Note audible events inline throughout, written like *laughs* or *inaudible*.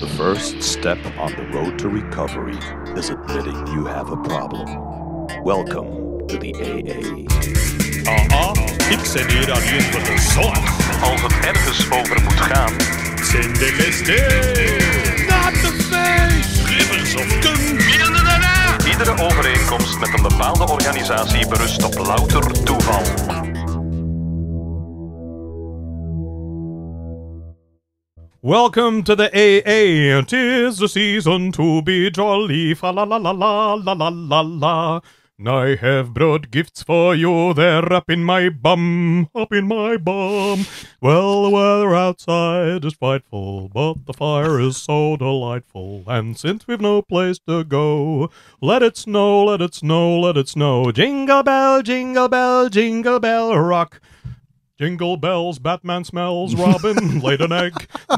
The first step on the road to recovery is admitting you have a problem. Welcome to the AA. Aha, ik zit hier aan je voor de zorg. Als het ergens over moet gaan, zijn de listen. Not the face! Rivers of Iedere overeenkomst met een bepaalde organisatie berust op louter toeval. Welcome to the AA, A. tis the season to be jolly. Fa la la la la la la la la. I have brought gifts for you, they're up in my bum, up in my bum. Well, the weather outside is frightful, but the fire is so delightful, and since we've no place to go, let it snow, let it snow, let it snow. Jingle bell, jingle bell, jingle bell rock. Jingle bells, Batman smells, Robin *laughs* laid an egg.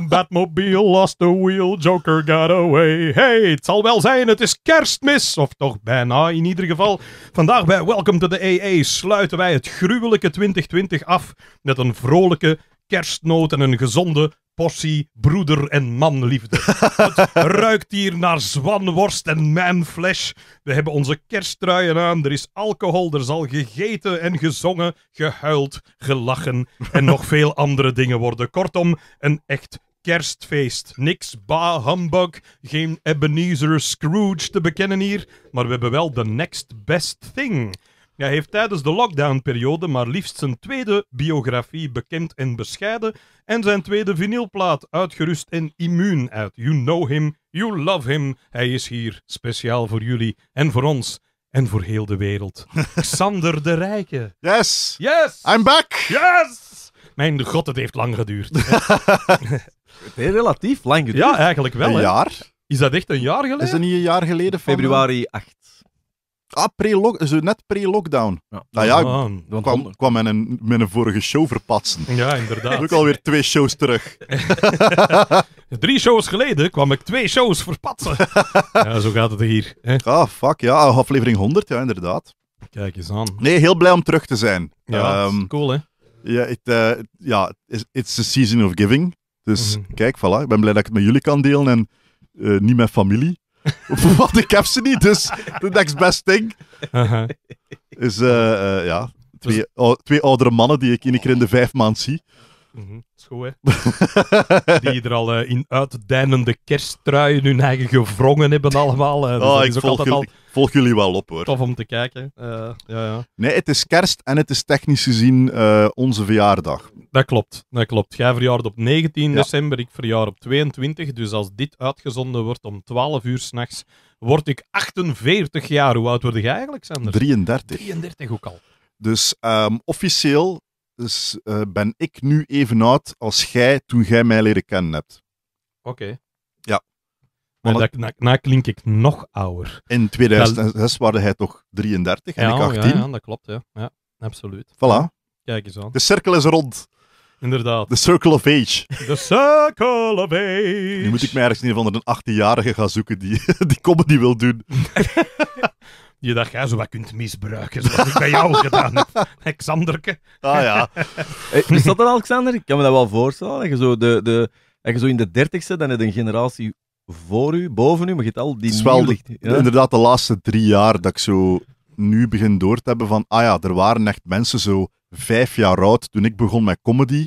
Batmobile lost a wheel, Joker got away. Hey, het zal wel zijn, het is kerstmis! Of toch bijna in ieder geval. Vandaag bij Welcome to the AA sluiten wij het gruwelijke 2020 af met een vrolijke kerstnoot en een gezonde portie broeder- en manliefde. Het *laughs* ruikt hier naar zwanworst en manflesh. We hebben onze kersttruien aan, er is alcohol, er zal gegeten en gezongen, gehuild, gelachen en nog *laughs* veel andere dingen worden. Kortom, een echt kerstfeest. Niks ba humbug, geen Ebenezer Scrooge te bekennen hier, maar we hebben wel de next best thing. Hij heeft tijdens de lockdownperiode maar liefst zijn tweede biografie bekend en bescheiden en zijn tweede vinylplaat uitgerust en immuun uit. You know him, you love him. Hij is hier speciaal voor jullie en voor ons en voor heel de wereld. Xander *laughs* de Rijke. Yes. Yes. I'm back. Yes. Mijn god, het heeft lang geduurd. *laughs* relatief lang geduurd. Ja, eigenlijk wel. Een jaar? Is dat echt een jaar geleden? Is dat niet een jaar geleden? Februari 8. Eh, Ah, pre zo net pre-lockdown. Ja. Nou ja, ah, ik kwam, kwam mijn, een, vorige show verpatsen. Ja, inderdaad. Ook alweer twee shows terug. *laughs* Drie shows geleden kwam ik twee shows verpatsen. *laughs* ja, zo gaat het hier. Hè? Ah, fuck, ja. Aflevering 100, ja, inderdaad. Kijk eens aan. Nee, heel blij om terug te zijn. Ja, ehm, cool, hè? Ja, het uh, ja, it's the season of giving. Dus mhm. kijk, voilà. Ik ben blij dat ik het met jullie kan delen en eh, niet met familie. *laughs* wat ik heb ze niet, dus de next best thing uh-huh. is eh, eh, ja, twee, dus- twee oudere mannen die ik één keer in de vijf maanden zie. Dat mhm. is goed, *laughs* die er al eh, in uitdijnende kersttruien hun eigen gevrongen hebben allemaal. Uh, ik volg, jullie wel op, hoor. Tof om te kijken. Eh, ja, ja. Nee, het is kerst en het is technisch gezien onze verjaardag. Dat klopt, dat klopt. Jij verjaart op 19 december, ik verjaar op 22. Dus als dit uitgezonden wordt om 12 uur s'nachts, word ik 48 jaar. Hoe oud word je eigenlijk, Sander? 33. 33 ook al. Dus ehm, officieel dus, eh, ben ik nu even oud als jij toen jij mij leren kennen hebt. Oké. Ja. na, na, klink ik nog ouder. In 2006 was waren hij toch 33 en ik 18. Ja, ja, dat klopt. Ja, ja absoluut. Voilà. Kijk eens aan. De cirkel is rond. Inderdaad. The Circle of Age. The Circle of Age. Nu moet ik mij ergens een van de 18-jarige gaan zoeken die, *laughs* die comedy wil doen. *laughs* Je dat jij zo wat kunt misbruiken, zoals ik bij jou gedaan heb. Alexanderke. *laughs* Ah ja. *laughs* is dat dan Alexander? Ik kan me dat wel voorstellen. Dat je zo, de, de, dat je zo in de dertigste, dan heb je een generatie voor u, boven u, maar je hebt al die Inderdaad, de laatste drie jaar dat ik zo nu begin door te hebben van, ah ja, er waren echt mensen zo vijf jaar oud toen ik begon met comedy,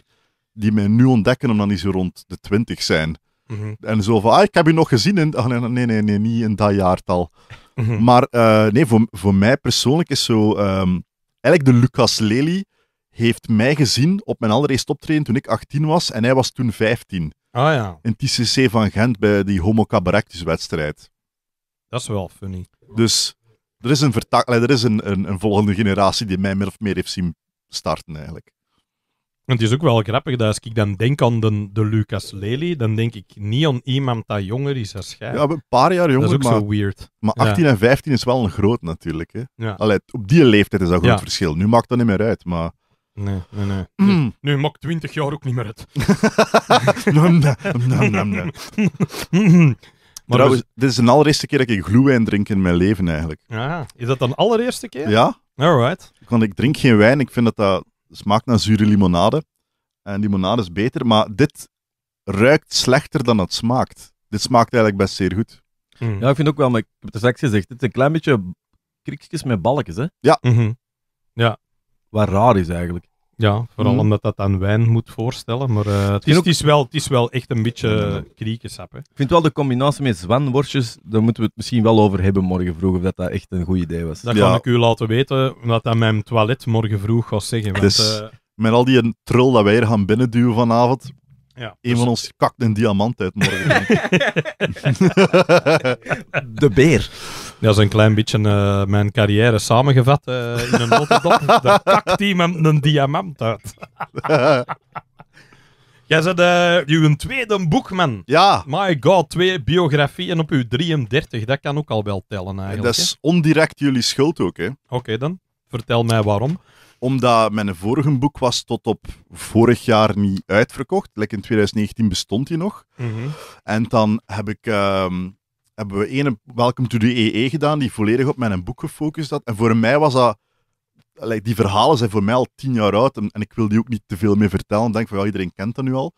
die mij nu ontdekken omdat die zo rond de twintig zijn. Mhm. En zo van, ah, ik heb u nog gezien in... Ah, nee, nee, nee, niet in dat jaartal. Mm Maar eh, nee, voor, voor mij persoonlijk is zo... Ehm, eigenlijk de Lucas Lely heeft mij gezien op mijn allereerste optreden toen ik 18 was en hij was toen 15. Ah ja. In TCC van Gent bij die Homo wedstrijd. Dat is wel funny. Dus er is, een, vertak er is een, een, een, volgende generatie die mij meer of meer heeft zien starten eigenlijk. Het is ook wel grappig dat als ik dan denk aan de, de Lucas Lely, dan denk ik niet aan iemand dat jonger is als jij. Ja, een paar jaar jonger. Dat is ook zo weird. Maar 18 en 15 is wel een groot natuurlijk. Hè. op die leeftijd is dat een groot verschil. Nu maakt dat niet meer uit, maar... Nee, nee, nee. Mm. Nu, nu maakt 20 jaar ook niet meer uit. nam, nam, nam, nam. Maar Trouwens, dus- dit is de allereerste keer dat ik glühwijn drink in mijn leven eigenlijk. Ja. Ah, is dat dan allereerste keer? Ja. Alright. Want ik drink geen wijn, ik vind dat dat smaakt naar zure limonade. En limonade is beter, maar dit ruikt slechter dan het smaakt. Dit smaakt eigenlijk best zeer goed. Hmm. Ja, ik vind ook wel, maar ik heb het straks gezegd, dit is een klein beetje krikjes met balkjes, hè? Ja. Mm Ja. Wat raar is eigenlijk. Ja, vooral mhm. omdat dat aan wijn moet voorstellen. Maar eh, het, is, wel, het is wel echt een beetje kriekensap. Ik vind wel de combinatie met zwanworstjes, daar moeten we het misschien wel over hebben morgen vroeg, of dat dat echt een goed idee was. Dat ja. kan ik u laten weten, omdat dat mijn toilet morgen vroeg gaat zeggen. Eh, met al die trul dat wij hier gaan binnenduwen vanavond, ja, een dus van ons kakt een diamant uit morgen. *laughs* de beer. Dat is een klein beetje eh, mijn carrière samengevat eh, in een notendop. *laughs* de pakt met een diamant uit. *laughs* Jij zet uh, eh, uw tweede boekman. Ja. My god, twee biografieën op uw 33. Dat kan ook al wel tellen eigenlijk. Dat is ondirect jullie schuld ook, hè. Oké dan. Vertel mij waarom. Omdat mijn vorige boek was tot op vorig jaar niet uitverkocht. Like in 2019 bestond die nog. Mhm. En dan heb ik... Ehm, hebben we één Welcome to the EE e gedaan, die volledig op mijn boek gefocust had. En voor mij was dat... die verhalen zijn voor mij al tien jaar oud en, ik wil die ook niet te veel meer vertellen. Ik denk van, wel iedereen kent dat nu al.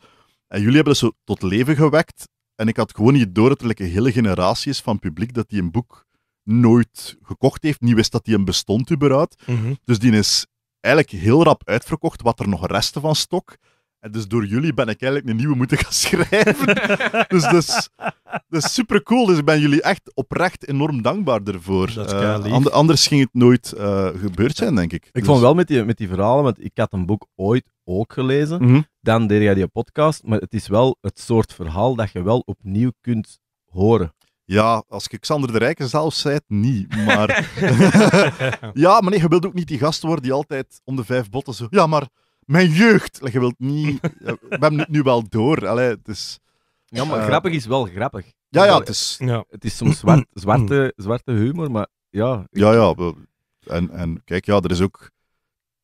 En jullie hebben dat zo tot leven gewekt. En ik had gewoon niet door dat er een hele generatie is van publiek dat die een boek nooit gekocht heeft. Niet wist dat die een bestond überhaupt. Mhm. Dus die is eigenlijk heel rap uitverkocht wat er nog resten van stok dus door jullie ben ik eigenlijk een nieuwe moeten gaan schrijven. *laughs* dus dat dus, is, dus super cool. Dus ik ben jullie echt oprecht enorm dankbaar ervoor. Eh, anders ging het nooit eh, gebeurd zijn, denk ik. Ik dus vond wel met die, met die verhalen, want ik had een boek ooit ook gelezen. Mhm. Dan deed jij die podcast. Maar het is wel het soort verhaal dat je wel opnieuw kunt horen. Ja, als ik Xander de Rijken zelf zei, het niet. Maar... *laughs* *laughs* ja, maar nee, je wilt ook niet die gast worden die altijd om de vijf botten zo... Ja, maar mijn jeugd! Je wilt niet... *laughs* We hebben het nu wel door. Allee, het is, ja, maar eh, grappig is wel grappig. Ja, ja, het is... Het is soms zwart, *clears throat* zwarte, zwarte humor, maar ja... Ja, ja. en, en kijk, ja, er is ook...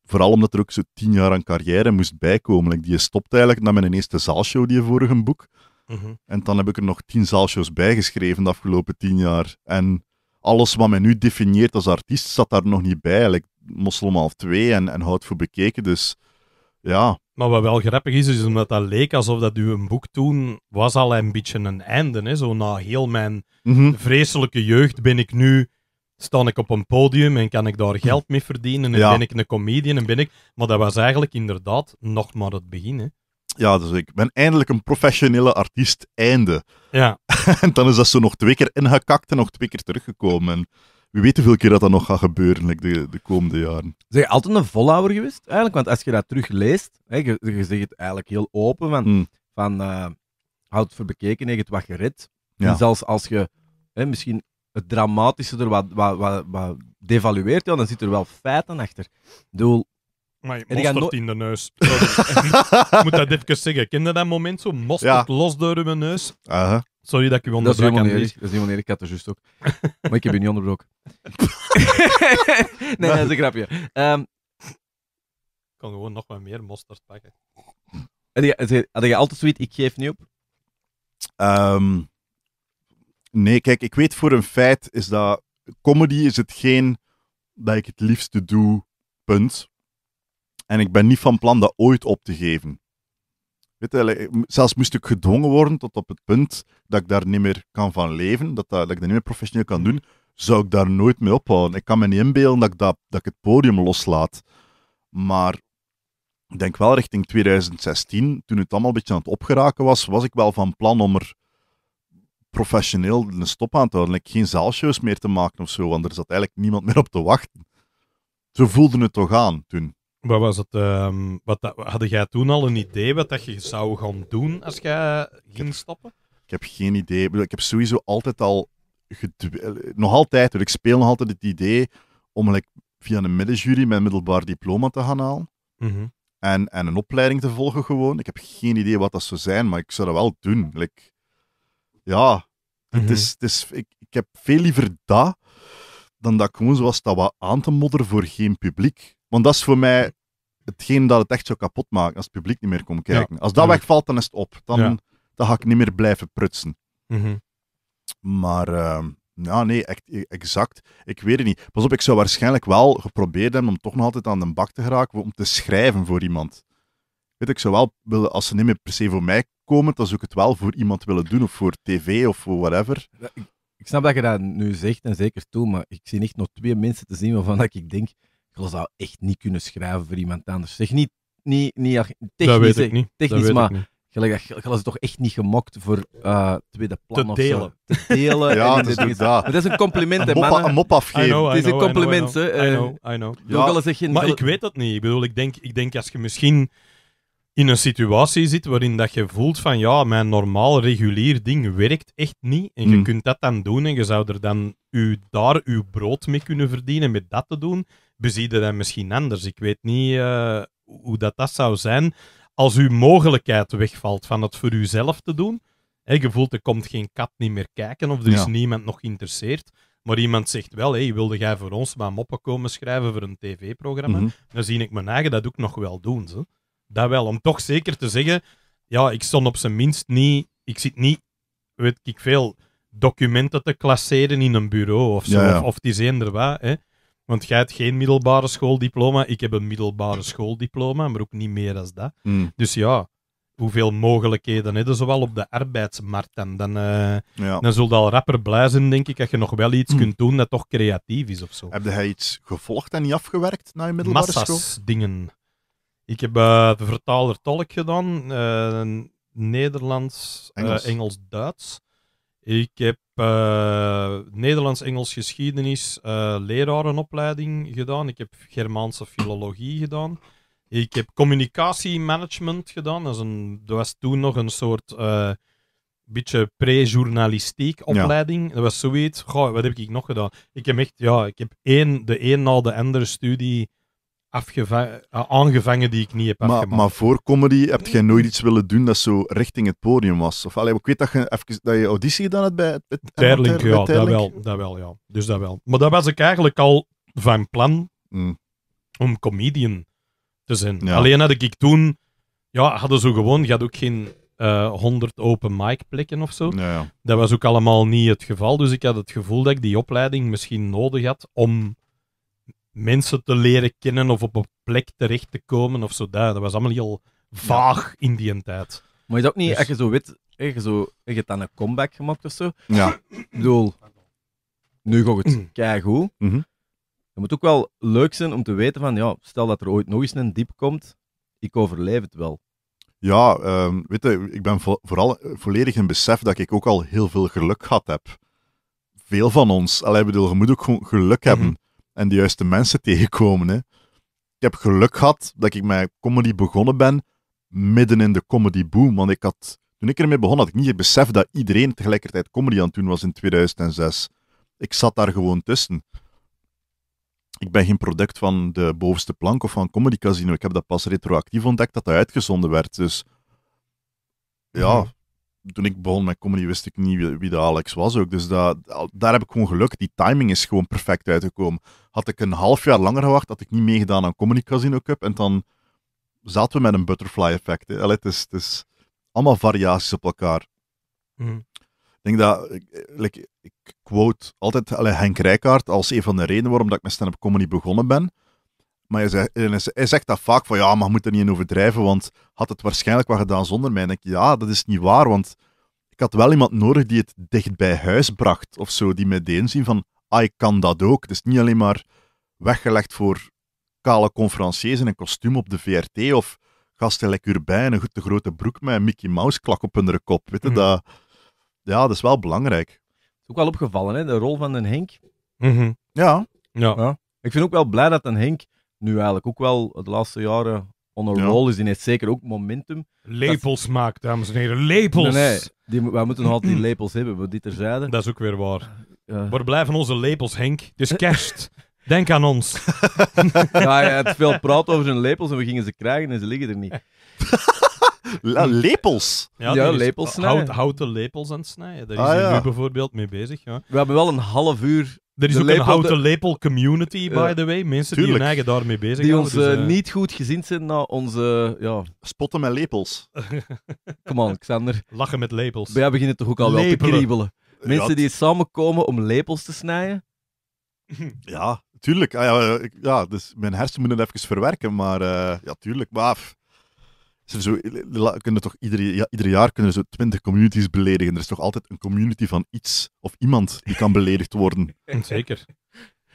Vooral omdat er ook zo tien jaar aan carrière moest bijkomen. Like, die stopt eigenlijk na mijn eerste zaalshow, die je vorige boek. Mhm. En dan heb ik er nog tien zaalshows bijgeschreven de afgelopen tien jaar. En alles wat mij nu definieert als artiest zat daar nog niet bij. Like, Mosselmaal twee en, en houdt voor Bekeken. Dus ja. Maar wat wel grappig is, is omdat dat leek alsof dat een boek toen was al een beetje een einde. Hè? Zo na heel mijn mhm. vreselijke jeugd ben ik nu sta ik op een podium en kan ik daar geld mee verdienen en ben ik een comedian en ben ik... Maar dat was eigenlijk inderdaad nog maar het begin, hè. Ja, dus ik ben eindelijk een professionele artiest, einde. Ja. *laughs* en dan is dat zo nog twee keer ingekakt en nog twee keer teruggekomen. We weten hoeveel keer dat, dat nog gaat gebeuren like de, de komende jaren. Zeg je altijd een volhouder geweest eigenlijk? Want als je dat terugleest, hè, je, je zegt het eigenlijk heel open van, hmm. van uh, houd het voor bekeken, neem het wat gered. Ja. En zelfs dus als je hè, misschien het dramatische er wat, wat, wat, wat devalueert, dan zit er wel feiten achter. Ik bedoel, maar mosterd in de neus. *laughs* ik moet dat even zeggen. Ken je dat moment zo? Mosterd ja. los door mijn neus. Uh Sorry dat ik u Dat is niet Dat is niet wanneer. Ik had juist ook. Maar ik heb je niet onderbroken. *laughs* nee, dat is een grapje. Ehm, ik kan gewoon nog wat meer mosterd pakken. had, je, je- altijd zoiets, ik geef niet op? Ehm, nee, kijk, ik weet voor een feit is dat comedy is hetgeen dat ik het liefste doe, punt. En ik ben niet van plan dat ooit op te geven. Weet eh, zelfs moest ik gedwongen worden tot op het punt dat ik daar niet meer kan van leven, dat, dat, dat ik dat niet meer professioneel kan doen, zou ik daar nooit mee ophouden. Ik kan me niet inbeelden dat ik, dat, dat ik het podium loslaat. Maar ik denk wel richting 2016, toen het allemaal een beetje aan het opgeraken was, was ik wel van plan om er professioneel een stop aan te houden. Like geen zaalshows meer te maken of zo, want er zat eigenlijk niemand *laughs* meer op te wachten. Ze voelden het toch aan toen. Wat was het? Um, wat dat, hadden jij toen al een idee wat dat je zou gaan doen als jij ging stappen? Ik heb geen idee. Ik heb sowieso altijd al. Nog altijd, ik speel nog altijd het idee om like, via een middenjury mijn middelbaar diploma te gaan halen. Mhm. en, en een opleiding te volgen gewoon. Ik heb geen idee wat dat zou zijn, maar ik zou dat wel doen. Like, ja, het mhm. is, het is, ik, ik heb veel liever dat dan dat ik gewoon zoals dat wat aan te modderen voor geen publiek. Want dat is voor mij hetgeen dat het echt zou kapot maken als het publiek niet meer komt kijken. Als dat wegvalt, dan is het op. Dan, dan ga ik niet meer blijven prutsen. Mhm. Maar uh, ja, nee, e-, exact. Ik weet het niet. Pas op, ik zou waarschijnlijk wel geprobeerd hebben om toch nog altijd aan de bak te geraken om te schrijven voor iemand. Weet ik zou wel willen, als ze niet meer per se voor mij komen, dan zou ik het wel voor iemand willen doen of voor tv of voor whatever. ik, ik, snap dat je dat nu zegt en zeker toe, maar ik zie echt nog twee mensen te zien waarvan ik denk, dat zou echt niet kunnen schrijven voor iemand anders. Zeg niet, niet, niet technisch, dat weet ik niet. technisch maar ik Gelijk, dat is toch echt niet gemokt voor eh, tweede plan te of delen. Zo. Te delen. *laughs* ja, dus dat, is is een compliment, hè, Een het is een compliment, hè. I know, I know. maar ik weet dat niet. Ik bedoel, ik denk, ik denk als je misschien in een situatie zit waarin dat je voelt van ja, mijn normaal regulier ding werkt echt niet. En je hmm. kunt dat dan doen en je zou er dan u, daar uw brood mee kunnen verdienen met dat te doen bezieden dat misschien anders. Ik weet niet eh, hoe dat, dat zou zijn als uw mogelijkheid wegvalt van het voor uzelf te doen. He, je voelt, er komt geen kat niet meer kijken of er is niemand nog geïnteresseerd. Maar iemand zegt wel, hé, hey, wilde jij voor ons maar moppen komen schrijven voor een tv-programma? Mhm. Dan zie ik mijn eigen dat ook nog wel doen. Zo. Dat wel, om toch zeker te zeggen, ja, ik stond op zijn minst niet, ik zit niet, weet ik veel, documenten te klasseren in een bureau of zo, Of, of die eender wat. Hè. Want jij hebt geen middelbare schooldiploma. Ik heb een middelbare schooldiploma, maar ook niet meer dan dat. Hmm. Dus ja, hoeveel mogelijkheden hebben ze wel op de arbeidsmarkt? En dan, uh, dan eh, zul je al rapper blij zijn, denk ik, dat je nog wel iets hmm. kunt doen dat toch creatief is of zo. Heb jij iets gevolgd en niet afgewerkt na je middelbare school? Massas dingen. Ik heb uh, eh, vertaler-tolk gedaan. Eh, Nederlands, Engels-Duits. Ik heb eh, Nederlands-Engels geschiedenis eh, lerarenopleiding gedaan. Ik heb Germaanse filologie gedaan. Ik heb communicatiemanagement gedaan. Dat, is een, dat was toen nog een soort eh, beetje pre-journalistiek opleiding. Dat was zoiets. Goh, wat heb ik nog gedaan? Ik heb echt, ja, ik heb één, de een na de andere studie eh, aangevangen die ik niet heb maar, Maar voor comedy heb je nooit iets willen doen dat zo richting het podium was? Of, allee, ik weet dat je, even, dat je auditie gedaan hebt bij... het. Tijdelijk, ja, dat wel, dat wel, ja. Dus dat wel. Maar dat was ik eigenlijk al van plan mm. om comedian te zijn. Alleen had ik toen... Ja, hadden zo gewoon... Je had ook geen uh, eh, 100 open mic plekken of zo. ja. Dat was ook allemaal niet het geval. Dus ik had het gevoel dat ik die opleiding misschien nodig had om mensen te leren kennen of op een plek terecht te komen of zo. Dat, was allemaal heel vaag in die tijd. Maar is dat ook niet, dus- Echt je zo weet, je, zo, je hebt dan een comeback gemaakt of zo. Ja. Ik bedoel, nu gaat het mm. keigoed. Mhm. Het moet ook wel leuk zijn om te weten van, ja, stel dat er ooit nog eens een diep komt, ik overleef het wel. Ja, ehm, weet je, ik ben vooral eh, volledig in besef dat ik ook al heel veel geluk gehad heb. Veel van ons. Allee, bedoel, je moet ook gewoon geluk mhm. hebben en de juiste mensen tegenkomen. Hè. Ik heb geluk gehad dat ik met comedy begonnen ben midden in de comedy boom. Want ik had, toen ik ermee begon, had ik niet beseft besef dat iedereen tegelijkertijd comedy aan het doen was in 2006. Ik zat daar gewoon tussen. Ik ben geen product van de bovenste plank of van Comedy Casino. Ik heb dat pas retroactief ontdekt dat dat uitgezonden werd. Dus ja, toen ik begon met comedy wist ik niet wie, wie de Alex was ook. Dus dat, daar heb ik gewoon geluk. Die timing is gewoon perfect uitgekomen. Had ik een half jaar langer gewacht, had ik niet meegedaan aan Comedy Casino Cup. En dan zaten we met een butterfly effect. Hè. Allee, het, is, allemaal variaties op elkaar. Mhm. Ik denk dat, ik, ik quote altijd allee, Henk Rijkaard als een van de redenen waarom dat ik met stand-up comedy begonnen ben. Maar hij zegt, dat vaak van ja, maar je moet er niet in overdrijven, want had het waarschijnlijk wat gedaan zonder mij. En ik ja, dat is niet waar, want ik had wel iemand nodig die het dicht bij huis bracht of zo, die mij deed zien van, ah, ik kan dat ook. Het is niet alleen maar weggelegd voor kale conferenciers in een kostuum op de VRT of gasten lekker Urbain, een te grote broek met een Mickey Mouse klak op hun kop. Weet je, mhm. dat, ja, dat is wel belangrijk. Het is ook wel opgevallen, hè, de rol van een Henk. Mhm. ja. ja. Ja. Ik vind ook wel blij dat een Henk nu eigenlijk ook wel de laatste jaren on a roll is. Die heeft zeker ook momentum. Lepels dat... maakt, dames en heren. Lepels! Nee, die, wij moeten nog altijd die *clears throat* lepels hebben, we dit terzijde. Dat is ook weer waar. Ja. Waar blijven onze lepels, Henk? Dus kerst. *laughs* Denk aan ons. *laughs* ja, hij had veel praat over zijn lepels en we gingen ze krijgen en ze liggen er niet. *laughs* lepels? Ja, ja lepels snijden. houten lepels aan het snijden. Daar is ah, nu bijvoorbeeld mee bezig. Ja. We hebben wel een half uur er is ook een houten lepel community, eh, by the way. Mensen die hun eigen daarmee bezig zijn. Die ons dus, eh, eh, niet goed gezien zijn na onze... ja. Spotten met lepels. *laughs* Kom on, Xander. Lachen met lepels. Wij beginnen toch ook al wel te kriebelen. Mensen ja, die samenkomen om lepels te snijden. Ja, tuurlijk. Ah, ja, dus mijn hersenen moeten even verwerken, maar ja, tuurlijk. waf zo, kunnen toch iedere, ja, ieder jaar kunnen ze twintig communities beledigen. Er is toch altijd een community van iets of iemand die kan beledigd worden. *laughs* Zeker.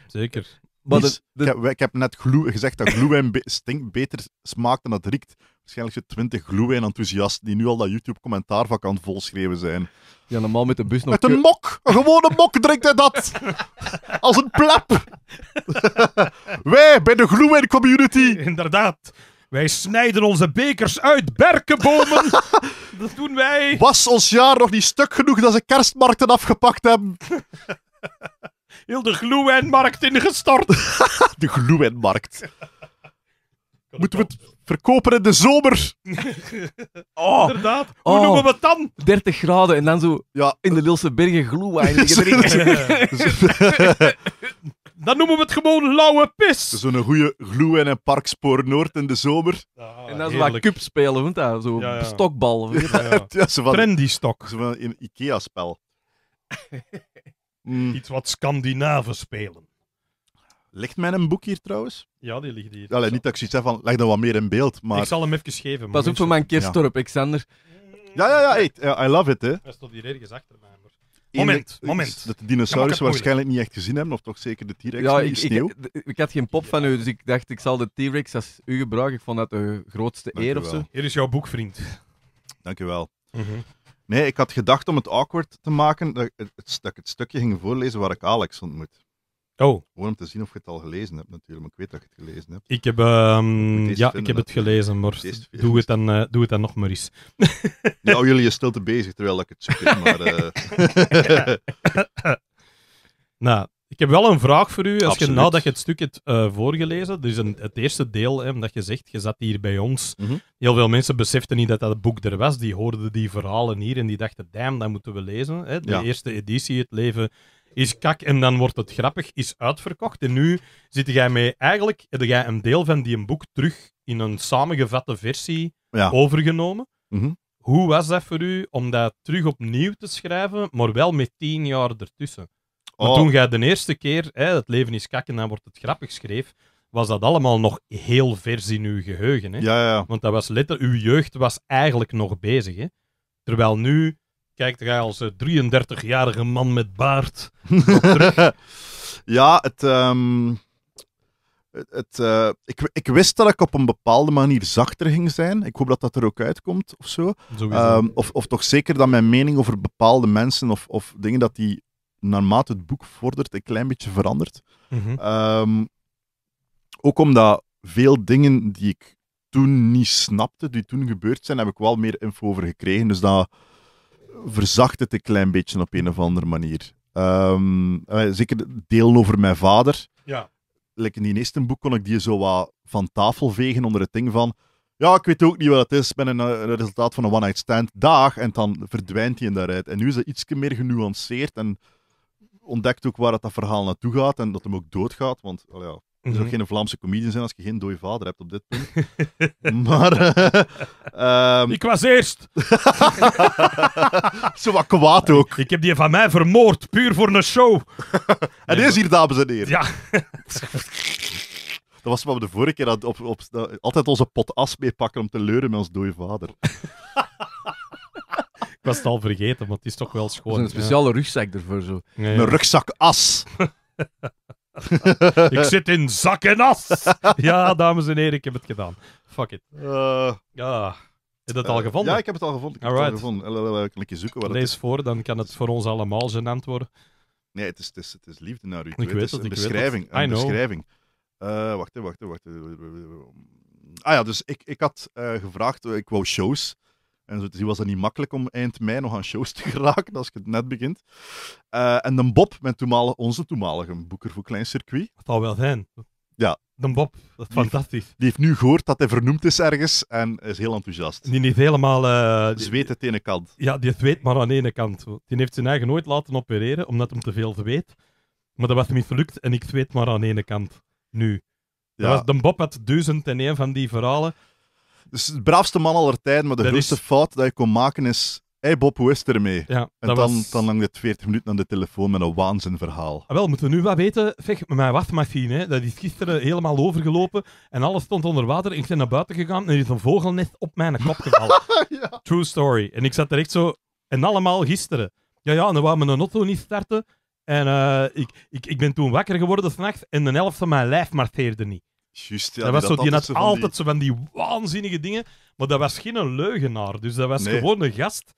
Zeker. Maar dus Ik, heb, net gezegd dat glühwein be beter smaakt dan dat riekt. Waarschijnlijk zijn twintig glühwein-enthousiasten die nu al dat YouTube-commentaarvak aan kan volschreven zijn. Ja, normaal met de bus nog... Met een mok! Een gewone mok drinkt hij dat! Als een plep *laughs* Wij bij de glühwein-community! Inderdaad. Wij snijden onze bekers uit berkenbomen. *laughs* dat doen wij. Was ons jaar nog niet stuk genoeg dat ze kerstmarkten afgepakt hebben? *laughs* Heel de gloewenmarkt ingestort. *laughs* de gloewenmarkt. Moeten we het verkopen in de zomer? oh, Inderdaad. Hoe oh. noemen we het dan? 30 graden en dan zo ja. in de Lilse Bergen gloewijn dan noemen we het gewoon lauwe pis. Zo'n goede gloe en een parkspoor Noord in de zomer. en dat is waar cup spelen, want zo'n stokbal. *laughs* ja, Trendy stok. Zo een Ikea-spel. Mm. Iets wat Scandinaven spelen. Ligt mijn boek hier trouwens? Ja, die ligt hier. Allee, niet dat ik zoiets heb van, leg dat wat meer in beeld. Maar... Ik zal hem even geven. Pas op voor mijn kerstorp, Alexander. Ja, ja, ja, hey, I love it, hè. Hij is hier ergens achter mij moment, moment. Dat de dinosaurussen waarschijnlijk niet echt gezien hebben, of toch zeker de T-Rex ja, ik, sneeuw. Ik, ik, had geen pop van u, dus ik dacht ik zal de T-Rex als u gebruiken. Ik vond dat de grootste eer of Hier is jouw boek, vriend. Dank u wel. Mhm. Nee, ik had gedacht om het awkward te maken dat, ik het stukje ging voorlezen waar ik Alex ontmoet. Oh. om te zien of je het al gelezen hebt, natuurlijk. Maar ik weet dat je het gelezen hebt. Ik heb, ehm, ja, ik heb het gelezen, maar doe het, dan, eh, doe het dan nog maar eens. nou, jullie zijn stil te bezig terwijl ik het zoek. Maar, eh. *laughs* nou, ik heb wel een vraag voor u. Als je, je nadat je het stuk hebt eh, voorgelezen, dus het eerste deel, hè, omdat je zegt, je zat hier bij ons. Mhm. Heel veel mensen beseften niet dat dat boek er was. Die hoorden die verhalen hier en die dachten, damn, dat moeten we lezen. Hè. De eerste editie, Het leven is kak en dan wordt het grappig, is uitverkocht. En nu zit jij mee, eigenlijk heb jij een deel van die boek terug in een samengevatte versie overgenomen. Mhm. Hoe was dat voor u om dat terug opnieuw te schrijven, maar wel met tien jaar ertussen? Want oh. toen jij de eerste keer hè, Het leven is kak en dan wordt het grappig schreef, was dat allemaal nog heel vers in uw geheugen. Hè? Ja, ja. Want dat was letter, uw jeugd was eigenlijk nog bezig. Hè? Terwijl nu Kijk, kijkt hij als 33-jarige eh, man met baard *laughs* ja, het... Ehm, het, eh, ik, ik, wist dat ik op een bepaalde manier zachter ging zijn. Ik hoop dat dat er ook uitkomt of zo. Ehm, of, of, toch zeker dat mijn mening over bepaalde mensen of, of, dingen dat die naarmate het boek vordert een klein beetje verandert. Mm ook omdat veel dingen die ik toen niet snapte, die toen gebeurd zijn, heb ik wel meer info over gekregen. Dus dat, verzacht het een klein beetje op een of andere manier. Ehm, eh, zeker deel over mijn vader. Ja. Like in die eerste boek kon ik die zo wat van tafel vegen onder het ding van. Ja, ik weet ook niet wat het is. Ik ben een, eh, resultaat van een one-night stand. Dag. En dan verdwijnt hij daaruit. En nu is het iets meer genuanceerd. En ontdekt ook waar dat, dat verhaal naartoe gaat. En dat hem ook doodgaat. Want ja, er ook mhm. geen Vlaamse comedian zijn als je geen dode vader hebt op dit punt. *laughs* maar... Eh, ehm, Ik was eerst! *laughs* Zo wat kwaad ook. Ik heb die van mij vermoord, puur voor een show. *laughs* en nee, is hier, dames en heren. Ja. Dat was wat we de vorige keer op, op, altijd onze pot as mee pakken om te leuren met ons dode vader. Ik was het al vergeten, want het is toch wel schoon. een speciale rugzak ervoor. Zo. een rugzak as ik zit in zak en ja, dames en heren, ik heb het gedaan. Fuck it. Uh, ja. Heb je dat al eh, gevonden? Ja, ik heb het al gevonden. Ik heb het al gevonden. zoeken wat Lees voor, dan kan het voor ons allemaal zijn worden. Nee, het is, het is, het is liefde naar u. Ik weet het, is een beschrijving. Een beschrijving. Eh, wacht, wacht, wacht. Ah ja, dus ik, ik had gevraagd, ik wou shows. En zo te was het niet makkelijk om eind mei nog aan shows te *laughs* geraken, als je het net begint. Eh, en dan Bob, met toenmalige, onze toenmalige boeker voor Klein Circuit. Dat zou wel zijn. Ja. Dan Bob, dat is fantastisch. die heeft nu gehoord dat hij vernoemd is ergens en is heel enthousiast. Die heeft helemaal... Uh, zweet het ene kant. Ja, die zweet maar aan ene kant. Die heeft zijn eigen nooit laten opereren, omdat hem te veel zweet. Maar dat was niet gelukt en ik zweet maar aan ene kant. Nu. Ja. Dan Bob had duizend en één van die verhalen dus het braafste man aller tijden, maar de grootste fout dat je kon maken is... hey Bob, hoe is het ermee? Ja, en dan, dan lang dit 40 minuten aan de telefoon met een waanzinverhaal. Ah, wel, moeten we nu wat weten? Zeg, mijn wasmachine, hè, dat is gisteren helemaal overgelopen en alles stond onder water. Ik ben naar buiten gegaan en er is een vogelnest op mijn kop gevallen. *laughs* ja. True story. En ik zat er echt zo... En allemaal gisteren. Ja, ja, en dan wou mijn auto niet starten. En eh, ik, ik, ik ben toen wakker geworden s'nachts en de helft van mijn lijf marcheerde niet. Juist, ja, dat was zo, die had altijd zo van die waanzinnige dingen, maar dat was geen leugenaar. Dus dat was gewoon een gast.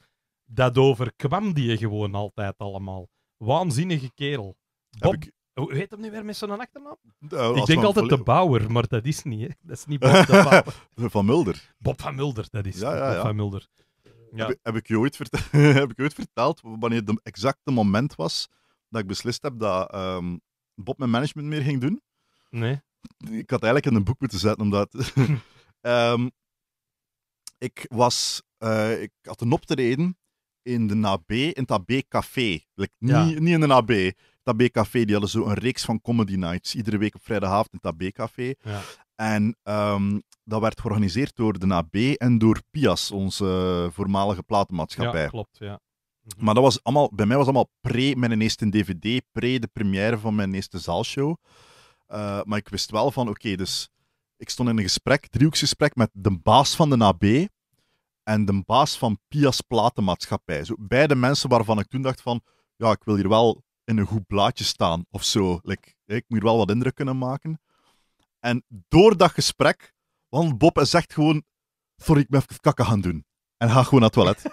Dat overkwam die gewoon altijd allemaal. Waanzinnige kerel. Bob, ik... Hoe heet hem nu weer met zo'n achternaam? Eh, ik denk altijd de Bouwer, maar dat is niet. Hè. Dat is niet Bob de *laughs* Bouwer. van Mulder. Bob van Mulder, dat is. Ja, ja, Ja. Heb, ik je ooit *laughs* heb ik ooit verteld wanneer het exacte moment was dat ik beslist heb dat ehm, Bob mijn management meer ging doen? Nee ik had eigenlijk in een boek moeten zetten, omdat... um, *laughs* ik was... Eh, ik had een optreden in de NAB, in het AB-café. niet, niet in de NAB. Het AB-café, die hadden zo een reeks van comedy nights. Iedere week op vrijdagavond in het AB-café. En ehm, dat werd georganiseerd door de NAB en door Pias, onze voormalige platenmaatschappij. Ja, klopt, ja. Mhm. Maar dat was allemaal, bij mij was allemaal pre mijn eerste DVD, pre de première van mijn eerste zaalshow. Eh, maar ik wist wel van, oké, dus ik stond in een gesprek, driehoeksgesprek met de baas van de NAB en de baas van Pias Platenmaatschappij. Zo, beide mensen waarvan ik toen dacht van, ja, ik wil hier wel in een goed blaadje staan of zo. ik moet hier wel wat indruk kunnen maken. En door dat gesprek, want Bob zegt gewoon, sorry, ik me even kakken gaan doen. En ga gewoon naar het toilet.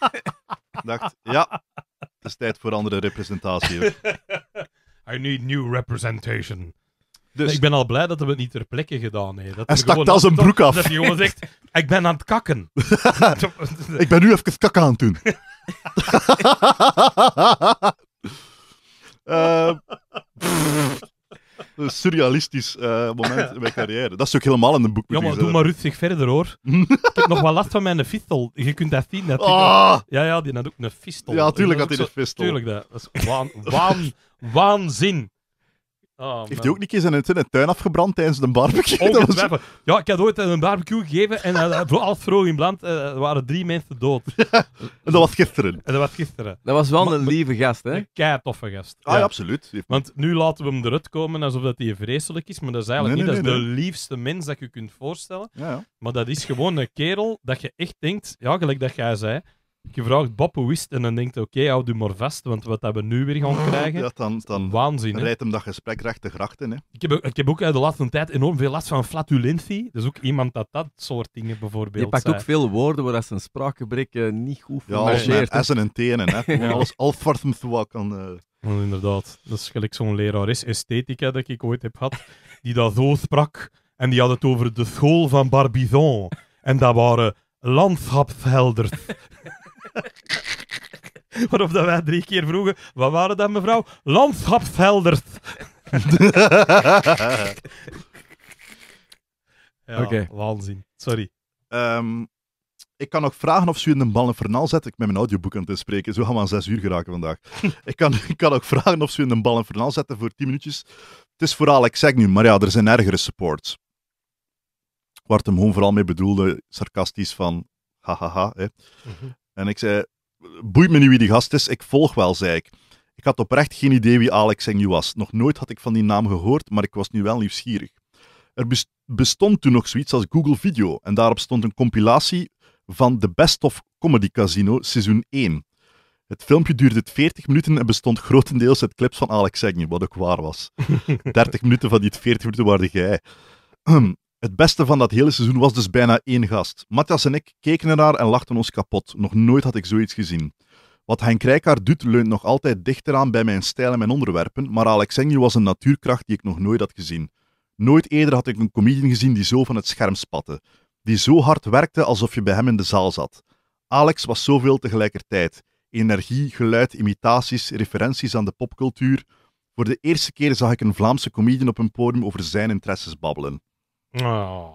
*laughs* ik dacht, ja, het is tijd voor andere representatie. *laughs* I need new representation. Dus... ik ben al blij dat we het niet ter plekke gedaan hebben. Dat hij stak al zijn broek af. Dat hij gewoon zegt, ik ben aan het kakken. *laughs* ik ben nu even kakken aan het doen. *laughs* Eh, een surrealistisch eh, moment in mijn carrière. Dat is ook helemaal in een boek. Ja, maar doe maar rustig verder hoor. ik heb nog wel last van mijn fistel. Je kunt dat zien. Dat ah! Ja, ja, die had ook een fistel. Ja, tuurlijk had hij een fistel. Tuurlijk, dat, is waan, waan, waanzin. Oh, Heeft hij ook niet eens in de tuin afgebrand tijdens een barbecue? Oh, *laughs* ja, ik had ooit een barbecue gegeven en eh, al vroeg in brand eh, waren drie mensen dood. *laughs* en dat was gisteren. En dat was gisteren. Dat was wel een lieve gast, hè? Een kei gast. Ah, ja. absoluut. Want nu laten we hem eruit komen alsof dat hij vreselijk is, maar dat is eigenlijk niet. dat is de liefste mens dat je kunt voorstellen. Ja, maar dat is gewoon een kerel dat je echt denkt, ja, gelijk dat jij zei, je vraagt Bob hoe wist en dan denkt oké, okay, hou u maar vast, want wat hebben we nu weer gaan krijgen? Ja, dan, dan Waanzin, rijdt hem dat gesprek recht de grachten. Hè? Ik, heb, ik heb ook eh, de laatste tijd enorm veel last van flatulentie. Dus ook iemand dat dat soort dingen bijvoorbeeld Je pakt ook veel woorden waar zijn een spraakgebrek eh, niet goed ja, marcheert. en en tenen. Hè. *laughs* Alles al fartend kan... Uh... inderdaad, dat is gelijk zo'n lerares esthetica dat ik ooit heb gehad, die dat zo sprak. En die had het over de school van Barbizon. En dat waren landschapshelders. *laughs* Waarop dat wij drie keer vroegen: wat waren dat, mevrouw? Landschapshelders. *laughs* ja, Oké. waanzin. Sorry. Ehm, ik kan nog vragen of ze u in de bal in fernal zet. Ik ben mijn audioboek aan het spreken. Zo gaan we aan zes uur geraken vandaag. *laughs* ik, kan, ik kan ook vragen of ze u in de bal in fernal zetten voor tien minuutjes. Het is vooral, ik zeg nu, maar ja, er zijn ergere supports. Waar het hem gewoon vooral mee bedoelde, sarcastisch van hahaha. En ik zei, boeit me niet wie die gast is, ik volg wel, zei ik. Ik had oprecht geen idee wie Alex Enghu was. Nog nooit had ik van die naam gehoord, maar ik was nu wel nieuwsgierig. Er bestond toen nog zoiets als Google Video en daarop stond een compilatie van The Best of Comedy Casino seizoen 1. Het filmpje duurde 40 minuten en bestond grotendeels uit clips van Alex Enghu, wat ook waar was. 30 *laughs* minuten van die 40 minuten waren jij. *clears throat* Het beste van dat hele seizoen was dus bijna één gast. Matthias en ik keken ernaar en lachten ons kapot. Nog nooit had ik zoiets gezien. Wat Henk Rijkaard doet leunt nog altijd dichter aan bij mijn stijl en mijn onderwerpen, maar Alex Engel was een natuurkracht die ik nog nooit had gezien. Nooit eerder had ik een comedian gezien die zo van het scherm spatte, die zo hard werkte alsof je bij hem in de zaal zat. Alex was zoveel tegelijkertijd. Energie, geluid, imitaties, referenties aan de popcultuur. Voor de eerste keer zag ik een Vlaamse comedian op een podium over zijn interesses babbelen. Oh.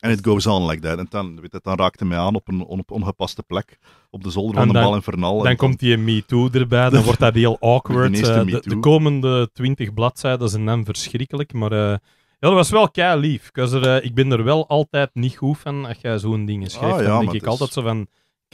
En it goes on like that. En dan, weet het, dan raakte mij aan op een op ongepaste plek. Op de zolder en van dan, de bal infernal. Dan, komt die Me Too erbij. Dan *laughs* wordt dat heel awkward. Eh, de, komende twintig bladzijden zijn dan verschrikkelijk. Maar eh, ja, dat was wel kei lief. Er, eh, ik ben er wel altijd niet goed van. Als jij zo'n ding ah, schrijft, ah, dan denk ik altijd zo van...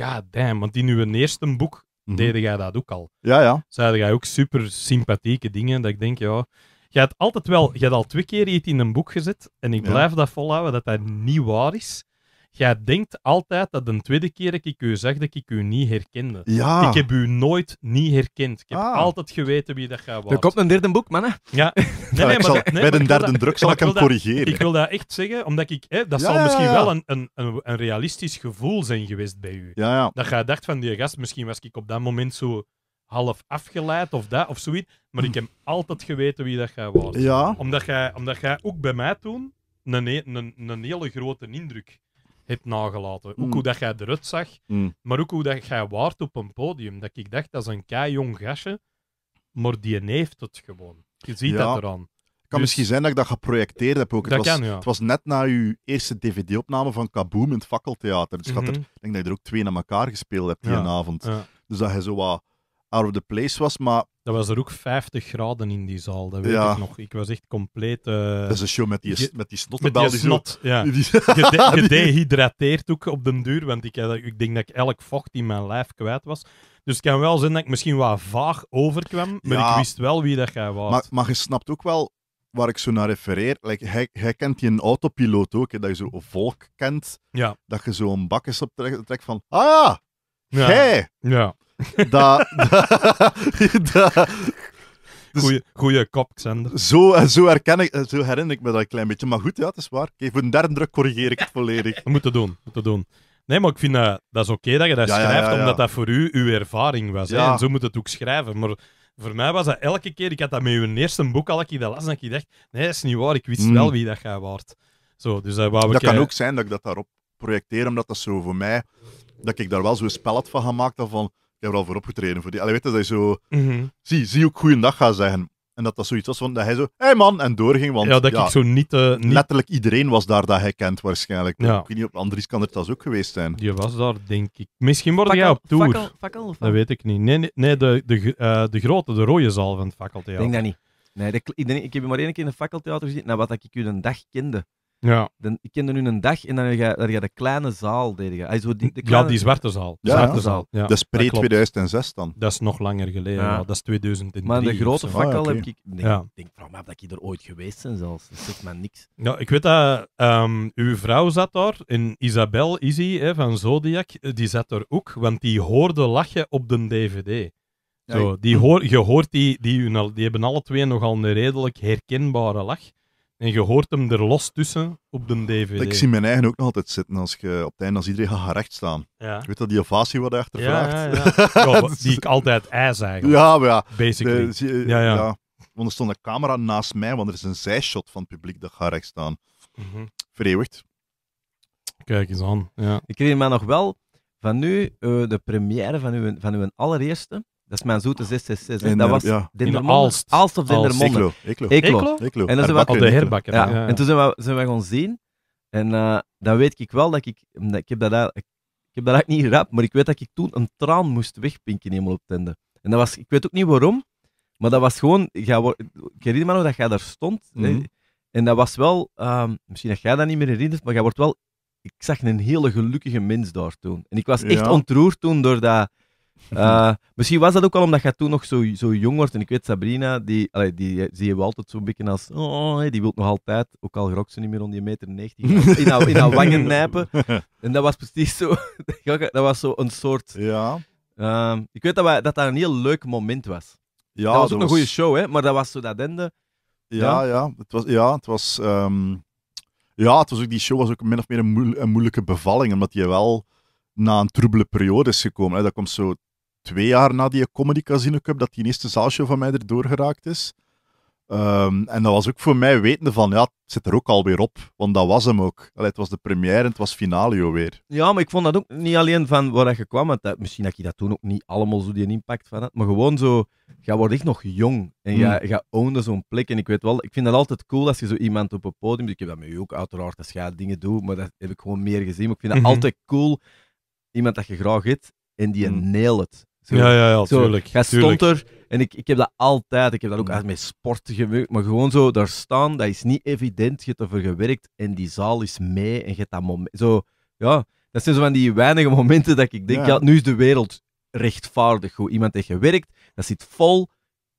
God damn, want in uw eerste boek mhm. deden deed jij dat ook al. Ja, ja. Zeiden jij ook super sympathieke dingen. Dat ik denk, ja je hebt altijd wel, je had al twee keer iets in een boek gezet. En ik blijf dat volhouden dat dat niet waar is. Jij denkt altijd dat de tweede keer dat ik u zag, dat ik u niet herkende. Ja. Ik heb u nooit niet herkend. Ik heb ah. altijd geweten wie dat gaat was. Er komt een derde boek, mannen. Ja. *laughs* Nee, nee, zal, bij de derde druk zal ik hem corrigeren. ik wil dat echt zeggen, omdat ik... Hè, dat zal misschien wel een, een, een, een, realistisch gevoel zijn geweest bij u. Dat jij dacht van, die gast, misschien was ik op dat moment zo half afgeleid of dat of zoiets. Maar ik heb altijd geweten wie dat jij was. Ja. Omdat jij, omdat jij ook bij mij toen een, een, hele grote indruk hebt nagelaten. Ook mm. hoe dat jij eruit zag, mm. maar ook hoe dat jij waard op een podium. Dat ik dacht, dat is een kei jong gastje, maar die heeft het gewoon. Je ziet dat eraan. Het kan dus misschien zijn dat ik dat geprojecteerd heb ook. Het, was, kan, het was net na uw eerste dvd-opname van Kaboom in het Fakkeltheater. Dus mm ik, denk dat je er ook twee naar elkaar gespeeld hebt die avond. Dus dat je zo wat out of the place was, maar... Dat was er ook 50 graden in die zaal, dat weet ik nog. Ik was echt compleet... Eh, dat is een show met die, met die snottenbal. Met die snot, ja. *laughs* *laughs* gedehydrateerd ook op den duur, want ik, ik denk dat ik elk vocht in mijn lijf kwijt was. Dus het kan wel zijn dat ik misschien wat vaag overkwam, maar ik wist wel wie dat jij was. Maar, maar je snapt ook wel waar ik zo naar refereer. Like, hij, hij kent die autopiloot ook, dat je zo volk kent. Ja. Dat je zo een bakjes op trek van, ah, ja. Ja dat, *laughs* dus goeie, goeie kop, Xander. Zo, zo, herken ik, zo herinner ik me dat een klein beetje. Maar goed, ja, het is waar. even voor een derde druk corrigeer ik het volledig. We moet doen, moet doen. Nee, maar ik vind dat, dat is oké dat je dat schrijft, omdat dat voor u uw ervaring was. En zo moet het ook schrijven. Maar voor mij was dat elke keer, ik had dat met uw eerste boek al, keer dat las, en ik dacht, nee, dat is niet waar, ik wist mm. wel wie dat jij waard. Zo, dus, eh, dat, ik, kan eh, ook zijn dat ik dat daarop projecteer, omdat dat zo voor mij, dat ik daar wel zo'n spel van gemaakt, dat van, heb er al voor opgetreden. Voor die. Allee, weet je, dat hij zo... Mhm. Zie, zie ook goeiedag gaat zeggen. En dat dat zoiets was van dat hij zo, hé hey man, en doorging. Want, ja, dat ik zo eh, niet, Letterlijk iedereen was daar dat hij kent waarschijnlijk. Ja. Ik weet niet, op Andries kan het ook geweest zijn. Je was daar, denk ik. Misschien word jij op tour. dat weet ik niet. Nee, nee, nee de, de, eh, de grote, de rode zaal van het fakkeltheater. Ik denk dat niet. Nee, ik, ik heb je maar één keer in het fakkeltheater gezien, Na nou, wat ik u een dag kende. Ja. Dan, ik kende nu een dag en dan had je de kleine zaal. Deed je. zo die, de kleine... Ja, die zwarte zaal. zwarte zaal. Ja, dat is pre-2006 dan. Dat is nog langer geleden, ja. dat is 2003. Maar de grote ah, vak heb ik... Denk, ja. denk vrouw, maar dat ik er ooit geweest ben zelfs. Dat zegt maar niks. Ja, ik weet dat um, uw vrouw zat daar, en Isabel Izzy van Zodiac, eh, die zat er ook, want die hoorde lachen op de DVD. Zo, die hoor, je hoort die, die, die hebben alle twee nogal een redelijk herkenbare lach. En je hoort hem er los tussen op de DVD. Ik zie mijn eigen ook nog altijd zitten als je op het einde als iedereen gaat recht staan. Ja. weet dat die ovatie wat achter vraagt. Ja, *laughs* dus- die ik altijd ijs eigenlijk. Ja, maar ja. Basically. De, ja, Want er stond een camera naast mij, want er is een zijshot van het publiek dat gaat recht staan. Mm Vereeuwigd. Kijk eens aan. Ja. Ik kreeg me nog wel van nu eh, de première van uw, van uw allereerste. Dat is mijn zoete 666. En, dat was ja. Dindermonde. Alst. Ik of Ik Eklo. Eklo. Eklo. En dan zijn we... de herbakken. Ja. En toen zijn we, zijn we gaan zien. En uh, dan weet ik wel dat ik... Ik heb dat, ik heb dat eigenlijk niet geraapt, maar ik weet dat ik toen een traan moest wegpinken helemaal op tende. En dat was... Ik weet ook niet waarom, maar dat was gewoon... ik herinner me nog dat jij daar stond. Mhm. En dat was wel... Ehm, misschien dat jij dat niet meer herinnert, maar jij wordt wel... Ik zag een hele gelukkige mens daar toen. En ik was echt ontroerd toen door dat eh, misschien was dat ook wel, omdat je toen nog zo, zo jong wordt. En ik weet, Sabrina, die, die eh, zie je altijd zo'n beetje als... Oh, die wil nog altijd, ook al grok ze niet meer rond die meter 90, *laughs* in haar, in wangen nijpen. *laughs* En dat was precies zo... *laughs* dat was zo een soort... Ja. Ehm, ik weet dat, dat dat een heel leuk moment was. Ja, dat was ook een goede show, hè? maar dat was zo dat ende. Ja, ja. het was... Ja, het was ehm, Ja, het was ook, die show was ook min of meer een, moeilijke bevalling, omdat je wel na een troebele periode is gekomen. Hè. Dat komt zo twee jaar na die Comedy Casino Cup dat die eerste zaalshow van mij erdoor geraakt is. Ehm, en dat was ook voor mij wetende van, ja, het zit er ook alweer op. Want dat was hem ook. het was de première en het was finale weer. Ja, maar ik vond dat ook niet alleen van waar je kwam. Want dat, misschien dat je dat toen ook niet allemaal zo die impact van had. Maar gewoon zo, jij wordt echt nog jong. En mm. jij, zo'n plek. En ik weet wel, ik vind dat altijd cool als je zo iemand op een podium... Ik heb dat met u ook uiteraard, als je dingen doet. Maar dat heb ik gewoon meer gezien. Maar ik vind dat mhm. altijd cool. Iemand dat je graag hebt en die mm. nail het. Ja, ja, ja, tuurlijk. Zo, jij stond er, en ik, ik heb dat altijd, ik heb dat ook altijd met sporten gewerkt, maar gewoon zo daar staan, dat is niet evident, je hebt ervoor gewerkt, en die zaal is mee, en je hebt dat moment, zo, ja... Dat zijn zo van die weinige momenten dat ik denk, ja, nu is de wereld rechtvaardig goed. Iemand heeft gewerkt, dat zit vol,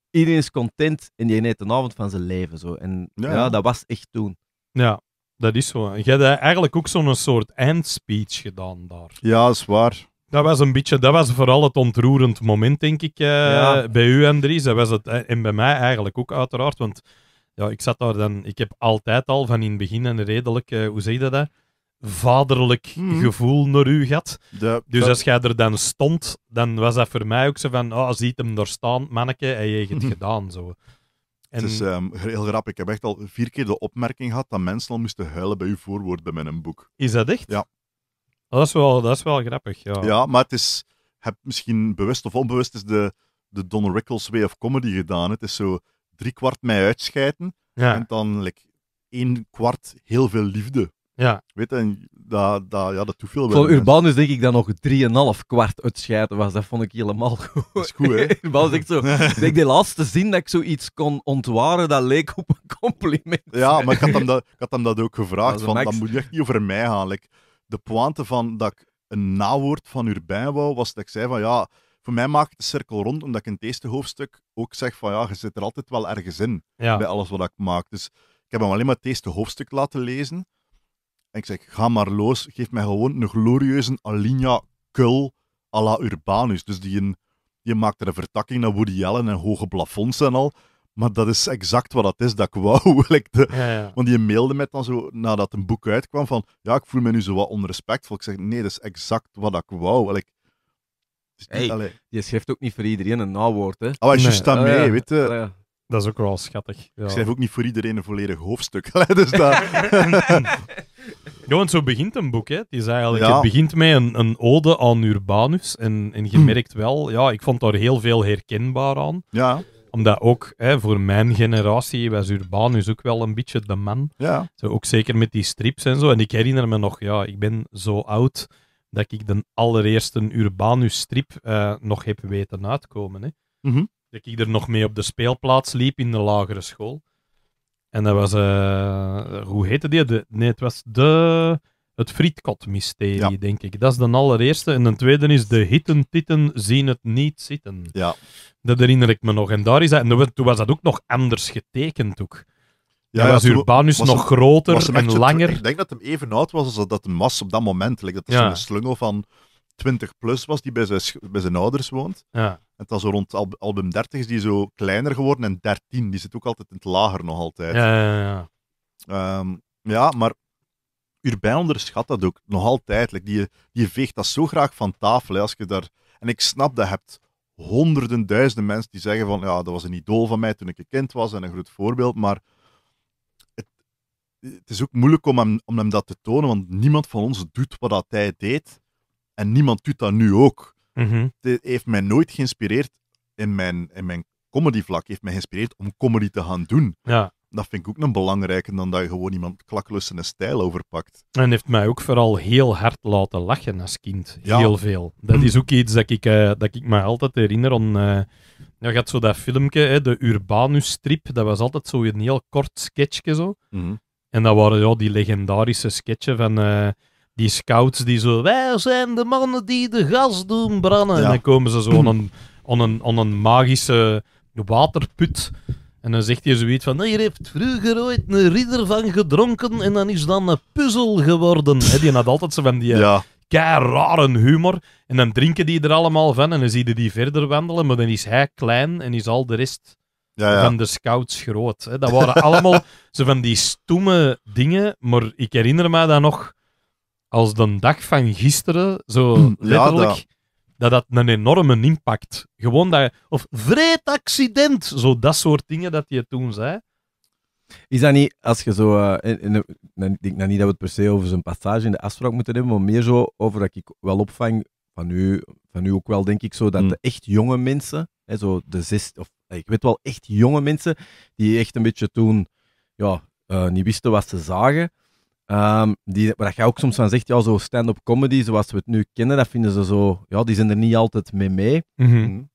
iedereen is content en die neemt een avond van zijn leven. Zo. En ja. dat was echt toen. Ja, dat is zo. En jij hebt eigenlijk ook zo'n soort eindspeech gedaan daar. Ja, zwaar is waar dat was een beetje, dat was vooral het ontroerend moment, denk ik, eh, bij u, Andries. Dat was het, eh, en bij mij eigenlijk ook, uiteraard. Want ja, ik zat daar dan, ik heb altijd al van in het begin een redelijk, eh, hoe zeg je dat? Vaderlijk mhm. gevoel naar u gehad. dus als jij er dan stond, dan was dat voor mij ook zo van, oh, ziet hem er staan, manneke, hij heeft het mhm. gedaan, zo. Het is ehm, heel grappig. Ik heb echt al vier keer de opmerking gehad dat mensen al moesten huilen bij uw voorwoorden met een boek. Is dat echt? Ja. Dat is wel, dat is wel grappig, ja. Ja, maar het is... Heb misschien bewust of onbewust is de, de Don Rickles way of comedy gedaan. Het is zo drie kwart mij uitscheiden en dan like, één kwart heel veel liefde. Ja. Weet je, en dat, dat, ja, dat toeviel veel Voor Urbanus denk ik dan nog 3,5 kwart uitscheiden was. Dat vond ik helemaal goed. Dat is goed, hè? *laughs* Urbanus zo... *laughs* denk de laatste zin dat ik zoiets kon ontwaren, dat leek op een compliment. Ja, maar ik had hem dat, ik had hem dat ook gevraagd. Dat van, dan moet echt niet over mij gaan. Like, de pointe van dat ik een nawoord van Urbain wou, was dat ik zei van ja, voor mij maakt de cirkel rond, omdat ik in het eerste hoofdstuk ook zeg van ja, je zit er altijd wel ergens in bij alles wat ik maak. Dus ik heb hem alleen maar het eerste hoofdstuk laten lezen. En ik zeg, ga maar los, geef mij gewoon een glorieuze Alinea Kul à la Urbanus. Dus die, een, maakt er een vertakking naar Woody Allen en hoge plafonds en al. Maar dat is exact wat dat is dat ik wou. *laughs* like Want die mailde mij dan zo nadat een boek uitkwam van ja, ik voel me nu zo wat onrespectvol. Ik zeg nee, dat is exact wat ik wou. Like, hey, je schrijft ook niet voor iedereen een nawoord, hè? Ah, nee. juist daarmee, oh, weet je. Ah, dat is ook wel schattig. Ik schrijf ook niet voor iedereen een volledig hoofdstuk. *laughs* dus dat... *laughs* ja, want zo begint een boek, hè. Het, is eigenlijk, het begint met een, een, ode aan Urbanus. En, en je *clears throat* merkt wel, ja, ik vond daar heel veel herkenbaar aan. Ja omdat ook hè, voor mijn generatie was Urbanus ook wel een beetje de man. Ja. Zo, ook zeker met die strips en zo. En ik herinner me nog, ja, ik ben zo oud dat ik de allereerste Urbanus strip eh, nog heb weten uitkomen. Hè. Mhm. Dat ik er nog mee op de speelplaats liep in de lagere school. En dat was, eh, hoe heette die? De, nee, het was de het frietkot-mysterie, denk ik. Dat is de allereerste. En de tweede is de hittentitten zien het niet zitten. Ja. Dat herinner ik me nog. En daar is dat, en toen was dat ook nog anders getekend ook. Ja, ja was Urbanus nog groter en langer. Ik denk dat hem even oud was als dat een was op dat moment. dat is een slungel van 20 plus was die bij zijn, bij zijn ouders woont. Ja. En dan zo rond album 30 is die zo kleiner geworden. En 13, die zit ook altijd in het lager nog altijd. Ja, ja, ja. ja ehm, maar Urbijn onderschat dat ook nog altijd. Je die, die veegt dat zo graag van tafel. als je daar... En ik snap dat je hebt honderden, duizenden mensen die zeggen van ja, dat was een idool van mij toen ik een kind was en een groot voorbeeld, maar het, het is ook moeilijk om hem, om hem dat te tonen, want niemand van ons doet wat dat hij deed en niemand doet dat nu ook. Mm Het heeft mij nooit geïnspireerd in mijn, in mijn comedy vlak, heeft mij geïnspireerd om comedy te gaan doen. Ja dat vind ik ook nog belangrijker dan dat je gewoon iemand klakkeloos en stijl overpakt. En heeft mij ook vooral heel hard laten lachen als kind. Ja. Heel veel. Dat hm. is ook iets dat ik, eh, dat ik me altijd herinner. Aan, uh, eh, je had zo dat filmpje, hè, de Urbanus-strip. Dat was altijd zo een heel kort sketchje zo. Hm. En dat waren ja, die legendarische sketchen van... Eh, die scouts die zo, wij zijn de mannen die de gas doen branden. En dan komen ze zo aan *clears throat* een, een, een magische waterput en dan zegt hij zoiets van: Je hebt vroeger ooit een ridder van gedronken en dan is dan een puzzel geworden. He, die had altijd zo van die eh, ja. rare humor. En dan drinken die er allemaal van en dan zie je die verder wandelen. Maar dan is hij klein en is al de rest ja, ja. van de scouts groot. dat waren allemaal *laughs* zo van die stoeme dingen. Maar ik herinner me dat nog als de dag van gisteren, zo letterlijk dat dat een enorme impact. Gewoon dat, of vreed accident, zo dat soort dingen dat je toen zei. Is dat niet, als je zo, uh, denk nou niet dat we het per se over zo'n passage in de afspraak moeten hebben, maar meer zo over dat ik wel opvang, van u, van u ook wel denk ik zo, dat mm. de echt jonge mensen, hè, zo de zes, of eh, ik weet wel echt jonge mensen, die echt een beetje toen, ja, eh, niet wisten wat ze zagen, Ehm, die, waar je ook soms van zegt, ja, zo stand-up comedy zoals we het nu kennen, dat vinden ze zo, ja, die zijn er niet altijd mee mee. Mm -hmm.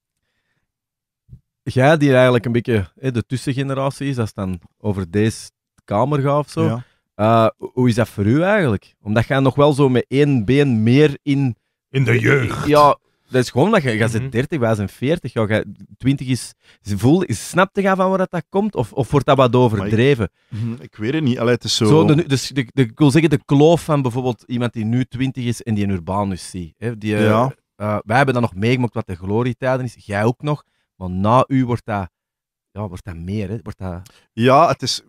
Jij, die eigenlijk een beetje hè, de tussengeneratie is, als het dan over deze kamer gaat of zo. Eh, hoe is dat voor u eigenlijk? Omdat jij nog wel zo met één been meer in... In de jeugd. Ja, dat is gewoon dat je, je zit 30, mhm. wij zijn 40, ja, 20 is, voel, is snap te gaan van waar dat komt? Of, of wordt dat wat overdreven? Ik, mhm, ik, weet het niet, Allee, het is zo... zo dus de, de, ik wil zeggen, de kloof van bijvoorbeeld iemand die nu 20 is en die een Urbanus ziet. Hè, die, eh, eh, wij hebben dan nog meegemaakt wat de glorietijden is, jij ook nog, maar na u wordt dat, ja, wordt dat meer. Hè? Wordt dat... Ja, het is...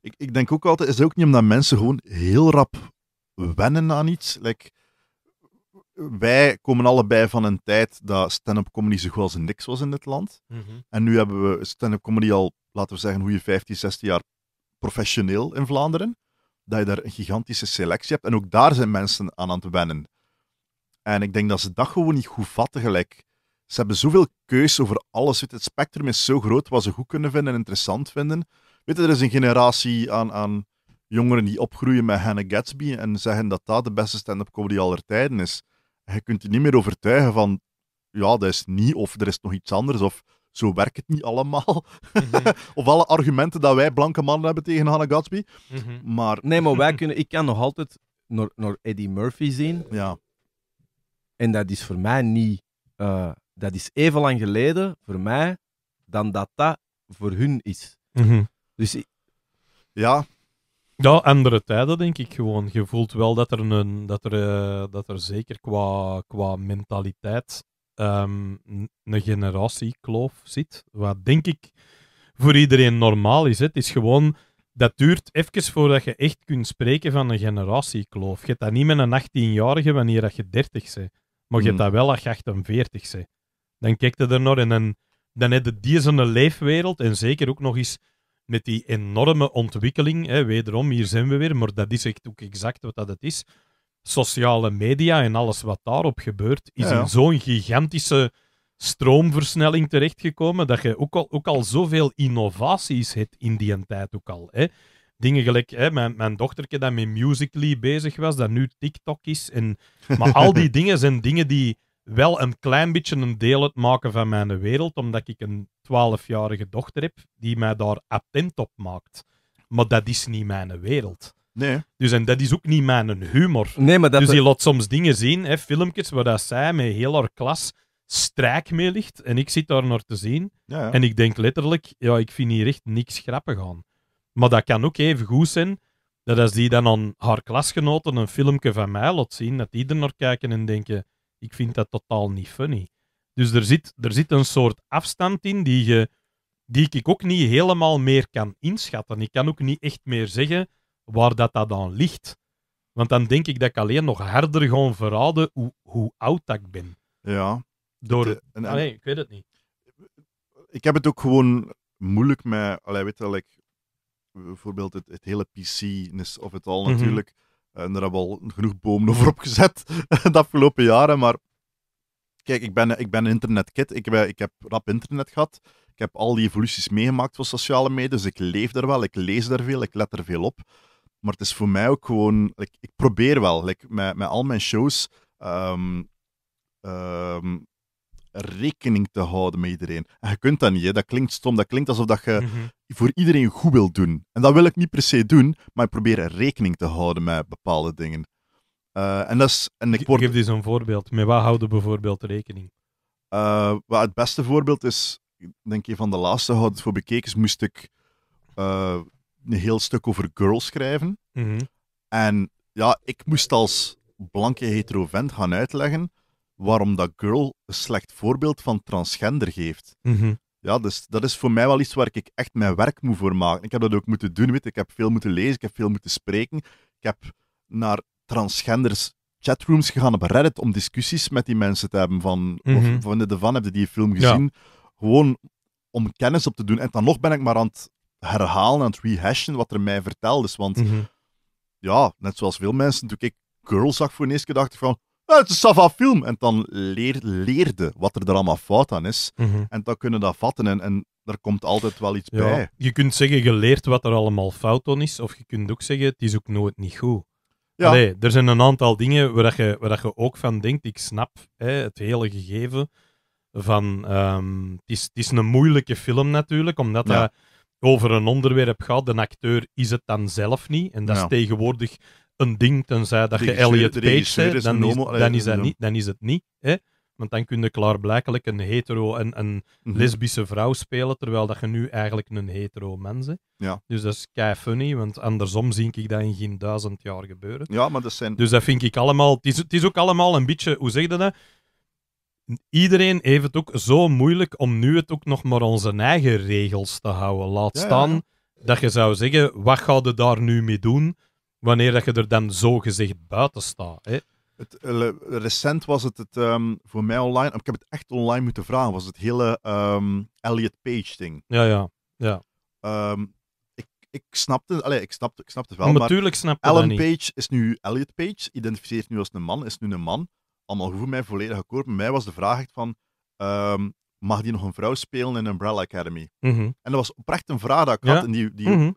Ik, ik denk ook altijd, is ook niet omdat mensen gewoon heel rap wennen aan iets. Like, wij komen allebei van een tijd dat stand-up comedy zo goed als niks was in dit land. Mhm. En nu hebben we stand-up comedy al, laten we zeggen, hoe je 15, 16 jaar professioneel in Vlaanderen. Dat je daar een gigantische selectie hebt. En ook daar zijn mensen aan aan het wennen. En ik denk dat ze dat gewoon niet goed vatten gelijk. Ze hebben zoveel keus over alles. Het spectrum is zo groot wat ze goed kunnen vinden en interessant vinden. Weet je, er is een generatie aan, aan jongeren die opgroeien met Hannah Gatsby en zeggen dat dat de beste stand-up comedy aller tijden is je kunt je niet meer overtuigen van, ja, dat is niet, of er is nog iets anders, of zo werkt het niet allemaal. Mhm. *laughs* of alle argumenten dat wij blanke mannen hebben tegen Hannah Gatsby. Mhm. maar... Nee, maar wij kunnen, ik kan nog altijd naar, naar Eddie Murphy zien. Ja. En dat is voor mij niet, eh, dat is even lang geleden voor mij dan dat dat voor hun is. Mhm. Dus ja, ja, andere tijden denk ik gewoon. Je voelt wel dat er, een, dat er, eh, dat er zeker qua, qua mentaliteit ehm, een generatiekloof zit. Wat denk ik voor iedereen normaal is. Hè. Het is gewoon, dat duurt even voordat je echt kunt spreken van een generatiekloof. Je hebt dat niet met een 18-jarige wanneer dat je 30 bent. Maar je hebt hmm. dat wel als je 48 bent. Dan kijk je er nog en dan, dan heb je die zijn leefwereld en zeker ook nog eens met die enorme ontwikkeling, hè, wederom, hier zijn we weer, maar dat is echt ook exact wat dat het is. Sociale media en alles wat daarop gebeurt, is in zo'n gigantische stroomversnelling terechtgekomen dat je ook al, ook al zoveel innovaties hebt in die tijd ook al. Hè. Dingen gelijk, hè, mijn, mijn dochterke dat met Musical.ly bezig was, dat nu TikTok is. En, maar al die *laughs* dingen zijn dingen die wel een klein beetje een deel uitmaken van mijn wereld, omdat ik een twaalfjarige dochter heb die mij daar attent op maakt. Maar dat is niet mijn wereld. Nee. Dus en dat is ook niet mijn humor. Nee, maar dat dus die laat soms dingen zien, hè, filmpjes waar dat zij met heel haar klas strijk mee ligt. En ik zit daar naar te zien. Ja, En ik denk letterlijk, ja, ik vind hier echt niks grappig aan. Maar dat kan ook even goed zijn dat als die dan aan haar klasgenoten een filmpje van mij laat zien, dat die er naar kijken en denken, ik vind dat totaal niet funny. Dus er zit, er zit een soort afstand in die, je, die ik ook niet helemaal meer kan inschatten. Ik kan ook niet echt meer zeggen waar dat, dat dan ligt. Want dan denk ik dat ik alleen nog harder gewoon verraden hoe, hoe oud ik ben. Ja. Door... Het, nee, ik weet het niet. Ik heb het ook gewoon moeilijk met... Allee, weet je, like, bijvoorbeeld het, het hele pc of het al mhm. natuurlijk. En daar hebben we al genoeg bomen over opgezet *laughs* de afgelopen jaren. Maar Kijk, ik ben, ik ben een internetkid. Ik, eh, ik heb rap internet gehad. Ik heb al die evoluties meegemaakt van sociale media. Dus ik leef daar wel. Ik lees daar veel. Ik let er veel op. Maar het is voor mij ook gewoon... ik probeer wel. met, met al mijn shows... Ehm, ehm, rekening te houden met iedereen. En je kunt dat niet. Hè? Dat klinkt stom. Dat klinkt alsof dat je mhm. voor iedereen goed wilt doen. En dat wil ik niet per se doen. Maar ik probeer rekening te houden met bepaalde dingen. Eh, en en ik Geef dus een voorbeeld. Met wat houden bijvoorbeeld rekening? Eh, wat het beste voorbeeld is, denk je van de laatste houd voor bekeken, moest ik eh, een heel stuk over girl schrijven. Mhm. En ja, ik moest als blanke heterovent gaan uitleggen waarom dat girl een slecht voorbeeld van transgender geeft. Mhm. Ja, dus dat is voor mij wel iets waar ik echt mijn werk moet voor maken. Ik heb dat ook moeten doen, weet Ik heb veel moeten lezen, ik heb veel moeten spreken. Ik heb naar transgenders chatrooms gegaan op Reddit om discussies met die mensen te hebben van mm -hmm. of ervan, mhm. heb je die film gezien? Gewoon om kennis op te doen. En dan nog ben ik maar aan het herhalen, aan het rehashen wat er mij verteld is. Want mhm. ja, net zoals veel mensen, toen ik Girls zag voor de eerste dacht ik van, het is een savafilm film. En dan leer, leerde wat er er allemaal fout aan is. Mhm. En dan kunnen dat vatten. En, en er komt altijd wel iets bij. Je kunt zeggen, je leert wat er allemaal fout aan is. Of je kunt ook zeggen, het is ook nooit niet goed. Ja. er zijn een aantal dingen waar, dat je, waar je ook van denkt. Ik snap hè, het hele gegeven van... Ehm, het, is, het is een moeilijke film natuurlijk, omdat ja. over een onderwerp gaat. De acteur is het dan zelf niet. En dat is tegenwoordig een ding, tenzij dat je Elliot Page bent. Dan, is, dan, dat niet, dan is het niet. Hè. Want dan kun je klaarblijkelijk een hetero en een mhm. lesbische vrouw spelen, terwijl dat je nu eigenlijk een hetero mens bent. Ja. Dus dat is kei funny, want andersom zie ik dat in geen duizend jaar gebeuren. Ja, maar dat zijn... Dus dat vind ik allemaal... Het is, het is ook allemaal een beetje... Hoe zeg je dat? Iedereen heeft het ook zo moeilijk om nu het ook nog maar onze eigen regels te houden. Laat staan dat je zou zeggen, wat ga je daar nu mee doen, wanneer dat je er dan zo gezegd buiten staat, hè? Het, eh, recent was het, het ehm, voor mij online, ik heb het echt online moeten vragen, was het hele ehm, Elliot Page ding. Ja, ja. ja. Ehm, ik, ik, snapte, allez, ik, snapte, ik snapte wel, natuurlijk snapte Alan Page is nu Elliot Page, identificeert nu als een man, is nu een man. Allemaal goed, mij volledig akkoord. mij was de vraag echt van, mag die nog een vrouw spelen in Umbrella Academy? Mhm. En dat was oprecht een vraag dat ik had, die, die mhm.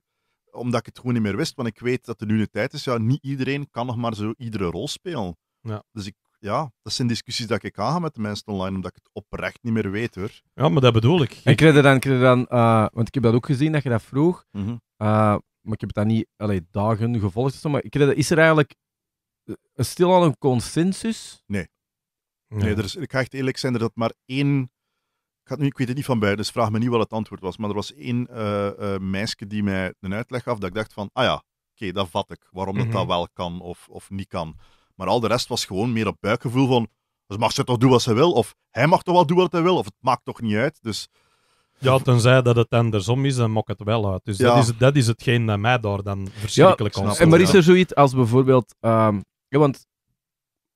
omdat ik het gewoon niet meer wist. Want ik weet dat er nu de tijd is. Ja, niet iedereen kan nog maar zo iedere rol spelen. Ja. Dus ik, ja, dat zijn discussies dat ik aanga met de mensen online, omdat ik het oprecht niet meer weet hoor. Ja, maar dat bedoel ik. En kreeg je dan, kreeg je dan eh, want ik heb dat ook gezien dat je dat vroeg, mhm. eh, maar ik heb dat niet allee, dagen gevolgd. Maar kreeg, is er eigenlijk eh, stil al een consensus? Nee. Nee, er is, ik ga echt eerlijk zijn, er dat maar één nu, ik weet het niet van buiten, dus vraag me niet wat het antwoord was. Maar er was één meisje die mij een uitleg gaf dat ik dacht van, ah ja, oké, dat vat ik. Waarom dat mhm. dat wel kan of, of niet kan. Maar al de rest was gewoon meer op buikgevoel van. Dus mag ze toch doen wat ze wil? Of hij mag toch wel doen wat hij wil? Of het maakt toch niet uit? Dus... Ja, tenzij dat het andersom is, dan maakt het wel uit. Dus ja. dat, is, dat is hetgeen dat mij daar dan verschrikkelijk ja, En Maar is er zoiets als bijvoorbeeld... Ehm, ja, want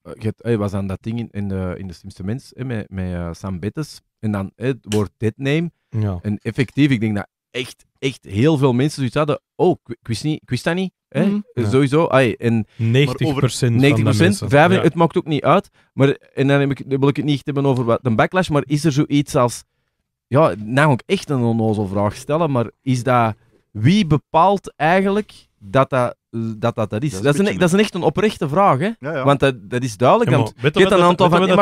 eh, je was aan dat ding in, de, in de slimste mens, met, met eh, Sam Bettes. En dan het woord deadname. Ja. En effectief, ik denk dat echt, echt heel veel mensen zoiets hadden. Oh, ik wist, niet, ik wist dat niet. Hè? Mm. Ja. Sowieso. Ai, en, 90%, 90 procent. Ja. Het maakt ook niet uit. Maar, en dan, heb ik, wil ik het niet hebben over wat, een backlash. Maar is er zoiets als. Ja, nou ik echt een onnozel vraag stellen. Maar is dat. Wie bepaalt eigenlijk dat dat dat dat, dat is. Dat is, een, dat is e- echt een oprechte vraag, hè? Want dat, eh, dat is duidelijk. want, je hebt een aantal van... die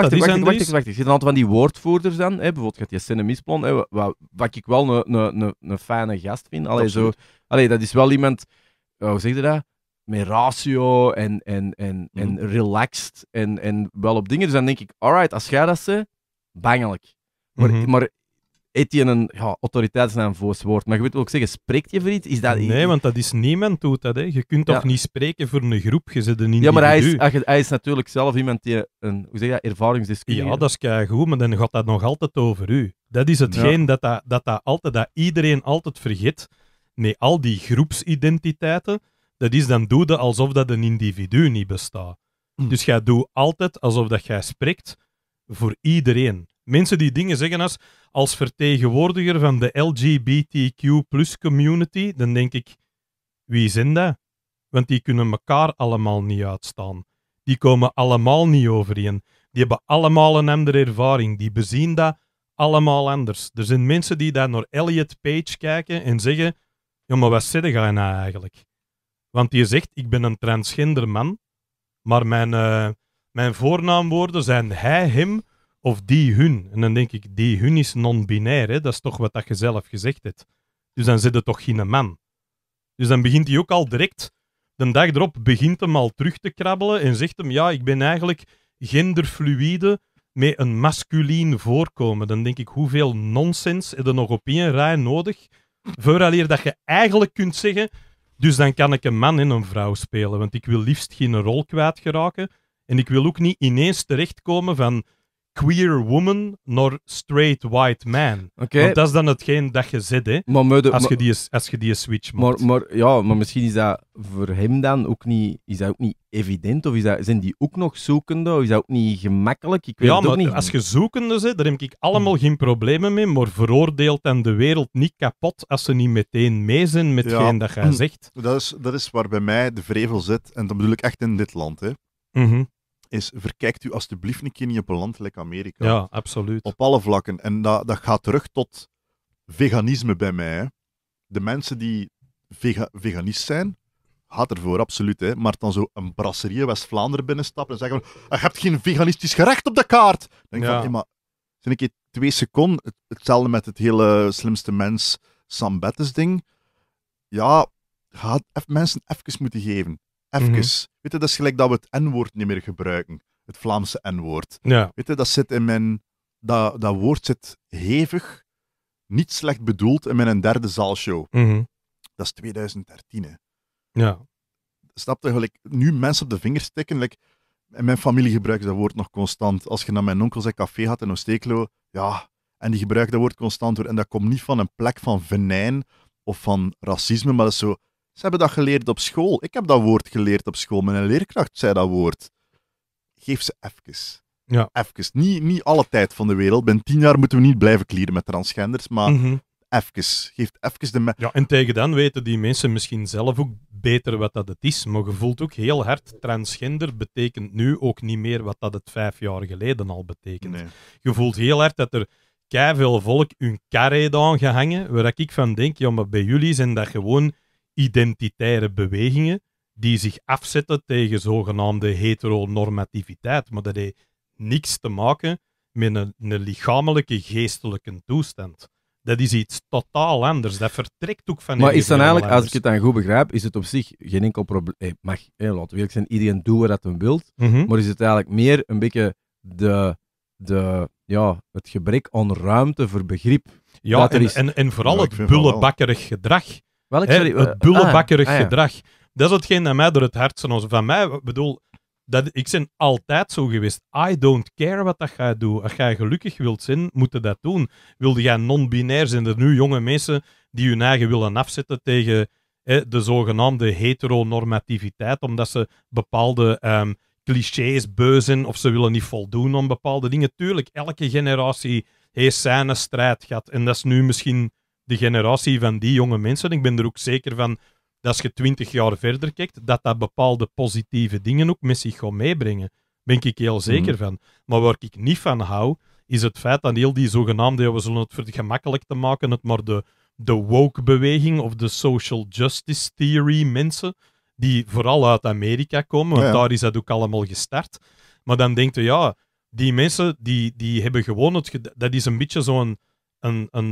Je een aantal van die woordvoerders dan. Hè? Bijvoorbeeld, gaat je Senne Misplan, Wat, wat ik wel een, een, een, een fijne gast vind. Allee, zo, allee, dat is wel iemand... Eh, hoe zeg je dat? Met ratio en, en, en, mhm. en relaxed en, en wel op dingen. Dus dan denk ik, alright, als jij dat ze, bangelijk. maar mhm. Eet je een ja, autoriteit is een woord, maar je wilt ook zeggen, spreekt je voor iets? Is dat... Nee, want dat is niemand doet dat. Hè. Je kunt toch niet spreken voor een groep, je zit een Ja, maar hij is, hij is natuurlijk zelf iemand die een hoe zeg je, ervaringsdeskundige Ja, dat is goed, maar dan gaat dat nog altijd over u. Dat is hetgeen dat, dat, dat, altijd, dat iedereen altijd vergeet. Nee, al die groepsidentiteiten, dat is dan doe alsof dat een individu niet bestaat. Hm. Dus jij doet altijd alsof dat jij spreekt voor iedereen mensen die dingen zeggen als, als vertegenwoordiger van de LGBTQ plus community, dan denk ik, wie zijn dat? Want die kunnen elkaar allemaal niet uitstaan. Die komen allemaal niet overeen. Die hebben allemaal een andere ervaring. Die bezien dat allemaal anders. Er zijn mensen die daar naar Elliot Page kijken en zeggen, ja, maar wat zeg je nou eigenlijk? Want je zegt, ik ben een transgender man, maar mijn, eh, mijn voornaamwoorden zijn hij, hem, of die hun. En dan denk ik, die hun is non-binair. Dat is toch wat dat je zelf gezegd hebt. Dus dan zit het toch geen man. Dus dan begint hij ook al direct, de dag erop begint hem al terug te krabbelen en zegt hem, ja, ik ben eigenlijk genderfluïde met een masculien voorkomen. Dan denk ik, hoeveel nonsens heb je nog op één rij nodig, eer dat je eigenlijk kunt zeggen, dus dan kan ik een man en een vrouw spelen, want ik wil liefst geen rol kwijtgeraken en ik wil ook niet ineens terechtkomen van queer woman naar straight white man. Okay. Want dat is dan hetgeen dat je zit, hè. als, je die, als je die switch maakt. Maar, maar, ja, maar misschien is dat voor hem dan ook niet, is dat ook niet evident? Of is dat, zijn die ook nog zoekende? Of is dat ook niet gemakkelijk? Ik weet ja, het maar ook niet. als je zoekende zit, daar heb ik allemaal geen problemen mee, maar veroordeelt dan de wereld niet kapot als ze niet meteen mee zijn met hetgeen dat jij hm. zegt. Dat is, dat is waar bij mij de vrevel zit, en dat bedoel ik echt in dit land, hè. Mm is verkijkt u alstublieft een keer niet op een land Amerika. Ja, absoluut. Op alle vlakken. En dat, dat gaat terug tot veganisme bij mij. De mensen die veganist zijn, gaat ervoor, absoluut. Hè. Maar dan zo een brasserie West-Vlaanderen binnenstappen en zeggen: ah, Je hebt geen veganistisch gerecht op de kaart. Dan denk ik ja. van: maar zijn een keer twee seconden. Hetzelfde met het hele slimste mens Sam Bettes ding. Ja, gaat mensen even moeten geven. Even. Mhm. Weet je, dat is gelijk dat we het N-woord niet meer gebruiken. Het Vlaamse N-woord. Ja. Weet je, dat zit in mijn... Dat, dat woord zit hevig, niet slecht bedoeld in mijn derde zaalshow. Mm Dat is 2013, Ja. Snap je? nu mensen op de vingers tikken, like, in mijn familie gebruikt dat woord nog constant. Als je naar mijn onkel zijn café gaat in Oosteklo, ja, en die gebruikt dat woord constant hoor. En dat komt niet van een plek van venijn of van racisme, maar dat is zo, ze hebben dat geleerd op school. Ik heb dat woord geleerd op school. Mijn leerkracht zei dat woord. Geef ze even. Ja. Even. Niet, niet alle tijd van de wereld. Binnen tien jaar moeten we niet blijven klieren met transgenders, maar mm -hmm. even. Geef even de... ja, en tegen dan weten die mensen misschien zelf ook beter wat dat het is. Maar je voelt ook heel hard, transgender betekent nu ook niet meer wat dat het vijf jaar geleden al betekent. Je voelt heel hard dat er veel volk hun karre aangehangen, waar ik van denk, ja, maar bij jullie zijn dat gewoon identitaire bewegingen die zich afzetten tegen zogenaamde heteronormativiteit. Maar dat heeft niks te maken met een, een lichamelijke geestelijke toestand. Dat is iets totaal anders. Dat vertrekt ook van. Maar is dan eigenlijk, als ik het dan goed begrijp, is het op zich geen enkel probleem. Eh, mag, hey, laten we zijn, iedereen doet wat hij wil. Mhm. Maar is het eigenlijk meer een beetje de, de, ja, het gebrek aan ruimte voor begrip? Ja, en, en, en, vooral het bullebakkerig gedrag sorry, het eh, bullebakkerig ah, ah, gedrag. Dat is hetgeen dat mij door het hart zou Van mij, bedoel, dat, ik ben altijd zo geweest. I don't care wat dat gaat doen. Als jij gelukkig wilt zijn, moet dat doen. Wilde jij non-binair zijn er nu jonge mensen die hun eigen willen afzetten tegen hè, de zogenaamde heteronormativiteit, omdat ze bepaalde um, clichés beuzen of ze willen niet voldoen aan bepaalde dingen. Tuurlijk, elke generatie heeft zijn strijd gehad. En dat is nu misschien de generatie van die jonge mensen. Ik ben er ook zeker van dat als je twintig jaar verder kijkt, dat dat bepaalde positieve dingen ook met zich gaat meebrengen. ben ik heel zeker mhm. van. Maar waar ik niet van hou, is het feit dat heel die zogenaamde, we zullen het vergemakkelijk te maken, het maar de, de woke-beweging of de social justice theory mensen, die vooral uit Amerika komen, want daar is dat ook allemaal gestart. Maar dan denkt je, ja, die mensen die, die hebben gewoon het... Dat is een beetje zo'n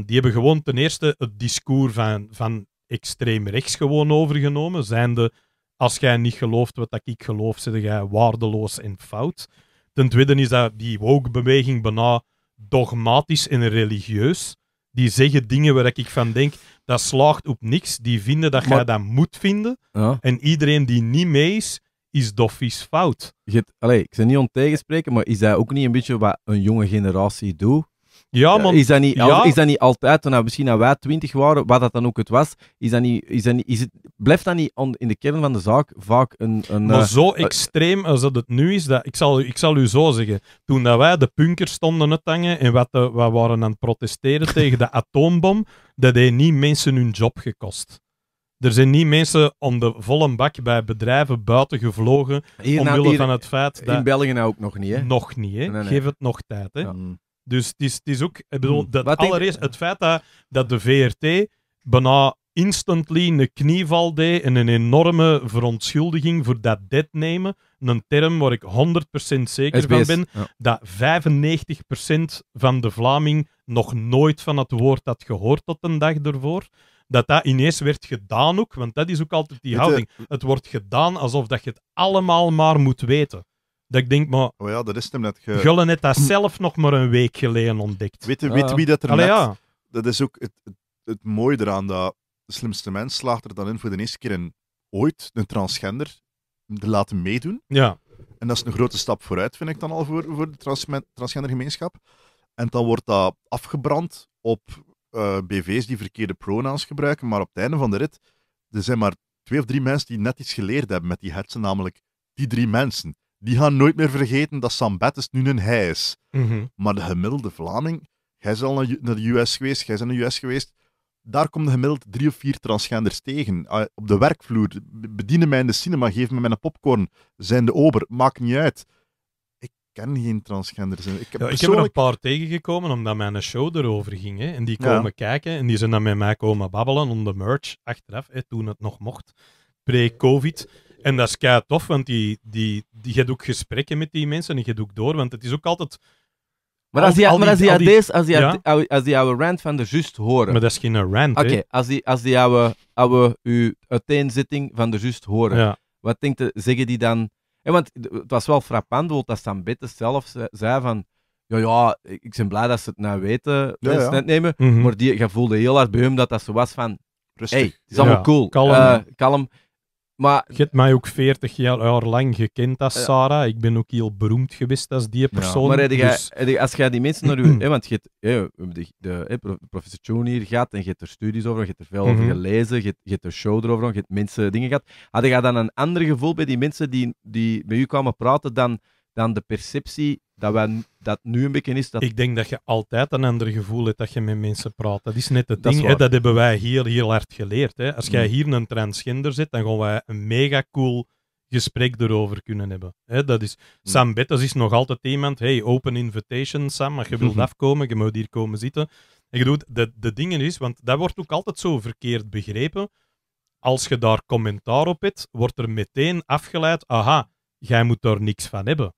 die hebben gewoon ten eerste het discours van, van extreem rechts gewoon overgenomen. Zijnde, als jij niet gelooft wat dat ik geloof, zit jij waardeloos en fout. Ten tweede is dat die woke-beweging bijna dogmatisch en religieus. Die zeggen dingen waar ik van denk, dat slaagt op niks. Die vinden dat jij dat moet vinden. En iedereen die niet mee is, is dof, is fout. Allee, ik zit niet om maar is dat ook niet een beetje wat een jonge generatie doet? Eh, ja, Is dat niet, is dat niet altijd, toen nou, misschien dat wij twintig waren, wat dat dan ook het was, is dat niet, is is het, blijft dat niet in de kern van de zaak vaak een... een maar eh, zo eh, extreem als dat het nu is, dat, ik, zal, ik zal u zo zeggen, toen dat wij de punkers stonden uithangen en wat, de, wij waren aan het protesteren *laughs* tegen de atoombom, dat heeft niet mensen hun job gekost. Er zijn niet mensen om de volle bak bij bedrijven buiten gevlogen. omwille nou, van het feit dat. In België nou ook nog niet, hè? Nog niet, hè? Geef het nog tijd, hè? Mm. Dus het is, ook, ik bedoel, hmm. dat allereerst het feit dat, dat de VRT bijna instantly een knieval deed en een enorme verontschuldiging voor dat dead nemen. Een term waar ik 100% zeker van ben, dat 95% van de Vlaming nog nooit van het woord had gehoord tot een dag ervoor. Dat dat ineens werd gedaan ook, want dat is ook altijd die houding. Het wordt gedaan alsof dat je het allemaal maar moet weten. Dat ik denk, maar... Oh ja, dat is hem net. Ge... Gullen net dat zelf nog maar een week geleden ontdekt. Weet, weet ah. wie dat er Allee, net... Ja. Dat is ook het, het, het, mooie eraan, dat de slimste mens slaagt er dan in voor de eerste keer in, ooit een transgender te laten meedoen. Ja. En dat is een grote stap vooruit, vind ik dan al, voor, voor de transgender gemeenschap. En dan wordt dat afgebrand op eh, BV's die verkeerde pronouns gebruiken, maar op het einde van de rit, er zijn maar twee of drie mensen die net iets geleerd hebben met die hetsen, namelijk die drie mensen die gaan nooit meer vergeten dat Sam Bettis nu een hij is. Mhm. Maar de gemiddelde Vlaming, jij is al naar de US geweest, jij is naar de US geweest, daar komen gemiddeld drie of vier transgenders tegen. Ah, op de werkvloer, bedienen mij in de cinema, geven me mijn popcorn, zijn de ober, maakt niet uit. Ik ken geen transgenders. Ik heb, persoonlijk... er een paar tegengekomen, omdat mijn show erover ging. Hè. En die komen kijken en die zijn dan met mij komen babbelen om de merch achteraf, hè, toen het nog mocht, pre-covid. En dat is kei tof, want die, die, die, hebt ook gesprekken met die mensen en je hebt ook door, want het is ook altijd... Maar als die, als die, die, als die oude rant van de Just horen... Maar dat is geen rant, Oké, als die, als die oude, oude uw uiteenzetting van de Just horen, wat denkt de, zeggen die dan... En want het was wel frappant, dat Sambette zelf zei van... Ja, ja, ik ben blij dat ze het nou weten, mensen net nemen. Mhm. Maar die, je voelde heel hard bij hem dat dat zo was van... Rustig. het is allemaal cool. Kalm. Eh, kalm. Maar, je hebt mij ook 40 jaar lang gekend als Sarah. Ik ben ook heel beroemd geweest als die persoon. Maar dus- als jij die mensen naar je, *clears throat* want je hebt de, de, professor Tjoen hier gaat en je hebt er studies over, je hebt er veel over mhm. gelezen, je, hebt er show erover, je hebt mensen dingen gehad. Had je dan een ander gevoel bij die mensen die, die met u kwamen praten dan dan de perceptie dat wij, dat nu een beetje is. Dat... Ik denk dat je altijd een ander gevoel hebt dat je met mensen praat. Dat is net het ding. Hè? Dat hebben wij hier heel hard geleerd. Hè? Als jij mm. hier een transgender zit, dan gaan wij een mega cool gesprek erover kunnen hebben. Hè? Dat is, mm. Sam Bettas is nog altijd iemand. Hey, open invitation, Sam. Maar je wilt mhm. afkomen, je moet hier komen zitten. En je doet de, de dingen is, want dat wordt ook altijd zo verkeerd begrepen. Als je daar commentaar op hebt, wordt er meteen afgeleid. Aha, jij moet daar niks van hebben.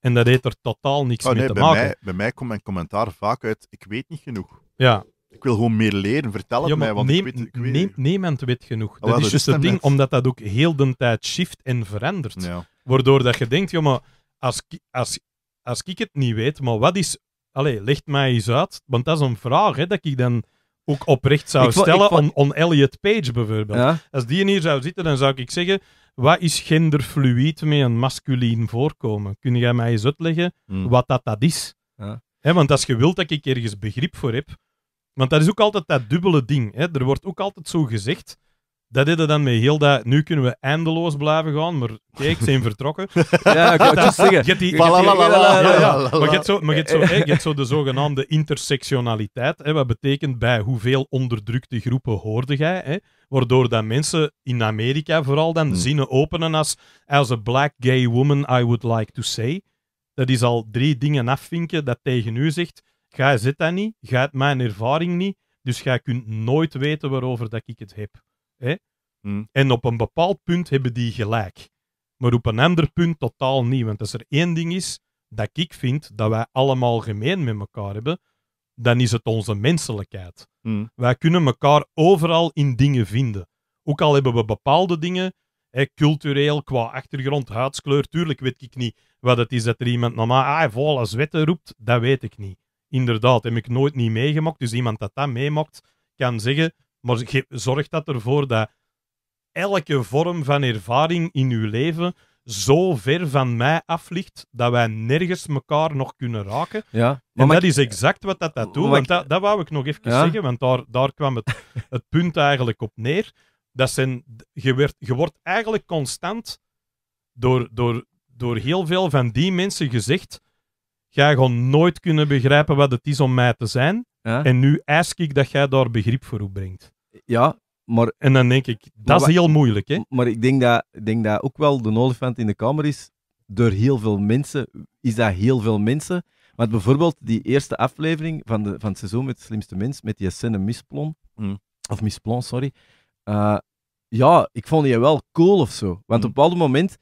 En dat heeft er totaal niks oh, mee te maken. bij mij komt mijn commentaar vaak uit: ik weet niet genoeg. Ja. Ik wil gewoon meer leren, vertel het mij. Want ik weet, ik Nee, Neem, niemand weet genoeg. Oh, dat, is juist het ding, omdat dat ook heel de tijd shift en verandert. Waardoor dat je denkt, ja, maar als, als, als ik het niet weet, maar wat is... Allee, leg mij eens uit, want dat is een vraag hè, dat ik dan ook oprecht zou stellen ik on, Elliot Page bijvoorbeeld. Als die hier zou zitten, dan zou ik zeggen, wat is genderfluïd met een masculien voorkomen? Kun jij mij eens uitleggen hmm. wat dat, dat is? Ja. want als je wilt dat ik ergens begrip voor heb, want dat is ook altijd dat dubbele ding. Er wordt ook altijd zo gezegd dat deden dan met Hilda. Nu kunnen we eindeloos blijven gaan, maar kijk, ze zijn vertrokken. *laughs* ja, ik het zeggen. Je hebt die- Maar je hebt zo- maar zo, zo de zogenaamde intersectionaliteit. Hè, wat betekent bij hoeveel onderdrukte groepen hoorde jij? Hè, waardoor dat mensen in Amerika vooral dan hmm. zinnen openen als As a black gay woman I would like to say. Dat is al drie dingen afvinken dat tegen u zegt. Gij zit dat niet, gij hebt mijn ervaring niet, dus jij kunt nooit weten waarover dat ik het heb. Hmm. En op een bepaald punt hebben die gelijk. Maar op een ander punt totaal niet. Want als er één ding is dat ik vind dat wij allemaal gemeen met elkaar hebben, dan is het onze menselijkheid. Hmm. Wij kunnen elkaar overal in dingen vinden. Ook al hebben we bepaalde dingen, hè, cultureel, qua achtergrond, huidskleur, tuurlijk weet ik niet wat het is dat er iemand naar mij, ah, vol als wetten roept, dat weet ik niet. Inderdaad, heb ik nooit niet meegemaakt. Dus iemand dat dat meemaakt, kan zeggen, maar zorg dat ervoor dat elke vorm van ervaring in uw leven zo ver van mij af ligt dat wij nergens elkaar nog kunnen raken. Ja, en dat is exact wat dat, dat doet. Want dat, dat wou ik nog even zeggen, want daar, daar kwam het, *laughs* het punt eigenlijk op neer. Dat zijn, je, wordt eigenlijk constant door, door, door heel veel van die mensen gezegd: je gewoon nooit kunnen begrijpen wat het is om mij te zijn. En nu eis ik dat jij daar begrip voor opbrengt. Ja, maar... En dan denk ik, dat is heel moeilijk, hè? Maar ik denk dat, ik denk dat ook wel de olifant in de kamer is. Door heel veel mensen is dat heel veel mensen. Want bijvoorbeeld die eerste aflevering van, de, van het seizoen met de slimste mens, met die scène Misplon, mm. of Misplon, sorry. Eh, ja, ik vond je wel cool of zo. Want mm. op een bepaald moment,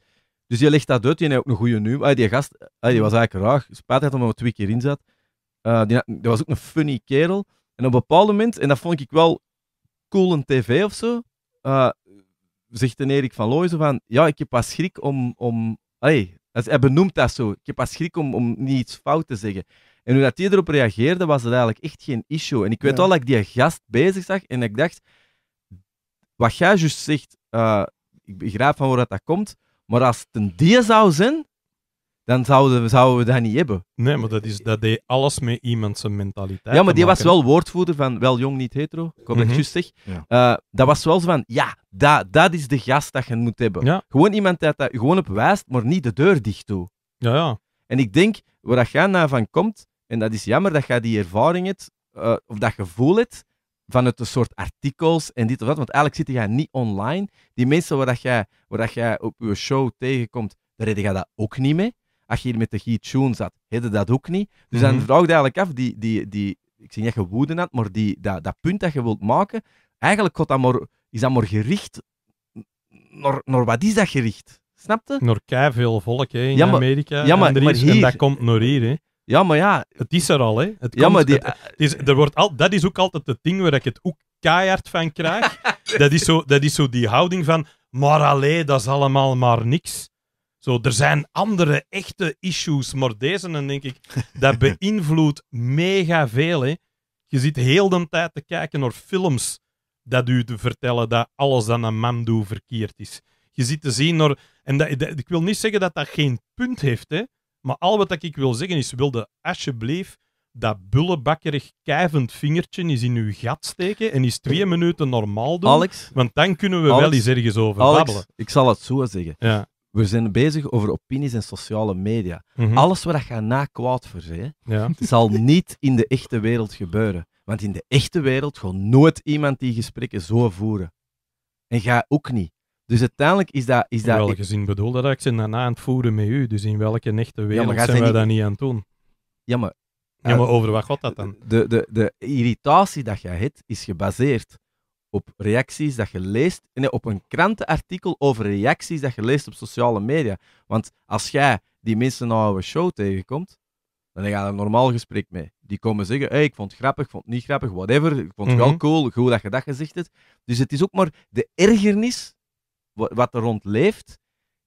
dus je legt dat uit, je hebt ook een goede nu. Ah, die gast, ah, die was eigenlijk raar. Spijt dat hij er twee keer in zat. Eh, die, dat was ook een funny kerel. En op een bepaald moment, en dat vond ik wel cool een tv of zo, eh, zegt een Erik van Looijen van, ja, ik heb pas schrik om... om allee, hij benoemt dat zo. Ik heb pas schrik om, om niet iets fout te zeggen. En hoe dat hij erop reageerde, was het eigenlijk echt geen issue. En ik weet ja. al dat ik die gast bezig zag en ik dacht, wat jij juist zegt, uh, ik begrijp van waar dat komt, maar als het een dia zou zijn, dan zouden we, zouden we dat niet hebben. Nee, maar dat, is, dat deed alles met iemand zijn mentaliteit. Ja, maar die was wel woordvoerder van wel jong, niet hetero. Ik hoop mhm. eh, dat was wel zo van, ja, dat, dat is de gast dat je moet hebben. Ja. Gewoon iemand dat, dat gewoon op wijst, maar niet de deur dicht doet. Ja, ja. En ik denk, waar dat jij naar nou van komt, en dat is jammer dat jij die ervaring hebt, uh, of dat gevoel hebt, vanuit een soort artikels en dit of dat, want eigenlijk zit jij niet online. Die mensen waar, dat jij, waar dat jij op je show tegenkomt, daar reden jij dat ook niet mee. Als je hier met de Guy Tune zat, hadden dat ook niet. Dus dan mhm. vraag je eigenlijk af, die, die, die, ik zeg niet dat je woede had, maar die, dat, dat punt dat je wilt maken, eigenlijk dat maar, is dat maar gericht naar, naar wat is dat gericht? Snapte? Naar kei veel volk hè, in Amerika. Ja, maar, en, maar hier, dat komt naar hier. Hè. Ja, maar ja. Het is er al, hè? Het ja, maar die, is, er wordt al, dat is ook altijd het ding waar ik het ook keihard van krijg. *laughs* dat, is zo, dat is zo die houding van. Maar alleen dat is allemaal maar niks er zijn andere echte issues, maar deze, denk ik, dat *laughs* beïnvloedt mega veel. Hè. Je zit heel de tijd te kijken naar films dat u te vertellen dat alles aan een mamdoe verkeerd is. Je zit te zien naar... En dat, ik wil niet zeggen dat dat geen punt heeft, hè. Maar al wat ik wil zeggen is, wilde alsjeblieft dat bullebakkerig kijvend vingertje is in uw gat steken en is twee eh, minuten normaal doen. Alex? Want dan kunnen we wel eens ergens over Alex, babbelen. ik zal het zo zeggen. Ja. We zijn bezig over opinies en sociale media. Mhm. Alles wat je na kwaad voor ja. zal niet in de echte wereld gebeuren. Want in de echte wereld gaat nooit iemand die gesprekken zo voeren. En ga ook niet. Dus uiteindelijk is dat... Is in dat welke zin bedoelde dat? Ik ze daarna aan het voeren met u. Dus in welke echte wereld zijn wij dat niet aan het doen? Ja, maar... Ja, maar eh, over wat dat dan? De, de, de irritatie dat jij hebt, is gebaseerd op reacties dat je leest, nee, op een krantenartikel over reacties dat je leest op sociale media. Want als jij die mensen nou een show tegenkomt, dan ga je een normaal gesprek mee. Die komen zeggen, hey, ik vond het grappig, ik vond het niet grappig, whatever. Ik vond het wel mhm. cool, goed dat je dat gezegd hebt. Dus het is ook maar de ergernis, wat er rond leeft,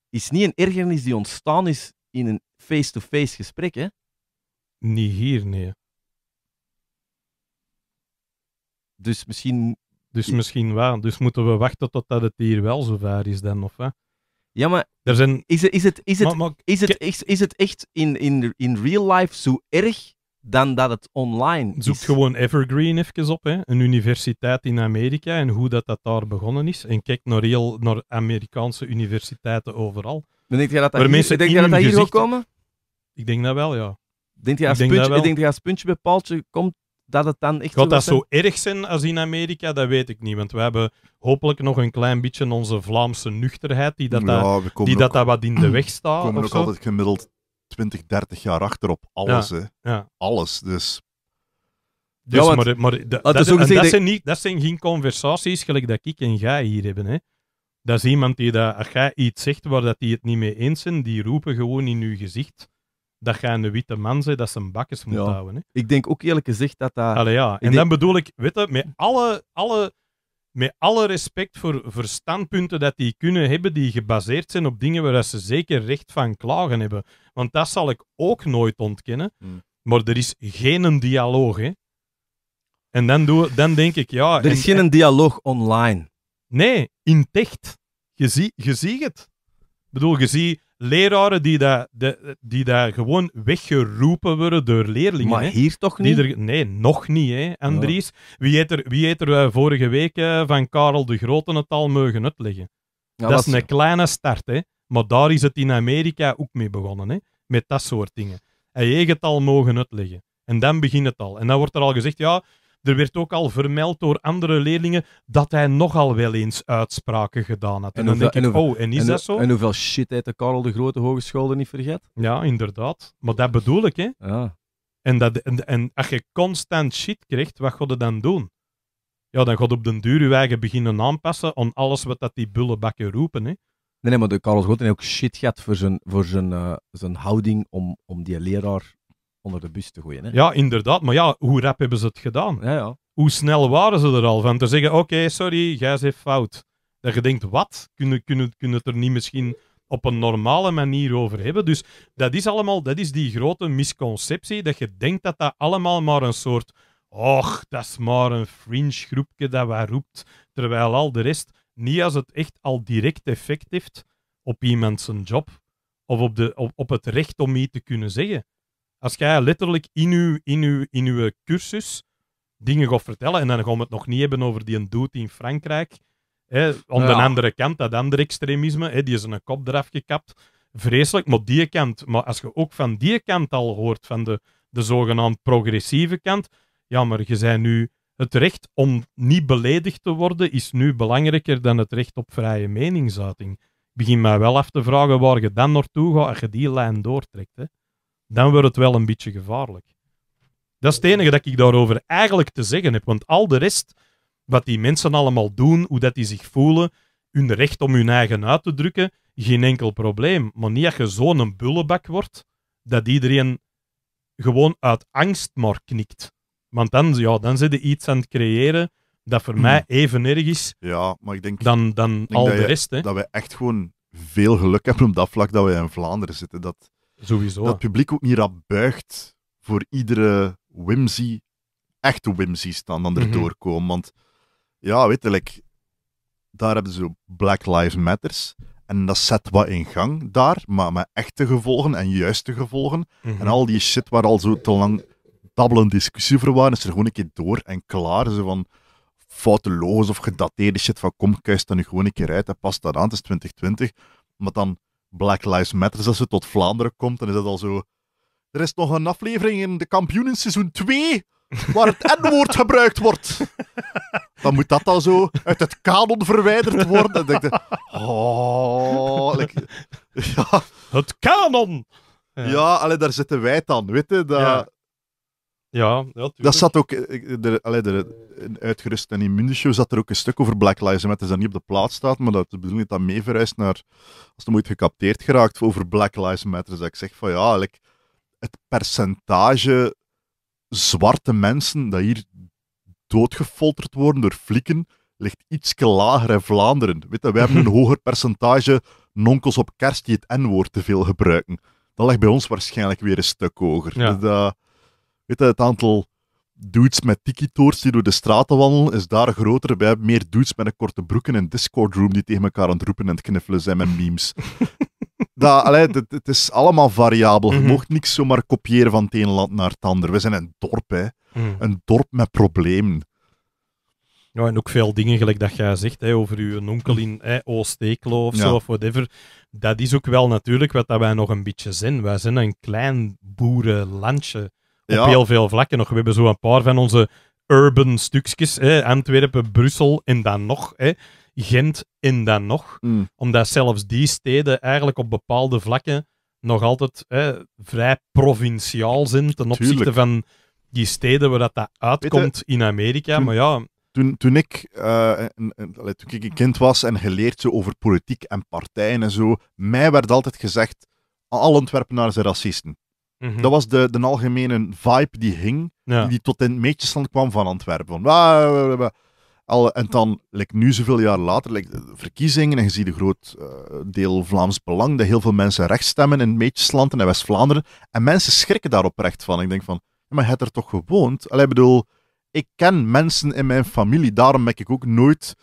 is niet een ergernis die ontstaan is in een face-to-face -face gesprek, hè? Niet hier, nee. Dus misschien dus misschien wel. Dus moeten we wachten totdat het hier wel zover is dan, of hè? Ja, maar is, het, is, het, is, het, is, het, is, het echt in, in, in real life zo erg dan dat het online is. Zoek gewoon Evergreen even op, hè? een universiteit in Amerika en hoe dat, dat daar begonnen is. En kijk naar, heel, naar Amerikaanse universiteiten overal. denk je dat dat, hier, denk dat, hier wil komen? Ik denk dat wel, ja. Denk je als, denk puntje, dat Denk je als puntje bij paaltje komt dat het dan echt. Gaat dat zo erg zijn als in Amerika? Dat weet ik niet. Want we hebben hopelijk nog een klein beetje onze Vlaamse nuchterheid die dat, die dat, wat in de weg staat. We komen ook altijd gemiddeld 20, 30 jaar achter op alles. hè. Ja. Alles. Dus. dus ja, maar, dat, dat, zijn niet, dat zijn geen conversaties gelijk dat ik en jij hier hebben. Hè. Dat is iemand die, dat, als jij iets zegt waar dat die het niet mee eens zijn, die roepen gewoon in uw gezicht dat je een witte man bent, dat ze een bakjes moet houden. Hè. Ik denk ook eerlijk gezegd dat dat... Allee, ja. En dan bedoel ik, weet met alle, alle, met alle respect voor, verstandpunten dat die kunnen hebben, die gebaseerd zijn op dingen waar ze zeker recht van klagen hebben. Want dat zal ik ook nooit ontkennen. Hmm. Maar er is geen dialoog, hè. En dan, doe, dan denk ik, ja... Er is geen dialoog online. Nee, in ticht. Je, zie, je ziet het. Ik bedoel, je ziet leraren die daar, die daar gewoon weggeroepen worden door leerlingen. Maar hier toch niet? nee, nog niet, hè, Andries. Wie heeft er, wie heeft er eh, vorige week eh, van Karel de Grote het al mogen uitleggen? dat, is een kleine start, hè. Maar daar is het in Amerika ook mee begonnen, hè. Met dat soort dingen. Hij heeft het al mogen uitleggen. En dan begint het al. En dan wordt er al gezegd, ja, er werd ook al vermeld door andere leerlingen dat hij nogal wel eens uitspraken gedaan had. En, dan hoeveel, denk ik, oh, en is dat zo? En hoeveel shit heeft de Karel de Grote Hogeschool er niet verget? Ja, inderdaad. Maar dat bedoel ik, hè. Ja. En, dat, en, als je constant shit krijgt, wat gaat je dan doen? Ja, dan gaat op den duur je eigen beginnen aanpassen aan alles wat dat die bullebakken roepen, hè. Nee, nee, maar de Karel Grote heeft ook shit gehad voor zijn, voor zijn, eh, zijn houding om, om die leraar onder de bus te gooien. Hè? Ja, inderdaad. Maar ja, hoe rap hebben ze het gedaan? ja. Hoe snel waren ze er al van te zeggen: oké, sorry, jij zit fout. Dat je denkt: wat? Kunnen, kunnen, kunnen het er niet misschien op een normale manier over hebben? Dus dat is allemaal, dat is die grote misconceptie. Dat je denkt dat dat allemaal maar een soort. Och, dat is maar een fringe groepje dat wij roept. Terwijl al de rest, niet als het echt al direct effect heeft op iemand zijn job. Of op, de, op, op het recht om iets te kunnen zeggen. Als jij letterlijk in uw, in uw, in uw cursus dingen gaat vertellen, en dan gaan we het nog niet hebben over die een dude in Frankrijk, hè, aan de andere kant, dat andere extremisme, hè, die is een kop eraf gekapt. Vreselijk, maar die kant. Maar als je ook van die kant al hoort, van de, de zogenaamd progressieve kant, ja, maar je zijn nu het recht om niet beledigd te worden is nu belangrijker dan het recht op vrije meningsuiting. Ik begin mij wel af te vragen waar je dan naartoe gaat als je die lijn doortrekt. Hè? dan wordt het wel een beetje gevaarlijk. Dat is het enige dat ik daarover eigenlijk te zeggen heb. Want al de rest, wat die mensen allemaal doen, hoe dat die zich voelen, hun recht om hun eigen uit te drukken, geen enkel probleem. Maar niet dat je zo'n bullebak wordt, dat iedereen gewoon uit angst maar knikt. Want dan, ja, dan zit je iets aan het creëren dat voor hmm. mij even erg is ja, maar ik denk, dan, dan al de rest. Hè. Dat we echt gewoon veel geluk hebben op dat vlak dat we in Vlaanderen zitten. Dat dat het publiek ook niet rap buigt voor iedere whimsy, echte whimsies dan, dan erdoor mhm. Want ja, weet like, daar hebben ze Black Lives Matters. En dat zet wat in gang daar, maar met echte gevolgen en juiste gevolgen. Mhm. En al die shit waar al zo te lang een discussie voor waren, is er gewoon een keer door en klaar. Ze van foute logos of gedateerde shit van kom, kuist dan nu gewoon een keer uit en past dat aan, het is 2020. Maar dan Black Lives Matter, als ze tot Vlaanderen komt, dan is dat al zo... Er is nog een aflevering in de kampioenen seizoen 2 waar het *laughs* N-woord gebruikt wordt. *laughs* Dan moet dat al zo uit het kanon verwijderd worden. Dan denk ik, oh... *laughs* ja. Het kanon! Ja, ja daar zitten wij dan, weet Dat, ja, dat zat ook. Eh, in de uitgerust en in Mundeshow zat er ook een stuk over Black Lives Matter. Dat niet op de plaats staat, maar dat de bedoeling dat mee naar. Als er ooit gecapteerd geraakt over Black Lives Matter. Dat ik zeg van ja, het percentage zwarte mensen dat hier doodgefolterd worden door flikken ligt iets lager in Vlaanderen. Weet wij hebben een *laughs* hoger percentage nonkels op kerst die het N-woord te veel gebruiken. Dat ligt bij ons waarschijnlijk weer een stuk hoger. Ja. Dus weet je, het aantal dudes met tiki-toorts die door de straten wandelen, is daar groter. Wij hebben meer dudes met een korte broek in een Discord-room die tegen elkaar aan het roepen en het kniffelen zijn met memes. *laughs* dat, allee, het is allemaal variabel. Je mm -hmm. mocht niks zomaar kopiëren van het ene land naar het ander. We zijn een dorp, hè. Mhm. Een dorp met problemen. Ja, en ook veel dingen, gelijk dat jij zegt, hè, over uw onkel in oost of zo, of whatever. Dat is ook wel natuurlijk wat dat wij nog een beetje zijn. Wij zijn een klein boerenlandje ja. op heel veel vlakken nog. We hebben zo een paar van onze urban stukjes. Antwerpen, Brussel en dan nog. Gent en dan nog. Mm. Omdat zelfs die steden eigenlijk op bepaalde vlakken nog altijd vrij provinciaal zijn ten opzichte van die steden waar dat, dat uitkomt in Amerika. Toen, maar ja... Toen, toen, ik, eh, toen ik een kind was en geleerd zo over politiek en partijen en zo, mij werd altijd gezegd, al Antwerpenaren zijn racisten. Mhm. Dat was de, de algemene vibe die hing, die, tot in meetjesland kwam van Antwerpen. Ah, Al, en dan, like, nu zoveel jaar later, like, verkiezingen, en je ziet een groot eh, deel Vlaams Belang, dat heel veel mensen rechtstemmen stemmen in meetjesland en West-Vlaanderen. En mensen schrikken daarop recht van. Ik denk van, maar je hebt er toch gewoond? Allee, ik bedoel, ik ken mensen in mijn familie, daarom ben ik ook nooit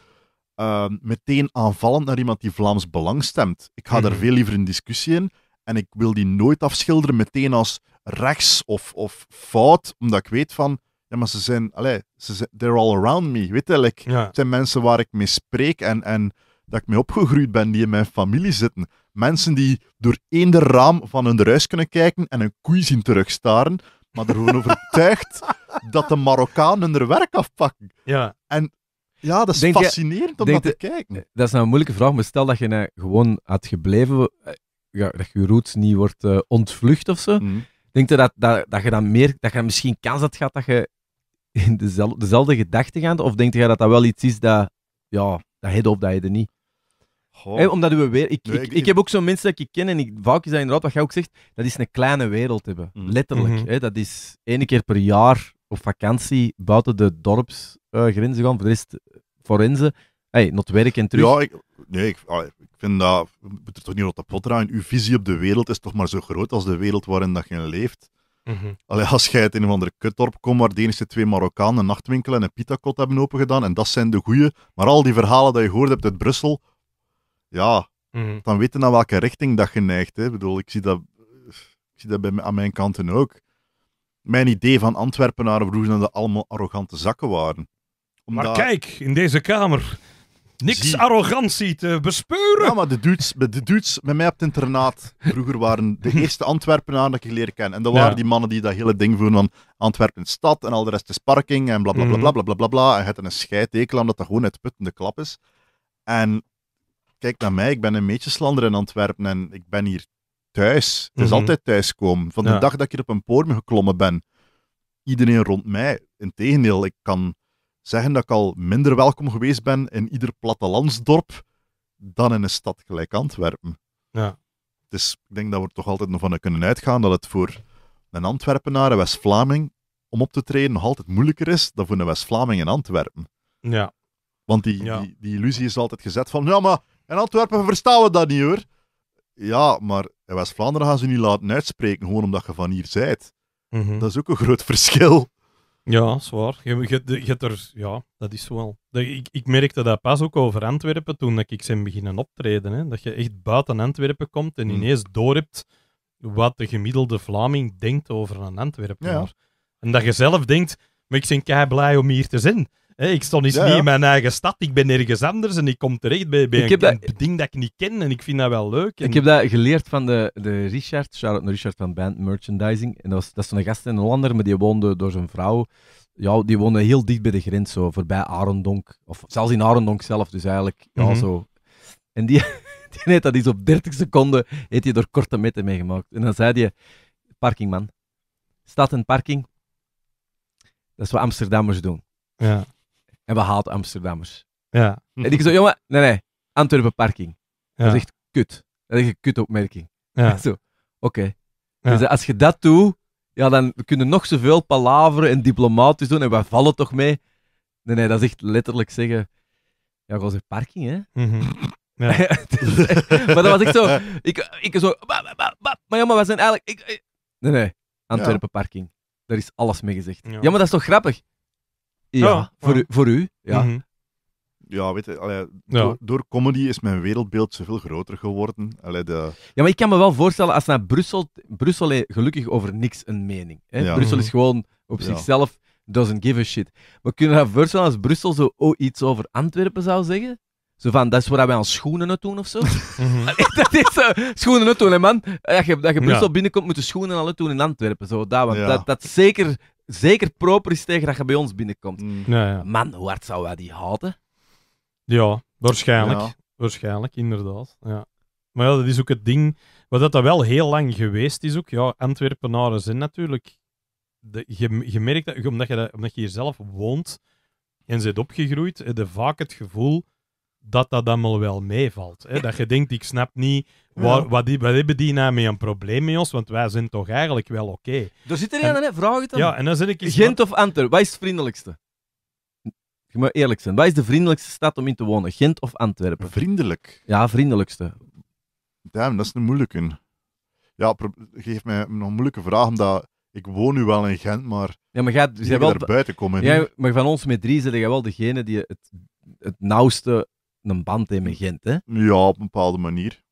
eh, meteen aanvallend naar iemand die Vlaams Belang stemt. Ik ga daar mhm. veel liever een discussie in. En ik wil die nooit afschilderen meteen als rechts of, of fout, omdat ik weet van, ja, maar ze zijn, allez, ze they're all around me. Weet je, like, ja. het zijn mensen waar ik mee spreek en, en dat ik mee opgegroeid ben, die in mijn familie zitten. Mensen die door de raam van hun huis kunnen kijken en een koeien zien terugstaren, maar er gewoon *laughs* overtuigd dat de Marokkanen hun werk afpakken. Ja. En ja, dat is fascinerend om dat te kijken. Dat is nou een moeilijke vraag, maar stel dat je nou gewoon had gebleven eh, ja, dat je roots niet wordt eh, ontvlucht of zo. Mhm. Denk je dat, dat, dat je dan meer, dat je misschien kans had gehad dat je in dezelfde, dezelfde gedachten gaat? Of denk je dat dat wel iets is dat, ja, dat heet of dat je er niet? Hey, eh, omdat we weer, ik, ik, heb ook zo'n mensen dat ik ken en ik, vaak is dat inderdaad wat jij ook zegt, dat is een kleine wereld hebben. Mhm. Letterlijk. Mhm. dat is ene keer per jaar op vakantie buiten de dorpsgrenzen uh, gaan, voor de rest forenzen hey, not werk en terug. Ja, ik, nee, ik, ik vind dat, we moet er toch niet op de pot draaien. Uw visie op de wereld is toch maar zo groot als de wereld waarin dat je leeft. Mm als jij uit een of andere kutdorp komt waar de enige twee Marokkanen een nachtwinkel en een pitakot hebben opengedaan, en dat zijn de goeie, maar al die verhalen dat je gehoord hebt uit Brussel, ja, mm -hmm. dan weten naar welke richting dat je neigt. Hè. Ik bedoel, ik zie dat, ik zie dat bij, aan mijn kanten ook. Mijn idee van Antwerpenaren vroegen dat allemaal arrogante zakken waren. Maar kijk, in deze kamer Niks arrogantie te bespeuren. Ja, maar de dudes, de dudes met mij op het internaat vroeger waren de *laughs* eerste Antwerpenaren dat ik geleerd kennen. En dat waren die mannen die dat hele ding voeren van Antwerpen stad en al de rest is parking en bla bla bla mhm. bla bla bla bla. bla. En je een scheidekel omdat dat gewoon het puttende klap is. En kijk naar mij, ik ben een beetje slander in Antwerpen en ik ben hier thuis. Het is mm -hmm. altijd thuiskomen. Van de dag dat ik hier op een poorm geklommen ben, iedereen rond mij. Integendeel, ik kan zeggen dat ik al minder welkom geweest ben in ieder plattelandsdorp dan in een stad gelijk Antwerpen. Ja. Dus ik denk dat we er toch altijd nog van kunnen uitgaan dat het voor een Antwerpenaar, een West-Vlaming, om op te treden nog altijd moeilijker is dan voor een West-Vlaming in Antwerpen. Ja. Want die, die, illusie is altijd gezet van, ja, maar in Antwerpen verstaan we dat niet hoor. Ja, maar in West-Vlaanderen gaan ze niet laten uitspreken, gewoon omdat je van hier zijt. Mhm. Dat is ook een groot verschil. Ja, zwaar Je, je, je, je er, ja, dat is wel. ik, ik merkte dat pas ook over Antwerpen toen ik zijn beginnen optreden. Hè. Dat je echt buiten Antwerpen komt en hmm. ineens doorhebt wat de gemiddelde Vlaming denkt over een Antwerpenaar. En dat je zelf denkt, maar ik ben kei blij om hier te zijn ik stond niet in mijn eigen stad, ik ben ergens anders en ik kom terecht bij, bij een, ding dat ik niet ken en ik vind dat wel leuk. Ik heb dat geleerd van de, de Richard, Charlotte naar Richard van Band Merchandising. En dat, was, dat is een gast in Hollander, maar die woonde door zijn vrouw. Ja, die woonde heel dicht bij de grens, zo, voorbij Arendonk. Of zelfs in Arendonk zelf, dus eigenlijk ja, mhm. zo. En die, *laughs* die heeft dat is op 30 seconden, heeft hij door korte metten meegemaakt. En dan zei hij, parkingman, staat een parking, dat is wat Amsterdammers doen. Ja. En we haalt Amsterdammers. Ja. En ik zo, jongen, nee, nee, Antwerpen parking. Dat is echt kut. Dat is een kutopmerking. Ja. *laughs* Zo, oké. Dus als je dat doet, ja, dan kunnen nog zoveel palaveren en diplomatisch doen en we vallen toch mee. Nee, nee, dat is echt letterlijk zeggen, ja, gewoon zeggen parking, hè. Mm *laughs* maar dat was ik zo, ik, ik zo, maar ja, we zijn eigenlijk, ik, nee, nee, Antwerpen parking. Daar is alles mee gezegd. Ja. ja, maar dat is toch grappig? Ja, Voor, U, voor u. Ja. Mhm. Ja, weet je, Door, comedy is mijn wereldbeeld zoveel groter geworden. Allee, de... Ja, maar ik kan me wel voorstellen, als naar Brussel... Brussel heeft eh, gelukkig over niks een mening. Hè? Brussel is mhm. gewoon op zichzelf, doesn't give a shit. Maar kun je dat voorstellen als Brussel zo oh, iets over Antwerpen zou zeggen? Zo van, dat is waar wij aan schoenen het doen of zo. Mhm. *laughs* dat is eh, schoenen het doen, hè, man. Eh, dat je, dat je Brussel ja. binnenkomt, moeten schoenen al doen in Antwerpen. Zo, dat, want dat, dat, zeker zeker proper is tegen dat je bij ons binnenkomt. Mm. Ja, ja. Man, hoe hard zou wij die houden? Ja, waarschijnlijk. Waarschijnlijk, inderdaad. Ja. Maar ja, dat is ook het ding. Wat dat wel heel lang geweest is ook. Ja, Antwerpenaren zijn natuurlijk... De, je, je, merkt dat, omdat je, omdat je hier zelf woont en zit opgegroeid, heb je vaak het gevoel dat dat allemaal wel meevalt. Hè? Dat je denkt, ik snap niet, wat, die, wat hebben die nou mee een probleem met ons? Want wij zijn toch eigenlijk wel oké. Okay. Er zit er een, hè? vraag het dan. Ja, en dan zit ik Gent of Antwerpen, wat is het vriendelijkste? Je moet eerlijk zijn, wat is de vriendelijkste stad om in te wonen? Gent of Antwerpen? Vriendelijk. Ja, vriendelijkste. Damn, dat is een moeilijke. Ja, geef mij een moeilijke vraag, omdat ik woon nu wel in Gent, maar ja, maar jij, Je wel, daar buiten komen. Ja, maar van ons met drie zit jij wel degene die het, het nauwste een band in mijn mm. Gent, hè? Ja, op een bepaalde manier.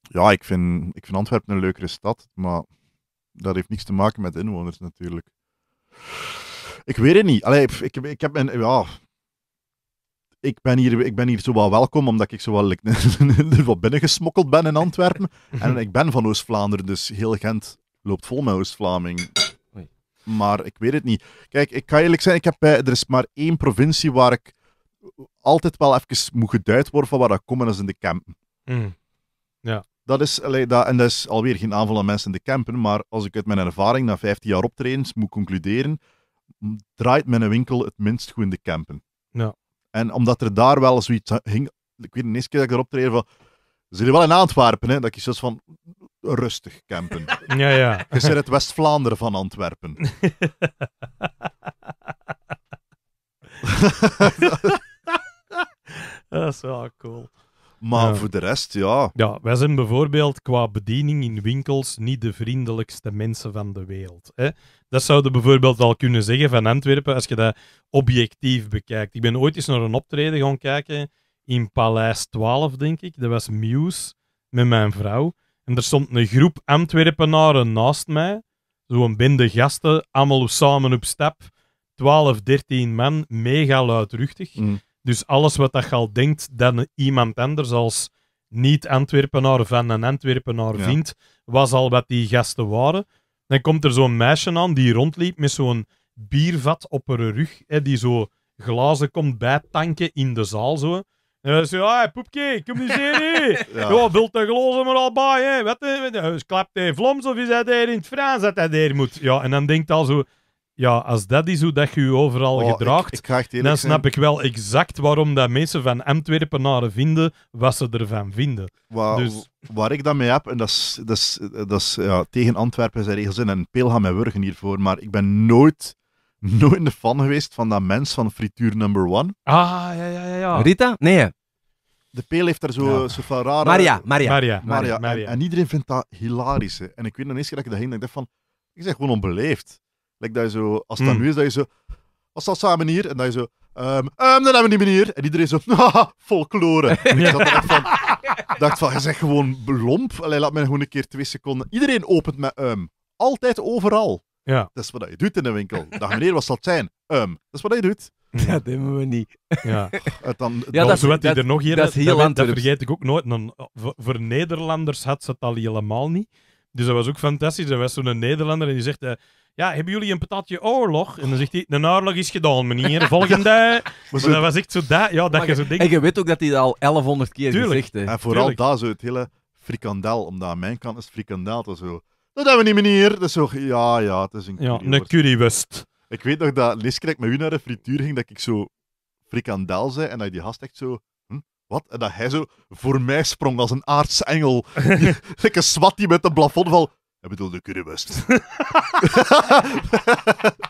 Ja, ik vind, ik vind Antwerpen een leukere stad, maar dat heeft niks te maken met inwoners natuurlijk. Ik weet het niet. Allee, ik, ik, heb ja, ik ben hier, ik ben hier zowel welkom, omdat ik zowel wel *laughs* wat binnengesmokkeld ben in Antwerpen. *laughs* En ik ben van Oost-Vlaanderen, dus heel Gent loopt vol met Oost-Vlaming. Maar ik weet het niet. Kijk, ik kan eerlijk zijn, ik heb, er is maar één provincie waar ik altijd wel even moet geduid worden van waar dat komen is in de campen. Mm. Ja. Dat is, dat, en dat is alweer geen aanval aan mensen in de campen, maar als ik uit mijn ervaring na 15 jaar optreden moet concluderen, draait mijn winkel het minst goed in de campen. Ja. En omdat er daar wel zoiets hing, ik weet niet eens keer dat ik erop treed van, zullen zijn wel in Antwerpen, hè, dat je zoiets van, rustig campen. *laughs* Ja, ja. Je zit het West-Vlaanderen van Antwerpen. *laughs* *laughs* *laughs* dat is wel cool. Maar voor de rest, ja. Ja, wij zijn bijvoorbeeld qua bediening in winkels niet de vriendelijkste mensen van de wereld. Hè? Dat zouden bijvoorbeeld wel kunnen zeggen van Antwerpen als je dat objectief bekijkt. Ik ben ooit eens naar een optreden gaan kijken in Paleis 12, denk ik. Dat was Muse met mijn vrouw. En er stond een groep Antwerpenaren naast mij. Zo'n bende gasten, allemaal samen op stap. 12, 13 man, mega luidruchtig. Mm. Dus alles wat dat je al denkt dat iemand anders als niet-Antwerpenaar van een Antwerpenaar vindt, was al wat die gasten waren. Dan komt er zo'n meisje aan die rondliep met zo'n biervat op haar rug, hè, die zo glazen komt bijtanken in de zaal zo. En dan zei hij, poepje, kom eens hier. *laughs* ja. ja, een de glazen maar al bij. Hè. Wat, eh, wat, eh, klapt hij vloms of is hij in het Frans dat hij hier moet? Ja, en dan denkt al zo ja, als dat is hoe dat je je overal oh, gedraagt, dan snap ik wel exact waarom dat mensen van Antwerpenaren vinden wat ze ervan vinden. Waar, dus... waar ik dat mee heb, en dat is, dat is, dat is ja, tegen Antwerpen zijn regels in en Peel gaat mij wurgen hiervoor, maar ik ben nooit, nooit een fan geweest van dat mens van Frituur Number One. Ah, ja, ja, ja. ja. Rita? Nee. De Peel heeft daar zo, ja. van rare... Maria, Maria. Maria, Maria. Maria. En, iedereen vindt dat hilarisch. En ik weet nog eens dat ik dat ging, dat dacht van, ik zeg gewoon onbeleefd. Like dat je zo, als het dan hmm. nu is, dat je zo... Als dat samen hier? En dat je zo... Um, dan hebben we die manier En iedereen zo... volkloren. *laughs* folklore. *laughs* ik van... dacht van, je zegt gewoon lomp. Allee, laat mij gewoon een keer twee seconden... Iedereen opent met um. Altijd overal. Ja. Dat is wat je doet in de winkel. Dag meneer, wat zal het zijn? Um. Dat is wat je doet. Ja, dat hebben we niet. Ja, dan, dan zo dat, is, er nog hier, dat, is heel dat, vergeet ik ook nooit. voor, voor, Nederlanders had ze het al helemaal niet. Dus dat was ook fantastisch. Er was zo'n Nederlander en die zegt... Eh, ja, hebben jullie een patatje oorlog? En dan zegt hij, de oorlog is gedaan, meneer. Volgende. *laughs* maar dat was echt zo dat, ja, dat je zo denkt. En je weet ook dat hij dat al 1100 keer Tuurlijk. gezegd En vooral daar zo het hele frikandel, omdat aan mijn kant is frikandel dat zo... Dat hebben we niet, meneer. Dat is zo, ja, ja, het is een currywurst. een Ik weet nog dat Lieskrijk met u naar de frituur ging, dat ik zo frikandel zei en dat die gast echt zo... Hm, wat? En dat hij zo voor mij sprong als een aartsengel. *laughs* *laughs* Lekker zwat die met een plafond valt. Ik bedoel bedoelde Currywurst. *laughs* *laughs*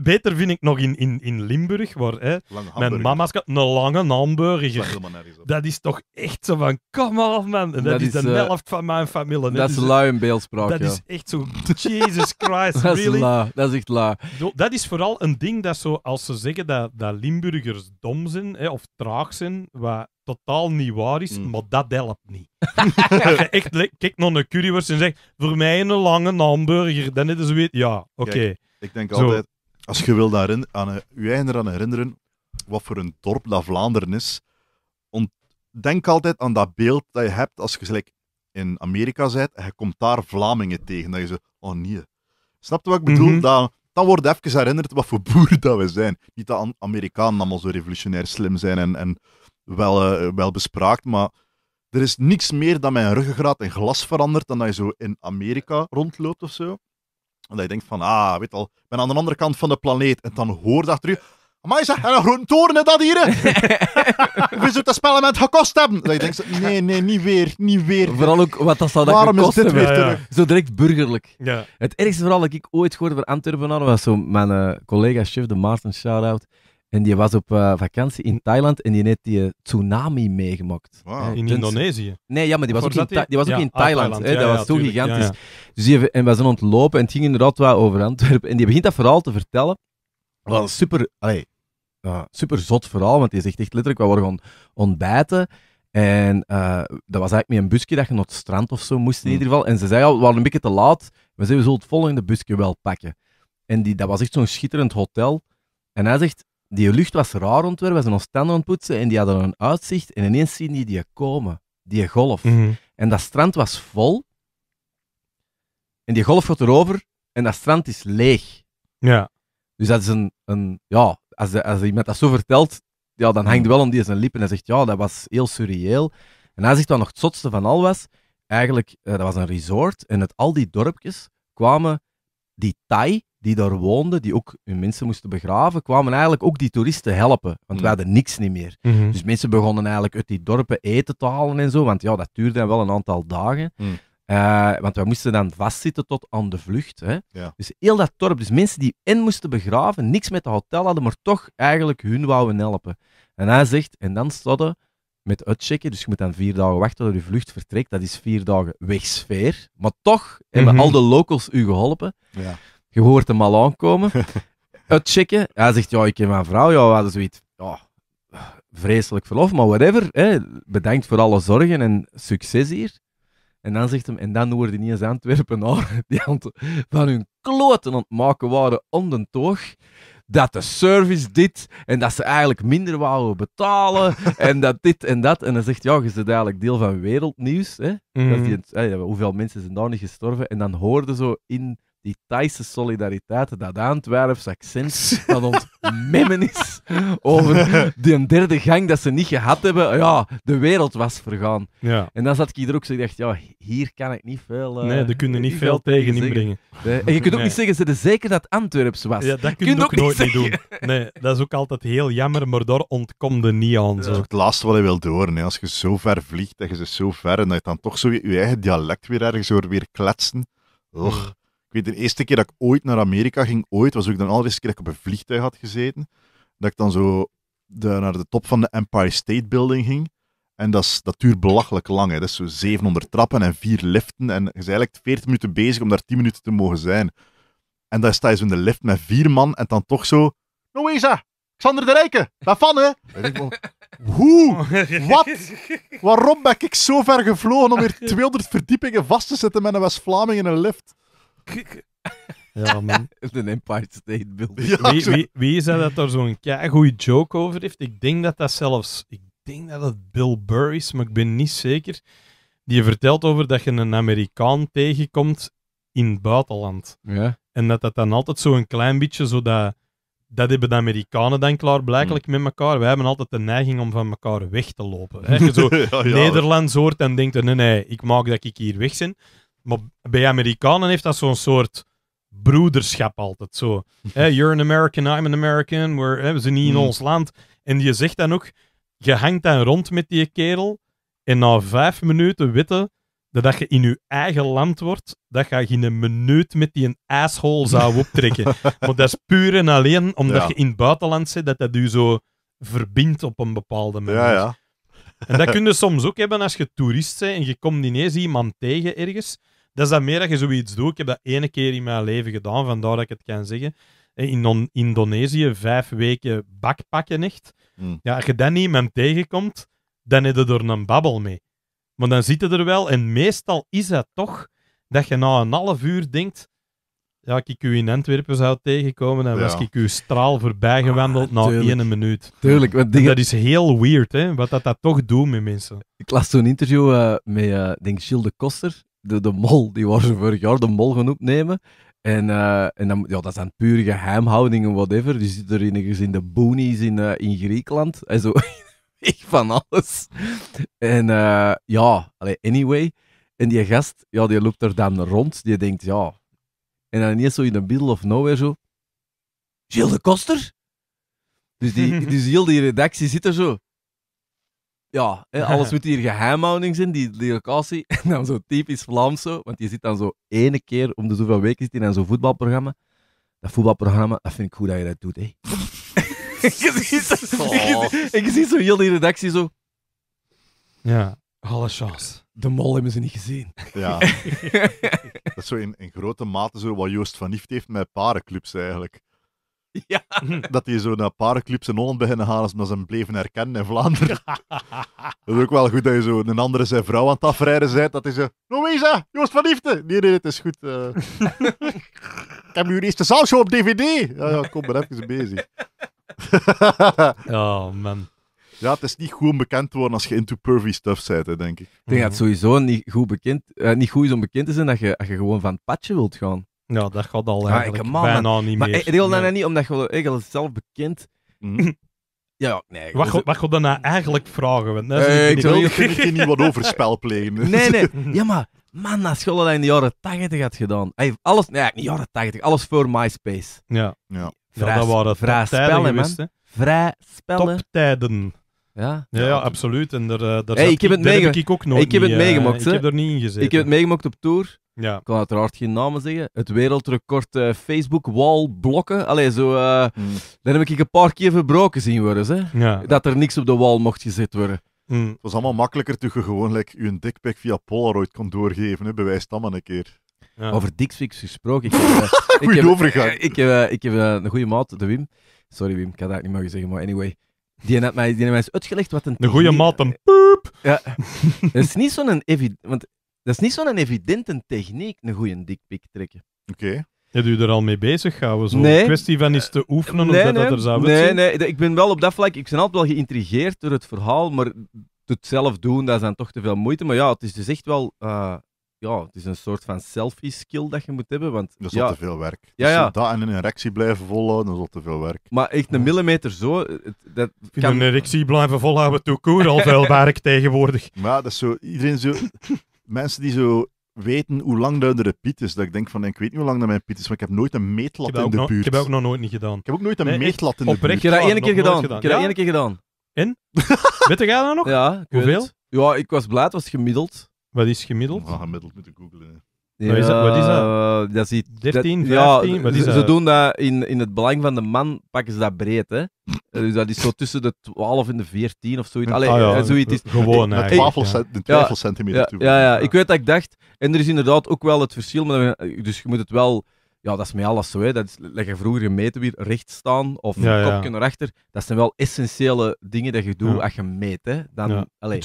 beter vind ik nog in, in, in Limburg, waar hè, mijn mama's... Een lange Namburger. Dat is toch echt zo van, kom on man. dat, is de eh, helft van mijn familie. Dat is lui in beeldspraak, Dat is echt zo, Jesus Christ, *laughs* dat Is la, dat is echt la. Dat is vooral een ding dat zo, als ze zeggen dat, dat Limburgers dom zijn, hè, of traag zijn, wat totaal niet waar is, mm. maar dat helpt niet. *laughs* echt, kijk naar een currywurst en zeg, voor mij een lange Namburger. Dan is het weet, ja, oké. Ik denk altijd, als je wil daarin, aan, je eraan herinneren wat voor een dorp dat Vlaanderen is, denk altijd aan dat beeld dat je hebt als je gelijk in Amerika bent en je komt daar Vlamingen tegen. Dat je zo, oh nee. Snap je wat ik bedoel? Mm -hmm. dat, dat wordt even herinnerd wat voor *laughs* boeren dat we zijn. Niet dat Amerikanen allemaal zo revolutionair slim zijn en, en wel, eh, wel bespraakt, maar er is niks meer dat mijn ruggengraat in glas verandert dan dat je zo in Amerika rondloopt of zo omdat je denkt van, ah, weet al, ik ben aan de andere kant van de planeet. En dan hoor dat terug. Maar zeg, en een groen toren dat hier. Hoeveel *laughs* zou dat met gekost hebben? Dat je denkt, nee, nee, niet weer, niet weer. Vooral ook wat dat zou dat Waarom is dit Zo direct burgerlijk. Het ergste vooral dat ik ooit hoorde van Antwerpenaren was zo mijn eh, collega-chef, de Maarten, shout-out. En die was op eh, vakantie in Thailand en die heeft die eh, tsunami meegemaakt. in dus- Indonesië? Nee, ja, maar die was ook, in, die was ook in Thailand. dat was zo gigantisch. Dus die, en we zijn ontlopen en het ging inderdaad wel over Antwerpen. En die begint dat verhaal te vertellen. Wat een super, super zot verhaal, want die zegt echt letterlijk, we worden gaan ontbijten. En eh, dat was eigenlijk met een busje dat je naar het strand of zo moest in mm. ieder geval. En ze zei al, we waren een beetje te laat. We zeiden, we zullen het volgende busje wel pakken. En die, dat was echt zo'n schitterend hotel. En hij zegt, die lucht was raar weer, we zijn ons tanden aan het poetsen en die hadden een uitzicht en ineens zien die die komen, die golf. Mhm. En dat strand was vol en die golf gaat erover en dat strand is leeg. Ja. Dus dat is een, een ja, als, de, als iemand dat zo vertelt, ja, dan hangt mhm. wel om die zijn lippen en zegt, ja, dat was heel surreëel. En hij zegt wat nog het zotste van al was, eigenlijk, eh, dat was een resort en het, al die dorpjes kwamen die Thai die daar woonden, die ook hun mensen moesten begraven, kwamen eigenlijk ook die toeristen helpen. Want mm. we hadden niks niet meer. Mhm. Dus mensen begonnen eigenlijk uit die dorpen eten te halen en zo. Want ja, dat duurde dan wel een aantal dagen. Mm. Eh, want we moesten dan vastzitten tot aan de vlucht. Hè? Dus heel dat dorp. Dus mensen die in moesten begraven, niks met de hotel hadden, maar toch eigenlijk hun wouden helpen. En hij zegt, en dan stonden met uitchecken. Dus je moet dan vier dagen wachten tot je vlucht vertrekt. Dat is vier dagen wegsfeer. Maar toch hebben mhm. al de locals u geholpen. Ja. Je hoort hem al aankomen. *laughs* uitchecken. Hij zegt, ja, ik heb mijn vrouw. Ja, we hadden zoiets. Ja, vreselijk verlof, maar whatever. Bedankt voor alle zorgen en succes hier. En dan zegt hem, en dan hoorde niet eens Antwerpen naar *laughs* die van hun kloten ontmaken waren om de toog dat de service dit en dat ze eigenlijk minder wouden betalen *laughs* en dat dit en dat. En dan zegt, ja, is bent eigenlijk deel van wereldnieuws. Hè? Dat mhm. die, hoeveel mensen zijn daar niet gestorven? En dan hoorde zo in die Thaise solidariteit, dat Antwerps accent, dat ontmemmen is over een derde gang dat ze niet gehad hebben. Ja, de wereld was vergaan. Ja. En dan zat ik hier ook zo, ik dacht, ja, hier kan ik niet veel... Uh, nee, daar kunnen niet veel tegen inbrengen. Nee. En je kunt ook niet zeggen, ze de zeker dat Antwerps was. Ja, dat kun je, ook, ook, nooit niet doen. Nee, dat is ook altijd heel jammer, maar daar ontkomde niet aan. Dat is ook het laatste wat je wilt horen. Hè. Als je zo ver vliegt, dat je ze zo ver, en dat je dan toch zo je, eigen dialect weer ergens weer kletsen. Och. Mm. Ik weet de eerste keer dat ik ooit naar Amerika ging, ooit, was ook de allereerste keer dat ik op een vliegtuig had gezeten. Dat ik dan zo naar de top van de Empire State Building ging. En dat, is, dat duurt belachelijk lang. Hè. Dat is zo 700 trappen en vier liften. En je is eigenlijk 40 minuten bezig om daar 10 minuten te mogen zijn. En dan sta je zo in de lift met vier man en dan toch zo... Noeza Xander de Rijken, daarvan hè. Hoe? Wat? Waarom ben ik zo ver gevlogen om *laughs* weer 200 verdiepingen vast te zitten met een West-Vlaming in een lift? Ja, man. *laughs* De Empire State wie, wie, is dat er daar zo'n goede joke over heeft? Ik denk dat dat zelfs... Ik denk dat het Bill Burr is, maar ik ben niet zeker. Die vertelt over dat je een Amerikaan tegenkomt in het buitenland. Ja. En dat dat dan altijd zo een klein beetje zo dat... Dat hebben de Amerikanen dan klaar, mm. met elkaar. Wij hebben altijd de neiging om van elkaar weg te lopen. Hè? *laughs* Je zo ja, ja. Nederlands hoort en denkt, nee, nee, ik maak dat ik hier weg ben. Maar bij Amerikanen heeft dat zo'n soort broederschap altijd zo. *laughs* you're an American, I'm an American. We're, hey, we zijn niet in hmm. ons land. En je zegt dan ook, je hangt dan rond met die kerel. En na vijf minuten witte dat je in je eigen land wordt, dat ga je een minuut met die een asshole zou *laughs* optrekken. Want dat is puur en alleen omdat je in het buitenland zit, dat dat je zo verbindt op een bepaalde manier. Ja, ja. En dat kun je soms ook hebben als je toerist bent en je komt ineens iemand tegen ergens dat is dat meer dat je zoiets doet. Ik heb dat ene keer in mijn leven gedaan, vandaar dat ik het kan zeggen. Eh, in Indonesië vijf weken bakpakken echt. Hmm. Ja, als je dan iemand tegenkomt, dan heb je er een babbel mee. Maar dan zitten er wel, en meestal is dat toch, dat je na een half uur denkt, ja, als ik u in Antwerpen zou tegenkomen, dan was ik u straal voorbij gewandeld ah, na één minuut. Tuurlijk. Want Dat is heel weird, hè, wat dat, dat toch doet met mensen. Ik las toen een interview eh, met, uh, denk Gilles de Koster, de, de mol, die ze vorig jaar de mol gaan opnemen. En, eh, en dan, ja, dat zijn puur geheimhoudingen, whatever. Die zitten er in, in de boonies in, eh, in Griekenland. En zo, *laughs* van alles. En eh, ja, anyway. En die gast, ja, die loopt er dan rond. Die denkt, ja... En dan ineens zo in de middle of nowhere zo... Gilles de Koster? Dus, die, *laughs* dus heel die redactie zit er zo ja, alles moet hier geheimhouding zijn, die, die locatie. *laughs* En dan zo typisch Vlaams zo, want je zit dan zo ene keer om de zoveel weken zit in zo'n voetbalprogramma. Dat voetbalprogramma, dat vind ik goed dat je dat doet, hé. zie *laughs* je oh. zo heel die redactie zo... Ja, alle chance. De mol hebben ze niet gezien. Ja. *laughs* dat is zo in, in grote mate zo wat Joost van Nift heeft met parenclubs eigenlijk. *laughs* Ja. *laughs* Dat die zo naar paar clips in Holland beginnen halen, omdat ze hem bleven herkennen in Vlaanderen. *laughs* dat is ook wel goed dat je zo een andere zijn vrouw aan het afrijden bent, dat hij zo... Louisa, Joost van Liefde! Nee, nee, het is goed. Eh. ik heb nu eerste zaalshow op DVD! Ja, ja, kom maar even bezig. oh, man. Ja, het is niet goed bekend worden als je into pervy stuff bent, denk ik. Ik denk dat het sowieso niet goed, bekend, eh, niet goed is om bekend te zijn dat je, dat je gewoon van het padje wilt gaan. Ja, dat gaat al eigenlijk bijna niet maar meer. Maar heel nee. Nou niet, omdat je eigenlijk zelf bekend... Hm? *laughs* Ja, nee. Wat, dus... wat dan nou eigenlijk vragen? Want, nee, eh, ik wil je niet wat overspel plegen. Dus. Nee, nee. *laughs* Ja, maar man, als je dat in de jaren 80 had gedaan. Hij heeft alles, nee, niet jaren 80, alles voor MySpace. Ja. Ja, vrij, ja dat waren vrij spellen, geweest, man. Vrij spellen. Toptijden. Ja. ja, ja, absoluut. En daar, eh, daar ik heb het, mege... ik ook nog ik heb het eh, meegemaakt. ik heb er niet in gezeten. Ik heb het meegemaakt op tour. Ja. Ik kan uiteraard geen namen zeggen. Het wereldrecord eh, Facebook-wall blokken. Allee, zo, uh, heb ik een paar keer verbroken zien worden. Hè? Dat er niks op de wall mocht gezet worden. Mm. Het was allemaal makkelijker toen je gewoon je een via Polaroid kon doorgeven. Hè? Bewijs dat maar een keer. Over dikpiks gesproken. Ik heb, eh, *laughs* ik overgang. Ik heb, ik heb een goede maat, de Wim. Sorry Wim, ik had dat niet mogen zeggen, maar anyway. Die heeft mij, die mij eens uitgelegd wat een... Een goede maat, een poep! Ja. *laughs* Het is niet zo'n evident... Want dat is niet zo'n evidente techniek, een goede dikpik trekken. Oké. Okay. Heb je er al mee bezig gehouden? Zo'n nee. kwestie van is te oefenen eh, nee, of dat, nee, dat er zou Nee, nee, ik ben wel op dat vlak... Ik ben altijd wel geïntrigeerd door het verhaal, maar het zelf doen, dat is dan toch te veel moeite. Maar ja, het is dus echt wel... Eh, ja, het is een soort van selfie-skill dat je moet hebben. Want, dat is al te veel werk. Ja, dus ja. Dus dat en een erectie blijven volhouden, dat is al te veel werk. Maar echt een millimeter zo... Eh, dat Een erectie blijven volhouden, toekoer, al veel werk tegenwoordig. Maar dat is zo... Iedereen zo... *laughs* mensen die zo weten hoe lang de Piet is. Dat ik denk van, ik weet niet hoe lang dat mijn Piet is, maar ik heb nooit een meetlat in de buurt. Ik heb ook nog nooit niet gedaan. Ik heb ook nooit een meetlat in de buurt. Ik heb dat één keer gedaan. Ik heb dat één keer gedaan. En? *laughs* Weet jij dat nog? Ja. Hoeveel? Ja, ik was blij, het was gemiddeld. Wat is gemiddeld? Ja, gemiddeld moeten googlen. Ja, dat, wat is dat? Eh, dat 13, 15? Ja, is ze, doen dat in, in het belang van de man, pakken ze dat breed. Hè? Eh, dus dat is zo tussen de 12 en de 14 of zoiets. Allee, ah, ja, eh, is. Gewoon, hè. de 12 centimeter. Ja, ja, ja, ik weet dat ik dacht. En er is inderdaad ook wel het verschil. Maar, dus je moet het wel ja, dat is met alles zo. Hè. Dat is je vroeger weer recht staan of ja, kopje naar achter. Dat zijn wel essentiële dingen dat je doet als je meet. Hè. Dan, ja. allee,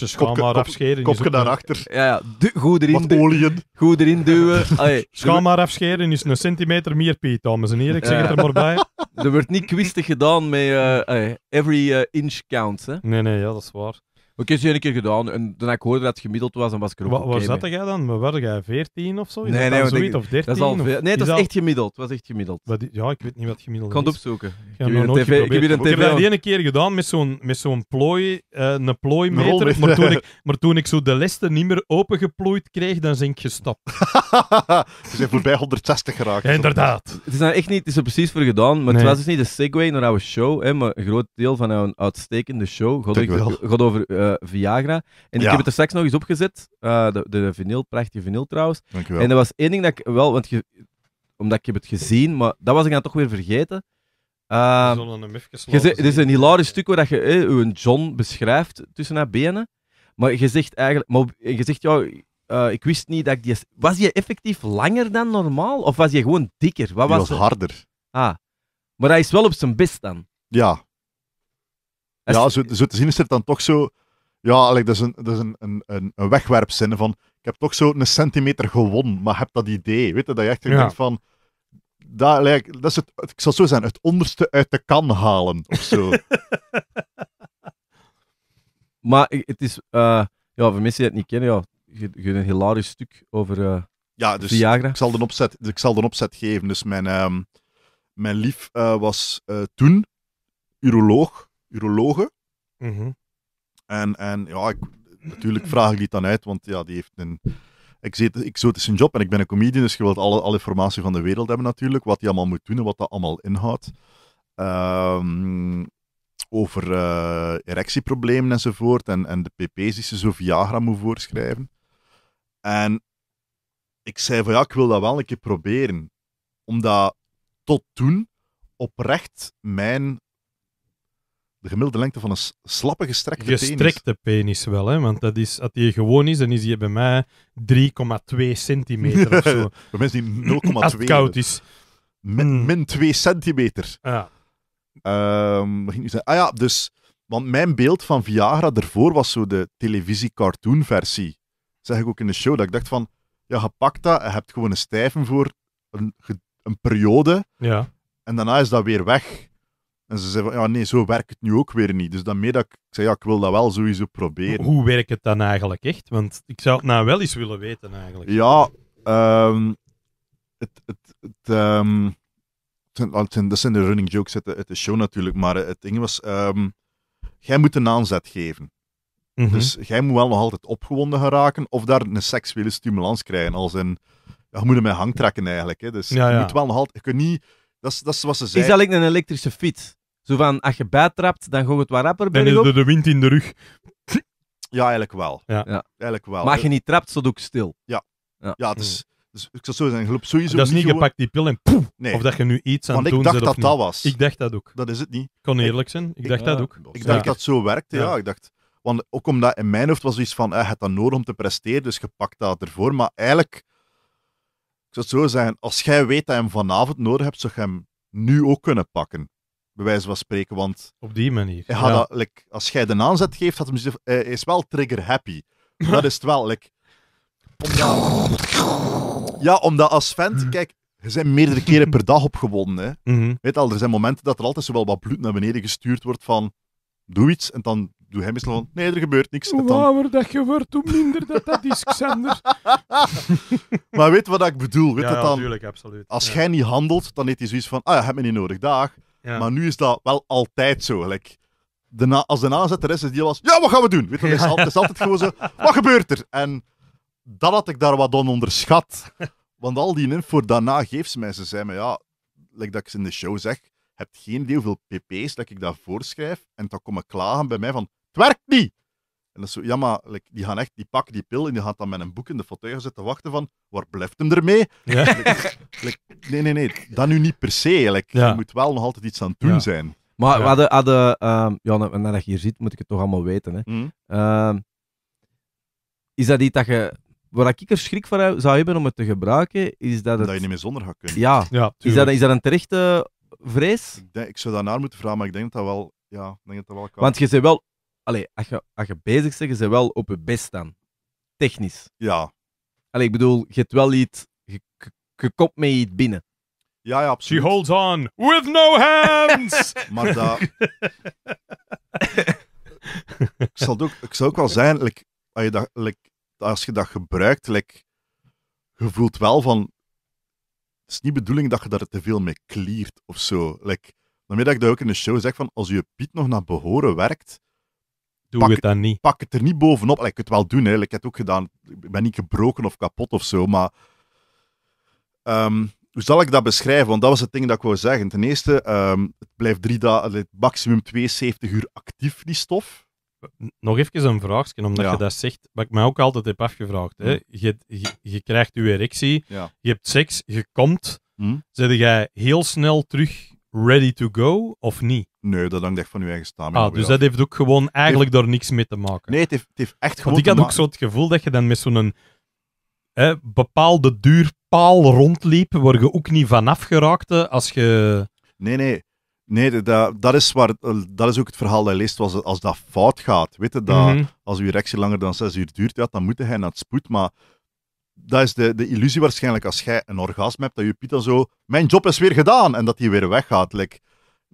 afscheren. Kopje naar achter. Ja, ja. goed erin duwen. Goed erin duwen. Allee, maar afscheren is een centimeter meer piet, dames en heren. Ik zeg het er maar bij. *laughs* Er wordt niet kwistig gedaan met eh, every eh, inch counts. Hè. Nee, nee, ja, dat is waar ik heb het een keer gedaan en toen ik hoorde dat het gemiddeld was, dan was ik er ook Wa Waar zat jij dan? Waar jij? 14 of zo? nee, nee, zoiets, of 13? Dat is al veel. nee, dat is, echt gemiddeld. was echt gemiddeld. ja, ik weet niet wat gemiddeld ik is. Kan opzoeken. Ik, heb, dat TV, een ene keer gedaan met zo'n, met zo'n plooi, uh, een plooimeter. Maar toen, ik, maar toen ik zo de lesten niet meer opengeplooid kreeg, dan ben ik gestopt. *laughs* Ze zijn voorbij 160 geraakt. Inderdaad. Het is nou echt niet, is er precies voor gedaan, maar het was dus niet de segue naar jouw show. Hè, maar een groot deel van jouw uitstekende show god over... Eh, Viagra. En ik heb het er straks nog eens opgezet. Uh, de, de vinyl, prachtige vinyl trouwens. En er was één ding dat ik wel, want omdat ik heb het gezien, maar dat was ik dan toch weer vergeten. Ehm, uh, het is een hilarisch stuk waar je eh, een John beschrijft tussen haar benen. Maar je zegt eigenlijk, maar je zegt, ja, ik wist niet dat ik die. Was je effectief langer dan normaal? Of was je gewoon dikker? Wat was, was harder. Ah, maar hij is wel op zijn best dan. Ja. Ja, zo, zo, te zien is het dan toch zo ja, like, dat is, een, dat is een, een, een wegwerpzin van ik heb toch zo een centimeter gewonnen, maar heb dat idee. Weet je, dat je echt denkt van... Dat, like, dat is het, ik zal zo zijn, het onderste uit de kan halen, of zo. *laughs* maar het is... Eh, ja, voor mensen die het niet kennen, ja, je, een hilarisch stuk over uh, ja, dus Ik zal, de opzet, ik zal de opzet geven. Dus mijn, ehm, mijn lief eh, was toen uroloog, urologe. Mhm. En, en ja, ik, natuurlijk vraag ik die dan uit, want ja, die heeft een Ik een job en ik ben een comedian, dus je wilt alle, alle informatie van de wereld hebben natuurlijk, wat die allemaal moet doen en wat dat allemaal inhoudt. Ehm, over eh, erectieproblemen enzovoort en, en de pp's die ze zo Viagra moet voorschrijven. En ik zei van ja, ik wil dat wel een keer proberen. Omdat tot toen oprecht mijn de gemiddelde lengte van een slappe gestrekte, gestrekte penis. wel, hè? want dat is, als die gewoon is, dan is die bij mij 3,2 centimeter of zo. *laughs* bij mensen die 0,2. *clears throat* als het koud is. Min, hmm. min 2 centimeter. Ja. Ehm, ah ja, dus... Want mijn beeld van Viagra ervoor was zo de televisie-cartoon-versie. zeg ik ook in de show, dat ik dacht van... Ja, je pakt dat je hebt gewoon een stijven voor een, een periode. Ja. En daarna is dat weer weg. En ze zei van, ja nee, zo werkt het nu ook weer niet. Dus meer dat ik, ik zei, ja, ik wil dat wel sowieso proberen. Hoe werkt het dan eigenlijk echt? Want ik zou het nou wel eens willen weten eigenlijk. Ja, um, het, het, het, ehm, dat zijn de running jokes uit de, show natuurlijk, maar het ding was, ehm, jij moet een aanzet geven. Mhm. Dus jij moet wel nog altijd opgewonden geraken of daar een seksuele stimulans krijgen. Als een ja, moet hem met hang trekken eigenlijk. Hè. Dus je moet wel nog altijd, je kunt niet... Dat is, dat is wat ze zei. Is dat een elektrische fiets? Zo van, als je bijtrapt, dan gooit het wat rapper Dan is er de wind in de rug. Ja, eigenlijk wel. Ja. Eigenlijk wel. Maar als je niet trapt, zo ook ik stil. Ja. Ja, ja het is... Dus ik zou zo zeggen, geloof sowieso Dat is niet, gepakt die pil en poef, nee. of dat je nu iets aan het doen bent. ik dacht dat dat was. Ik dacht dat ook. Dat is het niet. Ik kon eerlijk zijn, ik, dacht dat ook. Ik dacht dat zo werkte, ja. Ik dacht... Want ook omdat in mijn hoofd was zoiets van, eh, je hebt dat nodig om te presteren, dus je pakt dat ervoor. Maar eigenlijk, ik zou zo zeggen, als jij weet dat je hem vanavond nodig hebt, zou je hem nu ook kunnen pakken bij wijze van spreken. Want Op die manier. ja. dat, like, als jij de aanzet geeft, is eh, hij is wel trigger happy. dat is het wel. Like, ja, omdat als vent, kijk, er zijn meerdere keren per dag opgewonden. Hè. Mm Weet al, er zijn momenten dat er altijd zowel wat bloed naar beneden gestuurd wordt van doe iets en dan doe hem eens gewoon. nee, er gebeurt niks. Hoe dan... dat je wordt, hoe minder dat dat is, Xander. *laughs* maar weet wat ik bedoel? Weet ja, dat dan, natuurlijk, absoluut. Als jij niet handelt, dan heeft hij zoiets van ah ja, heb me niet nodig, dag. Maar nu is dat wel altijd zo. Like, de na, als de nazetter is, is die was, ja, wat gaan we doen? Weet je, is altijd, gewoon zo, wat gebeurt er? En dat had ik daar wat on onderschat. Want al die info daarna geeft ze mij. Ze zei me, ja, like dat ik ze in de show zeg, heb geen idee hoeveel pp's dat ik daar voorschrijf. En dan komen klagen bij mij van, het werkt niet! En dat is zo, ja, maar die gaan echt, die pakken die pil en die gaat dan met een boek in de fauteuil zitten wachten van, waar blijft hem ermee? Ja. nee, nee, nee, dat nu niet per se. Ja. Je moet wel nog altijd iets aan het doen zijn. Maar we hadden, hadden ehm, ja, nadat je hier ziet, moet ik het toch allemaal weten. Hè. Hmm. Ehm, is dat iets dat je, waar ik er schrik voor zou hebben om het te gebruiken, is dat het... Dat je niet meer zonder gaat kunnen. Ja, ja is, dat, is een terechte vrees? Ik, ik zou daarnaar moeten vragen, maar ik denk dat dat wel, ja, ik denk dat, dat wel kan. Want je zei wel Allee, als je, als je bezig zeggen ze wel op je best dan. Technisch. Ja. Allee, ik bedoel, je hebt wel iets... Je, je, komt iets binnen. Ja, ja, absoluut. She holds on with no hands! *laughs* maar dat... ik, zal ook, ik zal ook wel zijn, als, je dat, als je dat gebruikt, je voelt wel van... Het is niet bedoeling dat je daar te veel mee kliert of zo. Like, daarmee ik dat ook in de show zeg, van als je piet nog naar behoren werkt, Doe pak, het dan niet. Pak het er niet bovenop. Allee, ik kan het wel doen, ik heb het ook gedaan. Ik ben niet gebroken of kapot of zo, maar... Ehm, hoe zal ik dat beschrijven? Want dat was het ding dat ik wou zeggen. Ten eerste, ehm, het blijft drie dagen, maximum 72 uur actief, die stof. Nog even een vraagje, omdat je dat zegt, wat ik mij ook altijd heb afgevraagd. Hè? Hm. Je, krijgt je erectie, je hebt seks, je komt. Hmm? Zet jij heel snel terug ready to go of niet? Nee, dat hangt echt van uw eigen stamina. Ah, dus dat heeft ook gewoon eigenlijk heeft... daar niks mee te maken. Nee, het heeft, het heeft echt gewoon. Want ik had ook zo het gevoel dat je dan met zo'n hè, bepaalde duurpaal rondliep, waar je ook niet vanaf geraakte als je. Nee, nee. Nee, dat, dat, is waar, dat is ook het verhaal dat je leest. Was, als dat fout gaat, weet dat, mhm. als uw erectie langer dan 6 uur duurt, ja, dan moet hij naar het spoed. Maar dat is de, de illusie waarschijnlijk als jij een orgasme hebt, dat je dan zo, mijn job is weer gedaan, en dat hij weer weggaat. Like,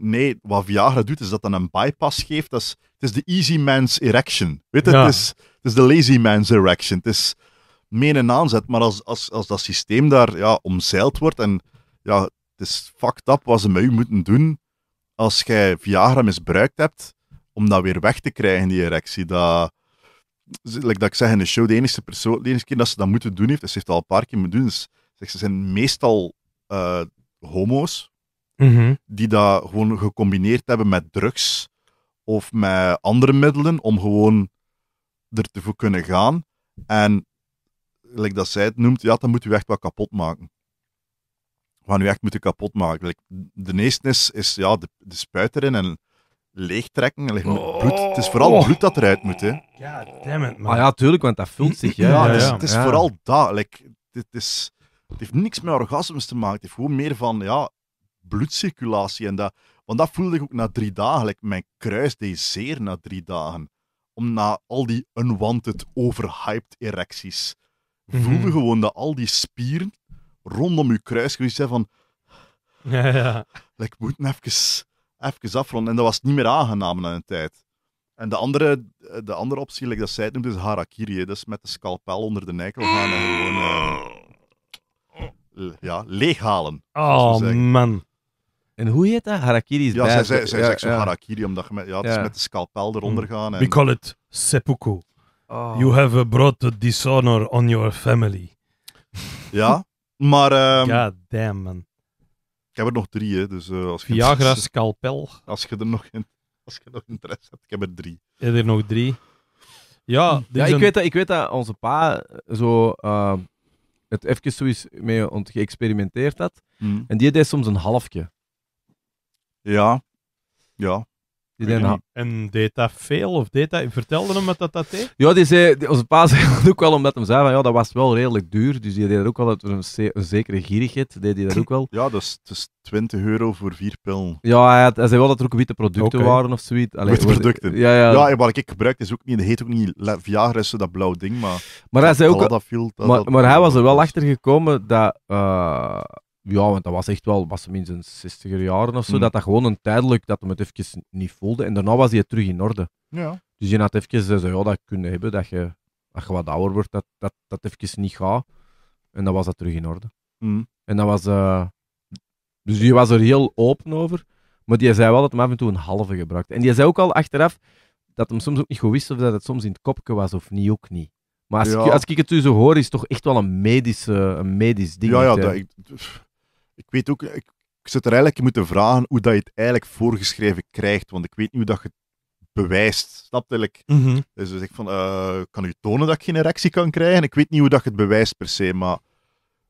Nee, wat Viagra doet, is dat dan een bypass geeft. Dat is, het is de easy man's erection. Weet het, is, het is de lazy man's erection. Het is meen en aanzet. Maar als, als, als dat systeem daar ja, omzeild wordt en ja, het is fucked up wat ze met u moeten doen als jij Viagra misbruikt hebt, om dat weer weg te krijgen, die erectie. Dat, like dat ik zeg in de show, de enige, persoon, de enige keer dat ze dat moeten doen heeft, ze heeft al een paar keer moeten doen, is, ze zijn meestal eh, homo's mm die dat gewoon gecombineerd hebben met drugs of met andere middelen om gewoon er te voor kunnen gaan. En, like dat zij het noemt, ja, dan moet u echt wat kapot maken. We u echt moeten kapot maken. de eerste is, ja, de, de spuit erin en leegtrekken. En oh. Het is vooral bloed dat eruit moet. Hè. Ja, damn it, Ah ja, tuurlijk, want dat vult zich. Ja, het is, vooral dat. Like, het, is, het heeft niks met orgasmes te maken. Het heeft gewoon meer van, ja, bloedcirculatie. En dat, want dat voelde ik ook na drie dagen. mijn kruis deed zeer na drie dagen. Om na al die unwanted, overhyped erecties. Mm Voelde gewoon dat al die spieren rondom je kruis geweest zijn van... *laughs* Ja, ja. Like, moet even, afronden. En dat was niet meer aangenaam na een tijd. En de andere, de andere optie, like dat zij het noemt, is harakiri. Dus met de scalpel onder de neikel gaan en gewoon... Eh, oh. ja, leeghalen. Oh, man. En hoe heet dat? Harakiri is Ja, zij, zij, zegt zo harakiri, omdat je met, ja, het is met de scalpel eronder mm. gaan. We call it seppuku. Oh. You have brought the dishonor on your family. ja, maar ja, ehm, damn, man. ik heb er nog drie, hè, dus eh, als, je, *laughs* scalpel. als je er nog in, als je nog interesse hebt, ik heb er drie. Heb je er nog drie? Ja, Ja, ik, weet dat, ik weet dat onze pa zo ehm, het even zoiets mee ontgeëxperimenteerd geëxperimenteerd had. Mm. En die deed soms een halfje. Ja. Ja. En, en deed dat veel? Of deed dat, vertelde hem wat dat, dat deed? Ja, die zei, onze pa *laughs* zei ook wel, omdat hem zei van ja, dat was wel redelijk duur. Dus die deed ook wel dat een, een zekere gierigheid. Deed hij dat ook wel. *clears throat* Ja, dat is, dus 20 euro voor vier pillen. Ja, hij, zei wel dat er ook witte producten waren of zoiets. Allee, witte producten. Ja, ja. ja, wat ik gebruikte is ook niet, dat heet ook niet Viagra, is dat blauw ding. Maar, maar hij zei ook. Dat, dat, maar, maar hij was er wel achter gekomen dat. Eh, ja, want dat was echt wel, was minstens 60 jaren of zo, mm. dat dat gewoon een tijdelijk, dat hem het even niet voelde. En daarna was hij terug in orde. Ja. Dus je had even eh, zo, ja, dat kunnen hebben, dat je, als je wat ouder wordt, dat dat, dat even niet gaat. En dan was dat terug in orde. Mm. En dat was, eh, dus die was er heel open over. Maar die zei wel dat hem af en toe een halve gebruikte. En die zei ook al achteraf dat hem soms ook niet goed wist of dat het soms in het kopje was of niet, ook niet. Maar als, ik, als ik het zo hoor, is het toch echt wel een, medische, een medisch ding. Ja, ja, dat, eh, ik, ik weet ook, ik, ik zou er eigenlijk moeten vragen hoe dat je het eigenlijk voorgeschreven krijgt, want ik weet niet hoe dat je het bewijst. Snap eigenlijk? Mm dus, dus ik van, eh, kan u tonen dat ik geen erectie kan krijgen? Ik weet niet hoe dat je het bewijst per se, maar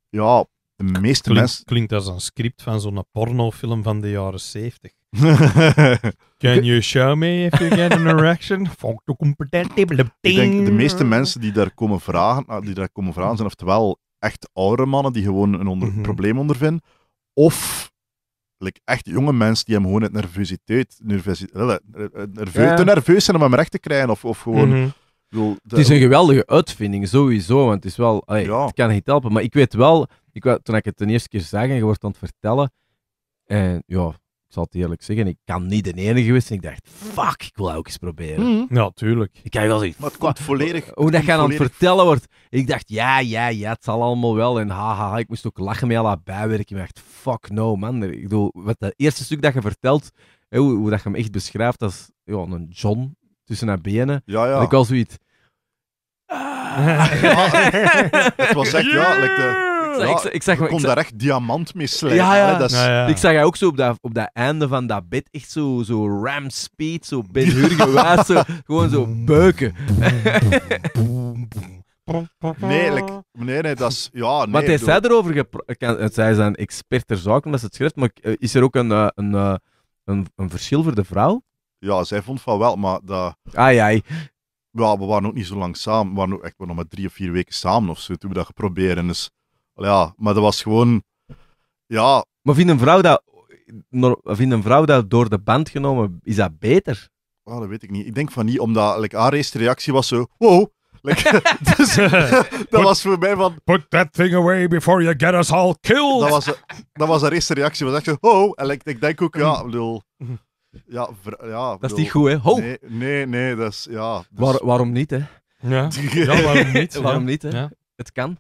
ja, de meeste mensen... Klinkt als een script van zo'n pornofilm van de jaren zeventig. *laughs* Can you show me if you get an erection? Fuck the competent de meeste mensen die daar komen vragen, ah, die daar komen vragen zijn oftewel echt oudere mannen die gewoon een mhm. probleem ondervinden, of echt jonge mensen die hem gewoon het nervositeit, nerveus, nerveus, te nerveus zijn om hem recht te krijgen. Of, of gewoon. Mhm. het is een geweldige uitvinding, sowieso. Want het is wel. Het kan niet helpen. Maar ik weet wel, ik, toen ik het de eerste keer zag en je wordt aan het vertellen. En eh, ja, ik zal het eerlijk zeggen, ik kan niet de enige geweest. En ik dacht, fuck, ik wil ook eens proberen. Mm. Ja, tuurlijk. Ik kijk wel zeggen, wat het volledig. Hoe dat gaan aan het vertellen wordt. Ik dacht, ja, ja, ja, het zal allemaal wel. En haha, ha, ha. ik moest ook lachen met al dat bijwerken. Ik dacht, fuck no, man. Ik bedoel, wat dat eerste stuk dat je vertelt, hoe, hoe dat je hem echt beschrijft als ja, een John tussen haar benen. Ja, ja. En ik was zoiets. Ah. *laughs* Ja, het was echt, ja, like de ik, ik, ik kon daar echt diamant mee slijpen. Dat Ik zag hij ook zo op dat, op dat einde van dat bed echt zo, zo ram speed, zo Ben zo, gewoon zo beuken. Nee, like, nee, nee, dat is... Ja, nee, Wat hij zei erover... Zij zijn expert ter zake, omdat ze het schrift, maar eh, is er ook een, eh, een, eh, een, een, verschil voor de vrouw? Ja, zij vond van wel, maar dat... Ja, we waren ook niet zo lang samen. We waren ook echt nog maar drie of vier weken samen of zo, toen we dat geprobeerd. dus ja, maar dat was gewoon... Ja... Maar vindt een vrouw dat, vindt een vrouw dat door de band genomen, is dat beter? Ah, dat weet ik niet. Ik denk van niet, omdat like, haar eerste reactie was zo... Wow! *laughs* *laughs* dus, *laughs* dat was voor mij van... Put that thing away before you get us all killed! Dat was, dat was haar eerste reactie. was echt zo... Oh! En ik denk ook, ja, bedoel... Ja, ja, dat is niet goed, hè? Ho! Nee, nee, nee dat is... Ja, dus- waarom niet, hè? Ja, waarom niet? waarom niet, hè? Het kan.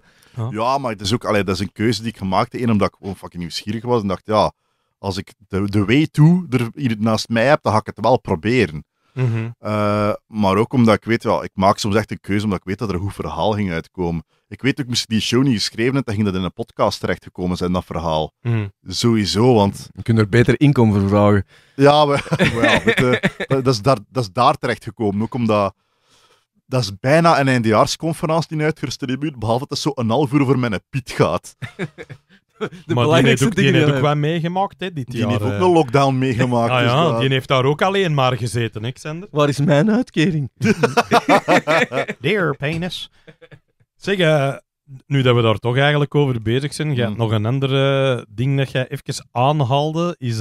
Ja, maar dat is ook, dat is een keuze die ik gemaakt heb, omdat ik gewoon fucking nieuwsgierig was en dacht, ja, als ik de, de way to er hier naast mij heb, dan ga ik het wel proberen. Mhm. Eh, maar ook omdat ik weet, ja, ik maak soms echt een keuze omdat ik weet dat er een goed verhaal ging uitkomen. Ik weet ook, misschien die show niet geschreven Dat dan ging dat in een podcast terechtgekomen zijn, dat verhaal. Mm. Sowieso, want... We kunnen er beter inkomen voor vragen. Ja, maar, *laughs* *laughs* dat, is daar, dat is daar terechtgekomen. Ook omdat dat is bijna een eindejaarsconferentie die uitgerust buurt, behalve dat het zo een half uur voor mijn piet gaat. *laughs* De belangrijkste dingen die heeft ook wel meegemaakt, hè, dit Die jaar, heeft ook eh. een lockdown meegemaakt. *laughs* ah, dus ja, Die heeft daar ook alleen maar gezeten, hè, Xander? Waar is mijn uitkering? *laughs* Dear penis. Zeg, eh, nu dat we daar toch eigenlijk over bezig zijn, hmm. nog een ander eh, ding dat jij even aanhaalde, is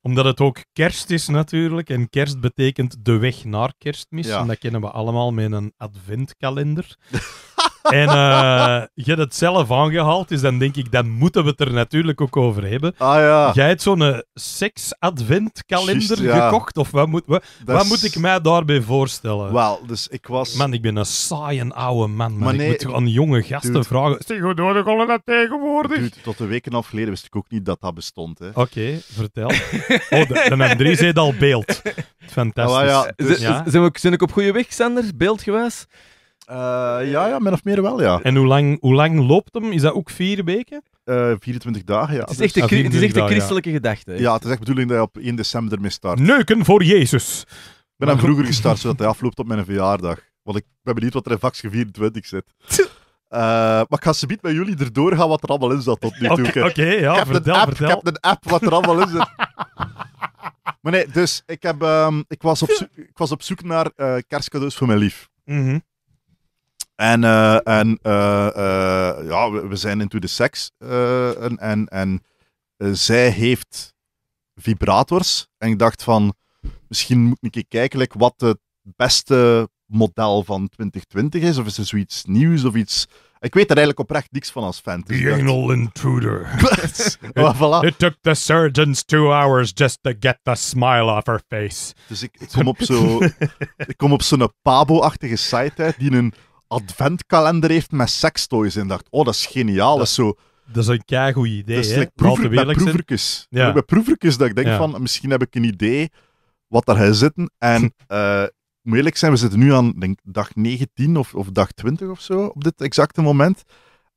omdat het ook kerst is natuurlijk. En kerst betekent de weg naar kerstmis. En dat kennen we allemaal met een adventkalender. *laughs* en uh, je hebt het zelf aangehaald, dus dan denk ik, dan moeten we het er natuurlijk ook over hebben. Ah, ja. Jij hebt zo'n eh, seks-adventkalender ja. gekocht, of wat moet, wat, wat, moet ik mij daarbij voorstellen? Wel, dus ik was... Man, ik ben een saaie oude man, man. Maar ik moet aan jonge gasten vragen, zeg, hoe doen je dat tegenwoordig? tot een week en half geleden wist ik ook niet dat dat bestond. Oké, vertel. oh, de, de M3 zei al beeld. *laughs* Fantastisch. Ah, ja, Zijn, we, zijn op goede weg, Sander, beeldgewijs? Eh, eh, ja, ja, min of meer wel, ja. En hoe lang, hoe lang loopt hem? Is dat ook vier weken? Uh, eh, 24 dagen, ja. Het is dus- echt een, ah, is echt een christelijke gedachte. Ja, het is echt de bedoeling dat je op 1 december mee start. Neuken voor Jezus! Ik ben hem vroeger gestart, zodat hij afloopt op mijn verjaardag. Want ik ben benieuwd wat er in vax 24 zit. *laughs* maar ik ga niet met jullie erdoor gaan wat er allemaal in zat tot nu toe. Oké, ja, ik heb vertel, een app, vertel. Ik heb een app wat er allemaal in zit. *laughs* maar nee, dus ik, heb, ehm, ik, was op ik was op zoek naar uh, kerstcadeaus voor mijn lief. Mm en, eh, en eh, eh, ja, we, zijn into the sex. en en, en zij heeft vibrators. En ik dacht van, misschien moet ik een keer kijken wat het beste model van 2020 is. Of is er zoiets nieuws of iets... Ik weet er eigenlijk oprecht niks van als fan. Dus the anal intruder. well, *laughs* *laughs* It took the surgeons two hours just to get the smile off her face. Dus ik, ik kom op *laughs* zo'n zo pabo-achtige site uit die een adventkalender heeft met sextoys in. dacht, oh, dat is geniaal. Dat, is zo... Dat is een keigoed idee, Dat is like proever, met proeverkes. Met dat ik denk van, misschien heb ik een idee wat daar gaat zitten. En uh, *laughs* moet eerlijk zijn, we zitten nu aan denk, dag 19 of, of dag 20 of zo, op dit exacte moment.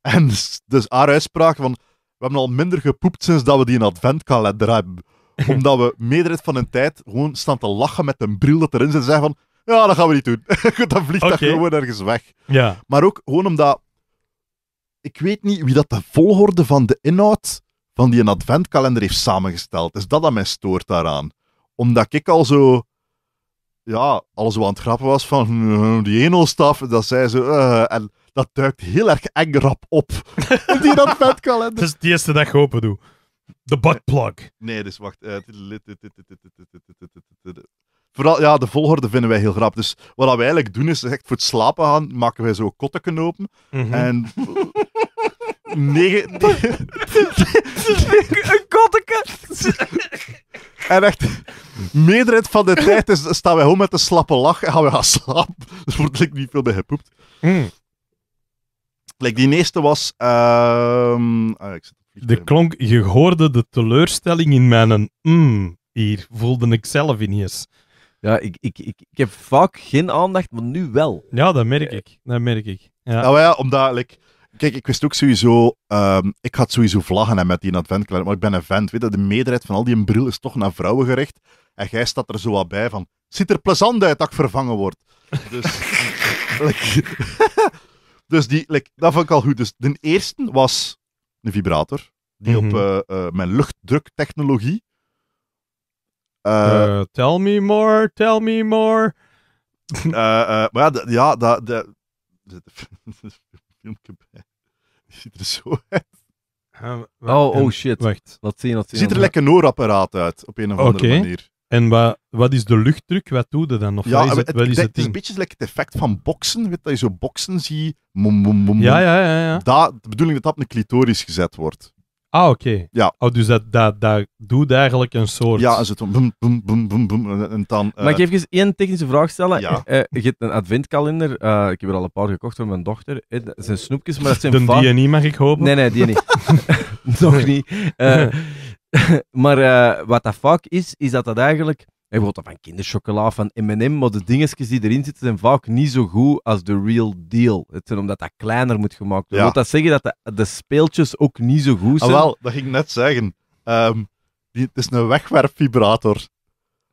En dus, dus haar uitspraak van, we hebben al minder gepoept sinds dat we die een adventkalender hebben. *laughs* Omdat we meerderheid van hun tijd gewoon staan te lachen met een bril dat erin zit en zeggen van, ja, dat gaan we niet doen. dan vliegt dat gewoon ergens weg. Ja. Maar ook gewoon omdat... Ik weet niet wie dat de volgorde van de inhoud van die adventkalender heeft samengesteld. Is dat dat mij stoort daaraan? Omdat ik al zo... Ja, al zo aan het grappen was van... Die enelstaf, dat zei ze... en dat duikt heel erg eng rap op. die adventkalender. Dus die eerste dag open doe. De buttplug. Nee, dus wacht vooral ja, de volgorde vinden wij heel grappig. Dus wat we eigenlijk doen is, echt voor het slapen gaan, maken wij zo kotten open. Mhm. En... *laughs* negen... Een kotteke! En echt, meerderheid van de tijd is, staan wij gewoon met een slappe lach en gaan we gaan slapen. *laughs* Dus wordt ik niet veel bij gepoept. Mm. die eerste was... Ehm, ah, ik zit de klonk, je hoorde de teleurstelling in mijn mm, hier, voelde ik zelf in eens. Ja, ik, ik, ik, ik heb vaak geen aandacht, maar nu wel. Ja, dat merk ik. Dat merk ik. Ja. Nou ja, omdat... ik. Kijk, ik wist ook sowieso, um, ik had sowieso vlaggen hè, met die adventkalender, maar ik ben een vent, weet dat? de meerderheid van al die bril is toch naar vrouwen gericht. En jij staat er zo wat bij van, ziet er plezant uit dat ik vervangen word. Dus, *laughs* *laughs* dus die, like, dat vond ik al goed. Dus de eerste was een vibrator, die op mhm. eh, eh, mijn luchtdruktechnologie eh, eh, tell me more, tell me more. *laughs* Eh, maar ja, ja dat... De, *laughs* filmpje bij. Die ziet er zo uit. oh, oh shit. Wacht. zien, laat Ziet er lekker oorapparaat uit, op een of andere okay. manier. En wat, wat is de luchtdruk? Wat doe je dan? Of ja, is het, is het, het is een beetje like het effect van boksen. Weet, dat je zo boksen ziet. ja, ja, ja. ja. Da, de bedoeling dat dat op de clitoris gezet wordt. Ah, oké. Ja. Oh, dus dat, dat, dat doet eigenlijk een soort... Ja, en zit boem, boom boom boom boom en dan... Uh... Mag ik eh, even één technische vraag stellen? Ja. Eh, eh, je hebt een adventkalender. Uh, ik heb er al een paar gekocht voor mijn dochter. dat zijn snoepjes, maar dat zijn... De die niet, mag ik hopen? Nee, nee, die niet. *laughs* *laughs* Nog niet. *laughs* maar wat dat vaak is, is dat dat eigenlijk bijvoorbeeld van kinderchocola, van M&M, maar de dingetjes die erin zitten zijn vaak niet zo goed als de real deal. Het zijn omdat dat kleiner moet gemaakt worden. Ja. Wil dat zeggen dat de, speeltjes ook niet zo goed ah, zijn? Ah, wel, dat ging ik net zeggen. Ehm, die, het is een wegwerpvibrator.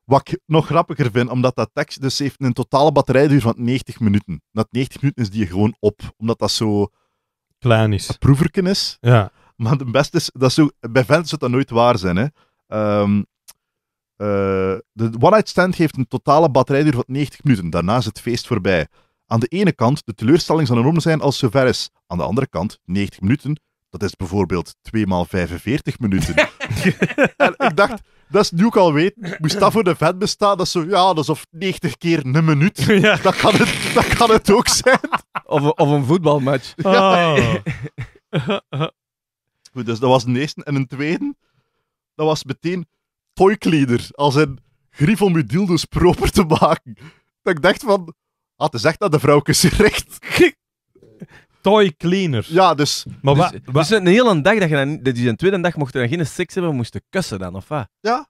Wat ik nog grappiger vind, omdat dat tekst dus heeft een totale batterijduur van 90 minuten. Na 90 minuten is die gewoon op, omdat dat zo... Klein is. Een proeverken is. Ja. Maar het beste is, dat zo, bij fans zou dat nooit waar zijn, hè. Ehm, eh, de One Night Stand heeft een totale batterijduur van 90 minuten. Daarna is het feest voorbij. Aan de ene kant, de teleurstelling zal enorm zijn als ze ver is. Aan de andere kant, 90 minuten, dat is bijvoorbeeld 2 maal 45 minuten. *laughs* en ik dacht, dat is nu ook al weet. Moest dat voor de vet bestaan? Dat zo, ja, dat is of 90 keer een minuut. *laughs* Dat, kan het, dat kan het ook zijn. Of, of een voetbalmatch. Oh. Goed, dus dat was de eerste. En een tweede, dat was meteen poiklieder. Als een grief om je dildo's proper te maken. Dat ik dacht van... had ah, het is echt dat de vrouwkes recht. *laughs* Toy cleaner. Ja, dus... Maar dus, dus een hele dag, dat je dan, is een tweede dag mocht je dan geen seks hebben, moesten kussen dan, of wat? Ja.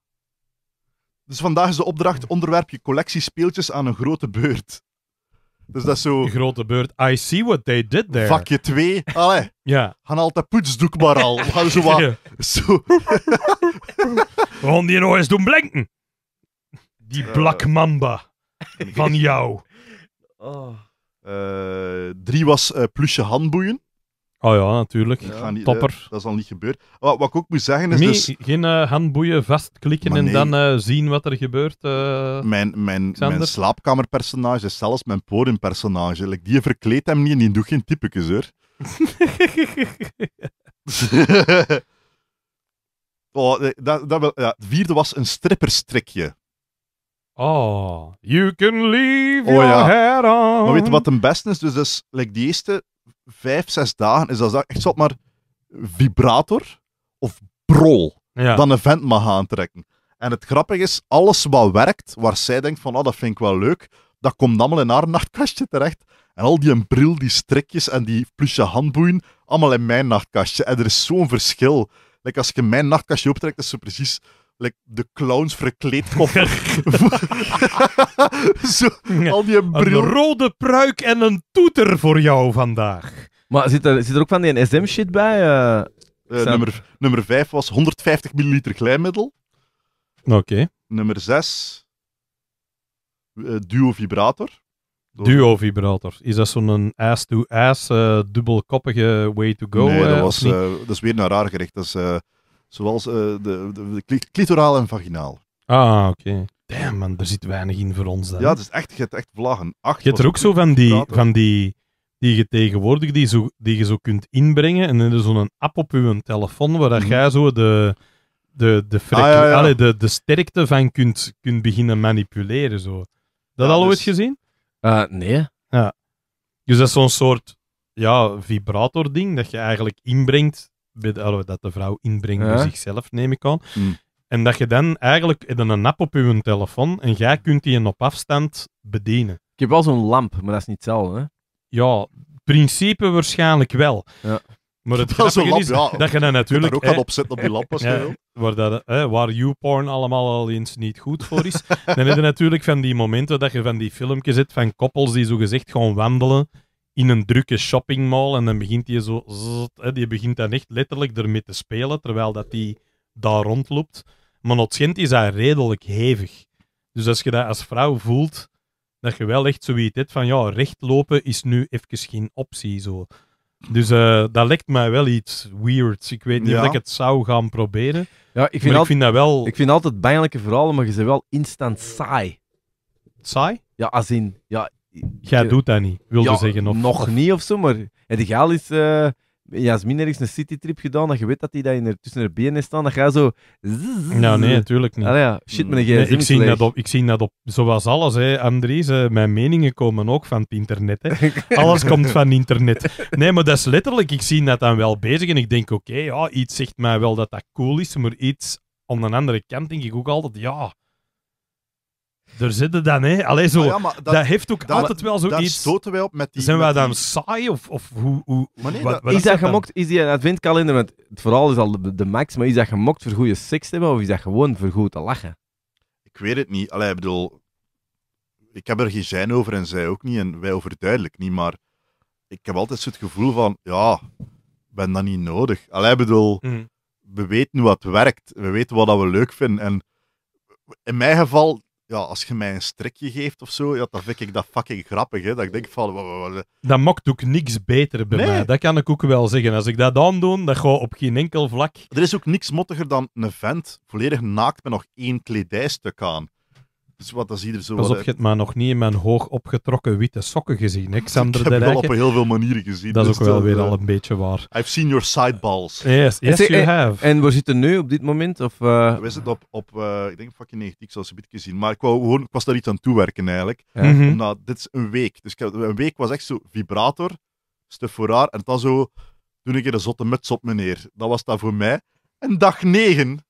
Dus vandaag is de opdracht, onderwerp je collectie speeltjes aan een grote beurt. Dus dat is zo... Een grote beurt. I see what they did there. Vakje 2. Allee. ja. Gaan altijd poetsdoek maar al. We gaan zo wat... *laughs* Zo... *laughs* We gaan die nog eens doen blinken. Die Black Mamba *laughs* van jou. Oh. Eh, drie was eh, plusje handboeien. Oh ja, natuurlijk. Topper. Eh, dat is al niet gebeurd. Wat, wat ik ook moet zeggen is dus... geen eh, handboeien vastklikken en dan zien wat er gebeurt. Mijn, mijn, mijn slaapkamerpersonage zelfs mijn podiumpersonage. die verkleedt hem niet en die doet geen typekes, hoor. *laughs* *laughs* Oh, dat, dat, ja, het vierde was een stripperstrikje. Oh, you can leave oh, your ja. on. Maar weet je wat een beste is? Dus, dus like die eerste vijf, zes dagen is dat echt zo maar vibrator of brol dan een vent mag aantrekken. En het grappige is, alles wat werkt, waar zij denkt van, oh, dat vind ik wel leuk, dat komt allemaal in haar nachtkastje terecht. En al die bril, die strikjes en die plusje handboeien, allemaal in mijn nachtkastje. En er is zo'n verschil. Like, als je mijn nachtkastje optrekt, is zo precies de clowns verkleedkoffer. *laughs* *laughs* zo, al die bril. Een rode pruik en een toeter voor jou vandaag. Maar zit er, zit er ook van die SM-shit bij? Eh, eh, nummer, nummer 5 was 150 milliliter glijmiddel. Oké. Nummer 6, uh, eh, duo vibrator. Duo-vibrators. Is dat zo'n ass-to-ass uh, eh, dubbelkoppige way to go? Nee, dat, eh, was, eh, dat is weer naar raar gericht. Dat is zoals de, de, de, clitoraal en vaginaal. Ah, oké. Damn man, er zit weinig in voor ons dan. Ja, het is echt, je hebt echt vlaggen. Acht je hebt er ook zo van die, van die, die je tegenwoordig die, zo, die je zo kunt inbrengen. En dan is zo'n app op je telefoon waar mhm. jij zo de, de, de, ah, de, de sterkte van kunt, kunt beginnen manipuleren. Zo. Dat ja, al ooit dus- gezien? Eh, nee. Ja. Dus dat is zo'n soort ja, vibrator-ding dat je eigenlijk inbrengt, bij dat de vrouw inbrengt ja. bij zichzelf, neem ik aan. Mm. En dat je dan eigenlijk een app op je telefoon en jij kunt die op afstand bedienen. Ik heb wel zo'n lamp, maar dat is niet hetzelfde. Hè? Ja, principe waarschijnlijk wel. Ja. Maar het *laughs* dat is dat je dan natuurlijk... ook gaat opzetten op die lampen, *laughs* Waar, dat, hè, waar YouPorn allemaal al eens niet goed voor is. *laughs* dan heb je natuurlijk van die momenten dat je van die filmpjes zit van koppels die zo gezegd gaan wandelen in een drukke shoppingmall en dan begint die zo... hè, die begint dan echt letterlijk ermee te spelen, terwijl dat die daar rondloopt. Maar het notschend is dat redelijk hevig. Dus als je dat als vrouw voelt, dat je wel echt zoiets hebt van ja, rechtlopen is nu even geen optie. Zo. Dus eh, dat lijkt mij wel iets weirds. Ik weet niet of ik het zou gaan proberen. Ja, ik vind, altijd, ik vind dat wel... Ik vind altijd pijnlijke verhalen, maar je bent wel instant saai. Saai? Ja, als in... Ja, Jij doet dat niet, wilde ja, zeggen. Of, nog niet of zo, maar... die al is... Eh, Jasmin ergens een citytrip gedaan, dat je weet dat hij daar in er, tussen haar benen staan, dat je zo... Nou nee, natuurlijk niet. Allee, ja. Shit, mijn nee, ik, zie dat op, ik zie dat op, zoals alles, hè, Andries, mijn meningen komen ook van het internet. Hè. *laughs* alles komt van internet. Nee, maar dat is letterlijk, ik zie dat dan wel bezig en ik denk, oké, ja, iets zegt mij wel dat dat cool is, maar iets aan de andere kant denk ik ook altijd, ja... Daar zitten dan, hè. Alleen zo, dat, heeft ook altijd wel Daar zoiets. stoten wij op met die... Zijn wij dan saai? Of, of hoe, hoe, Maar nee, dat- Is dat gemokt, is die een adventkalender, want het vooral is al de, max, maar is dat gemokt voor goede seks te hebben of is dat gewoon voor goed te lachen? Ik weet het niet. Allee, ik bedoel... Ik heb er geen zijn over en zij ook niet. En wij overduidelijk niet. Maar ik heb altijd zo het gevoel van... Ja, ben dat niet nodig. Allee, ik bedoel... Mhm. we weten wat werkt. We weten wat dat we leuk vinden. En in mijn geval ja, als je mij een strikje geeft of zo, ja, dan vind ik dat fucking grappig. Hè? Dat ik denk van... Dat maakt ook niks beter bij mij. Dat kan ik ook wel zeggen. Als ik dat dan doe, dat gaat op geen enkel vlak. Er is ook niks mottiger dan een vent volledig naakt met nog één kledijstuk aan. Dus wat, dat zo. Pas op, je hebt maar nog niet in mijn hoog opgetrokken witte sokken gezien, hè, Xander Ik *laughs* heb wel op heel veel manieren gezien. Dat is dus ook wel weer eh, al een beetje waar. I've seen your sideballs. Yes, yes you have. En we zitten nu op dit moment? Of, uh... We zitten op, op uh, ik denk fucking 90, ik zal ze een beetje zien. Maar ik, wou, gewoon, ik was daar iets aan toewerken eigenlijk. Omdat, mhm. dit is een week. Dus een week was echt zo vibrator, stuf voor haar, en dan zo, toen ik een zotte muts op meneer. Dat was dat voor mij. En dag 9,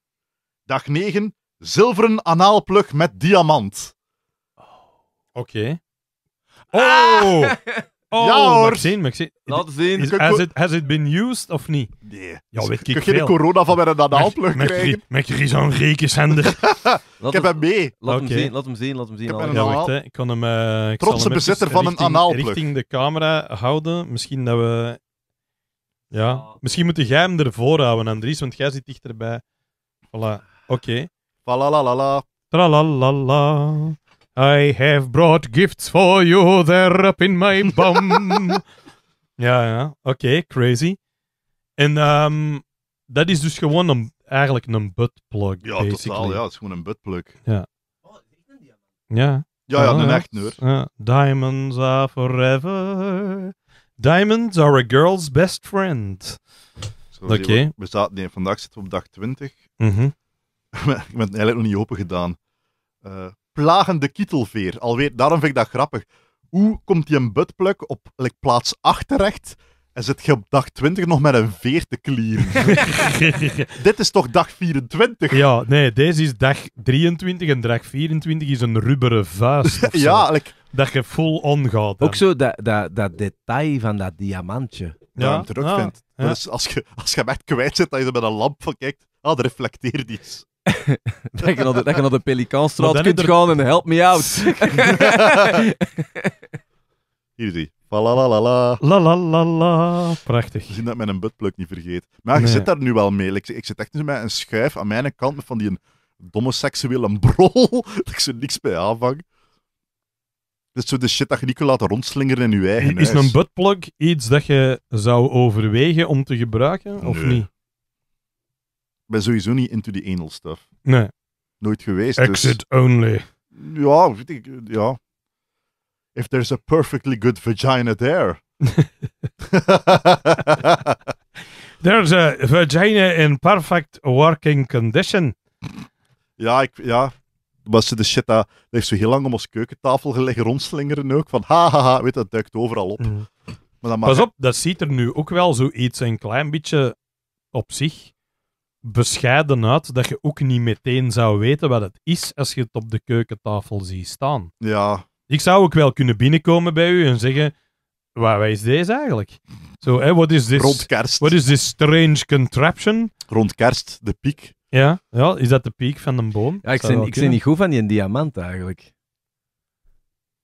dag 9 Zilveren anaalplug met diamant. Oh. Oké. Ah! Oh! *laughs* Oh, Ja, hoor. Maxine, Maxine. Laat zien. Is, has, it, has been used of niet? Nee. Ja, weet ik Kun je de corona van een anaalplug krijgen? is zo'n rekenzender. *laughs* Ik heb hem, mee. laat hem zien, laat hem zien, laat hem zien. Ik heb een- Ja, wacht, Ik kan hem... Eh, ik Trotse bezitter van een anaalplug. Richting de camera houden. Misschien dat we... Ja. Ah. Misschien moet jij hem ervoor houden, Andries, want jij zit dichterbij. Voilà. Oké. Palalalala. la. I have brought gifts for you, there up in my bum. *laughs* ja, ja. Oké, okay, crazy. En ehm, dat is dus gewoon een, eigenlijk een buttplug, Ja, totaal. Ja, het is gewoon een buttplug. Ja. Oh, ja. Ja, ja, een ah, echt neur. Ja. Diamonds are forever. Diamonds are a girl's best friend. Oké. We zaten, nee, vandaag zitten we op dag 20. Mm *laughs* ik ben het eigenlijk nog niet open gedaan. Uh, plagende kittelveer. Alweer, daarom vind ik dat grappig. Hoe komt die een buttplug op like, plaats 8 terecht? En zit je op dag 20 nog met een veer te klieren? *laughs* Dit is toch dag 24? Ja, nee, deze is dag 23 en dag 24 is een rubberen vuist. *laughs* ja, dat je full on gaat. Ook zo dat, dat, dat detail van dat diamantje. Ja, dat hem terug Dus als je, als je hem echt kwijt zit, dat je er met een lamp van kijkt, ah, dat reflecteert iets. *laughs* dat, je naar de, pelikanstraat Pelikaanstraat kunt er... gaan en help me out. *laughs* Hier zie La la la la. La la la la. Prachtig. Zie ziet dat een buttplug niet vergeet. Maar je zit daar nu wel mee. Ik, zit echt met een schuif aan mijn kant van die een domme seksuele *laughs* brol. dat ik ze niks bij aanvang. Dat is zo de shit dat je niet kunt laten rondslingeren in je eigen Is een buttplug iets dat je zou overwegen om te gebruiken, of niet? ben sowieso niet into die anal stuff. Nee. Nooit geweest. Dus- Exit only. Ja, weet ik, ja. If there's a perfectly good vagina there. *laughs* there's a vagina in perfect working condition. Ja, ik, ja. Was ze de shit dat, dat heeft zo heel lang om ons keukentafel gelegen rondslingeren ook. Van hahaha, ha, ha, weet dat duikt overal op. Mm. Maar dat Pas op, dat ziet er nu ook wel zoiets een klein beetje op zich bescheiden uit dat je ook niet meteen zou weten wat het is als je het op de keukentafel ziet staan. Ja. Ik zou ook wel kunnen binnenkomen bij u en zeggen: Wat is deze eigenlijk? Zo, what is this? Rond kerst. What is this strange contraption? Rond kerst, de piek. Ja, ja is dat de piek van een boom? Ja, ik zit niet goed van die diamant eigenlijk.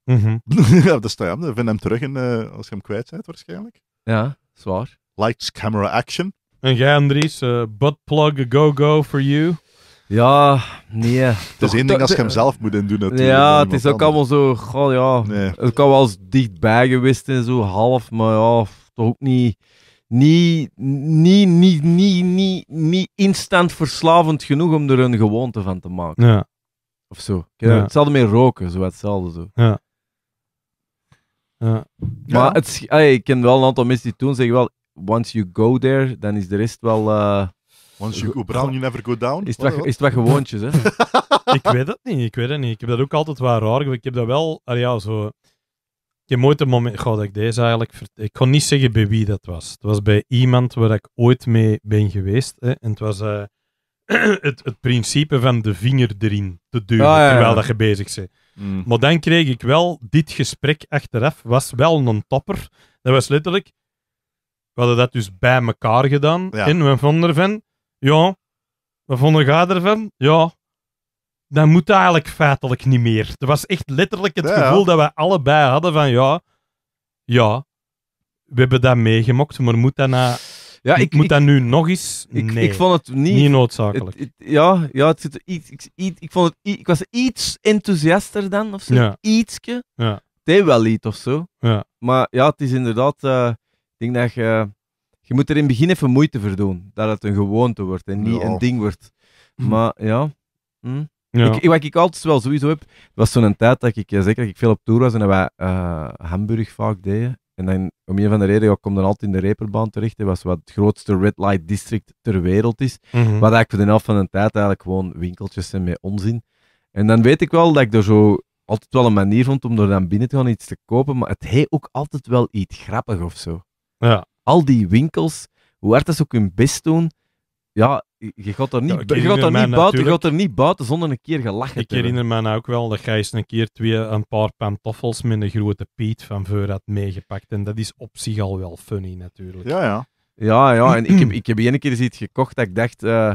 Mm -hmm. *laughs* ja, dat is we vinden hem terug in, eh, als je hem kwijt bent waarschijnlijk. Ja, zwaar. Lights, camera, action. En jij, Andries, uh, buttplug go-go for you. Ja, nee. Het is één ding als je hem eh, zelf moet doen natuurlijk. Ja, het is ook allemaal zo, goh ja, het kan wel eens dichtbij geweest en zo, half, maar ja, toch niet, niet, niet, niet, niet, niet, niet instant verslavend genoeg om er een gewoonte van te maken. Ja. Of zo. Ja. Hetzelfde meer roken, zo hetzelfde zo. Ja. ja. Maar het, ik ken wel een aantal mensen die toen zeggen wel, once you go there, dan is de rest wel... Eh, once you go brown, you never go down? Is het wat, gewoontjes, hè? *laughs* ik weet het niet, ik weet het niet. Ik heb dat ook altijd wel raar. Ik heb dat wel... Ah, ja, zo... Ik heb een moment God, dat ik deze eigenlijk... Ik kon niet zeggen bij wie dat was. Het was bij iemand waar ik ooit mee ben geweest. Hè. En het was... Eh, *clears throat* het, het, principe van de vinger erin te duwen ah, terwijl dat je bezig bent. Mm. Maar dan kreeg ik wel dit gesprek achteraf, was wel een topper. Dat was letterlijk, we hadden dat dus bij elkaar gedaan. En we vonden ervan, ja, we vonden ga ervan? Ja, dat moet eigenlijk feitelijk niet meer. Er was echt letterlijk het gevoel dat we allebei hadden van, ja, ja, we hebben dat meegemokt, maar moet dat nou Ja, ik, moet dat nu nog eens? Ik, vond het niet... Niet noodzakelijk. ja, ja het zit ik, ik, vond het, ik was iets enthousiaster dan, of zo. Ja. Ietske. Ja. wel iets, of zo. Ja. Maar ja, het is inderdaad... Eh, denk dat je, je moet er in het begin even moeite voor doen. Dat het een gewoonte wordt en niet een ding wordt. Hm. Maar ja. Hm. Ik, wat ik altijd wel sowieso heb, was zo'n tijd dat ik, eh, zeker dat ik veel op tour was en dat wij eh, Hamburg vaak deden. En dan, om een van de redenen, ik kom dan altijd in de Reperbaan terecht. Dat was wat het grootste red light district ter wereld is. Waar -hmm. Wat eigenlijk voor de helft van de tijd eigenlijk gewoon winkeltjes zijn met onzin. En dan weet ik wel dat ik er zo altijd wel een manier vond om er dan binnen te gaan iets te kopen. Maar het heet ook altijd wel iets grappig of zo. Ja. Al die winkels, hoe hard ze ook hun best doen, ja, je gaat er niet, je gaat er niet buiten, je gaat er niet buiten zonder een keer gelachen Ik herinner me nou ook wel dat jij eens een keer twee, een paar pantoffels met een grote Piet van Veur had meegepakt. En dat is op zich al wel funny natuurlijk. Ja, ja. Ja, ja. En ik heb, *clears throat* ik heb een keer iets gekocht dat ik dacht... Eh,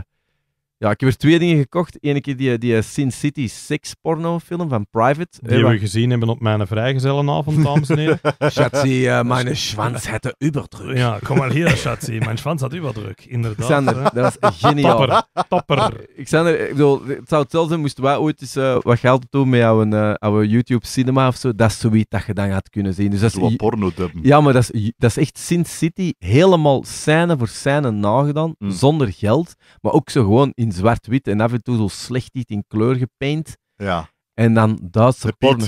ja, ik heb er twee dingen gekocht. Eén keer die, die Sin City 6 film van Private. Die eh, we gezien hebben op mijn vrijgezellenavond, dames en heren. *laughs* Eh, mijn schwanz had de überdruk. Ja, kom maar hier, Schatzi. Mijn schwanz had überdruk, inderdaad. dat was geniaal. Topper, topper. Eh, Xander, ik bedoel, het zou hetzelfde zijn moesten wij ooit eens wat geld doen met jouw, uh, jouw YouTube cinema of zo. Dat is zoiets dat je dan gaat kunnen zien. Dus dat is, porno Ja, maar dat is, dat is echt Sin City helemaal scène voor scène nagedaan, hmm. zonder geld. Maar ook zo gewoon in zwart-wit en af en toe zo slecht iets in kleur gepaint. Ja. En dan Duitse porno.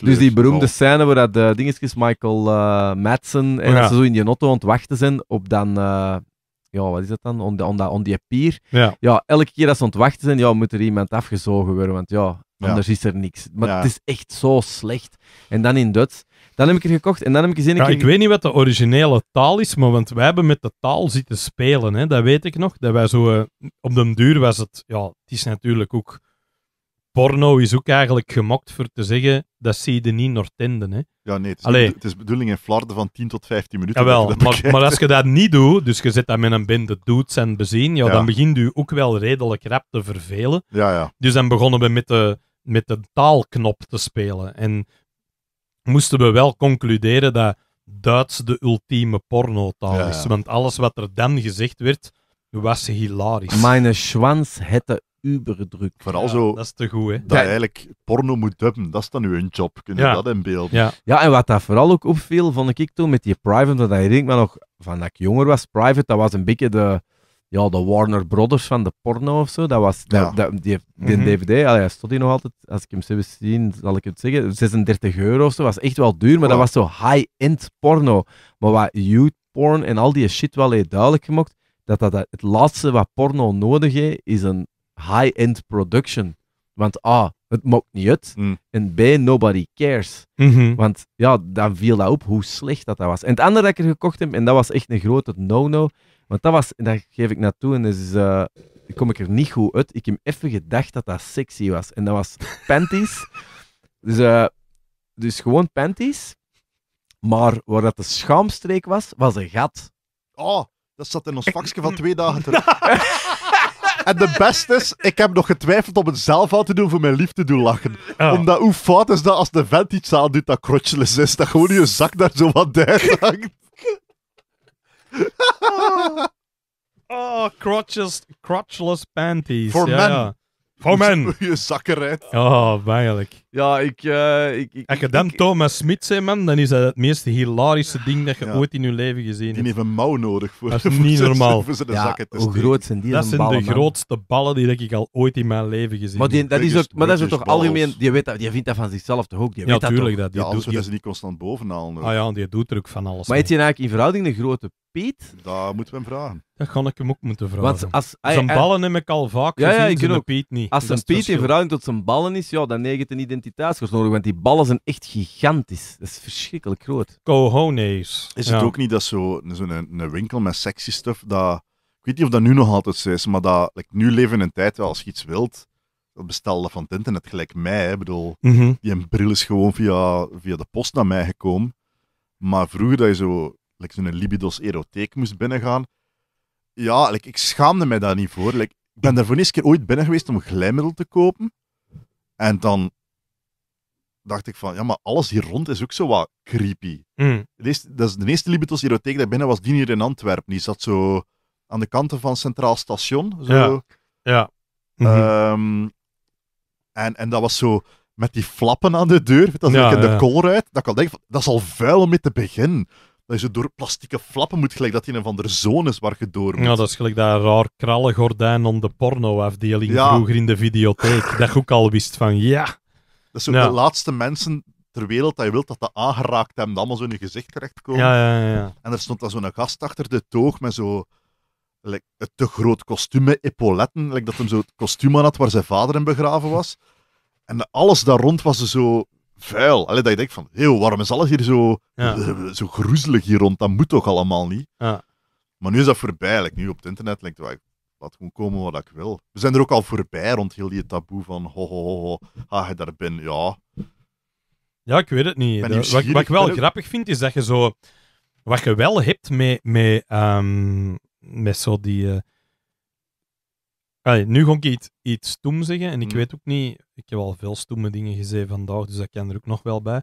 dus die beroemde scène waar dat eh, dingetjes Michael uh, Madsen en oh, ze zo in die auto aan het wachten zijn op dan... Uh, ja, wat is dat dan? On, die pier. Ja. elke keer dat ze ontwachten zijn, ja, moet er iemand afgezogen worden, want ja, anders is er niks. Maar het is echt zo slecht. En dan in Duits, dan heb ik er gekocht en dan heb ik eens een ja, Ik weet niet wat de originele taal is, maar want wij hebben met de taal zitten spelen. Hè. Dat weet ik nog. Dat wij zo, eh, op den duur was het... Ja, het is natuurlijk ook... Porno is ook eigenlijk gemokt voor te zeggen, dat zie je niet naar tinden. Hè. Ja, nee. Het is, het is bedoeling in flarden van 10 tot 15 minuten. maar, maar, als je dat niet doet, dus je zit dat met een bende dudes en bezien, ja, dan begint u ook wel redelijk rap te vervelen. Ja, ja. Dus dan begonnen we met de met de taalknop te spelen. En moesten we wel concluderen dat Duits de ultieme pornotaal is. Want alles wat er dan gezegd werd, was hilarisch. Meine Schwans hätte überdruk. Vooral zo. Dat is te goed, hè? Dat eigenlijk porno moet dubben, dat is dan nu hun job. Kun je dat in beeld? Ja. ja, en wat daar vooral ook opviel, vond ik toen met die private, dat ik me nog, van dat ik jonger was, private, dat was een beetje de ja, de Warner Brothers van de porno of zo. Dat was dat, die, die, mhm. DVD. Allee, stond die nog altijd, als ik hem zo zien, zie, zal ik het zeggen. 36 euro of zo. Was echt wel duur, maar dat was zo high-end porno. Maar wat youth porn en al die shit wel heeft duidelijk gemaakt, dat, dat, het laatste wat porno nodig heeft, is een high-end production. Want A, ah, het mokt niet uit. Mm. En B, nobody cares. Mhm. Want ja, dan viel dat op hoe slecht dat, dat was. En het andere dat ik er gekocht heb, en dat was echt een grote no-no, want dat was, en daar geef ik naartoe en dus, eh, kom ik er niet goed uit. Ik heb even gedacht dat dat sexy was. En dat was panties. *laughs* dus, eh, dus gewoon panties. Maar waar dat de schaamstreek was, was een gat. Oh, dat zat in ons vakje van twee dagen terug. *laughs* En de beste is, ik heb nog getwijfeld om het zelf aan te doen voor mijn lief te doen lachen. Oh. Omdat hoe fout is dat als de vent iets aan doet dat crotchless is, dat gewoon je zak daar zo wat *laughs* uit hangt. *laughs* oh, crotchless, crotchless panties. Voor ja, men. Ja. Voor men. *laughs* Je zakken rijdt. Oh, eigenlijk. Ja, ik... Uh, ik, ik Als je dan Thomas Smit zei, man, dan is dat het meest hilarische ding dat je ooit in je leven gezien hebt. Die heeft een mouw nodig voor Dat is *laughs* niet normaal. ja, hoe groot zijn die Dat zijn de grootste ballen die ik al ooit in mijn leven gezien maar die, heb. Dat is ook, maar dat is toch algemeen... Je weet dat, die vindt dat van zichzelf toch ook? Die ja, weet Dat, dat die ja, doet, die, ze niet constant bovenaan. Ah ja, die doet er ook van alles Maar heeft je eigenlijk in verhouding de grote dat moeten we hem vragen. Dat ga ik hem ook moeten vragen. Want als, ah, zijn eh, ballen neem ik al vaak ja, ja, ik ook. Piet niet. Als zijn Piet in verhouding tot zijn ballen is, ja, dan negeert het een identiteitskorst nodig, want die ballen zijn echt gigantisch. Dat is verschrikkelijk groot. Cojones. Is het ook niet dat zo'n zo, een, winkel met sexy stuff, dat, ik weet niet of dat nu nog altijd zo is, maar dat, nu leven in een tijd, waar als je iets wilt, dat bestel dat van het internet, gelijk mij. Ik bedoel, mhm. die bril is gewoon via, via de post naar mij gekomen. Maar vroeger dat je zo like, zo'n libidos erotheek moest binnengaan. Ja, ik schaamde mij daar niet voor. ik ben daar voor eens keer ooit binnen geweest om glijmiddel te kopen. En dan dacht ik van, ja, maar alles hier rond is ook zo wat creepy. Mm. de eerste libidos Erotheek daar binnen was die hier in Antwerpen. Die zat zo aan de kanten van Centraal Station. Zo. Ja. ja. Mhm. Ehm, en, en dat was zo met die flappen aan de deur, dat is ja, ja. de koolruit. Dat ik al denk, dat is al vuil om mee te beginnen dat je zo door plastieke flappen moet, gelijk dat je in een van de zones waar je door moet. Ja, dat is gelijk dat raar gordijn om de pornoafdeling ja. vroeger in de videotheek. *laughs* dat je ook al wist van, ja. Dat zijn de laatste mensen ter wereld dat je wilt dat dat aangeraakt hebben, dat allemaal zo in je gezicht terechtkomen. Ja, ja, ja. En er stond dan zo'n gast achter de toog met zo... het te groot kostuum met epauletten. Like, dat hem zo het kostuum aan had waar zijn vader in begraven was. En alles daar rond was zo vuil. Alleen dat je denkt van, heel waarom is alles hier zo, *laughs* zo groezelig hier rond? Dat moet toch allemaal niet? Ja. Maar nu is dat voorbij. nu op het internet denk ik, laat gewoon komen wat ik wil. We zijn er ook al voorbij rond heel die taboe van ho, ho, ho, ha, je daar binnen, ja. Ja, ik weet het niet. wat, wat, ik wel grappig vind, is dat je zo... Wat je wel hebt met, met, ehm, met zo die... Eh, nu ga ik iets, iets zeggen, en ik mm. weet ook niet ik heb al veel stoeme dingen gezien vandaag, dus dat kan er ook nog wel bij.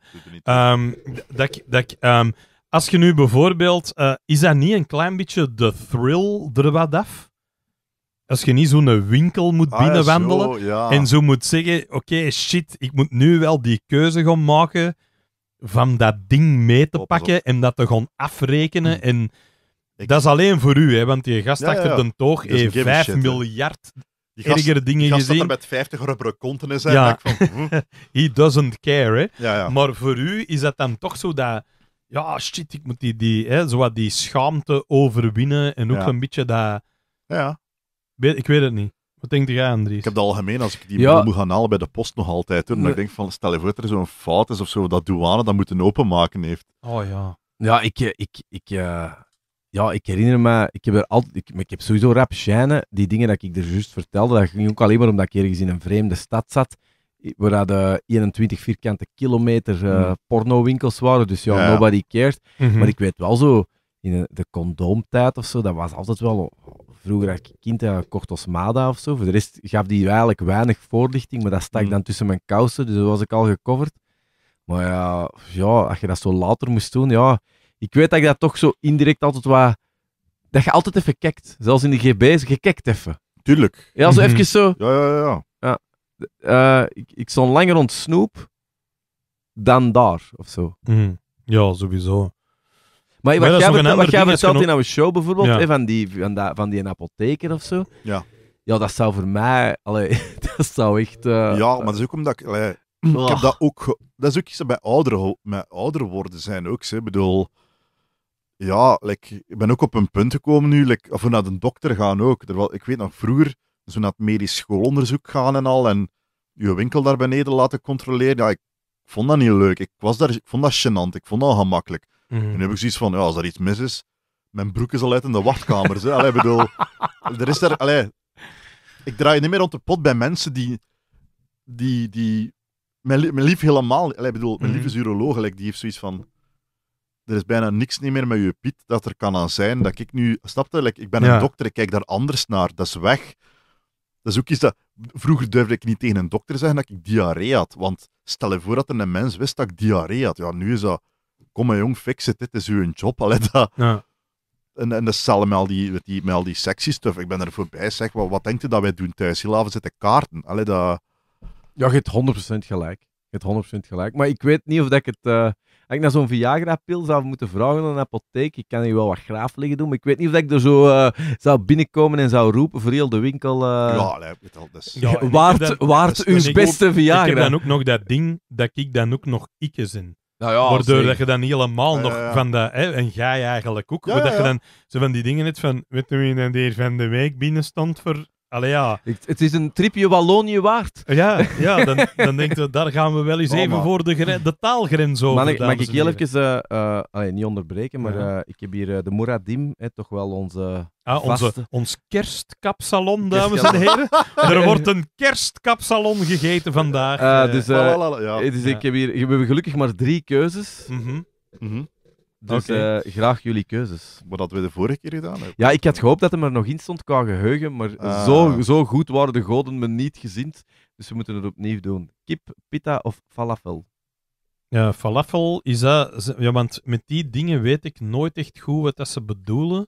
Um, dat, dat, um, als je nu bijvoorbeeld, eh, is dat niet een klein beetje de thrill er wat af? Als je niet zo'n winkel moet ah, binnenwandelen en zo moet zeggen: Oké, shit, ik moet nu wel die keuze gaan maken van dat ding mee te oh, pakken en dat te gaan afrekenen. Hmm. En dat is alleen voor u, hè, want die gast achter de toog heeft 5 miljard die gast, ergere dingen die gast Dat er met 50 rubberen konten is. Ja. Van, hm. *laughs* He doesn't care. Hè. Maar voor u is dat dan toch zo dat... Ja, shit, ik moet die, die, hè, die schaamte overwinnen. En ook een beetje dat... Ja. ik weet het niet. Wat denk jij, Andries? Ik heb dat algemeen, als ik die ja. moet gaan halen bij de post nog altijd. Hoor, dan ik denk van, stel je voor dat er zo'n fout is of zo, dat douane dat moeten openmaken heeft. Oh ja. Ja, ik, eh, ik, ik, eh, ja, ik herinner me, ik heb, er altijd, ik, ik heb sowieso rap shine Die dingen dat ik er juist vertelde, dat ging ook alleen maar omdat ik ergens in een vreemde stad zat. Waar de 21 vierkante kilometer uh, pornowinkels waren. Dus ja, nobody cares. Mhm. Maar ik weet wel zo, in de condoomtijd of zo, dat was altijd wel... Vroeger had ik kind uh, als Mada of zo. Voor de rest gaf die eigenlijk weinig voorlichting, maar dat stak ik mm. dan tussen mijn kousen. Dus dat was ik al gecoverd. Maar ja, ja, als je dat zo later moest doen, ja ik weet dat ik dat toch zo indirect altijd wat... Dat je altijd even kijkt. Zelfs in de GB's, je even. Tuurlijk. Ja, zo mhm. even zo... Ja, ja, ja. ja. Eh, ik, ik stond langer rond Snoep dan daar, of zo. Mhm. Ja, sowieso. Maar, wat jij, vertelt, wat jij vertelt in jouw show bijvoorbeeld, van, die, van, dat van die apotheker of zo. Ja. Ja, dat zou voor mij... Allee, *laughs* dat zou echt... Eh, ja, maar dat is ook omdat ik... Ik heb dat ook... Dat is ook iets dat bij ouder, met ouder worden zijn ook. Ik bedoel ja, ik ben ook op een punt gekomen nu, like, of naar de dokter gaan ook. Terwijl, ik weet nog vroeger, zo naar het medisch schoolonderzoek gaan en al, en je winkel daar beneden laten controleren. Ja, ik vond dat niet leuk. Ik, was daar, vond dat gênant, ik vond dat gemakkelijk. Mm En nu heb ik zoiets van, ja, als er iets mis is, mijn broek is al uit in de wachtkamers. hè. bedoel, *laughs* er is daar, allee, ik draai niet meer rond de pot bij mensen die, die, die mijn, lief helemaal, allee, bedoel, mijn mhm. lief uroloog, like, die heeft zoiets van, er is bijna niks niet meer met je piet dat er kan aan zijn. Dat ik nu, snapte, ik ben een dokter, ik kijk daar anders naar. Dat is weg. Dat is ook iets dat... Vroeger durfde ik niet tegen een dokter zeggen dat ik diarree had. Want stel je voor dat er een mens wist dat ik diarree had. Ja, nu is dat... Kom maar jong, fix het. Dit is uw job. Allee, En, en dat is met al die, met die, al die sexy stuff. Ik ben er voorbij. Zeg, wat, wat denkt u dat wij doen thuis? Heel avond zitten kaarten. Allee, dat... Ja, je hebt 100% gelijk. Je hebt 100% gelijk. Maar ik weet niet of dat ik het... Eh, als ik naar zo'n Viagra-pil zou moeten vragen in een apotheek, ik kan hier wel wat graaf liggen doen, maar ik weet niet of ik er zo eh, zou binnenkomen en zou roepen voor heel de winkel. Eh. ja, dat dus- heb ja, al. dan, waard dat uw beste Viagra. Ik heb dan ook nog dat ding dat ik dan ook nog ikke in. Nou ja, Waardoor dat je dan helemaal nog van dat, hè, en jij eigenlijk ook, ja, dat je dan zo van die dingen net van, weet je wie nou de van de week binnen stond voor Allee, ja. het is een tripje Wallonië waard. Ja, ja dan, dan denken we, daar gaan we wel eens oh, even voor de, de, taalgrens over. Mag ik, mag ik heel even, eh, eh, niet onderbreken, maar eh, ik heb hier de Mouradim, toch wel onze. Ah, onze, ons kerstkapsalon, dames en heren. *laughs* er wordt een kerstkapsalon gegeten vandaag. dus, dus ik heb hier, we hebben gelukkig maar drie keuzes. Mhm. Mhm. Dus eh, graag jullie keuzes. Wat dat we de vorige keer gedaan hebben. Ja, ik had gehoopt dat hem er nog in stond qua geheugen, maar ah. zo, zo goed waren de goden me niet gezind. Dus we moeten het opnieuw doen. Kip, pita of falafel? Ja, falafel is dat... Ja, want met die dingen weet ik nooit echt goed wat dat ze bedoelen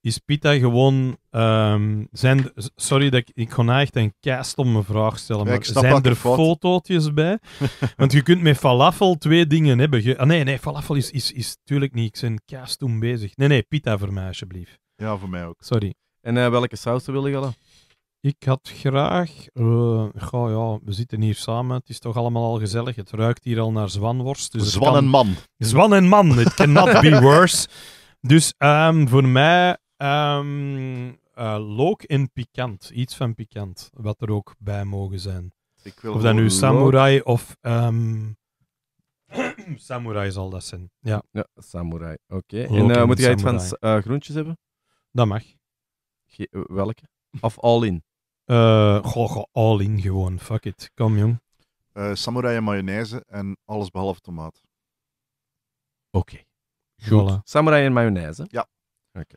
is Pita gewoon. Ehm, zijn, sorry dat ik, ik gewoon echt een custom om mijn vraag stellen. Maar zijn er fotootjes bij? *laughs* Want je kunt met falafel twee dingen hebben. ah, nee, nee, falafel is, is, is tuurlijk niet. Ik ben om bezig. Nee, nee, Pita voor mij alsjeblieft. Ja, voor mij ook. Sorry. En eh, welke sausen wil je dan? Ik had graag. Uh, ja, we zitten hier samen. Het is toch allemaal al gezellig. Het ruikt hier al naar zwanworst. Dus zwan en man. Zwan en man. It cannot be *laughs* worse. Dus ehm, voor mij Um, ehm, uh, eh, look in pikant. Iets van pikant. Wat er ook bij mogen zijn. Ik wil of dat nu samurai of. Um... *clears throat* samurai zal dat zijn. Ja, ja samurai. Oké. Eh, en moet jij iets van eh, groentjes hebben? Dat mag. Ge welke? Of all in? Uh, goh, all in gewoon. Fuck it. Kom jong. samurai en mayonaise en alles behalve tomaat. Oké. Goed. Samurai en mayonaise? Ja. Oké.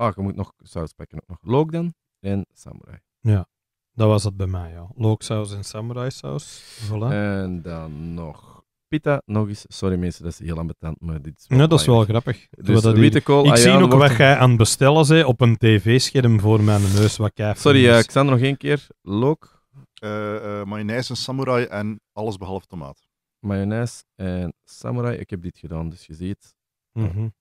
Ah, je moet nog saus pakken. nog nog dan en samurai. Ja, dat was het bij mij, ja. Looksaus en samurai saus. En dan nog pita, nog eens. Sorry mensen, dat is heel ambetant, maar dit dat is wel grappig. Dus ik ah zie ook wat jij aan het bestellen bent op een tv-scherm voor mijn neus. Wat Sorry, uh, Xander, nog één keer. Lok. Uh, eh, eh, mayonaise en samurai en alles behalve tomaat. Mayonaise en samurai. Ik heb dit gedaan, dus je ziet. Mm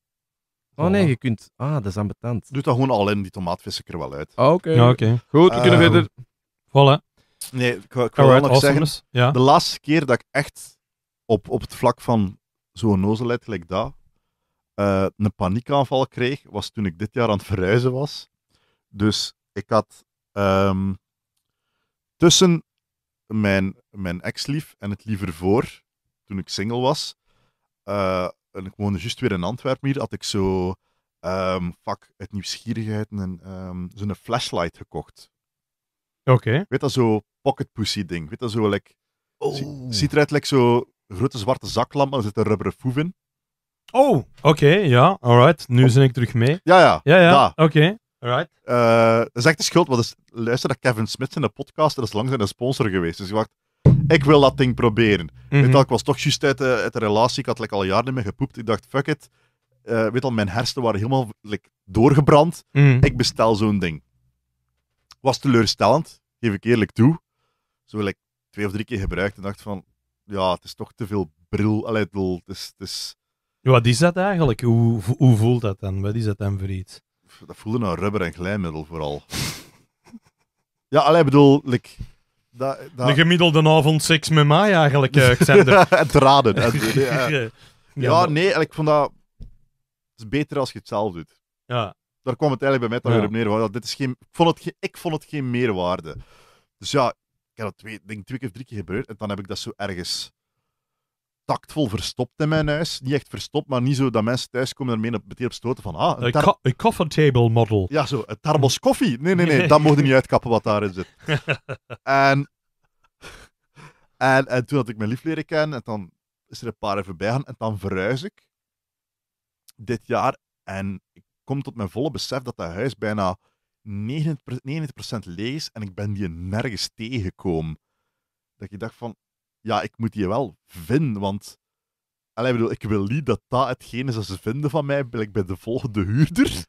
Oh nee, je kunt... Ah, dat is ambetant. Doet dat gewoon al in, die tomaatvissen er wel uit. Ah, oké. Ja, oké. Goed, we kunnen ehm, verder. Voilà. Nee, ik, wil wel nog zeggen, dus? de laatste keer dat ik echt op, op het vlak van zo'n nozelheid gelijk dat, eh, een paniekaanval kreeg, was toen ik dit jaar aan het verhuizen was. Dus ik had ehm, tussen mijn, mijn ex-lief en het liever voor, toen ik single was, eh, en ik woonde juist weer in Antwerpen hier, had ik zo, um, fuck, uit nieuwsgierigheid, een, ehm, zo'n flashlight gekocht. Oké. Weet dat zo pocket pussy ding? Weet dat zo, like, oh. ziet eruit like zo grote zwarte zaklamp, en er zit een rubberen foef in. Oh, oké, ja, alright. Nu oh. ik terug mee. Ja, ja. Ja, ja, oké. Okay. Right. Eh, dat is echt de schuld, want luister naar Kevin Smith in de podcast, dat is lang zijn sponsor geweest. Dus ik dacht, ik wil dat ding proberen. Mm -hmm. ik was toch juist uit, de, uit de relatie, ik had like, al jaren mee gepoept. Ik dacht, fuck it. Eh, weet al, mijn hersenen waren helemaal like, doorgebrand. Mhm. Ik bestel zo'n ding. Was teleurstellend, geef ik eerlijk toe. Zo wil ik twee of drie keer gebruikt en dacht van, ja, het is toch te veel bril. Allee, het is, het is... Wat is dat eigenlijk? Hoe, hoe voelt dat dan? Wat is dat dan voor iets? Dat voelde nou rubber en glijmiddel vooral. *laughs* ja, allee, bedoel, like, dat, Een gemiddelde avond seks met mij eigenlijk, eh, *laughs* het raden. ja, *laughs* nee, ik vond dat... Het is beter als je het zelf doet. Ja. Daar kwam het eigenlijk bij mij dan weer op neer. Dat dit is geen, ik, vond het geen, ik vond het geen meerwaarde. Dus ja, ik heb dat twee, denk twee keer of drie keer gebeurd. En dan heb ik dat zo ergens tactvol verstopt in mijn huis. Niet echt verstopt, maar niet zo dat mensen komen en meteen op stoten van ah, een, tar- model. Ja, zo, een tarbos koffie. Nee, nee, nee, dat mocht je niet uitkappen wat daarin zit. *laughs* en, en, en toen had ik mijn lief leren kennen en dan is er een paar even bij en dan verhuis ik dit jaar en ik kom tot mijn volle besef dat dat huis bijna 90%, 90% leeg is en ik ben die nergens tegengekomen. Dat ik dacht van, ja, ik moet die wel vinden, want... Allee, bedoel, ik wil niet dat dat hetgeen is dat ze vinden van mij bij de volgende huurder. *laughs*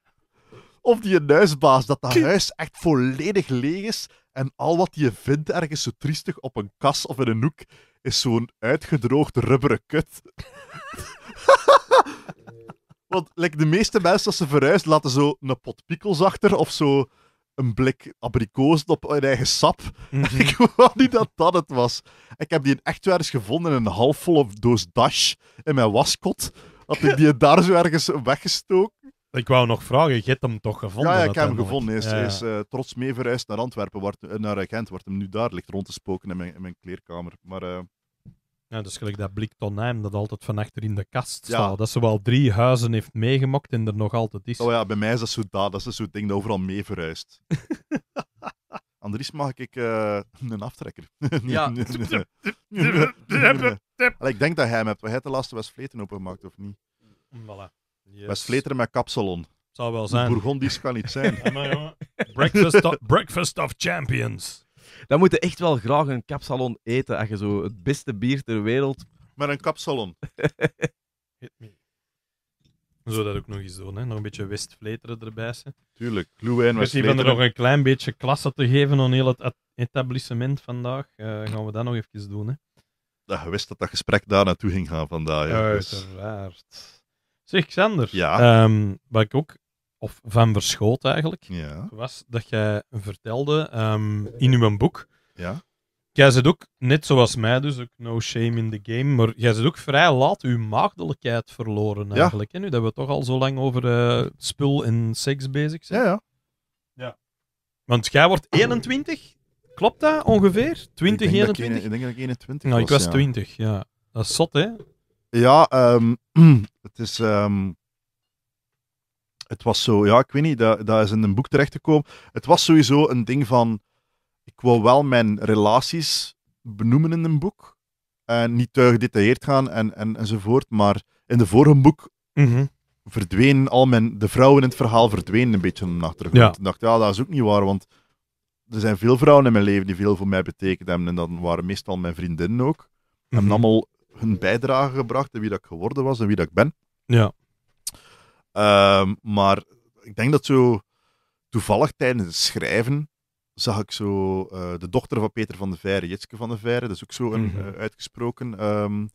Of die huisbaas, dat dat huis echt volledig leeg is en al wat je vindt ergens zo triestig op een kas of in een hoek is zo'n uitgedroogd rubberen kut. *laughs* Want like, de meeste mensen als ze verhuizen laten zo een pot pikkels achter of zo een blik abrikozen op hun eigen sap. Mhm. *laughs* Ik wou niet dat dat het was. Ik heb die echt wel eens gevonden in een halfvolle doos dash in mijn waskot. Had ik die daar zo ergens weggestoken. Ik wou nog vragen, je hebt hem toch gevonden? Ja, ja ik heb hem gevonden. Hij is, eh, trots mee verhuisd naar Antwerpen, wordt, naar Gent, wordt hem nu daar ligt rond te spoken in mijn, in mijn kleerkamer. Maar eh, ja, dus gelijk dat blik dat altijd van achter in de kast staat. Dat ze wel drie huizen heeft meegemokt en er nog altijd is. Oh ja, bij mij is dat zo dat. Dat is zo'n ding dat overal mee verhuist. *laughs* Andries, mag ik eh, een aftrekker? *laughs* ja. *laughs* ik denk dat hij hem hebt. Hij de laatste Westfleten opengemaakt, of niet? Voilà. Yes. Westfleten met kapsalon. Zou wel zijn. Bourgondisch kan niet zijn. Breakfast, breakfast of Champions. Dan moet je echt wel graag een kapsalon eten. Als je zo het beste bier ter wereld. Maar een kapsalon. *laughs* Hit me. Zo dat ook nog eens doen, hè? nog een beetje westvleteren erbij. zijn. Tuurlijk, Gluwijn Misschien om er nog een klein beetje klasse te geven aan heel het etablissement vandaag. Eh, gaan we dat nog even doen. Hè? Ja, je wist dat dat gesprek daar naartoe ging gaan vandaag. Uiteraard. Dus- zeg, Xander, ja? Um, wat ik ook of van Verschoot eigenlijk, ja. was dat jij vertelde ehm, in uw boek. Ja. Jij zit ook, net zoals mij dus, ook no shame in the game, maar jij zit ook vrij laat uw maagdelijkheid verloren eigenlijk. Hè? Nu dat we toch al zo lang over eh, spul en seks bezig zijn. Ja, ja. ja. Want jij wordt 21, klopt dat ongeveer? 20, 21? Ik, denk dat ik 21 nou, was. ik was 20, ja. Dat is zot, hè? Ja, ehm, *clears throat* het is... Ehm, het was zo, ja, ik weet niet, dat, dat is in een boek terecht te komen. Het was sowieso een ding van, ik wil wel mijn relaties benoemen in een boek. En niet te gedetailleerd gaan en, en, enzovoort. Maar in de vorige boek mhm. verdwenen al mijn, de vrouwen in het verhaal verdwenen een beetje naar achteren. achtergrond. Ik dacht, ja, dat is ook niet waar, want er zijn veel vrouwen in mijn leven die veel voor mij betekend hebben. En dat waren meestal mijn vriendinnen ook. Mm Hebben mhm. allemaal hun bijdrage gebracht en wie dat ik geworden was en wie dat ik ben. Ja. Ehm, maar ik denk dat zo toevallig tijdens het schrijven zag ik zo eh, de dochter van Peter van de Veire, Jitske van de Veire, dat is ook zo een mhm. eh, uitgesproken ehm,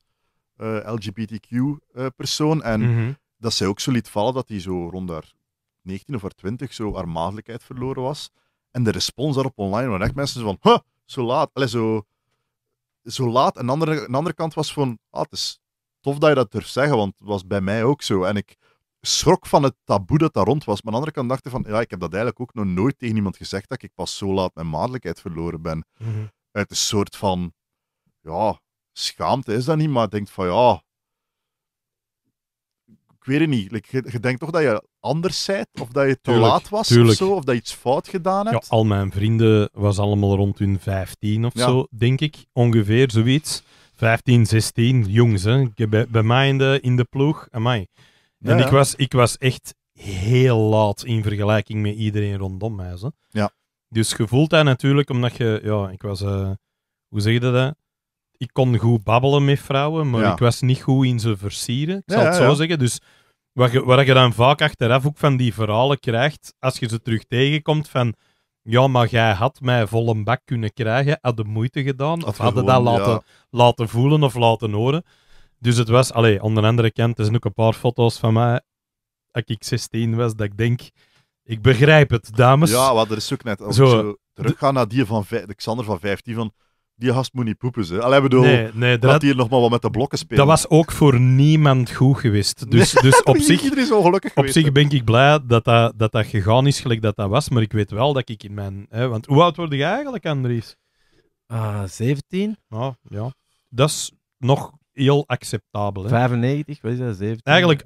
eh, LGBTQ-persoon. en mhm. dat zij ook zo liet vallen dat hij zo rond haar 19 of haar 20 zo haar verloren was. En de respons daarop online waren echt mensen van, zo laat. Allee, zo, zo laat. En aan de andere, kant was van, ah, het is tof dat je dat durft zeggen, want het was bij mij ook zo. En ik schrok van het taboe dat daar rond was. Maar aan de andere kant dacht ik van, ja, ik heb dat eigenlijk ook nog nooit tegen iemand gezegd dat ik pas zo laat mijn maatelijkheid verloren ben. Het mhm. is Uit een soort van, ja, schaamte is dat niet, maar denkt van, ja, ik weet het niet. je, denkt toch dat je anders bent, of dat je te laat was of zo, of dat je iets fout gedaan hebt. Ja, al mijn vrienden was allemaal rond hun 15 of zo, denk ik, ongeveer, zoiets. 15, 16, jongens, hè. Bij, mij in de, in de ploeg, mij en ik, was, ik was echt heel laat in vergelijking met iedereen rondom mij. Zo. Ja. Dus je voelt dat natuurlijk omdat je, ja, ik was, eh, hoe zeg je dat? Ik kon goed babbelen met vrouwen, maar ik was niet goed in ze versieren. Ik zal het zo zeggen. Dus wat je, wat je dan vaak achteraf ook van die verhalen krijgt, als je ze terug tegenkomt van, ja, maar jij had mij vol een bak kunnen krijgen, had de moeite gedaan, of had hadden dat laten, laten voelen of laten horen. Dus het was, allee, onder andere kant, er zijn ook een paar foto's van mij, als ik 16 was, dat ik denk, ik begrijp het, dames. Ja, wat er is ook net, als zo, zo teruggaan naar die van de Xander van 15, van die gast moet niet poepen. Ze. Allee, bedoel, nee, nee, dat hier nog maar wat met de blokken spelen. Dat was ook voor niemand goed geweest. Dus, *laughs* dus op zich, Op zich ben ik blij dat dat, dat gegaan is gelijk dat dat was. Maar ik weet wel dat ik in mijn... Hè, want hoe oud word je eigenlijk, Andries? Uh, ah, 17. Ah, ja. Dat is nog heel acceptabel. Hè? 95, wat is dat? 17? Eigenlijk,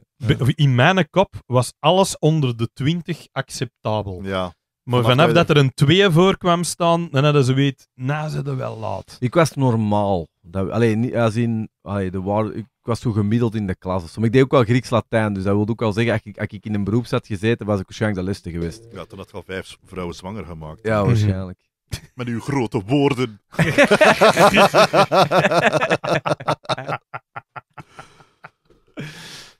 in mijn kop was alles onder de 20 acceptabel. Ja. Maar vanaf dat er een 2 voor kwam staan, dan hadden ze weet, na nou, ze wel laat. Ik was normaal. alleen niet als in, de ik was zo gemiddeld in de klas. Maar ik deed ook wel Grieks-Latijn, dus dat wilde ook wel zeggen, als ik, als ik in een beroep zat gezeten, was ik waarschijnlijk de liste geweest. Ja, toen had ik al vijf vrouwen zwanger gemaakt. Ja, mhm. waarschijnlijk. Met uw grote woorden. *laughs*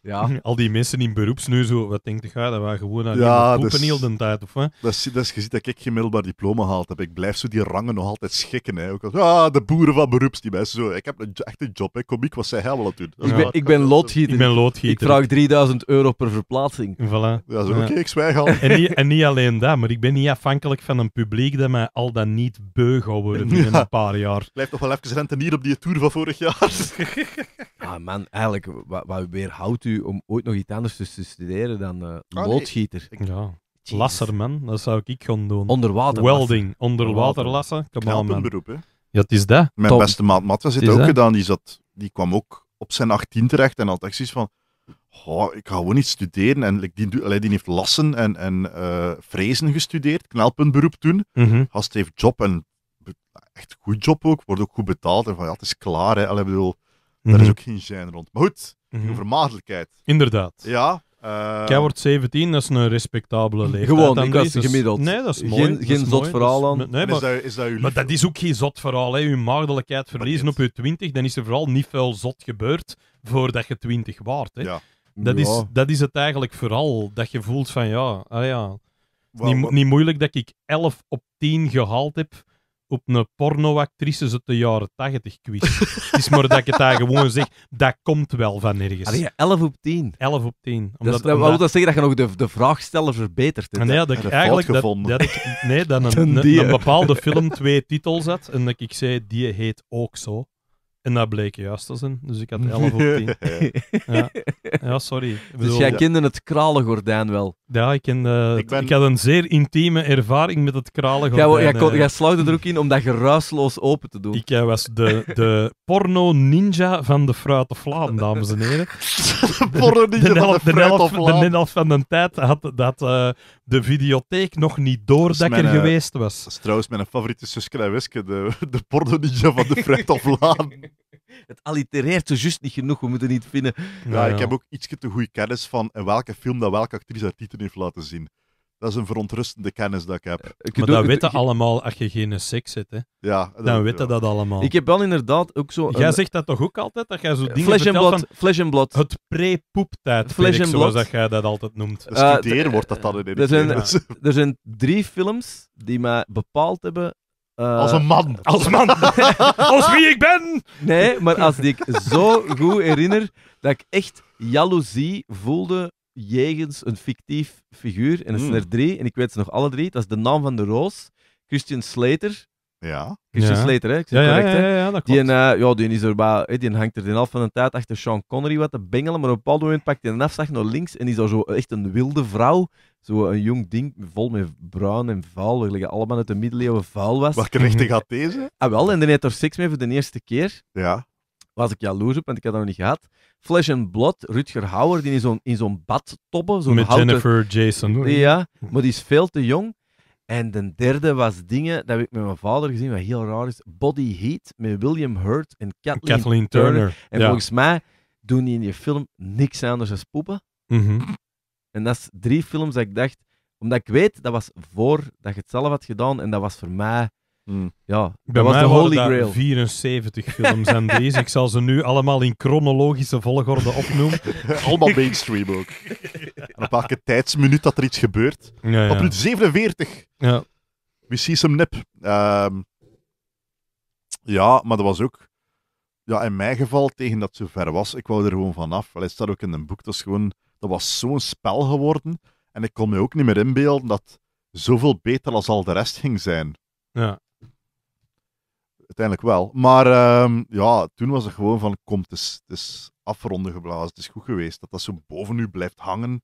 Ja. *laughs* Al die mensen in beroeps nu zo, wat denk je, dat waren gewoon aan ja, dus- tijd, of hè Dat is, dat is, ziet dat ik geen middelbaar diploma haalt heb. Ik blijf zo die rangen nog altijd schikken, hè. Ook als, ah, de boeren van beroeps, die mensen zo. Ik heb een, echt een job, hè. Komiek, wat zij helemaal aan doen? ik ben, ik ben loodgieter. Ik ben Ik vraag 3000 euro per verplaatsing. Voilà. Ja, zo, oké, ik zwijg al. En niet, en niet, alleen dat, maar ik ben niet afhankelijk van een publiek dat mij al dan niet beu gaat worden binnen een paar jaar. Blijf toch wel even rentenier op die tour van vorig jaar. *laughs* ah man, eigenlijk, wat, wat weerhoudt u om ooit nog iets anders te studeren dan uh, oh, man, Ja. dat zou ik gaan doen. Onderwater. Welding, onderwaterlassen. Onderwater. beroep, hè? Ja, het is dat. Mijn beste maat Matt was het, ook gedaan. Die, zat, die kwam ook op zijn 18 terecht en had echt zoiets van... Oh, ik ga gewoon niet studeren. En like, die, die heeft lassen en, en uh, eh, frezen gestudeerd. Knelpuntberoep toen. Mm heeft job en echt goed job ook. Wordt ook goed betaald. En van, ja, het is klaar. Hè. Allee, bedoel, daar is mhm. ook geen zijn rond. Maar goed, mm -hmm. Inderdaad. Ja. Jij ehm, wordt 17, dat is een respectabele leeftijd. Gewoon, dat gemiddeld. Nee, dat is mooi. Geen, geen zot verhaal aan. Nee, maar, is dat, is maar dat is ook geen zot verhaal. Je maagdelijkheid verliezen op je 20, dan is er vooral niet veel zot gebeurd voordat je 20 waard. Hè. Ja. Dat, Is, dat is het eigenlijk vooral. Dat je voelt van ja, ah ja. niet, niet moeilijk dat ik 11 op 10 gehaald heb op een pornoactrice uit de jaren 80 quiz. het is maar dat ik daar gewoon zeg, dat komt wel van nergens. Allee, 11 op 10. 11 op 10. Omdat, dat, omdat... wil dat zeggen dat je nog de, de vraagsteller verbetert? Ah, nee, dat ik eigenlijk dat, dat ik, nee, dat een, *laughs* een, bepaalde film twee titels had en dat ik zei, die heet ook zo. En dat bleek juist te zijn, dus ik had 11 op 10. *laughs* ja. ja, sorry. dus jij ja. kende het kralengordijn wel? Ja, ik, eh, ik, had een zeer intieme ervaring met het kralen Jij, jij, eh, jij sluit er ook in om dat geruisloos open te doen. Ik was de, de porno-ninja van de Fruit of laan dames en heren. *laughs* de porno-ninja van de Fruit of De van de tijd had dat eh, de videotheek nog niet door geweest was. Dat is trouwens mijn favoriete suskrijweske de, de porno-ninja van de Fruit of laan *laughs* Het allitereert zo juist niet genoeg, we moeten niet vinden. Ja, ik heb ook ietsje te goede kennis van in welke film dat welke actrice dat titel niet laten zien. Dat is een verontrustende kennis dat ik heb. Eh, maar dat weten allemaal als je geen seks hebt. Hè. Ja, dan weten dat allemaal. Ik heb wel inderdaad ook zo. Jij zegt dat toch ook altijd? Dat jij zo eh, dingen flash en blad, Flash en Het pre-poeptijd. Flash blood. Zoals dat jij dat altijd noemt. Studeren wordt dat eh, dan in er zijn, er zijn drie films die mij bepaald hebben. als een man. Als een man. *laughs* als wie ik ben. Nee, maar als ik zo goed herinner dat ik echt jaloezie voelde jegens een fictief figuur. En dat zijn er drie, en ik weet ze nog alle drie. Dat is de naam van de roos, Christian Slater. Ja. Christian Slater, hè? Ik ja, correct, Ja, ja, dat klopt. Die, uh, ja, die, is er hè, die hangt er de half van de tijd achter Sean Connery wat te bengelen, maar op een bepaald moment pakt hij een afslag naar links en is daar zo echt een wilde vrouw. Zo een jong ding, vol met bruin en vuil, waar allemaal uit de middeleeuwen vuil was. Welke richting gaat deze? Ah wel, en dan heeft er seks mee voor de eerste keer. Ja was ik jaloers op, want ik had dat nog niet gehad. Flesh and Blood, Rutger Hauer, die in zo'n, in zo'n bad toppen. Met Jennifer Jason. Ja, maar die is veel te jong. En de derde was dingen, dat heb ik met mijn vader gezien, wat heel raar is. Body Heat met William Hurt en Kathleen, Turner. En volgens mij doen die in die film niks anders dan poepen. Mhm. En dat is drie films dat ik dacht, omdat ik weet, dat was voor dat je het zelf had gedaan en dat was voor mij Mm. Ja, Bij dat was de Holy Grail. 74 films en deze. Ik zal ze nu allemaal in chronologische volgorde opnoemen. *laughs* allemaal mainstream ook. op elke tijdsminuut dat er iets gebeurt. Op minuut 47. Ja. We see some nip. Ehm, ja, maar dat was ook... Ja, in mijn geval, tegen dat het ver was, ik wou er gewoon vanaf. Het staat ook in een boek, dat, is gewoon, dat was zo'n spel geworden. En ik kon me ook niet meer inbeelden dat zoveel beter als al de rest ging zijn. Ja uiteindelijk wel. Maar ehm, ja, toen was het gewoon van, komt, het is, het afronden geblazen. Het is goed geweest. Dat dat zo boven u blijft hangen.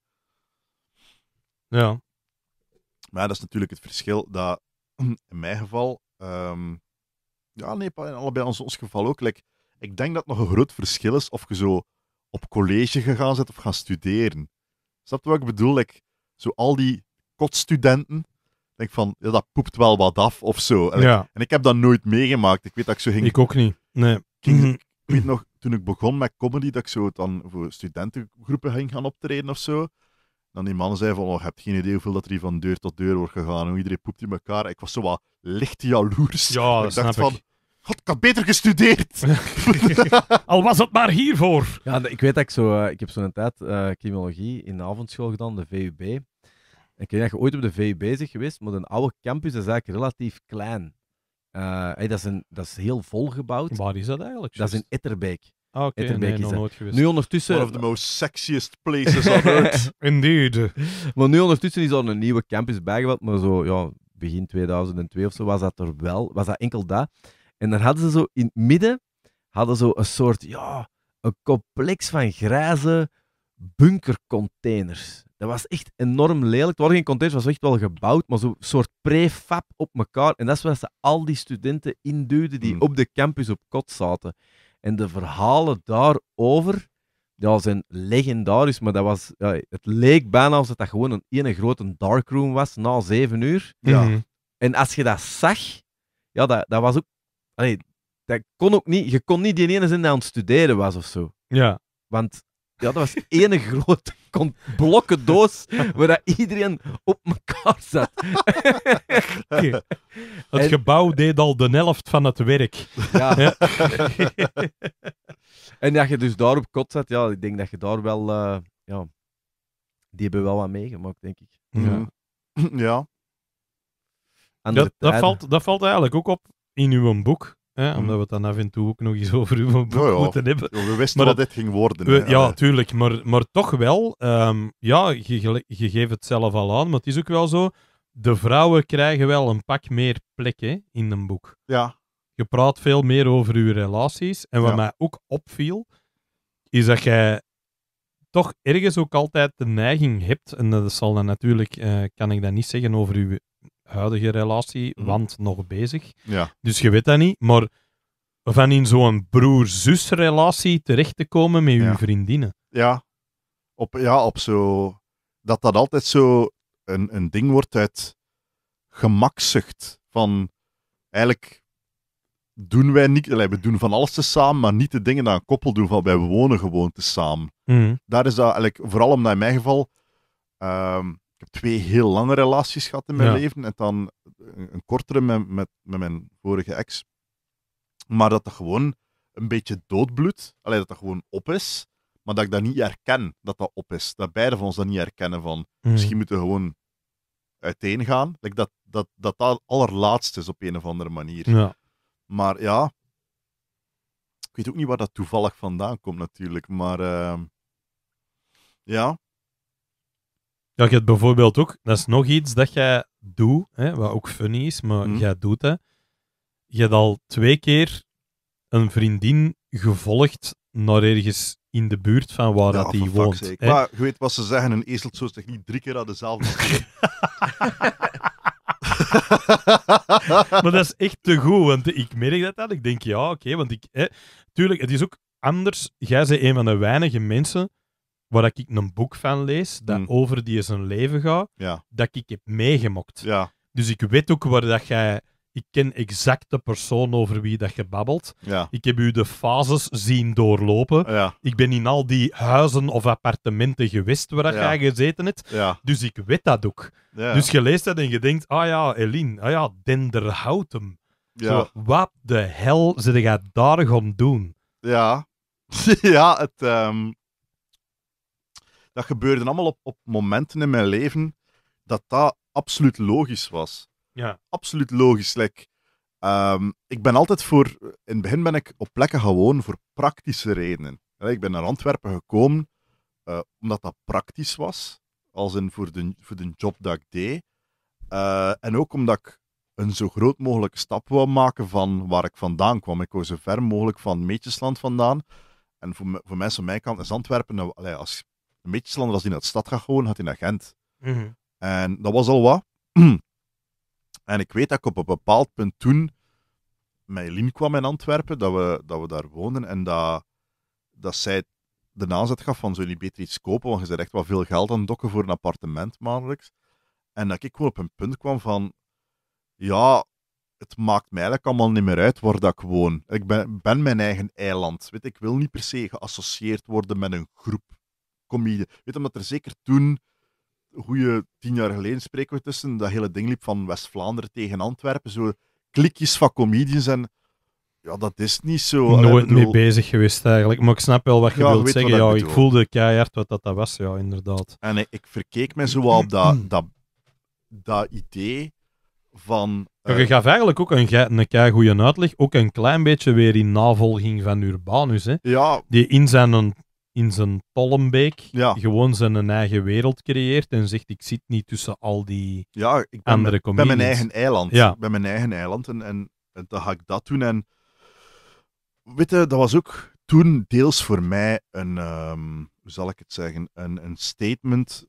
Ja. Maar dat is natuurlijk het verschil dat *clears throat* in mijn geval... Ehm, ja, nee, in allebei ons, ons geval ook. ik denk dat het nog een groot verschil is of je zo op college gegaan bent of gaan studeren. Snap je wat ik bedoel? Like, zo al die kotstudenten denk van, ja, dat poept wel wat af of zo. En, ik, heb dat nooit meegemaakt. Ik weet dat ik zo ging... Ik ook niet, nee. Mhm. Ik weet nog, toen ik begon met comedy, dat ik zo dan voor studentengroepen ging gaan optreden of zo. Dan die mannen zei van, oh, je hebt geen idee hoeveel dat er hier van deur tot deur wordt gegaan. Hoe iedereen poept in elkaar. Ik was zo wat licht jaloers. Ja, dat ik dacht van, God, ik had beter gestudeerd. *laughs* *laughs* Al was het maar hiervoor. Ja, ik weet dat ik zo... Eh, ik heb zo'n tijd uh, in de avondschool gedaan, de VUB. Ik weet dat je ooit op de VU bezig geweest, maar een oude campus is eigenlijk relatief klein. Eh, dat, is een, dat is heel volgebouwd. Waar is dat eigenlijk? Dat is in Etterbeek. Ah, oké. Okay. nooit geweest. Nu ondertussen... One of the most sexiest places on *laughs* earth. Indeed. Maar nu ondertussen is al een nieuwe campus bijgebouwd, maar zo, ja, begin 2002 of zo was dat er wel. Was dat enkel daar? En dan hadden ze zo in het midden, hadden zo een soort, ja, een complex van grijze bunkercontainers. Dat was echt enorm lelijk. Het waren geen containers, het was echt wel gebouwd, maar zo'n soort prefab op elkaar. En dat is waar ze al die studenten induwden die hmm. op de campus op kot zaten. En de verhalen daarover ja, zijn legendarisch, maar dat was, ja, het leek bijna alsof dat gewoon een ene grote darkroom was na zeven uur. Ja. Mhm. En als je dat zag, ja, dat, dat was ook. Allee, dat kon ook niet, je kon niet die ene zin aan het studeren was of zo. Ja. Want ja, dat was ene grote blokken doos waar dat iedereen op elkaar zat. *laughs* Het gebouw deed al de helft van het werk. Ja. *laughs* en dat je dus daar op kot zat, ja, ik denk dat je daar wel... Eh, ja, die hebben wel wat meegemaakt, denk ik. Ja. ja. dat, valt, dat valt eigenlijk ook op in uw boek. Mhm. Omdat we het dan af en toe ook nog eens *laughs* over u moeten hebben. we wisten maar dat dit ging worden. ja, tuurlijk. Maar, maar toch wel, ehm, ja, je, geeft het zelf al aan, maar het is ook wel zo, de vrouwen krijgen wel een pak meer plek in een boek. Ja. Je praat veel meer over uw relaties. En wat mij ook opviel, is dat jij toch ergens ook altijd de neiging hebt, en dat zal dan natuurlijk, eh, kan ik dat niet zeggen over uw huidige relatie, mhm. want nog bezig. Ja. Dus je weet dat niet. Maar van in zo'n broer-zus-relatie terecht te komen met je vriendinnen. Ja, op, ja, op zo. Dat dat altijd zo een, een ding wordt uit gemakzucht. Van eigenlijk doen wij niet, we doen van alles te samen, maar niet de dingen een koppel doen van wij wonen gewoon te samen. Mhm. Daar is dat eigenlijk, vooral in mijn geval, ehm, ik heb twee heel lange relaties gehad in mijn leven. En dan een, kortere met, met, met, mijn vorige ex. Maar dat dat gewoon een beetje doodbloed Alleen dat dat gewoon op is. Maar dat ik dat niet herken dat dat op is. Dat beide van ons dat niet herkennen van. Hmm. Misschien moeten we gewoon uiteen gaan. dat, dat, dat dat allerlaatste is op een of andere manier. Ja. Maar ja. Ik weet ook niet waar dat toevallig vandaan komt natuurlijk. Maar ehm, ja. Ja, je hebt bijvoorbeeld ook, dat is nog iets dat jij doet, hè, wat ook funny is, maar mhm. jij doet dat. Je hebt al twee keer een vriendin gevolgd naar ergens in de buurt van waar ja, dat die woont. hè? Maar je weet wat ze zeggen, een ezel zo zich niet drie keer aan dezelfde *laughs* *laughs* maar dat is echt te goed, want ik merk dat dat. Ik denk, ja, oké, want ik... Hè, tuurlijk, het is ook anders. Jij bent een van de weinige mensen waar ik een boek van lees, dat hmm. over die zijn leven gaat, dat ik heb meegemokt. Ja. Dus ik weet ook waar dat jij... Ik ken exact de persoon over wie dat je babbelt. Ja. Ik heb u de fases zien doorlopen. Ik ben in al die huizen of appartementen geweest waar dat jij gezeten hebt. Dus ik weet dat ook. Dus je leest dat en je denkt, ah ja, Eline, ah ja, Denderhoutem. wat de hel zit jij daar gaan doen? Ja, *laughs* ja het... Ehm, dat gebeurde allemaal op, op momenten in mijn leven dat dat absoluut logisch was. Ja. Absoluut logisch. Like, ehm, ik ben altijd voor... In het begin ben ik op plekken gewoon voor praktische redenen. Ik ben naar Antwerpen gekomen eh, omdat dat praktisch was. Als in voor de, voor de job dat ik deed. Eh, en ook omdat ik een zo groot mogelijke stap wou maken van waar ik vandaan kwam. Ik wou zo ver mogelijk van Meetjesland vandaan. En voor, voor mensen aan mijn kant is Antwerpen, nou, als beetje slander als hij naar de stad gaat gewoon, had hij naar Gent. Mhm. En dat was al wat. *clears throat* en ik weet dat ik op een bepaald punt toen mijn lien kwam in Antwerpen, dat we, dat we daar woonden en dat, dat zij de aanzet gaf van, zullen je beter iets kopen? Want je zei echt wel veel geld aan dokken voor een appartement maandelijks. En dat ik gewoon op een punt kwam van, ja, het maakt mij eigenlijk allemaal niet meer uit waar dat ik woon. Ik ben, ben mijn eigen eiland. Weet, ik wil niet per se geassocieerd worden met een groep comedie, Weet omdat er zeker toen, goede tien jaar geleden spreken we tussen, dat hele ding liep van West-Vlaanderen tegen Antwerpen. Zo klikjes van comedians en ja, dat is niet zo. Nooit mee bezig geweest eigenlijk. Maar ik snap wel wat je wilt zeggen. Ja, ik, voelde keihard wat dat, was, ja, inderdaad. En ik, verkeek me zo op dat, *clears throat* dat, dat idee van. Uh... Je eh, gaf eigenlijk ook een, een goede uitleg. Ook een klein beetje weer in navolging van Urbanus. Hè? Ja. Die in zijn in zijn Tollenbeek gewoon zijn eigen wereld creëert en zegt ik zit niet tussen al die ja, ik ben, andere bij mijn eigen eiland. Ja. bij mijn eigen eiland en, en, en dan ga ik dat doen. En weet je, dat was ook toen deels voor mij een, ehm, hoe zal ik het zeggen, een, een statement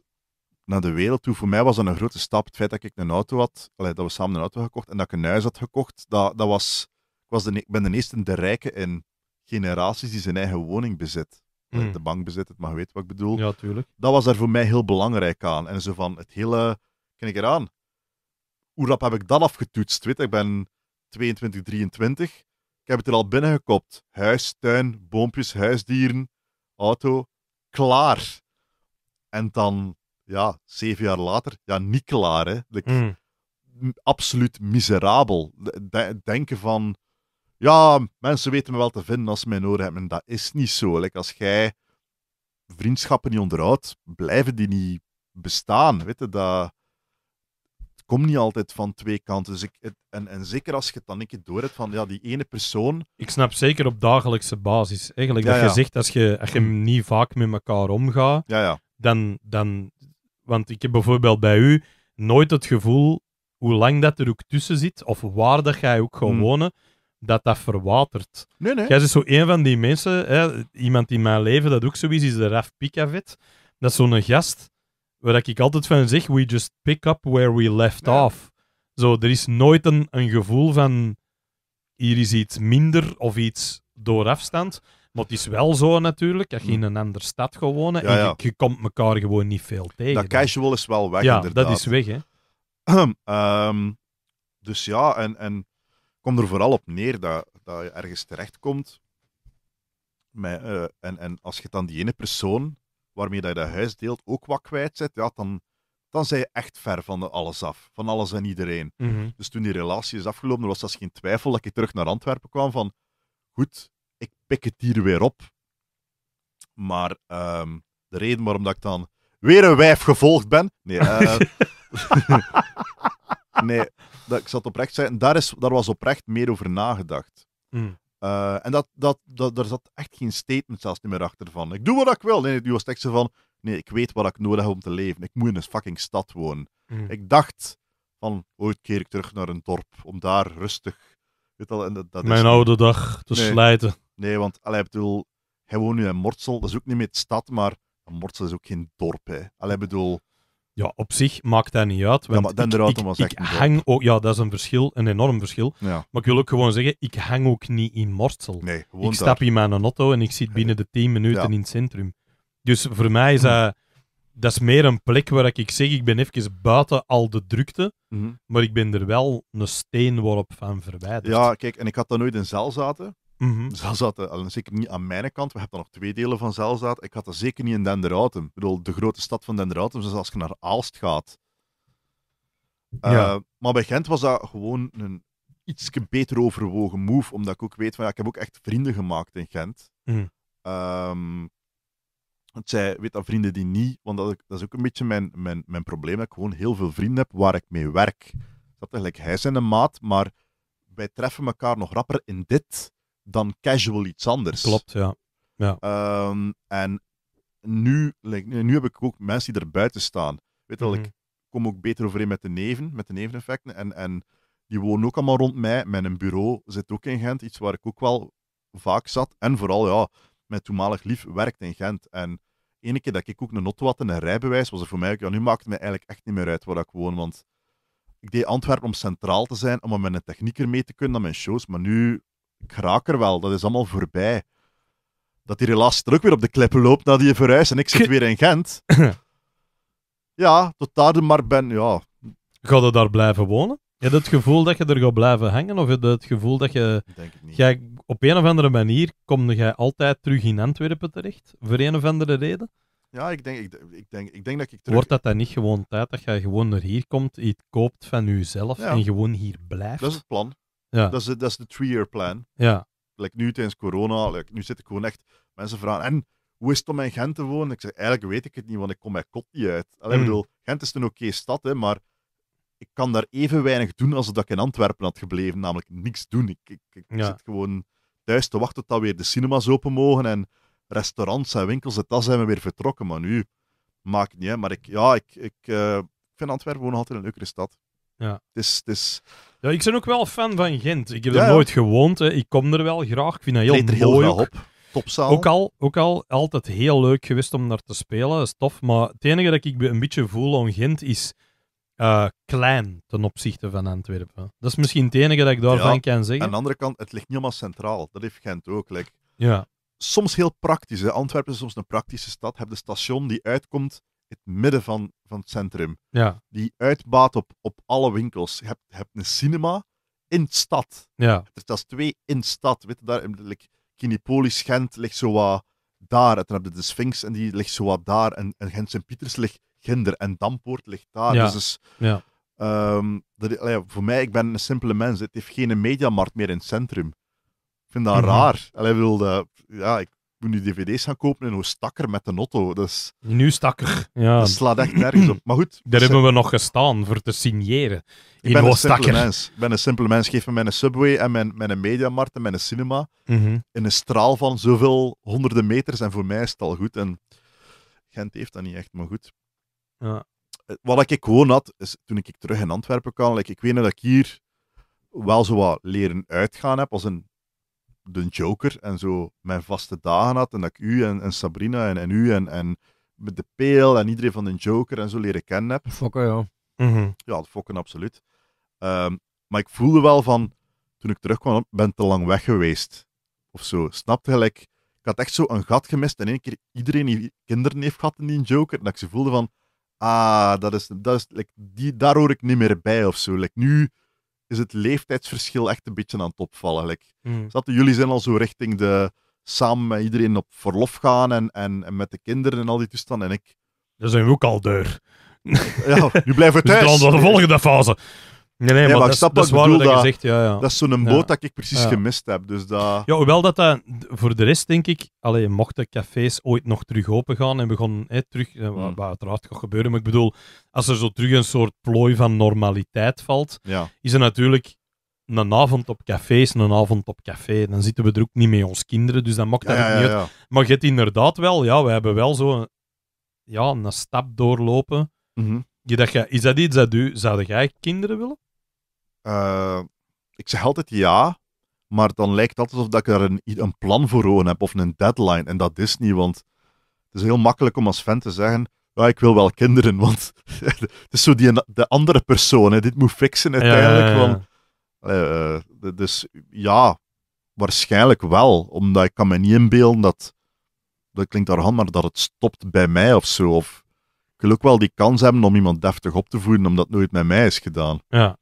naar de wereld toe. Voor mij was dat een grote stap. Het feit dat ik een auto had, allee, dat we samen een auto gekocht en dat ik een huis had gekocht, dat, dat was, ik, was de, e- ik ben de eerste de rijke in generaties die zijn eigen woning bezit. Hmm. De bank bezit het, maar je weet wat ik bedoel. Ja, tuurlijk. Dat was daar voor mij heel belangrijk aan. En zo van het hele, ken ik eraan? Hoe rap heb ik dat afgetoetst? Weet, ik ben 22, 23. Ik heb het er al binnengekopt. Huis, tuin, boompjes, huisdieren, auto. Klaar. En dan, ja, zeven jaar later, ja, niet klaar. Hè. Hmm. Absoluut miserabel. denken van ja, mensen weten me wel te vinden als ze mij nodig hebben. En dat is niet zo. Like als jij vriendschappen niet onderhoudt, blijven die niet bestaan. Weet je, dat komt niet altijd van twee kanten. Dus ik, en, en zeker als je het dan een keer door hebt van ja, die ene persoon. Ik snap zeker op dagelijkse basis. Eigenlijk dat je zegt, als je, als je niet vaak met elkaar omgaat, Dan, dan. Want ik heb bijvoorbeeld bij u nooit het gevoel, hoe lang dat er ook tussen zit, of waar dat jij ook gewoon hmm. wonen dat dat verwatert. Nee, nee. Jij is zo een van die mensen, hè, iemand in mijn leven dat ook zo is, is de Raf Pikavet. Dat is zo'n gast waar ik altijd van zeg, we just pick up where we left off. Zo, er is nooit een, een gevoel van hier is iets minder of iets door afstand. Maar het is wel zo natuurlijk, dat je in mm. een andere stad gewoon en Je, komt elkaar gewoon niet veel tegen. Dat casual is wel weg, Ja, inderdaad. dat is weg, hè. *clears throat* Ehm, dus ja, en, en kom er vooral op neer dat, dat je ergens terechtkomt. Met, eh, en, en als je dan die ene persoon waarmee je dat huis deelt ook wat kwijt zet, ja, dan, dan zijn je echt ver van alles af. Van alles en iedereen. Mhm. Dus toen die relatie is afgelopen, was dat geen twijfel dat ik terug naar Antwerpen kwam van goed, ik pik het hier weer op. Maar ehm, de reden waarom dat ik dan weer een wijf gevolgd ben... Nee, eh, *laughs* *laughs* nee dat, ik zat oprecht zijn, daar, is, daar was oprecht meer over nagedacht. Hmm. Eh, en dat, dat, dat, daar zat echt geen statement zelfs niet meer achter van. Ik doe wat ik wil. Nee, nu was zo van, nee, ik weet wat ik nodig heb om te leven. Ik moet in een fucking stad wonen. Hmm. Ik dacht van, ooit keer ik terug naar een dorp om daar rustig... Weet al, dat, Mijn oude dag te nee, slijten. Nee, want allee, bedoel, hij woont nu in Mortsel. Dat is ook niet meer de stad, maar Mortsel is ook geen dorp. Hè. Allee, bedoel... Ja, op zich maakt dat niet uit. Want ik, hang ook, Ja, dat is een verschil, een enorm verschil. Maar ik wil ook gewoon zeggen, ik hang ook niet in Mortsel. Nee, ik daar. stap in mijn auto en ik zit binnen de 10 minuten in het centrum. Dus voor mij is dat, dat is meer een plek waar ik zeg, ik ben even buiten al de drukte, mhm. maar ik ben er wel een steenworp van verwijderd. Ja, kijk, en ik had daar nooit in zaal zaten. Mm -hmm. zeker niet aan mijn kant. We hebben dan nog twee delen van Zelzaat. Ik had dat zeker niet in Denderautum. Ik bedoel, de grote stad van Denderautum zoals dus als je naar Aalst gaat. Eh, maar bij Gent was dat gewoon een iets beter overwogen move. Omdat ik ook weet van ja, ik heb ook echt vrienden gemaakt in Gent. Mm. Um, ehm, het zij, weet dat vrienden die niet, want dat, is ook een beetje mijn, mijn, mijn probleem. Dat ik gewoon heel veel vrienden heb waar ik mee werk. Dat eigenlijk hij zijn een maat, maar wij treffen elkaar nog rapper in dit dan casual iets anders. Klopt, ja. ja. Ehm, en nu, nu heb ik ook mensen die er buiten staan. Weet je wel, mhm. ik kom ook beter overeen met de neven, met de neveneffecten. En, en die wonen ook allemaal rond mij. Mijn bureau zit ook in Gent, iets waar ik ook wel vaak zat. En vooral, ja, mijn toenmalig lief werkt in Gent. En ene keer dat ik ook een auto had en een rijbewijs, was er voor mij ook, ja, nu maakt het mij eigenlijk echt niet meer uit waar ik woon, want ik deed Antwerpen om centraal te zijn, om met mijn technieker mee te kunnen aan mijn shows, maar nu ik raak er wel, dat is allemaal voorbij. Dat die relatie er ook weer op de klippen loopt nadat je verhuis en ik zit *laughs* weer in Gent. *clears throat* ja, tot daar de maar ben, ja. Ga je daar blijven wonen? Je het gevoel dat je er gaat blijven hangen? Of heb je het gevoel dat je... Denk ik niet. op een of andere manier kom jij altijd terug in Antwerpen terecht? Voor een of andere reden? Ja, ik denk, ik, ik, denk, ik denk dat ik terug... Wordt dat dan niet gewoon tijd dat jij gewoon naar hier komt, iets koopt van jezelf en gewoon hier blijft? Dat is het plan. Ja. Dat, is, dat is de three-year plan. Ja. Like nu tijdens corona, like, nu zit ik gewoon echt mensen vragen. En hoe is het om in Gent te wonen? Ik zeg, eigenlijk weet ik het niet, want ik kom mijn kot niet uit. Allee, mm. bedoel, Gent is een oké stad, hè, maar ik kan daar even weinig doen als dat ik in Antwerpen had gebleven. Namelijk niks doen. Ik, ik, zit gewoon thuis te wachten tot weer de cinema's open mogen en restaurants en winkels en dat zijn we weer vertrokken. Maar nu maakt het niet, hè. Maar ik, ja, ik, ik eh, vind Antwerpen gewoon altijd een leukere stad. Ja. Het is... Het is ja, ik ben ook wel fan van Gent. Ik heb er nooit gewoond. Hè. Ik kom er wel graag. Ik vind dat heel mooi. Topzaal. Ook al, ook al altijd heel leuk geweest om daar te spelen. Dat is tof. Maar het enige dat ik een beetje voel aan Gent is eh, klein ten opzichte van Antwerpen. Dat is misschien het enige dat ik daarvan kan zeggen. Aan de andere kant, het ligt niet helemaal centraal. Dat heeft Gent ook. Like, ja. Soms heel praktisch. Hè. Antwerpen is soms een praktische stad. heb de station die uitkomt het midden van, van het centrum. Ja. Die uitbaat op, op alle winkels. Je hebt, hebt een cinema in de stad. Ja. Dus dat is twee in de stad. Weet je, daar, like, Gent ligt zo wat daar. En dan heb je de Sphinx en die ligt zo wat daar. En, en Gent Sint-Pieters ligt ginder. En Dampoort ligt daar. Dus, ja. Ehm, dat, voor mij, ik ben een simpele mens. Het heeft geen mediamarkt meer in het centrum. Ik vind dat mhm. raar. Allee, wilde, ja, ik, moet nu dvd's gaan kopen en hoe stakker met de notto. Dus, nu stakker. Ja. Dat slaat echt nergens op. Maar goed. Daar dus, hebben eh, we nog gestaan voor te signeren. ik ben een simpele mens. Ik ben een simpele mens. Geef me mijn Subway en mijn, mijn Mediamarkt en mijn cinema mhm. in een straal van zoveel honderden meters. En voor mij is het al goed. En Gent heeft dat niet echt, maar goed. Ja. Eh, wat ik gewoon had, is toen ik terug in Antwerpen kwam, ik weet dat ik hier wel zo wat leren uitgaan heb als een de Joker en zo mijn vaste dagen had. En dat ik u en, en Sabrina en, en u en, en de Peel en iedereen van de Joker en zo leren kennen heb. Fokken, ja. Mm -hmm. Ja, fokken, absoluut. Ehm, maar ik voelde wel van, toen ik terugkwam, ben te lang weg geweest. Of zo. Snapte gelijk. Ik had echt zo een gat gemist. En één keer iedereen die kinderen heeft gehad in die Joker. En dat ik ze voelde van, ah, dat is, dat is like, die, daar hoor ik niet meer bij of zo. Like, nu is het leeftijdsverschil echt een beetje aan het opvallen. Like. Hmm. Zaten, jullie zijn al zo richting de samen met iedereen op verlof gaan en, en, met de kinderen en al die toestanden? En ik. Dan zijn we ook al deur. Ja, nu blijven we *laughs* dus thuis. Dus de volgende fase. Nee, nee, maar, dat, dat, is dat, gezegd, ja, ja. dat is zo'n boot dat ik precies gemist heb. Dus dat... Ja, hoewel dat, dat voor de rest, denk ik, allee, mochten cafés ooit nog terug open gaan en begonnen hè, terug, eh, hmm. wat, uiteraard gaat gebeuren, maar ik bedoel, als er zo terug een soort plooi van normaliteit valt, is er natuurlijk een avond op cafés een avond op café. Dan zitten we er ook niet mee ons kinderen, dus dat mocht dat niet uit. Maar je hebt inderdaad wel, ja, we hebben wel zo een, ja, een stap doorlopen. Mm je, dat je, is dat iets dat u, zouden jij kinderen willen? Eh, ik zeg altijd ja, maar dan lijkt het alsof ik daar een, een plan voor heb of een deadline. En dat is niet, want het is heel makkelijk om als fan te zeggen: ja, ik wil wel kinderen, *laughs* want het is zo die, de andere persoon, dit moet fixen uiteindelijk. want, eh, eh, dus ja, waarschijnlijk wel, omdat ik kan me niet inbeelden dat, dat klinkt arrogant, maar dat het stopt bij mij of zo. Of, ik wil ook wel die kans hebben om iemand deftig op te voeden, omdat nooit met mij is gedaan. Ja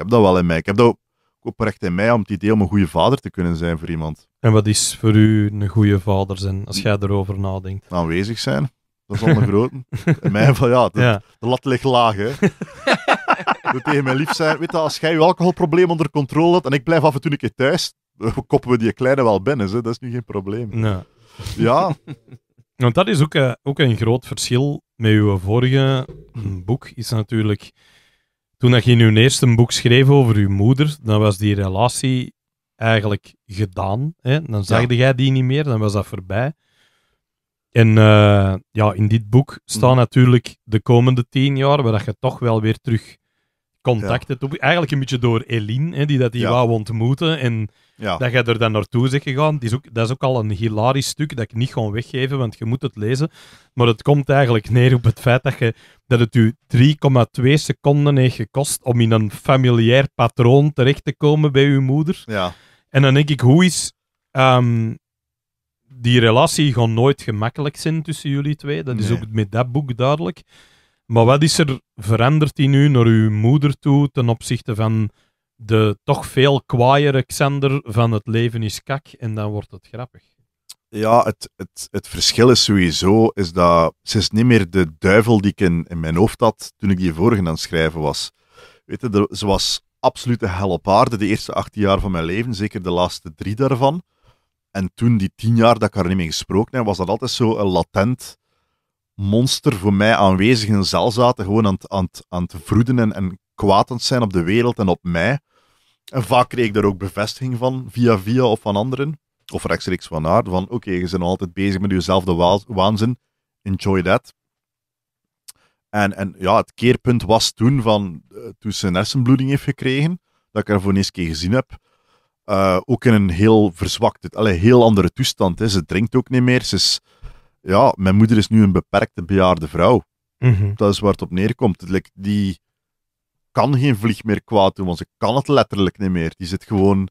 ik heb dat wel in mij. Ik heb dat ook oprecht in mij om het idee om een goede vader te kunnen zijn voor iemand. En wat is voor u een goede vader zijn, als jij erover nadenkt? Aanwezig zijn. Dat is ondergroten. *laughs* in mij van ja, de, lat ligt laag. Hè. moet *laughs* tegen mijn lief zijn. Weet je, als jij je alcoholprobleem onder controle had en ik blijf af en toe een keer thuis, koppen we die kleine wel binnen. Hè. Dat is nu geen probleem. Ja. Ja. *laughs* Want dat is ook, eh, ook een groot verschil met uw vorige boek. Is natuurlijk toen dat je in je eerste boek schreef over uw moeder, dan was die relatie eigenlijk gedaan. Hè? Dan zagde ja. jij die niet meer, dan was dat voorbij. En eh, ja, in dit boek staan mm. natuurlijk de komende tien jaar, waar je toch wel weer terug contact Eigenlijk een beetje door Eline, hè, die dat die wou ontmoeten. En dat jij er dan naartoe zegt gegaan. Dat is, ook, dat is ook al een hilarisch stuk dat ik niet gewoon weggeven, want je moet het lezen. Maar het komt eigenlijk neer op het feit dat, je, dat het u 3,2 seconden heeft gekost om in een familiair patroon terecht te komen bij uw moeder. Ja. En dan denk ik, hoe is... Ehm, die relatie gewoon nooit gemakkelijk zijn tussen jullie twee. Dat is ook met dat boek duidelijk. Maar wat is er veranderd in u naar uw moeder toe ten opzichte van de toch veel kwaaiere Xander van het leven is kak en dan wordt het grappig? Ja, het, het, het verschil is sowieso is dat ze is niet meer de duivel die ik in, mijn hoofd had toen ik die vorige aan het schrijven was. Weet je, ze was absoluut hel op aarde de eerste 18 jaar van mijn leven, zeker de laatste drie daarvan. En toen, die tien jaar dat ik haar niet mee gesproken heb, was dat altijd zo een latent monster voor mij aanwezig in een zaten, gewoon aan het, aan, aan vroeden en, kwaadend kwaad zijn op de wereld en op mij. En vaak kreeg ik daar ook bevestiging van, via via of van anderen, of rechtstreeks van haar, van oké, je bent altijd bezig met jezelfde wa waanzin, enjoy that. En, en ja, het keerpunt was toen, van, eh, toen ze een hersenbloeding heeft gekregen, dat ik haar voor een keer gezien heb, eh, ook in een heel verzwakte, alle, heel andere toestand. Hè. Ze drinkt ook niet meer, ze is ja, mijn moeder is nu een beperkte bejaarde vrouw. Mhm. Dat is waar het op neerkomt. Die kan geen vlieg meer kwaad doen, want ze kan het letterlijk niet meer. Die zit gewoon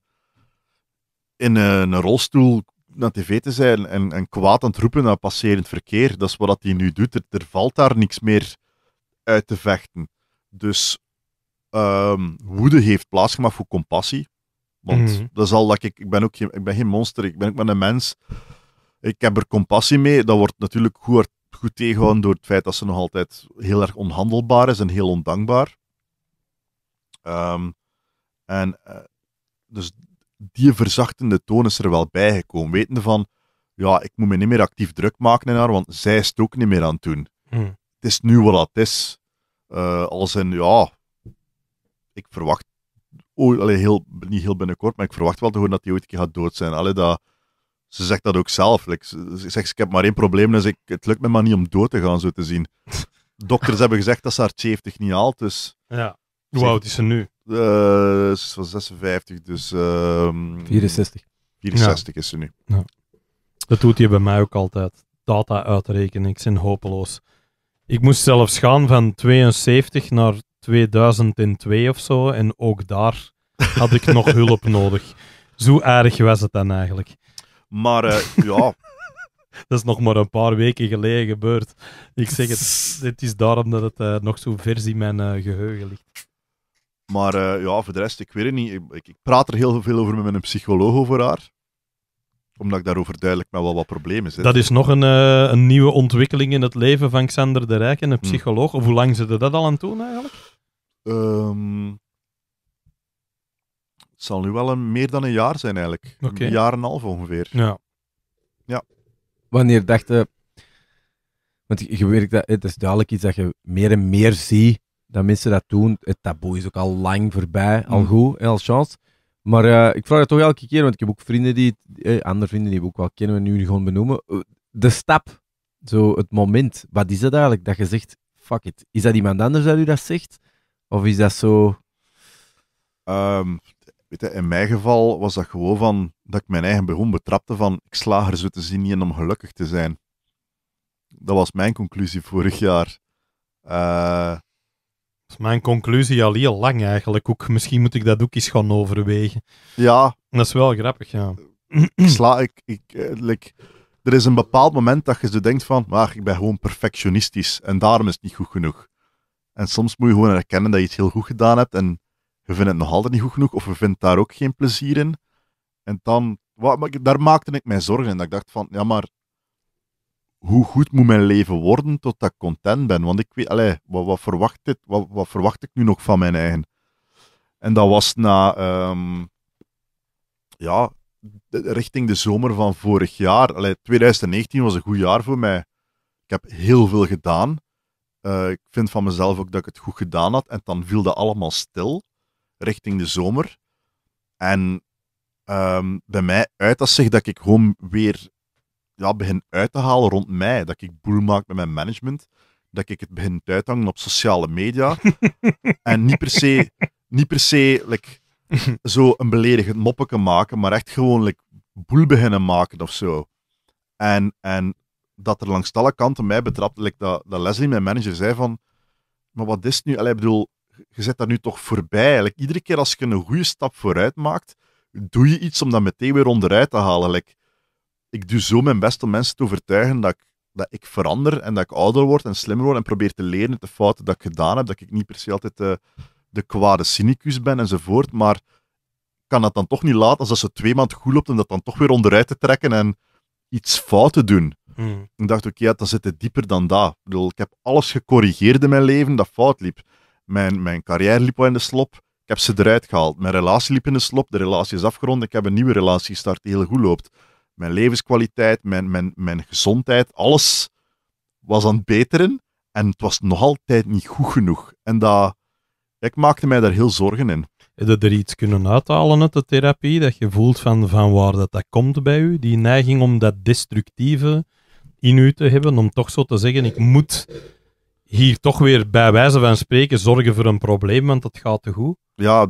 in een, rolstoel naar tv te zijn en, en, kwaad aan het roepen naar passerend verkeer. Dat is wat hij nu doet. Er, valt daar niks meer uit te vechten. Dus ehm, woede heeft plaatsgemaakt voor compassie. Want mhm. dat is al dat ik, ik ben ook geen, ik ben geen monster, ik ben ook maar een mens. Ik heb er compassie mee. Dat wordt natuurlijk goed, goed tegengehouden door het feit dat ze nog altijd heel erg onhandelbaar is en heel ondankbaar. Ehm, en eh, dus die verzachtende toon is er wel bijgekomen. Wetende van, ja, ik moet me niet meer actief druk maken in haar, want zij is het ook niet meer aan het doen. Hmm. Het is nu wat het is. Eh, als een ja, ik verwacht, oh, heel, niet heel binnenkort, maar ik verwacht wel horen dat die ooit een keer gaat dood zijn. Allee, dat, ze zegt dat ook zelf. Like, ze zegt, ik heb maar één probleem, dus ik, het lukt me maar niet om dood te gaan, zo te zien. *laughs* Dokters hebben gezegd dat ze haar 70 niet haalt, dus... Ja. Hoe oud is ze nu? Eh, ze is van 56, dus... Uh, 64. 64 is ze nu. Ja. Dat doet hij bij mij ook altijd. Data uitrekenen, ik ben hopeloos. Ik moest zelfs gaan van 72 naar 2002 of zo. En ook daar had ik nog *laughs* hulp nodig. Zo aardig was het dan eigenlijk. Maar eh, ja. *laughs* Dat is nog maar een paar weken geleden gebeurd. Ik zeg het, het *laughs* is daarom dat het eh, nog zo vers in mijn eh, geheugen ligt. Maar ja, voor de rest, ik weet het niet. Ik, ik, praat er heel veel over met een psycholoog over haar. Omdat ik daarover duidelijk met wel wat problemen zit. Dat is nog een, een nieuwe ontwikkeling in het leven van Xander de Rijken, een hm. psycholoog. Of hoe lang ze dat al aan het doen eigenlijk? Um, het zal nu wel een, meer dan een jaar zijn eigenlijk. Een jaar en een half ongeveer. Ja. ja. Wanneer dacht je... Want je werkt dat, het is duidelijk iets dat je meer en meer ziet dat mensen dat doen. Het taboe is ook al lang voorbij, al mm. goed, al chance. Maar eh, ik vraag het toch elke keer, want ik heb ook vrienden die, eh, andere vrienden die we ook wel kennen, we nu gewoon benoemen. Eh, de stap, zo het moment, wat is dat eigenlijk? Dat je zegt, fuck it. Is dat iemand anders dat u dat zegt? Of is dat zo... Ehm, Weet je, in mijn geval was dat gewoon van dat ik mijn eigen beroem betrapte van ik sla er zo te zien niet in om gelukkig te zijn. Dat was mijn conclusie vorig jaar. Eh, dat is mijn conclusie al heel lang eigenlijk. Ook, misschien moet ik dat ook eens gaan overwegen. Ja. Dat is wel grappig, ja. Ik sla, ik, ik, eh, er is een bepaald moment dat je zo denkt van, maar ik ben gewoon perfectionistisch en daarom is het niet goed genoeg. En soms moet je gewoon erkennen dat je het heel goed gedaan hebt en we vinden het nog altijd niet goed genoeg of we vinden daar ook geen plezier in. En dan, wat, daar maakte ik mij zorgen in. Dat ik dacht van, ja maar, hoe goed moet mijn leven worden tot ik content ben? Want ik weet, wat, wat, verwacht dit, wat, wat, verwacht ik nu nog van mijn eigen? En dat was na, ehm, ja, richting de zomer van vorig jaar. Allee, 2019 was een goed jaar voor mij. Ik heb heel veel gedaan. Eh, ik vind van mezelf ook dat ik het goed gedaan had. En dan viel dat allemaal stil richting de zomer. En um, bij mij uit dat zich dat ik gewoon weer ja, begin uit te halen rond mij. Dat ik boel maak met mijn management. Dat ik het begin te uithangen op sociale media. *laughs* en niet per se, niet per se like, zo een beledigend moppetje maken, maar echt gewoon boel beginnen maken of zo. En, en dat er langs alle kanten mij betrapt, like dat, dat Leslie, mijn manager, zei van... Maar wat is het nu? Allee, ik bedoel, je zet dat nu toch voorbij. Iedere keer als je een goede stap vooruit maakt, doe je iets om dat meteen weer onderuit te halen. ik doe zo mijn best om mensen te overtuigen dat ik, dat ik verander en dat ik ouder word en slimmer word en probeer te leren de fouten dat ik gedaan heb, dat ik niet per se altijd de, de kwade cynicus ben enzovoort, maar kan dat dan toch niet laten als dat ze twee maanden goed loopt om dat dan toch weer onderuit te trekken en iets fout te doen. Hmm. Ik dacht, oké, okay, ja, dat zit het dieper dan dat. ik heb alles gecorrigeerd in mijn leven dat fout liep. Mijn, mijn carrière liep in de slop. Ik heb ze eruit gehaald. Mijn relatie liep in de slop. De relatie is afgerond. Ik heb een nieuwe relatie gestart die heel goed loopt. Mijn levenskwaliteit, mijn, mijn, mijn gezondheid, alles was aan het beteren. En het was nog altijd niet goed genoeg. En dat, ik maakte mij daar heel zorgen in. Heb je er iets kunnen uithalen uit de therapie? Dat je voelt van, van waar dat, dat komt bij u? Die neiging om dat destructieve in u te hebben, om toch zo te zeggen, ik moet hier toch weer bij wijze van spreken zorgen voor een probleem, want dat gaat te goed. Ja,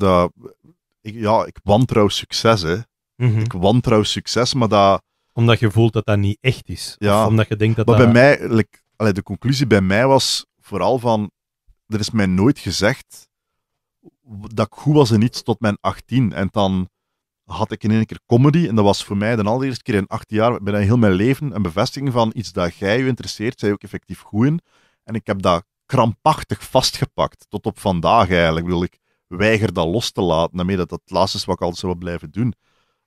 ik, ja ik wantrouw succes, hè. Mhm. Ik wantrouw succes, maar dat... Omdat je voelt dat dat niet echt is. Ja, omdat je denkt dat maar dat... bij mij... de conclusie bij mij was vooral van... Er is mij nooit gezegd dat ik goed was in iets tot mijn 18. En dan had ik in één keer comedy. En dat was voor mij de allereerste keer in 18 jaar, bijna heel mijn leven, een bevestiging van iets dat jij je interesseert, zij ook effectief goed in. En ik heb dat krampachtig vastgepakt tot op vandaag eigenlijk. Wil ik weiger dat los te laten. Daarmee dat dat het laatste is wat ik altijd zou blijven doen.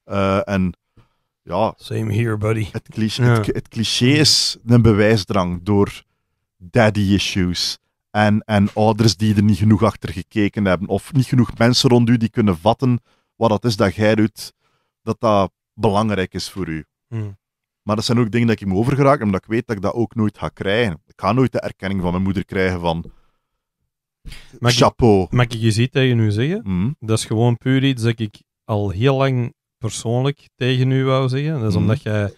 Eh, en ja. Same here, buddy. Het cliché, het, cliché is een bewijsdrang door daddy issues. En, en ouders die er niet genoeg achter gekeken hebben. Of niet genoeg mensen rond u die kunnen vatten wat dat is dat jij doet. Dat dat belangrijk is voor u. Mm. Maar dat zijn ook dingen dat ik me overgeraakt, omdat ik weet dat ik dat ook nooit ga krijgen. Ik ga nooit de erkenning van mijn moeder krijgen van... Mag Chapeau. Ik, ik je ziet tegen u zeggen? Mhm. Dat is gewoon puur iets dat ik al heel lang persoonlijk tegen u wou zeggen. Dat is mhm. omdat jij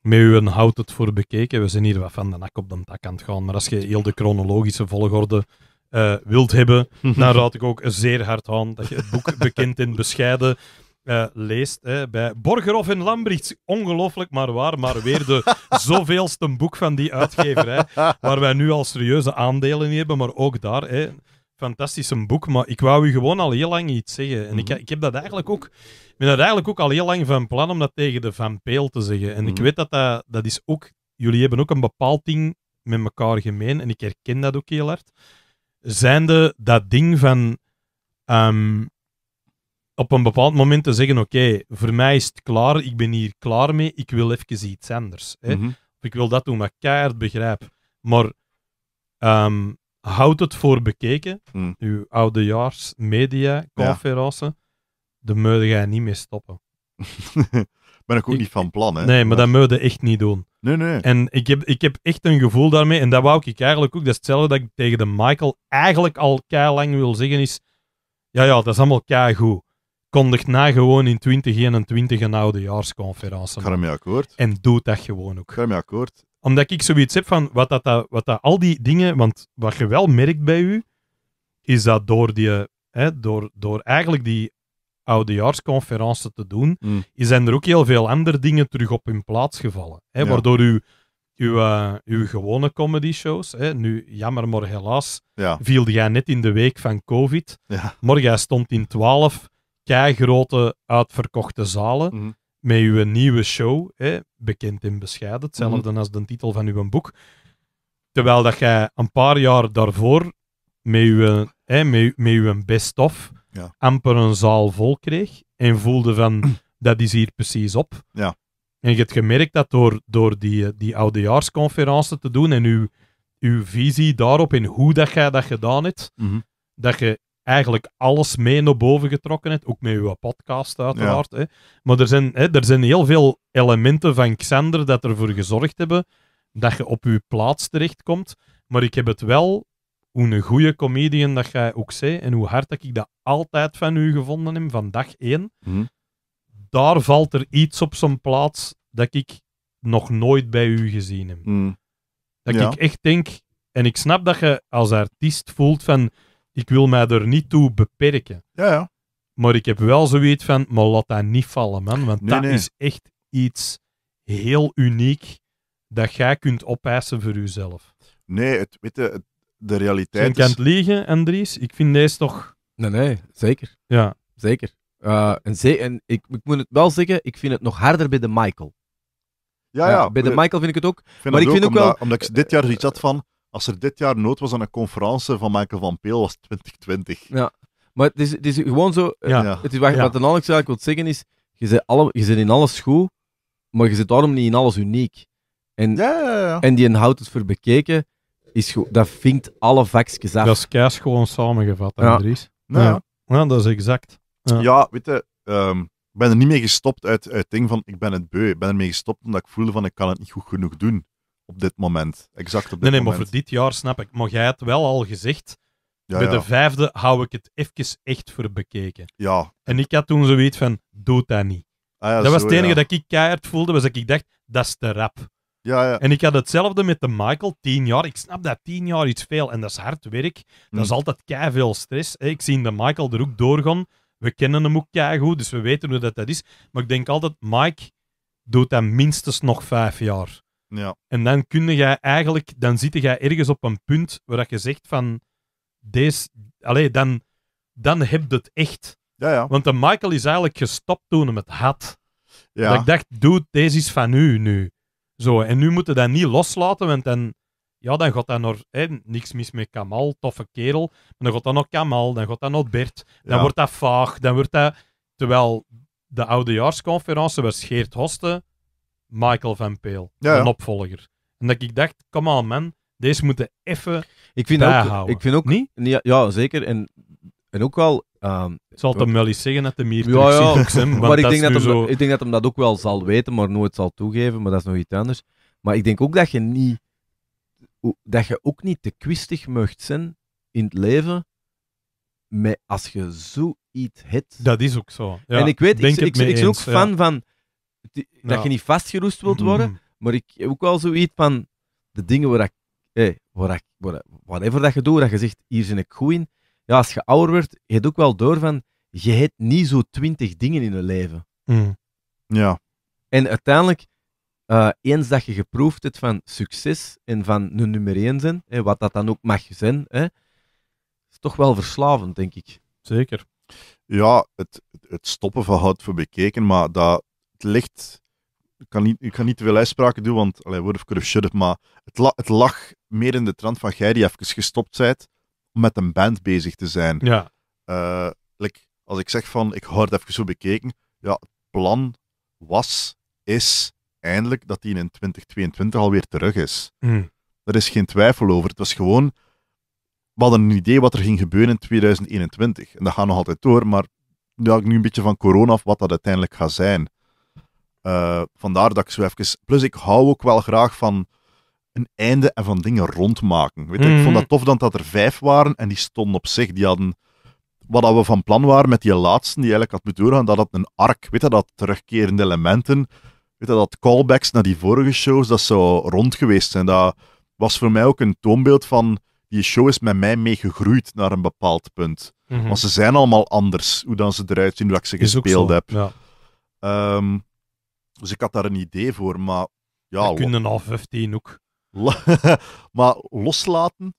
met uw houdt het voor bekeken. We zijn hier wat van de nak op de tak aan het gaan. Maar als je heel de chronologische volgorde eh, wilt hebben, *laughs* dan raad ik ook zeer hard aan dat je het boek bekend in bescheiden eh, leest bij Borgerhof en Lambricht. Ongelooflijk, maar waar. Maar weer de *laughs* zoveelste boek van die uitgeverij. Waar wij nu al serieuze aandelen in hebben, maar ook daar. Hè, fantastisch een boek, maar ik wou u gewoon al heel lang iets zeggen. En ik, mhm. ik heb dat eigenlijk ook, ik ben dat eigenlijk ook al heel lang van plan om dat tegen de Van Peel te zeggen. En ik mhm. weet dat, dat dat is ook, jullie hebben ook een bepaald ding met elkaar gemeen, en ik herken dat ook heel hard. Zijnde dat ding van ehm, op een bepaald moment te zeggen: Oké, voor mij is het klaar, ik ben hier klaar mee, ik wil even iets anders. Hè? Mhm. Ik wil dat doen wat ik keihard begrijp. Maar ehm, houd het voor bekeken, mm. uw oudejaars, media, conferentie, de daar moet je niet meer stoppen. *laughs* ben ik ook niet van plan, hè? Nee, maar dat, dat moet je echt niet doen. Nee, nee. En ik heb, ik heb echt een gevoel daarmee, en dat wou ik eigenlijk ook, dat is hetzelfde dat ik tegen de Michael eigenlijk al kei lang wil zeggen, is ja, ja, dat is allemaal kei goed kondigt na gewoon in 2021 een oudejaarsconferentie. Ik akkoord. En doet dat gewoon ook. Ik akkoord. Omdat ik zoiets heb van wat dat, wat dat al die dingen, want wat je wel merkt bij u, is dat door, die, hè, door, door eigenlijk die oudejaarsconferentie te doen, is hmm. zijn er ook heel veel andere dingen terug op hun plaats gevallen. Hè, Waardoor uw, uw, eh, uw gewone comedy shows, hè, nu jammer maar helaas, ja. viel jij net in de week van COVID. Morgen stond in 12 grote uitverkochte zalen. Mhm. Met uw nieuwe show, hè, bekend in bescheiden, hetzelfde mhm. als de titel van uw boek. Terwijl dat jij een paar jaar daarvoor met uw, hè, met, met uw best of ja. amper een zaal vol kreeg en voelde van *clears throat* dat is hier precies op. Ja. En je hebt gemerkt dat door, door die, die oudejaarsconferentie te doen en uw, uw visie daarop en hoe dat jij dat gedaan hebt, mhm. dat je eigenlijk alles mee naar boven getrokken hebt. Ook met uw podcast, uiteraard. Hè. Maar er zijn, hè, er zijn heel veel elementen van Xander dat ervoor gezorgd hebben dat je op je plaats terechtkomt. Maar ik heb het wel, hoe een goede comedian dat jij ook zei, en hoe hard dat ik dat altijd van u gevonden heb, van dag één. Mhm. Daar valt er iets op zijn plaats dat ik nog nooit bij u gezien heb. Mhm. Dat ik echt denk, en ik snap dat je als artiest voelt van ik wil mij er niet toe beperken. Ja, ja. Maar ik heb wel zoiets van, maar laat dat niet vallen, man. Want dat is echt iets heel uniek dat jij kunt opeisen voor jezelf. Nee, het, weet de realiteit Je kan het liegen, Andries. Ik vind deze toch... Nee, nee, zeker. Ja. Zeker. Eh, en, en ik, ik moet het wel zeggen, ik vind het nog harder bij de Michael. Ja, ja. Eh, bij de eh, Michael vind ik het ook. maar ik vind ook omdat, wel... Omdat ik dit jaar zoiets had van... Als er dit jaar nood was aan een conferentie van Michael van Peel, was het 2020. Ja, maar het is, het is gewoon zo. Eh, ja. Het is, wat, ja. wat eigenlijk wil zeggen is: je zit, alle, in alles goed, maar je zit daarom niet in alles uniek. En, ja, en die houdt het voor bekeken, is dat vinkt alle vakjes af. Dat is keis gewoon samengevat, Andries. Ja. Ja. dat is exact. Ja, weet je, ehm, ik ben er niet mee gestopt uit, uit ding van ik ben het beu. Ik ben ermee gestopt omdat ik voelde van ik kan het niet goed genoeg doen op dit moment. Exact op dit nee, nee, maar voor dit jaar snap ik. Maar jij het wel al gezegd, bij de vijfde hou ik het even echt voor bekeken. Ja. En ik had toen zoiets van, doet dat niet. Ah, ja, dat was het enige dat ik keihard voelde, was dat ik dacht, dat is te rap. Ja, ja. En ik had hetzelfde met de Michael, tien jaar. Ik snap dat tien jaar iets veel en dat is hard werk. Dat is hmm. altijd keihard veel stress. Ik zie de Michael er ook doorgaan. We kennen hem ook keihard goed, dus we weten hoe dat, dat is. Maar ik denk altijd, Mike doet dat minstens nog vijf jaar. Ja. En dan kun jij eigenlijk, dan zit jij ergens op een punt waar je zegt van, deze, allee, dan, dan heb je het echt. Ja, ja. Want de Michael is eigenlijk gestopt toen hem het had. Ja. Dat ik dacht, dude, deze is van u nu. Zo, en nu moeten dat niet loslaten, want dan, ja, dan gaat dat nog niks mis met Kamal, toffe kerel. Maar dan gaat dat nog Kamal, dan gaat dat nog Bert. Dan wordt dat vaag, dan wordt dat... Terwijl de oudejaarsconferentie was Geert Hosten Michael Van Peel, een opvolger. En dat ik dacht, come on man, deze moeten even ik vind Ook, ik vind ook, niet? Ja, zeker. En, en ook al, ehm, ik zal het hem wel eens zeggen dat de meer ja, ja. *laughs* maar ik denk, dat hem, ik denk dat hem dat ook wel zal weten, maar nooit zal toegeven. Maar dat is nog iets anders. Maar ik denk ook dat je, niet, dat je ook niet te kwistig mocht zijn in het leven met, als je zoiets hebt. Dat is ook zo. en ik weet, ik, ik, ik, ben ook fan van dat nou. je niet vastgeroest wilt worden. Maar ik heb ook wel zoiets van de dingen waar ik, hey, waar whatever dat je doet, dat je zegt, hier ben ik goed in. Ja, als je ouder wordt, je hebt ook wel door van, je hebt niet zo twintig dingen in je leven. Mm. Ja. En uiteindelijk, eh, eens dat je geproefd hebt van succes en van een nummer één zijn, wat dat dan ook mag zijn, is toch wel verslavend, denk ik. Zeker. Ja, het, het stoppen van hout voor bekeken, maar dat, Ligt. licht. Ik kan niet, ik niet te veel uitspraken doen, want allee, word of curve shut up, maar het, het lag meer in de trant van jij die even gestopt bent om met een band bezig te zijn. Ja. Eh, als ik zeg van ik hoor het even zo bekeken, ja, het plan was, is eindelijk dat die in 2022 alweer terug is. Daar hmm. is geen twijfel over. Het was gewoon, we hadden een idee wat er ging gebeuren in 2021. En dat gaat nog altijd door, maar nu ik nu een beetje van corona af wat dat uiteindelijk gaat zijn. Eh, vandaar dat ik zo even... Plus, ik hou ook wel graag van een einde en van dingen rondmaken. Weet Ik vond mhm. dat tof dan dat er vijf waren en die stonden op zich. Die hadden... Wat we van plan waren met die laatste, die eigenlijk had moeten doorgaan, dat dat een ark, Weet dat terugkerende elementen. Weet dat callbacks naar die vorige shows, dat zo rond geweest zijn. Dat was voor mij ook een toonbeeld van... Die show is met mij mee gegroeid naar een bepaald punt. Mhm. Want ze zijn allemaal anders, hoe dan ze eruit zien, hoe ik ze gespeeld heb. Ja. Ehm, dus ik had daar een idee voor, maar... Ja, we kunnen al 15 ook. *laughs* maar loslaten...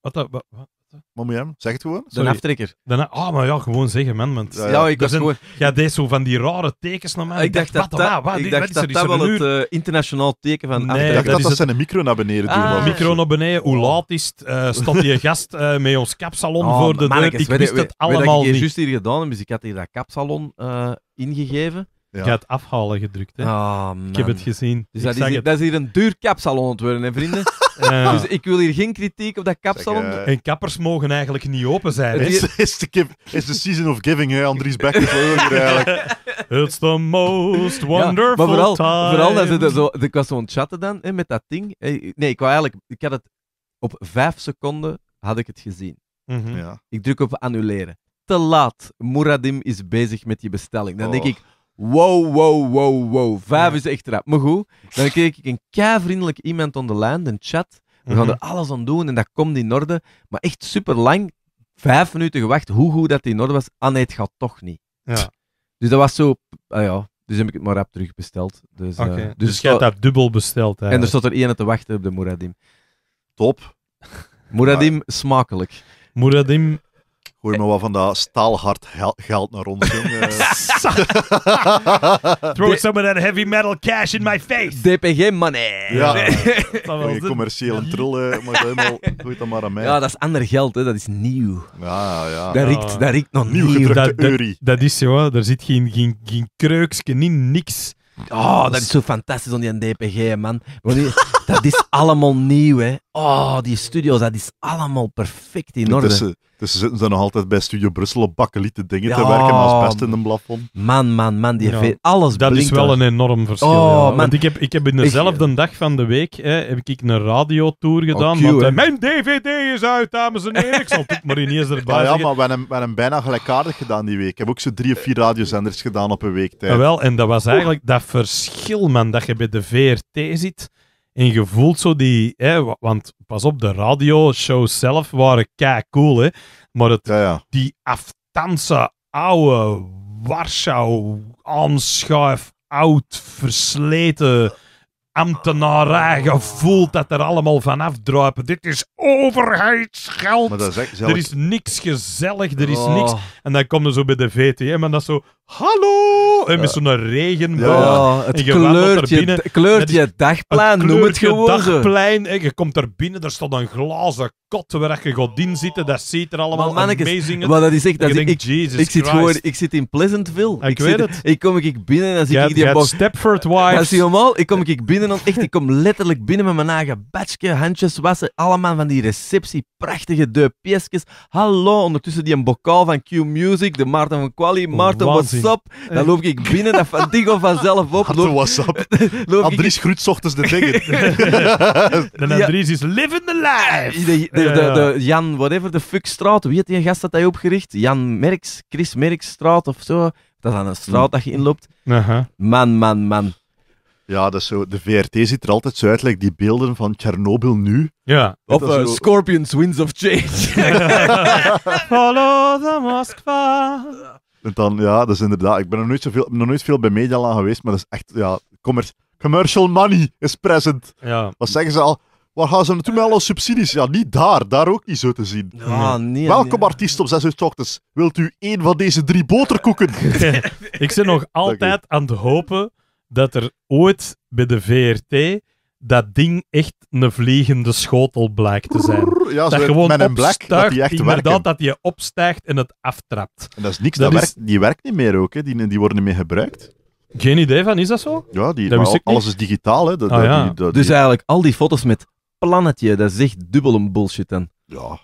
Wat, dat, wat, wat? moet je hem? Zeg het gewoon. Sorry. De aftrekker. ah, maar ja, gewoon zeggen, man. Want ja, ja ik was gewoon... Ja, deed zo van die rare tekens naar mij. Ik dacht dat dat, eh, ik dacht dat, dat wel het uh, internationaal teken van nee, Ik dacht dat, dat het... micro naar beneden ah. doen was. Micro naar beneden, hoe oh. laat is het? Uh, eh, stond die gast uh, met ons kapsalon oh, voor de deur? Ik wist het allemaal niet. Ik heb juist hier gedaan, dus ik had hier dat kapsalon ingegeven. Ja. Gaat afhalen gedrukt. Hè? Ah, ik heb het gezien. Dus dat is, hier, dat is, hier, een duur kapsalon ontworpen, hè, vrienden? *laughs* Dus ik wil hier geen kritiek op dat kapsalon. Zeg, eh, En kappers mogen eigenlijk niet open zijn. Het is, *laughs* is, de, season of giving, hè? Andries Becker eigenlijk. *laughs* It's the most wonderful ja, maar vooral, time. Vooral dat ze zo, ik was zo chatten dan hè, met dat ding. Eh, nee, ik, eigenlijk, ik had het op vijf seconden had ik het gezien. Mhm. ja. Ik druk op annuleren. Te laat. Muradim is bezig met je bestelling. Dan denk oh. ik, Wow, wow, wow, wow. Vijf ja. is echt rap. Maar goed, dan kreeg ik een kei-vriendelijk iemand on de lijn, de chat. We gaan mhm. er alles aan doen en dat komt in orde. Maar echt super lang, vijf minuten gewacht, hoe goed dat in orde was. Ah nee, het gaat toch niet. Ja. Dus dat was zo, ah ja, dus heb ik het maar rap terugbesteld. Dus, eh, okay. uh, dus, dus hebt dat dubbel besteld. En er stond er één te wachten op de Muradim. Top. Muradim, smakelijk. Muradim je maar wat van dat staalhard geld naar ons, jongen. *laughs* Throw some of that heavy metal cash in my face. DPG money. Ja, *laughs* commerciële trullen, maar helemaal, gooi dat maar aan mij. Ja, dat is ander geld, hè. dat is nieuw. Ja, ja. Dat riekt, dat riekt nog nieuw. nieuw. Dat, dat, dat, is zo, daar zit geen, geen, geen kreuksje niet niks. Oh, dat is zo fantastisch om die DPG, man. dat is allemaal nieuw, hè. Oh, die studio's, dat is allemaal perfect in orde. Tussen, tussen zitten ze nog altijd bij Studio Brussel op bakkeliete dingen te werken als best in een plafond. Man, man, man, die alles Dat is wel een enorm oh, verschil. Oh, man. Want ik heb, ik heb in dezelfde dag van de week hè, heb ik een radiotour oh, gedaan. want, eh, mijn DVD is uit, dames en heren. Ik zal het maar eens *laughs* erbij ah, Ja, maar we hebben, we bijna gelijkaardig gedaan die week. Ik heb ook zo drie of vier radiozenders gedaan op een week tijd. Ah, wel, en dat was eigenlijk dat verschil, man, dat je bij de VRT zit... En je voelt zo die, hè, want pas op, de radioshows zelf waren kei cool, hè? Maar het, die aftanse oude Warschau, aanschuif, oud, versleten ambtenarij voelt dat er allemaal vanaf druipen. Dit is overheidsgeld. er is niks gezellig, er is oh. niks. En dan komt er zo bij de VTM en dat zo Hallo! En met zo'n regenboog. Ja, het kleurt, je, binnen, kleurt je dagplein, het noem het gewoon. dagplein. En je komt er binnen, Er staat een glazen kot waar je godin zit. zitten. Dat ziet er allemaal maar amazing Maar dat is echt... Dat denkt, ik, Jesus ik, zit gewoon, ik zit in Pleasantville. Ik, ik weet het. Ik kom ik binnen en dan zie ik die bocht. Stepford Wives. Dat je allemaal. Ik kom ik binnen en echt, ik kom letterlijk binnen met mijn eigen Batchje handjes wassen. Allemaal van die receptie, prachtige deupiesjes. Hallo, ondertussen die een bokaal van Q-Music, de Maarten van Quali. Maarten, wat WhatsApp. Dan eh. loop ik binnen, dat van Digo vanzelf op. Loop, WhatsApp. Andries *laughs* groet ochtends de dingen. *laughs* Dan Andries is living the life. De, de, de, Jan, whatever de straat. wie had die gast dat hij opgericht? Jan Merks, Chris Merksstraat of zo. Dat is aan een straat dat je inloopt. Man, man, man. Ja, dat is zo. De VRT ziet er altijd zo uit, die beelden van Tsjernobyl nu. Ja. Of eh, Scorpions Winds of Change. *laughs* Follow the Moskva dan, ja, dus inderdaad. Ik ben nog nooit, zoveel, nog nooit veel bij Medialaan geweest, maar dat is echt, ja, commercial money is present. Ja. Wat zeggen ze al? Waar gaan ze naartoe met alle subsidies? Ja, niet daar. Daar ook niet zo te zien. Ja, nee, Welkom artiest op 6 uur ochtends? Wilt u één van deze drie boterkoeken? *laughs* *laughs* ik zit nog altijd aan het hopen dat er ooit bij de VRT dat ding echt een vliegende schotel blijkt te zijn. dat gewoon met een black, dat die echt dat je opstijgt en het aftrapt. En dat is niks, Werkt, die werkt niet meer ook, hè. Die, die worden niet meer gebruikt. Geen idee van, is dat zo? Ja, die, alles is digitaal. Hè. Dat, ah, die, dus eigenlijk al die foto's met plannetje, dat is echt dubbel een bullshit dan. Ja,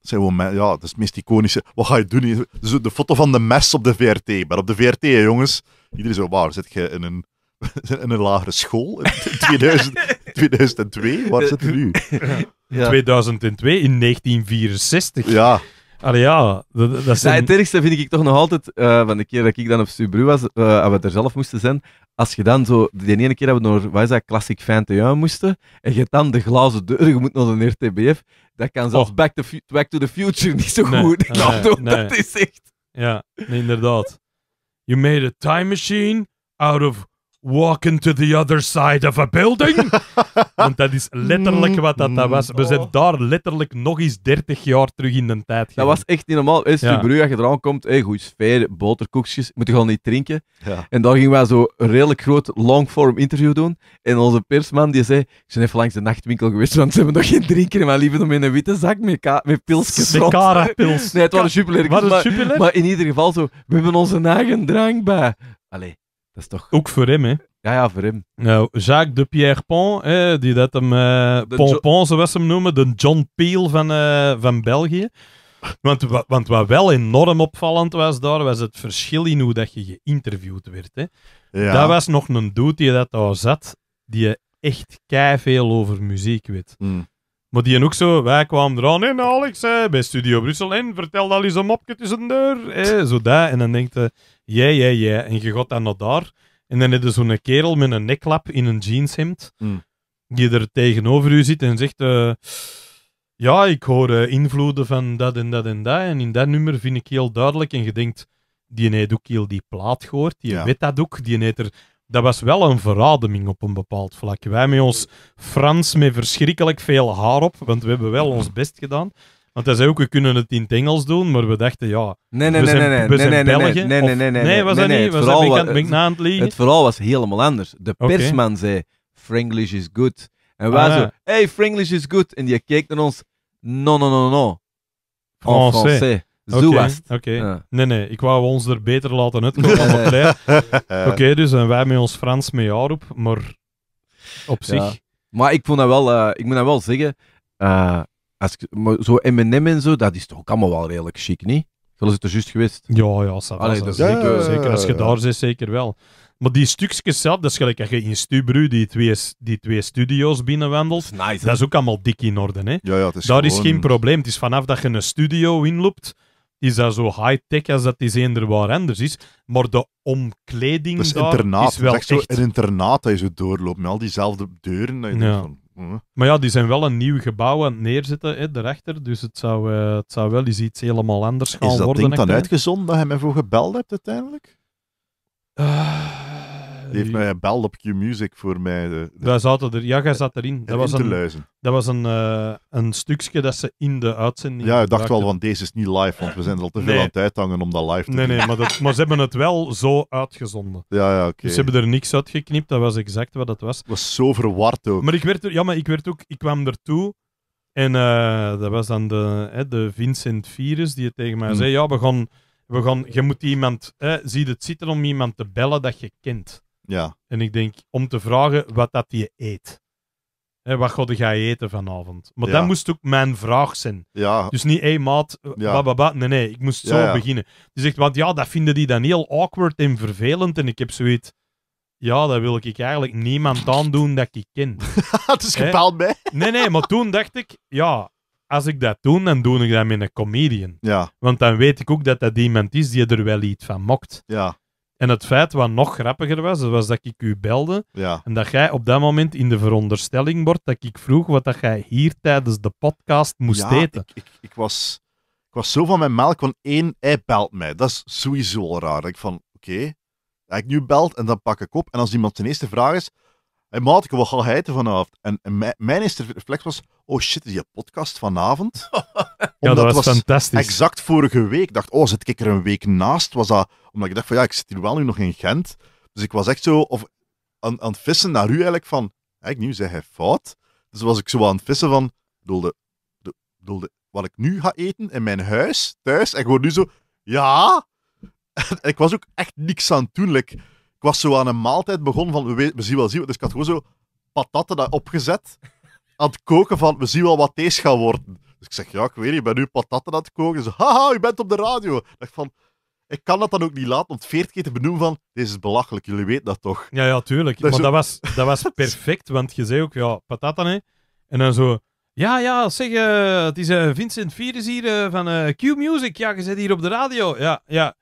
zijn ja, dat is het meest iconische. Wat ga je doen? Zo de foto van de mes op de VRT. Maar op de VRT, hè, jongens, iedereen zo, waar zit je in een, *laughs* in een lagere school *laughs* in 2000, 2002? Waar zitten we nu? 2002 *laughs* in 1964. Ja. Allee, ja, dat, dat zijn... ja, het ergste vind ik toch nog altijd, uh, van de keer dat ik dan op Subru was, uh, we er zelf moesten zijn, als je dan zo, de ene keer dat we naar, wat is dat, Classic moesten, en je dan de glazen deur, je moet naar de RTBF, dat kan zelfs oh. back, to, back to the Future niet zo goed. Nee, dat is echt... Ja, inderdaad. You made a time machine out of Walking to the other side of a building. *laughs* Want dat is letterlijk wat dat, dat was. We zijn oh. daar letterlijk nog eens 30 jaar terug in de tijd. Dat was echt niet normaal. Eerst ja. broer als je eraan komt, hey, goede sfeer, boterkoekjes, moet je gewoon niet drinken. En dan gingen wij zo een redelijk groot long-form interview doen. En onze persman die zei: Ik ben even langs de nachtwinkel geweest, want ze hebben nog geen drinken. Maar liever dan in een witte zak met, met pilsjes. Met karapils. Nee, het waren superlerkjes. Maar, maar in ieder geval zo: We hebben onze eigen drank bij. Allee. Dat Ook voor hem, hè? Ja, ja, voor hem. Nou, Jacques de Pierrepont, hè, die dat hem... Pompon, zoals ze hem noemen. De John Peel van, eh, van België. Want, want wat wel enorm opvallend was daar, was het verschil in hoe dat je geïnterviewd werd. Hè. Ja. Dat was nog een dude die dat daar zat, die echt kei veel over muziek weet. Hmm. Maar die en ook zo, wij kwamen eraan in, Alex, bij Studio Brussel in, vertel al eens een mopje tussendoor. deur zo daar En dan denkt je, jij, jij, jij. En je gaat dan naar daar. En dan heb je zo'n kerel met een neklap in een jeanshemd, mm. die er tegenover u zit en zegt... Eh, ja, ik hoor eh, invloeden van dat en dat en dat. En in dat nummer vind ik heel duidelijk. En je denkt, die heeft ook heel die plaat gehoord. Die ja. weet dat ook. Die heeft er dat was wel een verademing op een bepaald vlak. Wij met ons Frans met verschrikkelijk veel haar op, want we hebben wel ons best gedaan. Want hij zei ook, we kunnen het in het Engels doen, maar we dachten, ja, nee, nee, we nee, nee, nee, Nee, nee, nee, nee, nee, nee, was dat niet? Was dat het vooral verhaal was helemaal anders. De persman zei, Franglish is good. En wij ah. zo, hey, Franglish is good. En je keek naar ons, no, no, no, no. En français. Zo okay, Oké. Nee, nee, ik wou ons er beter laten uitkomen *laughs* Oké, dus wij met ons Frans met op, maar op zich. Maar ik, vond dat wel, eh, ik moet dat wel zeggen, eh, als ik, zo M&M en zo, dat is toch ook allemaal wel redelijk chic, niet? Zoals het er juist geweest. Ja, ja, dat zeker, zeker. Als je eh, daar zit, zeker wel. Maar die stukjes zelf, dat is gelijk als je in Stubru die twee, die twee studio's binnenwandelt. Dat is, nice, dat is ook allemaal dik in orde. Hè? Ja, ja, is daar is geen probleem. Het is vanaf dat je een studio inloopt, is dat zo high-tech als dat die eender waar anders is. Maar de omkleding daar is wel echt... een internaat dat je zo doorloopt, met al diezelfde deuren. Dat je ja. van, Maar ja, die zijn wel een nieuw gebouw aan het neerzetten, hè, rechter. Dus het zou, eh, het zou wel eens iets helemaal anders gaan worden. Is dat worden, ding dan uitgezonden dat je mij voor gebeld hebt uiteindelijk? Ah. Die heeft mij gebeld eh, op Q-Music voor mij. Eh, de, Wij zaten er, ja, jij zat erin. Dat was, een, dat was een, uh, een stukje dat ze in de uitzending. Ja, ik dacht wel van deze is niet live, want we zijn er al te veel aan het uithangen om dat live te nee, doen. Nee, maar, maar ze hebben het wel zo uitgezonden. Ja, ja, oké. Dus ze hebben er niks uitgeknipt, dat was exact wat dat was. Het was zo verward ook. Maar ik werd, er, ja, maar ik werd ook, ik kwam ertoe. En eh, dat was dan de, de Vincent Virus die het tegen mij hmm. zei: Ja, we gaan, we gaan, je moet iemand, hè, zie het zitten om iemand te bellen dat je kent. Ja. En ik denk, om te vragen wat dat je eet. Hè, wat god ga je eten vanavond? Maar dat moest ook mijn vraag zijn. Ja. Dus niet, hé hey, maat, bababa. Eh, nee, nee, ik moest zo beginnen. Die zegt, want ja, dat vinden die dan heel awkward en vervelend. En ik heb zoiets... Ja, dat wil ik eigenlijk niemand aandoen dat ik ken. *laughs* het is gepaald bij. Nee, nee, maar toen dacht ik, ja, als ik dat doe, dan doe ik dat met een comedian. Ja. Want dan weet ik ook dat dat iemand is die er wel iets van mokt. Ja. En het feit wat nog grappiger was, was dat ik u belde. En dat jij op dat moment in de veronderstelling wordt dat ik vroeg wat dat jij hier tijdens de podcast moest eten. Ik, ik, ik, was, ik was zo van mijn melk, want één, hij belt mij. Dat is sowieso raar. Ik van, oké, okay. hij nu belt en dan pak ik op. En als iemand ten eerste vraag is, hij maat, ik wil al eten vanavond. En, mijn, eerste reflex was, oh shit, die podcast vanavond? *laughs* ja, dat was, fantastisch. Exact vorige week. Ik dacht, oh, zit ik er een week naast? Was dat omdat ik dacht van ja, ik zit hier wel nu nog in Gent. Dus ik was echt zo of, aan, aan het vissen naar u eigenlijk van, eigenlijk nu zei hij fout. Dus was ik zo aan het vissen van, bedoelde, wat ik nu ga eten in mijn huis, thuis. En gewoon nu zo, ja. *laughs* En ik was ook echt niks aan het doen. ik was zo aan een maaltijd begonnen van, we, zien wel zien. Dus ik had gewoon zo patatten daar opgezet. Aan het koken van, we zien wel wat deze gaat worden. Dus ik zeg, ja, ik weet niet, ik ben nu patatten aan het koken. haha, u bent op de radio. Ik dacht van, ik kan dat dan ook niet laten om het veertig keer te benoemen van dit is belachelijk, jullie weten dat toch? Ja, ja, tuurlijk. Dat maar dat, was, dat was *laughs* perfect, want je zei ook, ja, patata, hè. En dan zo, ja, ja, zeg, uh, het is eh, Vincent Vieres hier eh, van Q-Music. Ja, je zit hier op de radio. Ja, ja.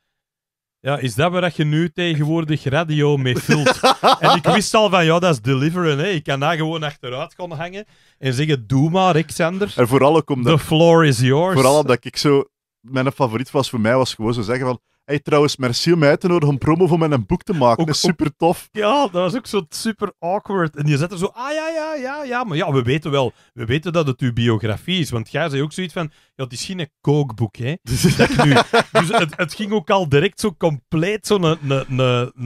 Ja, is dat waar je nu tegenwoordig radio mee vult? *laughs* en ik wist al van, ja, dat is deliveren. Hè. Ik kan daar gewoon achteruit gaan hangen en zeggen, doe maar, Sanders En vooral ook omdat... The floor is yours. Vooral omdat ik zo... Mijn favoriet was voor mij was gewoon zo zeggen van Hey, trouwens, merci om mij te nodigen om promo voor mijn boek te maken. dat is super tof. Ja, dat was ook zo super awkward. En je zet er zo, ah ja, ja, ja, ja. Maar ja, we weten wel, we weten dat het uw biografie is. Want jij zei ook zoiets van, ja, het is geen kookboek, hè. dat *laughs* nu, dus het, ging ook al direct zo compleet zo'n... Een, een,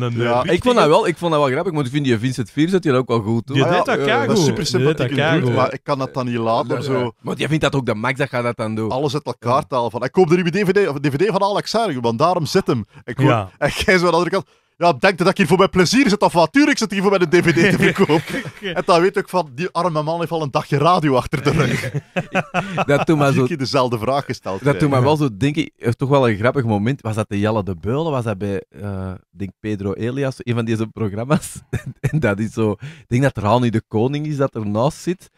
een, ja, ik vond dat wel, ik vond dat wel grappig, want ik vind die Vincent Viers dat die ook wel goed, ah, ja, dat Dat is super sympathiek, maar ik kan dat dan niet laten, of zo. Maar jij vindt dat ook de max, dat gaat dat dan doen. Alles uit elkaar taal van, ik koop de nieuwe DVD, DVD van Alex Sergio, want daarom zit hem. Ik hoor, *laughs* En jij zo aan de andere kant ja, denk dat ik hier voor mijn plezier zit of wat? Tuurlijk zit hier voor mijn DVD te verkopen. *laughs* Eh, en dan weet ik van, die arme man heeft al een dagje radio achter de rug. *laughs* dat toen maar zo... Ik dezelfde vraag gesteld. Dat toen maar wel zo, denk ik, is toch wel een grappig moment. Was dat de Jelle de Beulen? Was dat bij, uh, denk Pedro Elias, een van deze programma's? *laughs* en dat is zo, ik denk dat Rani de Koning is dat ernaast zit.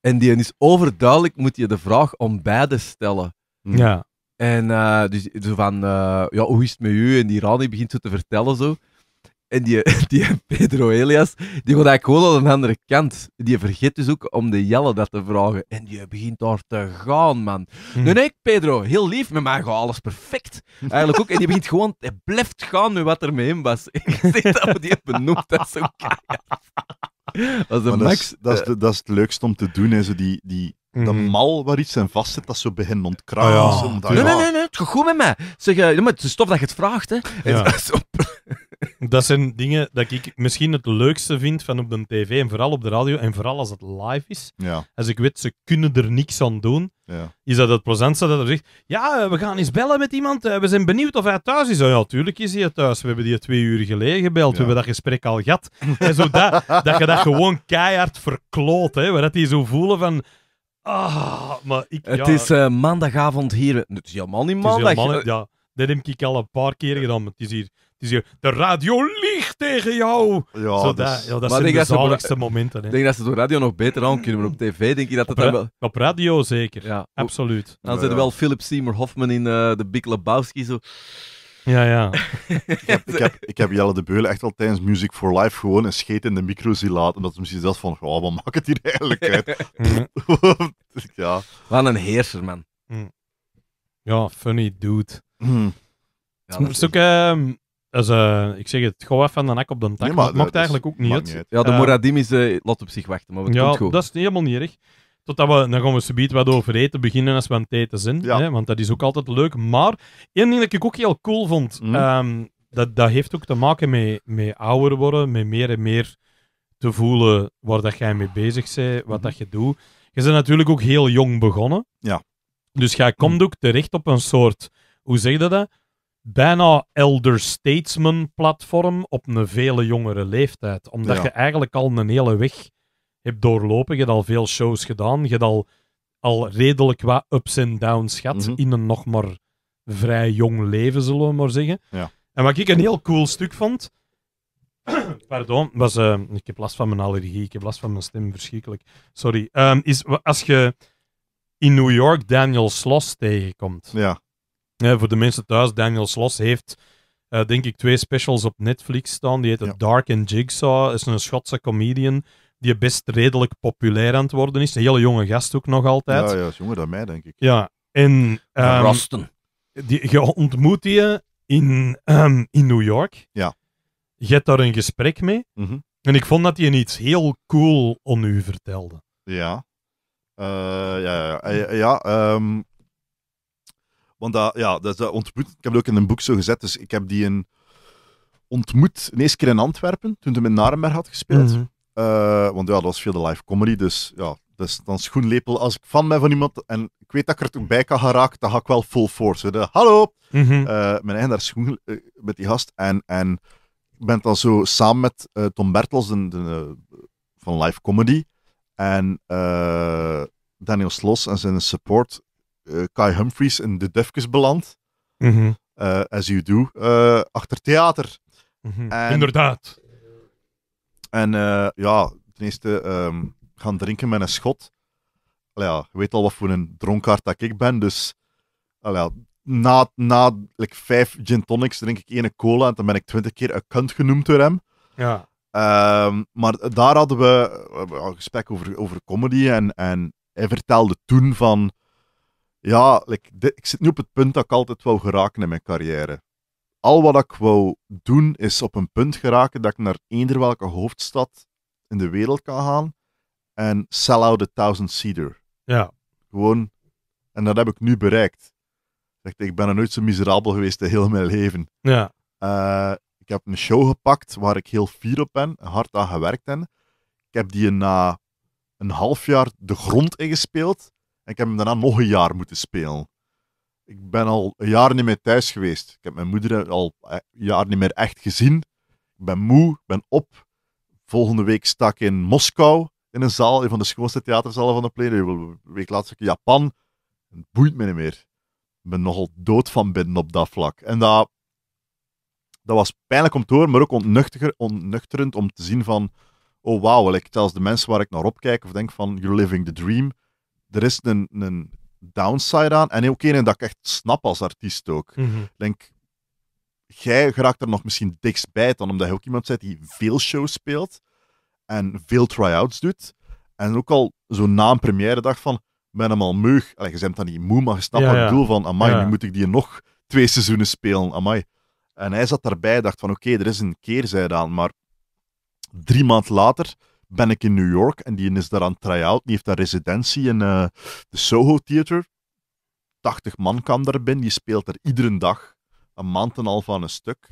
En die is overduidelijk, moet je de vraag om beide stellen. Ja. En eh, dus, van, eh, ja, hoe is het met u? En die Rani begint zo te vertellen zo. En die, *laughs* die Pedro Elias, die gaat eigenlijk gewoon aan de andere kant. Die vergeet dus ook om de Jelle dat te vragen. En die begint daar te gaan, man. Hm. Nee, Pedro, heel lief. Met mij gaat alles perfect. Eigenlijk ook. En die begint gewoon, hij blijft gaan met wat er mee in was. *laughs* Ik zeg dat, die benoemd dat zo keihard. Dat is, de dat, dat, is, het leukste om te doen, hè, zo die, die de mhm. mal waar iets aan vast zit, dat zo begint ontkraken. Oh, ah, nee, nee, nee, het gaat goed met mij. Zeg, uh, maar het is tof dat je het vraagt, hè. *laughs* dat zijn dingen dat ik misschien het leukste vind van op de tv en vooral op de radio en vooral als het live is. Als ik weet, ze kunnen er niks aan doen, is dat het plezantste dat er zegt, ja, eh, we gaan eens bellen met iemand, eh, we zijn benieuwd of hij thuis is. Oh ja, natuurlijk is hij thuis. We hebben die twee uur geleden gebeld, we hebben dat gesprek al gehad. en zo dat, dat je dat gewoon keihard verkloot, hè, waar dat die zo voelen van... Ah, maar ik, Het is eh, maandagavond hier. Het is helemaal niet maandag. Eh. ja, dat heb ik al een paar keer gedaan. Het is hier, het is hier de radio liegt tegen jou. Ja, dus- dat, ja, dat zijn de denk momenten. Ik denk dat ze door radio nog beter aan kunnen, maar op tv denk je dat het wel... Op, radio zeker, Ja, absoluut. dan Ja, zit wel Philip Seymour Hoffman in eh, de Big Lebowski zo... Ja, ja. ik, heb, ik, heb, Jelle de Beulen echt al tijdens Music for Life gewoon een scheet in de micro zien laten. Omdat ze misschien zelf van, oh, wat maakt het hier eigenlijk uit? *laughs* ja. Wat een heerser, man. Mm. Ja, funny dude. Mm. is ook... Um, als uh, ik zeg het, gewoon even aan de nek op de tak. Nee, dat maakt eigenlijk ook niet uit. Ja, de eh, Moradim is eh, lot op zich wachten, maar het ja, komt goed. dat is helemaal niet erg. Totdat we, dan gaan we subiet wat over eten beginnen als we aan het eten zijn. Hè? Want dat is ook altijd leuk. Maar één ding dat ik ook heel cool vond, mhm. ehm, dat, dat heeft ook te maken met, met ouder worden, met meer en meer te voelen waar dat jij mee bezig bent, wat mhm. dat je doet. Je bent natuurlijk ook heel jong begonnen. Ja. Dus jij komt mm. ook terecht op een soort, hoe zeg je dat? Bijna elder statesman platform op een vele jongere leeftijd. Omdat je eigenlijk al een hele weg heb doorlopen. Je hebt al veel shows gedaan. Je hebt al, al redelijk wat ups en downs gehad mhm. in een nog maar vrij jong leven, zullen we maar zeggen. Ja. En wat ik een heel cool stuk vond, *clears throat* pardon, was, eh, ik heb last van mijn allergie, ik heb last van mijn stem, verschrikkelijk. Sorry. Ehm, is als je in New York Daniel Sloss tegenkomt. Ja. voor de mensen thuis, Daniel Sloss heeft, eh, denk ik, twee specials op Netflix staan. Die heet ja. Dark and Jigsaw, is een Schotse comedian die best redelijk populair aan het worden is. Een hele jonge gast ook nog altijd. Ja, ja is jonger dan mij, denk ik. Ja, en... Um, ehm, Rasten. Die, je ontmoet die in, ehm, in New York. Ja. Je hebt daar een gesprek mee. Mm En ik vond dat hij iets heel cool om u vertelde. Ja. Eh, ja, ja, ja. Eh, ja ehm, want dat, ja, dat, ontmoet... Ik heb het ook in een boek zo gezet, dus ik heb die een ontmoet in keer in Antwerpen, toen hij met Narenberg had gespeeld. Mm eh, want ja, dat was veel de live comedy, dus ja, dus dan schoenlepel. Als ik van ben van iemand en ik weet dat ik er toen bij kan geraakt, dan ga ik wel full force. hallo! Mhm. Eh, mijn eigen daar schoen eh, met die gast. En, en ik ben dan zo samen met Tom Bertels de, van Live Comedy en Daniel Slos en zijn support Kai Humphries in de Defkes beland. Mhm. as you do, achter theater. Mm Inderdaad. En uh, ja, ten eerste ehm, gaan drinken met een schot. Allee, ja, je weet al wat voor een dronkaard dat ik ben, dus allee, ja, na, na like, vijf gin tonics drink ik één cola en dan ben ik twintig keer een genoemd door hem. Ja. Ehm, maar daar hadden we een gesprek over, over comedy en, en hij vertelde toen van ja, ik zit nu op het punt dat ik altijd wou geraken in mijn carrière al wat ik wou doen is op een punt geraken dat ik naar eender welke hoofdstad in de wereld kan gaan en sell out a thousand seater. Ja. Gewoon, en dat heb ik nu bereikt. ik ben er nooit zo miserabel geweest in heel mijn leven. Ja. Eh, ik heb een show gepakt waar ik heel fier op ben, hard aan gewerkt ben. Ik heb die na een half jaar de grond ingespeeld en ik heb hem daarna nog een jaar moeten spelen ik ben al een jaar niet meer thuis geweest. Ik heb mijn moeder al eh, een jaar niet meer echt gezien. Ik ben moe, ben op. Volgende week sta ik in Moskou in een zaal, een van de schoonste theaterzalen van de plenum. Een week later in Japan. Het boeit me niet meer. Ik ben nogal dood van binnen op dat vlak. En dat, dat was pijnlijk om te horen, maar ook ontnuchterend om te zien van... Oh wauw, zelfs de mensen waar ik naar opkijk of denk van, you're living the dream. Er is een, een downside aan. En ook een dat ik echt snap als artiest ook. Mhm. denk, jij geraakt er nog misschien dikst bij dan, omdat je ook iemand bent die veel shows speelt en veel try-outs doet. En ook al zo na een première dag van, ben hem al meug. je bent dan niet moe, maar je snapt het doel van, amai, nu moet ik die nog twee seizoenen spelen, amai. En hij zat daarbij, dacht van, oké, er is een keerzijde aan, maar drie maand later ben ik in New York en die is daar aan try-out. Die heeft een residentie in eh, de Soho Theater. 80 man kan daar binnen. Die speelt er iedere dag een maand en half aan een stuk.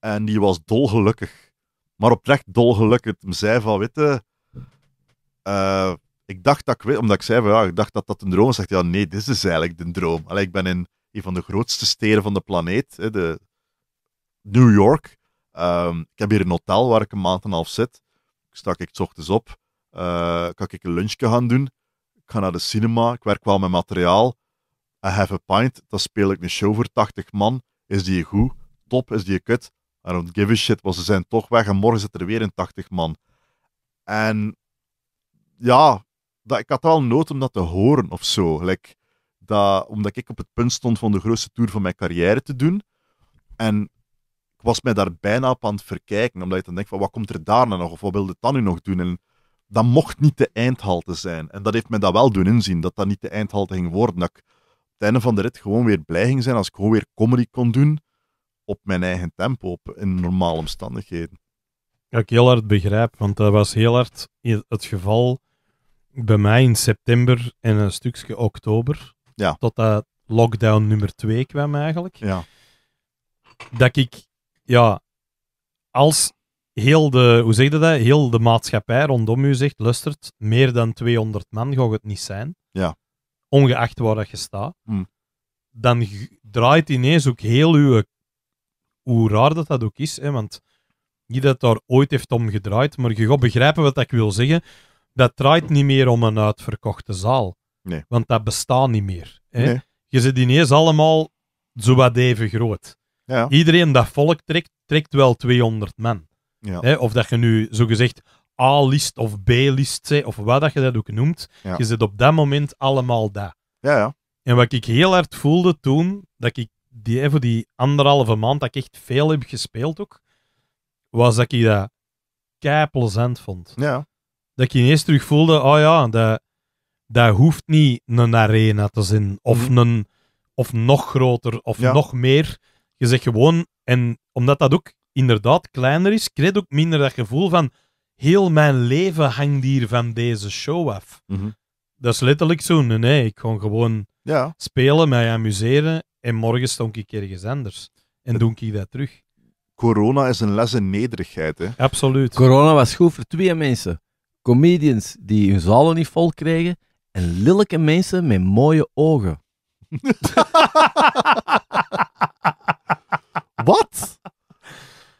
En die was dolgelukkig. Maar oprecht dolgelukkig. Hij zei van, witte, eh, ik dacht dat ik, omdat ik zei van, ja, ik dacht dat dat een droom was. Zegt ja, nee, dit is eigenlijk de droom. Allee, ik ben in een van de grootste steden van de planeet, de New York. Ehm, ik heb hier een hotel waar ik een maand en een half zit stak ik s ochtends op, eh, kan ik een lunchje gaan doen, ik ga naar de cinema, ik werk wel met materiaal, I have a pint, dan speel ik een show voor 80 man, is die goed, top, is die kut, I don't give a shit, want ze zijn toch weg en morgen zit er weer een 80 man. En ja, dat, ik had wel nood om dat te horen of zo. dat, omdat ik op het punt stond van de grootste tour van mijn carrière te doen. En ik was mij daar bijna op aan het verkijken, omdat ik dan denk van wat komt er daarna nog, of wat wil het dan nu nog doen? En dat mocht niet de eindhalte zijn. En dat heeft me dat wel doen inzien, dat dat niet de eindhalte ging worden. Dat ik op het einde van de rit gewoon weer blij ging zijn als ik gewoon weer comedy kon doen op mijn eigen tempo, op, in normale omstandigheden. Ja, ik heel hard begrijp, want dat was heel hard het geval bij mij in september en een stukje oktober. Ja. Tot dat lockdown nummer 2 kwam eigenlijk. Ja. Dat ik ja, als heel de, hoe zeg je dat, heel de maatschappij rondom u zegt, lustert, meer dan 200 man gaat het niet zijn, ja. ongeacht waar dat je staat, hmm. dan draait ineens ook heel uw, hoe raar dat dat ook is, hè, want niet dat daar ooit heeft om gedraaid, maar je gaat begrijpen wat ik wil zeggen, dat draait niet meer om een uitverkochte zaal. Nee. Want dat bestaat niet meer. Hè. Je zit ineens allemaal zo wat even groot. Ja. Iedereen dat volk trekt, trekt wel 200 man. Ja. Hè? Of dat je nu zogezegd A-list of B-list of wat dat je dat ook noemt. Je zit op dat moment allemaal daar. Ja, ja. En wat ik heel hard voelde toen, dat ik die, voor die anderhalve maand dat ik echt veel heb gespeeld ook, was dat ik dat kei vond. Ja. Dat ik ineens terug voelde, oh ja, dat, dat hoeft niet een arena te zijn, of, mm. een, of nog groter, of nog meer. Je zegt gewoon, en omdat dat ook inderdaad kleiner is, krijg je ook minder dat gevoel van heel mijn leven hangt hier van deze show af. Mhm. Dat is letterlijk zo. Nee, ik kon gewoon ja. spelen, mij amuseren en morgen stond ik ergens anders. En doe ik dat terug. Corona is een les in nederigheid. Hè? Absoluut. Corona was goed voor twee mensen. Comedians die hun zalen niet vol kregen en lillijke mensen met mooie ogen. *laughs* Wat?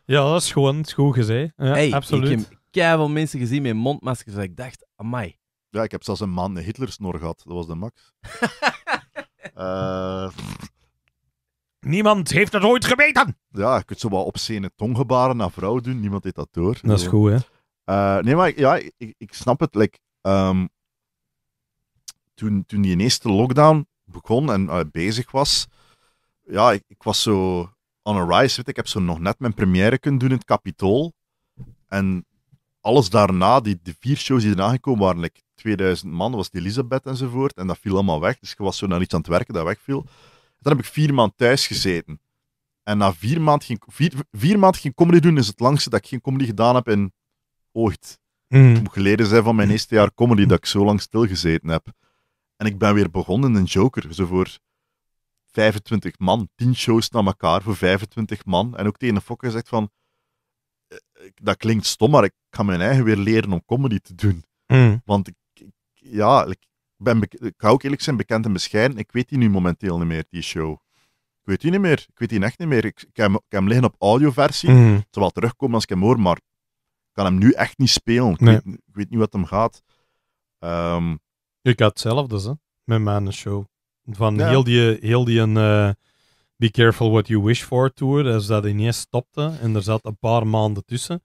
Ja, dat is gewoon goed gezegd. Ja, absoluut. Ik heb wel mensen gezien met mondmaskers. Dat ik dacht, amai. Ja, ik heb zelfs een man een Hitlersnor gehad. Dat was de max. *laughs* Eh, niemand heeft dat ooit geweten. Ja, je kunt zo wat obscene tonggebaren naar vrouwen doen. Niemand deed dat door. Dat is goed, hè? Eh, nee, maar ja, ik, ik snap het. Like, ehm, toen, toen die eerste lockdown begon en eh, bezig was, ja, ik, ik, was zo on a rise. Weet, ik heb zo nog net mijn première kunnen doen in het Capitool. En alles daarna, die, de vier shows die erna gekomen waren, like 2000 man, was die Elisabeth enzovoort. En dat viel allemaal weg. Dus ik was zo naar iets aan het werken dat wegviel. dan heb ik vier maanden thuis gezeten. En na vier maanden geen, vier, vier geen comedy doen, is het langste dat ik geen comedy gedaan heb in ooit. Mm. moet geleden zijn van mijn eerste jaar comedy dat ik zo lang stilgezeten heb. En ik ben weer begonnen in Joker, enzovoort voor 25 man, 10 shows na elkaar voor 25 man. En ook tegen de Fokker zegt van, eh, dat klinkt stom, maar ik ga mijn eigen weer leren om comedy te doen. Hmm. Want ik, ja, ik, ben ik ga ook eerlijk zijn, bekend en bescheiden. Ik weet die nu momenteel niet meer, die show. Ik weet die niet meer. Ik weet die echt niet meer. Ik, ik, heb, hem liggen op audioversie. Mm. zal terugkomen als ik hem hoor, maar ik kan hem nu echt niet spelen. Ik, weet, ik weet, niet wat hem gaat. Ehm, ik had hetzelfde, hè, met mijn show. Van heel die, heel die een, eh, Be Careful What You Wish For tour, als dat ineens stopte en er zat een paar maanden tussen.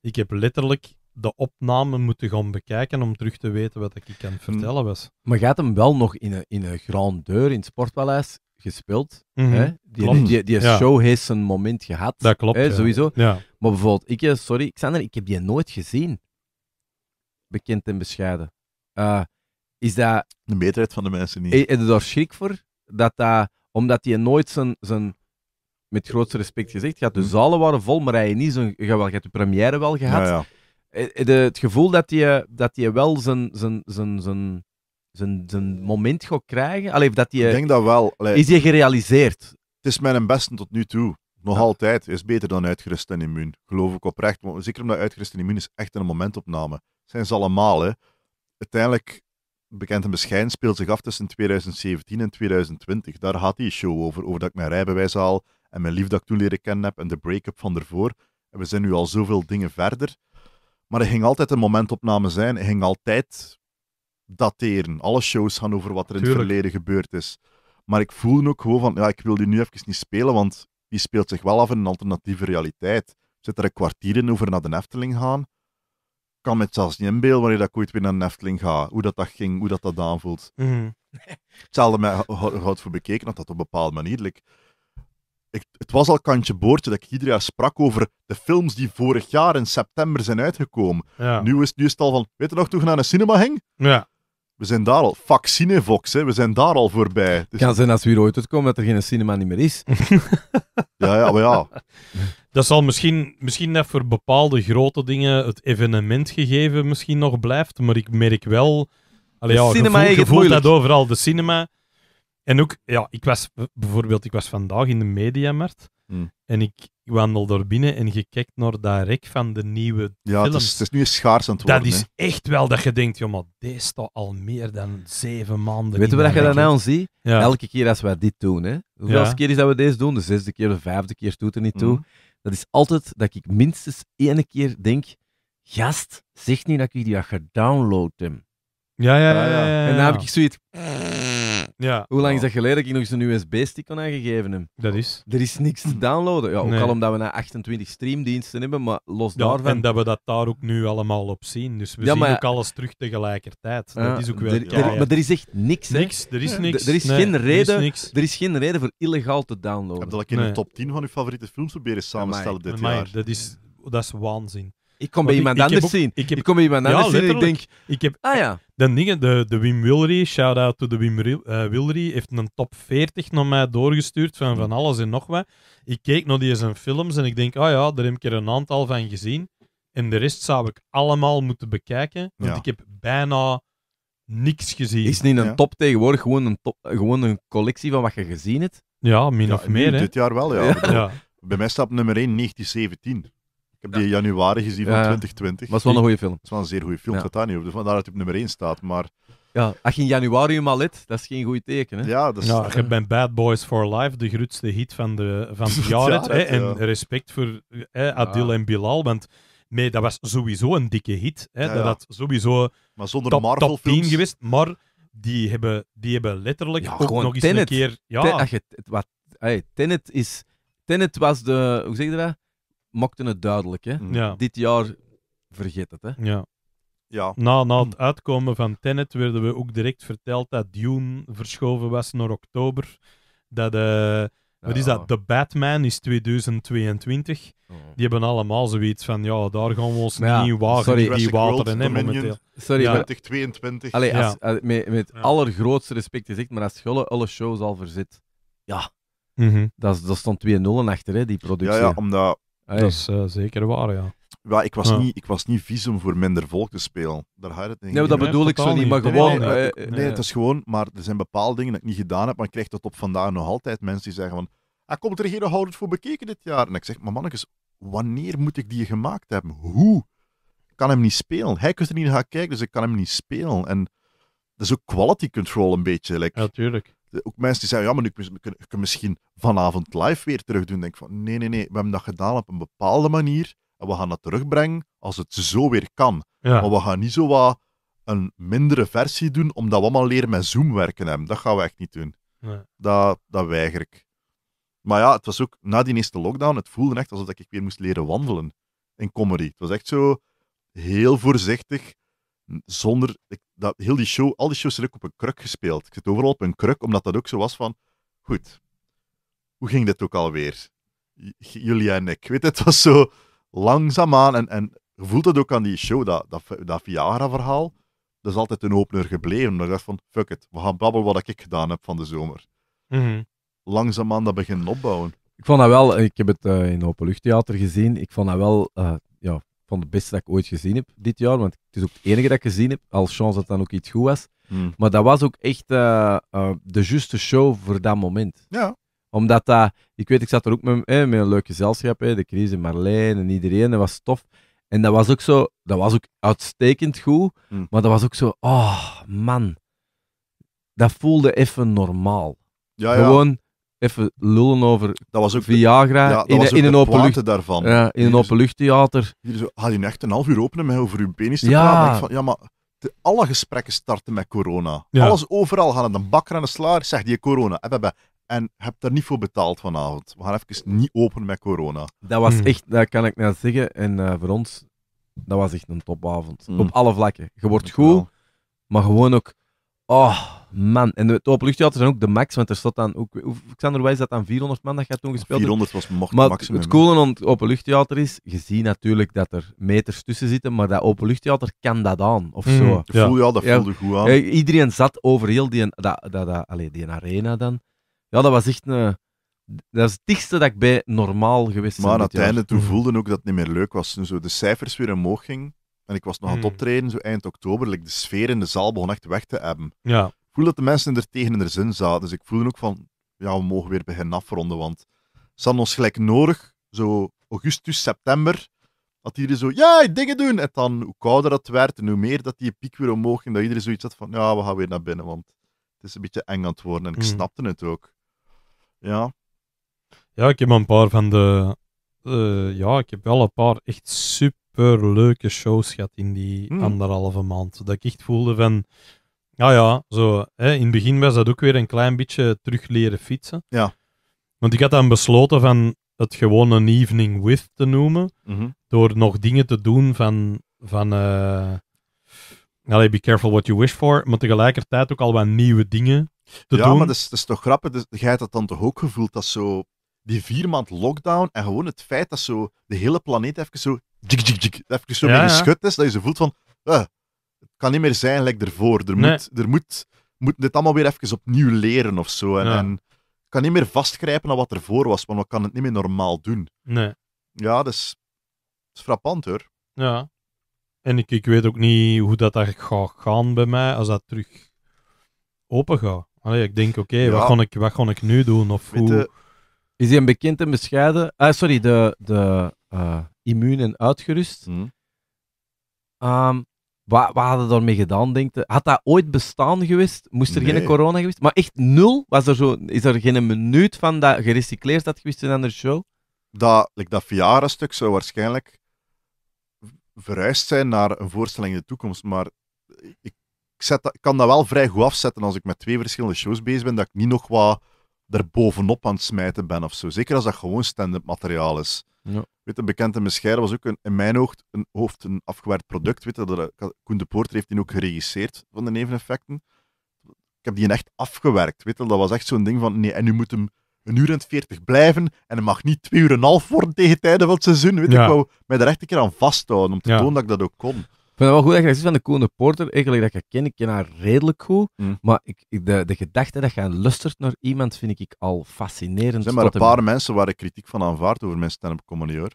Ik heb letterlijk de opname moeten gaan bekijken om terug te weten wat ik kan vertellen was. Maar gaat hem wel nog in een, in een grandeur in het Sportpaleis gespeeld. Mhm. hè? Die, die, die, show heeft zijn moment gehad. Dat klopt. Hè, Sowieso. Maar bijvoorbeeld, ik, eh, sorry Xander, ik heb die nooit gezien. Bekend en bescheiden. Uh, is dat... De meerderheid van de mensen niet. Heb je daar schrik voor? Dat dat, omdat hij nooit zijn, zijn, met grootste respect gezegd, gaat de hm. zalen waren vol, maar hij niet Je hebt de première wel gehad. Ja, eh, het gevoel dat hij, dat hij wel zijn, zijn, zijn, zijn, zijn, moment gaat krijgen? Allee, dat hij, Ik denk dat wel. is hij gerealiseerd? Het is mijn beste tot nu toe. Nog altijd. is beter dan uitgerust en immuun. Geloof ik oprecht. zeker omdat uitgerust en immuun is echt een momentopname. zijn ze allemaal, Uiteindelijk bekend en bescheiden, speelt zich af tussen 2017 en 2020. Daar gaat die show over. Over dat ik mijn rijbewijs haal en mijn liefde dat ik toen leren kennen heb en de break-up van ervoor. En we zijn nu al zoveel dingen verder. Maar er ging altijd een momentopname zijn. Er ging altijd dateren. Alle shows gaan over wat er in het verleden gebeurd is. Maar ik voel ook gewoon van, ja, ik wil die nu even niet spelen, want die speelt zich wel af in een alternatieve realiteit. Zit er een kwartier in over naar de Efteling gaan? kan me het zelfs niet beeld wanneer ik ooit weer naar Nefteling ga. Hoe dat, dat ging, hoe dat, dat aanvoelt. Mm. Hetzelfde met Houd voor Bekeken, dat dat op een bepaalde manier. ik, het was al kantje boordje dat ik ieder jaar sprak over de films die vorig jaar in september zijn uitgekomen. Nu, is, nu is het al van, weet je nog, toen je naar een cinema ging? Ja. We zijn daar al. Vaccinevox, hè. we zijn daar al voorbij. Dus... Kan zijn als we hier ooit uitkomen dat er geen cinema niet meer is. *laughs* ja, ja, maar ja. Dat zal misschien, misschien dat voor bepaalde grote dingen het evenement gegeven misschien nog blijft. Maar ik merk wel. Allee, ja, cinema gevoel, dat overal, de cinema. En ook, ja, ik was bijvoorbeeld ik was vandaag in de Mediamart. Hmm. En ik wandel door binnen en je kijkt naar dat rek van de nieuwe ja, Het is, nu schaars aan het worden. Dat is echt wel dat je denkt, joh, maar deze toch al meer dan zeven maanden. Weet je wat je dan aan ziet? Elke keer als we dit doen, hè? hoeveel keer is dat we deze doen? De zesde keer, de vijfde keer, doet er niet toe. Hmm. Dat is altijd dat ik minstens ene keer denk, gast, zeg niet dat ik die ga downloaden. Ah, ja, ja, ja. En dan heb ik zoiets... Ja. Hoe lang is dat geleden dat ik nog eens een USB-stick kon aangegeven hem? Dat is. Er is niks te downloaden. Ja, ook al omdat we na nou 28 streamdiensten hebben, maar los ja, daarvan. En dat we dat daar ook nu allemaal op zien. Dus we zien ook alles terug tegelijkertijd. dat is ook wel. Er, maar er is echt niks. Niks, er is niks. er is, geen reden, er, is geen reden voor illegaal te downloaden. Heb je dat in nee. de top 10 van je favoriete films proberen samenstellen dit jaar? Dat is, dat is waanzin. Ik kom bij iemand anders zien. Ik, kom bij iemand anders zien ik denk... Ik heb, ah ja. De dingen, de, de Wim Wilry, shout-out to de Wim uh, eh, Wilry, heeft een top 40 naar mij doorgestuurd van van alles en nog wat. Ik keek naar die zijn films en ik denk, ah oh ja, daar heb ik er een aantal van gezien. En de rest zou ik allemaal moeten bekijken, want ik heb bijna niks gezien. Is niet een top tegenwoordig gewoon een, top, gewoon een collectie van wat je gezien hebt? Ja, min of meer. Dit jaar wel, ja. Bij mij staat nummer 1 1917. Ik heb die in januari gezien van 2020. Maar is wel een goede film. Het is wel een zeer goede film, het gaat hij niet over. Dus vandaar dat hij op nummer 1 staat. Maar ja, als je in januari maar lid, dat is geen goed teken. Hè? Ja, dat is... je bent Bad Boys for Life, de grootste hit van, de, van het *laughs* jaar. hè, en respect voor hè, Adil en Bilal, want nee, dat was sowieso een dikke hit. Hè, Dat had sowieso maar zonder top, Marvel 10 geweest, maar die hebben, die hebben letterlijk ook nog eens een keer... Ja. ach, het, wat, Tenet, is, Tenet was de... Hoe zeg je dat? mokten het duidelijk. Hè? Mm. Dit jaar vergeet het. Hè? Ja. Ja. Na, na het uitkomen van Tenet werden we ook direct verteld dat Dune verschoven was naar oktober. Dat, uh, wat is dat? The Batman is 2022. Die hebben allemaal zoiets van, ja, daar gaan we ons ja, niet wagen. Sorry, die wateren in momenteel. Sorry, ja. 2022. Allee, met, met het allergrootste respect gezegd, maar als je alle shows al verzet, ja, mm -hmm. dat, dat stond 2-0 achter, hè, die productie. Ja, ja, omdat Hey. Dat is eh, zeker waar, ja. Ja, ik was, Niet, ik was niet vies voor minder volk te spelen. Daar had het niet. Nee, dat bedoel ik zo niet, maar gewoon... Eh, eh, nee, het is gewoon... Maar er zijn bepaalde dingen dat ik niet gedaan heb, maar ik krijg tot op vandaag nog altijd mensen die zeggen van... Ah, komt er houdt houdend voor bekeken dit jaar? En ik zeg, maar mannetjes, wanneer moet ik die gemaakt hebben? Hoe? Ik kan hem niet spelen. Hij kunt er niet naar gaan kijken, dus ik kan hem niet spelen. En dat is ook quality control een beetje. Like. Ja, tuurlijk. Eh, ook mensen die zeiden, ja, maar nu kun je misschien vanavond live weer terug doen. Denk van, nee, nee, nee, we hebben dat gedaan op een bepaalde manier en we gaan dat terugbrengen als het zo weer kan. Maar we gaan niet zo wat een mindere versie doen, omdat we allemaal leren met Zoom werken hebben. Dat gaan we echt niet doen. Dat, dat weiger ik. Maar ja, het was ook na die eerste lockdown, het voelde echt alsof ik weer moest leren wandelen in comedy. Het was echt zo heel voorzichtig zonder... dat, heel die show, al die shows zijn ook op een kruk gespeeld. Ik zit overal op een kruk, omdat dat ook zo was van... Goed, hoe ging dit ook alweer? Jullie en ik. Weet het was zo langzaamaan. En, en je voelt het ook aan die show, dat, dat, dat Viagra-verhaal. Dat is altijd een opener gebleven. Maar ik dacht van, fuck it, we gaan babbelen wat ik gedaan heb van de zomer. Mm -hmm. Langzaamaan dat beginnen opbouwen. Ik vond dat wel, ik heb het uh, in Openluchttheater gezien, ik vond dat wel... Eh, ja, van de beste dat ik ooit gezien heb dit jaar. Want het is ook het enige dat ik gezien heb, als chance dat dan ook iets goed was. Hmm. Maar dat was ook echt eh, eh, de juiste show voor dat moment. Ja. Omdat dat, ik weet, ik zat er ook met, eh, met een leuk gezelschap, eh, de crisis en Marleen en iedereen, dat was tof. En dat was ook zo, dat was ook uitstekend goed, hmm. maar dat was ook zo, oh man, dat voelde even normaal. Ja, ja. Gewoon even lullen over dat was ook Viagra de, ja, in, was ook een daarvan. Ja, in een open luchttheater. Hier had je echt een half uur openen met over uw penis te praten. ja, maar alle gesprekken starten met corona. Ja. Alles overal gaan aan de bakker aan de slaar, zegt je corona. En, en heb daar niet voor betaald vanavond. We gaan even niet open met corona. Dat was hmm. echt, dat kan ik net zeggen. En eh, voor ons, dat was echt een topavond. Hmm. Op alle vlakken. Je wordt goed, maar gewoon ook Oh, man. En het openluchttheater zijn ook de max, want er stond dan ook... Xander, wat is dat dan? 400 man dat gaat toen gespeeld 400 was mocht. maar maximum. het coole aan het openluchttheater is, je ziet natuurlijk dat er meters tussen zitten, maar dat openluchttheater kan dat aan, of mhm, zo. Voel, dat voelde goed aan. Iedereen zat over heel die, dat, dat, dat, allez, die arena dan. Ja, dat was echt een... Dat is het dichtste dat ik bij normaal geweest ben. Maar aan het einde toen mhm. voelde ook dat het niet meer leuk was. Toen zo de cijfers weer omhoog gingen, en ik was nog aan het hmm. optreden, zo eind oktober. Like, de sfeer in de zaal begon echt weg te hebben. Ja. Ik voel dat de mensen er tegen in de zin zaten. Dus ik voelde ook van, ja, we mogen weer beginnen afronden. Want ze hadden ons gelijk nodig, zo augustus, september. Dat iedereen zo, ja, dingen doen. En dan, hoe kouder dat werd en hoe meer dat die piek weer omhoog ging, dat iedereen zoiets had van, ja, we gaan weer naar binnen, want het is een beetje eng aan het worden. En ik hmm. snapte het ook. Ja. Ja, ik heb een paar van de... Eh, ja, ik heb wel een paar echt super leuke shows gehad in die hmm. anderhalve maand. Dat ik echt voelde van, nou ja, zo. Hè, in het begin was dat ook weer een klein beetje terug leren fietsen. Ja. Want ik had dan besloten van het gewoon een evening with te noemen, mhm. door nog dingen te doen van, van uh, allee, be careful what you wish for, maar tegelijkertijd ook al wat nieuwe dingen te ja, doen. Ja, maar dat is, is, toch grappig, dus, jij hebt dat dan toch ook gevoeld, dat zo die vier maand lockdown en gewoon het feit dat zo de hele planeet even zo jik, jik, jik, even zo ja, geschud is, dat je ze voelt van, uh, het kan niet meer zijn gelijk ervoor. Er, moet, er moet, dit allemaal weer even opnieuw leren of zo. En, kan niet meer vastgrijpen aan wat ervoor was, want we kan het niet meer normaal doen. Nee. Ja, dat is, is frappant hoor. Ja. En ik, ik weet ook niet hoe dat daar gaat gaan bij mij als dat terug open gaat. Allee, ik denk, oké, okay, ja. wat, wat, ga ik nu doen? Of hoe is hij een bekend en bescheiden? Ah, sorry, de, de eh, immuun en uitgerust. Mm. Um, wat, wat hadden daarmee gedaan, denk Had dat ooit bestaan geweest? Moest er geen corona geweest? Maar echt nul? Was er zo, is er geen minuut van dat gerecycleerd had geweest in een show? Dat, like dat stuk zou waarschijnlijk verhuisd zijn naar een voorstelling in de toekomst, maar ik, ik, zet ik kan dat wel vrij goed afzetten als ik met twee verschillende shows bezig ben, dat ik niet nog wat bovenop aan het smijten ben of zo. Zeker als dat gewoon stand-up materiaal is. Ja. Weet, een bekende Meschair was ook een, in mijn oog een, hoofd een afgewerkt product. Weet, dat, eh, Koen de Poorter heeft die ook geregisseerd van de neveneffecten. Ik heb die echt afgewerkt. Weet, dat was echt zo'n ding van, nee, en nu moet hem een uur en veertig blijven en hij mag niet twee uur en een half worden tegen tijden van het seizoen. Weet, ja. Ik wou mij daar echt een keer aan vasthouden om te tonen dat ik dat ook kon vind het wel goed dat je van de Koen Porter. eigenlijk dat je ken, ik ken haar redelijk goed. Mm. Maar ik, de, de gedachte dat je lustert naar iemand vind ik al fascinerend. Er zijn maar een paar mensen waar ik kritiek van aanvaard over mijn stand-up comedy hoor.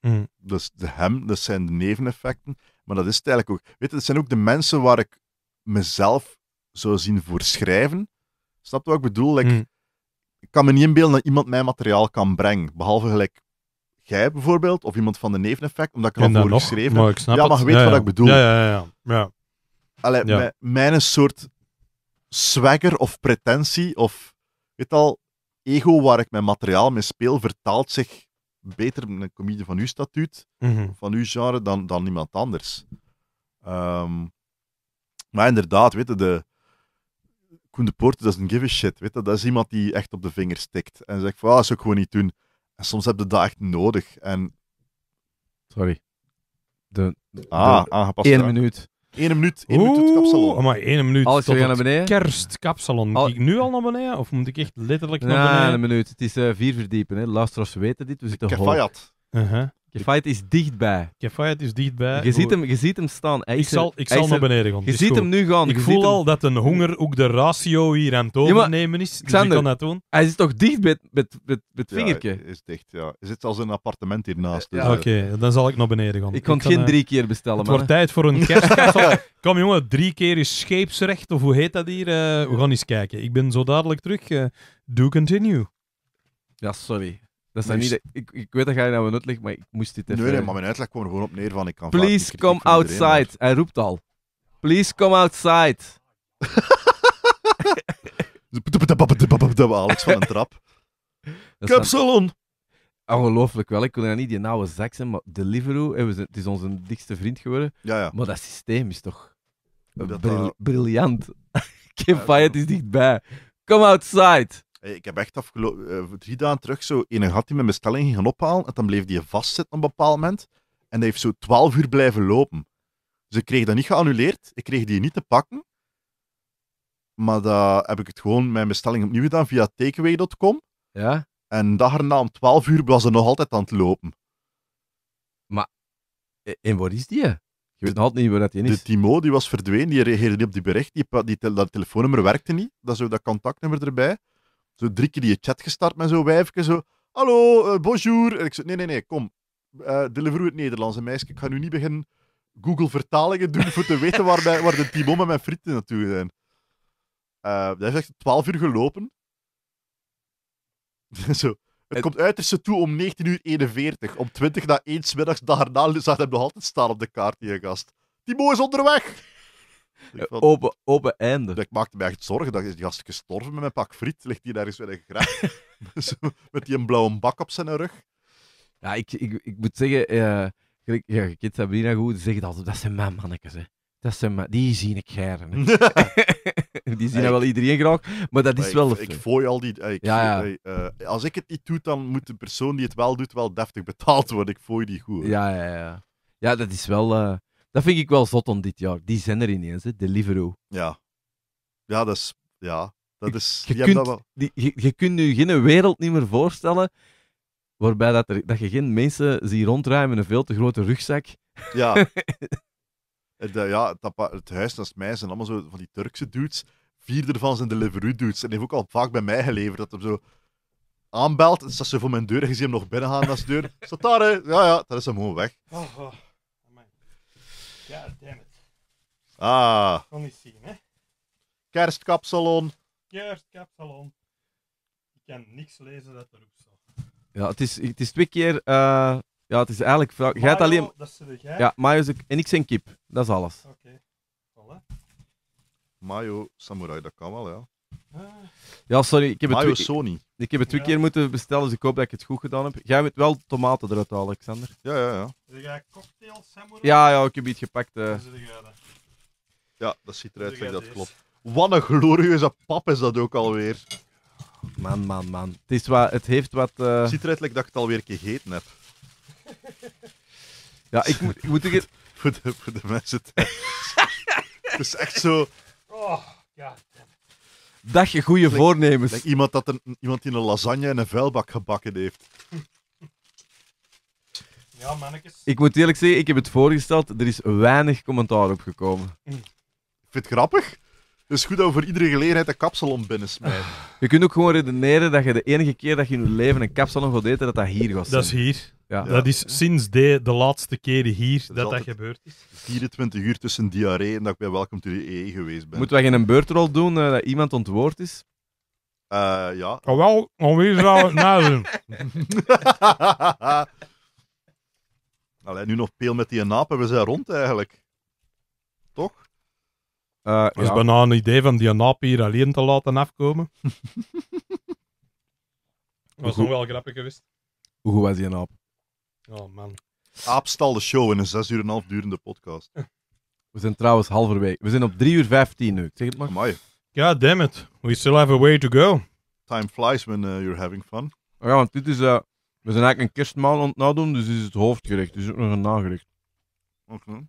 Mm. Dus de hem, dat zijn de neveneffecten. Maar dat is het eigenlijk ook. Weet je, dat zijn ook de mensen waar ik mezelf zou zien voor schrijven. Snap je wat ik bedoel? Mm. Ik kan me niet inbeelden dat iemand mijn materiaal kan brengen. Behalve gelijk jij bijvoorbeeld, of iemand van de Neveneffect, omdat ik er al voor geschreven maar Ja, maar je weet wat ik bedoel. Ja, ja, ja. Allee, mijn, mijn soort swagger of pretentie of, weet al, ego waar ik mijn materiaal mee speel, vertaalt zich beter in een comedie van uw statuut, mhm. van uw genre, dan, dan iemand anders. Ehm, maar inderdaad, weet de, Koen de Poorten, dat is een give a shit. Weet dat is iemand die echt op de vinger stikt. En zegt van, ah, dat zou ik gewoon niet doen. En soms heb je dat echt nodig. En... Sorry. De, de ah, aangepast. Eén minuut. Eén minuut, één minuut tot kapsalon. Maar één minuut. Alles tot naar beneden. Kerstkapsalon. Al... Moet ik nu al naar beneden of moet ik echt letterlijk naar beneden? Nee, een minuut. Het is uh, vier verdiepen. Hè. Luisteraars weten dit. We zitten hoog. Uh -huh. Gefeit is dichtbij. Gefeit is dichtbij. Je ziet hem, je ziet hem staan. Hij ik zal, ik zal naar beneden gaan. Je ziet hem nu gaan. Ik voel al dat een honger ook de ratio hier aan het overnemen is. ik kan dat doen. Hij zit toch dicht bij, met, met, met het vingertje? Ja, is dicht, ja. Hij zit als een appartement hiernaast. Dus, eh. Oké, dan zal ik naar beneden gaan. Ik, kon het geen eh, drie keer bestellen, Het wordt tijd voor een kerstkastel. *laughs* Kom jongen, drie keer is scheepsrecht, of hoe heet dat hier? Eh, we gaan eens kijken. Ik ben zo dadelijk terug. do continue. Ja, sorry. Dat niet, ik, weet dat jij nou een uitleg, maar ik moest dit even... Nee, nee, maar mijn uitleg kwam er gewoon op neer van ik kan... Please come outside. Hij roept al. Please come outside. *laughs* Alex van een trap. Capsalon! Ongelooflijk wel. Ik kon er niet die nauwe zak zijn, maar Deliveroo, eh, het is onze dichtste vriend geworden. Ja, ja. Maar dat systeem is toch eh, briljant. Kim *laughs* het is dichtbij. Come outside! Eh, ik heb echt afgelopen eh, drie dagen terug zo een gat die mijn bestelling ging gaan ophalen. En dan bleef die vastzitten op een bepaald moment. En die heeft zo 12 uur blijven lopen. Dus ik kreeg dat niet geannuleerd. Ik kreeg die niet te pakken. Maar dan heb ik het gewoon mijn bestelling opnieuw gedaan via takeaway.com. Ja. En dag erna om 12 uur was ze nog altijd aan het lopen. Maar, en eh, wat is die? Je weet nog altijd niet waar dat die is. De Timo die was verdwenen, die reageerde niet op die bericht. Die, die, dat telefoonnummer werkte niet. Dat, ook dat contactnummer erbij zo drie keer die chat gestart met zo'n wijfje. Zo, hallo, eh, bonjour. En ik zei, nee, nee, nee, kom. Uh, eh, deliver het Nederlands, meisje. Ik ga nu niet beginnen Google vertalingen doen voor te weten waar, waar de Timon met mijn frieten naartoe zijn. Uh, dat heeft echt 12 uur gelopen. *laughs* zo. Het, het komt uiterste toe om 19.41 uur. 41. Om 20 na 1 middags, daarna, dus zag hij nog altijd staan op de kaart, die gast. Timo is onderweg! open, open einde. ik maakte mij echt zorgen. Dat die gast gestorven met mijn pak friet. Ligt die daar eens weer graag *laughs* dus, eh, met die een blauwe bak op zijn rug. Ja, ik, ik, ik moet zeggen, uh, ja, Sabrina goed. Die zegt altijd, dat zijn mijn mannetjes. Hè. Dat zijn mijn, die zien ik graag. *laughs* die zien wel iedereen graag, maar dat is wel... Ik, ik al die... Eh, ja, als ik het niet doe, dan moet de persoon die het wel doet wel deftig betaald worden. Ik fooi die goed. Ja, ja, ja. Ja, dat is wel dat vind ik wel zot om dit jaar. Die zijn er ineens, hè. Deliveroo. Ja. Ja, dat is... Ja. Dat is je, kunt, dat wel... die, je, kunt geen wereld niet meer voorstellen waarbij dat, er, dat je geen mensen ziet rondruimen met een veel te grote rugzak. Ja. *laughs* Eh, ja het, het huis naast mij zijn allemaal zo van die Turkse dudes. Vier ervan zijn Deliveroo dudes. En die heeft ook al vaak bij mij geleverd dat hij zo aanbelt. Staat ze voor mijn deur en je hem nog binnen gaan naast de deur. Staat daar, hè? Ja, ja. Dat is hem gewoon weg. Oh, oh ja, damn it. Ah. Kon niet zien, hè? Kerstkapsalon. Kerstkapsalon. Ik kan niks lezen dat erop staat. Ja, het is, het is twee keer. Eh, ja, het is eigenlijk. vraag jij hebt alleen. Dat is de Ja, mayo is en ik zijn kip. Dat is alles. Oké. Okay. Mayo, samurai, dat kan wel, ja. Ja, sorry. Ik heb het twee, Sony. Ik heb het twee keer moeten bestellen, dus ik hoop dat ik het goed gedaan heb. Jij met wel tomaten eruit Alexander. Ja, ja, ja. ga jij cocktail, samurai? Ja, ja, ik heb iets gepakt. Eh. Ja, dat ziet eruit, dat, klopt. Wat een glorieuze pap is dat ook alweer. Man, man, man. Het, is wat, het heeft wat... Eh, ziet eruit dat ik het alweer gegeten heb. *laughs* ja, ik moet... Ik moet *laughs* voor, de, voor de mensen *laughs* het is echt zo... Oh, ja. Dag, goede voornemens. iemand, dat een, iemand die een lasagne en een vuilbak gebakken heeft. *laughs* Ja, mannetjes. Ik moet eerlijk zeggen, ik heb het voorgesteld. Er is weinig commentaar opgekomen. gekomen. Ik vind het grappig. Het is goed dat we voor iedere gelegenheid een kapsel om binnen smijten. Je kunt ook gewoon redeneren dat je de enige keer dat je in je leven een kapsel nog eten, dat dat hier was. Dat is hier. Ja. Dat is sinds de, de laatste keren hier dat dat, gebeurd is. 24 uur tussen diarree en dat ik bij welkom to the EE geweest ben. Moeten we geen beurtrol doen eh, dat iemand ontwoord is? Eh uh, ja. Kan wel, aanwezig zou het doen? Allee, nu nog peel met die naap en we zijn rond eigenlijk. Toch? Eh, is ja. bijna een idee van die nap hier alleen te laten afkomen. *laughs* dat was nog wel grappig geweest. Hoe was die naap? Oh man. Aap stal de show in een 6 uur en half durende podcast. *laughs* We zijn trouwens halverwege. We zijn op 3 uur 15 nu. zeg het maar. Amai. God damn it. We still have a way to go. Time flies when eh, you're having fun. Oh ja, want dit is. Eh, we zijn eigenlijk een kerstmaal aan het nadoen, dus dit is het hoofdgerecht. Dus ook nog een nagericht. Oké.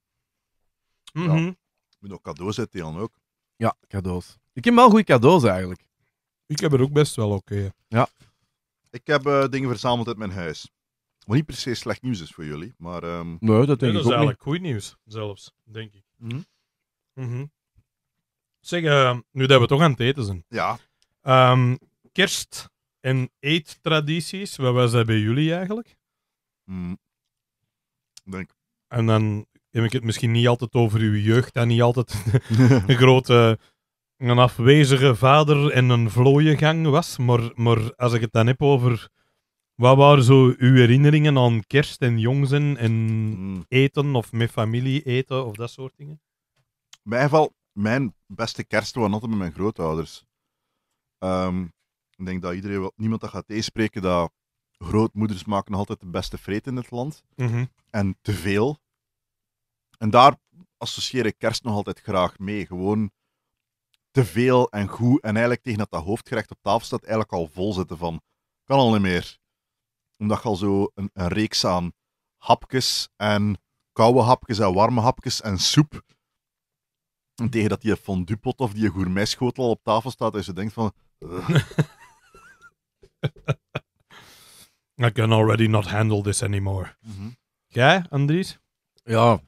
Mhm. ja moet nog cadeaus uit Jan ook. Ja, cadeaus. Ik heb wel goede cadeaus eigenlijk. Ik heb er ook best wel oké. Ja. Ik heb eh, dingen verzameld uit mijn huis. Wat niet per se slecht nieuws is voor jullie, maar... Um... Nee, dat denk dat is eigenlijk goed nieuws, zelfs, denk ik. Mhm. Mhm. Zeg, eh, nu dat we toch aan het eten zijn. Ja. Ehm, kerst en eettradities, wat was dat bij jullie eigenlijk? Mm. Denk. En dan heb ik het misschien niet altijd over uw jeugd en niet altijd *laughs* een grote, een afwezige vader en een gang was. Maar, maar als ik het dan heb over wat waren zo uw herinneringen aan kerst en jong en hmm. eten of met familie eten of dat soort dingen? mijn mijn beste kerst was altijd met mijn grootouders. Ehm, ik denk dat iedereen niemand dat gaat tegenspreken dat grootmoeders maken nog altijd de beste vreet in het land. Mhm. En te veel. En daar associeer ik kerst nog altijd graag mee. Gewoon te veel en goed. En eigenlijk tegen dat dat hoofdgerecht op tafel staat, eigenlijk al vol zitten van, kan al niet meer. Omdat je al zo een, een reeks aan hapjes en koude hapjes en warme hapjes en soep. En tegen dat die fonduepot of die gourmetschotel al op tafel staat, en je denkt van... *laughs* I can already not handle this anymore. Mhm. Jij, Andries? Ja,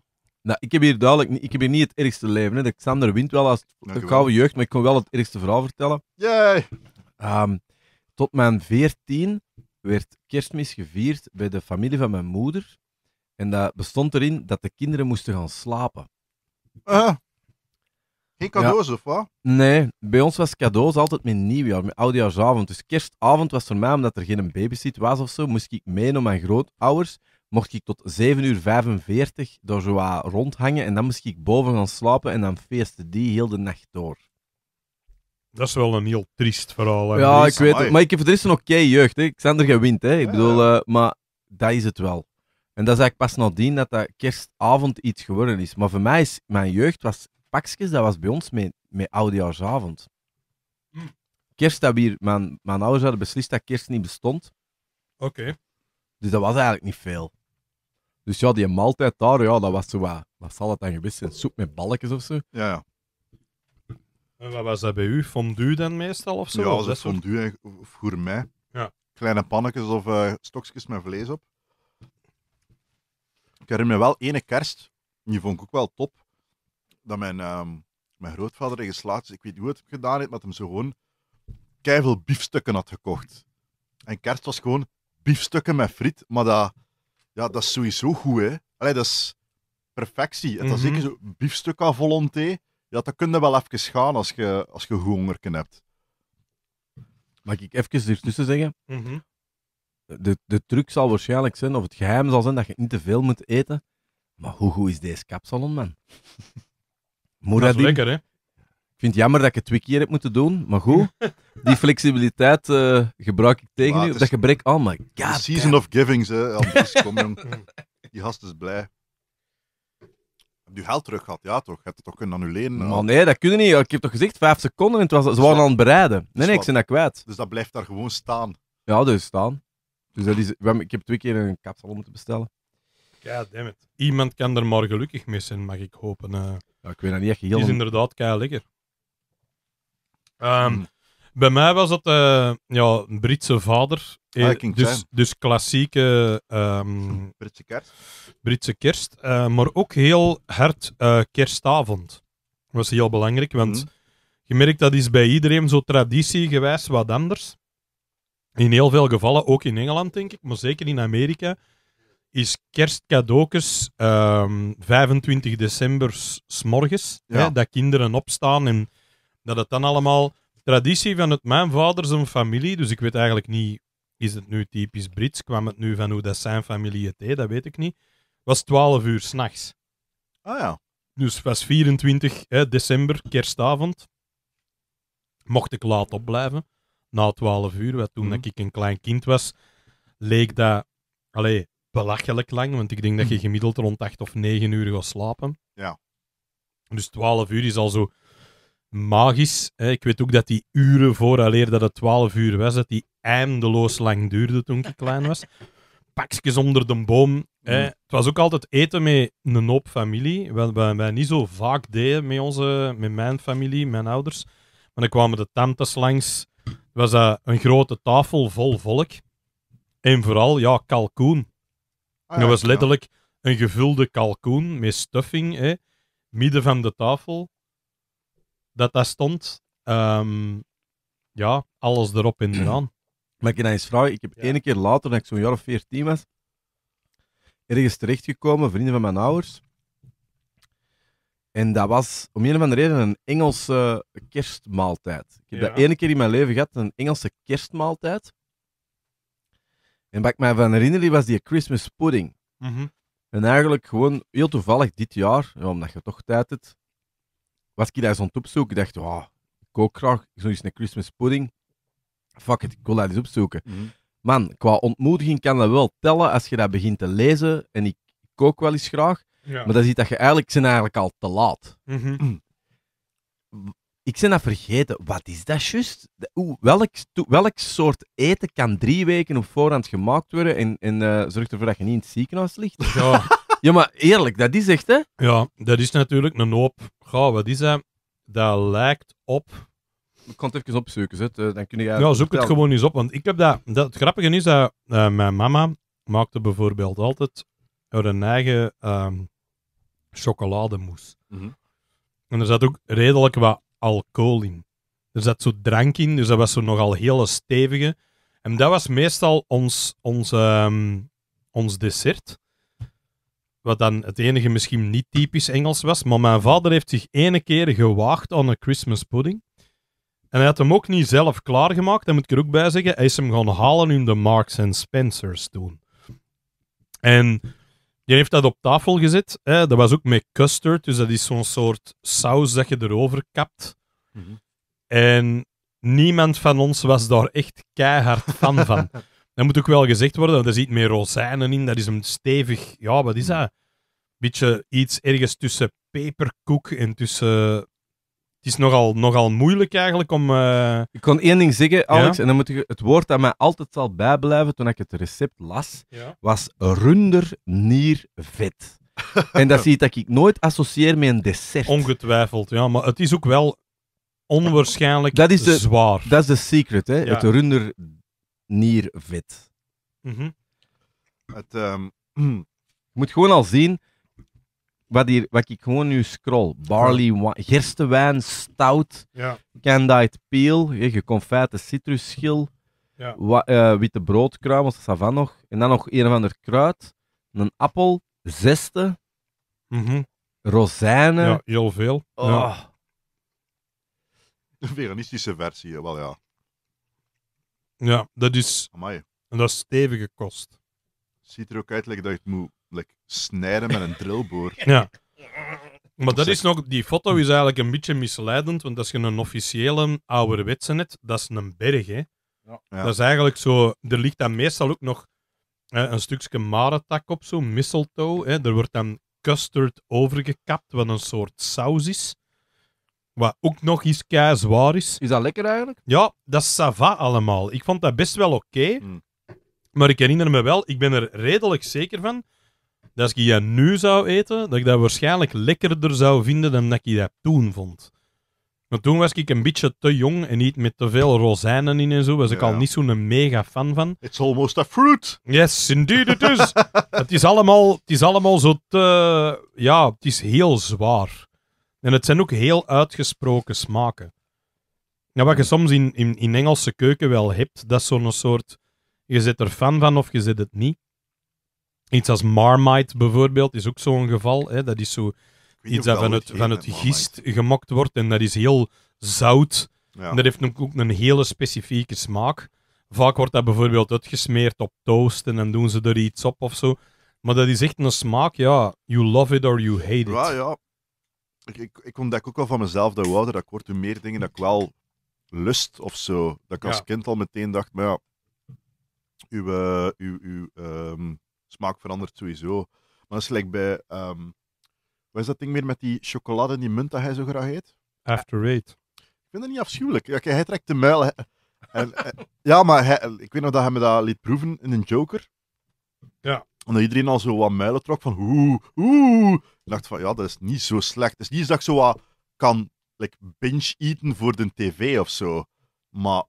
nou, ik heb hier duidelijk niet, ik heb hier niet het ergste leven. Hè. De Xander wint wel als een gouden jeugd, maar ik kon wel het ergste verhaal vertellen. Yay! Ehm, tot mijn veertien werd kerstmis gevierd bij de familie van mijn moeder. En dat bestond erin dat de kinderen moesten gaan slapen. Ah. geen cadeaus of wat? Nee, bij ons was cadeaus altijd met nieuwjaar, met oudjaarsavond. Dus kerstavond was voor mij, omdat er geen babysit was of zo, moest ik mee naar mijn grootouders mocht ik tot 7 uur 45 door zo rondhangen en dan moest ik boven gaan slapen en dan feesten die heel de nacht door. Dat is wel een heel triest verhaal. Ja, ik weet het. Maar ik heb voor een oké jeugd. Hè. Xander, er wint. Hè. Ik bedoel, eh, maar dat is het wel. En dat is eigenlijk pas nadien dat dat kerstavond iets geworden is. Maar voor mij is mijn jeugd was pakjes, dat was bij ons met, met oudejaarsavond. avond. Hm. Kerst dat hier, mijn, mijn ouders hadden beslist dat kerst niet bestond. Oké. Dus dat was eigenlijk niet veel. Dus ja, die maaltijd daar, ja, dat was zo wat, wat zal het dan geweest zijn? Soep met balkjes of zo? Ja, ja. En wat was dat bij u? Fondue dan meestal of zo? Ja, of dat fondue of gourmet. Ja. Kleine pannetjes of eh, stokjes met vlees op. Ik herinner me wel ene kerst, die vond ik ook wel top, dat mijn, ehm, mijn grootvader in geslaagd dus Ik weet niet hoe het gedaan heeft, maar dat hem zo gewoon keihard biefstukken had gekocht. En kerst was gewoon biefstukken met friet, maar dat ja, dat is sowieso goed, hè. Allee, dat is perfectie. dat is zeker mhm. zo biefstuk à volonté. Ja, dat kun je wel even gaan als je, als je honger hebt. Mag ik even ertussen zeggen? Mhm. de, de truc zal waarschijnlijk zijn, of het geheim zal zijn, dat je niet te veel moet eten. Maar hoe goed is deze kapsalon, man? dat is lekker, hè? vind het jammer dat ik het twee keer heb moeten doen, maar goed. *laughs* Die flexibiliteit eh, gebruik ik tegen Maar u. Dat gebrek, oh my god. Season of Givings, hè. kom *laughs* Die gast is blij. Heb je geld terug gehad? Ja, toch? Je het toch kunnen annuleren? Maar nee, dat kunnen niet. Ik heb toch gezegd, vijf seconden en het was, ze dus waren aan het bereiden. Nee, nee, ik dus ben dat kwijt. Dus dat blijft daar gewoon staan. Ja, dus staan. Dus dat is, ik heb twee keer een kapsalon moeten bestellen. God damn it. Iemand kan er maar gelukkig mee zijn, mag ik hopen. Eh. Ja, ik weet dat niet echt heel... is inderdaad kei lekker. Ehm, hmm. Bij mij was dat eh, ja, een Britse vader. Eh, ah, dus, dus klassieke. Ehm, Britse kerst. Britse kerst. Eh, maar ook heel hard kerstavond. Dat was heel belangrijk, want hmm. je merkt dat is bij iedereen zo traditiegewijs wat anders. In heel veel gevallen, ook in Engeland denk ik, maar zeker in Amerika, is kerstcadeautjes 25 ehm, december s morgens. dat kinderen opstaan en dat het dan allemaal traditie van het, mijn vader zijn familie, dus ik weet eigenlijk niet, is het nu typisch Brits, kwam het nu van hoe dat zijn familie het deed, dat weet ik niet, was 12 uur s'nachts. Ah ja. Dus was 24 hè, december, kerstavond, mocht ik laat opblijven, na 12 uur, wat toen mhm. dat ik een klein kind was, leek dat, allee, belachelijk lang, want ik denk dat je mhm. gemiddeld rond 8 of 9 uur gaat slapen. Ja. Dus 12 uur is al zo magisch. Hè. Ik weet ook dat die uren vooraleer dat het 12 uur was, dat die eindeloos lang duurde toen ik klein was. *laughs* Pakjes onder de boom. Hè. Mm. Het was ook altijd eten met een hoop familie. Wat wij, niet zo vaak deden met, onze, met mijn familie, mijn ouders. Maar dan kwamen de tantes langs. was een grote tafel vol volk. En vooral, ja, kalkoen. Ah, dat was letterlijk een gevulde kalkoen met stuffing. Hè. Midden van de tafel dat dat stond. Ehm, ja, alles erop en *clears throat* eraan. Maar ik je nou eens vragen? Ik heb ja. één keer later, toen ik zo'n jaar of veertien was, ergens terechtgekomen, vrienden van mijn ouders. En dat was om een of andere reden een Engelse kerstmaaltijd. Ik heb de dat ene keer in mijn leven gehad, een Engelse kerstmaaltijd. En wat ik mij van herinner, was die Christmas pudding. Mhm. En eigenlijk gewoon heel toevallig dit jaar, omdat je toch tijd hebt, was ik daar zo'n opzoeken, dacht ah, ik, oh, ik ook graag zoiets naar Christmas pudding. Fuck it, ik wil dat eens opzoeken. Mm Man, qua ontmoediging kan dat wel tellen als je dat begint te lezen. En ik kook wel eens graag. Maar dat ziet dat je eigenlijk, zijn eigenlijk al te laat. Mm Ik ben dat vergeten. Wat is dat juist? welk, welk soort eten kan drie weken op voorhand gemaakt worden en, en eh, zorgt ervoor dat je niet in het ziekenhuis ligt? Ja. Ja, maar eerlijk, dat is echt, hè? Ja, dat is natuurlijk een hoop. gauw wat is dat? Dat lijkt op. Ik kan het even opzoeken, zet. Eh, dan kun je. Ja, zoek het gewoon eens op. Want ik heb dat. dat het grappige is dat eh, mijn mama maakte bijvoorbeeld altijd haar eigen ehm, chocolademousse. Mhm. En er zat ook redelijk wat alcohol in. Er zat zo drank in, dus dat was zo nogal hele stevige. En dat was meestal ons, ons, ehm, ons dessert wat dan het enige misschien niet typisch Engels was, maar mijn vader heeft zich ene keer gewaagd aan een Christmas pudding. En hij had hem ook niet zelf klaargemaakt, daar moet ik er ook bij zeggen. Hij is hem gaan halen in de Marks and Spencers toen. En die heeft dat op tafel gezet. Hè. Dat was ook met custard, dus dat is zo'n soort saus dat je erover kapt. Mhm. En niemand van ons was daar echt keihard fan van. *laughs* Dat moet ook wel gezegd worden, dat er zit meer rozijnen in. Dat is een stevig, ja, wat is hmm. dat? Beetje iets ergens tussen peperkoek en tussen het is nogal, nogal moeilijk eigenlijk om. Eh, ik kon één ding zeggen, Alex, en dan moet je het woord dat mij altijd zal bijblijven toen ik het recept las, ja? was runderniervet. *laughs* en dat zie je dat ik nooit associeer met een dessert. Ongetwijfeld, ja, maar het is ook wel onwaarschijnlijk dat is de, zwaar. Dat is de secret, hè? Het runder Niervet. Mm Het, ehm, *clears throat* je moet gewoon al zien wat, hier, wat ik gewoon nu scroll. Barley, gerstewijn, stout, ja. candied peel, geconfijte citrusschil, ja. Wa, uh, witte broodkruimels, van nog. En dan nog een of ander kruid, een appel, zesten, mhm. rozijnen. Ja, heel veel. Oh. Ja. veganistische versie, wel ja. Ja, dat is. En dat is stevige kost. Ziet er ook uit dat je het moet snijden met een drillboor. Ja. *laughs* Maar dat is nog, die foto is eigenlijk een beetje misleidend, want als je een officiële ouderwetse net, dat is een berg. Hè. Ja. Dat is eigenlijk zo, er ligt dan meestal ook nog eh, een stukje marentak op, zo, mistletoe. Hè. Er wordt dan custard overgekapt, wat een soort saus is. Wat ook nog eens kei zwaar is. Is dat lekker eigenlijk? Ja, dat is sava allemaal. Ik vond dat best wel oké. Hmm. Maar ik herinner me wel, ik ben er redelijk zeker van dat als ik je nu zou eten, dat ik dat waarschijnlijk lekkerder zou vinden dan dat ik dat toen vond. Want toen was ik een beetje te jong en niet met te veel rozijnen in en zo. Was ik al niet zo'n mega fan van. It's almost a fruit. Yes, indeed it is. *laughs* het, is allemaal, het is allemaal zo te... Ja, het is heel zwaar. En het zijn ook heel uitgesproken smaken. Nou, wat je hmm. soms in, in, Engelse keuken wel hebt, dat is zo'n soort... Je zit er fan van of je zit het niet. Iets als Marmite bijvoorbeeld is ook zo'n geval. Hè? Dat is zo iets dat van het, van het gist gemokt wordt en dat is heel zout. Ja. En dat heeft ook een hele specifieke smaak. Vaak wordt dat bijvoorbeeld uitgesmeerd op toast en dan doen ze er iets op of zo. Maar dat is echt een smaak, ja, you love it or you hate it. Ja, ja ik, ik ontdek ook al van mezelf dat ouder dat kort hoe meer dingen dat ik wel lust of zo. Dat ik als kind al meteen dacht, maar ja, uw, eh, uw, uw ehm, smaak verandert sowieso. Maar dat gelijk bij, ehm, wat is dat ding meer met die chocolade en die munt dat hij zo graag eet? After Eight. Ik vind dat niet afschuwelijk. Ja, hij trekt de muil. ja, maar ik weet nog dat hij me dat liet proeven in een Joker. Ja omdat iedereen al zo wat muilen trok van oeh, oeh. Ik dacht van ja, dat is niet zo slecht. Het is niet dat ik zo wat kan like, binge eaten voor de tv of zo. Maar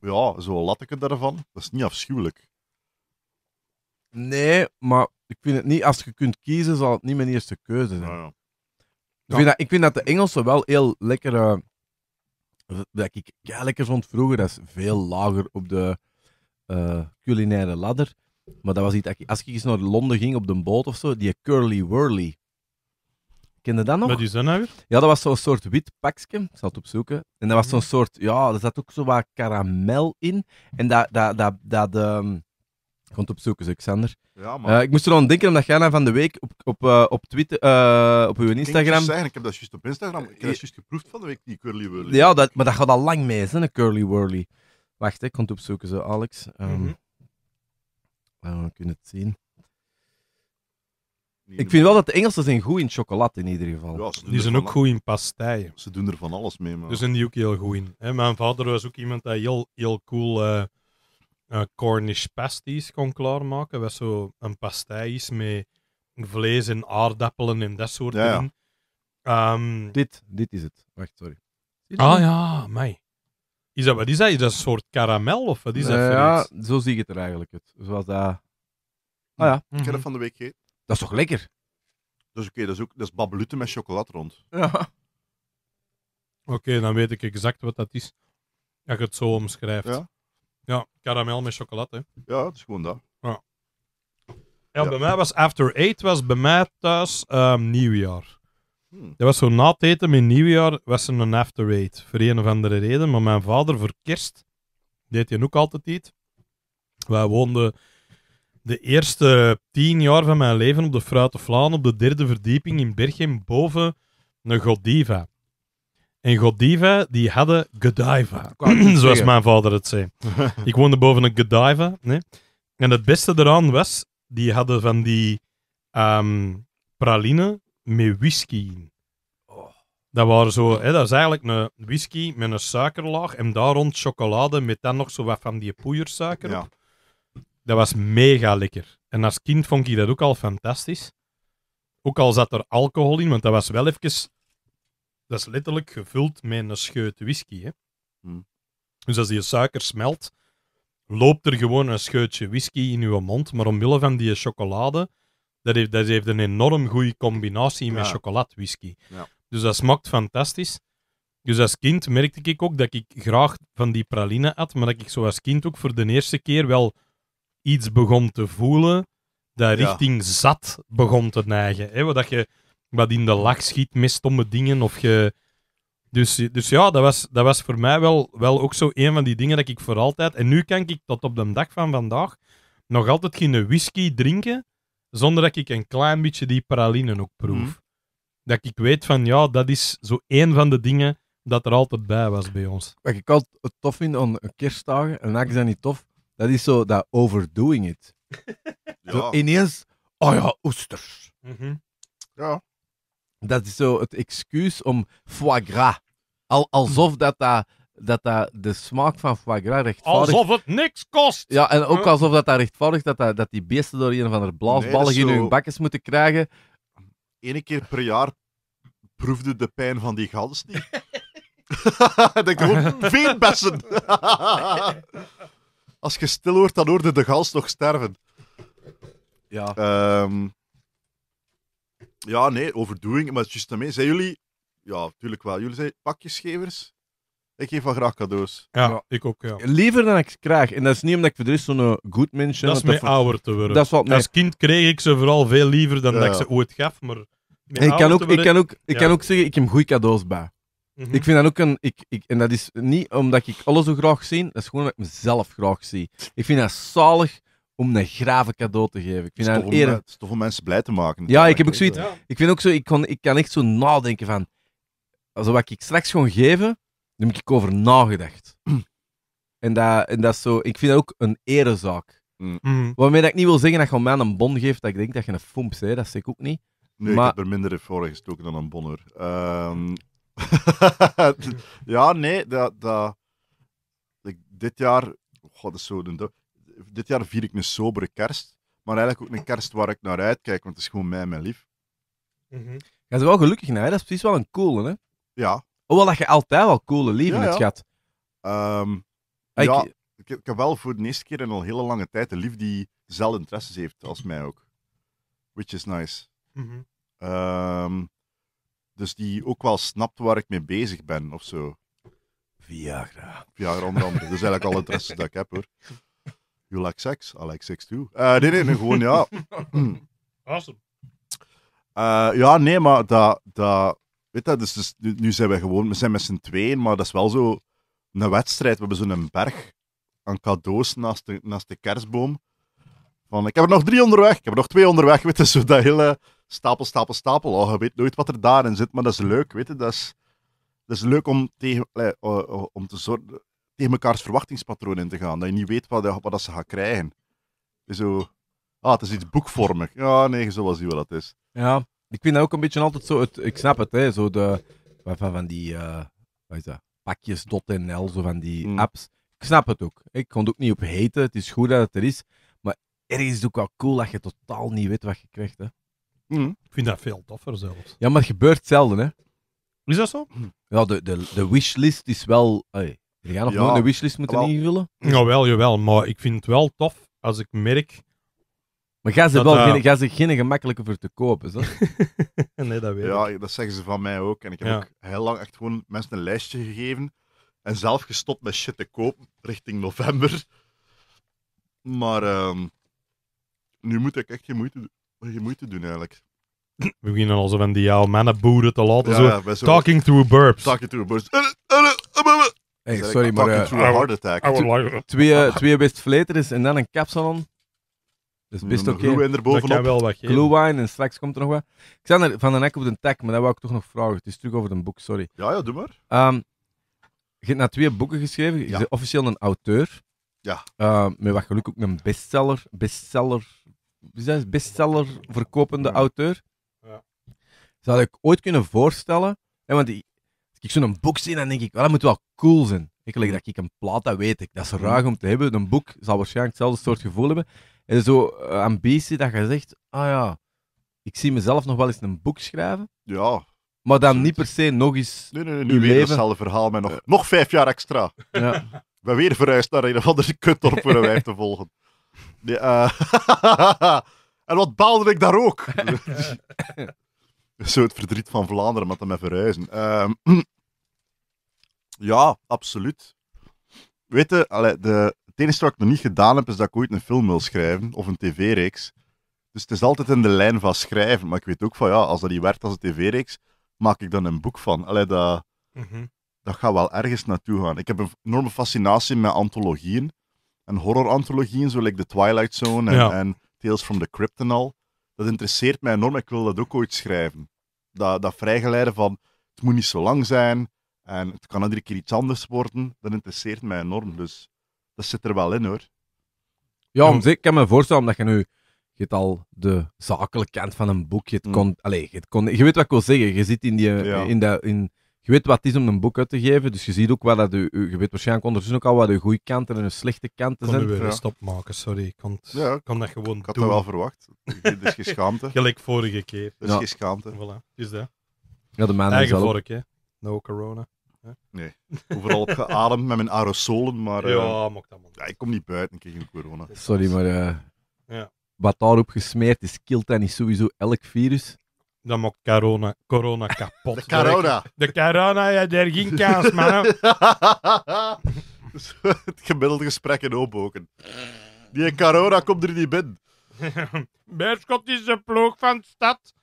ja, zo lat ik het daarvan. Dat is niet afschuwelijk. Nee, maar ik vind het niet, als je kunt kiezen, zal het niet mijn eerste keuze zijn. ja. Ik, vind dat, ik vind dat de Engelsen wel heel lekker. Eh, dat ik lekker vond vroeger, dat is veel lager op de eh, culinaire ladder. Maar dat was iets als ik eens naar Londen ging op de boot of zo, die Curly Whirly. Ken je dat nog? Wat is dat weer? Ja, dat was zo'n soort wit pakje. Ik zal het opzoeken. En dat was zo'n mhm. soort, ja, er zat ook zo wat karamel in. En dat, dat, dat, dat, ehm, ik kon het opzoeken, zo, Xander. Ja, maar eh, ik moest er aan denken, omdat jij nou van de week op, op, eh, op Twitter, uh, op uw Instagram... Ik, zeggen, ik heb dat juist op Instagram, ik heb dat juist geproefd van de week, die Curly Whirly. Ja, dat, maar dat gaat al lang mee, hè, een Curly Whirly. Wacht, ik kon het opzoeken, zo, Alex. Um we kunnen het zien. Ik vind wel dat de Engelsen zijn goed in chocolade in ieder geval. Ja, Die zijn ook goed in pastijen. Ze doen er van alles mee, maar... Dus zijn die ook heel goed in. Hè, mijn vader was ook iemand die heel, heel cool eh, eh, Cornish pasties kon klaarmaken. Wat zo een pastij is met vlees en aardappelen en dat soort ja. dingen. Ehm, dit, dit is het. Wacht, sorry. ah ja, mij. Is dat, wat is dat? Is dat een soort karamel of wat is dat? voor ja, zo zie ik het er eigenlijk Zoals dat. Ah mm. ja. Ik heb mhm. van de week gegeten. Dat is toch lekker? Dus oké, dat is ook dat is babeluten met chocolade rond. Ja. Oké, dan weet ik exact wat dat is. Als je het zo omschrijft. Ja, Ja, karamel met chocolade. Ja, het is gewoon dat. Ja, Ja. bij mij was After Eight was bij mij thuis ehm, nieuwjaar. Hmm. Er was zo na het eten met nieuwjaar was er een after Voor een of andere reden. Maar mijn vader voor kerst deed hij ook altijd iets. Wij woonden de eerste tien jaar van mijn leven op de Fruit Vlaan op de derde verdieping in Berchem boven een Godiva. En Godiva, die hadden Godiva. *clears throat* Zoals mijn vader het zei. *laughs* ik woonde boven een Godiva. Nee? En het beste eraan was, die hadden van die um, praline met whisky in. Dat, waren zo, hè, dat is eigenlijk een whisky met een suikerlaag en daar rond chocolade met dan nog zo wat van die poeiersuiker Ja. Dat was mega lekker. En als kind vond ik dat ook al fantastisch. Ook al zat er alcohol in, want dat was wel even... Dat is letterlijk gevuld met een scheut whisky. Hè? Hmm. Dus als die suiker smelt, loopt er gewoon een scheutje whisky in uw mond. Maar omwille van die chocolade dat heeft, dat heeft een enorm goede combinatie met Ja. Dus dat smaakt fantastisch. Dus als kind merkte ik ook dat ik graag van die praline at, maar dat ik zo als kind ook voor de eerste keer wel iets begon te voelen dat richting zat begon te neigen. Wat dat je wat in de lach schiet met stomme dingen. Of je... dus, dus ja, dat was, dat was voor mij wel, wel ook zo een van die dingen dat ik voor altijd... En nu kan ik tot op de dag van vandaag nog altijd geen whisky drinken zonder dat ik een klein beetje die pralinen ook proef. Mhm. Dat ik weet van, ja, dat is zo één van de dingen dat er altijd bij was bij ons. Wat ik altijd tof vind aan kerstdagen, en dat is dat niet tof, dat is zo dat overdoing it. *laughs* Zo ineens, oh ja, oesters. Mhm. Ja. Dat is zo het excuus om foie gras. alsof dat dat dat dat de smaak van foie gras rechtvaardigt. Alsof het niks kost! Ja, en ook alsof dat, dat rechtvaardigt dat, dat, dat die beesten door een van andere blaasballen in hun bakjes moeten krijgen. Eén keer per jaar proefde de pijn van die gans niet. dat *laughs* *laughs* ik gewoon veenbessen. *laughs* Als je stil hoort, dan hoorde de gans nog sterven. Ja. Ehm, ja, nee, overdoing. Maar het is juist daarmee. Zijn jullie... Ja, natuurlijk wel. Jullie zijn pakjesgevers? Ik geef wel graag cadeaus. Ja, ik ook, ja. Liever dan ik krijg. En dat is niet omdat ik voor zo'n eh, good mens ben. Dat is mijn ouder te worden. Dat is wat Als kind kreeg ik ze vooral veel liever dan dat ik ze ooit gaf, maar... Ik kan, ook, ik, kan ook, ik kan ook zeggen, ik heb goede cadeaus bij. Mhm. Ik vind dat ook een... Ik, ik, en dat is niet omdat ik alles zo graag zie, dat is gewoon omdat ik mezelf graag zie. Ik vind dat zalig om een grave cadeau te geven. Ik vind dat, Het is toch om mensen blij te maken. Ja, ik heb ook zoiets... Ik vind ook zo... Ik kan, ik kan echt zo nadenken van... Als wat ik straks gewoon geven daar heb ik over nagedacht. *clears throat* En dat, en dat is zo, ik vind dat ook een erezaak. Mm. mm. Waarmee dat ik niet wil zeggen dat je een een bon geeft, dat ik denk dat je een fomps bent, dat zeg ik ook niet. Nee, maar... ik heb er minder voor gestoken dan een bonner. Ehm, *laughs* ja, nee, dat, dat... dit jaar, oh God, dat is zo, dit jaar vier ik een sobere kerst, maar eigenlijk ook een kerst waar ik naar uitkijk, want het is gewoon mij en mijn lief. Mm Ja, ze wel gelukkig, nee, dat is precies wel een coole, hè? Ja, Hoewel dat je altijd wel coole lieven ja, ja. hebt gehad. Ehm, ja, ik... heb wel voor de eerste keer in al hele lange tijd een lief die dezelfde interesses heeft als mij ook. Which is nice. Mhm. Ehm, dus die ook wel snapt waar ik mee bezig ben of zo. Viagra. Viagra onder andere. dat is eigenlijk alle interesses dat ik heb hoor. *laughs* You like sex? I like sex too. Uh, nee, nee, gewoon ja. *laughs* awesome. Eh, ja, nee, maar dat, dat, Weet dat, dus, dus nu, zijn we gewoon, we zijn met z'n tweeën, maar dat is wel zo een wedstrijd. We hebben zo'n berg aan cadeaus naast de, naast de kerstboom. Van, ik heb er nog drie onderweg, ik heb er nog twee onderweg. Weet zo dat hele stapel, stapel, stapel. Oh, je weet nooit wat er daarin zit, maar dat is leuk, weet je. Dat is, dat is leuk om tegen, om te zorgen, tegen mekaars verwachtingspatroon in te gaan. Dat je niet weet wat, wat dat ze gaan krijgen. Zo, ah, het is iets boekvormig. Ja, nee, zo was zien wel dat is. Ja, ik vind dat ook een beetje altijd zo. Het, ik snap het, hè, zo de, van, van die uh, wat is pakjes.nl, zo van die mm. apps. Ik snap het ook. Ik kon het ook niet op heten. Het is goed dat het er is. Maar ergens is het ook wel cool dat je totaal niet weet wat je krijgt. Hè. Mm. Ik vind dat veel toffer zelfs. Ja, maar het gebeurt zelden, hè? Is dat zo? Ja, de, de, de wishlist is wel. Hey, je nog een wishlist moeten invullen? Jawel, jawel. Maar ik vind het wel tof als ik merk maar gaan ze, wel eh, geen, ze geen gemakkelijke voor te kopen? Zo? *laughs* nee, dat weet ja, ik. Ja, dat zeggen ze van mij ook. En ik heb ook heel lang echt gewoon mensen een lijstje gegeven en zelf gestopt met shit te kopen richting november. Maar ehm, nu moet ik echt geen moeite, geen moeite doen eigenlijk. We beginnen alsof een die jouw mannenboeren te laten. zo, talking through burps. Talking through burps. Eh, eh, hey, sorry, maar... Uh, heart attack. twee, uh, twee is en dan een kapsalon. Dus best oké. kan wel wat Glue wine en straks komt er nog wat. Ik er van de nek op de tag, maar dat wou ik toch nog vragen. Het is terug over een boek, sorry. Ja, ja, doe maar. Ehm, je hebt na twee boeken geschreven. Je Ja. bent officieel een auteur. Ja. Ehm, met wat geluk ook een bestseller. Bestseller. Wie zijn Bestseller verkopende auteur. Ja. Zou ik ooit kunnen voorstellen. want als ik zo'n boek zie, dan denk ik, dat moet wel cool zijn. Ik leg dat ik een plaat, dat weet ik. Dat is raar om te hebben. Een boek zal waarschijnlijk hetzelfde soort gevoel hebben. En zo eh, ambitie dat je zegt, ah ja, ik zie mezelf nog wel eens een boek schrijven. Ja. Maar dan niet per se nog eens. Nee, nee, nee. Nu weer hetzelfde verhaal, maar nog, nog vijf jaar extra. Ja. ben weer verhuisd naar een of andere *laughs* kutdorp voor een wijf te volgen. Nee, eh, *laughs* en wat baalde ik daar ook? *laughs* Zo het verdriet van Vlaanderen met hem verhuizen. Ehm, *clears throat* ja, absoluut. Weet je, de, het enige wat ik nog niet gedaan heb, is dat ik ooit een film wil schrijven of een tv-reeks. Dus het is altijd in de lijn van schrijven. Maar ik weet ook van ja, als dat niet werkt als een tv-reeks, maak ik dan een boek van. Allee, dat, mm dat gaat wel ergens naartoe gaan. Ik heb een enorme fascinatie met antologieën. En horror-antologieën, zoals The Twilight Zone en, en, Tales from the Crypt en al. Dat interesseert mij enorm. Ik wil dat ook ooit schrijven. Dat, dat vrijgeleiden van het moet niet zo lang zijn en het kan iedere keer iets anders worden, dat interesseert mij enorm. Dus dat zit er wel in hoor. Ja, om, hm. ik kan me voorstellen, omdat je nu, je hebt al de zakelijke kant van een boek, je, hm. kon, allez, je, het kon, je weet wat ik wil zeggen, je zit in die, in dat, in, je weet wat het is om een boek uit te geven, dus je ziet ook wat dat je, je weet waarschijnlijk ondertussen ook al wat de goede kanten en de slechte kanten zijn. Ik kon weer ja. stop maken, sorry. Ik kon, ja, kon dat gewoon Ik had doen. dat wel verwacht. Dit is geen schaamte. *laughs* Gelijk vorige keer. Dit is ja. geen Voilà, is dat. Ja, de man Eigen is vork, hè. No corona. Nee, overal op geademd met mijn aerosolen, maar... ja, uh, dat man. Ja, ik kom niet buiten, ik kreeg een corona. Dus Sorry, maar... Uh, ja. Wat daarop gesmeerd is, kilt dan niet sowieso elk virus? Dan mag corona, corona kapot. de corona. De corona, ja, daar ging man. *laughs* *laughs* het gemiddelde gesprek in Hoboken. Die corona komt er niet binnen. *laughs* Beerschot is de ploeg van de stad.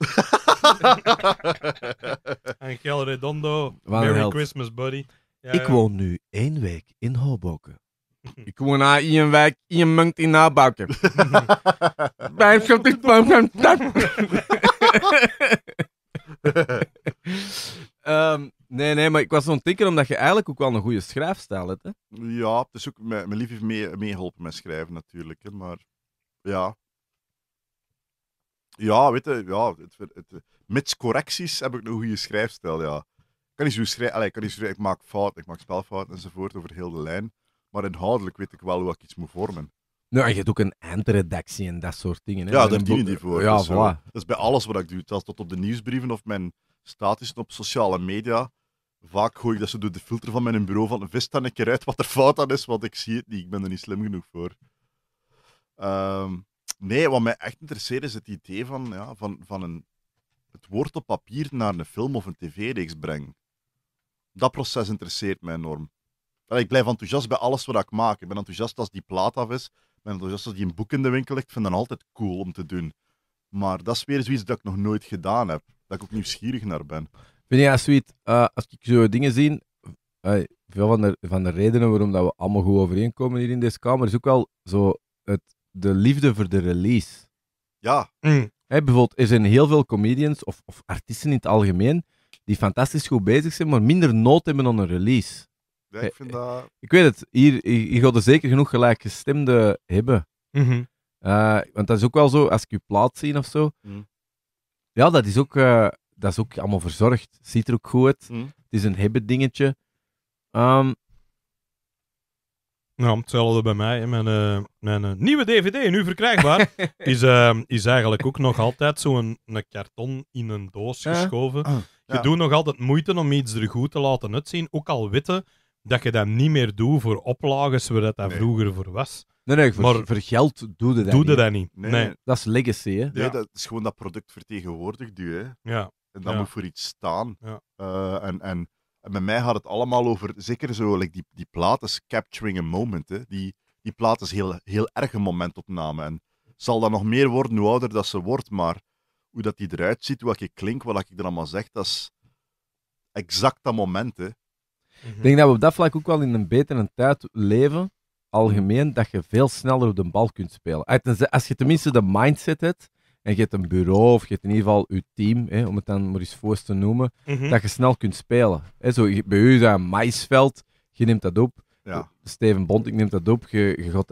Gel *laughs* Redondo, Merry Christmas, buddy. Ja, Ik woon nu één week in Hoboken. *laughs* Ik woon na een Wijk, in in nabakken. Beerschot is de ploeg van de stad. Ehm, nee, nee, maar ik was zo'n het omdat je eigenlijk ook wel een goede schrijfstijl hebt. Hè? Ja, het is ook mijn, mijn lief heeft mee- met schrijven natuurlijk. Hè, maar ja, ja, weet je, ja, het, het, eh, mits correcties heb ik een goede schrijfstijl, ja. kan niet zo schrijven, ik, kan niet zo ik maak fout, ik maak spelfouten enzovoort over heel de lijn. Maar inhoudelijk weet ik wel hoe ik iets moet vormen. Nou, en je hebt ook een eindredactie en dat soort dingen. Hè? Ja, daar dienen die voor. Ja, dus, eh, Dat is bij alles wat ik doe. Dat tot op de nieuwsbrieven of mijn status op sociale media. Vaak gooi ik dat ze door de filter van mijn bureau van vis dan een keer uit wat er fout aan is, want ik zie het niet. Ik ben er niet slim genoeg voor. Um, Nee, wat mij echt interesseert is het idee van, ja, van, van een, het woord op papier naar een film of een tv-reeks brengen. Dat proces interesseert mij enorm. ik blijf enthousiast bij alles wat ik maak. Ik ben enthousiast als die plaat af is. Ik ben enthousiast als die een boek in de winkel ligt. Ik vind dat altijd cool om te doen. Maar dat is weer zoiets dat ik nog nooit gedaan heb. Dat ik ook nieuwsgierig naar ben. Vind je dat sweet, eh, als ik zo dingen zie, eh, veel van de, van de redenen waarom dat we allemaal goed overeenkomen hier in deze kamer, is ook wel zo het de liefde voor de release. Ja. Mm. Hey, bijvoorbeeld, er zijn heel veel comedians of, of, artiesten in het algemeen die fantastisch goed bezig zijn, maar minder nood hebben aan een release. Ja, eh, ik, vind dat... Eh, ik weet het, hier, je gaat er zeker genoeg gelijkgestemde hebben. Mhm. Eh, want dat is ook wel zo, als ik je plaat zie of zo. Mm. Ja, dat is, ook, dat is ook allemaal verzorgd. Ziet er ook goed uit. Mm. Het is een hebben dingetje. Ehm, nou, hetzelfde bij mij. Mijn, eh, mijn eh, nieuwe DVD, nu verkrijgbaar, *laughs* is, eh, is eigenlijk ook nog altijd zo'n een karton in een doos geschoven. Ah, je doet nog altijd moeite om iets er goed te laten uitzien, ook al weten dat je dat niet meer doet voor oplages waar dat, vroeger voor was. Nee, nee, voor, maar, voor geld doe je dat doe niet. dat niet. Nee. Dat is legacy, hè? Nee, dat is gewoon dat product vertegenwoordigd hè? Ja. En dat moet voor iets staan. Ja. en, en en bij mij gaat het allemaal over, zeker zo, die, die plaat is capturing a moment. Hè. Die, die plaat is heel, heel erg een momentopname. En zal dat nog meer worden hoe ouder dat ze wordt, maar hoe dat die eruit ziet, wat ik klink, wat ik er allemaal zeg, dat is exact dat moment. Hè. Ik denk dat we op dat vlak ook wel in een betere tijd leven, algemeen, dat je veel sneller op de bal kunt spelen. Als je tenminste de mindset hebt en je hebt een bureau of je hebt in ieder geval je team, hè, om het dan maar eens voor te noemen, mhm. dat je snel kunt spelen. Hè, zo, bij u dat maisveld, je neemt dat op. Ja. Steven ik neemt dat op, je,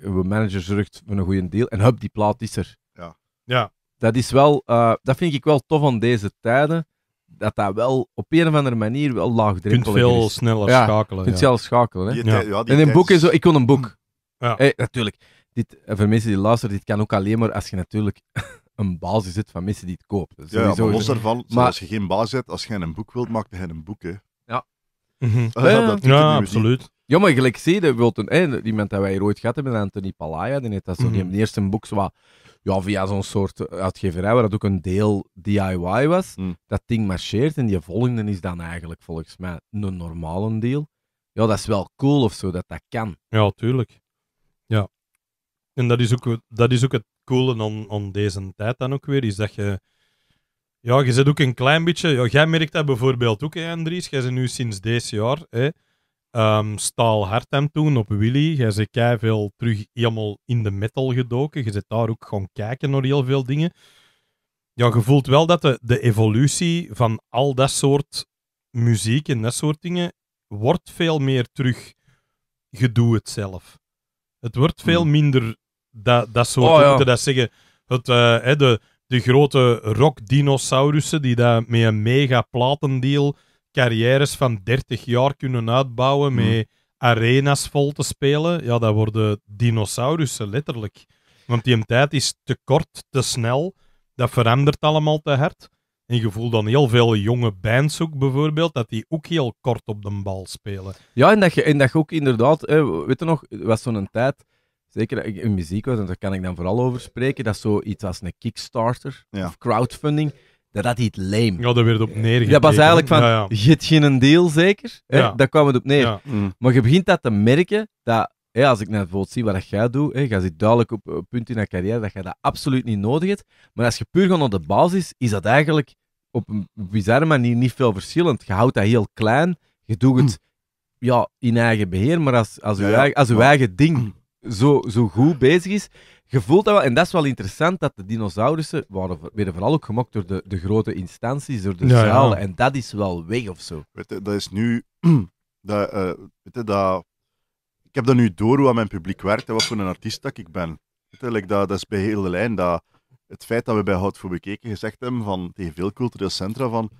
je, manager zorgt voor een goede deal en hup, die plaat is er. Ja. ja. Dat, is wel, eh, dat vind ik wel tof aan deze tijden, dat dat wel op een of andere manier wel laagdrempelig is. Je kunt veel sneller schakelen. Je kunt zelf schakelen. Hè? en een boek is zo, ik kon een boek. Ja. Hey, natuurlijk dit, eh, voor mensen die luisteren, dit kan ook alleen maar als je natuurlijk *laughs* een basis hebt van mensen die het kopen. Dus ja, maar los daarvan, maar... als je geen basis hebt, als je een boek wilt, maak je een boek, hè. Ja. Mhm. Eh, ja, absoluut. Ja, maar gelijk zie je. die iemand dat wij hier ooit gehad hebben, Anthony Palaya, die heeft dat zo, die mhm. eerst een boek zo ja, via zo'n soort uitgeverij, waar dat ook een deel DIY was, mm. dat ding marcheert en die volgende is dan eigenlijk volgens mij een normale deal. Ja, dat is wel cool of zo, dat dat kan. Ja, tuurlijk. Ja, en dat is ook, dat is ook het coole aan, deze tijd dan ook weer, is dat je... Ja, je zit ook een klein beetje... Ja, jij merkt dat bijvoorbeeld ook, hè, Andries. Jij bent nu sinds deze jaar hè, ehm, staal hard aan toen op Willy. Jij zit veel terug helemaal in de metal gedoken. Je zit daar ook gewoon kijken naar heel veel dingen. Ja, je voelt wel dat de, de evolutie van al dat soort muziek en dat soort dingen wordt veel meer terug. Je doet het zelf. Het wordt veel hmm. minder dat, dat soort, oh, dat zeggen, het, eh, de, de grote rockdinosaurussen die daar met een mega platendeal carrières van 30 jaar kunnen uitbouwen hmm. met arenas vol te spelen. Ja, dat worden dinosaurussen, letterlijk. Want die tijd is te kort, te snel. Dat verandert allemaal te hard. En je voelt dan heel veel jonge bands ook bijvoorbeeld, dat die ook heel kort op de bal spelen. Ja, en dat je, en dat ook inderdaad, hè, weet je nog, was zo'n tijd, zeker in muziek was, en daar kan ik dan vooral over spreken, dat zoiets als een Kickstarter of crowdfunding, dat had iets leem. Ja, dat werd op neergekeken. Dat was eigenlijk van, ja, je geen deal zeker, ja daar kwam het op neer. Mm. Maar je begint dat te merken, dat Hey, als ik net nou bijvoorbeeld zie wat jij doet, hey, zit duidelijk op een punt in je carrière dat je dat absoluut niet nodig hebt. Maar als je puur gewoon op de basis, is dat eigenlijk op een bizarre manier niet veel verschillend. Je houdt dat heel klein, je doet het *clears throat* ja, in eigen beheer, maar als, als, uw, eigen, als uw eigen ding *clears throat* zo, zo goed bezig is, je voelt dat wel. En dat is wel interessant, dat de dinosaurussen waren, werden vooral ook gemokt door de, de grote instanties, door de ja, zalen. En dat is wel weg of zo. Weet je, dat is nu... *clears throat* Dat, eh, weet je, dat ik heb dat nu door hoe aan mijn publiek werkt en wat voor een artiest dat ik ben. Uiteindelijk, dat, dat is bij heel de lijn. Dat, het feit dat we bij Hout voor Bekeken gezegd hebben van, tegen veel culturele centra van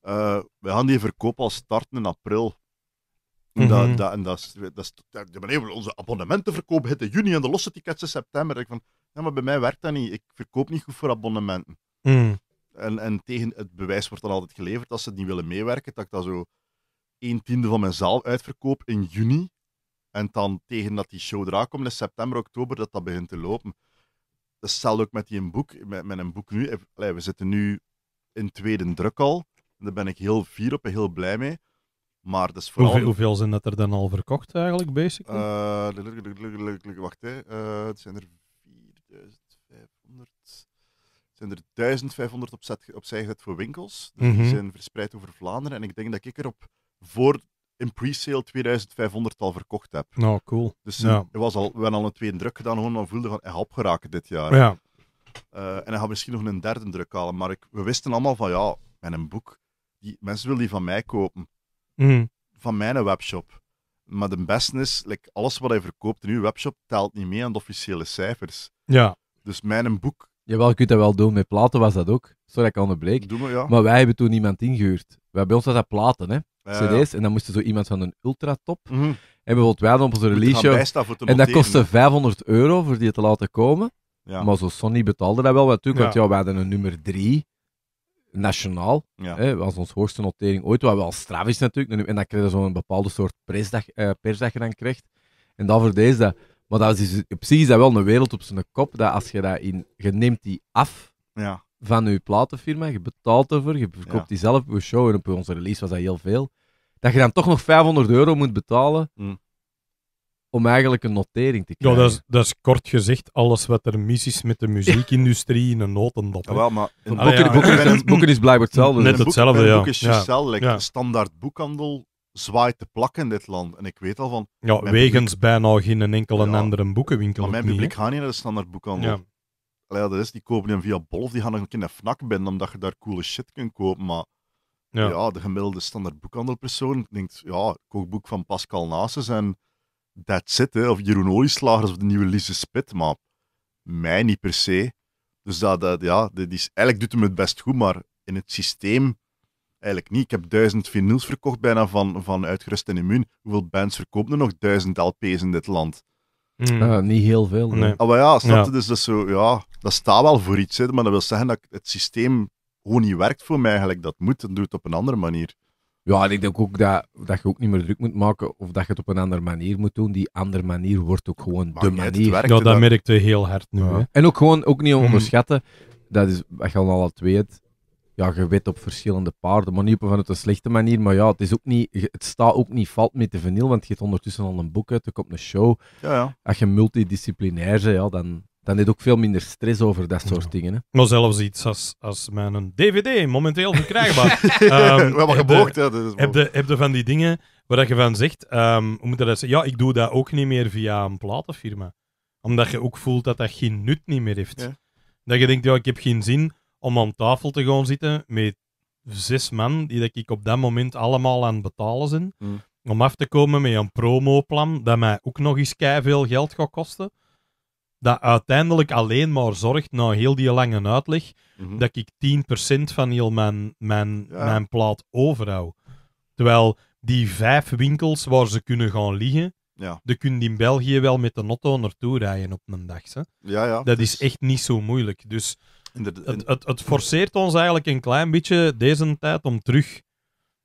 eh, we gaan die verkoop al starten in april. Mhm. dat, en dat is, dat onze abonnementen verkopen het juni en de losse tickets in september. Ik van, ja, maar bij mij werkt dat niet. Ik verkoop niet goed voor abonnementen. Mm. En, en tegen het bewijs wordt dan altijd geleverd dat ze niet willen meewerken. Dat ik dat zo een tiende van mijn zaal uitverkoop in juni. En dan tegen dat die show eraan komt in september, oktober, dat dat begint te lopen. Hetzelfde ook met die een boek. Met, een boek nu. Eh, we zitten nu in tweede druk al. daar ben ik heel fier op en heel blij mee. Maar dat vooral... hoeveel, hoeveel zijn dat er dan al verkocht eigenlijk, basically? Uh, wacht, hè. Uh, het zijn er 4500... Het zijn er 1500 opzij gezet voor winkels. Dus Die mhm. zijn verspreid over Vlaanderen. En ik denk dat ik er op voor in pre-sale 2500 al verkocht heb. Nou, cool. Dus het eh, was al, we hebben al een tweede druk gedaan, gewoon dan voelde van, ik geraken dit jaar. Ja. Eh, en hij gaat misschien nog een derde druk halen. Maar ik, we wisten allemaal van, ja, mijn boek, die, mensen willen die van mij kopen. Mm. Van mijn webshop. Maar de beste is, alles wat hij verkoopt in uw webshop telt niet mee aan de officiële cijfers. Ja. Dus mijn boek... Jawel, je kunt dat wel doen. Met platen was dat ook. Sorry dat ik onderbreek. Doe maar, ja. Maar wij hebben toen niemand ingehuurd. Wij, bij ons was dat platen, hè. CD's. En dan moest je zo iemand van een ultra top. Mm En bijvoorbeeld wij dan op onze release En dat kostte 500 euro voor die te laten komen. Maar zo Sony betaalde dat wel natuurlijk. Ja. Want ja, wij hadden een nummer 3 nationaal. Ja. was ons hoogste notering ooit. Wat wel straf is natuurlijk. En dan kreeg je zo'n bepaalde soort persdag, eh, persdag je dan krijgt. En dan voor deze dat. Maar dat is, dus- op is dat wel een wereld op zijn kop. Dat als je dat in. Je neemt die af. Ja van uw platenfirma, je betaalt ervoor, je verkoopt die zelf op show en op onze release was dat heel veel. Dat je dan toch nog 500 euro moet betalen mm. om eigenlijk een notering te krijgen. Ja, dat is, dat is kort gezegd alles wat er mis is met de muziekindustrie in een notendop. Ja, wel, maar een boeken, ja, boeken, is, boeken, blijkbaar hetzelfde. Net dus- hetzelfde, ja. Een boek is Giselle, de standaard boekhandel zwaait te plakken in dit land. En ik weet al van... Ja, wegens publiek... bijna geen enkele andere boekenwinkel Maar mijn publiek gaat niet naar de standaard boekhandel ja, dat is die kopen hem via Bol die gaan nog een keer naar FNAC binnen, omdat je daar coole shit kunt kopen. Maar ja, de gemiddelde standaard boekhandelpersoon denkt, ja, kookboek van Pascal Nasus en that's it. Hè. Of Jeroen Olieslagers of de nieuwe Lise Spit, maar mij niet per se. Dus dat, dat, ja, dat is, eigenlijk doet hem het best goed, maar in het systeem eigenlijk niet. Ik heb duizend vinyls verkocht bijna van, van Uitgerust en Immuun. Hoeveel bands verkopen er nog duizend LP's in dit land? Hmm. Eh, niet heel veel. Ah, maar ja, Dus dat, zo, ja, dat staat wel voor iets, hè, maar dat wil zeggen dat het systeem gewoon niet werkt voor mij eigenlijk. Dat moet, en doet het op een andere manier. Ja, en ik denk ook dat, dat je ook niet meer druk moet maken of dat je het op een andere manier moet doen. Die andere manier wordt ook gewoon maar de manier. Werkt, ja, dat merkte heel hard nu. En ook gewoon, ook niet mhm. onderschatten, dat is wat je al al twee het, ja, je weet op verschillende paarden, maar niet op vanuit een slechte manier. Maar ja, het, is ook niet, het staat ook niet valt met de vanil, want je hebt ondertussen al een boek uit, er komt een show. Ja, ja. Als je multidisciplinair bent, ja, dan, dan heb ook veel minder stress over dat soort dingen. Hè. Maar zelfs iets als, als mijn DVD, momenteel verkrijgbaar. um, *laughs* We hebben geboekt, heb, je, heb van die dingen waar je van zegt, um, hoe dat Ja, ik doe dat ook niet meer via een platenfirma. Omdat je ook voelt dat dat geen nut niet meer heeft. Dat je denkt, ja, ik heb geen zin om aan tafel te gaan zitten met zes man die dat ik op dat moment allemaal aan het betalen zijn. Mm. Om af te komen met een promoplan dat mij ook nog eens kei veel geld gaat kosten. Dat uiteindelijk alleen maar zorgt, na heel die lange uitleg, mhm. dat ik 10% van heel mijn, mijn, mijn plaat overhoud. Terwijl die vijf winkels waar ze kunnen gaan liggen, ja. Je kunt in België wel met de auto naartoe rijden op een dag. Hè? Ja, ja. Dat is echt niet zo moeilijk. Dus het, het, forceert ons eigenlijk een klein beetje deze tijd om terug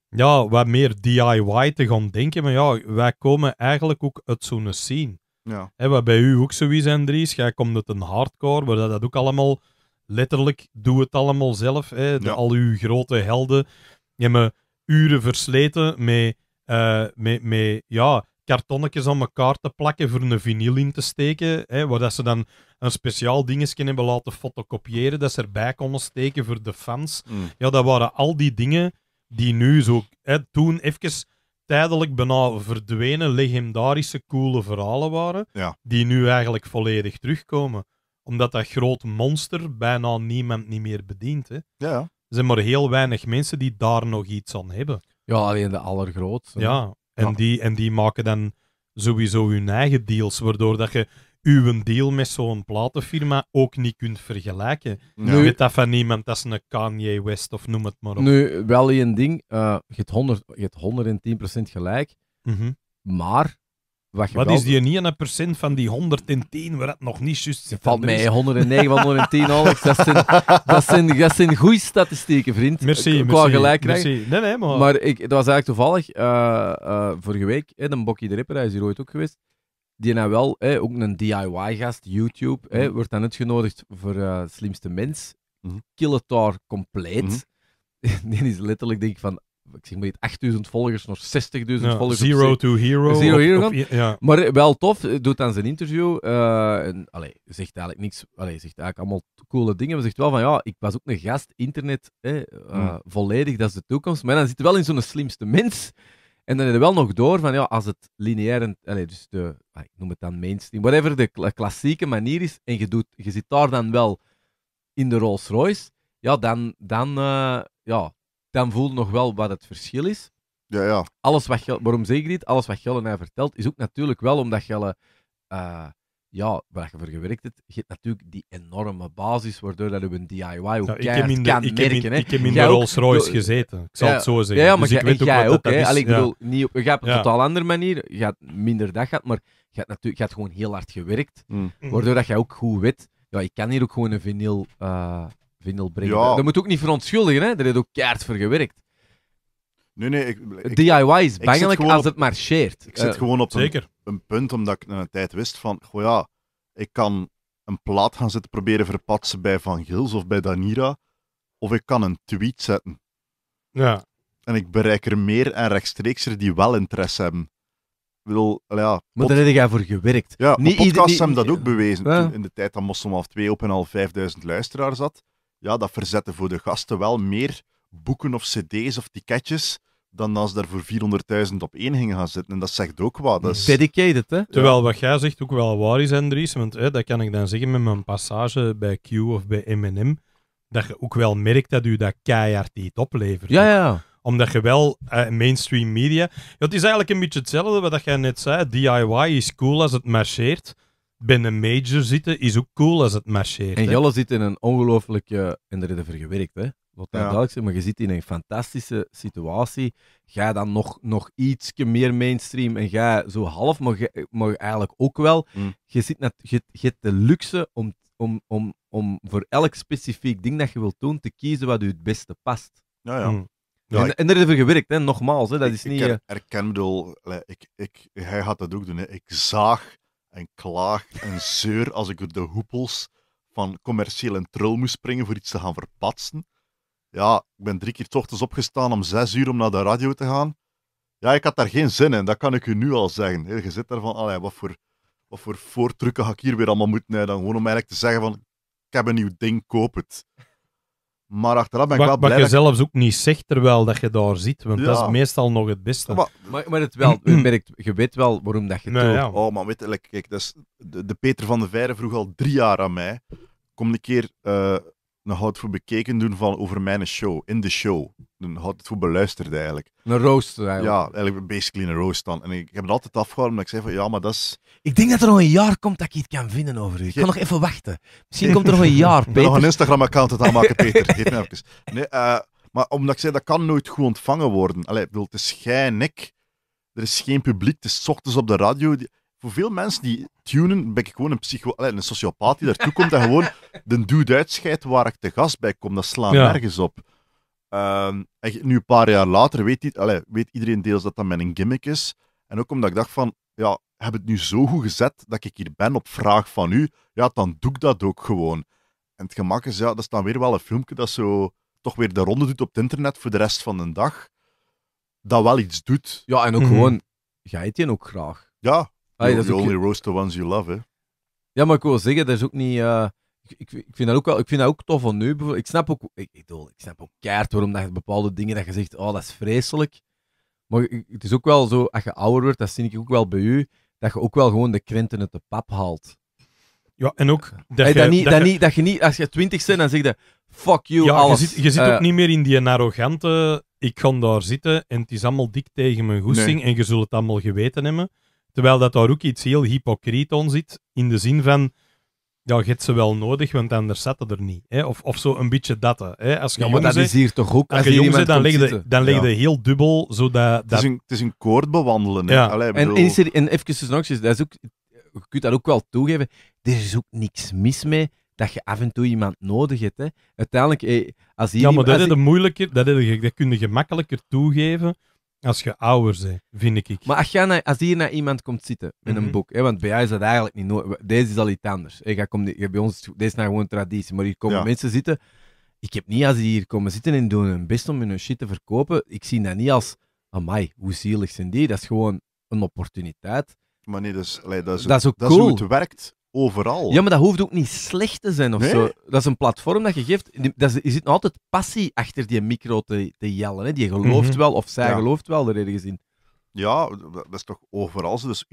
ja, wat meer DIY te gaan denken. Maar ja, wij komen eigenlijk ook uit zo'n scene. Ja. wat bij u ook zo is, Andries. Jij komt het een hardcore, waar dat ook allemaal letterlijk doe het allemaal zelf. De, Al uw grote helden. Je hebt me uren versleten met, eh, met, met ja, kartonnetjes aan elkaar te plakken voor een vinyl in te steken. Hè, waar dat ze dan een speciaal dingetje hebben laten fotocopiëren, dat ze erbij konden steken voor de fans. Mm. Ja, dat waren al die dingen die nu zo... Hè, toen even tijdelijk bijna verdwenen, legendarische, coole verhalen waren, die nu eigenlijk volledig terugkomen. Omdat dat groot monster bijna niemand niet meer bedient. Hè. Ja. Er zijn maar heel weinig mensen die daar nog iets aan hebben. Ja, alleen de allergrootste. Ja, en, die, en die maken dan sowieso hun eigen deals, waardoor dat je uw deal met zo'n platenfirma ook niet kunt vergelijken. Nu, weet dat van niemand, dat is een Kanye West of noem het maar op. Nu, wel een ding, uh, je hebt 110% gelijk, mhm. maar wat, is die procent van die 110 waar het nog niet juist zit? Valt mij 109 van 110, *laughs* Alex. Dat zijn, dat zijn, dat goede statistieken, vriend. Merci, merci, gelijk merci. Nee, nee, maar... Maar ik, dat was eigenlijk toevallig, eh, eh, vorige week, een Bokkie de Ripper, hij is hier ooit ook geweest, die nou wel, ook een DIY-gast, YouTube, mhm. wordt dan uitgenodigd voor eh, Slimste Mens. Mm Kill het compleet. Mhm. *laughs* Die is letterlijk, denk ik, van ik zeg maar niet, 8000 volgers nog 60.000 volgers. Zero to hero. Zero hero ja. Maar wel tof, eh, doet dan zijn interview. Uh, en, allee, zegt eigenlijk niks. Allee, zegt eigenlijk allemaal coole dingen. Maar zegt wel van ja, ik was ook een gast, internet, eh, mm. volledig, dat is de toekomst. Maar dan zit wel in zo'n slimste mens. En dan heb je wel nog door van ja, als het lineair, en, allee, dus de, ah, ik noem het dan mainstream, whatever de klassieke manier is, en je, doet, je zit daar dan wel in de Rolls Royce, ja, dan, dan, eh, ja, dan voel je nog wel wat het verschil is. Ja, ja. Alles wat Gelle, waarom zeg ik dit? Alles wat Gelle mij vertelt, is ook natuurlijk wel omdat Gelle, eh, ja, waar je voor gewerkt hebt, je hebt natuurlijk die enorme basis, waardoor dat je een DIY ik heb in kan ik Heb minder ik heb in Rolls Royce gezeten, ik zal het zo zeggen. Ja, dus maar dus ik weet jij ook, ook dat hè? ik bedoel, niet op, een totaal andere manier, je gaat minder dag gehad, maar je gaat natuurlijk, je gewoon heel hard gewerkt, mm. waardoor dat jij ook goed weet, ja, ik kan hier ook gewoon een vinyl... Eh, Vindel brengen. Ja. Dat moet ook niet verontschuldigen, hè? Daar heeft ook keihard voor gewerkt. Nee, nee. Ik, DIY is bangelijk als het marcheert. Ik zit eh, gewoon op Een, punt, omdat ik een tijd wist van, goh ja, ik kan een plaat gaan zitten proberen verpatsen bij Van Gils of bij Danira, of ik kan een tweet zetten. Ja. En ik bereik er meer en rechtstreekser die wel interesse hebben. Ik ja, Maar daar heb jij voor gewerkt. Ja, niet podcasts hebben dat ook bewezen. in de tijd dat Mosselman 2 op en al 5000 luisteraars zat ja, dat verzetten voor de gasten wel meer boeken of cd's of ticketjes dan als ze daar voor 400.000 op één gingen gaan zitten. En dat zegt ook wat. Dus... Dedicated, hè? Terwijl wat jij zegt ook wel waar is, Andries. Want hè, dat kan ik dan zeggen met mijn passage bij Q of bij M&M. Dat je ook wel merkt dat u dat keihard niet oplevert. Ja, ja. Omdat je wel eh, mainstream media... het is eigenlijk een beetje hetzelfde wat jij net zei. DIY is cool als het marcheert binnen Major zitten is ook cool als het marcheert. En jullie zit in een ongelooflijke... Eh, en daar hebben gewerkt, hè. dat ja. maar je zit in een fantastische situatie. Ga dan nog, nog iets meer mainstream en ga zo half, maar, maar eigenlijk ook wel. Mm. Je, zit net, je, hebt de luxe om, om, om, om voor elk specifiek ding dat je wilt doen te kiezen wat je het beste past. Ja, ja. Mm. en, en er even gewerkt, hè, nogmaals. Hè, dat is niet, eh, ik herken, bedoel, ik, ik, hij gaat dat ook doen. Hè. Ik zag en klaag en zeur als ik door de hoepels van commercieel en trul moest springen voor iets te gaan verpatsen. Ja, ik ben drie keer s opgestaan om zes uur om naar de radio te gaan. Ja, ik had daar geen zin in, dat kan ik u nu al zeggen. je zit daar van, allee, wat voor, wat voor voortrukken ga ik hier weer allemaal moeten dan Gewoon om eigenlijk te zeggen van, ik heb een nieuw ding, koop het. Maar achteraf ben ik wel blij. Wat je zelfs ook niet zegt terwijl dat je daar zit, want dat is meestal nog het beste. Maar, maar, het wel, je, *clears throat* merkt, je weet wel waarom dat je het doet. Oh, maar weet je, kijk, dat is, de, Peter van de Veire vroeg al drie jaar aan mij. Kom een keer uh, een hout voor bekeken doen van over mijn show, in de show een hot goed beluisterd eigenlijk. Een rooster eigenlijk. Ja, eigenlijk basically een roast dan. En ik heb het altijd afgehouden, maar ik zei van ja, maar dat is... Ik denk dat er nog een jaar komt dat ik iets kan vinden over u. Ik kan nog even wachten. Misschien komt er nog een *laughs* jaar, Peter. nog een Instagram-account aanmaken, *laughs* Peter. Geef me even. Nee, eh, maar omdat ik zei, dat kan nooit goed ontvangen worden. Allee, ik bedoel, het is ik. Er is geen publiek. Het is ochtends op de radio. Voor veel mensen die tunen, ben ik gewoon een, psycho... een sociopaat die daartoe komt en gewoon de dude uitscheidt waar ik te gast bij kom. Dat slaat nergens op. Ehm, en nu een paar jaar later weet, allez, weet iedereen deels dat dat met een gimmick is. En ook omdat ik dacht van, ja, heb het nu zo goed gezet dat ik hier ben op vraag van u, ja, dan doe ik dat ook gewoon. En het gemak is, ja, dat is dan weer wel een filmpje dat zo toch weer de ronde doet op het internet voor de rest van de dag. Dat wel iets doet. Ja, en ook mm -hmm. gewoon, het je ook graag. Ja, Allee, only roast the ones you love, hè. Ja, maar ik wil zeggen, dat is ook niet... Eh, ik, ik, vind dat ook wel, ik vind dat ook tof van nu. Ik snap ook, ik, ik, bedoel, ik snap ook keert waarom dat je bepaalde dingen dat je zegt, oh, dat is vreselijk. Maar het is ook wel zo, als je ouder wordt, dat zie ik ook wel bij u, dat je ook wel gewoon de krenten uit de pap haalt. Ja, en ook dat, je, niet, dat, dat, je, niet, als je twintig bent, dan zeg je, fuck you, ja, alles. Je zit, je zit ook eh, niet meer in die arrogante, ik ga daar zitten en het is allemaal dik tegen mijn goesting en je zult het allemaal geweten hebben. Terwijl dat daar ook iets heel hypocriet on zit, in de zin van ja, je hebt ze wel nodig, want anders zetten er niet. Hè? Of, of zo een beetje dat. Hè? Als je ja, maar dat zet, is hier toch ook. Als, als je jong bent, dan liggen je, dan leg de ja. heel dubbel. Zodat, dat... is een, het is een koord bewandelen. Hè? Ja. Allee, en, en, en even dus nog eens, dat is ook, je kunt dat ook wel toegeven. Er is ook niks mis mee dat je af en toe iemand nodig hebt. Hè? Uiteindelijk, eh, als hier Ja, maar dat is ik... moeilijker, dat, is, dat kun je gemakkelijker toegeven als je ouder bent, vind ik. Maar als, je naar- als hier naar iemand komt zitten met een mhm. boek, hè, want bij jou is dat eigenlijk niet nodig. Deze is al iets anders. Ik bij ons is deze is nou gewoon traditie, maar hier komen mensen zitten. Ik heb niet als die hier komen zitten en doen hun best om hun shit te verkopen. Ik zie dat niet als, amai, hoe zielig zijn die? Dat is gewoon een opportuniteit. Maar nee, dus, dat is, Dat is hoe het werkt overal. Ja, maar dat hoeft ook niet slecht te zijn of zo. Dat is een platform dat je geeft. Dat is, je zit nog altijd passie achter die micro te, jellen. Hè. Die gelooft mhm. wel, of zij gelooft wel, reden gezien? Ja, dat is toch overal Dus,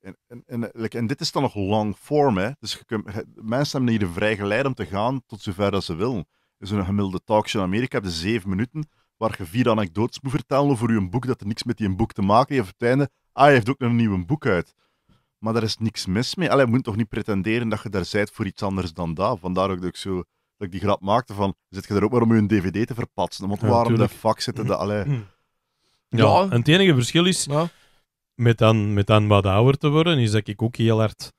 en, en, en, en, dit is dan nog long form, hè. Dus je kunt, mensen hebben hier vrij geleid om te gaan tot zover dat ze willen. Dus een gemiddelde talkshow in Amerika heb je zeven minuten, waar je vier anekdotes moet vertellen over je boek dat er niks met je boek te maken heeft. Op ah, je heeft ook nog een nieuw boek uit. Maar daar is niks mis mee. Allee, je moet toch niet pretenderen dat je daar zijt voor iets anders dan dat. Vandaar ook dat ik, zo, dat ik die grap maakte van, zit je er ook maar om je een dvd te verpatsen? Want waarom de fuck zitten de Allee. Hmm. Ja, ja, en het enige verschil is, met, dan, met dan wat ouder te worden, is dat ik ook heel hard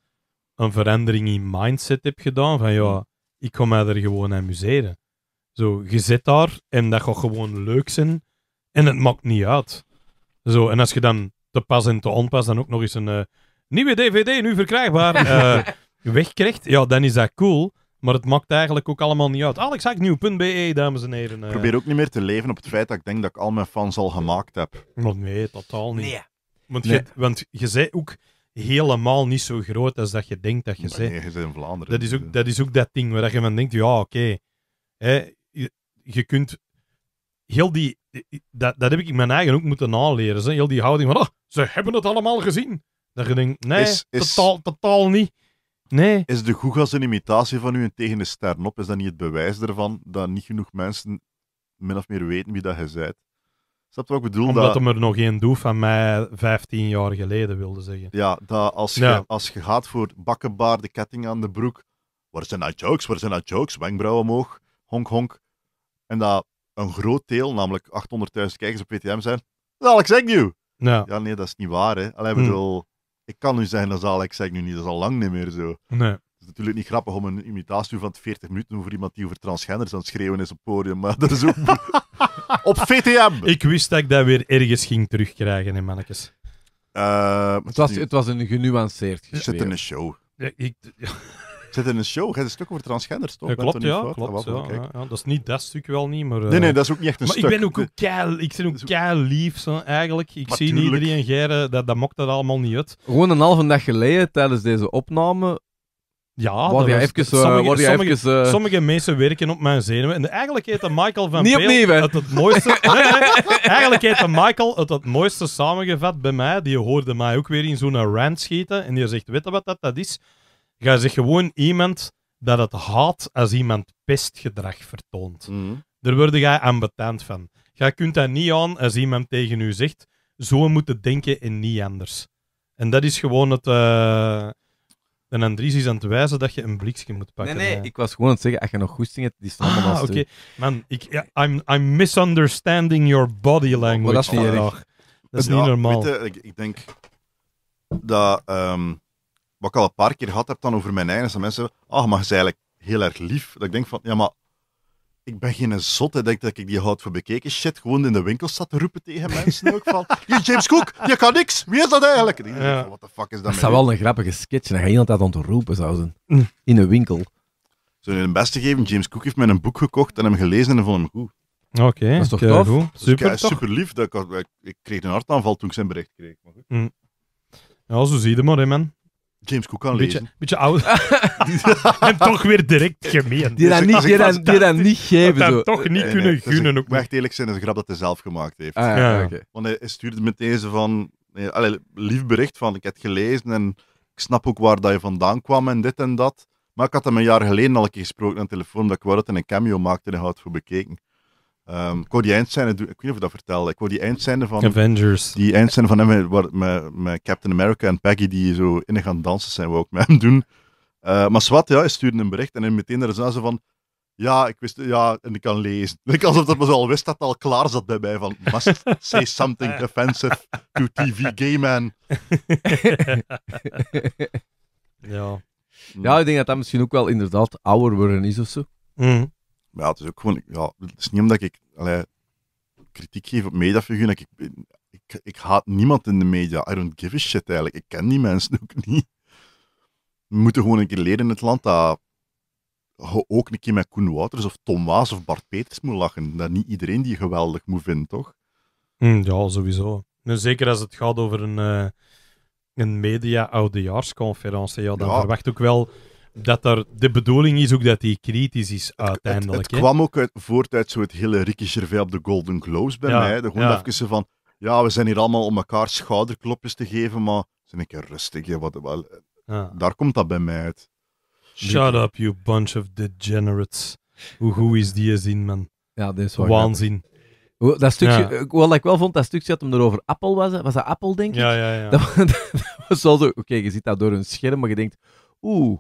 een verandering in mindset heb gedaan. Van ja, ik ga mij er gewoon amuseren. Zo, je zit daar en dat gaat gewoon leuk zijn. En het maakt niet uit. Zo, en als je dan te pas en te onpas dan ook nog eens een, eh, nieuwe DVD nu verkrijgbaar *laughs* eh, wegkrijgt, ja, dan is dat cool. Maar het maakt eigenlijk ook allemaal niet uit. be dames en heren. Eh. Ik probeer ook niet meer te leven op het feit dat ik denk dat ik al mijn fans al gemaakt heb. Maar nee, totaal niet. Nee. Want, Je, want je zei ook helemaal niet zo groot als dat je denkt dat je bent. Nee, je zit in Vlaanderen. Dat is dus, ook eh. dat, is ook dat ding waar je van denkt, ja, oké. Je, je kunt heel die... Dat, dat heb ik in mijn eigen ook moeten naleren. Heel die houding van, oh, ze hebben het allemaal gezien. Dat je denkt, nee, is, totaal, totaal niet. Is de als een imitatie van u en tegen de ster op? Is dat niet het bewijs ervan dat niet genoeg mensen min of meer weten wie dat je bent? Snap wat ik bedoel? Omdat dat... hem er nog één doe van mij 15 jaar geleden wilde zeggen. Ja, dat als, Je, als je gaat voor bakkenbaar, de ketting aan de broek, waar zijn dat jokes, waar zijn dat jokes, wenkbrauwen omhoog, honk honk. En dat een groot deel, namelijk 800.000 kijkers op PTM zijn, dat is ik Ja. ja, nee, dat is niet waar. Hè. hebben hm. bedoel, hm. Ik kan nu zeggen, dat is ik zeg nu niet, dat is al lang niet meer zo. Nee. Het is natuurlijk niet grappig om een imitatie van 40 minuten over iemand die over transgenders aan het schreeuwen is op podium, maar dat is ook *laughs* op VTM. Ik wist dat ik dat weer ergens ging terugkrijgen, hè, mannetjes. Eh, het, was, het was een genuanceerd het Zit in een show. Ja, ik... Zit in een show, gaat een stuk over transgenders, toch? Ja, klopt, ja, klopt. Ah, ja, dat is niet dat stuk wel niet, maar... Eh, nee, nee, dat is ook niet echt een maar stuk. Maar ik ben ook, keil, ik ben ook, keil lief, zo, eigenlijk. Ik zie iedereen geren, dat, dat mokt dat allemaal niet uit. Gewoon een halve dag geleden, tijdens deze opname, ja, dat je eh, sommige, je sommige, eh, sommige, mensen werken op mijn zenuwen. En eigenlijk heette Michael van Niet het, het mooiste. *laughs* eigenlijk heette Michael het, het mooiste samengevat bij mij. Die hoorde mij ook weer in zo'n rant schieten. En die zegt: Weet je wat dat, dat is? Jij zegt gewoon iemand dat het haat als iemand pestgedrag vertoont. Mm. Daar word jij ambetant van. Jij kunt dat niet aan als iemand tegen u zegt, zo moet het denken en niet anders. En dat is gewoon het... Uh... Eh, en Andries is aan het wijzen dat je een bliksem moet pakken. Nee, nee, ik was gewoon aan het zeggen, als je nog goesting hebt, die staan ah, oké. Man, ik, I'm, I'm misunderstanding your body oh, language. dat is niet, dat is niet normaal. ik, ik, denk dat... Ehm, wat ik al een paar keer gehad heb dan over mijn eigen, mensen ah, maar is eigenlijk heel erg lief. Dat ik denk van, ja, maar ik ben geen zot, Ik Denk dat ik die houd voor bekeken shit gewoon in de winkel zat te roepen tegen mensen ook van, *laughs* James Cook, je kan niks, wie is dat eigenlijk? Wat ik the fuck is dat? Dat zou wel een grappige sketch, dan ga je altijd aan mm. te roepen, zou zijn. In een winkel. Zullen jullie een beste geven, James Cook heeft mij een boek gekocht en hem gelezen en vond hem goed. Oké, dat is toch tof? Goed. Super, ik, super lief. Dat ik, ik, kreeg een hartaanval toen ik zijn bericht kreeg. Maar goed. Mm. Ja, zo zie je maar, hè, man. James Cook kan beetje, lezen. Beetje oud. *laughs* en toch weer direct gemeen. Die dus dat niet, die dan, die dan niet geven. Dat toch niet kunnen gunnen. Ook echt eerlijk zijn, is een grap dat hij zelf gemaakt heeft. Ah, Want hij stuurde met deze van... Nee, lief bericht van, ik heb gelezen en ik snap ook waar dat je vandaan kwam en dit en dat. Maar ik had hem een jaar geleden al een keer gesproken aan de telefoon dat ik wou dat in een cameo maakte en hij had voor bekeken. Um, ik die eindscène, ik weet niet of ik dat vertelde, ik hoor die eindscène van... Avengers. Die eindscène van hem met, met, met, Captain America en Peggy die zo in gaan dansen zijn, we ook met hem doen. Eh, maar Swat, ja, hij stuurde een bericht en meteen de ze van... Ja, ik wist, ja, en ik kan lezen. *laughs* alsof dat we al wist dat al klaar zat bij mij van must say something offensive to TV gay man. *laughs* ja. Mm. Ja, ik denk dat dat misschien ook wel inderdaad ouder worden is of zo. Mm. Maar ja, het is ook gewoon, ja, het is niet omdat ik allee, kritiek geef op mediafiguren, dat ik, ik, ik haat niemand in de media. I don't give a shit eigenlijk. Ik ken die mensen *laughs* ook niet. We moeten gewoon een keer leren in het land dat ook een keer met Koen Wouters of Tom Waas of Bart Peters moet lachen. Dat niet iedereen die geweldig moet vinden, toch? Hmm, ja, sowieso. Nou, zeker als het gaat over een, uh, een media-oudejaarsconferentie. Ja, dan ja. verwacht ook wel dat daar de bedoeling is ook dat hij kritisch is uiteindelijk. Het, kwam ook uit, voort uit zo het hele Ricky Gervais op de Golden Globes bij mij. De gewoon ja. even van, ja, we zijn hier allemaal om elkaar schouderklopjes te geven, maar zijn een rustig. wat, wel, eh, Daar komt dat bij mij uit. Shut up, you bunch of degenerates. Hoe goed is die zin, man? Ja, dat is Waanzin. Dat stukje, eh, Wat ik wel vond, dat stukje dat hem er over Apple was, was dat Apple, denk ik? Ja, ja, ja. Dat, *laughs* was zo, oké, je ziet dat door een scherm, maar je denkt, oeh,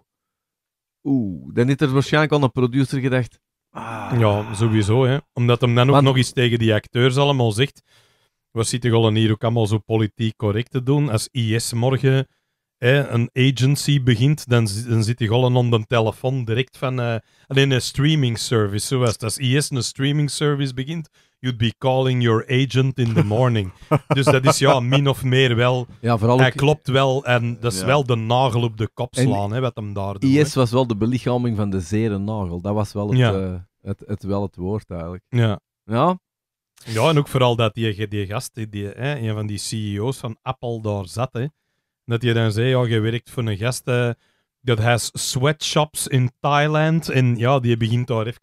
Oeh, dan is er waarschijnlijk al een producer gedacht. Ah. Ja, sowieso. Hè. Omdat hem dan ook nog eens tegen die acteurs allemaal zegt. Wat zit hij hier ook allemaal zo politiek correct te doen? Als IS morgen hè, een agency begint, dan, dan zit hij gewoon op de telefoon direct van. Eh, alleen een streaming service. Zoals als IS een streaming service begint, you'd be calling your agent in the morning. *laughs* dus dat is ja, min of meer wel. Ja, vooral Hij klopt wel en dat is wel de nagel op de kop slaan, hè, wat hem daar doet. IS was wel de belichaming van de zere nagel. Dat was wel het, eh, het, het, wel het woord eigenlijk. Ja. Ja. Ja, en ook vooral dat die, die gast, die, hè, een van die CEO's van Apple daar zat, hè, dat je dan zei, ja, je werkt voor een gast, eh, dat has sweatshops in Thailand. En ja, die begint daar even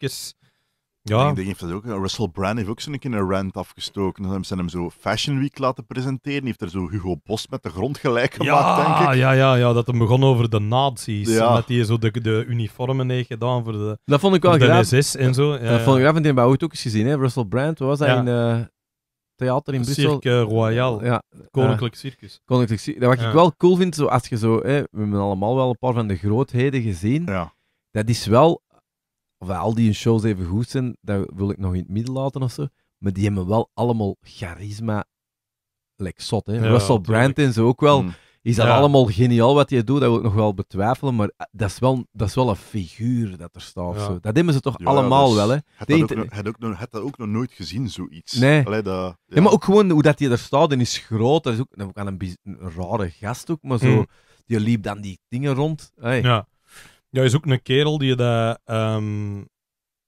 ja. Ik denk heeft dat ook. Russell Brand heeft ook zo'n keer een rant afgestoken. ze hebben hem zo Fashion Week laten presenteren. Heeft er zo Hugo Bos met de grond gelijk gemaakt, ja, denk ik. Ja, ja, ja. Dat hem begon over de nazi's. Dat hij zo de, uniformen heeft gedaan voor de, dat vond ik wel de SS en zo. Ja, dat vond ik graag, want die hebben ook eens gezien. Hè? Russell Brand, wat was hij in... Uh, theater in Brussel. Cirque Royal. Koninklijk Circus. Koninklijk Circus. Wat ik wel cool vind, zo als je zo, hè, we hebben allemaal wel een paar van de grootheden gezien. Ja. Dat is wel of al die shows even goed zijn, dat wil ik nog in het midden laten of zo. Maar die hebben wel allemaal charisma. Lek zot, hè? Russell Brand en zo ook wel. Mm. Is dat allemaal geniaal wat je doet? Dat wil ik nog wel betwijfelen. Maar eh, dat is wel, dat is wel een figuur dat er staat. Zo. Dat hebben ze toch allemaal wel, hè? Had dat, ook, had, ook dat ook nog nooit gezien, zoiets. Nee. dat, ja. maar ook gewoon hoe dat je er staat en is groot. Dat is ook, aan een, een, rare gast ook, maar zo. Mm. Die liep dan die dingen rond. Hey. Ja. Ja, is ook een kerel die dat um,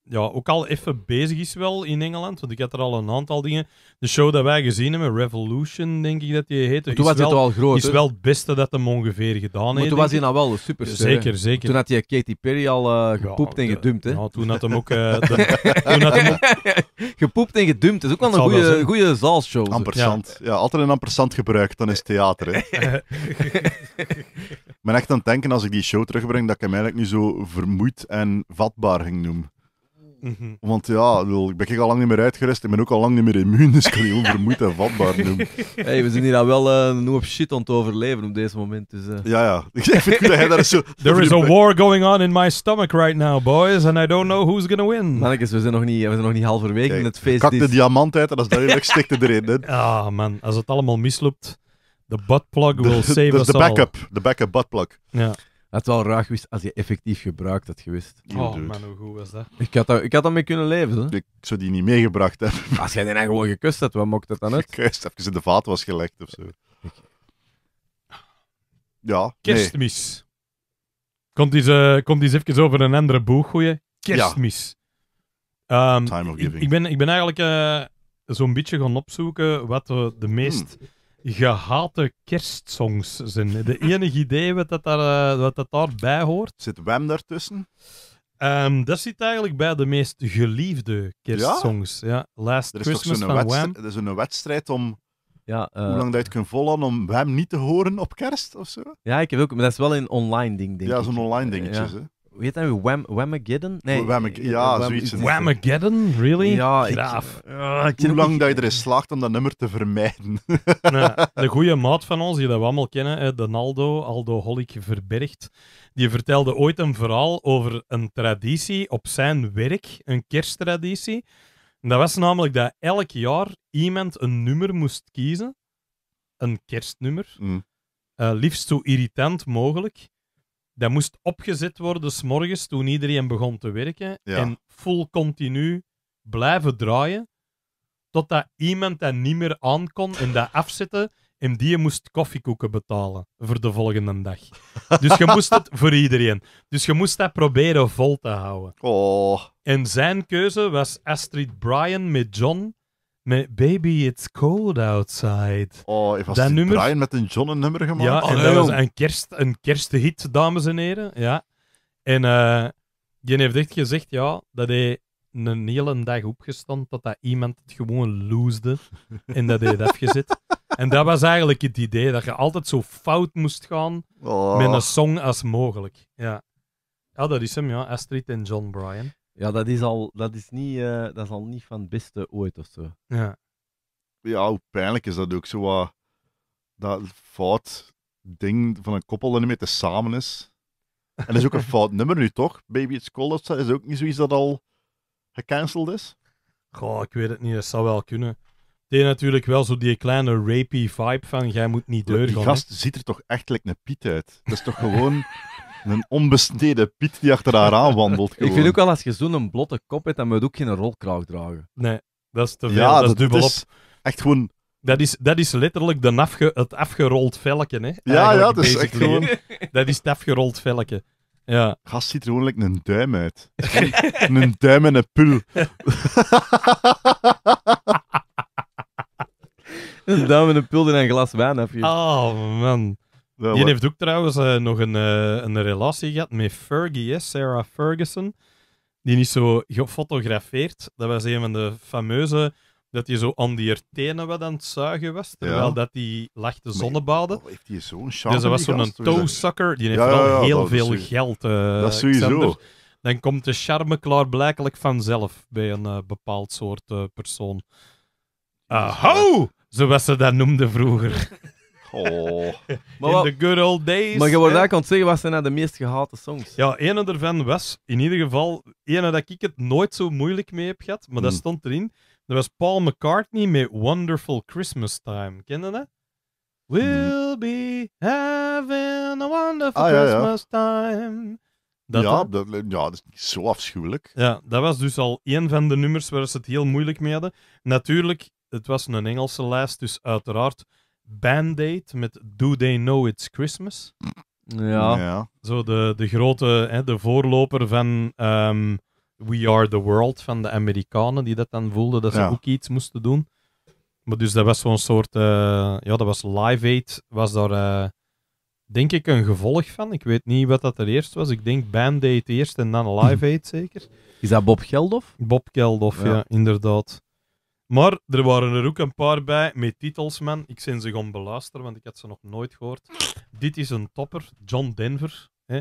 ja, ook al even bezig is wel in Engeland. Want ik had er al een aantal dingen. De show dat wij gezien hebben, Revolution, denk ik dat die heette. Toen was wel, het al groot. Is wel het beste dat hem ongeveer gedaan heeft. Maar toen was hij nou wel super. Zeker, zeker. Toen had hij Katy Perry al eh, gepoept en gedumpt. Hè? toen had hem ook. Uh, *laughs* toen had hem Gepoept en gedumpt. Dat is ook wel een goede zaalshow. Dus. Ampersand. Ja. ja. altijd een ampersand gebruikt, dan is theater. Hè. *laughs* ik ben echt aan het denken als ik die show terugbreng dat ik hem eigenlijk nu zo vermoeid en vatbaar ging noemen. Mhm. Want ja, ik, ben ik al lang niet meer uitgerust. Ik ben ook al lang niet meer immuun, dus ik kan je heel *laughs* en vatbaar noemen. Hey, we zijn hier al wel eh, een hoop shit aan het overleven op deze moment. Dus, eh. Ja, ja. *laughs* Ik vind dat hij daar zo... *laughs* There is a war going on in my stomach right now, boys. And I don't know who's gonna win. Mannekes, we zijn nog niet, we zijn nog niet halverwege in het feest. Kak de dus- diamant uit en dat is duidelijk stikte erin. Ah, man. Als het allemaal misloopt... De buttplug will save save the us de backup, De backup buttplug. Ja had wel raar geweest als je effectief gebruikt had geweest. Oh, man, hoe goed was dat? Ik had, dat, ik had dat mee kunnen leven. Hè? Ik zou die niet meegebracht hebben. *laughs* Als jij die dan gewoon gekust had, wat mocht dat dan uit? Gekust, even in de vaat was gelekt of zo. Ja, Kerstmis. Komt eens, uh, komt eens even over een andere boeg gooien. Kerstmis. Ehm, Time of giving. Ik, ben, ik ben eigenlijk eh, zo'n beetje gaan opzoeken wat de, eh, de meest... Hmm gehate kerstsongs zijn. De enige idee wat dat, daar, eh, wat dat daarbij hoort. Zit Wem daartussen? Um, dat zit eigenlijk bij de meest geliefde kerstsongs. Ja? ja Last er is Christmas toch van Wham. Er is een wedstrijd om ja, eh, hoe lang dat je kunt volhouden om Wem niet te horen op kerst of zo. Ja, ik heb ook, maar dat is wel een online ding, denk ja, ik. Ja, zo'n online dingetje. Weet je dat? Wham, Wemmageddon? Nee, Wham, ja, zoiets. Wemmageddon? Really? Ja, Graaf. Ah, ik, Hoe lang dat je erin slaagt om dat nummer te vermijden. *laughs* de *laughs* goede maat van ons, die dat we allemaal kennen, de Aldo Holik Verbergt, die vertelde ooit een verhaal over een traditie op zijn werk, een kersttraditie. Dat was namelijk dat elk jaar iemand een nummer moest kiezen, een kerstnummer, mm. eh, liefst zo irritant mogelijk, dat moest opgezet worden s'morgens toen iedereen begon te werken. En full continu blijven draaien. Totdat iemand dat niet meer aan kon en dat afzetten. En die moest koffiekoeken betalen voor de volgende dag. Dus je moest het voor iedereen. Dus je moest dat proberen vol te houden. Oh. En zijn keuze was Astrid Bryan met John met Baby It's Cold Outside. Oh, was dat nummer... Brian met een John een nummer gemaakt? Ja, en dat was een, kerst, een kersthit, dames en heren. Ja. En uh, heeft echt gezegd ja, dat hij een hele dag opgestond dat dat iemand het gewoon loosde *laughs* en dat hij het afgezet. En dat was eigenlijk het idee, dat je altijd zo fout moest gaan met oh. een song als mogelijk. Ja. ja, dat is hem, ja. Astrid en John Bryan. Ja, dat is al, dat is niet, eh, dat is al niet van het beste ooit of zo. Ja. Ja, hoe pijnlijk is dat ook zo dat fout ding van een koppel dat niet meer te samen is. En dat is ook een fout nummer nu toch? Baby It's Cold dat is ook niet zoiets dat al gecanceld is. Goh, ik weet het niet, dat zou wel kunnen. Die natuurlijk wel zo die kleine rapy vibe van jij moet niet deur Die gast ziet er toch echt like een Piet uit. Dat is toch gewoon. *laughs* Een onbesneden Piet die achter haar aan wandelt. Ik vind ook al als je zo'n blotte kop hebt, dan moet je ook geen rolkraag dragen. Nee, dat is te veel. Ja, dat, is dubbelop. echt gewoon dat is, dat is letterlijk de afge, het afgerold velkje, hè? Ja, ja, dat is echt gewoon... dat is het afgerold velletje. Ja. Gast ziet er gewoon een duim uit. *laughs* een duim en een pul. *laughs* een duim en een pul in een glas wijn heb je. Oh, man die heeft ook trouwens eh, nog een, eh, een relatie gehad met Fergie, Sarah Ferguson. Die is zo gefotografeerd. Dat was een van de fameuze. Dat hij zo aan die tenen wat aan het zuigen was. Terwijl dat hij lachte zonnebaden. Maar, oh, heeft hij zo'n charme? Dus dat was zo'n toezakker. Die heeft wel heel veel geld. Uh, dat sowieso. Dan komt de charme klaarblijkelijk vanzelf bij een bepaald soort persoon. Aho! Zoals ze dat noemden vroeger. *laughs* Oh. In the good old days. Maar je wordt eigenlijk aan het zeggen, wat zijn nou de meest gehate songs? Ja, ene ervan was, in ieder geval, ene dat ik het nooit zo moeilijk mee heb gehad, maar dat hmm. stond erin. Dat was Paul McCartney met Wonderful Christmas Time. Ken je dat? We'll hmm. be having a wonderful ah, ja, Christmas time. Dat ja, dat, ja, dat is niet zo afschuwelijk. Ja, dat was dus al één van de nummers waar ze het heel moeilijk mee hadden. Natuurlijk, het was een Engelse lijst, dus uiteraard Band-Aid met Do They Know It's Christmas. Ja. Zo de, de grote, hè, de voorloper van ehm, We Are The World van de Amerikanen, die dat dan voelden dat ze ook iets moesten doen. Maar dus dat was zo'n soort, eh, ja, dat was Live Aid, was daar eh, denk ik een gevolg van. Ik weet niet wat dat er eerst was. Ik denk Band-Aid eerst en dan Live Aid zeker. Is dat Bob Geldof? Bob Geldof, ja inderdaad. Maar er waren er ook een paar bij met titels, man. Ik zin ze gewoon beluisteren, want ik had ze nog nooit gehoord. Dit is een topper, John Denver. Hè?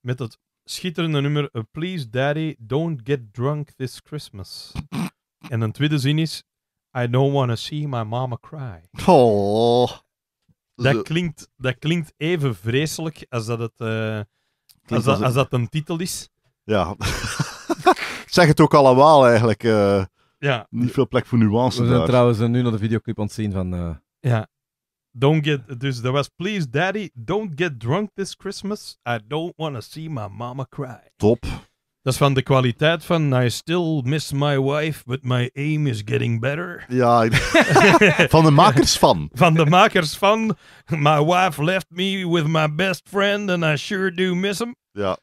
Met het schitterende nummer Please Daddy, Don't Get Drunk This Christmas. En een tweede zin is I Don't to See My Mama Cry. Oh. Dat klinkt, dat klinkt even vreselijk als dat, het, eh, als, dat, als dat een titel is. Ja. *laughs* zeg het ook allemaal eigenlijk. Uh, ja. Niet veel plek voor nuance. We zijn daar. trouwens eh, nu nog de videoclip aan het zien van. Eh, ja. Don't get. Dus dat was Please Daddy, don't get drunk this Christmas. I don't want to see my mama cry. Top. Dat is van de kwaliteit van I still miss my wife, but my aim is getting better. Ja, *laughs* van de makers van. Van de makers van. My wife left me with my best friend and I sure do miss him. Ja,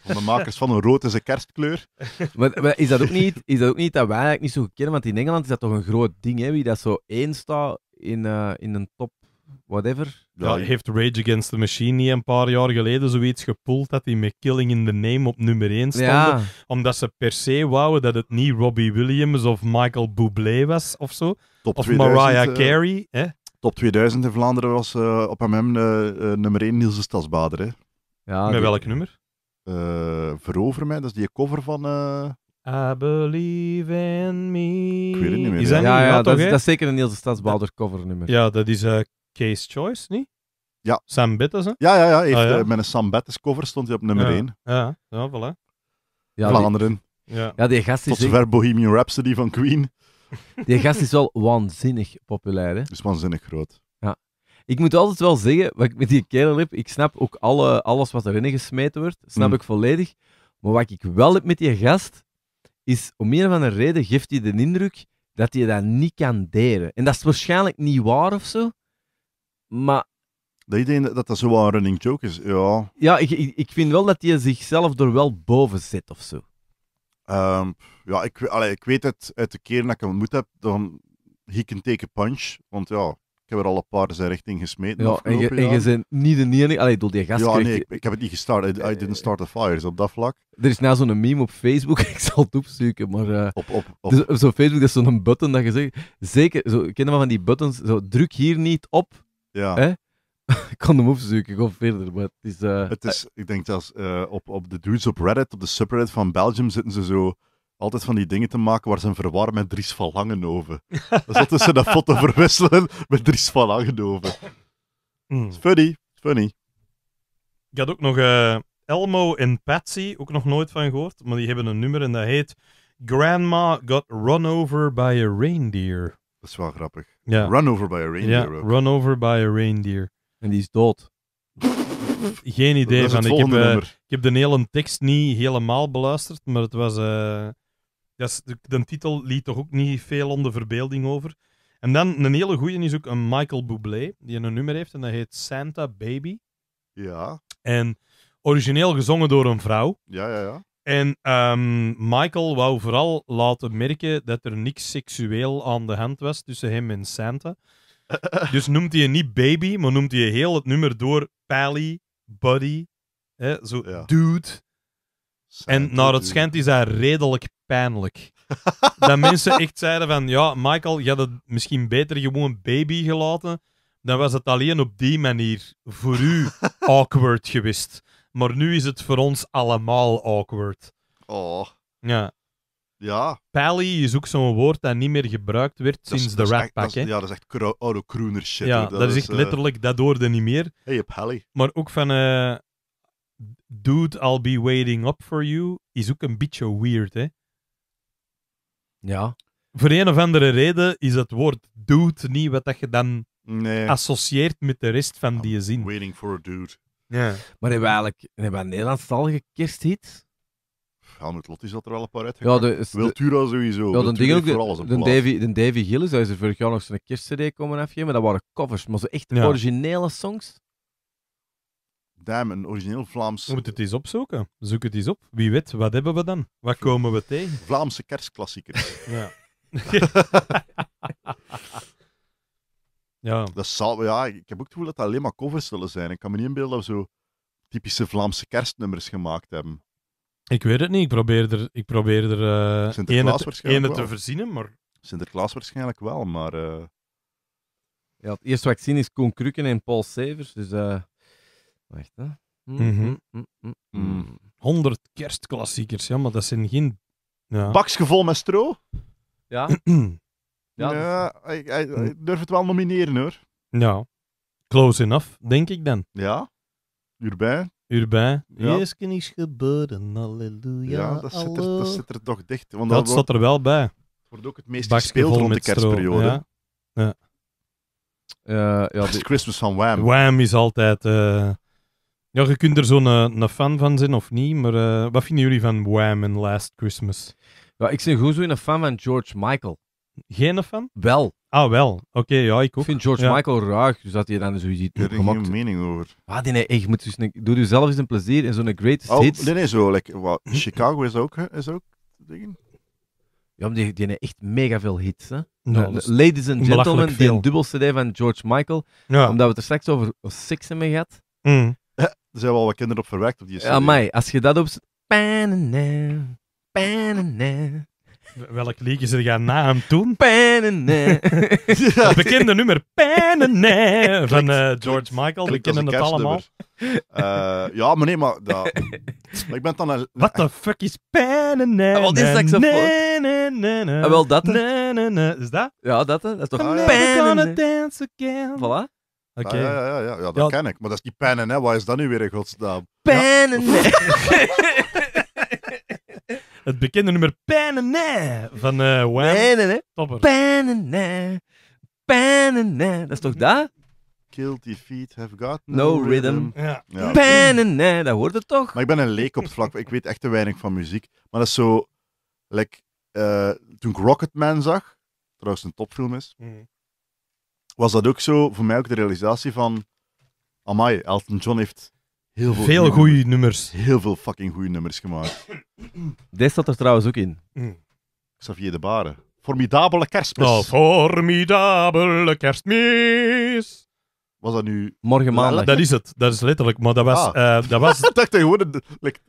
*laughs* de makers van een rood is een kerstkleur. Maar, is, dat ook niet, is dat ook niet dat wij eigenlijk niet zo goed kennen? Want in Engeland is dat toch een groot ding, hè? Wie dat zo één staat in, eh, in een top whatever. Ja, heeft Rage Against the Machine niet een paar jaar geleden zoiets gepoeld dat hij met Killing in the Name op nummer 1 stond? Omdat ze per se wouden dat het niet Robbie Williams of Michael Bublé was of zo. of Mariah eh, Carey. hè? Top 2000 in Vlaanderen was eh, op MM uh, nummer 1 Niels de Stadsbader. Hè? Ja, Met welk nummer? Eh, Verover mij, dat is die cover van... Eh, I believe in me. Ik weet het niet meer. dat, ja, ja, dat, is, dat, zeker een Niels de cover nummer. Ja, dat is eh, Case Choice, niet? Ja. Sam Bettis, hè? Ja, ja, ja. Heeft, ah, met een Sam Bettis cover stond hij op nummer 1. Ja, ja, voilà. Ja, Vlaanderen. ja. ja, die gast is... Tot zover Bohemian Rhapsody van Queen. *laughs* Die gast is wel waanzinnig populair, hè? Is waanzinnig groot. Ik moet altijd wel zeggen, wat ik met die kerel heb, ik snap ook alle, alles wat erin gesmeten wordt, snap mm. ik volledig. Maar wat ik wel heb met die gast, is om meer of een reden geeft hij de indruk dat hij dat niet kan delen. En dat is waarschijnlijk niet waar of zo, maar... Dat idee dat dat zo'n running joke is, ja. Ja, ik, ik, vind wel dat hij zichzelf er wel boven zet of zo. Ehm, ja, ik, ik weet het uit de keer dat ik hem ontmoet heb, dan he een take a punch. Want ja, ik heb er al een paar zijn richting gesmeten. en je, en je bent niet de enige. Allee, door die gast. Ja, nee, ik, ik, heb het niet gestart. I, didn't start the fires op dat vlak. Er is nou zo'n meme op Facebook. *laughs* ik zal het opzoeken. Maar eh, op, op, op. Dus zo'n Facebook is zo'n button dat je zegt. Zeker, zo, ken je maar van die buttons? Zo, druk hier niet op. Ja. Hè? *laughs* ik kan hem opzoeken, ik ga verder. Maar het is, eh, het is, ik denk dat eh, op, op de dudes op Reddit, op de subreddit van Belgium, zitten ze zo altijd van die dingen te maken waar ze hem verwarren met Dries van Langenhoven. dus dat ze dat foto verwisselen met Dries van Langenhoven. Hmm. Funny, funny. Ik had ook nog eh, Elmo en Patsy, ook nog nooit van gehoord, maar die hebben een nummer en dat heet Grandma Got Run Over by a Reindeer. Dat is wel grappig. Ja. Run Over by a Reindeer. Ja, Run Over by a Reindeer. En die is dood. Geen idee van. Ik heb, eh, ik heb de hele tekst niet helemaal beluisterd, maar het was. Eh, dat de, titel liet toch ook niet veel onder verbeelding over. En dan een hele goeie is ook een Michael Bublé, die een nummer heeft en dat heet Santa Baby. Ja. En origineel gezongen door een vrouw. Ja, ja, ja. En ehm, Michael wou vooral laten merken dat er niks seksueel aan de hand was tussen hem en Santa. *laughs* dus noemt hij je niet baby, maar noemt hij heel het nummer door Pally, buddy, hè, zo dude en naar het schijnt is dat redelijk pijnlijk. *laughs* dat mensen echt zeiden van, ja, Michael, je had het misschien beter gewoon baby gelaten. Dan was het alleen op die manier voor u *laughs* awkward geweest. Maar nu is het voor ons allemaal awkward. Oh. Ja. Ja. Pally is ook zo'n woord dat niet meer gebruikt werd sinds de rap Pack. ja, dat is echt auto-crooner shit. Ja, dat, is echt eh, letterlijk, dat hoorde niet meer. Hey, Pally. Maar ook van... Eh, Dude, I'll be waiting up for you is ook een beetje weird, hè? Ja. Voor een of andere reden is het woord dude niet wat dat je dan associeert met de rest van die zin. Waiting for a dude. Ja. Maar hebben we eigenlijk hebben we Nederlandstalige kersthit? met Lot is dat er al een paar uit. Ja, dus de, Wiltura sowieso. Ja, de ding de, Davy, de Davy Gillis, hij is er vorig jaar nog zijn kerstcd komen afgeven, maar dat waren covers, maar zo echt originele songs. Damn, een origineel Vlaams. We het eens opzoeken. Zoek het eens op. Wie weet, wat hebben we dan? Wat komen we tegen? Vlaamse kerstklassiekers. ja. *laughs* ja. Dat zal, ja. Ik heb ook het gevoel dat dat alleen maar covers zullen zijn. Ik kan me niet inbeelden dat we zo typische Vlaamse kerstnummers gemaakt hebben. Ik weet het niet. Ik probeer er, ik probeer er uh, Sinterklaas ene, te, verzinnen, maar... Sinterklaas waarschijnlijk wel, maar... Eh, ja, het eerste wat ik zie is Koen Krukken en Paul Severs, dus... Eh, Wacht, hè. Mm 100 mhm. mm, mm, mm, kerstklassiekers, ja, maar dat zijn geen. Ja. met stro? Ja. *clears throat* ja, dus- ik, durf het wel nomineren hoor. Ja. Close enough, denk ik dan. Ja. Urbijn. Urbijn. Ja. is gebeuren, halleluja. Ja, dat zit, er, dat zit er toch dicht. Want dat, zat er wel bij. Het wordt ook het meest gespeeld rond de kerstperiode. ja. ja. Uh, ja, Christmas van Wham. Wham is altijd. Eh, ja, je kunt er zo'n een fan van zijn of niet, maar eh, wat vinden jullie van Wham Last Christmas? Ja, ik ben zo een fan van George Michael. Geen fan? Wel. Ah, wel. Oké, ja, ik ook. Ik vind George Michael raar, dus dat hij dan zoiets ziet. Daar heb ik geen mening over. Ah, nee, moet dus een, doe zelf eens een plezier in zo'n greatest oh, hits. Nee, nee, zo. Like, well, Chicago is ook, is ook Ja, die, die hebben echt mega veel hits. Hè? Eh, ladies and Gentlemen, die dubbel CD van George Michael. Omdat we het er straks over seksen mee gehad. Mm er zijn wel wat kinderen op verwerkt op die CD. Ja, mij. Als je dat op... Welk liedje ze gaan na hem doen? Penene. *laughs* Het bekende nummer Penene van eh, George Michael. We kennen het allemaal. Eh, ja, maar nee, maar, dat, *laughs* maar ik ben dan een... What the fuck is Penene? Ah, wat is saxofoon? Ah, wel dat. Is dat? Ja, dat. Dat is toch... gonna dance again. Voilà. Ja, ja, ja, ja, ja. dat ja. ken ik. Maar dat is die pennen, hè. Wat is dat nu weer in godsnaam? *laughs* Pennen! *laughs* het bekende nummer Pennen van uh, Wham. Pennen, Topper. Pennen, Pennen, Dat is toch mhm. dat? Guilty feet have got no, rhythm. pennen Ja. ja dat hoort het toch? Maar ik ben een leek op het vlak. Ik weet echt te weinig van muziek. Maar dat is zo... Like, eh, toen ik Rocketman zag, trouwens een topfilm is... Mhm was dat ook zo voor mij ook de realisatie van. Amai, Elton John heeft heel veel. Veel goede nummers. Heel veel fucking goede nummers gemaakt. Deze staat er trouwens ook in. Mm. Xavier de Baren. Formidabele kerstmis. Oh, formidabele kerstmis. Was dat nu... Morgen Dat is het. Dat is letterlijk. Maar dat was... Ah. Eh, dat was... *laughs* ik dacht dat gewoon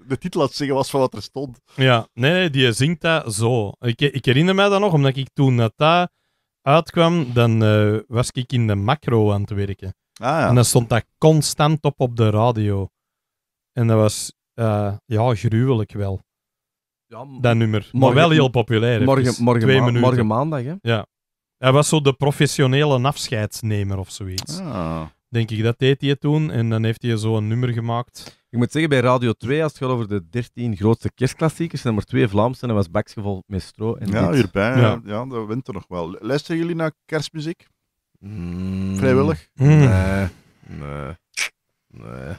de, titel aan zeggen was van wat er stond. Ja. Nee, nee die zingt dat zo. Ik, ik herinner mij dat nog, omdat ik toen dat uitkwam, dan eh, was ik in de macro aan het werken. Ah, ja. En dan stond dat constant op op de radio. En dat was, eh, ja, gruwelijk wel. Ja, dat nummer. Morgen, maar wel heel populair. Morgen, morgen, morgen maandag, hè? Ja. Hij was zo de professionele afscheidsnemer of zoiets. Ah. Denk ik, dat deed hij toen. En dan heeft hij zo een nummer gemaakt. Ik moet zeggen, bij Radio 2, als het gaat over de 13 grootste kerstklassiekers, zijn er maar twee Vlaamse en dat was Baksgeval met stro. En ja, hierbij. Ja. dat wint er nog wel. Luisteren jullie naar kerstmuziek? Mm. Vrijwillig? Mm. Nee. Nee. Nee.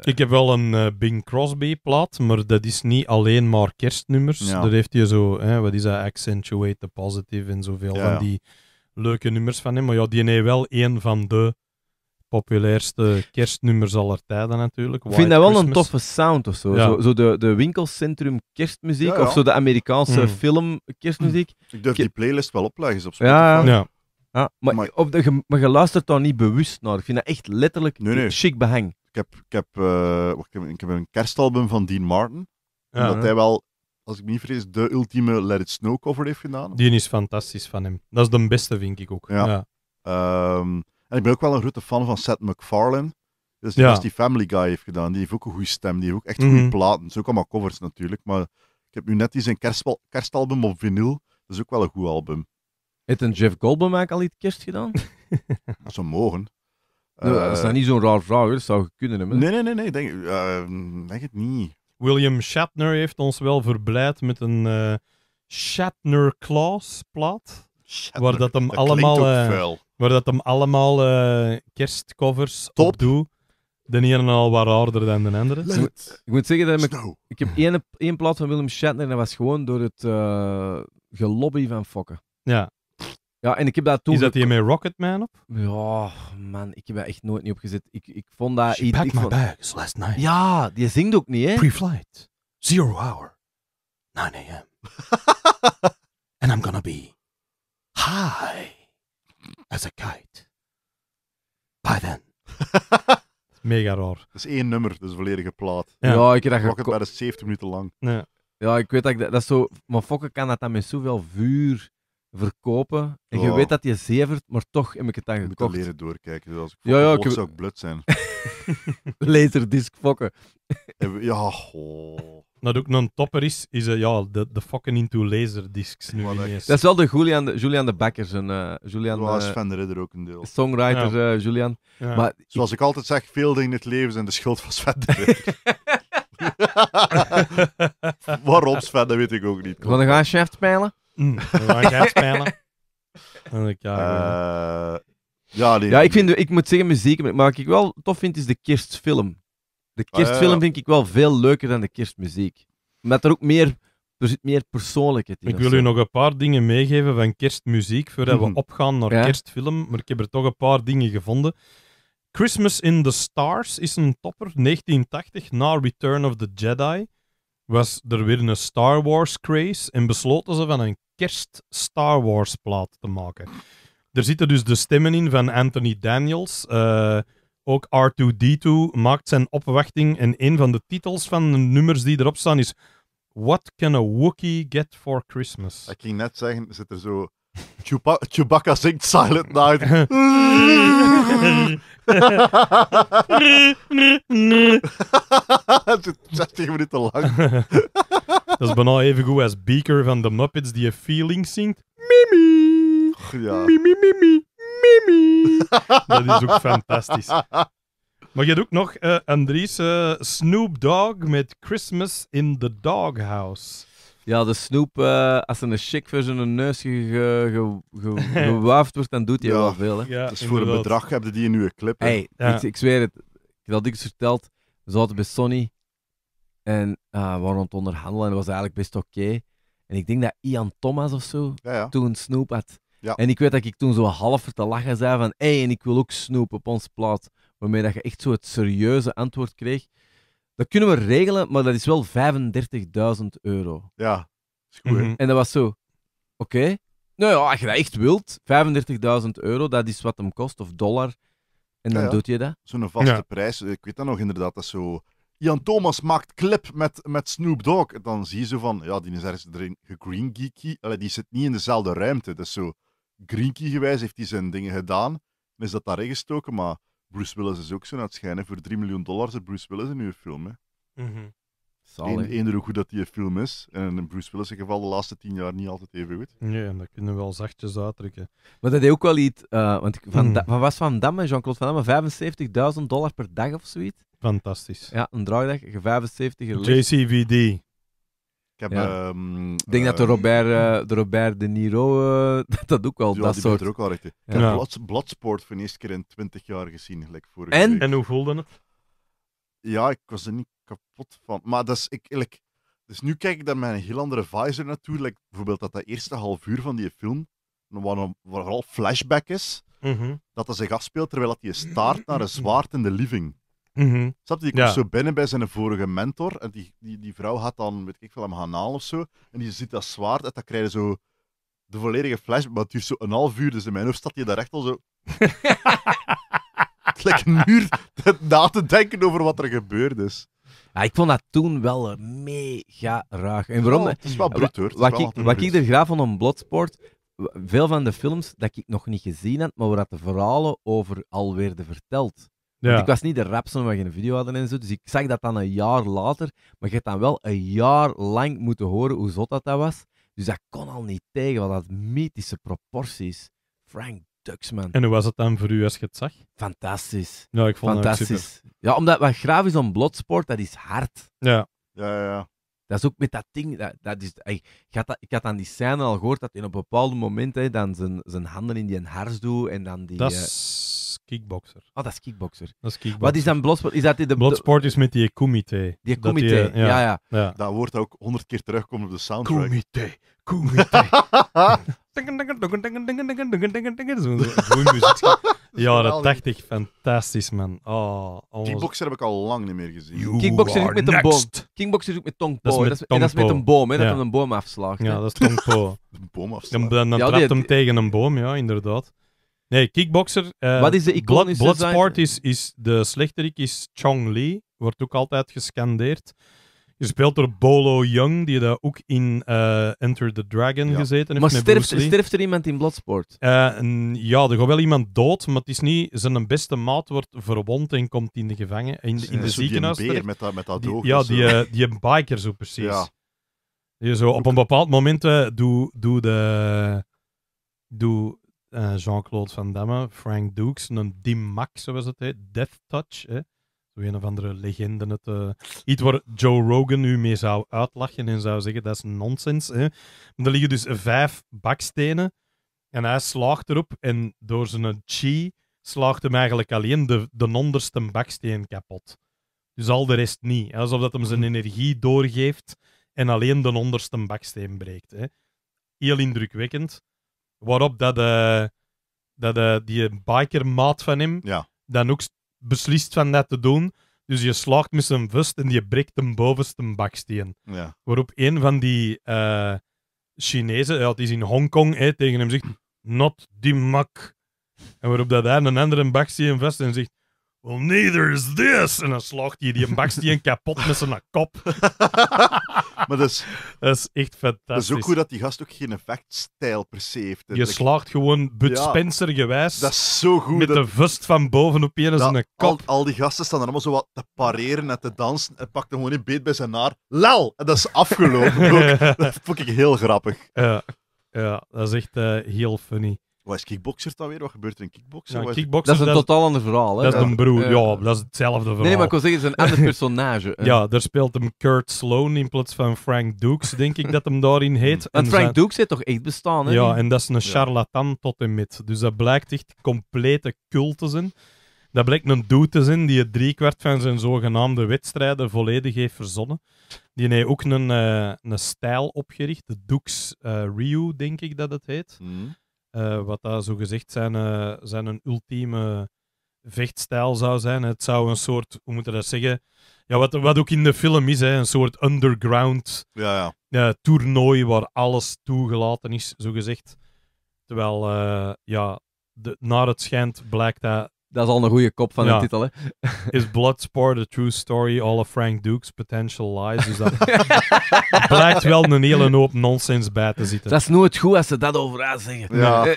Ik heb wel een eh, Bing Crosby-plaat, maar dat is niet alleen maar kerstnummers. Daar heeft hij zo, hè, wat is dat, Accentuate the Positive en zoveel ja, van die leuke nummers van hem. Maar ja, die heeft wel één van de populairste kerstnummers aller tijden natuurlijk. ik vind dat wel een toffe sound of zo. Zo, de, de winkelcentrum kerstmuziek of zo de Amerikaanse hmm. film kerstmuziek. Ik durf die playlist wel opleggen op Spotify. Ja. ja. maar, maar... je luistert daar niet bewust naar. Ik vind dat echt letterlijk nee, chic behang. Ik heb, ik, heb, eh, ik, heb, een kerstalbum van Dean Martin. Dat hij wel, als ik me niet vergis, de ultieme Let It Snow cover heeft gedaan. Die is fantastisch van hem. Dat is de beste, vind ik ook. Ja. Ehm, en ik ben ook wel een grote fan van Seth MacFarlane. Dus die, ja. die Family Guy heeft gedaan, die heeft ook een goede stem, die heeft ook echt mhm. goede platen. Het is ook allemaal covers natuurlijk, maar ik heb nu net die zijn kerstbal, kerstalbum op vinyl. Dat is ook wel een goed album. Heeft een Jeff Goldblum eigenlijk al iets kerst gedaan? *laughs* dat zou mogen. dat is eh, nou niet zo'n raar vraag, dat zou je kunnen. hebben. Nee, nee, nee, nee ehm, denk, het niet. William Shatner heeft ons wel verblijd met een eh, Shatner Claus plaat. Shatner, waar dat hem allemaal. Waar dat hem allemaal eh, kerstcovers op doe. De ene al wat raarder dan de andere. Ik moet zeggen dat ik, ik heb één, één plaat van Willem Shatner en dat was gewoon door het eh, gelobby van fokken. Ja. Ja, en ik heb dat toen... Is dat hier met Rocketman op? Ja, man, ik heb daar echt nooit niet op gezet. Ik, ik vond dat... She packed my bags last night. Ja, die zingt ook niet, hè? Pre-flight. Zero hour. 9 a.m. *laughs* And I'm gonna be high as a kite. By then. *laughs* Mega raar. Dat is één nummer, dus volledige plaat. Ja, ik dacht... dat Fokke bij de 70 minuten lang. Ja. ja, ik weet dat ik dat, zo... Maar fokken kan dat dan met zoveel vuur verkopen. En je weet dat je zevert, maar toch heb ik het dan gekocht. Ik moet leren doorkijken. Dus als ik ja, ja, ik... zou ik blut zijn. *laughs* *laughs* Laserdisc fokken. ja, goh. Dat ook een topper is, is eh, ja, de, de fucking into laserdiscs nu Wat Dat is wel de Julian, de- Julian de Becker, zijn eh, Julian, eh, Daar was ook een deel. songwriter eh, Julian. Maar Zoals ik altijd zeg, veel dingen in het leven zijn de schuld van Sven de Ridder. *laughs* Waarom Sven, weet ik ook niet. gaan mm, we gaan shaft spelen? Mm, *laughs* dan ga ik chef En ik, ja, ja ik, vind, ik moet zeggen, muziek, maar wat ik wel tof vind, is de kerstfilm. De ah, kerstfilm vind ik wel veel leuker dan de kerstmuziek. Omdat er ook meer, er zit meer persoonlijkheid in. Ik wil u nog een paar dingen meegeven van kerstmuziek, voordat we mhm. opgaan naar kerstfilm. Maar ik heb er toch een paar dingen gevonden. Christmas in the Stars is een topper, 1980, na Return of the Jedi. Was er weer een Star Wars craze en besloten ze van een kerst-Star Wars plaat te maken. Er zitten dus de stemmen in van Anthony Daniels. Eh, ook R2D2 maakt zijn opwachting. En een van de titels van de nummers die erop staan is What Can a Wookiee Get for Christmas? Ik ging net zeggen, zit er zo. Chewbacca zingt Silent Night. *laughs* Het is 60 minuten lang. *laughs* Dat is bijna even goed als Beaker van The Muppets die een feeling zingt. Mimi! ja. Mimi, mimi, mimi. *laughs* Dat is ook fantastisch. Maar je hebt ook nog uh, Andries eh, Snoop Dogg met Christmas in the Doghouse. Ja, de Snoop, eh, als een chick voor zijn neus *laughs* gewaafd wordt, dan doet hij wel veel. Hè? dus voor een bedrag hebben die een nieuwe clip. Hè? ik, ik, zweer het, ik had dikwijls verteld, we zaten bij Sony en we waren aan onderhandelen en dat was eigenlijk best oké. En ik denk dat Ian Thomas of zo toen Snoop had ja. En ik weet dat ik toen zo half te lachen zei van hé, en ik wil ook Snoep op ons plaat. Waarmee dat je echt zo het serieuze antwoord kreeg. Dat kunnen we regelen, maar dat is wel 35.000 euro. Ja, is goed. Mhm. En dat was zo, oké. Nou ja, als je dat echt wilt, 35.000 euro, dat is wat hem kost, of dollar. En dan doet je dat. Zo'n vaste prijs, ik weet dat nog inderdaad, dat zo... Jan Thomas maakt clip met, met Snoop Dogg. Dan zie je zo van, ja, die is ergens erin gegreengeeky. Die zit niet in dezelfde ruimte, dat is zo... Greenkey gewijs heeft hij zijn dingen gedaan en is dat daar gestoken. Maar Bruce Willis is ook zo aan schijnen. Voor 3 miljoen dollar zit Bruce Willis in uw film. Hè. Mhm. Eén, eender hoe goed dat die een film is. En in Bruce Willis' geval de laatste tien jaar niet altijd even goed. Nee, dat kunnen we wel zachtjes uitdrukken. Maar dat deed ook wel iets... Uh, want hmm. van, was Van Damme, Jean-Claude Van Damme, 75.000 dollar per dag of zoiets? Fantastisch. Ja, een draaidag, 75 JCVD. Ehm, ik ja. denk dat de eh, Robert, eh, de Robert De Niro eh, *laughs* dat ook al dat soort. Er ook al recht. Ik heb Bloodsport voor de eerste keer in 20 jaar gezien, gelijk vorige en? Week. En hoe voelde het? Ja, ik was er niet kapot van. Maar dat is, ik, dus nu kijk ik daar met een heel andere visor naartoe. bijvoorbeeld dat dat eerste half uur van die film, waar, vooral flashback is, mhm. dat dat zich afspeelt terwijl dat die staart naar een zwaard in de living. Mm -hmm. Die komt zo binnen bij zijn vorige mentor. En die, die, die vrouw had dan, weet ik veel, hem gaan halen of zo. En die ziet dat zwaard en dan krijg je zo de volledige flash. Maar het duurt zo een half uur. Dus in mijn hoofd staat hij daar echt al zo... het *laughs* een uur na te denken over wat er gebeurd is. Ja, ik vond dat toen wel mega raar. En waarom? het is wel brut hoor. Wat, ik, wat ik er graag van om Bloodsport, veel van de films dat ik nog niet gezien had, maar waar de verhalen over al werden verteld ik was niet de rapper waar we geen video hadden en zo. Dus ik zag dat dan een jaar later. Maar je hebt dan wel een jaar lang moeten horen hoe zot dat, dat was. Dus dat kon al niet tegen, wat dat mythische proporties. Frank Duxman. En hoe was het dan voor u als je het zag? Fantastisch. Ja, ik vond het super. Ja, omdat wat is om Bloodsport, dat is hard. Ja. Ja, ja, Dat is ook met dat ding. Dat, is, ik, had dat, ik had aan die scène al gehoord dat in op een bepaald moment dan zijn, handen in die hars doet en dan die. Dat eh, kickboxer. Ah, oh, dat is kickboxer. Dat is kickboxer. Wat is dan bloodsport? Is dat de, de... Bloodsport is met die kumite. Die kumite, eh, ja. Ja, ja. ja. Dat woord ook honderd keer terugkomt op de soundtrack. Kumite, kumite. Ja, dat 80, fantastisch man. Oh, alles. Kickboxer heb ik al lang niet meer gezien. You kickboxer is met een boom. Kickboxer is ook met tongpo. Dat, dat is met een boom, hè, dat hij ja. een boom afslaagt. Ja, dat is tongpo. *laughs* een boom afslagen. Dan, dan, dan trapt hem tegen een boom, ja, inderdaad. Nee, kickboxer. Uh, Wat is de Bloodsport is, is de slechterik is Chong Lee Wordt ook altijd gescandeerd. Je speelt door Bolo Young, die daar ook in eh, Enter the Dragon gezeten heeft. Maar sterft, sterft, er iemand in Bloodsport? Eh, ja, er gaat wel iemand dood, maar het is niet... Zijn beste maat wordt verwond en komt in de gevangen... In de, in de ziekenhuis met dat, met die, Ja, die, uh, biker zo precies. Ja. zo, op een bepaald moment doe, doe de... Doe eh, Jean-Claude Van Damme, Frank Dukes, een Dim zo zoals het heet, Death Touch. Hè? Zo een of andere legende. Het, uh, iets waar Joe Rogan nu mee zou uitlachen en zou zeggen dat is nonsens. Hè? Maar er liggen dus vijf bakstenen en hij slaagt erop en door zijn chi slaagt hem eigenlijk alleen de, de onderste baksteen kapot. Dus al de rest niet. Alsof dat hem zijn mhm. energie doorgeeft en alleen de onderste baksteen breekt. Hè? Heel indrukwekkend. Waarop dat, eh dat eh, die bikermaat van hem Ja. dan ook beslist van dat te doen. Dus je slaagt met zijn vust en je breekt hem bovenste baksteen. ja. Waarop een van die eh, Chinezen, ja, is in Hongkong, hè, tegen hem zegt: Not die mak. En waarop dat hij een andere baksteen vast en zegt: Well, neither is this. En dan slaagt hij die baksteen *laughs* kapot met zijn kop. *laughs* Maar dat is, dat is echt fantastisch. Dat is ook goed dat die gast ook geen effectstijl per se heeft. Je slaagt gewoon Bud Spencer gewijs. Dat is zo goed. Met de vust van bovenop je je een kop. Al, al, die gasten staan er allemaal zo wat te pareren en te dansen. En pakt hem gewoon in beet bij zijn haar. Lel! En dat is afgelopen. *laughs* dat vond ik heel grappig. Ja, ja dat is echt eh, heel funny. Wat is kickboxer dan weer? Wat gebeurt er in kickboxer? Dat is een totaal ander verhaal. Hè? dat is een broer. Ja. dat is hetzelfde verhaal. Nee, maar ik wil zeggen, het is een ander *laughs* personage. Ja, daar speelt hem Kurt Sloan in plaats van Frank Dukes, denk ik dat hem daarin *laughs* heet. Want Frank Dukes heeft toch echt bestaan, hè? Ja, en dat is een charlatan tot en met. Dus dat blijkt echt complete cult te zijn. Dat blijkt een dude te zijn die het driekwart van zijn zogenaamde wedstrijden volledig heeft verzonnen. Die heeft ook een, eh, een stijl opgericht, de Dukes eh, Ryu, denk ik dat het heet. Mhm. Eh, wat daar zo gezegd zijn, eh, zijn een ultieme vechtstijl zou zijn. Het zou een soort, hoe moet je dat zeggen? Ja, wat, wat ook in de film is, hè, een soort underground ja, ja. toernooi waar alles toegelaten is, zo gezegd. Terwijl, eh, ja, de, naar het schijnt blijkt dat dat is al een goede kop van de titel, hè? Is Bloodsport a true story? All of Frank Duke's potential lies. Dus *laughs* blijkt wel een hele hoop nonsens bij te zitten. Dat is nooit goed als ze dat over haar zeggen. Ja. *laughs*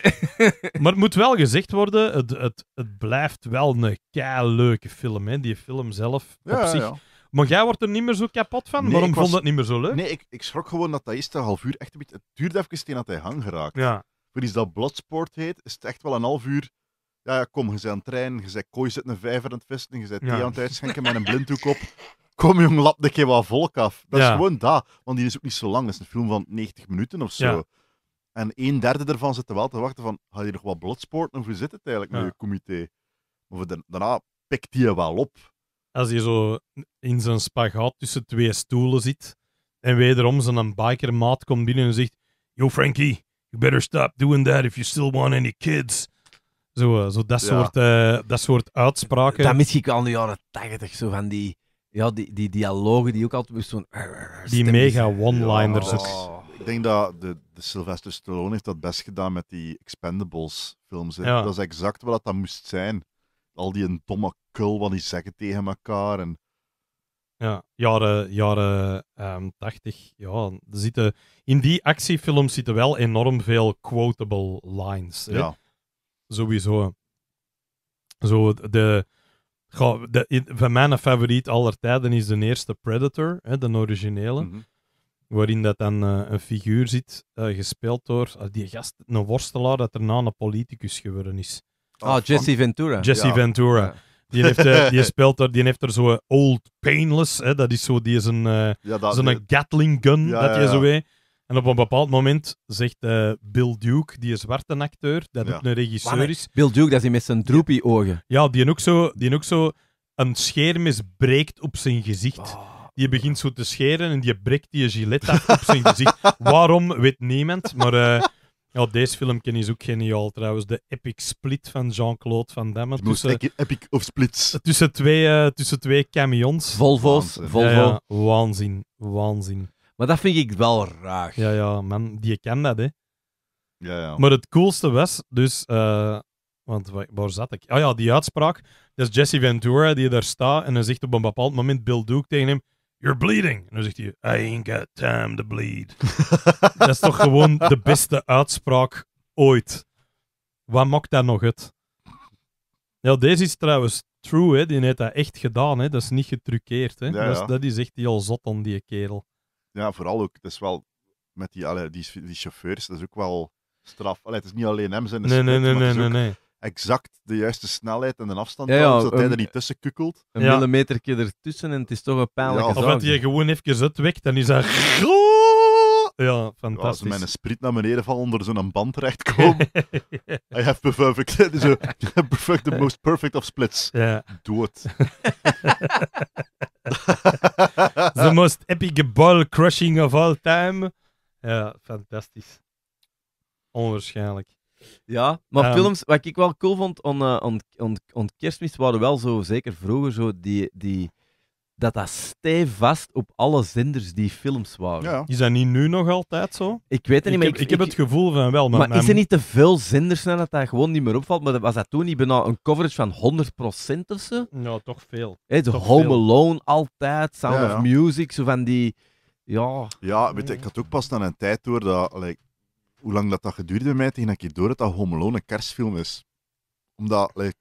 Maar het moet wel gezegd worden, het, het, het blijft wel een kei leuke film. Hè? Die film zelf op zich. ja. Maar jij wordt er niet meer zo kapot van. Waarom vond dat het niet meer zo leuk? Nee, ik, ik schrok gewoon dat dat eerste half uur echt een beetje... Het duurde even tegen dat hij hang geraakt. Ja. Voor iets dat Bloodsport heet, is het echt wel een half uur ja, kom, je bent aan het trainen, je bent kooi zitten een vijver aan het vissen, je bent thee aan het uitschenken met een blinddoek op. Kom jong, lap een keer wat volk af. Dat is gewoon dat. Want die is ook niet zo lang. Dat is een film van 90 minuten of zo. En een derde ervan zit er wel te wachten van, ga je nog wat blotsporten of hoe zit het eigenlijk met je comité? Maar daarna pikt die je wel op. Als je zo in zo'n spagaat tussen twee stoelen zit en wederom zo'n bikermaat komt binnen en zegt yo Frankie, you better stop doing that if you still want any kids. Zo, eh, zo dat, soort, uh, dat soort uitspraken. Dat misschien al in de jaren tachtig, zo van die, ja, die, die dialogen die ook altijd zo'n... Eh, die mega one-liners ook. Ik denk dat de, de Sylvester Stallone heeft dat best gedaan met die Expendables films. Dat is exact wat dat moest zijn. Al die domme kul wat die zeggen tegen elkaar. En... Ja, jaren, jaren um, ehm, 80. Ja, zitten, in die actiefilms zitten wel enorm veel quotable lines. Ja sowieso. Zo de, goh, de, van mijn favoriet aller tijden is de eerste Predator, hè, de originele. Mhm. Waarin dat dan eh, een figuur zit, eh, gespeeld door ah, die gast, een worstelaar dat na een politicus geworden is. Oh, ah, Jesse Ventura. Jesse Ventura. Die, heeft, eh, *laughs* die, speelt er, die heeft er zo Old Painless, hè, dat is zo, die is een, ja, dat, Gatling gun, dat je zo weet en op een bepaald moment zegt eh, Bill Duke, die is zwarte acteur, dat ook een regisseur is. Bill Duke, dat is hij met zijn droepie ogen. Ja, die ook zo, die ook zo een scheermes breekt op zijn gezicht. Ah. die begint zo te scheren en die breekt die gilet op zijn gezicht. *laughs* Waarom, weet niemand. Maar eh, ja, deze filmpje is ook geniaal trouwens. De epic split van Jean-Claude Van Damme. Tussen, epic of splits. Tussen twee, eh, tussen twee camions. Volvo's. Volvo. waanzin. Waanzin. Maar dat vind ik wel raar. Ja, ja, man, die ken dat, hè. Ja, ja. Maar het coolste was, dus... Eh, want waar zat ik? Ah oh, ja, die uitspraak. Dat is Jesse Ventura die daar staat en hij zegt op een bepaald moment Bill Duke tegen hem... You're bleeding. En dan zegt hij, I ain't got time to bleed. *laughs* dat is toch gewoon de beste uitspraak ooit. Wat maakt dat nog het? Ja, deze is trouwens true, hè. Die heeft dat echt gedaan, hè. Dat is niet getruckeerd, hè. Ja, Dat, is, echt heel zot om die kerel ja, vooral ook, het is wel met die, allee, die, die chauffeurs, dat is ook wel straf. Allee, het is niet alleen hem zijn nee, nee, nee, nee, nee, exact de juiste snelheid en de afstand ja, zodat hij er niet tussen kukkelt. Een ja. millimeterje ertussen en het is toch een pijnlijke Of dat hij gewoon even uitwekt, dan is dat... *laughs* Ja, fantastisch. als mijn sprit naar beneden valt onder zo'n band terechtkomen. *laughs* I have perfect, *laughs* perfect, the most perfect of splits. Ja. Dood. *laughs* the most epic ball crushing of all time. Ja, fantastisch. Onwaarschijnlijk. Ja, maar ehm, films, wat ik wel cool vond on eh, on on aan kerstmis, waren wel zo, zeker vroeger, zo die, die, dat dat vast op alle zenders die films waren. Ja. Is dat niet nu nog altijd zo? Ik weet het niet, Ik, ik, heb het gevoel van wel. Maar, maar is er niet te veel zenders naar dat dat gewoon niet meer opvalt? Maar was dat toen niet bijna een coverage van 100% of zo? Nou, toch veel. de Home Alone altijd, Sound of Music, zo van die... Ja, ja weet je, ik had ook pas dan een tijd door dat... hoe lang dat, dat geduurde bij mij, tegen dat ik door dat Home Alone een kerstfilm is. Omdat... Like,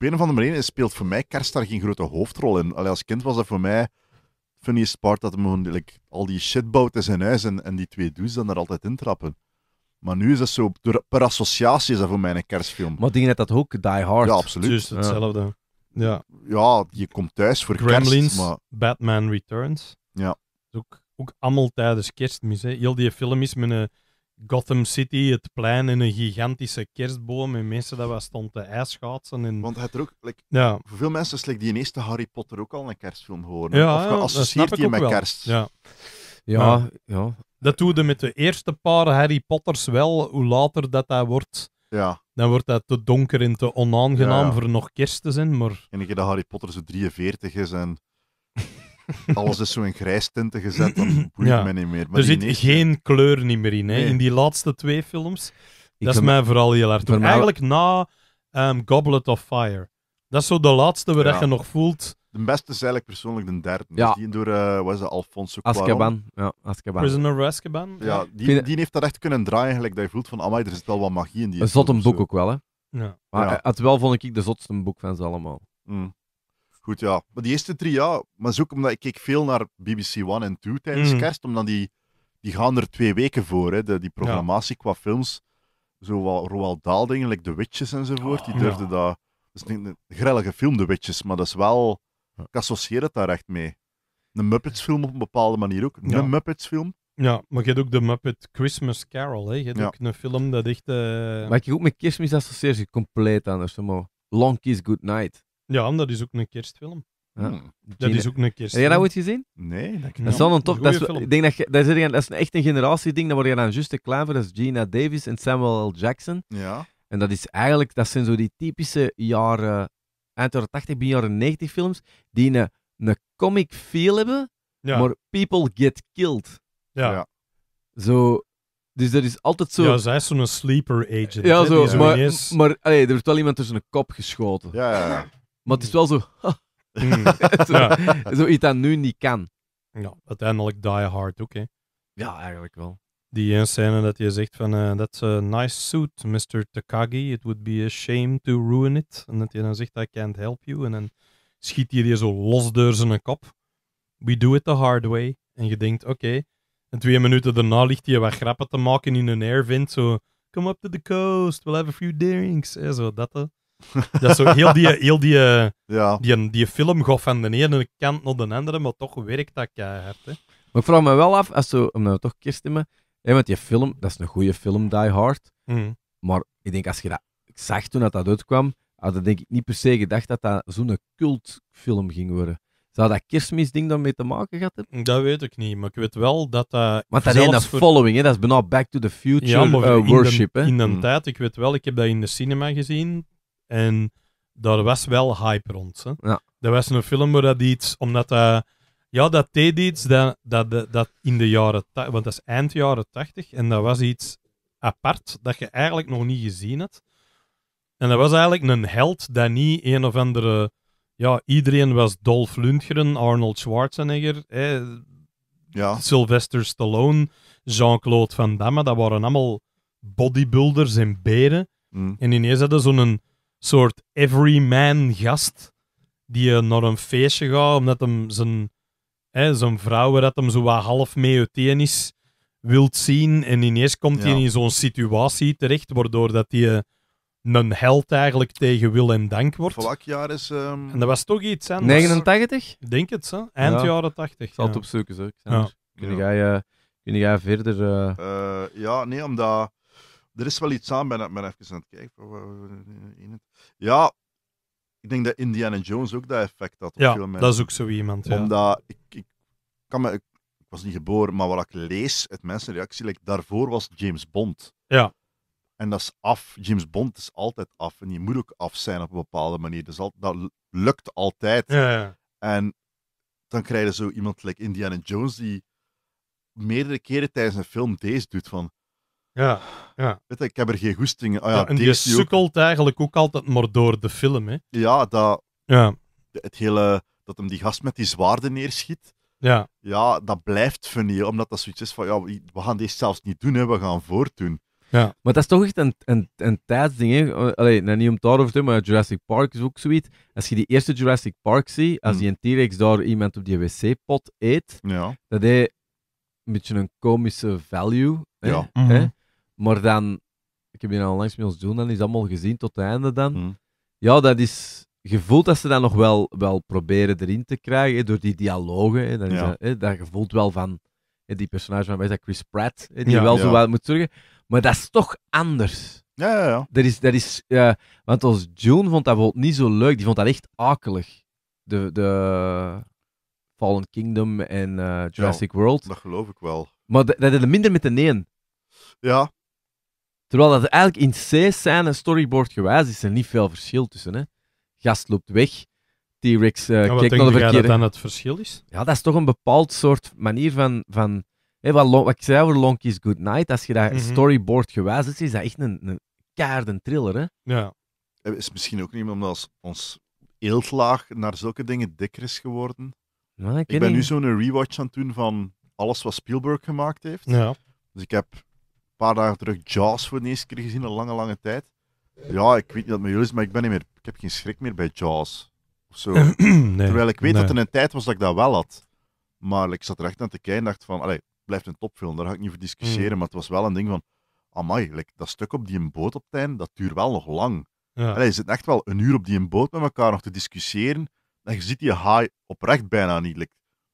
op een of andere manier speelt voor mij kerst daar geen grote hoofdrol in. Allee, als kind was dat voor mij funniest part dat like, al die shit bouwt in zijn huis en, en die twee do's dan daar altijd intrappen. Maar nu is dat zo, door, per associatie is dat voor mij een kerstfilm. Maar dingen net dat ook, Die Hard. Ja, absoluut. Juist hetzelfde. Ja. ja, je komt thuis voor Gremlins, kerst. Maar... Batman Returns. Ja. ook, ook allemaal tijdens kerstmis. Hè. Heel die film is met een Gotham City, het plein in een gigantische kerstboom en mensen dat was stond te ijsschaatsen. En... Want het ook, ja. voor veel mensen is like, die eerste Harry Potter ook al een kerstfilm horen. Ja, of geassocieerd je met wel. kerst. Ja. Ja, ja. Dat doe je met de eerste paar Harry Potters wel. Hoe later dat dat wordt, ja. dan wordt dat te donker en te onaangenaam voor nog kerst te zijn. Maar... En ik Harry Potter zo 43 is en alles is zo in grijs tinten gezet, dan *clears throat* boeit ja. me niet meer. Maar er zit geen kleur niet meer in, hè? in die laatste twee films. dat is mij vooral heel erg. Eigenlijk na ehm, Goblet of Fire. Dat is zo de laatste waar je nog voelt. De beste is eigenlijk persoonlijk de derde. Ja. Dus die door, uh, eh, was dat, Alfonso Cuarón? Ja, Prisoner of Ja, die, die heeft dat echt kunnen draaien, gelijk dat je voelt van, amai, er zit wel wat magie in die. Een zotte boek ook wel, hè. Ja. Maar het wel vond ik de zotste boek van ze allemaal. Mm. Goed, ja. Maar die eerste drie, ja. Maar zoek omdat ik keek veel naar BBC One en Two tijdens kerst. Mhm. Omdat die, die gaan er twee weken voor, hè. die programmatie qua films. Zo Roald Dahl dingen, like The Witches enzovoort. Die durfden daar dat... Dat is een, grellige film, The Witches. Maar dat is wel... Ik associeer het daar echt mee. Een Muppets-film op een bepaalde manier ook. Een ja. Muppets-film. Ja, maar je hebt ook de Muppet Christmas Carol. Hè. Je hebt ook een film dat echt... Uh... Maar ik ook met kerstmis associeer je compleet anders. Maar Long Kiss Goodnight. Ja, dat is ook een kerstfilm. Hmm. Dat is ook een kerstfilm. Heb je dat ooit gezien? Nee. Dat, kan... dat is een top. Dat is, ik denk dat, dat, dat is echt een generatieding. Daar word je dan juist te klaar voor. Dat is Gina Davis en Samuel L. Jackson. Ja. En dat is eigenlijk, dat zijn zo die typische jaren, eind jaren 80, begin jaren 90 films, die een, een comic feel hebben, maar people get killed. Ja. Zo, dus dat is altijd zo... Ja, zij is zo'n sleeper agent. Ja, zo, maar, maar er wordt wel iemand tussen een kop geschoten. ja, ja. Maar het is wel zo. *laughs* Mm. *laughs* zo ja. Zoiets dat nu niet kan. Ja, uiteindelijk Die Hard ook, hè? Ja, eigenlijk wel. Die ene scène dat je zegt van, eh, that's a nice suit, Mr. Takagi. It would be a shame to ruin it. En dat je dan zegt, I can't help you. En dan schiet je die zo los door zijn kop. We do it the hard way. En je denkt, oké. En twee minuten daarna ligt hij wat grappen te maken in een airvent. Zo, come up to the coast, we'll have a few drinks. zo dat. Dat is zo heel die, heel die, eh, *laughs* ja. die, die film gaf van de ene kant naar de andere, maar toch werkt dat keihard. Hè. Maar ik vraag me wel af, als zo, om nou toch kerst te hè, want je film, dat is een goede film, Die Hard. Mhm. Maar ik denk, als je dat zag toen dat, dat uitkwam, had ik denk ik niet per se gedacht dat dat zo'n cultfilm ging worden. Zou dat kerstmisding dan mee te maken gehad hebben? Dat weet ik niet, maar ik weet wel dat dat... Want dat is following, hè? dat is bijna Back to the Future worship. Eh, in de, in mm. tijd, ik weet wel, ik heb dat in de cinema gezien. En daar was wel hype rond. Hè? Ja. Dat was een film waar dat iets, omdat dat, ja, dat deed iets dat, dat, dat, in de jaren, want dat is eind jaren tachtig, en dat was iets apart dat je eigenlijk nog niet gezien had. En dat was eigenlijk een held dat niet een of andere, ja, iedereen was Dolph Lundgren, Arnold Schwarzenegger, ja. Sylvester Stallone, Jean-Claude Van Damme, dat waren allemaal bodybuilders en beren. Mm. En ineens hadden zo'n soort everyman gast die naar een feestje gaat omdat hem zijn, hè, zijn vrouw, waar dat hem zo wat half mee uiteen is, wilt zien. En ineens komt hij in zo'n situatie terecht, waardoor dat hij een held eigenlijk tegen wil en dank wordt. Welk jaar is... En dat was toch iets, hè? 89? Ik denk het, Eind jaren 80. Ik zal het ja. opzoeken, zeg. Kun je uh, jij verder... ja, nee, omdat... Er is wel iets aan, ben, ben even aan het kijken. Ja, ik denk dat Indiana Jones ook dat effect had op ja, veel mensen. dat is ook zo iemand. Ja. Omdat ik, ik, kan me, ik was niet geboren, maar wat ik lees uit mensenreactie, like, daarvoor was James Bond. Ja. En dat is af. James Bond is altijd af. En je moet ook af zijn op een bepaalde manier. Dus al, dat lukt altijd. Ja, ja. En dan krijg je zo iemand like Indiana Jones die meerdere keren tijdens een film deze doet van ja, ja. Weet je, ik heb er geen goesting oh ja, en die sukkelt eigenlijk ook altijd maar door de film. Hè? Ja, dat, ja. Het hele, dat hem die gast met die zwaarden neerschiet. Ja. ja, dat blijft funny, omdat dat zoiets is van, ja, we gaan deze zelfs niet doen, hè, we gaan voortdoen. Ja. Maar dat is toch echt een, een, een tijdsding, hè. Eh, allee, nou, niet om het daarover te doen, maar Jurassic Park is ook zoiets. Als je die eerste Jurassic Park ziet, als hmm. die een T-Rex daar iemand op die wc-pot eet, ja. dat hij een beetje een komische value. Hè, ja. Mhm. Maar dan, ik heb je al langs met ons doen, dan is allemaal gezien tot het einde dan. Hmm. Ja, dat is gevoeld dat ze dan nog wel, wel proberen erin te krijgen hè, door die dialogen. Hè, dan dat, hè, gevoelt wel van hè, die personage van, dat, Chris Pratt, die wel zo wel moet zorgen. Maar dat is toch anders. Ja, ja, ja. Dat is, dat is, uh, want als June vond dat bijvoorbeeld niet zo leuk, die vond dat echt akelig. De, de Fallen Kingdom en eh, Jurassic World. Dat geloof ik wel. Maar dat, is minder met de neen. Ja, Terwijl dat eigenlijk in C-scène storyboard-gewijs is er niet veel verschil tussen. Hè? Gast loopt weg, T-Rex eh, ja, kijkt naar de verkeerde... dat dan het verschil is? Ja, dat is toch een bepaald soort manier van... van wat, ik zei over Long is Good Night, als je daar mm storyboard-gewijs is, is dat echt een, een kaarden thriller. Hè? Ja. Het eh, is misschien ook niet omdat ons, ons eeltlaag naar zulke dingen dikker is geworden. ik, ben nu zo'n rewatch aan het doen van alles wat Spielberg gemaakt heeft. Ja. Dus ik heb paar dagen terug Jaws voor de eerste keer gezien, een lange, lange tijd. Ja, ik weet niet wat met jullie is, maar ik ben niet meer... Ik heb geen schrik meer bij Jaws. Of zo. *clears throat* nee, Terwijl ik weet dat er een tijd was dat ik dat wel had. Maar ik zat er echt aan te kijken en dacht van... Allee, het blijft een topfilm, daar ga ik niet voor discussiëren. Mm. Maar het was wel een ding van... Amai, like, dat stuk op die boot op het dat duurt wel nog lang. Ja. je zit echt wel een uur op die boot met elkaar nog te discussiëren. En je ziet die haai oprecht bijna niet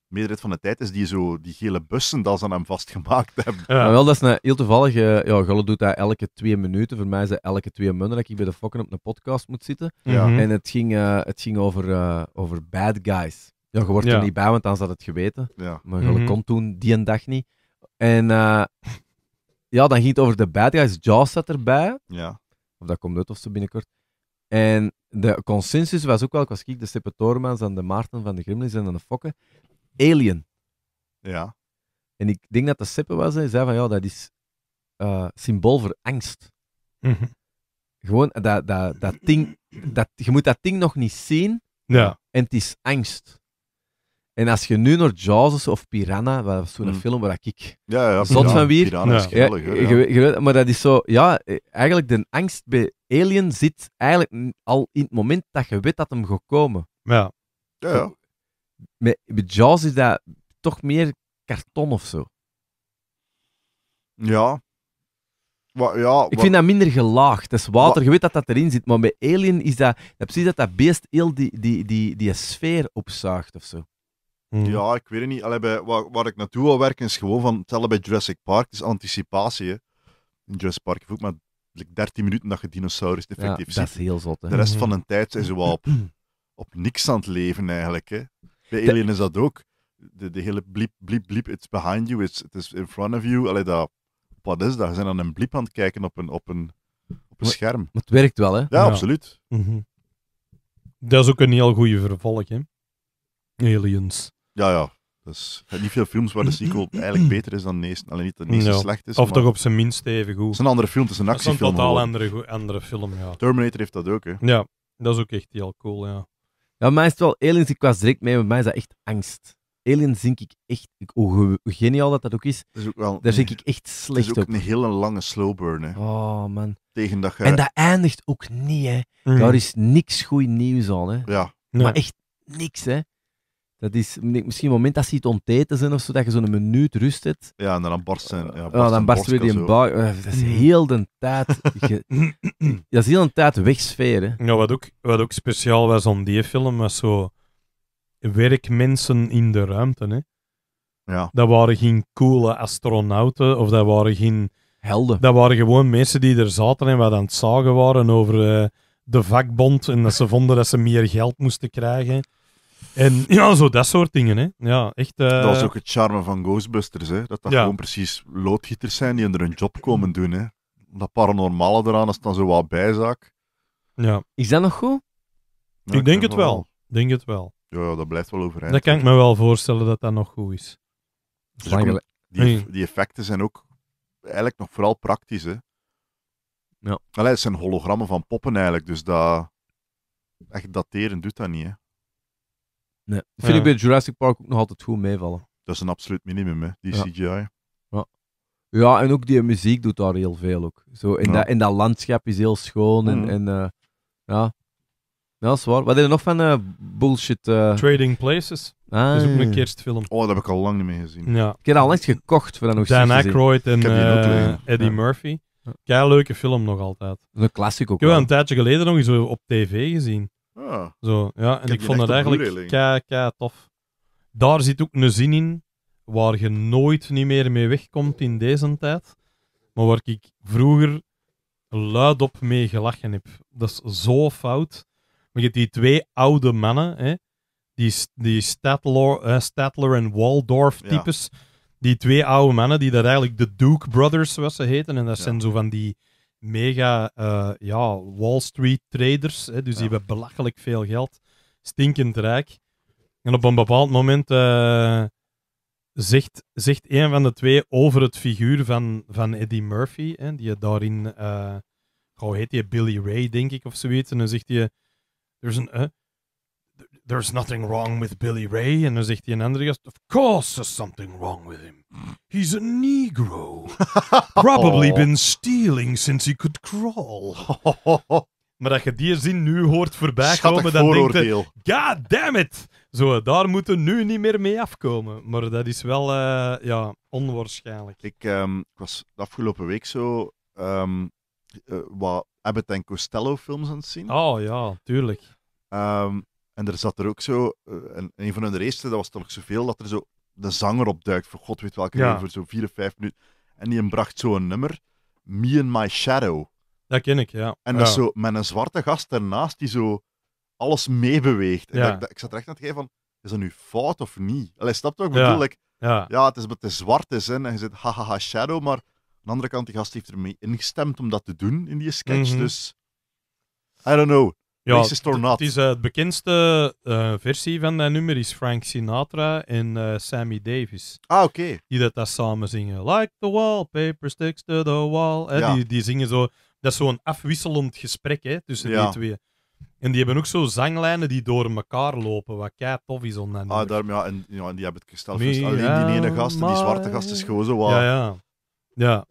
meerderheid van de tijd is die zo die gele bussen dat ze aan hem vastgemaakt hebben. Ja. wel, dat is een heel toevallig. Uh, ja, Gullo doet dat elke twee minuten. Voor mij is dat elke twee minuten dat ik bij de fokken op een podcast moet zitten. Ja. Mhm. En het ging, eh, het ging over, eh, over bad guys. Ja, je wordt er niet bij, want dan had het geweten. Ja. Maar mhm. Gullo komt kon toen die en dag niet. En ja, dan ging het over de bad guys. Jaws zat erbij. Ja. Of dat komt uit of zo binnenkort. En de consensus was ook wel, ik was kiek de Sepetormans en de Maarten van de Gremlins en de Fokken, Alien. Ja. En ik denk dat de Seppe was, hij zei van ja, dat is eh, symbool voor angst. Mhm. Gewoon dat, dat, dat ding, dat, je moet dat ding nog niet zien ja. en het is angst. En als je nu naar Jaws of Piranha, dat was toen een mhm. film waar ik ja, ja, zot van weer. Piranha ja. geweldig. ja, ja. maar dat is zo, ja, eh, eigenlijk de angst bij Alien zit eigenlijk al in het moment dat je weet dat hem gaat komen. Ja. Ja, ja. Met, met Jaws is dat toch meer karton of zo. Ja. ja ik vind dat minder gelaagd. Dat is water, je weet dat dat erin zit. Maar bij Alien is dat, precies dat dat beest heel die, die, die, die sfeer opzuigt of zo. Mhm. Ja, ik weet het niet. Allee, bij, waar, ik naartoe wil werken is gewoon van tellen bij Jurassic Park. is anticipatie. In Jurassic Park voelt maar 13 minuten dat je dinosaurus effectief ja, ziet. Dat is heel zot. Hè? De rest mhm. van de tijd zijn ze wel op, *clears throat* op niks aan het leven eigenlijk. Hè. Bij Alien is dat ook. De, de hele bliep, bliep, bliep, it's behind you, it's, it is in front of you. Allee, dat, wat is dat? Ze zijn aan een bliep aan het kijken op een, op een, op een scherm. dat het werkt wel, hè? Ja, absoluut. Mhm. Dat is ook een heel goede vervolg, hè? Aliens. Ja, ja. Dus, er niet veel films waar de sequel *clears throat* eigenlijk beter is dan Nees. Alleen niet dat Nees slecht is. Of toch op zijn minst even goed. Het is een andere film, het is een actiefilm. is een totaal andere, andere film, ja. Terminator heeft dat ook, hè? Ja, dat is ook echt heel cool, ja. Ja, mij is het wel aliens. Ik was direct mee, bij mij is dat echt angst. Aliens zink ik echt, hoe geniaal dat dat ook is, dat is ook wel, daar zink ik echt slecht op. Het is ook een hele lange slowburn. Hè. Oh man. Tegen dat En dat eindigt ook niet, hè. Mhm. Daar is niks goed nieuws aan, hè. Ja. Maar echt niks, hè. Dat is misschien het moment dat ze iets onteten zijn of zo, dat je zo'n minuut rust hebt. Ja, en dan barst ze. Ja, ja ah, dan barst weer die buik. Eh, dat is mm. heel de tijd. ge... *laughs* dat is heel de tijd wegsfeer. Ja, wat, ook, wat ook speciaal was aan die film was zo werkmensen in de ruimte. Hè. Ja. Dat waren geen coole astronauten of dat waren geen. Helden. Dat waren gewoon mensen die er zaten en wat aan het zagen waren over eh, de vakbond en dat ze vonden dat ze meer geld moesten krijgen. En ja, zo dat soort dingen. Hè. Ja, echt, eh, Dat is ook het charme van Ghostbusters. Hè. Dat dat gewoon precies loodgieters zijn die onder hun job komen doen. Hè. Dat paranormale eraan is dan zo wat bijzaak. Ja. Is dat nog goed? ik, denk, het wel. denk het wel. Ja, dat blijft wel overeind. Dat kan ik me wel voorstellen dat dat nog goed is. Dus die, die, effecten zijn ook eigenlijk nog vooral praktisch. Hè. Ja. Allee, het zijn hologrammen van poppen eigenlijk, dus dat... Echt dateren doet dat niet, hè. Nee. Dat vind ik bij Jurassic Park ook nog altijd goed meevallen. Dat is een absoluut minimum, hè, die CGI. Ja, en ook die muziek doet daar heel veel ook. Zo, en, dat, dat landschap is heel schoon. En, mm. en eh, ja. dat is waar. Wat is er nog van eh, bullshit? Eh? Trading Places. Ah, dat is ook een kerstfilm. Oh, dat heb ik al lang niet meer gezien. Ja. Ik heb dat al langs gekocht voor dat nog Dan Aykroyd en Eddie Murphy. Ja. leuke film nog altijd. Een klassiek ook. Ik heb wel een tijdje geleden nog eens op tv gezien. Ah. Zo, ja. En ik, vond het eigenlijk kei, kei tof. Daar zit ook een zin in waar je nooit niet meer mee wegkomt in deze tijd. Maar waar ik vroeger luidop mee gelachen heb. Dat is zo fout. Maar je hebt die twee oude mannen, hè, die, die Statler, eh, en Waldorf-types. Die twee oude mannen, die dat eigenlijk de Duke Brothers, zoals ze heten. En dat zijn zo van die mega eh, ja, Wall Street traders. Hè, dus die hebben belachelijk veel geld. Stinkend rijk. En op een bepaald moment uh, zegt, zegt een van de twee over het figuur van, van Eddie Murphy. Hè, die je daarin. Uh, hoe heet hij, Billy Ray, denk ik, of zoiets. En dan zegt hij. There's an, there's nothing wrong with Billy Ray. En dan zegt die een andere gast, of course there's something wrong with him. He's a negro. *laughs* Probably been stealing since he could crawl. *laughs* maar dat je die zin nu hoort voorbij komen, dan denk je, god damn it. Zo, daar moeten nu niet meer mee afkomen. Maar dat is wel eh, ja, onwaarschijnlijk. Ehm, ik, was de afgelopen week zo ehm, eh, wat Abbott en Costello films aan het zien. Oh ja, tuurlijk. Um, en er zat er ook zo, eh, en een van de eerste, dat was toch zoveel, dat er zo de zanger opduikt voor god weet welke reden voor zo'n vier of vijf minuten. En die bracht zo'n nummer, Me and My Shadow. Dat ken ik, ja. En dat ja. zo met een zwarte gast ernaast die zo alles meebeweegt. En ja. ik zat er echt aan het geven van, is dat nu fout of niet? Hij stapt ook Ik bedoel, ik, ja. ja, het is met het zwart is en je zit hahaha shadow, maar aan de andere kant, die gast heeft ermee ingestemd om dat te doen in die sketch, mhm. dus... I don't know. Ja, Het is uh, bekendste eh, versie van dat nummer is Frank Sinatra en eh, Sammy Davis. Ah, oké. Die dat, dat samen zingen. Like the wallpaper sticks to the wall. Hè, die, die zingen zo. Dat is zo'n afwisselend gesprek hè, tussen die twee. En die hebben ook zo zanglijnen die door elkaar lopen, wat kei tof is om dat Ah, daarom, ja, en, ja, en die hebben het gesteld. Alleen die ene gast, die zwarte gast, is gewoon zo Ja, ja. Ja,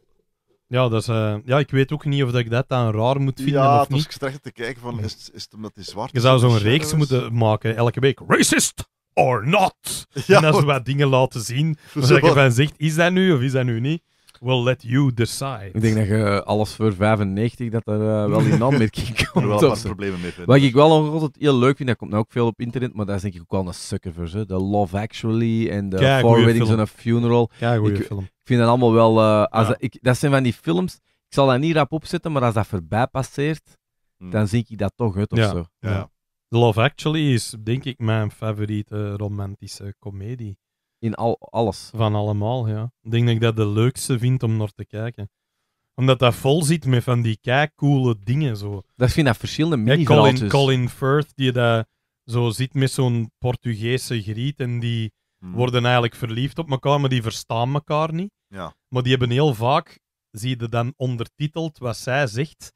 ja, dat is, eh, ja, ik weet ook niet of ik dat dan raar moet vinden ja, of niet. Ja, ik te kijken van, is, is het omdat hij zwart Je zou zo'n reeks moeten maken, elke week. Racist or not! *laughs* en dan ze wat dingen laten zien, Zodat *laughs* je van zegt, is dat nu of is dat nu niet? We'll let you decide. Ik denk dat je alles voor 95, dat er eh, wel in aanmerking *laughs* komt. wel wat problemen mee Wat ik wel nog altijd heel leuk vind, dat komt nou ook veel op internet, maar daar is denk ik ook wel een sucker voor. De Love Actually en de Four Weddings on a Funeral. Ja, goede film. Ik vind dat allemaal wel. Eh, als dat, ik, dat zijn van die films. Ik zal dat niet rap opzetten, maar als dat voorbij passeert, hmm. dan zie ik dat toch uit of ja. zo. Love Actually is denk ik mijn favoriete romantische comedie. In al, alles. Van allemaal, ja. Ik denk dat ik dat de leukste vind om naar te kijken omdat dat vol zit met van die coole dingen. Zo. Dat vind ik verschillende mini Colin, Colin Firth, die daar zo zit met zo'n Portugese griet en die Hmm. worden eigenlijk verliefd op elkaar, maar die verstaan elkaar niet. Ja. Maar die hebben heel vaak, zie je dan ondertiteld wat zij zegt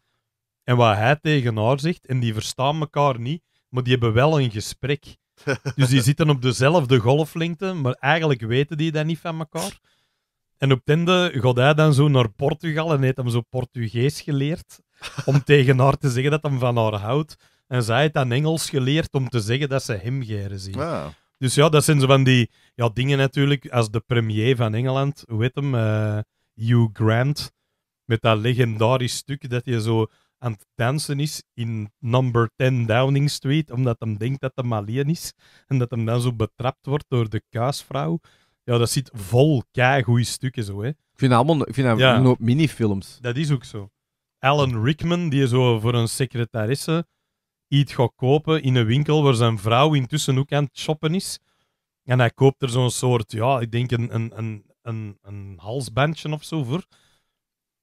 en wat hij tegen haar zegt. En die verstaan elkaar niet, maar die hebben wel een gesprek. *laughs* Dus die zitten op dezelfde golflengte, maar eigenlijk weten die dat niet van elkaar. En op tende gaat hij dan zo naar Portugal en heeft hem zo Portugees geleerd. Om *laughs* tegen haar te zeggen dat hij van haar houdt. En zij heeft dan Engels geleerd om te zeggen dat ze hem geren zien. Dus ja, dat zijn zo van die ja, dingen natuurlijk. Als de premier van Engeland, weet hem? Eh, Hugh Grant. Met dat legendarisch stuk dat je zo aan het dansen is in number 10 Downing Street. Omdat hem denkt dat hij alleen is. En dat hem dan zo betrapt wordt door de kaasvrouw. Ja, dat zit vol goede stukken zo, hè. Ik vind allemaal ik vind dat ja. minifilms. Dat is ook zo. Alan Rickman, die zo voor een secretaresse iets gaat kopen in een winkel waar zijn vrouw intussen ook aan het shoppen is. En hij koopt er zo'n soort, ja, ik denk een, een, een, een, een halsbandje of zo voor.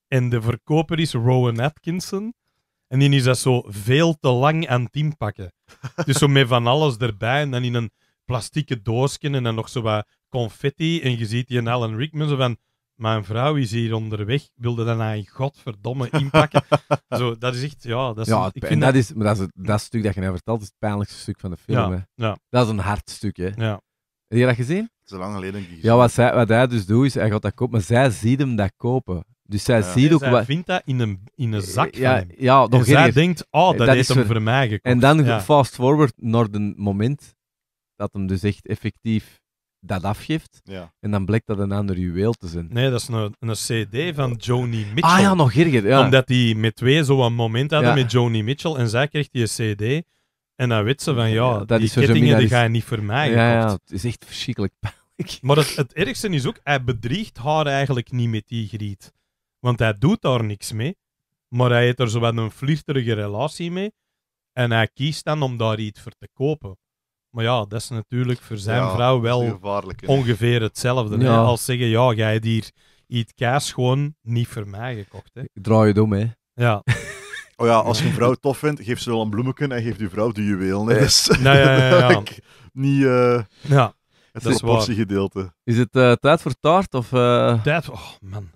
En de verkoper is Rowan Atkinson. En die is dat zo veel te lang aan het inpakken. dus zo met van alles erbij en dan in een plastieke doosje en dan nog zo wat confetti. En je ziet die en Alan Rickman zo van mijn vrouw is hier onderweg, wilde dan een godverdomme inpakken. *laughs* Zo, dat is echt, ja... Dat is ja, ik dat, is, maar dat, is dat stuk dat je net nou vertelt, is het pijnlijkste stuk van de film. Ja, ja. Dat is een hard stuk, hè. Ja. Heb je dat gezien? Zo lang geleden. Ja, wat, zij, wat hij dus doet, is hij gaat dat kopen, maar zij ziet hem dat kopen. Dus zij ziet ook zij wat... vindt dat in een, in een zak ja, van hem. Ja, nog en zij denkt, oh, dat, heeft is hem voor... mij gekocht. En dan ja. fast forward naar het moment dat hem dus echt effectief dat afgeeft. En dan blijkt dat een ander juweel te zijn. Nee, dat is een, een CD van Joni ah, Mitchell. Ah ja, nog erger. Omdat hij met twee zo'n moment hadden met Joni Mitchell. En zij kreeg die CD. En dan weet ze van ja, die kettingen die ga je niet voor mij. Ja, het is echt verschrikkelijk pijnlijk. Maar het, ergste is ook, hij bedriegt haar eigenlijk niet met die griet. Want hij doet daar niks mee. Maar hij heeft er zo wat een flirterige relatie mee. En hij kiest dan om daar iets voor te kopen. Maar ja, dat is natuurlijk voor zijn vrouw wel ongeveer hetzelfde. Als zeggen, ja, jij hebt hier iets kaas gewoon niet voor mij gekocht. Hè. Ik draai je om, hè. Ja. *laughs* Oh ja, als je een vrouw *laughs* tof vindt, geef ze wel een bloemetje en geef die vrouw de juweel. Nee, nou, ja, ja, ja. *laughs* niet eh, ja, het dat is gedeelte. Is het eh, tijd voor taart? Of, uh... Tijd Oh man,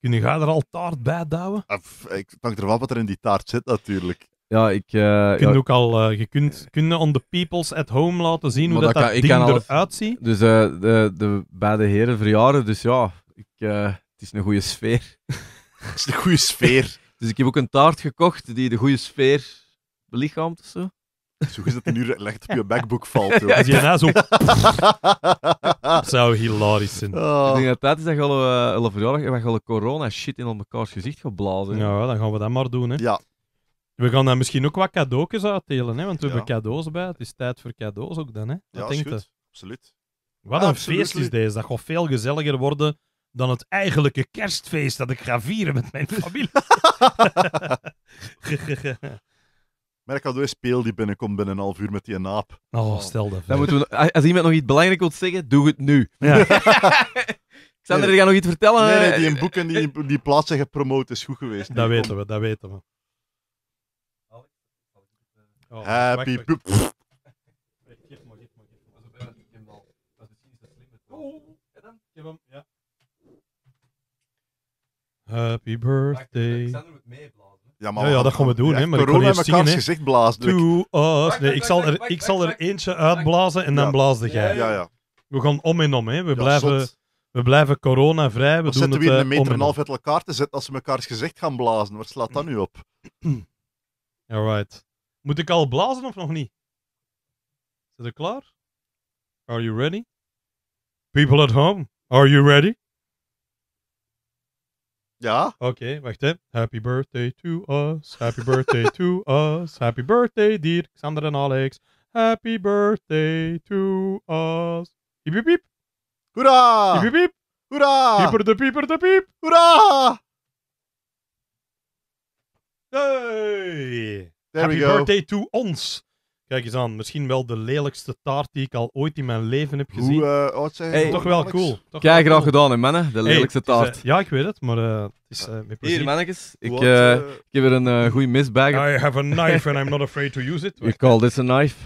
kun je er al taart bij douwen? Ah, ik, pak er ervan wat er in die taart zit natuurlijk. Ja, ik... Eh, je kunt ook al... Uh, je kunt, kunnen on the peoples at home laten zien hoe dat, dat, ding eruit ziet. Dus eh, de, de beide heren verjaren, dus ja, ik, het is een goede sfeer. *laughs* het is een goede sfeer. dus ik heb ook een taart gekocht die de goede sfeer belichaamt of zo. Zo is dat het nu recht op je MacBook *laughs* valt. Als *laughs* je daarna zo... dat zou hilarisch zijn. Oh. Ik denk dat is dat we al, uh, al verjaardag en we corona shit in elkaars gezicht geblazen. Ja, dan gaan we dat maar doen. Hè. Ja. We gaan daar misschien ook wat cadeautjes uitdelen, hè? want we hebben cadeaus bij. Het is tijd voor cadeaus ook dan. Hè? Wat ja, je? Absoluut. Wat een feest is deze. Dat gaat veel gezelliger worden dan het eigenlijke kerstfeest dat ik ga vieren met mijn *laughs* familie. Merk al door speel die binnenkomt binnen een half uur met die naap. Oh, oh. stel dat. moeten als iemand nog iets belangrijks wil zeggen, doe het nu. Ja. *laughs* Xander, er ga nog iets vertellen. Nee, nee die boeken die, die plaatsen gepromoot is goed geweest. Dat weten we, dat weten we. Oh, Happy Ik Geef maar, geef maar, geef maar. Zo bijna, ik hem al. Dat is misschien iets slim. Oh, en dan? Geef hem, ja. Happy birthday. Alexander moet meeblazen. Ja, maar Ja, ja, dat gaan we doen, hè, maar ik kon corona in hè. gezicht blazen. To us. Nee, ik zal er, ik zal er eentje uitblazen en dan Ja. blaasde jij. Ja, ja. We gaan om en om, hè. We Ja, blijven, we blijven corona vrij. We doen zitten het we een meter eh, om en een half uit elkaar te zetten als ze mekaars gezicht gaan blazen? Wat slaat dat nu op? Alright. Moet ik al blazen of nog niet? Zijn we klaar? Are you ready? People at home, are you ready? Ja. Oké, wacht hè. Happy birthday to us. Happy birthday to us. Happy birthday, dear Xander en Alex. Happy birthday to us. Hiep, piep. Hoera! piep! Hoera! Pieper de pieper de piep. Hoera! Hey! Happy birthday to ons. Kijk eens aan, misschien wel de lelijkste taart die ik al ooit in mijn leven heb gezien. Hoe eh, oud zijn Toch wel cool. Toch Kijk, wel graag gedaan, hè, mannen. De lelijkste eh, taart. ja, ik weet het, maar eh, het is eh, met Hier, mannetjes. Ik, eh, eh, ik heb er een eh, goede misbag. I have a knife and I'm not afraid to use it. You *laughs* call this a knife?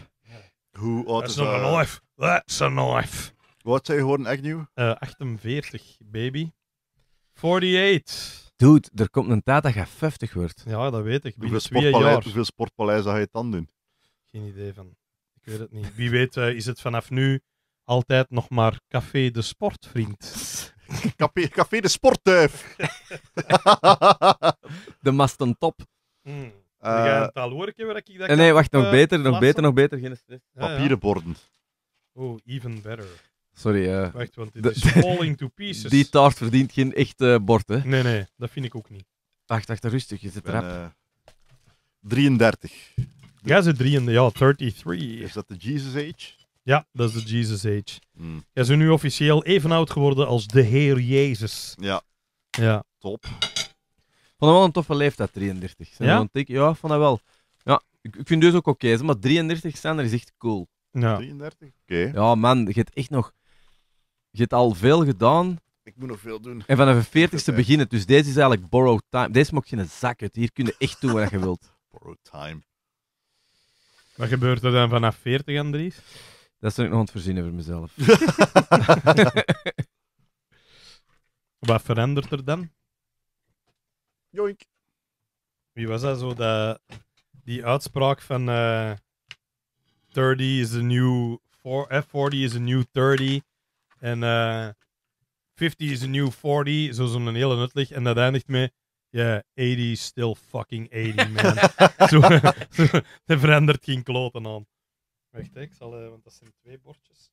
hoe oud That's not a knife. That's a knife. Wat zijn je geworden, Eh, 48, baby. 48. Dude, er komt een tijd dat je 50 wordt. Ja, dat weet ik. hoeveel, sportpaleis, hoeveel sportpaleis ga je het dan doen? Geen idee van. Ik weet het niet. Wie weet eh, is het vanaf nu altijd nog maar Café de Sportvriend. *laughs* Café, café de Sportduif. *laughs* de mastentop. top. Uh, ga een al werken waar ik dat eh, Nee, wacht, nog beter, nog beter, nog beter. Geen Papieren borden. Oh, even better. Sorry. Eh, *laughs* die taart verdient geen echt eh, bord, hè? Nee, nee, dat vind ik ook niet. Wacht, wacht, rustig, je zit erop. Eh, rap. 33. Jij zit 33, ja, 33. Is dat de Jesus Age? Ja, dat is de Jesus Age. Mm. Jij nu officieel even oud geworden als de Heer Jezus. Ja. Ja. Top. Vond dat wel een toffe leeftijd, 33. ja? Ik, ja, van dat wel. Ja, ik, vind dus ook oké, okay, maar 33 zijn er is echt cool. Ja. 33? Oké. Ja, man, je hebt echt nog je hebt al veel gedaan. Ik moet nog veel doen. En vanaf de 40ste *laughs* beginnen. Dus deze is eigenlijk borrow time. Deze mag je een zak uit. Hier kun je echt doen wat je *laughs* wilt. Borrow time. Wat gebeurt er dan vanaf 40, Andries? Dat zou ik nog aan het verzinnen voor mezelf. *laughs* wat verandert er dan? Joink. Wie was dat zo? Dat, die uitspraak van uh, 30 is the new f 40 is a new 30. En uh, eh, 50 is a new 40, zo zo'n hele nuttig. En dat eindigt met, ja, yeah, 80 is still fucking 80, man. *laughs* zo, verandert geen kloten aan. Wacht, ik zal, uh, want dat zijn twee bordjes.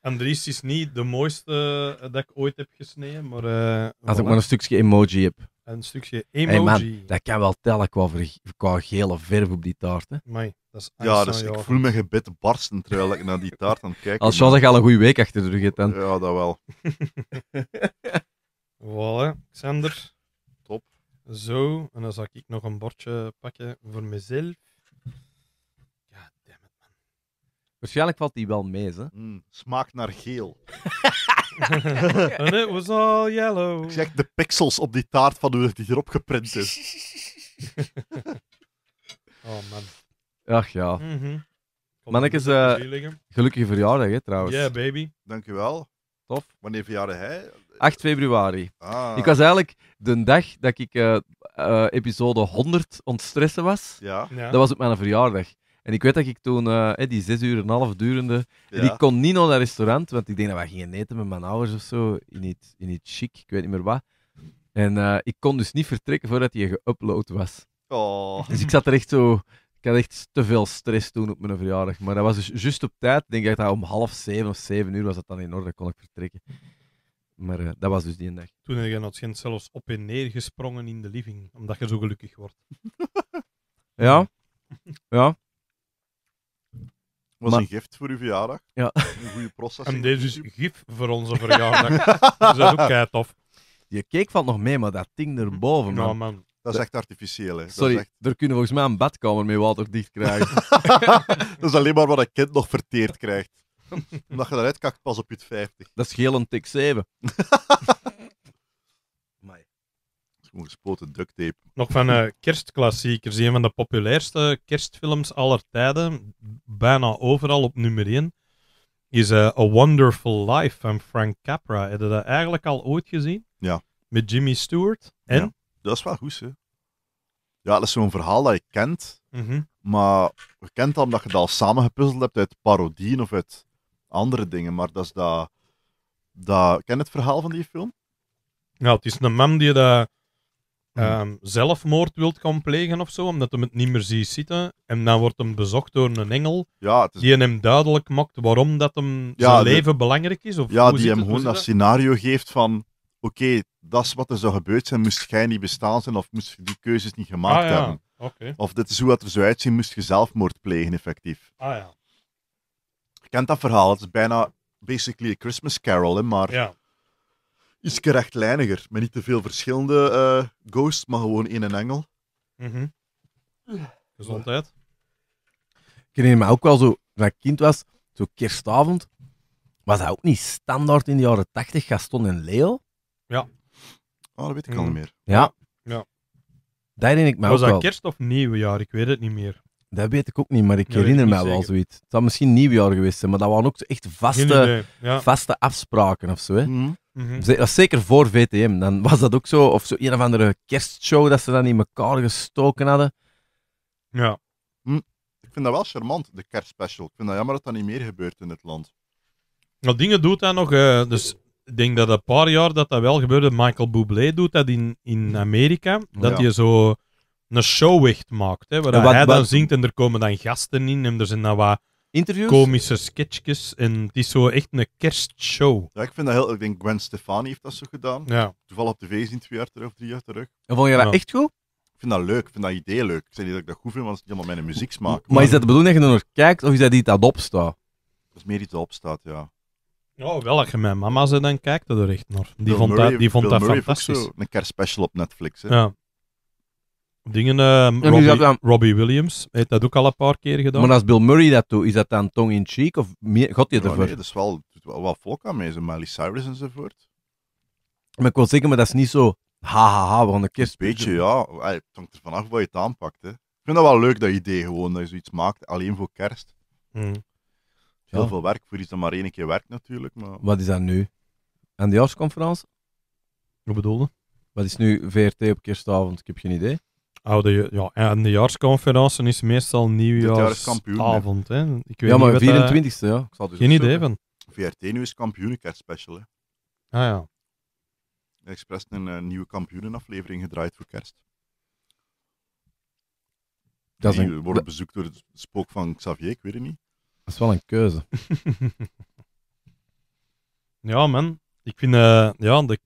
Andries is niet de mooiste eh, dat ik ooit heb gesneden, maar... Uh, Als ik maar een stukje emoji heb. Een stukje emoji. Hey man, dat kan wel tellen qua, qua gele verf op die taart. Hè? dat is ja, dus ik voel me gebit barsten terwijl ik naar die taart aan het kijken Als al een goede week achter de rug hebt dan. Ja, dat wel. *laughs* voilà, Xander. Top. Zo, en dan zal ik nog een bordje pakken voor mezelf. Waarschijnlijk valt die wel mee, hè? Mm, smaakt naar geel. And *laughs* it was all yellow. Ik zeg de pixels op die taart van hoe die hierop geprint is. *laughs* oh man. Ach ja. Mm -hmm. Mannekes, uh, gelukkige verjaardag hè, trouwens. Ja, yeah, baby. Dankjewel. Tof. Wanneer verjaardag hij? 8 februari. Ah. Ik was eigenlijk de dag dat ik eh, eh, episode 100 ontstressen was. Ja. ja. Dat was op mijn verjaardag. En ik weet dat ik toen, eh, die zes uur en een half durende, die kon niet naar dat restaurant, want ik denk dat we gingen eten met mijn ouders of zo, in het in chic, ik weet niet meer wat. En eh, ik kon dus niet vertrekken voordat hij geüpload was. Oh. Dus ik zat er echt zo... Ik had echt te veel stress toen op mijn verjaardag. Maar dat was dus juist op tijd. denk ik dat om half zeven of zeven uur was dat dan in orde. kon ik vertrekken. Maar eh, dat was dus die dag. Toen heb je waarschijnlijk zelfs op en neer gesprongen in de living. Omdat je zo gelukkig wordt. ja. Ja was maar... een gift voor uw verjaardag. Ja. Een goede processie. En deze is gif voor onze verjaardag. *laughs* Dus dat is ook kei tof. Je keek valt nog mee, maar dat ding erboven, man. man. Dat is echt artificieel, hè. Sorry, er kunnen volgens mij een badkamer mee waterdicht krijgen. *laughs* dat is alleen maar wat een kind nog verteerd krijgt. Omdat je daaruit kakt pas op je 50. Dat is geel een tik 7. *laughs* gespoten duct tape. Nog van uh, kerstklassiekers, een van de populairste kerstfilms aller tijden, bijna overal op nummer 1, is eh, A Wonderful Life van Frank Capra. Heb je dat eigenlijk al ooit gezien? Ja. Met Jimmy Stewart. En? Ja, dat is wel goed, hè. Ja, dat is zo'n verhaal dat je kent, mhm. maar je kent dat omdat je dat al samengepuzzeld hebt uit parodieën of uit andere dingen, maar dat is dat... dat... Ken je het verhaal van die film? Ja, het is een man die dat Hm. Ehm, zelfmoord wilt gaan plegen of zo, omdat hem het niet meer ziet zitten. En dan wordt hem bezocht door een engel die hem duidelijk maakt waarom dat hem zijn leven belangrijk is. Of ja, die hem gewoon dat scenario geeft van oké, dat is wat er zou gebeurd zijn, moest jij niet bestaan zijn of moest je die keuzes niet gemaakt ah, hebben. Of dit is hoe het er zo uitzien, moest je zelfmoord plegen effectief. Ah ja. Je kent dat verhaal, het is bijna basically a Christmas carol, maar... Ja iets rechtlijniger. Met niet te veel verschillende eh, ghosts, maar gewoon één en engel. Mm Gezondheid. Ik herinner me ook wel zo, toen ik kind was, zo kerstavond, was dat ook niet standaard in de jaren tachtig, Gaston en Leo? Ja. Oh, dat weet ik mhm. al niet meer. Ja. ja. Daar herinner ik me was wel. Was dat kerst of nieuwjaar? Ik weet het niet meer. Dat weet ik ook niet, maar ik herinner me wel zoiets. Het zou misschien nieuwjaar geweest zijn, maar dat waren ook echt vaste, vaste afspraken of zo. Hè. Mhm. Mhm. zeker voor VTM. Dan was dat ook zo. Of zo een of andere kerstshow dat ze dan in elkaar gestoken hadden. Ja. Hm. Ik vind dat wel charmant, de kerstspecial. Ik vind dat jammer dat dat niet meer gebeurt in het land. Nou, dingen doet dat nog. Eh, dus ik denk dat een paar jaar dat dat wel gebeurde. Michael Bublé doet dat in, in Amerika. Dat je zo een show echt maakt. Hè, waar hij dan zingt en er komen dan gasten in. En er zijn dan wat interviews. Komische sketchjes. En het is zo echt een kerstshow. Ja, ik vind dat heel... Ik denk Gwen Stefani heeft dat zo gedaan. Ja. Toevallig op tv zien twee jaar terug of drie jaar terug. En vond je dat echt goed? Ik vind dat leuk. Ik vind dat idee leuk. Ik zeg niet dat ik dat goed vind, want het is niet helemaal mijn muziek Maar, maar is dat de bedoeling dat je er nog kijkt, of is dat iets dat opstaat? Dat is meer iets dat opstaat, ja. Oh, wel dat je mijn mama ze dan kijkt, dat er echt naar. Die vond dat, die vond dat fantastisch. een kerstspecial op Netflix. Hè? Ja. Dingen, ehm, Robbie, Williams heeft dat ook al een paar keer gedaan. Maar als Bill Murray dat doet, is dat dan tong in cheek of god je ervoor? Ja, dat is wel, wel wat volk aan mee, zo Cyrus enzovoort. Maar ik wil zeggen, maar dat is niet zo, hahaha, ha, we gaan een kerst. Een beetje, ja. Het hangt er vanaf wat je het aanpakt. Hè. Ik vind dat wel leuk, dat idee gewoon, dat je zoiets maakt, alleen voor kerst. Hmm. Heel veel werk voor iets dat maar één keer werkt natuurlijk. Maar... Wat is dat nu? Aan de jaarsconferentie? Wat bedoelde? Wat is nu VRT op kerstavond? Ik heb geen idee oude ja, jaarsconferentie is meestal nieuwjaarsavond. Hè. Ik weet ja, maar 24 e ja. Ik zal dus Geen idee van. VRT nu is kampioenenkerst special. Hè. Ah ja. Expres een uh, nieuwe kampioenenaflevering gedraaid voor kerst. Dat is een... Die worden bezoekt door het spook van Xavier, ik weet het niet. Dat is wel een keuze. *laughs* ja man, ik vind eh, ja, de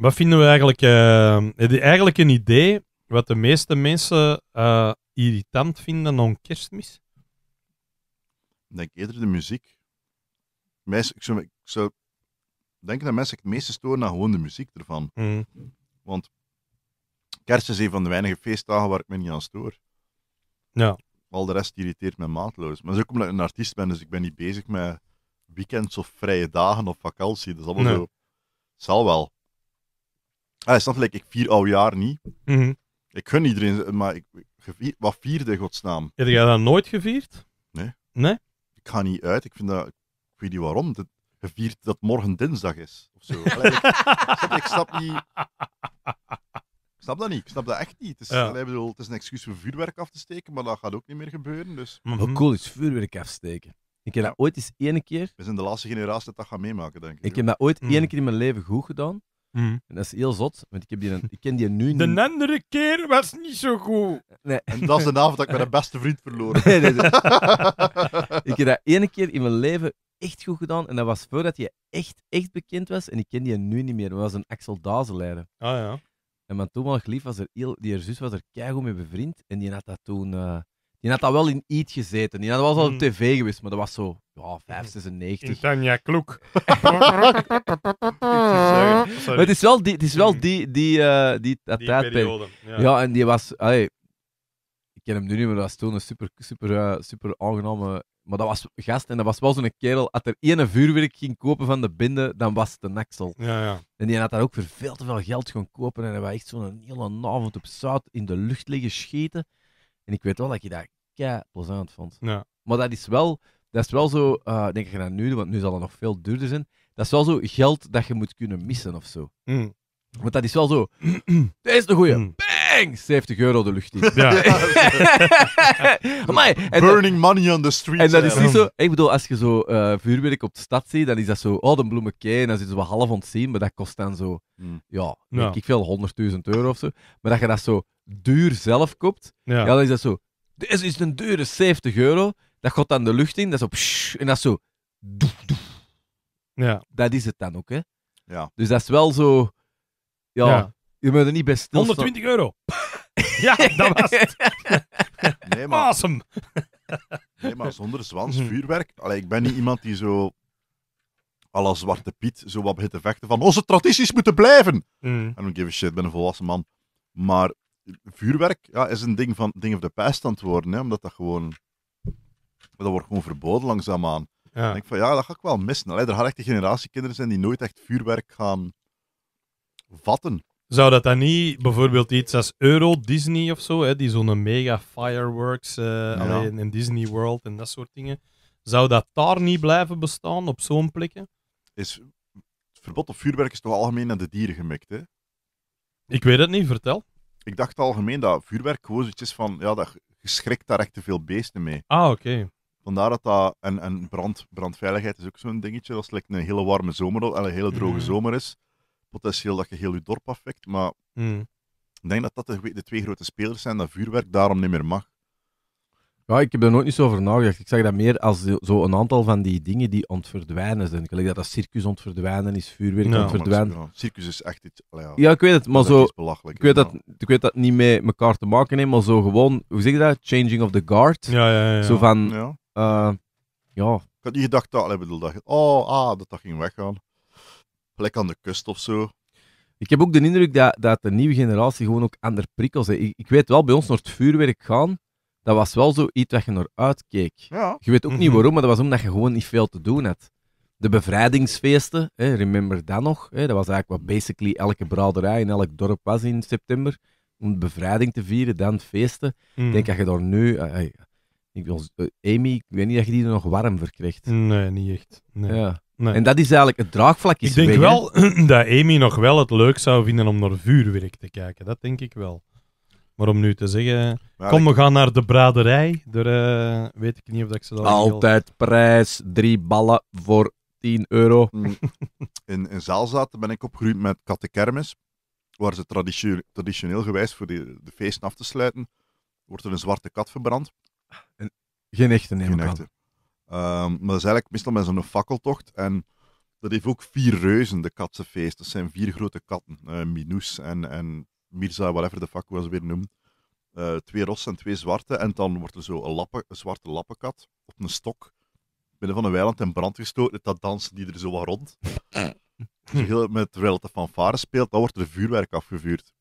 wat vinden we eigenlijk? Uh, eigenlijk een idee wat de meeste mensen eh, irritant vinden aan kerstmis? Ik denk eerder de muziek. Mij ik, zou, ik denken dat mensen het meeste storen naar gewoon de muziek ervan. Mm. Want kerst is een van de weinige feestdagen waar ik me niet aan stoor. Ja. Al de rest irriteert me maatloos. Maar zo ook omdat ik een artiest ben, dus ik ben niet bezig met weekends of vrije dagen of vakantie. Dat is allemaal zo. Zal wel. Allee, ah, snap ik, ik vier al jaar niet. Mhm. Ik gun iedereen, maar ik, gevier, wat vierde, godsnaam? Heb jij dat nooit gevierd? Nee. Nee? Ik ga niet uit, ik vind dat, ik weet niet waarom, dat, gevierd dat morgen dinsdag is. Of zo. *laughs* ik, snap, ik, snap, niet... Ik snap dat niet, ik snap dat echt niet. Het is, ja. bedoel, het is een excuus om vuurwerk af te steken, maar dat gaat ook niet meer gebeuren. Dus. Maar Hoe hm. cool is vuurwerk afsteken? Ik heb dat ooit eens één keer... We zijn de laatste generatie dat dat gaan meemaken, denk ik. Ik heb dat ooit mm. keer in mijn leven goed gedaan. Mhm. En dat is heel zot, want ik, heb die, ik ken die nu niet. De andere keer was niet zo goed. Nee. En dat is de avond dat ik mijn *laughs* beste vriend verloren nee, nee, nee. *laughs* ik heb dat ene keer in mijn leven echt goed gedaan. En dat was voordat je echt, echt bekend was. En ik ken die nu niet meer. Dat was een Axel Dazeleider. Ah ja. En mijn toenmalig lief was er heel... Die zus was er keigoed mee bevriend. En die had dat toen... Eh, die had dat wel in iets gezeten. Die had wel op hmm. tv geweest, maar dat was zo ja, 596. Hmm. Tanja Kloek. *laughs* *laughs* het is wel die, het is wel hmm. die, die, eh, die, tijdperk. ja. en die was. ik ken hem nu niet, maar dat was toen een super, super, eh, super aangename. Maar dat was gast en dat was wel zo'n kerel. Als er één vuurwerk ging kopen van de binden, dan was het een Axel. Ja, ja. En die had daar ook voor veel te veel geld gaan kopen. En hij was echt zo'n hele avond op zout in de lucht liggen schieten. En ik weet wel dat je dat kei plezant vond. Ja. Maar dat is wel, dat is wel zo, eh, denk ik aan nu, want nu zal het nog veel duurder zijn. Dat is wel zo geld dat je moet kunnen missen of zo. Mm. Want dat is wel zo. Dit *clears throat* is de goeie. Mm. 70 euro de lucht in. Ja. *laughs* Burning money on the street. en dat is niet zo... Ik bedoel, als je zo eh, vuurwerk op de stad ziet, dan is dat zo... Oh, de bloemenkei. en dan zitten ze wel half ontzien, maar dat kost dan zo... Hmm. Ja, Ja. denk ik veel, 100.000 euro of zo. Maar dat je dat zo duur zelf koopt, ja. dan is dat zo... Dit is een dure 70 euro, dat gaat dan de lucht in, dat is op en dat is zo... doef, doef. ja. Dat is het dan ook, hè. Ja. Dus dat is wel zo... Ja. Je moet er niet bij 120 euro. *laughs* ja, dat was het. *laughs* Nee, maar, awesome. nee, maar zonder zwans, mhm. vuurwerk. Allee, ik ben niet iemand die zo à Zwarte Piet zo wat begint te vechten van onze tradities moeten blijven. Mm. I don't give a shit, ik ben een volwassen man. Maar vuurwerk ja, is een ding van ding of the past aan het worden, hè, omdat dat gewoon... Dat wordt gewoon verboden langzaamaan. Ja. Ik denk van, ja, dat ga ik wel missen. Allee, er had echt een generatie kinderen zijn die nooit echt vuurwerk gaan vatten. Zou dat dan niet bijvoorbeeld iets als Euro Disney of zo, hè, die zo'n mega fireworks eh, in Disney World en dat soort dingen, zou dat daar niet blijven bestaan op zo'n plekken? Is, het verbod op vuurwerk is toch algemeen naar de dieren gemikt, hè? Ik weet het niet, vertel. Ik dacht algemeen dat vuurwerk gewoon zoiets van, ja, dat geschrikt daar echt te veel beesten mee. Ah, oké. Vandaar dat dat, en, en brand, brandveiligheid is ook zo'n dingetje, als het een hele warme zomer, een hele droge mhm. zomer is potentieel dat je heel je dorp afwekt. Maar hmm. ik denk dat dat de, de, twee grote spelers zijn, dat vuurwerk daarom niet meer mag. Ja, ik heb er nooit niet zo over nagedacht. Ik zag dat meer als zo een aantal van die dingen die ontverdwijnen zijn. Gelijk dat dat circus ontverdwijnen is, vuurwerk ja, ontverdwijnen. Ja, circus is echt iets... Ja, ik weet het, maar zo... Ik weet, dat, ik weet dat niet met elkaar te maken heeft, maar zo gewoon... Hoe zeg je dat? Changing of the guard. Ja, zo van... Eh, ja. Ik had niet gedacht dat... Ik bedoel, dat, oh, ah, dat dat ging weggaan plek aan de kust of zo. Ik heb ook de indruk dat, dat de nieuwe generatie gewoon ook ander prikkels heeft. Ik, ik weet wel, bij ons naar het vuurwerk gaan, dat was wel zoiets wat je naar uitkeek. Ja. Je weet ook niet mhm. waarom, maar dat was omdat je gewoon niet veel te doen had. De bevrijdingsfeesten, hè, remember dat nog. Hè, dat was eigenlijk wat basically elke brouwerij in elk dorp was in september. Om de bevrijding te vieren, dan feesten. Ik mhm. denk dat je daar nu... Eh, eh, ik, eh, Amy, ik weet niet dat je die nog warm verkrijgt. Nee, niet echt. Nee. Ja. En dat is eigenlijk het draagvlak. ik denk wel *clears throat* dat Amy nog wel het leuk zou vinden om naar vuurwerk te kijken. Dat denk ik wel. Maar om nu te zeggen, kom, we gaan naar de braderij. Eh, weet ik niet of dat ik ze dat Altijd prijs, drie ballen voor 10 euro. *laughs* Mm, in, in Zaalzaten ben ik opgegroeid met kattenkermis, waar ze traditioneel, traditioneel gewijs voor de, de feesten af te sluiten, wordt er een zwarte kat verbrand. En geen echte, neem ik aan. Ehm, maar dat is eigenlijk meestal met zo'n fakkeltocht. En dat heeft ook vier reuzen, de katsenfeest. Dat zijn vier grote katten. Uh, eh, Minous en, en Mirza, whatever de fuck was weer noemen. Eh, twee rossen en twee zwarte. En dan wordt er zo een, lappen, zwarte lappenkat op een stok binnen van een weiland in brand gestoken. Dat dansen die er zo wat rond. Heel, met, terwijl het de fanfare speelt, dan wordt er vuurwerk afgevuurd.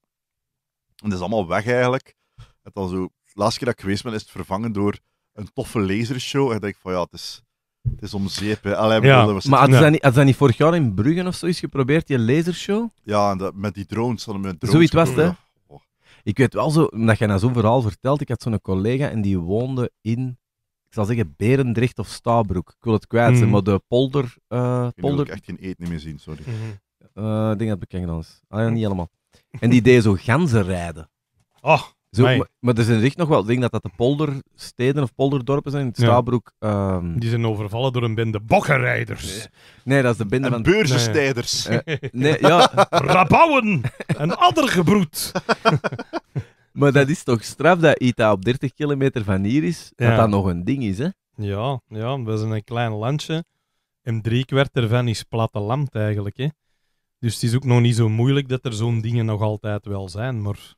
En dat is allemaal weg eigenlijk. En dan zo, de laatste keer dat ik geweest ben, is het vervangen door een toffe lasershow. En denk ik van ja, het is, het is om zeep. Hè. ja. maar had ze, niet, niet vorig jaar in Bruggen of zoiets geprobeerd, je lasershow? Ja, en dat, met die drones. Met drones zoiets was het, hè? Oh. Ik weet wel zo, dat jij nou zo'n verhaal vertelt, ik had zo'n collega en die woonde in ik zal zeggen Berendrecht of Stabroek. Ik wil het kwijt zijn, mm. maar de polder... Uh, ik polder... Ik echt geen eten meer zien, sorry. Mhm. Eh, ik denk dat het bekend is. Ah niet helemaal. En die deed zo ganzen rijden. Oh. Ah. Zo, maar, er er zijn echt nog wel, dingen denk dat dat de poldersteden of polderdorpen zijn. in Ja. Um... Die zijn overvallen door een bende bokkenrijders. Nee, dat is de bende en van. Nee, eh, nee ja. *laughs* Rabouwen en addergebroed. *laughs* maar dat is toch straf dat Ita op 30 kilometer van hier is, dat dat nog een ding is, hè? Ja, ja, we zijn een klein landje. En drie kwart ervan is land eigenlijk, hè? Dus het is ook nog niet zo moeilijk dat er zo'n dingen nog altijd wel zijn, maar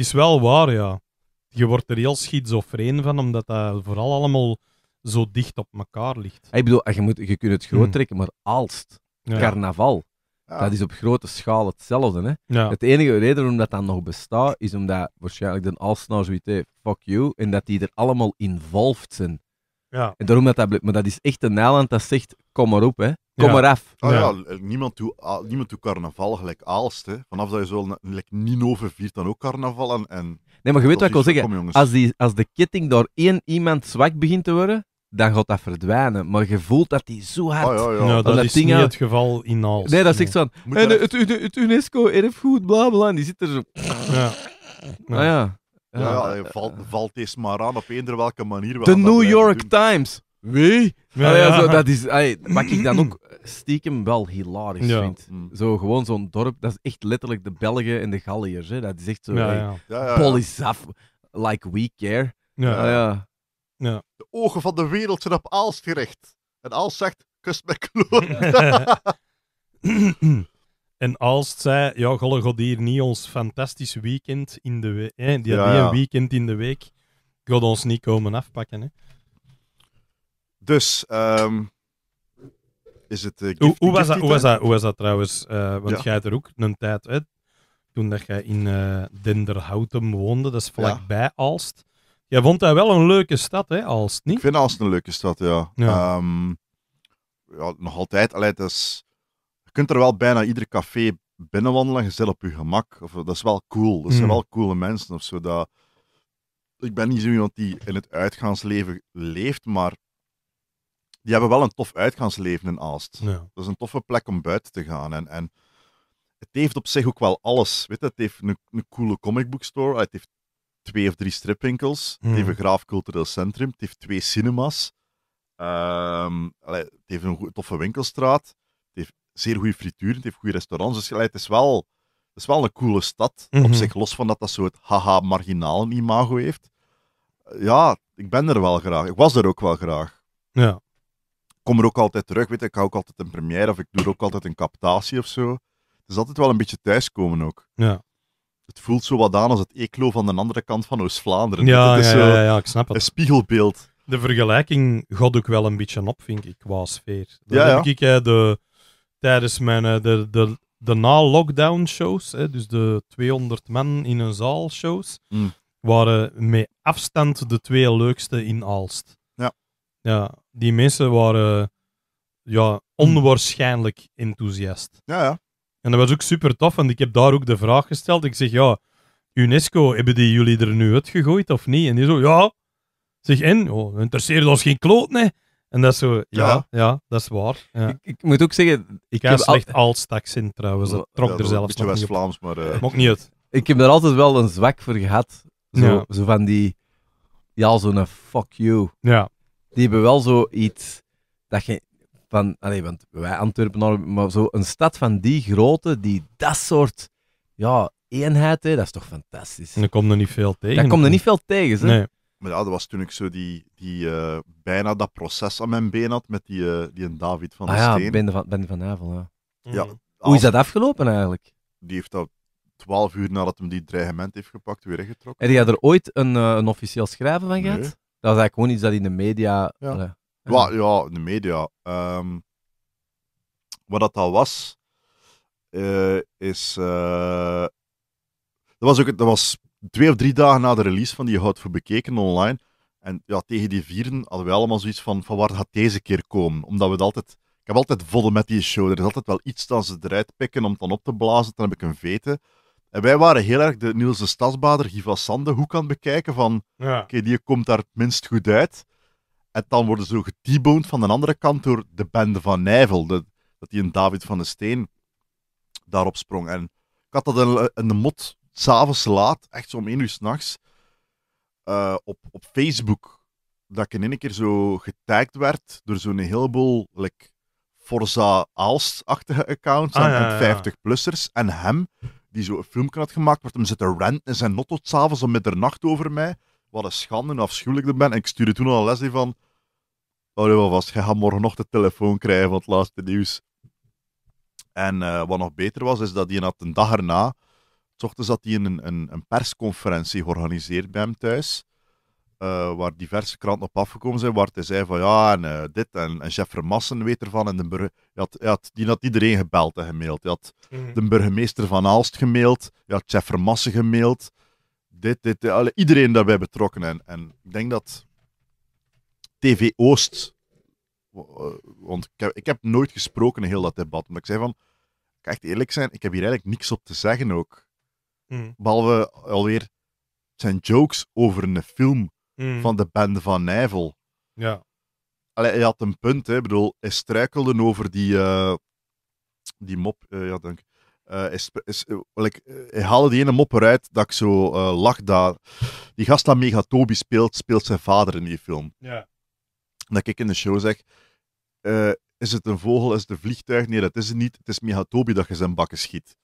is wel waar, ja. Je wordt er heel schizofreen van, omdat dat vooral allemaal zo dicht op elkaar ligt. Ah, ik bedoel, ah, je, moet, je kunt het groot hmm. trekken, maar Alst carnaval, dat is op grote schaal hetzelfde. Hè? Het enige reden waarom dat dan nog bestaat, is omdat waarschijnlijk de Alst nou zoiets heeft, fuck you, en dat die er allemaal involved zijn. Ja. En daarom dat dat, maar dat is echt een Nederland dat zegt, kom maar op, hè. Kom maar af. Ah, ja. Eh, niemand doet niemand carnaval gelijk Aalst. Hè. Vanaf dat je zo like, Ninove viert dan ook carnaval. En, en Nee, maar je weet wat ik wil zeggen. als, die, als de ketting door één iemand zwak begint te worden, dan gaat dat verdwijnen. Maar je voelt dat die zo ah, hard... Nou, dat, is niet het geval in Aalst. Nee, dat is echt zo En het, het- UNESCO-erfgoed, bla bla. En die zit er zo... Ja. Ah, ja. Ja, valt, valt eens maar aan op eender welke manier. De New York Times. Wie? Ja, zo, dat is, wat ik dan ook *clears throat* stiekem wel hilarisch vind. Mm. Zo, gewoon zo'n dorp, dat is echt letterlijk de Belgen en de Galliërs. Hè. Dat is echt zo, Ja, ja. Ja, Polisaf, like we care. Ja, Ja. De ogen van de wereld zijn op Aalst gericht. En Aalst zegt, kus mijn kloot. *laughs* en Aalst zei, ja, Golle god hier niet ons fantastisch weekend in de week. Die een weekend in de week. God ons niet komen afpakken. Hè. Dus um, is het. Eh, hoe, was dat, hoe, was dat, trouwens? Eh, want jij er ook een tijd uit. Toen dat jij in uh, eh, Denderhouten woonde, dat is vlakbij ja. Alst. Jij vond dat wel een leuke stad, hè, Alst? Niet? Ik vind Alst een leuke stad, ja. ja ehm, nog altijd. Allee, je kunt er wel bijna ieder café binnenwandelen, gezellig op je gemak. Of, dat is wel cool. Dat zijn hmm. wel coole mensen of zo. Dat, ik ben niet zo iemand die in het uitgaansleven leeft, maar die hebben wel een tof uitgaansleven in Aalst. Dat is een toffe plek om buiten te gaan. En, en het heeft op zich ook wel alles. Weet je, het heeft een, een coole comicbookstore, het heeft twee of drie stripwinkels, het hmm. heeft een graaf cultureel centrum, het heeft twee cinema's, ehm, het heeft een toffe winkelstraat, het heeft zeer goede frituur, het heeft goede restaurants. Dus het is wel, het is wel een coole stad, op mhm. zich los van dat dat soort haha marginaal imago heeft. Ja, ik ben er wel graag. Ik was er ook wel graag. Ja kom er ook altijd terug. Weet ik hou ook altijd een première of ik doe er ook altijd een captatie of zo. Het is altijd wel een beetje thuiskomen ook. Ja. Het voelt zo wat aan als het Eclo van de andere kant van Oost-Vlaanderen. Ja, is ja, ja, ja, ik snap het. Een spiegelbeeld. De vergelijking gaat ook wel een beetje op, vind ik, qua sfeer. Dat ja, heb ik eh, de, tijdens mijn eh, de, de, de na-lockdown shows, hè, dus de 200 man in een zaal shows, mm. waren met afstand de twee leukste in Aalst. Ja, die mensen waren ja, onwaarschijnlijk enthousiast. Ja, ja. En dat was ook super tof, want ik heb daar ook de vraag gesteld. Ik zeg, ja, UNESCO, hebben die jullie er nu gegooid of niet? En die zo, ja. Zeg, en? Oh, interesseert ons geen kloot, nee. En dat is zo, ja, ja, dat is waar. Ik, moet ook zeggen... Ik heb slecht al... Altstaks in trouwens, dat trok er zelfs nog niet Vlaams, maar... Uh... Eh, Mocht niet uit. Ik heb daar altijd wel een zwak voor gehad. Zo, zo van die... Ja, zo'n fuck you. Ja die hebben wel zoiets dat je van, allee, want wij Antwerpen, maar zo een stad van die grootte, die dat soort ja, eenheid, hè, dat is toch fantastisch. En dan komt er niet veel tegen. Dan komt er niet veel tegen, hè? Nee. Maar ja, dat was toen ik zo die, die eh, bijna dat proces aan mijn been had met die, uh, die David van ah, de ja, Ben van, ben van ja. Mhm. ja Hoe is dat afgelopen eigenlijk? Die heeft dat twaalf uur nadat hem die dreigement heeft gepakt weer weggetrokken. Heb jij er ooit een, eh, een officieel schrijven van gehad? Dat is eigenlijk gewoon iets dat in de media. Ja, ja. in de media. Um, wat dat al was, eh, is. Eh, dat, was ook, dat was twee of drie dagen na de release van die Hout voor Bekeken online. En ja, tegen die vieren hadden we allemaal zoiets van: van waar gaat deze keer komen? Omdat we altijd. Ik heb altijd vol met die show. Er is altijd wel iets dat ze eruit pikken om het dan op te blazen. Dan heb ik een veten. En wij waren heel erg de Nielse Stadsbader, Giva Sande, hoe kan bekijken van, oké, die komt daar het minst goed uit. En dan worden ze geteboond van de andere kant door de bende van Nijvel, dat die een David van de Steen daarop sprong. En ik had dat in de mot, s'avonds laat, echt zo om één uur s'nachts, uh, op, op Facebook, dat ik in één keer zo getagd werd door zo'n heleboel like, Forza Aalst-achtige accounts ah, en, 50-plussers en hem die zo een filmpje had gemaakt, werd hem zitten renten en zijn not tot s'avonds om middernacht over mij. Wat een schande en afschuwelijk ik ben. En ik stuurde toen al een les van, hou je wel vast, jij gaat morgen nog de telefoon krijgen van het laatste nieuws. En eh, wat nog beter was, is dat hij had een dag erna, s ochtends had hij een, een, een persconferentie georganiseerd bij hem thuis. Eh, waar diverse kranten op afgekomen zijn, waar hij zei van ja, en eh, dit, en, en Jeffrey Massen weet ervan, en de had, had, die had iedereen gebeld en gemaild. Hij had mhm. de burgemeester van Aalst gemaild, je had Jeffrey Massen gemaild, dit, dit, eh, alle, iedereen daarbij betrokken. En, en ik denk dat TV Oost, want ik heb, nooit gesproken in heel dat debat, maar ik zei van, ik echt eerlijk zijn, ik heb hier eigenlijk niks op te zeggen ook. Mm. Behalve alweer, het zijn jokes over een film Mm. van de bende van Nijvel. Ja. Allee, hij had een punt, hè. Ik bedoel, hij struikelde over die, eh, die mop, eh, ja, denk eh, hij, is, hij haalde die ene mop eruit dat ik zo lach daar. Die gast dat Megatobi speelt, speelt zijn vader in die film. Ja. Dat ik in de show zeg, is het een vogel, is het een vliegtuig? Nee, dat is het niet. Het is Megatobi dat je zijn bakken schiet.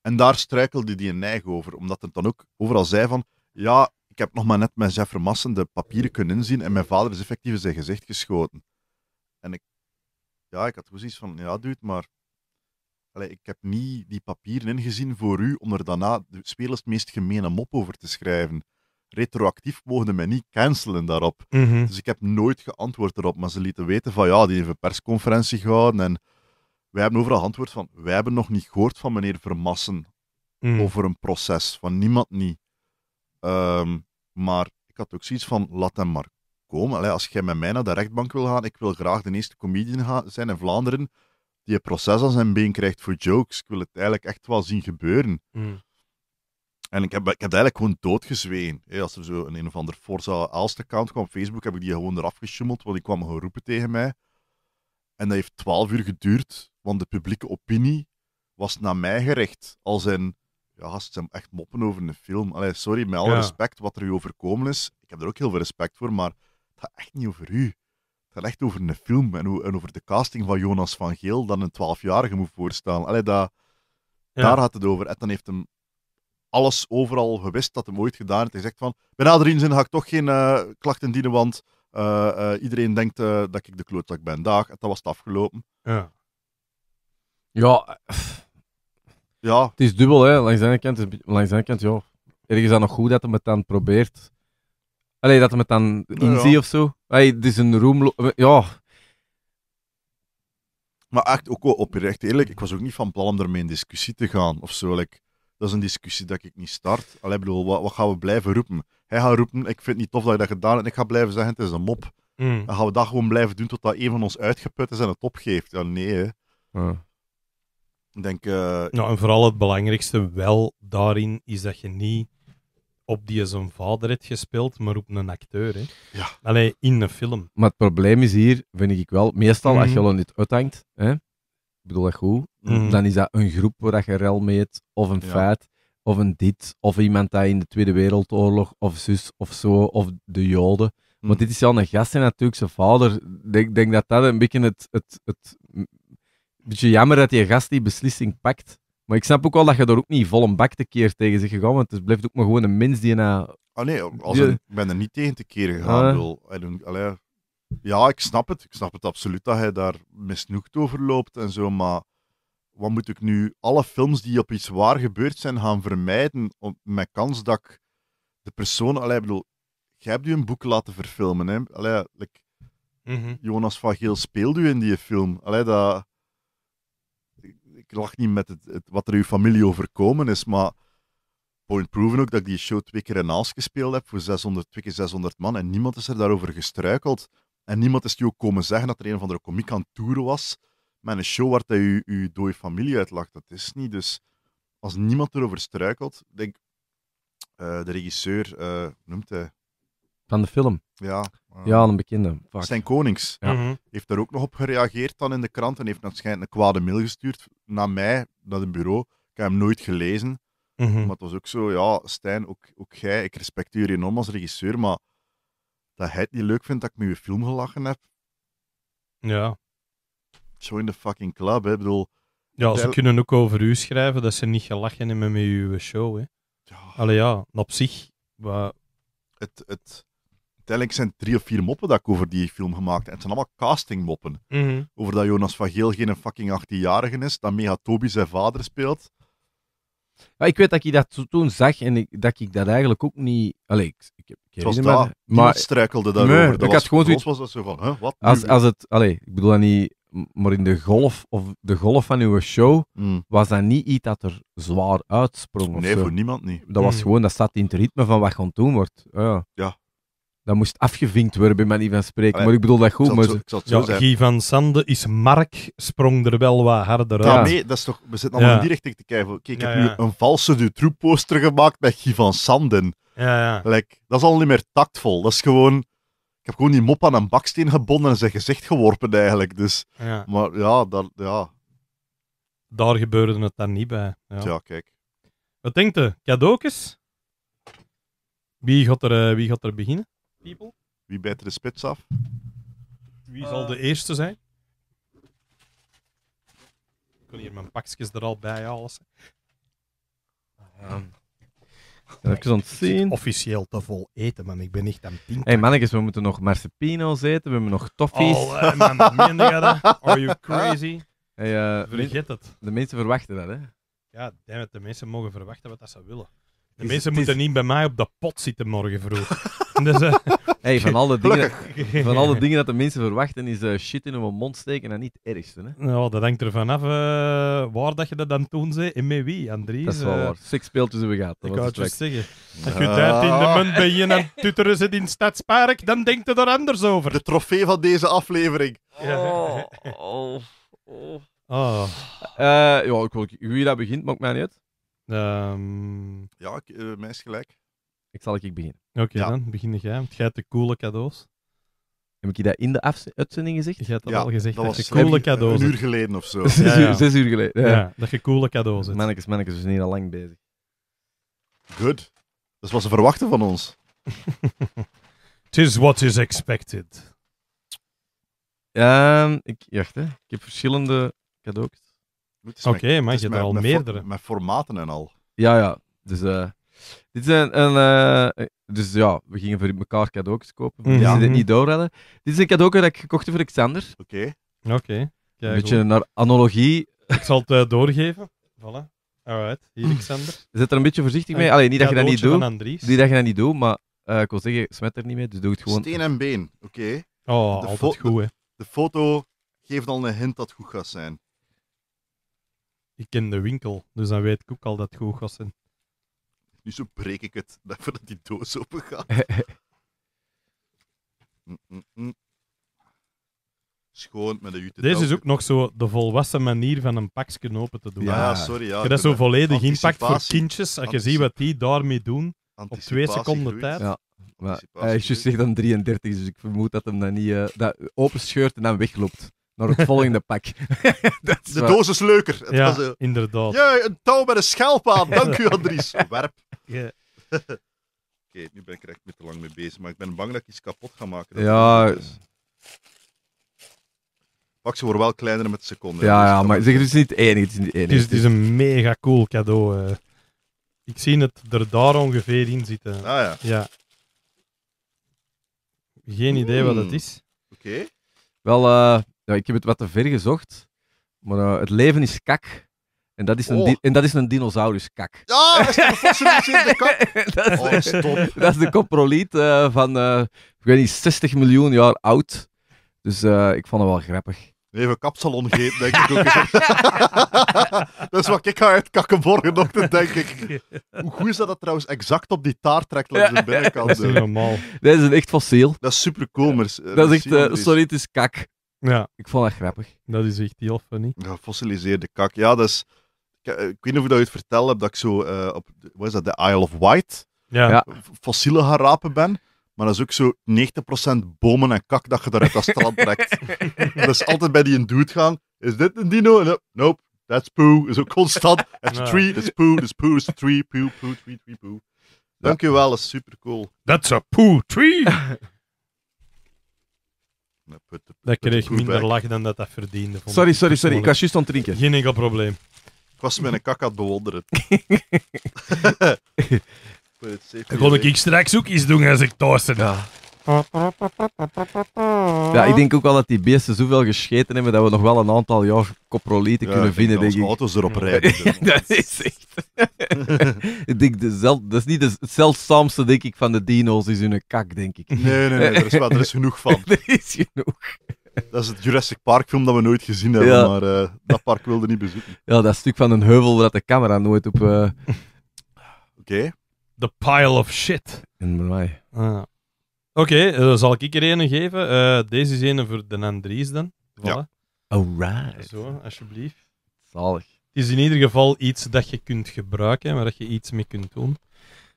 En daar struikelde die een neig over, omdat het dan ook overal zei van, ja, ik heb nog maar net met Jeff Massen de papieren kunnen inzien en mijn vader is effectief in zijn gezicht geschoten. En ik, ja, ik had precies zoiets van, ja duit maar Allee, ik heb niet die papieren ingezien voor u om er daarna de spelers het meest gemene mop over te schrijven. Retroactief ze mij niet cancelen daarop. Mhm. Dus ik heb nooit geantwoord erop. Maar ze lieten weten van ja, die heeft een persconferentie gehouden. En wij hebben overal antwoord van wij hebben nog niet gehoord van meneer Vermassen mhm. over een proces. Van niemand niet. Ehm, maar ik had ook zoiets van, laat hem maar komen. als jij met mij naar de rechtbank wil gaan, ik wil graag de eerste comedian zijn in Vlaanderen die een proces aan zijn been krijgt voor jokes. Ik wil het eigenlijk echt wel zien gebeuren. Hmm. En ik heb, ik heb eigenlijk gewoon doodgezween. als er zo een, een of ander Forza Aalst-account kwam op Facebook, heb ik die gewoon eraf geschummeld, want die kwam gewoon tegen mij. En dat heeft twaalf uur geduurd, want de publieke opinie was naar mij gericht. Als een ja, gast, zijn echt moppen over een film. Allee, sorry, met alle respect wat er u overkomen is. Ik heb er ook heel veel respect voor, maar het gaat echt niet over u. Het gaat echt over een film en, hoe, en over de casting van Jonas van Geel dan een twaalfjarige moet voorstellen. Allee, dat, Daar gaat het over. En dan heeft hem alles overal gewist dat hem ooit gedaan heeft. Hij zegt van, bij nadere zin ga ik toch geen eh, klachten dienen, want eh, eh, iedereen denkt dat ik de klootzak ben. daag. En dat was het afgelopen. Ja. Ja, ja. Het is dubbel, hè. Langs de kant, ja. Ergens is dat nog goed dat hij het dan probeert. Allee, dat hij het dan inziet of zo. Hey, het is een roem... Ja. Maar echt, ook wel oprecht eerlijk, ik was ook niet van plan om ermee in discussie te gaan of zo. Like, dat is een discussie dat ik niet start. Allee, bedoel, wat, wat gaan we blijven roepen? Hij gaat roepen, ik vind het niet tof dat je dat gedaan hebt. En ik ga blijven zeggen, het is een mop. Mm. Dan gaan we dat gewoon blijven doen totdat een van ons uitgeput is en het opgeeft. Ja, nee, Denk, eh, nou, en vooral het belangrijkste wel daarin is dat je niet op die zijn vader hebt gespeeld, maar op een acteur. Hè. Ja. Alleen in een film. Maar het probleem is hier, vind ik wel, meestal als je mhm. al niet uithangt, hè, ik bedoel dat goed, mhm. dan is dat een groep waar je rel mee hebt, of een feit, of een dit, of iemand die in de Tweede Wereldoorlog, of zus, of zo, of de Joden. Want mhm. dit is al een gast en natuurlijk zijn vader. Ik denk, denk dat dat een beetje het, het, het beetje jammer dat die gast die beslissing pakt. Maar ik snap ook wel dat je daar ook niet vol een bak keer tegen zich gegaan, want het blijft ook maar gewoon een mens die na... Ah nee, als ik ben er niet tegen te keren gegaan. Ah. Allee, ja, ik snap het. Ik snap het absoluut dat hij daar misnoegd over loopt en zo, maar wat moet ik nu alle films die op iets waar gebeurd zijn gaan vermijden op, met kans dat ik de persoon... Allee, bedoel, jij hebt u een boek laten verfilmen, hè. Allee, like, mhm. Jonas van Geel speelde u in die film. Allee, dat ik lach niet met het, wat er uw familie overkomen is, maar point proven ook dat ik die show twee keer in Aals gespeeld heb voor 600, twee keer 600 man en niemand is er daarover gestruikeld. En niemand is die ook komen zeggen dat er een of andere komiek aan toeren was met een show waar hij u uw dode familie uitlacht. Dat is niet. Dus als niemand erover struikelt, denk uh, de regisseur, uh, noemt hij van de film? Ja. Eh, ja, een bekende. Vaak. Stijn Konings ja. Mhm. heeft daar ook nog op gereageerd dan in de krant en heeft waarschijnlijk een kwade mail gestuurd naar mij, naar het bureau. Ik heb hem nooit gelezen. mm Maar het was ook zo, ja, Stijn, ook, ook jij, ik respecteer je enorm als regisseur, maar dat hij het niet leuk vindt dat ik met je film gelachen heb. Ja. Zo in de fucking club, Ik bedoel... Ja, ze kunnen ook over u schrijven dat ze niet gelachen hebben met uw show, hè. Ja. ja, op zich... Wat... Het, het, uiteindelijk zijn drie of vier moppen dat ik over die film gemaakt En het zijn allemaal castingmoppen. Mm Over dat Jonas van geen fucking 18-jarige is, dat Mega Toby zijn vader speelt. Ja, ik weet dat ik dat toen zag en dat ik dat eigenlijk ook niet... Allee, ik, ik, ik het was maar, maar struikelde daarover. dat ik was, had gewoon zoiets... was dat zo van, hè, wat als, als het... Allee, ik bedoel dat niet... Maar in de golf, of de golf van uw show mm. was dat niet iets dat er zwaar uitsprong. Nee, voor niemand niet. Dat was mm. gewoon, dat staat in het ritme van wat gewoon doen wordt. Ja. ja dat moest afgevinkt worden, bij manier van spreken. maar ik bedoel dat goed. Maar... ja, Guy van Sande is Mark, sprong er wel wat harder ja, uit. Nee, dat is toch, we zitten allemaal in die richting te kijken. Kijk, ik heb nu een valse Dutroux poster gemaakt met Guy van Sanden. Ja, like, dat is al niet meer tactvol. Dat is gewoon... Ik heb gewoon die mop aan een baksteen gebonden en zijn gezicht geworpen eigenlijk. Dus, Maar ja, daar, ja, daar gebeurde het dan niet bij. Ja, kijk. Wat denkt u? Cadeautjes? Wie gaat er, eh, wie gaat er beginnen? people. Wie bijt de spits af? Wie zal de eerste zijn? Ik kon hier mijn pakjes er al bij halen. Um, even aan het zien. Officieel te vol eten, man. Ik ben echt aan het Hé hey, mannetjes, we moeten nog marzipanos eten, we hebben nog toffies. Oh, eh, man, meen Are you crazy? Hey, eh, Vergeet het. De mensen verwachten dat, hè? Ja, damn it, de mensen mogen verwachten wat dat ze willen. De mensen moeten niet bij mij op de pot zitten morgen vroeg. *laughs* Dus, eh, van, alle dingen, van alle dingen dat de mensen verwachten, is eh, shit in hun mond steken en niet het ergste. Hè? Nou, dat hangt er vanaf eh, waar dat je dat dan toen zei en met wie, Andries. Dat is wel waar. Seks speeltjes hebben gehad. Ik wou het je zeggen. Als je tijd in de ah. munt beginnen je *laughs* aan ze in Stadspark, dan denkt er anders over. De trofee van deze aflevering. Oh, oh, oh. Ah. ja, wie dat begint, maakt mij niet uit. Ehm. Ja, mij gelijk. Ik zal ik beginnen. Oké, dan begin jij. Want jij hebt de coole cadeaus. Heb ik je dat in de uitzending gezegd? Je hebt dat ja, al gezegd. Dat, was coole cadeaus. Een uur geleden of zo. *laughs* zes, uur, geleden. Ja. dat je coole cadeaus hebt. Mannekes, mannekes, we zijn al lang bezig. Good. Dat is wat ze verwachten van ons. *laughs* is what is expected. Ja, ehm, ik, wacht, hè. ik heb verschillende cadeaus. Oké, maar je hebt er al meerdere. Met formaten en al. Ja, ja. Dus uh, dit is een. een eh, dus ja, we gingen voor elkaar cadeautjes kopen. Mm. Ja. Die dit niet mhm. door Dit is een cadeau dat ik gekocht heb voor Xander. Oké. Oké. Een beetje naar analogie. Ik zal het uh, doorgeven. Voilà. Alright, hier Xander. Zet er een beetje voorzichtig mee. Alleen niet dat je dat niet doet. Niet dat je dat niet doet, maar uh, ik wil zeggen, smet er niet mee, dus doe het gewoon. Steen en been, oké. Oh, de altijd goed, hè. De, de foto geeft al een hint dat het goed gaat zijn. Ik ken de winkel, dus dan weet ik ook al dat het goed gaat zijn. Nu zo breek ik het, voordat die doos open gaat. *laughs* Mm, mm, mm. Schoon met de jute. Deze is ook nog zo de volwassen manier van een pakje open te doen. Ja, ah. sorry. Ja, je dat zo volledig impact voor kindjes. Als je ziet wat die daarmee doen op twee seconden tijd. Ja. hij is juist dan 33, dus ik vermoed dat hem dan niet uh, dat openscheurt en dan wegloopt naar het volgende *laughs* pak. *laughs* de doos is leuker. Het ja, was, eh, inderdaad. Ja, een touw met een aan. Dank u, Andries. Werp. *laughs* Oké, nu ben ik er echt te lang mee bezig, maar ik ben bang dat ik iets kapot ga maken. Dat ja. Pak ze voor wel kleiner met seconden. Ja, dus ja maar zeg, het is niet enig. Het is, Het is, een mega cool cadeau. Eh. Ik zie het er daar ongeveer in zitten. Ah ja. ja. Geen idee wat het hmm. is. Oké. Wel, eh, ja, ik heb het wat te ver gezocht. Maar eh, het leven is kak. En dat is een, oh. en dat is een dinosauruskak. Ja, *laughs* oh, *laughs* dat is de kak. oh, dat is de coproliet eh, van, eh, ik weet niet, 60 miljoen jaar oud. Dus eh, ik vond het wel grappig. Even kapsalon geven, denk ik ook. *laughs* dat is wat ik ga uitkakken morgenochtend, denk ik. Hoe goed is dat dat trouwens exact op die taart trekt langs de binnenkant? Dat is normaal. Dat is een echt fossiel. Dat is super Dat is echt, sorry, het is kak. Ja. Ik vond dat grappig. Dat is echt heel funny. Ja, fossiliseerde kak. Ja, dat is eh, ik, weet niet of ik dat je het verteld heb, dat ik zo eh, op wat is dat, de Isle of Wight ja. ja. fossielen gaan rapen ben. Maar dat is ook zo 90% bomen en kak dat je daar uit dat strand trekt. *laughs* dat is altijd bij die een dude gaan. Is dit een dino? No, nope, that's poo. Is ook constant. That's *laughs* a tree, that's poo, that's poo, that's tree, poo, poo, tree, tree, poo. Dankjewel, dat is super cool. That's a poo tree! *laughs* dat kreeg minder lachen dan dat dat verdiende. Sorry, sorry, sorry. Ik was juist aan het drinken. Geen enkel probleem was mijn kak aan het bewonderen. Dan kon ik straks ook iets doen als ik thuis ben. Ja. ik denk ook wel dat die beesten zoveel gescheten hebben dat we nog wel een aantal jaar coprolieten kunnen vinden, denk ik. auto's erop *laughs* rijden. dat is echt... *laughs* ik denk, de zel... dat is niet de zeldzaamste, denk ik, van de dino's is hun kak, denk ik. Nee, nee, nee, er is, wel, er is genoeg van. *laughs* er is genoeg. Dat is het Jurassic Park film dat we nooit gezien hebben, maar eh, dat park wilde niet bezoeken. Ja, dat stuk van een heuvel waar de camera nooit op... Uh... Oké. The pile of shit. In mij. Ah. Oké, okay, eh, zal ik er een geven? deze is een voor de Andries dan. Voilà. Ja. Zo, alsjeblieft. Zalig. Het is in ieder geval iets dat je kunt gebruiken, waar je iets mee kunt doen.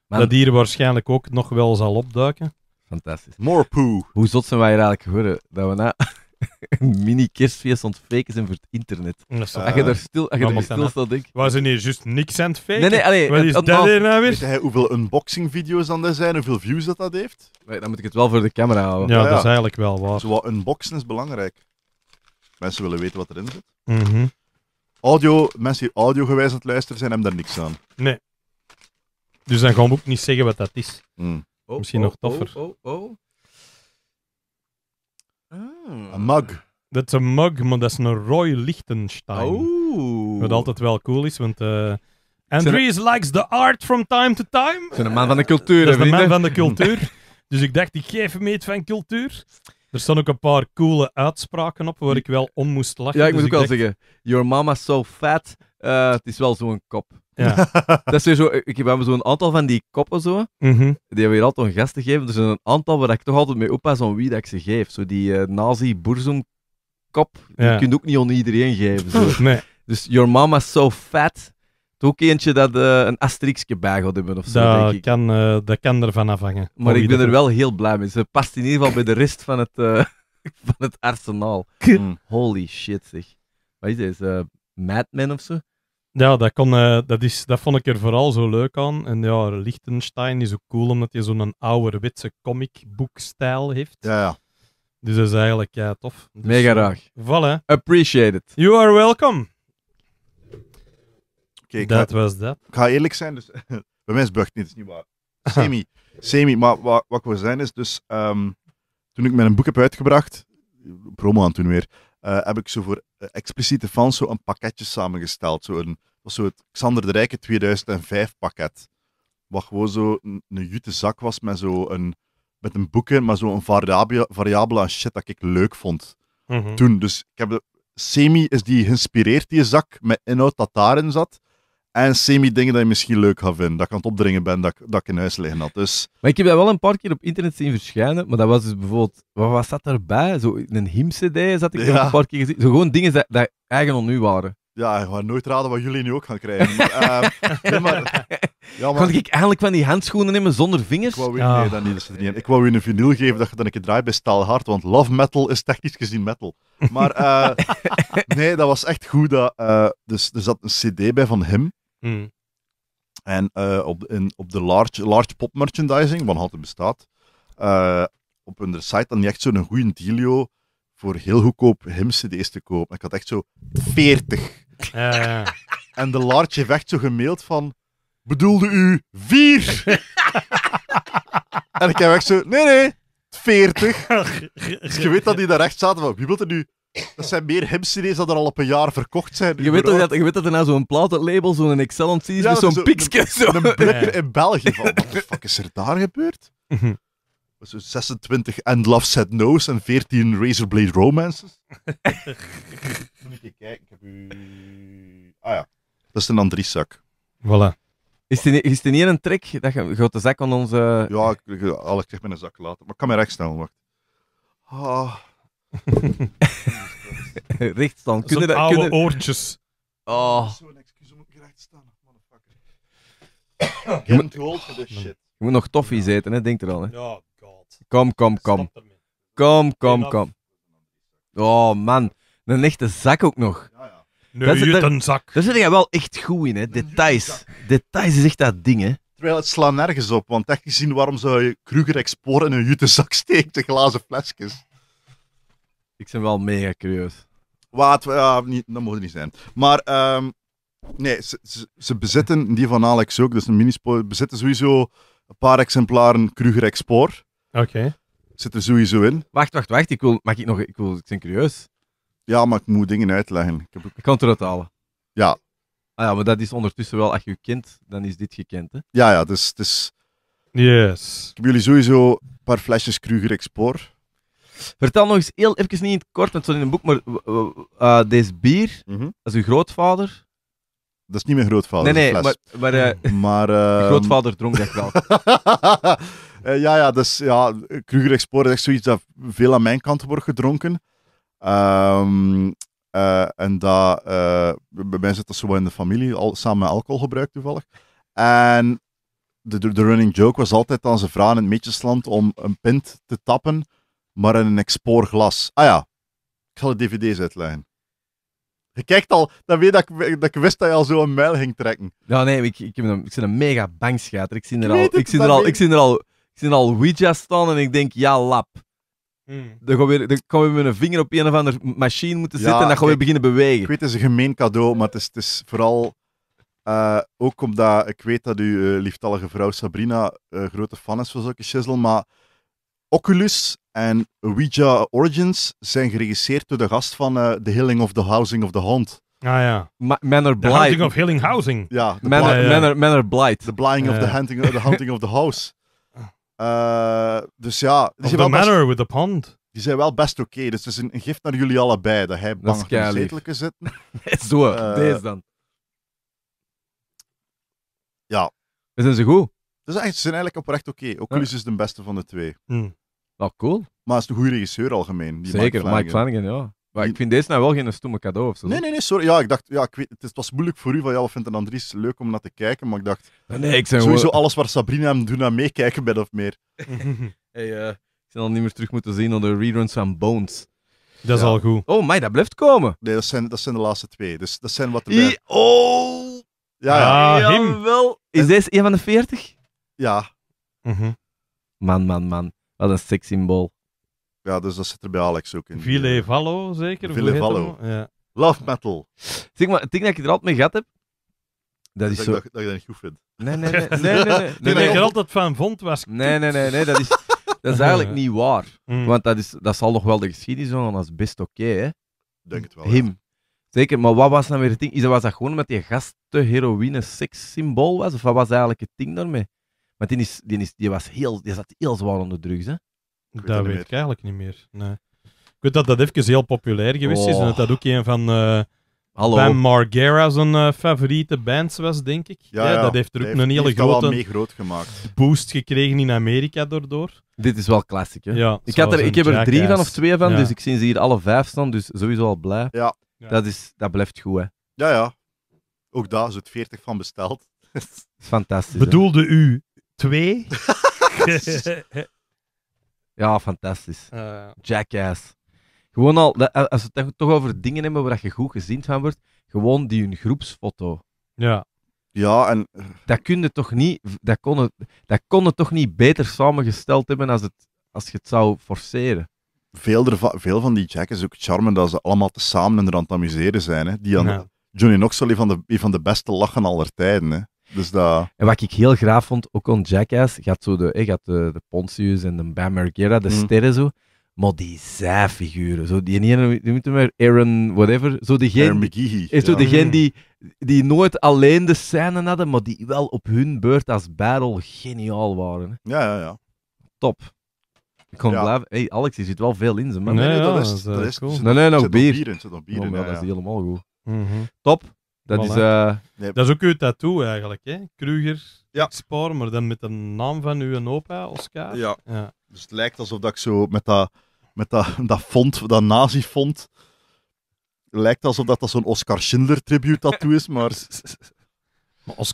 Man. Dat hier waarschijnlijk ook nog wel zal opduiken. Fantastisch. More poo. Hoe zot zijn wij hier eigenlijk geworden? Dat we na... *laughs* *laughs* mini-kerstfeest en zijn voor het internet. Dat Als je eh, daar stil, als je daar stil staat, ik... Waar ze niet juist niks aan het faken? Nee, nee, alleen. Wat is dat nou, hier nou jij hoeveel unboxing-video's dan er zijn, hoeveel views dat dat heeft? Nee, dan moet ik het wel voor de camera houden. Ah, ja, dat is eigenlijk wel waar. Zo wat unboxen is belangrijk. Mensen willen weten wat erin zit. Mhm. Audio, mensen die audiogewijs aan het luisteren zijn, hebben daar niks aan. Nee. Dus dan gaan we ook niet zeggen wat dat is. Mm. Oh, Misschien oh, nog toffer. Oh, oh, oh. Ah. Een mug. Dat is een mug, maar dat is een Roy Lichtenstein. Oh. Wat altijd wel cool is, want... Uh, likes the art from time to time. Zijn een man van de cultuur, Dat is een man van de cultuur. dus ik dacht, ik geef hem iets van cultuur. Er staan ook een paar coole uitspraken op waar ik wel om moest lachen. Ja, ik dus moet ook wel zeggen. Your mama's so fat. Eh, het is wel zo'n kop. Ja. *laughs* dat is zo, ik, we hebben zo'n aantal van die koppen zo, mhm. die hebben hier altijd een gast geven dus Er zijn een aantal waar ik toch altijd mee oppas om wie dat ik ze geef. Zo die eh, nazi-boerzoenkop, ja. die kun je ook niet aan iedereen geven. Zo. *laughs* Nee. Dus Your Mama's So Fat, ook eentje dat eh, een asterixje bij hebben of dat denk ik. Kan, eh, dat kan ervan afhangen. Maar ik ben er wel heel blij mee. Ze past in ieder geval bij de rest van het, *laughs* van het arsenaal. Mm, holy shit, zeg. Wat is deze Madman ofzo ja, dat, kon, eh, dat, is, dat vond ik er vooral zo leuk aan. En ja, Lichtenstein is ook cool omdat hij zo'n ouderwetse comicboekstijl heeft. Ja, ja. Dus dat is eigenlijk ja, tof. Dus, Mega graag. Voilà. Appreciate it. You are welcome. oké dat was dat. Ik ga eerlijk zijn, dus, *laughs* bij mij is bucht niet, is niet waar. Semi. *laughs* semi, maar wat, wat ik wil zijn is dus, ehm, toen ik mijn boek heb uitgebracht, promo aan toen weer, eh, heb ik zo voor eh, expliciete fans zo een pakketje samengesteld. Zo een, was zo het Xander de Rijke 2005 pakket. Wat gewoon zo een, jute zak was met zo een, met een boeken, maar zo een variabele, variabele shit dat ik leuk vond mhm. toen. Dus ik heb de, semi is die geïnspireerd, die zak, met inhoud dat daarin zat. En semi dingen dat je misschien leuk gaat vinden. Dat ik aan het opdringen ben, dat, dat ik in huis liggen had. Dus... Maar ik heb dat wel een paar keer op internet zien verschijnen. Maar dat was dus bijvoorbeeld... Wat, was dat erbij Zo een himse cd zat ik ja. een paar keer gezien. Zo gewoon dingen dat, dat eigen nu waren. Ja, ik ga nooit raden wat jullie nu ook gaan krijgen. *laughs* Ehm, maar, Kan ik eigenlijk van die handschoenen nemen zonder vingers? Ik wil u, Nee, ah. dat niet, dat niet Ik wou een vinyl geven dat je dan een keer draait bij Staalhard, want love metal is technisch gezien metal. Maar eh, *laughs* nee, dat was echt goed. Dat, eh, dus er zat een cd bij van hem. Hmm. En eh, op, op de large, large pop merchandising, van altijd bestaat, op hun site dan niet echt zo'n goede dealio voor heel goedkoop hem cd's te kopen. Ik had echt zo 40 *laughs* En de laartje vecht zo gemaild van... Bedoelde u vier? *laughs* en ik heb echt zo... Nee, nee. Veertig. *laughs* Dus je weet dat die daar echt zaten van... Wie wil er nu... Dat zijn meer hemcd's dat er al op een jaar verkocht zijn. Je weet, dat, je weet dat er nou zo'n platenlabel, zo'n excel is, ja, dus zo'n zo, Zo. Een, een in België. Van, wat de fuck is er daar gebeurd? 26 And Love Said Nose en 14 Razorblade Romances. *laughs* Moet ik even kijken, ik heb u... Ah ja, dat is een zak. Voilà. Is het is niet een trick dat je een grote zak aan onze... Ja, ik, ik, ik mijn zak laten, maar ik kan mij recht staan wacht. Ah. *laughs* recht staan. Kunnen dat, oude kunnen... oortjes. Oh. Ah. Zo'n excuus om recht staan, motherfucker. Get this shit. Je moet nog toffies ja. eten, hè? denk er al. Hè? Ja, Kom, kom, kom. Kom, kom, kom. Oh man, een echte zak ook nog. Nee, een zak. Dat zit jij wel echt goed in, hè? Details. Details is echt dat ding, hè? Terwijl het sla nergens op, want echt gezien waarom zou je Kruger Export in een jutezak steken, de glazen flesjes? Ik ben wel mega curieus. Wat, ja, niet, dat mogen niet zijn. Maar ehm, nee, ze, bezitten, die van Alex ook, dus een minispoor, bezitten sowieso een paar exemplaren Kruger Export. Oké. Zit er sowieso in. Wacht, wacht, wacht. Ik wil, mag ik nog, ik wil, ik ben curieus. Ja, maar ik moet dingen uitleggen. Ik, heb Ik kan het eruit halen. Ja, Ah ja, maar dat is ondertussen wel, als je kind, dan is dit gekend, hè. ja, ja. Dus, dus Yes. ik heb jullie sowieso een paar flesjes Kruger export? Vertel nog eens heel even niet in het kort, want zo in een boek, maar eh, deze bier, als mhm. dat is uw grootvader. Dat is niet mijn grootvader. Nee, nee, maar, maar, eh, *laughs* maar eh, grootvader dronk echt wel. uh, *laughs* ja, ja, dus ja, Kruger Explorer is echt zoiets dat veel aan mijn kant wordt gedronken. Ehm, en dat, bij mij zit dat zo wel in de familie, al, samen met alcoholgebruik toevallig. En de, de, running joke was altijd aan ze vragen in het Meetjesland om een pint te tappen, maar in een expoorglas. Ah ja, ik zal de dvd's uitleggen. Je kijkt al, dan weet dat ik, dat ik wist dat je al zo een mijl ging trekken. Ja, nee, ik, ik, een, ik ben een mega bangschater. Ik zie er al, ik, zie er al, ik zie er al, ik zie er al Ouija staan en ik denk, ja, lap. Hmm. Dan gaan we, dan gaan we met een vinger op een of andere machine moeten zitten en dan gaan we beginnen bewegen. Ik weet, het is een gemeen cadeau, maar het is, het is vooral eh, ook omdat ik weet dat uw uh, lieftallige vrouw Sabrina uh, grote fan is van zulke shizzle, maar Oculus en Ouija Origins zijn geregisseerd door de gast van eh, The Healing of the Housing of the Hunt. Ah ja. Manor Blight. The Hunting of Healing Housing. Ja. The Manor, Blight. The Blying of the, hunting, eh, the Hunting of the House. Uh, *laughs* dus ja. Die the Manor with the Pond. Die zijn wel best oké. Dus het is een, een, gift naar jullie allebei. Dat hij bang dat zetelijke zit. *laughs* zo. Deze dan. Ja. zijn ze goed. Dus ze zijn eigenlijk oprecht oké. Oculus is de beste van de twee. Hmm. Wel ah, cool. Maar hij is een goede regisseur algemeen. Die Zeker, Mike Flanagan, ja. Maar ik vind deze nou wel geen stomme cadeau of zo. Nee, nee, nee, sorry. Ja, ik dacht, ja, ik weet, het was moeilijk voor u van, ja, wat vindt Andries leuk om naar te kijken, maar ik dacht, nee, ik ik sowieso alles waar Sabrina hem doet aan meekijken bij of meer. *laughs* hey, eh, ik zal al niet meer terug moeten zien onder de reruns van Bones. Dat is al goed. Oh, maar dat blijft komen. Nee, dat zijn, dat zijn de laatste twee. Dus dat zijn wat de I oh! Ja, ja. Ah, ja, wel. Is deze een van de veertig? Ja. Mhm. Man, man, man. Wat een sekssymbool. Ja, dus dat zit er bij Alex ook in. Ville Vallo, zeker? Ville Vallo. Ja. Love metal. Zeg maar, het ding dat ik er altijd mee gehad heb dat is dat, zo... dat, je dat niet goed vindt. Nee, nee, nee. nee, nee, nee, je er altijd van vond, was Nee, nee, nee, nee, dat is, *laughs* dat is eigenlijk niet waar. Mm. Want dat, is, dat zal nog wel de geschiedenis zijn, als best oké, Denk het wel. Him. Zeker, maar wat was dan nou weer het ding? Is dat, was dat gewoon met die gasten heroïne sekssymbool was? Of wat was eigenlijk het ding daarmee? Maar die, die, was heel, die zat heel zwaar onder drugs, hè? dat weet, ik eigenlijk niet meer. Nee. Ik weet dat dat even heel populair geweest is oh. en dat dat ook een van... Uh, Van Margera zijn eh, favoriete bands was, denk ik. Ja, Dat heeft er ook een hele grote groot gemaakt. boost gekregen in Amerika daardoor. Dit is wel klassiek, hè? Ja, ik, had er, ik heb er drie van of twee van, dus ik zie ze hier alle vijf staan, dus sowieso al blij. Ja. Dat, is, dat blijft goed, hè? Ja, ja. Ook daar is het 40 van besteld. *laughs* Fantastisch. Bedoelde u 2. *laughs* ja, fantastisch. Jackass. Gewoon al, als we het toch over dingen hebben waar je goed gezien van wordt, gewoon die hun groepsfoto. Ja. Ja, en... Dat, konden toch niet, dat, kon dat toch niet beter samengesteld hebben als, het, als je het zou forceren? Veel, veel van die Jackass, ook charmen dat ze allemaal tezamen en er aan het amuseren zijn. Hè. Die aan, Johnny Knoxville van de, van de beste lachen aller tijden. Hè. Dus dat... En wat ik heel graaf vond, ook on Jackass, gaat zo de, eh, gaat de, de Pontius en de Bam Margera, de mm. sterren zo, maar die zijfiguren, zo die niet die Aaron whatever, zo degene, McGee, is zo ja. Mm. die, die nooit alleen de scène hadden, maar die wel op hun beurt als battle geniaal waren. Ja, ja, ja. Top. Ik kon ja. blijven. Hey, Alex, je zit wel veel in ze, man. Nee, nee, dat is, dat is cool. Nee, nee, nog bier. dat is helemaal goed. Mm Top. Dat is... Uh... Dat is ook uw tattoo eigenlijk, hè? Kruger, ja. Spoor, maar dan met de naam van uw opa, Oscar. Ja. ja. Dus het lijkt alsof dat ik zo met dat, met dat, dat font, dat nazi fond Lijkt alsof dat, dat zo'n Oscar Schindler tribute tattoo is, maar... *laughs*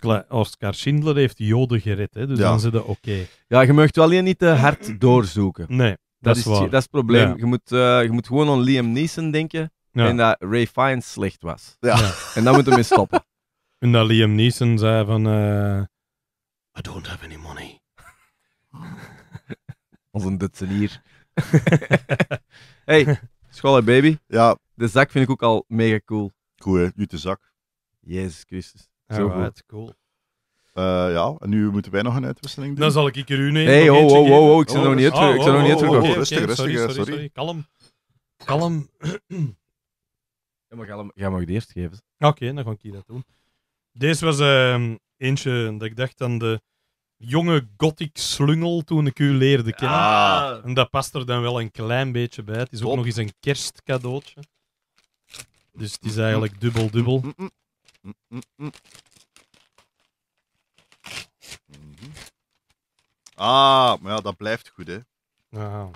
maar Oscar, Schindler heeft Joden gered, hè? dus ja. dan zit oké. Ja, je mag wel hier niet te eh, hard doorzoeken. Nee, dat, is, Dat is het probleem. Je, moet, eh, je moet gewoon aan Liam Neeson denken. En dat Ray Fiennes slecht was. Ja. *laughs* En daar moeten we mee stoppen. En dat Liam Neeson zei van... Eh, I don't have any money. *laughs* Als een dutsenier. *laughs* hey, school baby. Ja. De zak vind ik ook al mega cool. Goed hè, jute zak. Jezus Christus. Zo goed. cool. Eh, ja, en nu moeten wij nog een uitwisseling doen. Dan zal ik ik er u nemen. Hey, oh, oh, oh, ik zit nog oh, niet oh, terug. ik zit nog oh, niet terug. Rustig, rustig, sorry, eh, sorry, sorry. Kalm. Kalm. *clears throat* *clears throat* Ja, maar jij, mag het eerst geven. Ah, oké, dan ga ik dat doen. Deze was ehm, eentje dat ik dacht aan de jonge gothic slungel toen ik u leerde kennen. Ah. En dat past er dan wel een klein beetje bij. Het is ook nog eens een kerstcadeautje. Dus het is eigenlijk dubbel-dubbel. Mm, mm, mm, mhm. Ah, maar ja, dat blijft goed, hè. Ah.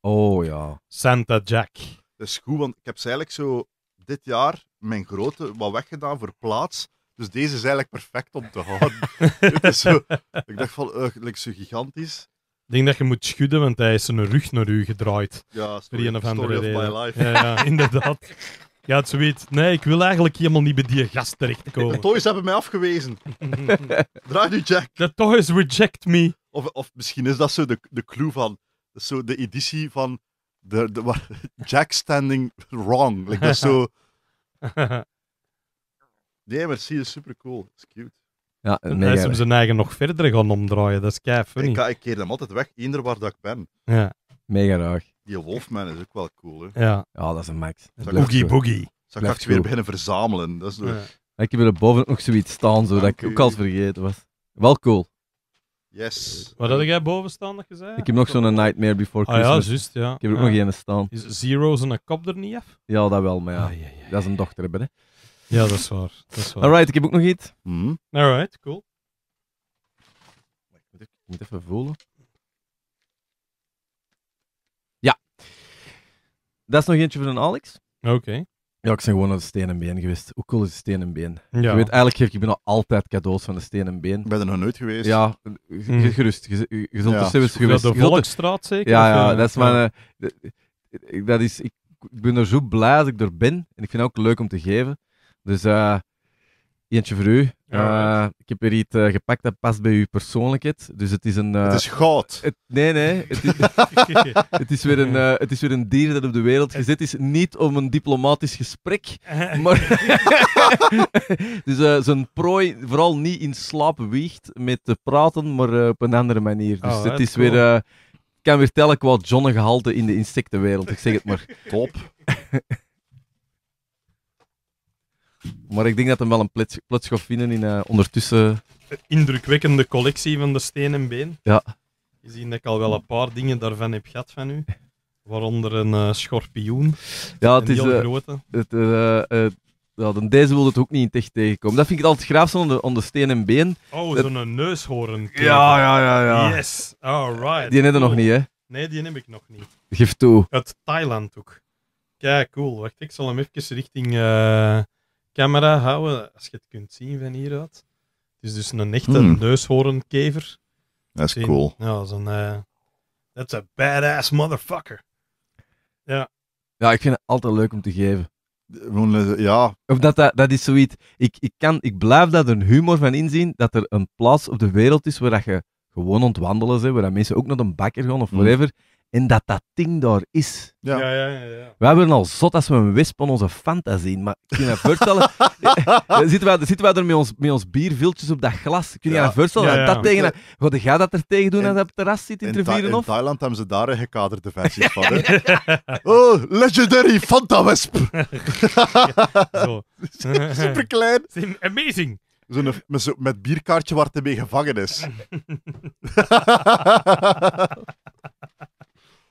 Oh ja. Santa Jack. Dat is goed, want ik heb ze eigenlijk zo dit jaar mijn grote wat weggedaan voor plaats. Dus deze is eigenlijk perfect om te houden. het *laughs* is zo, ik dacht van, uh, zo gigantisch. Ik denk dat je moet schudden, want hij is zijn rug naar u gedraaid. Ja, story, of my life. Ja, *laughs* inderdaad. Ja, het zoiets. Nee, ik wil eigenlijk helemaal niet bij die gast terechtkomen. De toys hebben mij afgewezen. *laughs* Draai nu, Jack. De toys reject me. Of, of misschien is dat zo de, de clue van... Zo de editie van de, de, *laughs* Jack standing wrong. Like, dat is zo... *laughs* Nee, maar zie je, super cool. Dat is cute. Ja, en hij is hem zijn eigen nog verder gaan omdraaien. Dat is kei funny. Ik, ga, ik keer hem altijd weg, eender waar dat ik ben. Ja. Mega raar. Die Wolfman is ook wel cool, hè? Ja. Ja, dat is een max. Boogie Boogie. Zou ik echt weer beginnen verzamelen. Dat is Ik heb er boven ook zoiets staan, zo, dat ik ook al vergeten was. Wel cool. Yes. Wat had jij bovenstaandig gezegd? Ik heb nog zo'n Nightmare Before Christmas. Ah ja, juist, ja. Ik heb ook nog ah. één staan. Is Zero een kop er niet af? Ja, dat wel, maar ja. dat is een dochter hebben, hè. Ja, dat is waar. waar. Alright, ik heb ook nog iets. Hmm. Alright, cool. Ik moet even voelen. Ja. Dat is nog eentje van een Alex. Oké. Ja, ik ben gewoon de steen en been geweest. Hoe cool is de steen en been? Je weet, eigenlijk geef ik nog altijd cadeaus van de steen en been. Ben er nog nooit geweest? Ja, hm. gerust. Je, je zult ja. geweest. de Volksstraat zeker? Ja, ja, eh, dat is mijn... Eh, dat is, ik, ben er zo blij dat ik er ben. En ik vind het ook leuk om te geven. Dus uh, Eentje voor u. Eh, ik heb hier iets eh, gepakt dat past bij uw persoonlijkheid. Dus het is een... Eh, het is goud. Het, nee, nee. Het is, *laughs* het is weer een, het is weer een dier dat op de wereld gezet is. Niet om een diplomatisch gesprek, maar... *laughs* dus zo'n prooi vooral niet in slaap wiegt met te praten, maar op een andere manier. Dus het is weer... ik kan weer tellen qua Johnne gehalte in de insectenwereld. Ik zeg het maar. *laughs* Top. Maar ik denk dat hem wel een plots gaat vinden in eh, ondertussen... Indrukwekkende collectie van de steen en been. Ja. Je ziet dat ik al wel een paar dingen daarvan heb gehad van u. Waaronder een uh, schorpioen. Ja, het een is... Heel eh, grote. Het, ja, dan deze wilde het ook niet in echt tegenkomen. Dat vind ik altijd graaf van de, steen en been. Oh, zo'n neushoorn. Ja, ja, ja, ja. Yes, alright. Die heb je nog niet, hè? Nee, die heb ik nog niet. Geef toe. Het Thailand ook. Kijk, cool. Wacht, ik zal hem even richting camera houden, als je het kunt zien van hieruit. Het is dus een echte hmm. neushoornkever. Dat is cool. Ja, dat is een... Eh, that's a badass motherfucker. Ja. Ja, ik vind het altijd leuk om te geven. Ja. Of dat, dat, is zoiets. Ik, ik, kan, ik blijf daar een humor van inzien dat er een plaats op de wereld is waar dat je gewoon ontwandelen ze, waar mensen ook naar een bakker gaan of hmm. whatever. En dat dat ding daar is. Ja. Ja, ja, Wij worden al zot als we een wisp van onze fantasie. Maar kun je je voorstellen? *laughs* zitten, wij, zitten wij er met ons, met ons bierviltjes op dat glas? Kun je ja. je voorstellen? dat tegen, wat ga dat er tegen doen als je op het terras zit in Trevieren? In Thailand hebben ze daar een gekaderde *laughs* versie van. oh, legendary fantawisp! *laughs* zo. Super Amazing. Zo met, met bierkaartje waar het mee gevangen is.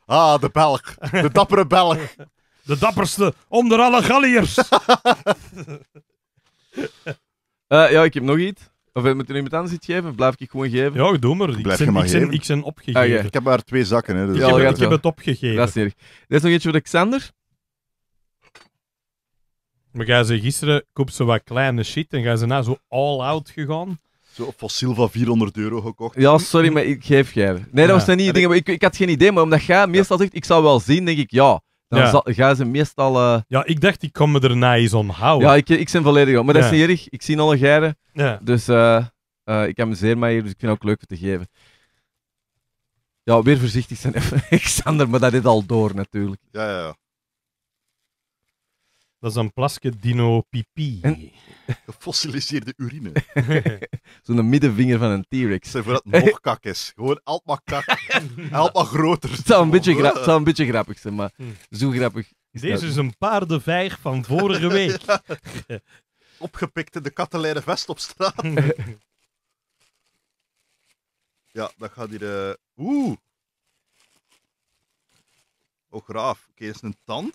Ah, de Belg. De dappere Belg. *laughs* De dapperste onder alle Galliërs. *laughs* Eh, ja, ik heb nog iets. Of eh, moet er iemand anders iets geven? blijf ik gewoon geven? Ja, doe maar. Ik zijn, maar ik zijn, opgegeven. Ah, ik heb maar twee zakken. Hè, dus- Ja, heb, het- ik heb het opgegeven. Dat is niet Dit is nog iets voor Xander. Maar jij ze gisteren koop ze wat kleine shit en gaan ze na zo all out gegaan. Zo fossiel van 400 euro gekocht. Ja, sorry, maar ik geef geen. Nee, dat was dan niet dingen. Ik, ik had geen idee, maar omdat jij meestal zegt, ik zou wel zien, denk ik, ja. Dan ja. gaan ze meestal... Eh, ja, ik dacht, ik kom me erna eens om houden. Ja, ik, ik ben volledig op. Maar dat is niet erg. Ik zie alle geiren. Dus eh, eh, ik heb ik zeer mij hier, dus ik vind het ook leuk te geven. Ja, weer voorzichtig zijn even, *laughs* Alexander, maar dat is al door natuurlijk. Ja, ja, ja. Dat is een plasje Dino Pipi. *laughs* Gefossiliseerde urine. *laughs* Zo'n middenvinger van een T-Rex. voor dat het nog kak is. Gewoon altijd kak. altijd *laughs* groter. Het zou een beetje, gra een beetje grappig zijn, maar hmm. zo grappig. Is Deze dat. is een paardenvijg van vorige week. Opgepikte Opgepikt de kattenlijnen vest op straat. ja, dat gaat hier... Uh... Oeh. Oh, graaf. Oké, is een tand?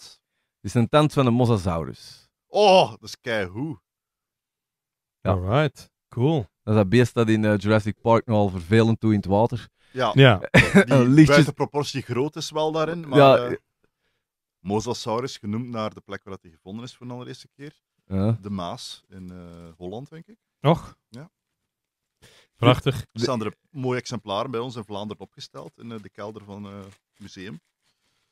Het is een tand van een mosasaurus. Oh, dat is keihoe. Ja. Alright, cool. Dat is dat beest dat in eh, Jurassic Park nogal vervelend toe in het water. Ja, ja. die *laughs* proportie groot is wel daarin, maar ja. Eh, eh, Mosasaurus, genoemd naar de plek waar hij gevonden is voor de allereerste keer. Ja. De Maas in Holland, denk ik. Och. Ja. Prachtig. Er staan er mooie exemplaren bij ons in Vlaanderen opgesteld, in de kelder van het museum.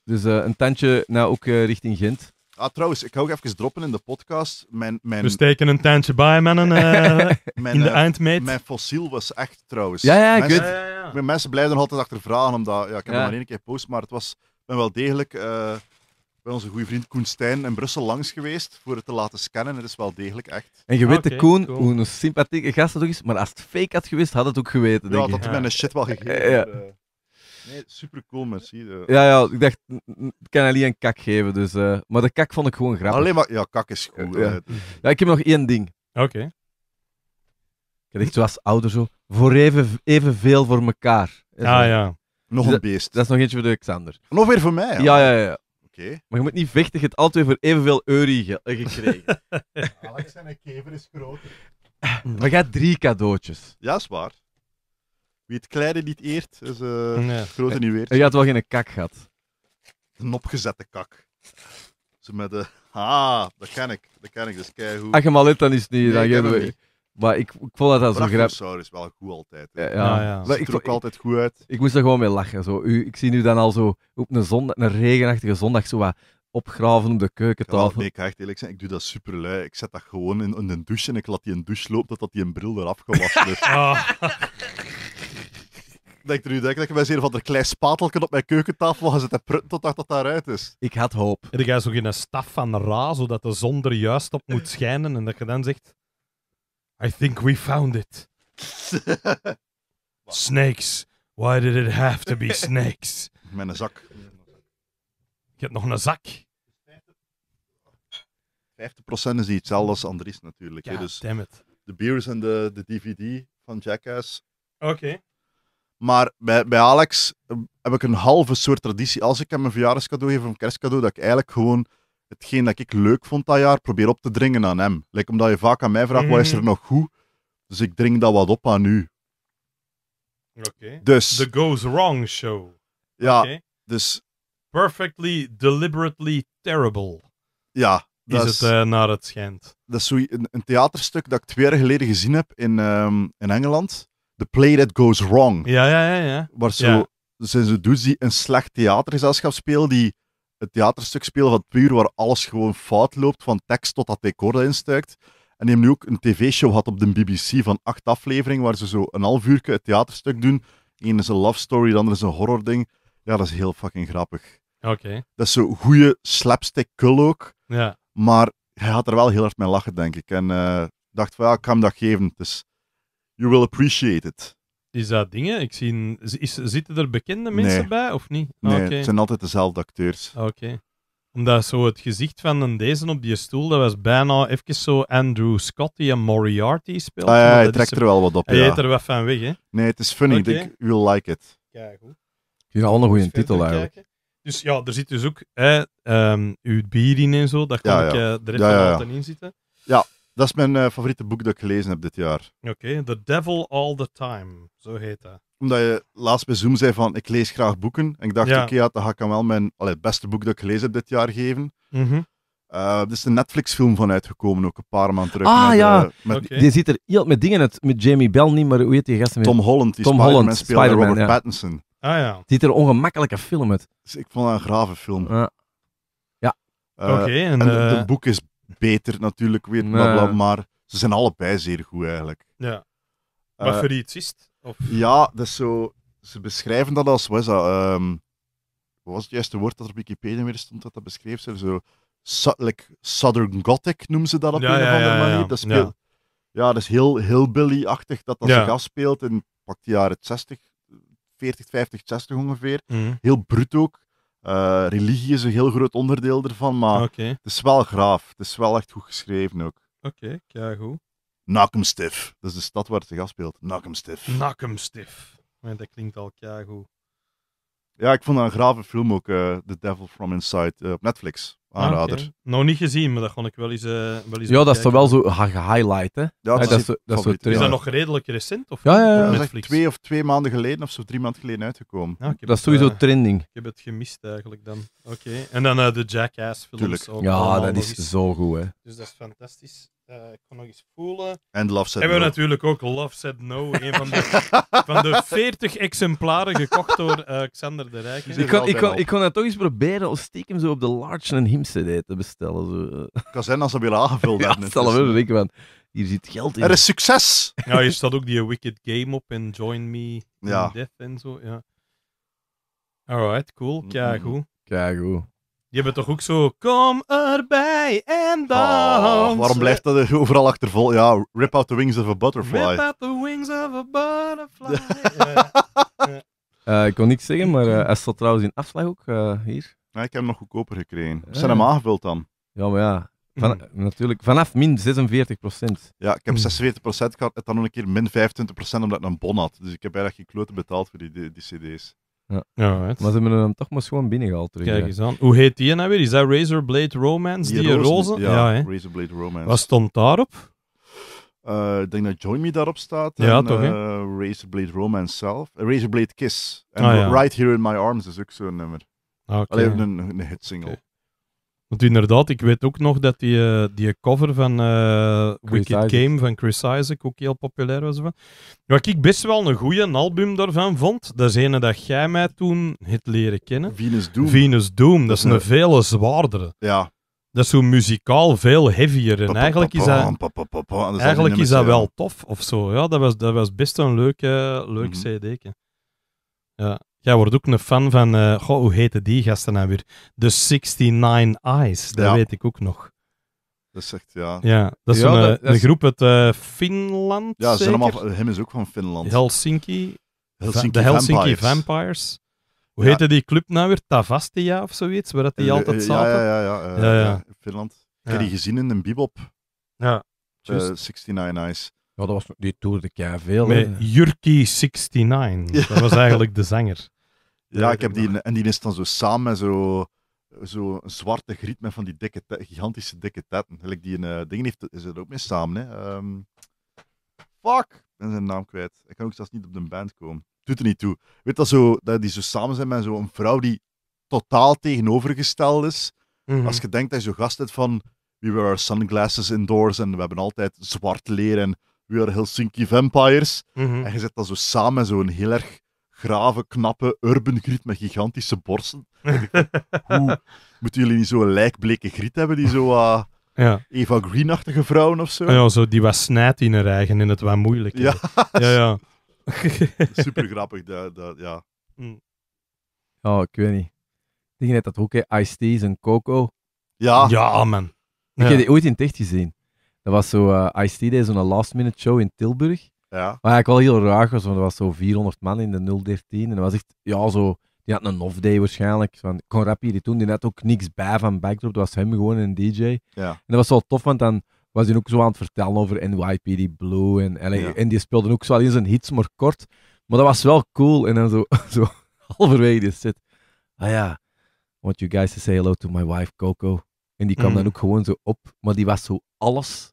Dus een tandje nou ook richting Gent. Ah, trouwens, ik ga ook even droppen in de podcast. Mijn, mijn, We steken een tuintje bij, mannen, eh, *laughs* eh, in de eindmeet. Mijn fossiel was echt, trouwens. Ja, ja, mensen, ja, Mensen blijven altijd achter vragen, omdat... Ja, ik heb nog maar één keer post, maar het was... ben wel degelijk uh, bij onze goede vriend Koen Stijn in Brussel langs geweest voor het te laten scannen. Het is wel degelijk echt. En je weet, de Koen, hoe een sympathieke gast dat ook is, maar als het fake had geweest, had het ook geweten, Ja, dat had ja. mij een shit wel gegeven. Nee, super cool, merci. Eh, ja, ja, ik dacht, ik kan alleen een kak geven. Dus, eh, maar de kak vond ik gewoon grappig. Alleen maar, ja, kak is goed. Ja. ik heb nog één ding. Oké. Okay. Ik dacht, zoals ouder zo, voor even, evenveel voor elkaar. ja ah, ja. Nog een beest. Dat, is nog eentje voor de Alexander. Nog weer voor mij? Ja, ja, ja. ja. Oké. Maar je moet niet vechten, je hebt altijd voor evenveel euro eh, gekregen. *laughs* Alex en een kever is groter. Maar jij drie cadeautjes. Ja, is waar. Wie het kleine niet eert, is uh, eh, het grote niet weer. Je had wel geen kak gehad. Een opgezette kak. Ze met de. Eh, ah, dat ken ik. Dat ken ik, dus keigoed. Als je maar lid dan is niet. Nee, dan we... Maar ik, ik vond dat, dat zo grap is wel goed altijd. Ja, ja. ja. ik er ook altijd goed uit. Ik moest er gewoon mee lachen. Zo. U, ik zie nu dan al zo op een, zondag, een regenachtige zondag zo wat opgraven op de keukentafel. Ja, nee, ik ga ik doe dat super lui. Ik zet dat gewoon in, een douche en ik laat die een douche lopen totdat die een bril eraf gewassen is. *laughs* *laughs* Oh denk er nu denk dat ik bij een van een klein spatelken op mijn keukentafel gaan zitten prutten totdat dat daaruit is. Ik had hoop. En je zo in een staf van Ra, zodat de zon er juist op moet schijnen en dat je dan zegt... I think we found it. *laughs* snakes. Why did it have to be *laughs* snakes? Met een zak. Je hebt nog een zak. 50% is die hetzelfde als Andries natuurlijk. Ja, dus damn it. De beers en de, de DVD van Jackass. Oké. Maar bij, bij Alex eh, heb ik een halve soort traditie. Als ik hem een verjaardagscadeau geef of een kerstcadeau, dat ik eigenlijk gewoon hetgeen dat ik leuk vond dat jaar probeer op te dringen aan hem. Lijkt omdat je vaak aan mij vraagt, wat is mhm. er nog goed? Dus ik dring dat wat op aan u. Oké. Dus. The Goes Wrong Show. Ja, dus. Perfectly, deliberately terrible. Ja. Dat is het eh, naar het schijnt. Dat is een, een, theaterstuk dat ik twee jaar geleden gezien heb in, ehm, in Engeland. The Play That Goes Wrong. Ja, ja, ja. ja. Waar zo, zijn ze dus die een slecht theatergezelschap speel die het theaterstuk spelen van twee uur waar alles gewoon fout loopt, van tekst tot dat decor dat instuikt. En die hebben nu ook een tv-show gehad op de BBC van acht afleveringen, waar ze zo een half uur het theaterstuk doen. Eén is een love story, de andere is een horror ding. Ja, dat is heel fucking grappig. Oké. Dat is zo'n goede slapstick kul ook. Ja. Maar hij had er wel heel hard mee lachen, denk ik. En eh, dacht van, ja, ik ga hem dat geven. Het is dus You will appreciate it. Is dat dingen? Ik zie, is, zitten er bekende mensen bij of niet? Nee, ah, het zijn altijd dezelfde acteurs. Ah, oké. Omdat zo het gezicht van een deze op die stoel, dat was bijna even zo Andrew Scott die een Moriarty speelt. ah, ja, hij trekt er wel wat op, Hij ja. er wat van weg, hè? Nee, het is funny. Ik denk, you'll like it. Kijk, goed. Hier al een goede titel eigenlijk. Dus ja, er zit dus ook hè, ehm, uw bier in en zo. Dat kan ik eh, er even Ja, in zitten. Ja, dat is mijn eh, favoriete boek dat ik gelezen heb dit jaar. Oké, The Devil All the Time, zo heet dat. Omdat je laatst bij Zoom zei van, ik lees graag boeken. En ik dacht, oké, ja, dan ga ik hem wel mijn allee, beste boek dat ik gelezen heb dit jaar geven. Mm er is een Netflix-film van uitgekomen, ook een paar maanden terug. Ah met, ja, uh, met die ziet er heel met dingen uit. Met Jamie Bell niet, maar hoe heet die weer? Tom Holland, die Tom Holland, speelt Spider Robert Pattinson. Ah ja. Ziet er ongemakkelijke film uit. Dus ik vond dat een grave film. Ja. Ja. Oké. en, en de, boek is beter natuurlijk weer, nee. maar ze zijn allebei zeer goed eigenlijk. Ja. Wat eh, voor iets is het? Of... Ja, dat is zo... Ze beschrijven dat als, wat is dat, ehm, was het juiste woord dat er op Wikipedia weer stond dat dat beschreef? Zo, so, like, Southern Gothic noemen ze dat op ja, een of andere ja, manier. Dat, ja. dat is heel, heel Billy-achtig dat dat zich afspeelt in pak die jaren 60, 40, 50, 60 ongeveer. Mhm. Heel bruto ook. Eh, religie is een heel groot onderdeel ervan, maar het is wel graaf. Het is wel echt goed geschreven ook. Oké, okay, ja goed. Nakumstif. Dat is de stad waar het zich afspeelt. Nakumstif. Nakumstif. dat klinkt al keigoed. Ja, ik vond dat een grave film ook, eh, The Devil From Inside, eh, op Netflix. Ah, aanrader. Nog niet gezien, maar dat kon ik wel eens. Eh, wel eens ja, dat is wel zo highlight hè? dat, is, dat is, dat nog redelijk recent? Of ja, ja, Dat is twee of twee maanden geleden of zo drie maanden geleden uitgekomen. Ah, dat is sowieso eh, trending. Ik heb het gemist eigenlijk dan. Oké. En dan eh, de Jackass films. ja, dat is zo goed, hè? Dus dat is fantastisch. Eh, ik voelen. En Love Said Hebben we natuurlijk ook Love Said No, een van de, *laughs* van de 40 exemplaren gekocht door uh, Xander de Rijk. Dus ik, kon, ik, kon, ik kon dat toch eens proberen om stiekem zo op de Large en Him CD te bestellen. Zo. Kan zijn als ze willen aangevuld hadden. *laughs* hebben. Ja, we dus. denken van, hier zit geld in. Er is succes! Ja, hier staat ook die Wicked Game op en Join Me Death en zo. Ja. Alright, cool. Kijk goed. Kijk goed. Die hebben toch ook zo, kom erbij en ah, dan... waarom blijft dat overal achtervol? Ja, rip out the wings of a butterfly. Rip out the wings of a butterfly. *laughs* *laughs* Eh, ik kon niks zeggen, maar uh, hij trouwens in afslag ook, eh, hier. Ja, ik heb hem nog goedkoper gekregen. Zijn hem aangevuld dan? Ja, maar ja. Van, mm. Natuurlijk, vanaf min 46 procent. Ja, ik heb 46 mm. procent gehad en dan nog een keer min 25 procent omdat ik een bon had. Dus ik heb eigenlijk geen klote betaald voor die, die cd's. Ja. ja maar ze hebben hem toch maar gewoon binnengehaald. Terug, Kijk eens aan. Hoe heet die nou weer? Is dat Razorblade Romance? Die, die roze? Ja, Razorblade Romance. Wat stond daarop? Uh, ik denk dat Join Me daarop staat. Ja, en, toch? Uh, eh, Razorblade Romance zelf. Eh, Razorblade Kiss. En ah, Right Here in My Arms is ook zo'n nummer. Ah, Alleen een, een hitsingle. Want inderdaad, ik weet ook nog dat die, eh, die cover van uh, Wicked Game van Chris Isaac ook heel populair was. Wat ik best wel een goede album daarvan vond, dat is ene dat jij mij toen hebt leren kennen. Venus Doom. Venus Doom, dat is een veel zwaardere. Ja. Dat is zo muzikaal veel heavier. En eigenlijk is dat, eigenlijk is dat wel tof of zo. Ja, dat was, dat was best een leuke, leuk mhm. cd. Ja. Jij wordt ook een fan van, eh, goh, hoe heette die gasten nou weer? De 69 Eyes, dat weet ik ook nog. Dat is echt, ja. Ja, dat is, eh, een, een groep uit uh, Finland. Ja, ze allemaal, hem is ook van Finland. Helsinki. Helsinki de Helsinki Vampires. Hoe heette die club nou weer? Tavastia of zoiets, waar dat die altijd zaten? Ja, ja, ja. ja, Finland. Ik heb die gezien in een bebop. Ja, uh, 69 Eyes. Ja, dat was, die toerde keihard veel. Met Jurki69. Dat was eigenlijk de zanger. Ja, ik heb die, en die is dan zo samen met zo, zo zwarte griet met van die dikke, gigantische dikke tetten. Gelijk die een eh, ding heeft, is er ook mee samen. Hè. Ehm, fuck! Ik ben zijn naam kwijt. Ik kan ook zelfs niet op de band komen. Doet er niet toe. Weet dat zo, dat die zo samen zijn met zo'n vrouw die totaal tegenovergesteld is. Mhm. Als je denkt dat je zo gast hebt van we wear sunglasses indoors en we hebben altijd zwart leer en we are Helsinki vampires. Mhm. En je zit dan zo samen zo'n heel erg graven knappe urban griet met gigantische borsten. *laughs* Hoe moeten jullie niet zo'n lijkbleke griet hebben die zo uh, *laughs* ja. Eva Green-achtige vrouwen of zo? Ah ja, zo die was snijdt in haar eigen en het wat moeilijk. Ja, ja. *laughs* Super grappig, dat, dat, ja. Oh, ik weet niet. denk net dat ook, Ice-T en Coco. Ja. Ja, man. Ik heb die ooit in het echt gezien. Dat was zo, eh, Ice-T deed zo'n last-minute show in Tilburg. Ja. Maar ik wel heel raar was, want er was zo 400 man in de 013. En dat was echt, ja, zo... Die had een off-day waarschijnlijk. Van Conrapi, die toen, die had ook niks bij van Backdrop. Dat was hem gewoon een DJ. Ja. En dat was wel tof, want dan was hij ook zo aan het vertellen over NYPD Blue. En, en, en die speelde ook zo in zijn hits, maar kort. Maar dat was wel cool. En dan zo, *laughs* zo halverwege die Ah ja, I want you guys to say hello to my wife Coco. En die kwam mm. dan ook gewoon zo op. Maar die was zo alles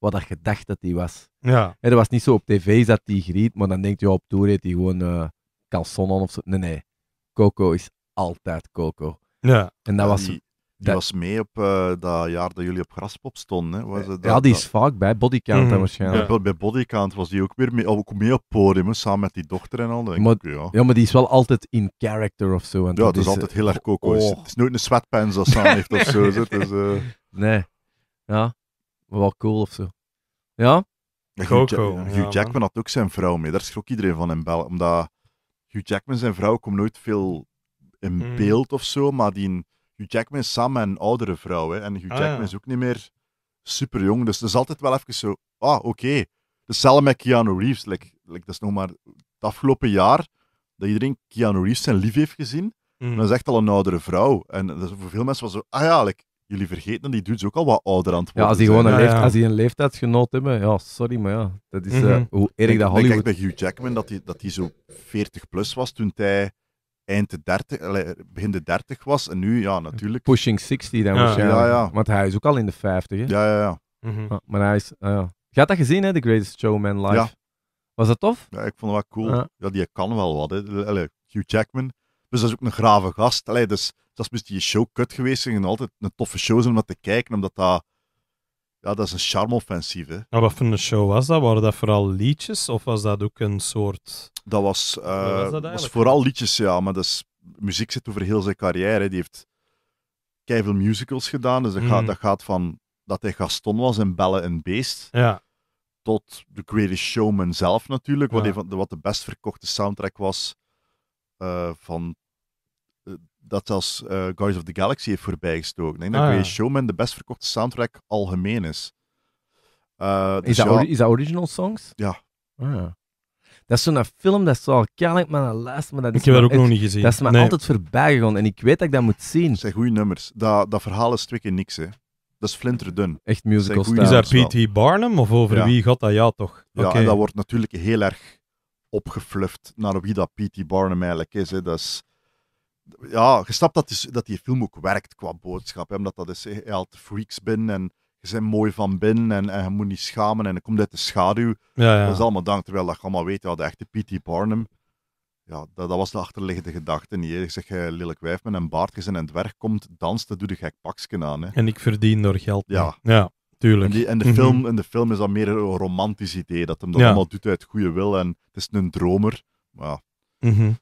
wat dat gedacht dat hij was. Ja. He, dat was niet zo op tv zat hij griet, maar dan denkt je op tour reed hij gewoon uh, eh, calzon of zo. Nee, nee. Coco is altijd Coco. Ja. En dat was... Die, dat... was mee op eh, dat jaar dat jullie op Graspop stonden. Was ja, ja, die is vaak bij Bodycount mm waarschijnlijk. Bij Bodycount was die ook weer mee, ook mee op podium, samen met die dochter en al. Maar, ik, ja. ja, maar die is wel altijd in character of zo. En ja, dat is, eh, altijd heel erg Coco. Oh. Het is nooit een sweatpants dat Sam heeft of zo. *laughs* Dus, Nee. Ja wel cool of zo. Ja? Coco. Hugh, Hugh Jackman had ook zijn vrouw mee. Daar schrok iedereen van in bel, Omdat Hugh Jackman, zijn vrouw, komt nooit veel in hmm. beeld of zo. Maar die Hugh Jackman is samen een oudere vrouw. Hè. En Hugh ah, Jackman is ook niet meer super jong. Dus dat is altijd wel even zo. Ah, oké. Okay. Hetzelfde met Keanu Reeves. dat is nog maar het afgelopen jaar dat iedereen Keanu Reeves zijn lief heeft gezien. Hmm. dat is echt al een oudere vrouw. En dat voor veel mensen was zo. Ah ja, like, jullie vergeten dat die dudes ook al wat ouder aan het worden Ja, als hij gewoon een, leeft, Als die een leeftijdsgenoot hebben, ja, sorry, maar ja, dat is eh, mhm. hoe erg dat Hollywood... Ik denk bij Hugh Jackman dat hij dat die zo 40 plus was toen hij eind de 30, begin de 30 was. En nu, ja, natuurlijk. Pushing 60 dan waarschijnlijk. Ja, ja. Want hij is ook al in de 50. Ja, ja, ja. Mhm. Ah, maar hij is. Uh, je had dat gezien, hè? The Greatest Showman Live. Ja. Was dat tof? Ja, ik vond het wel cool. Ja, die kan wel wat. Hè. Hugh Jackman dus dat is ook een grave gast. Allee, dus dat is je show kut geweest En altijd een toffe show om dat te kijken, omdat dat... Ja, dat is een charmoffensief. offensief hè. Nou, wat voor een show was dat? Waren dat vooral liedjes, of was dat ook een soort... Dat was, eh, was, vooral liedjes, ja. Maar dus, muziek zit over heel zijn carrière. Die heeft veel musicals gedaan. Dus dat, gaat, mm. dat gaat van dat hij Gaston was in Bellen en Beest... Tot The Greatest Showman zelf natuurlijk, wat, ja. wat de best verkochte soundtrack was eh, van dat zelfs *Guys eh, Guardians of the Galaxy heeft voorbijgestoken. Ik denk ah, dat Greatest ja. Showman de best verkochte soundtrack algemeen is. Uh, is, dus dat is, dat original songs? Ja. Oh, ja. Dat is zo'n film, dat is wel kennelijk mijn lijst, maar dat is Ik heb dat ook nog niet gezien. Dat is me altijd voorbij gegaan en ik weet dat ik dat moet zien. Dat zijn goede nummers. Dat, dat verhaal is twee keer niks, hè. Dat is flinterdun. Echt musical style. Is dat P.T. Barnum of over wie gaat dat ja toch? Ja, dat wordt natuurlijk heel erg opgefluft naar wie dat P.T. Barnum eigenlijk is. Hè. Dat is ja, je snapt dat die, dus, dat die film ook werkt qua boodschap. Hè? Omdat dat is, je haalt freaks binnen en je zijn mooi van binnen en, je moet niet schamen en je komt uit de schaduw. Ja, ja. Dat is allemaal dank, terwijl dat je allemaal weet, ja, de echte P.T. Barnum, ja, dat, dat, was de achterliggende gedachte. Niet, je zegt, je lelijk wijf met een baardjes in het dwerg komt danst, dat doe de gek pakje aan. Hè? En ik verdien door geld. Ja. tuurlijk. En, de, mhm. film, en de film is dan meer een romantisch idee, dat hem dat allemaal doet uit goede wil en het is een dromer. Maar, mhm.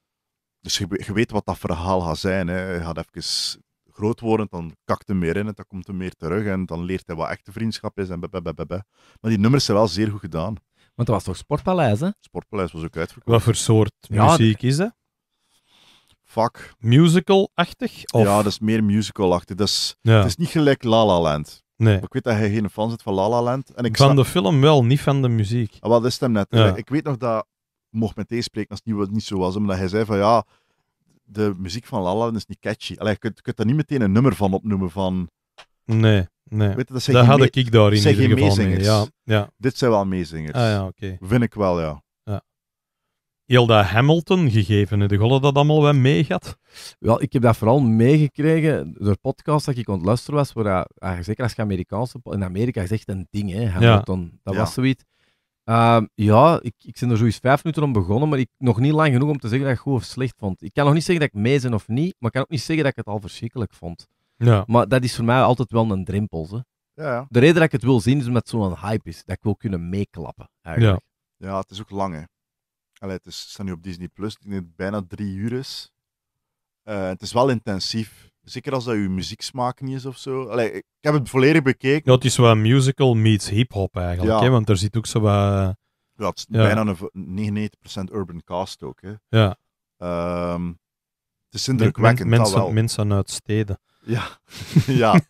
Dus je, weet wat dat verhaal gaat zijn. Hè. Je gaat even groot worden, dan kakt hij meer in en dan komt hij meer terug. En dan leert hij wat echte vriendschap is en Maar die nummers zijn wel zeer goed gedaan. Want dat was toch Sportpaleis, hè? Sportpaleis was ook uitverkocht. Wat voor soort muziek is dat? Fuck. Musical-achtig? Of... Ja, dat is meer musical-achtig. Dat is, Het is niet gelijk La La Land. Nee. ik weet dat hij geen fan is van La La Land. En ik van de film wel, niet van de muziek. Ah, wat is hem net? Ik weet nog dat mocht meteen spreken als het niet, niet zo was. Omdat hij zei van ja, de muziek van Lala is niet catchy. Allee, je, kunt, daar niet meteen een nummer van opnoemen van... Nee, nee. je, dat had ik daar in ieder geval mee. Ja, ja. Dit zijn wel meezingers. Ah ja, oké. Vind ik wel, ja. ja. Heel dat Hamilton gegeven, de golden dat allemaal wel meegaat? Wel, ik heb dat vooral meegekregen door podcasts dat ik kon luisteren was, waar, ah, zeker als je Amerikaanse... In Amerika is echt een ding, hè, Hamilton. Ja. Dat was zoiets... Ehm, ja, ik, ik ben er zoiets vijf minuten om begonnen, maar ik nog niet lang genoeg om te zeggen dat ik goed of slecht vond. Ik kan nog niet zeggen dat ik mee ben of niet, maar ik kan ook niet zeggen dat ik het al verschrikkelijk vond. Ja. Maar dat is voor mij altijd wel een drempel. Ja, De reden dat ik het wil zien is omdat het zo'n hype is, dat ik wil kunnen meeklappen. Eigenlijk. Ja. ja, het is ook lang hè. Allee, het is, staan nu op Disney Plus, ik het bijna drie uur is. Eh, het is wel intensief. Zeker als dat uw muzieksmaak niet is of zo. Allee, ik heb het volledig bekeken. Dat is wel musical meets hip-hop eigenlijk. Hè? Want er zit ook zo wat. Ja, het is bijna een 99% urban cast ook. Hè? Ja. Ehm, het is indrukwekkend. Men, mensen, mensen uit steden. Ja, *laughs* ja.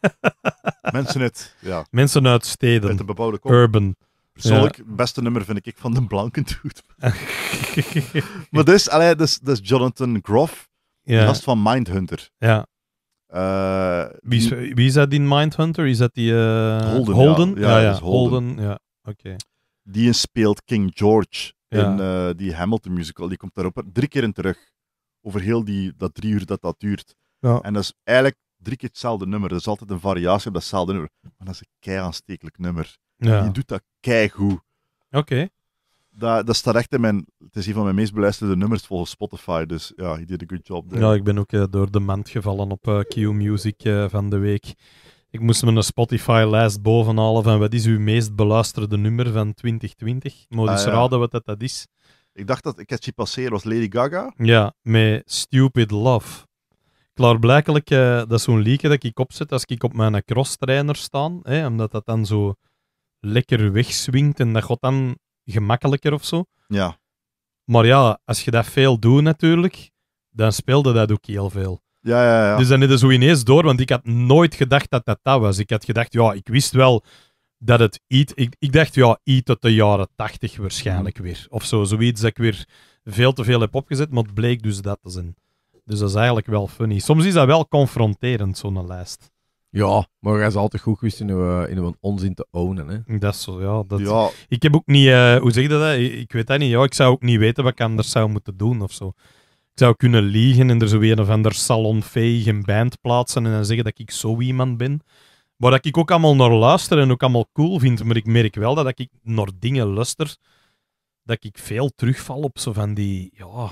mensen uit. Ja. Mensen uit steden. Met bebouwde kom. Urban. Persoonlijk, het beste nummer vind ik van de Blanken Doet. *laughs* maar dat dus, allee, dat is dus Jonathan Groff, ja. gast van Mindhunter. Ja. Eh, wie, is, wie, is, dat in Mindhunter? Is dat die... Eh, Holden, Ja, ja, Holden. ja. oké. Die speelt King George in eh, die Hamilton musical. Die komt daarop drie keer in terug. Over heel die, dat drie uur dat dat duurt. En dat is eigenlijk drie keer hetzelfde nummer. Dat is altijd een variatie op datzelfde nummer. Maar dat is een kei aanstekelijk nummer. Die doet dat kei goed. Oké dat, dat staat echt in mijn... Het is een van mijn meest beluisterde nummers volgens Spotify, dus ja, hij did een good job there. Ja, ik ben ook eh, door de mand gevallen op eh, Q Music eh, van de week. Ik moest mijn Spotify-lijst bovenhalen van wat is uw meest beluisterde nummer van 2020. Moet ah, eens raden wat dat, dat is. Ik dacht dat ik had je passeren was Lady Gaga. Ja, met Stupid Love. Klaarblijkelijk, dat is zo'n liedje dat ik opzet als ik op mijn cross trainer sta, omdat dat dan zo lekker wegswingt en dat gaat dan gemakkelijker of zo. Ja. Maar ja, als je dat veel doet natuurlijk, dan speelde dat ook heel veel. Ja, ja, ja. Dus dan is het zo ineens door, want ik had nooit gedacht dat dat dat was. Ik had gedacht, ja, ik wist wel dat het iets... Ik, ik dacht, ja, iets uit de jaren tachtig waarschijnlijk weer. Of zo, zoiets dat ik weer veel te veel heb opgezet, maar het bleek dus dat te zijn. Dus dat is eigenlijk wel funny. Soms is dat wel confronterend, zo'n lijst. Ja, maar hij is altijd goed geweest in uw, eh, in uw onzin te ownen. Hè? Dat is zo, ja. Dat... ja. Ik heb ook niet, eh, hoe zeg je dat? Ik, weet dat niet. Ja, ik zou ook niet weten wat ik anders zou moeten doen of zo. Ik zou kunnen liegen en er zo een of ander een band plaatsen en dan zeggen dat ik zo iemand ben. maar dat ik ook allemaal naar luister en ook allemaal cool vind, maar ik merk wel dat ik naar dingen luister, dat ik veel terugval op zo van die, ja,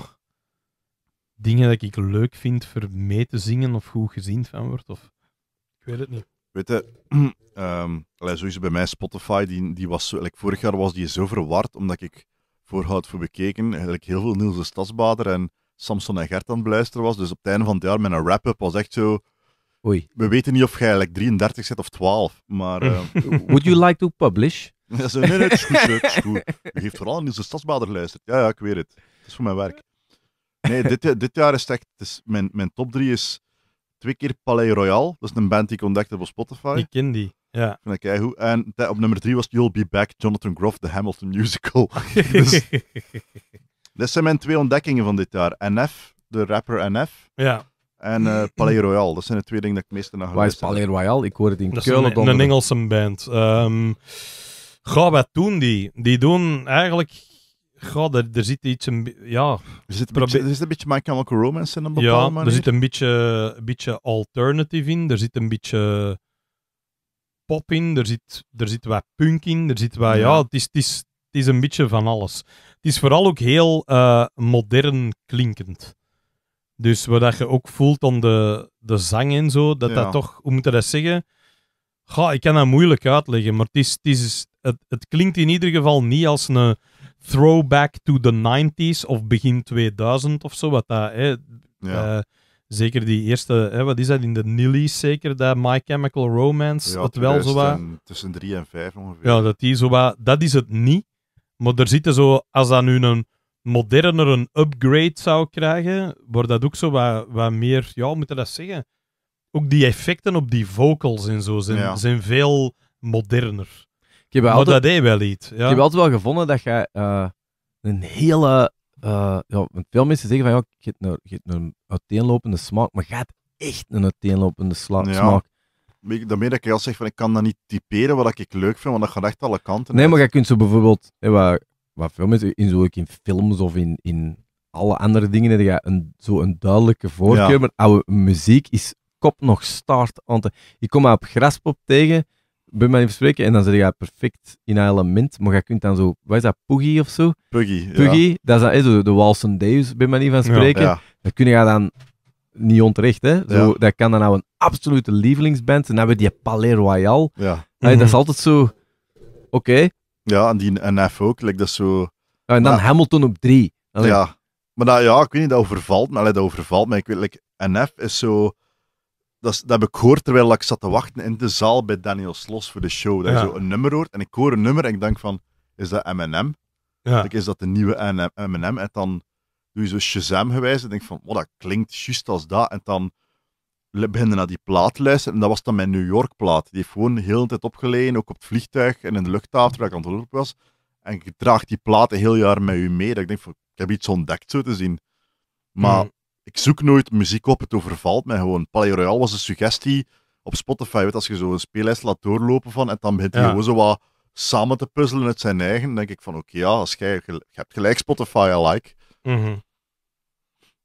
dingen dat ik leuk vind voor mee te zingen of goed gezien van wordt Of weet het niet. Weet je, *clears throat* ehm, sowieso bij mij Spotify, die, die was zo, vorig jaar was die zo verward, omdat ik voorhoud voor bekeken, eigenlijk heel veel Niels de Stadsbader en Samson en Gert aan het beluisteren was. Dus op het einde van het jaar, mijn wrap-up was echt zo... We weten niet of jij eigenlijk 33 zet of 12, maar... Ehm, *laughs* Would you like to publish? *laughs* Ja, zo, nee, nee, het is goed, het is goed. vooral Niels de Stadsbader Ja, ja, ik weet het. Het is voor mijn werk. Nee, dit, dit jaar is echt... Het is, mijn, mijn top 3 is twee keer Palais Royal. Dat is een band die ik ontdekte op Spotify. Ik ken die. Ja. Vind ik En op nummer drie was You'll Be Back, Jonathan Groff, The Hamilton Musical. *laughs* Dus, dat zijn mijn twee ontdekkingen van dit jaar. NF, de rapper NF. Ja. En eh, Palais Royal. Dat zijn de twee dingen dat ik meestal meeste naar Waar is Palais Royal? Ik hoor het in Keulen Dat is een, een Engelse band. Um, goh, wat doen die? Die doen eigenlijk God er, zit iets... Een, ja, er, zit een beetje, er zit een beetje My Romance in een bepaalde ja, manier. er zit een beetje, beetje alternative in. Er zit een beetje pop in. Er zit, er zit wat punk in. Er zit wat... Ja, het, is, het, is, het is een beetje van alles. Het is vooral ook heel eh, modern klinkend. Dus wat je ook voelt om de, de zang en zo, dat dat toch... Hoe moet je dat zeggen? Ga, ik kan dat moeilijk uitleggen, maar het, is, het, is, het klinkt in ieder geval niet als een throwback to the 90s of begin 2000 of zo. Wat dat, hè, eh, zeker die eerste, hè, wat is dat, in de Nillies zeker, dat My Chemical Romance, ja, wel zo wat... Tussen drie en vijf ongeveer. Ja, dat die zo wat, dat is het niet. Maar er zitten zo, als dat nu een moderner, een upgrade zou krijgen, wordt dat ook zo wat, wat meer, ja, moeten moet je dat zeggen? Ook die effecten op die vocals en zo zijn, zijn veel moderner heb dat deed wel iets. Ja. Ik heb altijd wel gevonden dat jij eh, een hele... Eh, ja, veel mensen zeggen van, ja, je hebt een, een uiteenlopende smaak, maar gaat echt een uiteenlopende sla- ja. smaak. Daarmee dat ik al zeg van, ik kan dat niet typeren wat ik leuk vind, want dat gaat echt alle kanten. Nee, maar je kunt zo bijvoorbeeld... Hey, wat, veel mensen, in, zo, in films of in, in alle andere dingen heb je een, zo een duidelijke voorkeur. Ja. Maar oude muziek is kop nog start. want Ik kom maar op Graspop tegen bij mij spreken en dan zeg je perfect in element, maar je kunt dan zo, wat is dat, Poogie of zo? Poogie. Poogie, ja. dat is dan, zo de Walson Deus, bij niet van spreken. Ja, ja. Dat kun je dan niet onterecht, hè? Zo, Dat kan dan nou een absolute lievelingsband. En dan hebben we die Palais Royal. Ja. Dat is mhm. altijd zo, oké. Ja, en die NF ook, like dat zo. Ja, en dan Hamilton op drie. Ja, maar dat, ja, ik weet niet, dat overvalt Maar dat overvalt me. Ik weet, like, NF is zo dat, dat heb ik gehoord terwijl ik zat te wachten in de zaal bij Daniel Slos voor de show. Dat je zo een nummer hoort en ik hoor een nummer en ik denk van, is dat M&M? Ja. Is dat de nieuwe M&M? En dan doe je zo Shazam gewijs en denk van, wat dat klinkt juist als dat. En dan je naar die plaat luisteren. En dat was dan mijn New York plaat. Die heeft gewoon de hele tijd opgelegen, ook op het vliegtuig en in de luchthaven, waar ik aan het lopen was. En ik draag die plaat heel jaar met u mee. Dat ik denk van, ik heb iets ontdekt zo te zien. Maar mm ik zoek nooit muziek op, het overvalt mij gewoon. Palais Royal was een suggestie op Spotify. Weet, als je zo een speellijst laat doorlopen van, en dan begint hij gewoon zo wat samen te puzzelen uit zijn eigen, dan denk ik van, oké, ja, als jij, je hebt gelijk Spotify, I like. Mhm.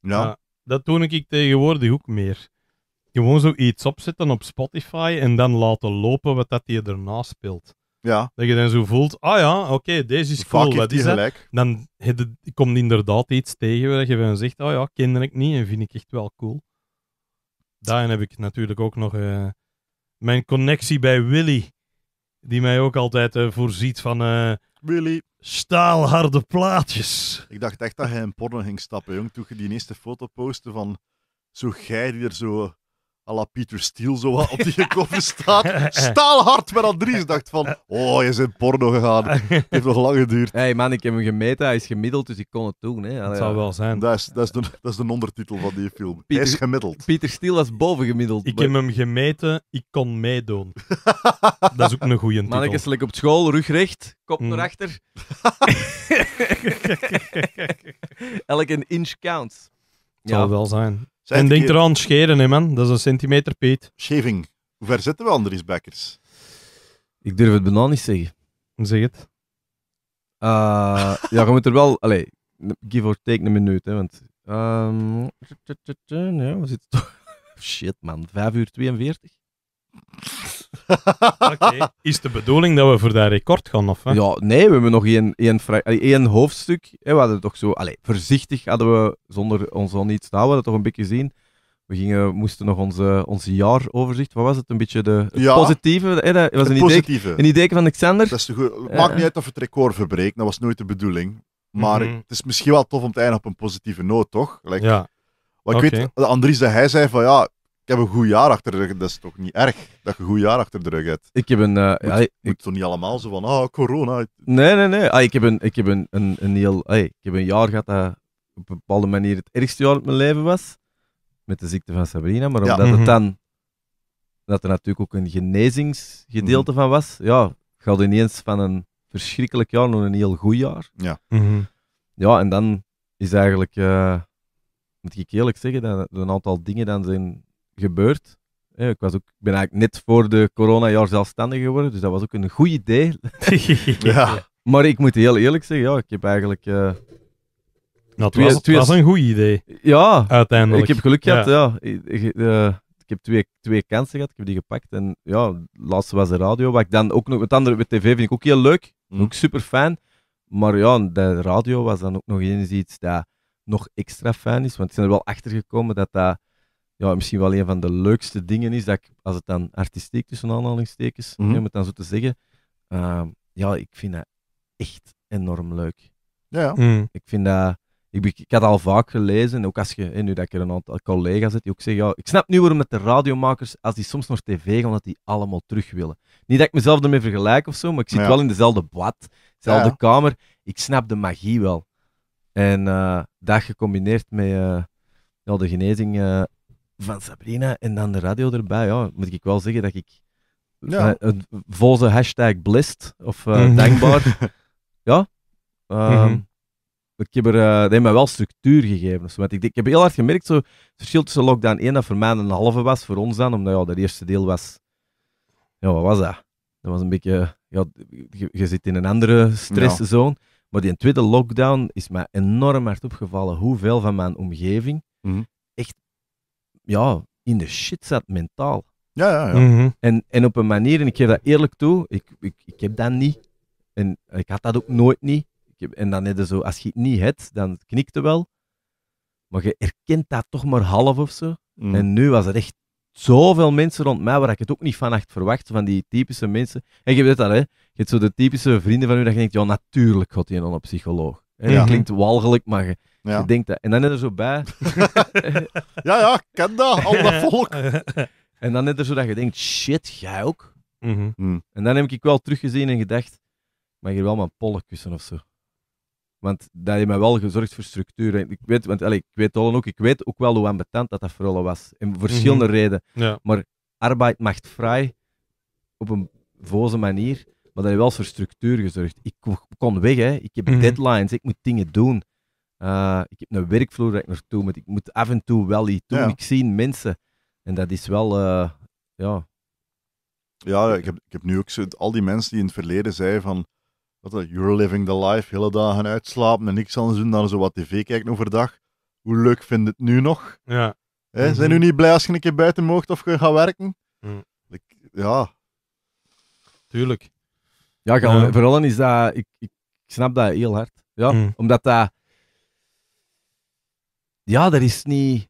ja. Dat doe ik tegenwoordig ook meer. Gewoon zoiets opzetten op Spotify en dan laten lopen wat dat hij erna speelt. Ja. Dat je dan zo voelt, ah ja, oké, deze is cool, wat is Dan komt inderdaad iets tegen waar je van zegt, ah ja, ken ik niet en vind ik echt wel cool. Daarin heb ik natuurlijk ook nog eh, mijn connectie bij Willy, die mij ook altijd eh, voorziet van... Uh, Willy. Staalharde plaatjes. Ik dacht echt dat hij in porno ging stappen, jong. Toen je die eerste foto postte van zo gij die er zo à la Peter Steele zo wat op die koffer *laughs* *laughs* staat. Staalhard met Andries. dacht van, oh, je zit porno gegaan. Het heeft nog lang geduurd. Hé hey man, ik heb hem gemeten. Hij is gemiddeld, dus ik kon het doen. Hè. dat zou wel zijn. Dat is, dat, is de, dat is de ondertitel van die film. Peter, Hij is gemiddeld. Peter Steele was bovengemiddeld. Ik heb hem gemeten, ik kon meedoen. *laughs* dat is ook een goeie titel. is lekker op school, rug recht, kop mm. naar achter. elke een inch counts. Het wel zijn. En denk aan scheren, hè, man. Dat is een centimeter peet. Shaving. Hoe ver zitten we, Andries Bekkers? Ik durf het bijna niet zeggen. Zeg het. Eh, ja, we moeten er wel... Allee, give or take een minuut, hè, want... Ehm, we zitten toch... *laughs* Shit, man. 5 uur 42? Oké. Okay. Is de bedoeling dat we voor dat record gaan? Of, hè? Ja, nee, we hebben nog één, één, één hoofdstuk. Hè, we hadden toch zo, allee, voorzichtig hadden we, zonder ons al niet staan, we hadden toch een beetje zien. We gingen, moesten nog onze, onze jaaroverzicht, wat was het? Een beetje de, ja, positieve. Hè, was een, Idee, een idee van Alexander. Dat is de goeie, het maakt eh. niet uit of het record verbreekt, dat was nooit de bedoeling. Maar mhm. het is misschien wel tof om te eindigen op een positieve noot, toch? Like, ja. Wat ik weet, Andries, dat hij zei van ja, ik heb een goed jaar achter de rug. Dat is toch niet erg dat je een goed jaar achter de rug hebt? Ik heb een. Uh, moet, ja, ik, moet toch niet allemaal zo van, ah, corona. Nee, nee, nee. Ah, ik heb een, ik heb een, een, een heel. Hey, ik heb een jaar gehad dat op een bepaalde manier het ergste jaar uit mijn leven was. Met de ziekte van Sabrina. Maar omdat het mhm. dan. Dat er natuurlijk ook een genezingsgedeelte mhm. van was. Ja, gaat ineens van een verschrikkelijk jaar naar een heel goed jaar. Ja. Mhm. Ja, en dan is eigenlijk. Eh, moet ik eerlijk zeggen, dat een aantal dingen dan zijn gebeurd. Eh, ik, was ook, ik ben eigenlijk net voor de corona-jaar zelfstandig geworden, dus dat was ook een goed idee. *laughs* ja. Maar ik moet heel eerlijk zeggen, ja, ik heb eigenlijk. Uh, nou, was, was, een goed idee. Ja, uiteindelijk. Ik heb geluk gehad, ja. Eh, ik, heb twee, twee kansen gehad, ik heb die gepakt. En ja, laatste was de radio. Wat ik dan ook nog met andere, met tv vind ik ook heel leuk. Hm. Ook super fijn. Maar ja, de radio was dan ook nog eens iets dat nog extra fijn is. Want ik ben er wel achter gekomen dat dat ja, misschien wel een van de leukste dingen is dat ik, als het dan artistiek tussen aanhalingstekens, mm -hmm. om het dan zo te zeggen, ehm, ja, ik vind dat echt enorm leuk. Ja. Mhm. Ik vind dat. Ik, ik, had al vaak gelezen, ook als je, nu dat ik er een aantal collega's heb die ook zeggen, ja, ik snap nu waarom met de radiomakers, als die soms naar tv gaan, dat die allemaal terug willen. Niet dat ik mezelf ermee vergelijk of zo, maar ik zit wel in dezelfde blad, dezelfde kamer. Ik snap de magie wel. En eh, dat gecombineerd met eh, ja, de genezing eh, van Sabrina en dan de radio erbij. Ja, moet ik wel zeggen dat ik ja. Eh, volse hashtag blist of uh, dankbaar. *laughs* ja. Ehm, mhm. Ik heb er, eh, dat heeft mij wel structuur gegeven. Ofzo. Want ik, ik heb heel hard gemerkt, zo, het verschil tussen lockdown 1, dat voor mij een halve was, voor ons dan, omdat ja, dat eerste deel was... Ja, wat was dat? Dat was een beetje... Ja, je, zit in een andere stresszone. Maar die tweede lockdown is mij enorm hard opgevallen hoeveel van mijn omgeving mhm. echt ja, in de shit zat mentaal. Ja, ja, ja. Mhm. en, en op een manier, en ik geef dat eerlijk toe, ik, ik, ik heb dat niet. En ik had dat ook nooit niet. Ik heb, en dan hadden zo, als je het niet hebt, dan knikte wel. Maar je herkent dat toch maar half of zo. Mhm. En nu was er echt zoveel mensen rond mij waar ik het ook niet van had verwacht, van die typische mensen. En je weet dat, hè? Je hebt zo de typische vrienden van u dat je denkt, ja, natuurlijk gaat die een psycholoog. En ja. Dat klinkt walgelijk, maar je, ja. Je denkt dat. En dan net er zo bij. *laughs* ja, ja, ik ken dat. Al dat volk. *laughs* en dan net er zo dat je denkt, shit, jij ook? Mhm. Mm. En dan heb ik wel teruggezien en gedacht, mag je wel mijn pollen kussen of zo. Want dat heeft mij wel gezorgd voor structuur. Ik weet, want allez, ik weet ook, ik weet ook wel hoe ambetant dat dat voor was. In mhm. verschillende redenen. Maar arbeid macht vrij op een voze manier. Maar dat heeft wel voor structuur gezorgd. Ik kon weg, hè. ik heb mhm. deadlines, ik moet dingen doen. Eh, ik heb een werkvloer waar ik naartoe moet. Ik moet af en toe wel iets doen. Ik zie mensen. En dat is wel, eh, ja. Ja, ik heb, ik heb nu ook zo, al die mensen die in het verleden zeiden van, wat, eh, you're living the life, hele dagen uitslapen en niks anders doen dan zo wat tv kijken overdag. Hoe leuk je het nu nog? Ja. Zijn mhm. u niet blij als je een keer buiten mocht of gaan gaat werken? Mhm. ja. Tuurlijk. Ja, vooral is dat, ik, ik, snap dat heel hard. Ja, mhm. omdat dat ja, dat is niet.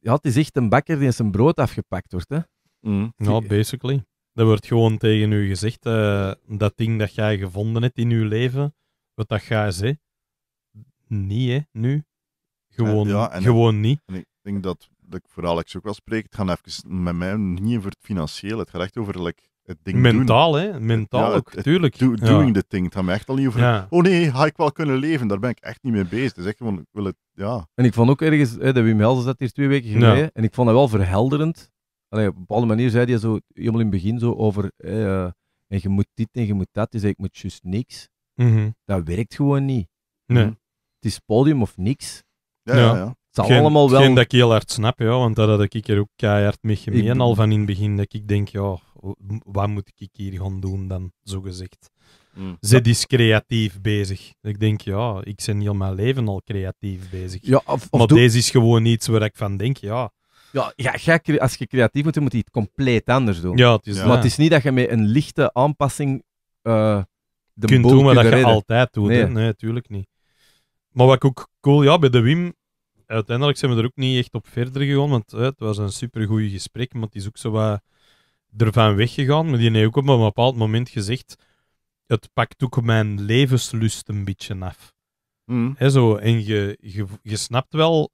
Ja, het is echt een bakker die zijn brood afgepakt wordt. Hè? Mm. Ja, basically. Dat wordt gewoon tegen u gezegd, eh, dat ding dat jij gevonden hebt in uw leven, wat dat je zeggen? niet hè, nu. Gewoon, ja, en gewoon niet. ik denk dat, dat ik voor Alex ook wel spreek, het gaat even met mij niet over het financiële, het gaat echt over Mentaal, hè? Mentaal ook, tuurlijk. doing the thing, het gaat me echt al niet over... Oh nee, ga ik wel kunnen leven? Daar ben ik echt niet mee bezig. Dus echt gewoon, wil het, ja. En ik vond ook ergens, hè, dat Wim Helsen zat hier twee weken geleden, en ik vond dat wel verhelderend. Allee, op een bepaalde manier zei hij zo, helemaal in het begin zo over, hè, eh, en je moet dit en je moet dat, hij zei ik moet juist niks. Mhm. Dat werkt gewoon niet. Nee. Het is podium of niks. Ja, ja, ja zal allemaal wel... Geen dat ik heel hard snap, ja, want dat had ik er ook keihard mee gemeen ik... al van in het begin. Dat ik denk, ja, wat moet ik hier gaan doen dan, zogezegd. gezegd. Mm. Ze is creatief bezig. Ik denk, ja, ik ben heel mijn leven al creatief bezig. Ja, maar deze is gewoon iets waar ik van denk, ja... Ja, ja, als je creatief moet moet je iets compleet anders doen. Ja, het is Maar het is niet dat je met een lichte aanpassing uh, de kunt doen, maar dat je altijd doet. Nee. nee, natuurlijk niet. Maar wat ik ook cool, ja, bij de Wim uiteindelijk zijn we er ook niet echt op verder gegaan, want hè, eh, het was een supergoeie gesprek, maar die is ook zo wat ervan weggegaan. Maar die heeft ook op een bepaald moment gezegd, het pakt ook mijn levenslust een beetje af. Mm. Hè, zo, en je, je, snapt wel,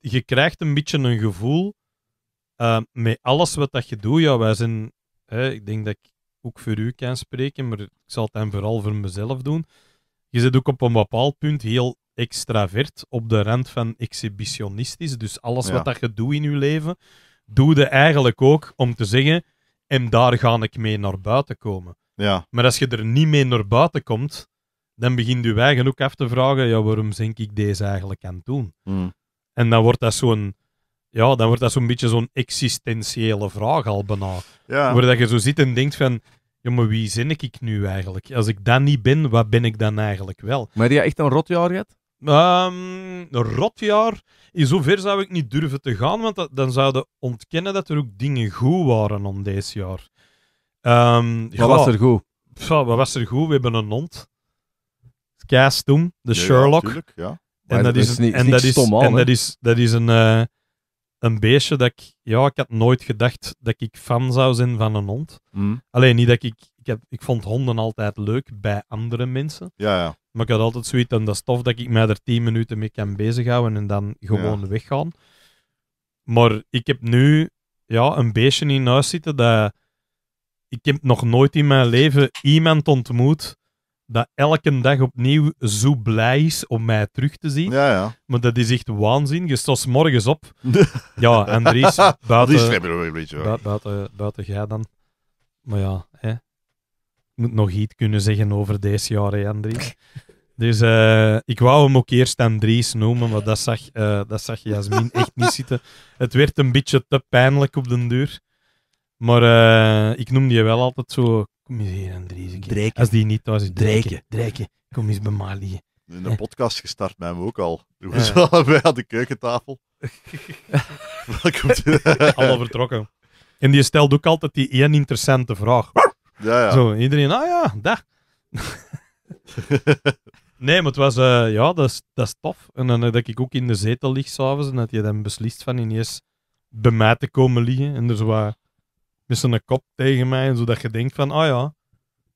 je, krijgt een beetje een gevoel eh, met alles wat dat je doet. Ja, wij zijn, hè, ik denk dat ik ook voor u kan spreken, maar ik zal het dan vooral voor mezelf doen. Je zit ook op een bepaald punt heel extravert op de rand van exhibitionistisch. Dus alles wat dat je doet in je leven, doe je eigenlijk ook om te zeggen, en daar ga ik mee naar buiten komen. Ja. Maar als je er niet mee naar buiten komt, dan begint je eigen ook af te vragen, ja, waarom denk ik deze eigenlijk aan doen? Hmm. En dan wordt dat zo'n ja, dan wordt dat zo'n beetje zo'n existentiële vraag al bijna. Ja. Waar dat je zo zit en denkt van, ja, maar wie zin ik nu eigenlijk? Als ik dat niet ben, wat ben ik dan eigenlijk wel? Maar heb je echt een rotjaar gehad? Um, een rotjaar. In zover zou ik niet durven te gaan, want dan zouden ontkennen dat er ook dingen goed waren om deze jaar. Ehm, wat ja, was er goed? wat was er goed? We hebben een hond. Keis toen, de ja, Sherlock. Tuurlijk, en dat is, en dat is, en dat is, dat is een, eh, een beestje dat ik, ja, ik had nooit gedacht dat ik fan zou zijn van een hond. Mm. Alleen niet dat ik, ik, heb, ik vond honden altijd leuk bij andere mensen. Ja, ja. Maar ik had altijd zoiets aan dat stof dat ik mij er tien minuten mee kan bezighouden en dan gewoon weggaan. Maar ik heb nu ja, een beestje in huis zitten dat... Ik heb nog nooit in mijn leven iemand ontmoet dat elke dag opnieuw zo blij is om mij terug te zien. Ja, ja. Maar dat is echt waanzin. Je stond morgens op. *laughs* ja, en een buiten, buiten, buiten, buiten jij dan. Maar ja, hè, moet nog iets kunnen zeggen over deze jaren, Andries. *laughs* Dus eh, ik wou hem ook eerst Andries noemen, maar dat zag, eh, dat zag Jasmin *laughs* echt niet zitten. Het werd een beetje te pijnlijk op den duur. Maar eh, ik noemde je wel altijd zo... Kom eens hier, Andries. Dreken. Als die niet thuis is. Dreken. Dreken. Kom eens bij mij In een podcast gestart met hem ook al. We was allebei aan de keukentafel. *laughs* Allemaal vertrokken. En die stelt ook altijd die één interessante vraag. Ja, ja. Zo, iedereen, ah ja, dag. *laughs* nee, maar het was, eh, ja, dat is, dat is tof. En dan uh, dat ik ook in de zetel lig s'avonds en dat je dan beslist van ineens bij mij te komen liggen. En er zo wat, met kop tegen mij, en zodat je denkt van, ah ja,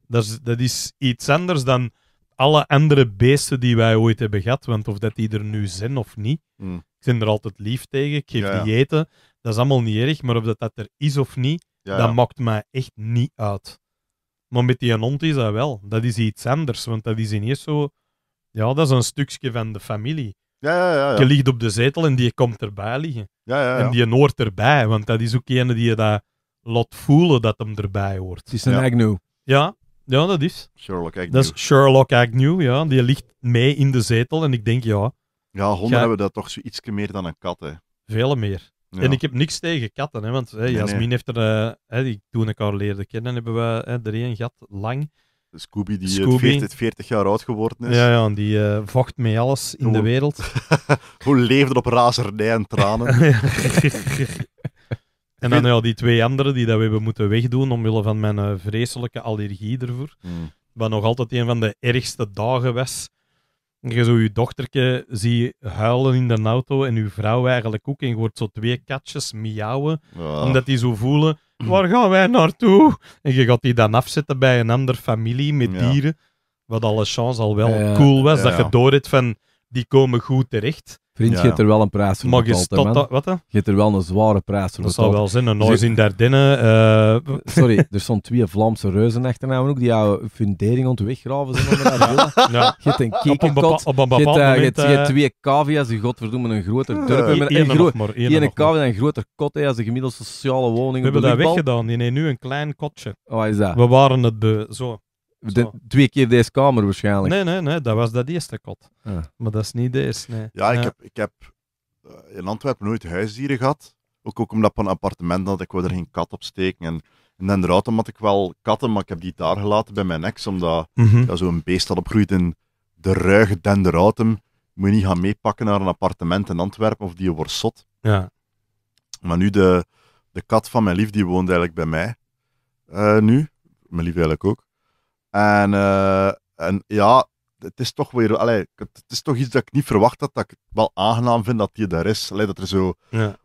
dat is, dat is iets anders dan alle andere beesten die wij ooit hebben gehad. Want of dat die er nu zijn of niet, mm. ik ben er altijd lief tegen. Ik geef ja, die eten. Dat is allemaal niet erg. Maar of dat, dat er is of niet, dat maakt mij echt niet uit. Maar met die hond is dat wel. Dat is iets anders, want dat is ineens zo... Ja, dat is een stukje van de familie. Ja, ja, ja, je ligt op de zetel en die komt erbij liggen. En die hoort erbij, want dat is ook ene die je dat laat voelen dat hem erbij hoort. Het is een Agnew. Ja, ja, dat is. Sherlock Agnew. Dat is Sherlock Agnew, ja. Die ligt mee in de zetel en ik denk, ja... Ja, honden hebben dat toch zoiets meer dan een kat, hè. Vele meer. En ik heb niks tegen katten, hè, want hè, Jasmin heeft er, eh, hè, die, toen ik haar leerde kennen, hebben we hè, er één gat lang. Scooby die Scooby. 40, jaar oud geworden is. Ja, ja en die eh, vocht mee alles in de wereld. *laughs* Hoe leefde op razernij en tranen. *laughs* en dan ja, die twee anderen die dat we hebben moeten wegdoen omwille van mijn eh, vreselijke allergie ervoor. Hmm. Wat nog altijd een van de ergste dagen was je zo je dochterke zie huilen in de auto en je vrouw eigenlijk ook. En je hoort zo twee katjes miauwen, omdat die zo voelen, waar gaan wij naartoe? En je gaat die dan afzetten bij een andere familie met dieren. Wat alle chance al wel cool was, dat je door het van, die komen goed terecht. Vriend, ja. je hebt er wel een prijs voor Mag je stotten, wat hè? hebt er wel een zware prijs voor Dat zou wel zijn, een noise dus in Dardenne. Uh... Sorry, er stonden twee Vlaamse reuzen achterna ook, die jouw fundering ontweggraven zijn onder ja. ja. Je hebt een kiekenkot, op een, je, hebt, eh, twee cavia's, godverdomme, een groter dorp. Uh, een cavia en een groter kot hè, als de gemiddelde sociale woning. We hebben dat weggedaan, nee, nu een klein kotje. Oh, wat is dat? We waren het beu, zo twee keer deze kamer waarschijnlijk. Nee, nee, nee, dat was dat eerste kot. Maar dat is niet deze. Nee. Ja, ik heb, ik heb eh, in Antwerpen nooit huisdieren gehad. Ook, ook omdat op een appartement had, ik wou er geen kat op steken. En, en had ik wel katten, maar ik heb die daar gelaten bij mijn ex, omdat mm -hmm. ja, zo'n beest dat opgroeit in de ruige denderautum. Moet je niet gaan meepakken naar een appartement in Antwerpen of die wordt zot. Ja. Maar nu, de, de kat van mijn lief, die woont eigenlijk bij mij. Eh, nu, mijn lief eigenlijk ook. En, eh, en ja, het is toch weer, allee, het is toch iets dat ik niet verwacht dat ik wel aangenaam vind dat die daar is. dat er zo,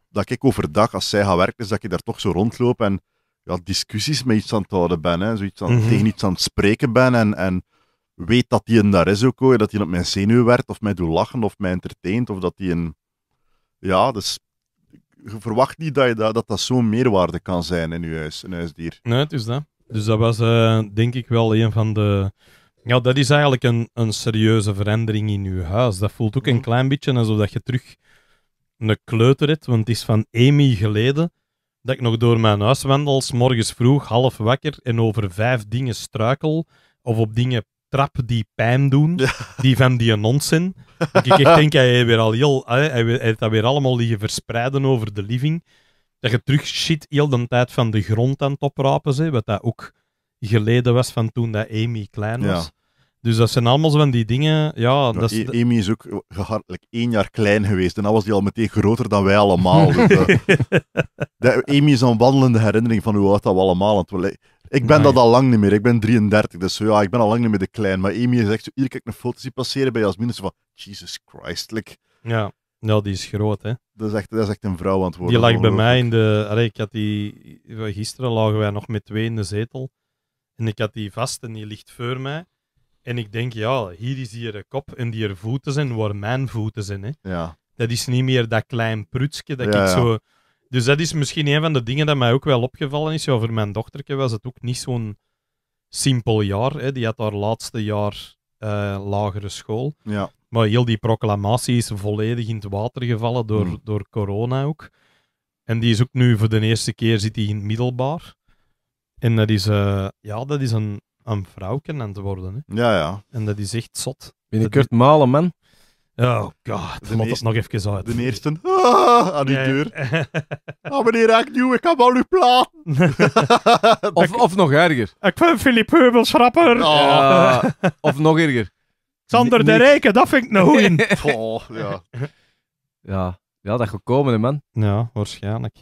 dat ik overdag, als zij gaat werken, is dus dat ik daar toch zo rondloop en ja, discussies met iets aan het houden ben, zoiets aan, mhm. tegen iets aan het spreken ben en, en weet dat die een daar is ook, hoor, dat hij op mijn zenuw werkt, of mij doet lachen, of mij entertaint, of dat die een, ja, dus je verwacht niet dat je dat, dat, dat zo'n meerwaarde kan zijn in je huis, een huisdier. Nee, het is dat. Dus dat was eh, denk ik wel een van de. Ja, dat is eigenlijk een, een serieuze verandering in uw huis. Dat voelt ook een mhm. klein beetje alsof je terug een kleuter hebt, want het is van Amy geleden dat ik nog door mijn huis wandel, morgens vroeg, half wakker en over vijf dingen struikel of op dingen trap die pijn doen, die van die nonsen. ik echt denk, hij, weer al heel, hij, heeft dat weer allemaal liggen verspreiden over de living dat je terug shit heel de tijd van de grond aan het oprapen ze wat dat ook geleden was van toen dat Amy klein was. Dus dat zijn allemaal zo van die dingen. Ja, dat is, e- Amy is ook gehartelijk één jaar klein geweest. En dan was die al meteen groter dan wij allemaal. *laughs* Dus, eh, dat Amy is een wandelende herinnering van hoe oud dat we allemaal aan Ik ben dat al lang niet meer. Ik ben 33. Dus ja, ik ben al lang niet meer de klein. Maar Amy is echt zo. Iedere keer ik een foto zie passeren bij als Is van: Jesus Christ. Like, ja. Nou, die is groot, hè. Dat is echt, dat is echt een vrouw Die lag bij mij in de... Allee, ik had die... Gisteren lagen wij nog met twee in de zetel. En ik had die vast en die ligt voor mij. En ik denk, ja, hier is hier een kop en die er voeten zijn waar mijn voeten zijn, hè. Ja. Dat is niet meer dat klein prutsje dat ik zo... Dus dat is misschien een van de dingen dat mij ook wel opgevallen is. Ja, voor mijn dochtertje was het ook niet zo'n simpel jaar. Hè. Die had haar laatste jaar eh, lagere school. Ja. Maar heel die proclamatie is volledig in het water gevallen door, hmm. door corona ook. En die is ook nu voor de eerste keer zit die in het middelbaar. En dat is, eh, ja, dat is een, een vrouwken aan te worden. Hè. Ja, ja. En dat is echt zot. Binnenkort dat... malen, man. Oh god, de moet het nog even uit. De eerste ah, aan die deur. *laughs* ah, meneer nieuw ik heb al uw plan. of, *laughs* of nog erger. Ik ben Philippe Heubels rapper. Ah. of nog erger. Sander de Reken, dat vind ik nou goed. *laughs* ja. ja. Ja, dat gaat komen, man. Ja, waarschijnlijk.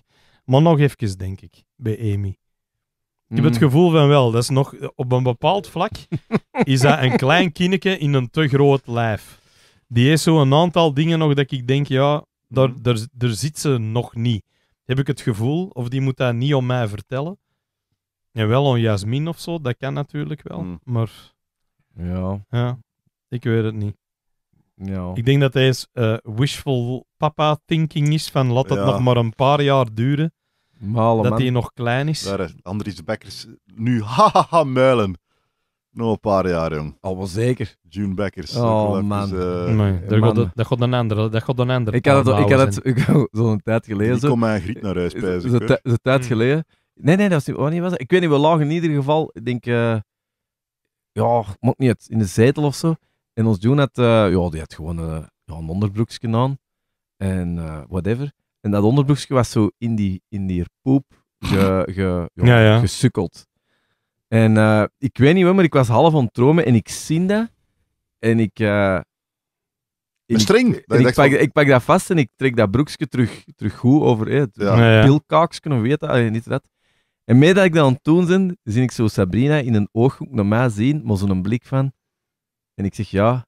Maar nog even, denk ik, bij Amy. Ik heb het hmm. gevoel van wel, dat is nog, op een bepaald vlak *laughs* is dat een klein kindje in een te groot lijf. Die heeft zo een aantal dingen nog dat ik denk, ja, daar, daar, daar zit ze nog niet. Heb ik het gevoel, of die moet dat niet om mij vertellen. En wel om Jasmin of zo, dat kan natuurlijk wel, hmm. maar... Ja. ja. Ik weet het niet. Ja. Ik denk dat hij eens, eh, wishful papa thinking is van laat dat nog maar een paar jaar duren. Malen, dat hij nog klein is. Daar, de Bekkers, nu *laughs* hahaha muilen. Nog een paar jaar, jong. Al wel zeker. June Bekkers. Oh, man. Eh, dat, Gaat, een ander. Dat gaat een ander ik had het, ik had het, *laughs* zo'n tijd geleden. Ik kom mijn griet naar huis pijzen. Zo'n tijd hmm. geleden. Nee, nee, dat was niet oh, was Ik weet niet, we lagen in ieder geval, ik denk, uh, ja, moet niet, in de zetel of zo. En ons doen had, eh, ja, die had gewoon een, eh, ja, een onderbroekje aan. En eh, whatever. En dat onderbroekje was zo in die, in die poep ge, *laughs* ge, gesukkeld. En ik weet niet waarom, maar ik was half aan en ik zie dat. En ik... een string? Ik, ik, pak, ik, pak, dat vast en ik trek dat broekje terug, terug goed over hey, het ja. pilkaaksken of weet dat, niet dat. En mee dat ik dat aan het ben, zie ik zo Sabrina in een ooghoek naar mij zien, maar zo'n blik van... En ik zeg, ja,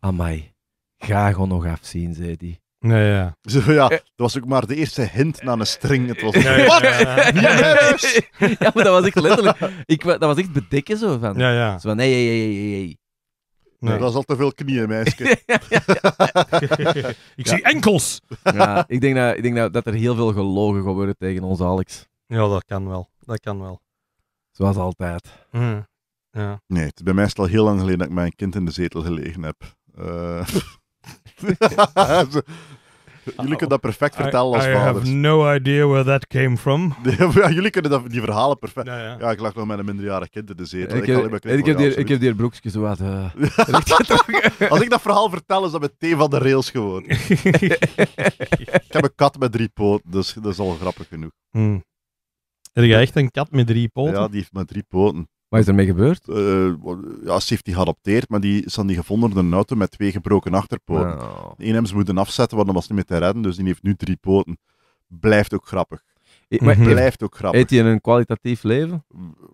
amai, ga gewoon nog afzien, zei die. Nee, ja. Zo, ja, eh. dat was ook maar de eerste hint naar een string. Het was wat? Ja, ja. ja, maar dat was echt letterlijk... Ik, dat was echt bedekken zo van. Ja, ja. Zo van, nee, nee, nee, nee. Nee. Dat is al te veel knieën, meisje. *laughs* *laughs* ik zie enkels. Ja, ik denk, dat, ik denk dat, dat er heel veel gelogen gaat worden tegen onze Alex. Ja, dat kan wel. Dat kan wel. Zoals altijd. Mm. Ja. Nee, het is bij mij is al heel lang geleden dat ik mijn kind in de zetel gelegen heb. Eh. *laughs* jullie kunnen dat perfect vertellen als I I have no idea where that came from. *laughs* jullie kunnen dat, die verhalen perfect... Ja, ik lag nog met een minderjarig kind in de zetel. Ik, heb, ik, heb, die, ik heb die broekjes wat... Eh, *laughs* als ik dat verhaal vertel, is dat meteen van de rails gewoon. ik heb een kat met drie poten, dus dat is al grappig genoeg. Hmm. Heb jij echt een kat met drie poten? Ja, die heeft maar drie poten. Wat is ermee gebeurd? Uh, ja, had geadopteerd, maar die is dan die gevonden door een auto met twee gebroken achterpoten. Oh. Eén hebben ze moeten afzetten, want dat was niet meer te redden, dus die heeft nu drie poten. Blijft ook grappig. Eh, blijft ook grappig. Eet hij een kwalitatief leven?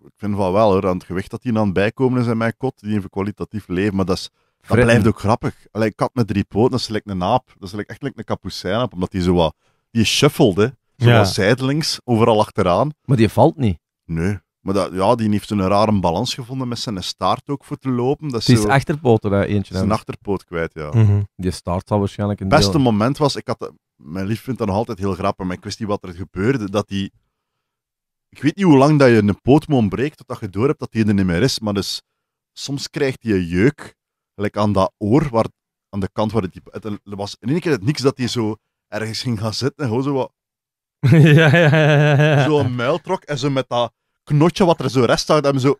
Ik vind van wel hoor, aan het gewicht dat hij aan het bijkomen is in mijn kot, die heeft een kwalitatief leven, maar dat is... Dat blijft ook grappig. Allee, kat met drie poten, dat is een naap. Dat is echt een op, omdat hij zo wat... Die shuffelde, zo zijdelings, overal achteraan. Maar die valt niet. Nee, maar dat, ja, die heeft een rare balans gevonden met zijn staart ook voor te lopen. Dat is zijn is zo, achterpoten, eentje. Zijn achterpoot kwijt, ja. Mhm. Die staart zal waarschijnlijk een Het beste moment was, ik had, mijn lief vindt dat nog altijd heel grappig, maar ik wist niet wat er gebeurde, dat die... Ik weet niet hoe lang dat je een pootmoon breekt, totdat je door hebt dat die er niet meer is, maar dus soms krijgt hij een jeuk, gelijk aan dat oor, waar, aan de kant waar het... het er was in één keer het niks dat hij zo ergens ging gaan zitten zo wat... *laughs* ja, ja, ja, ja. Zo'n muil trok en zo met dat knotje wat er zo rest uit hem zo...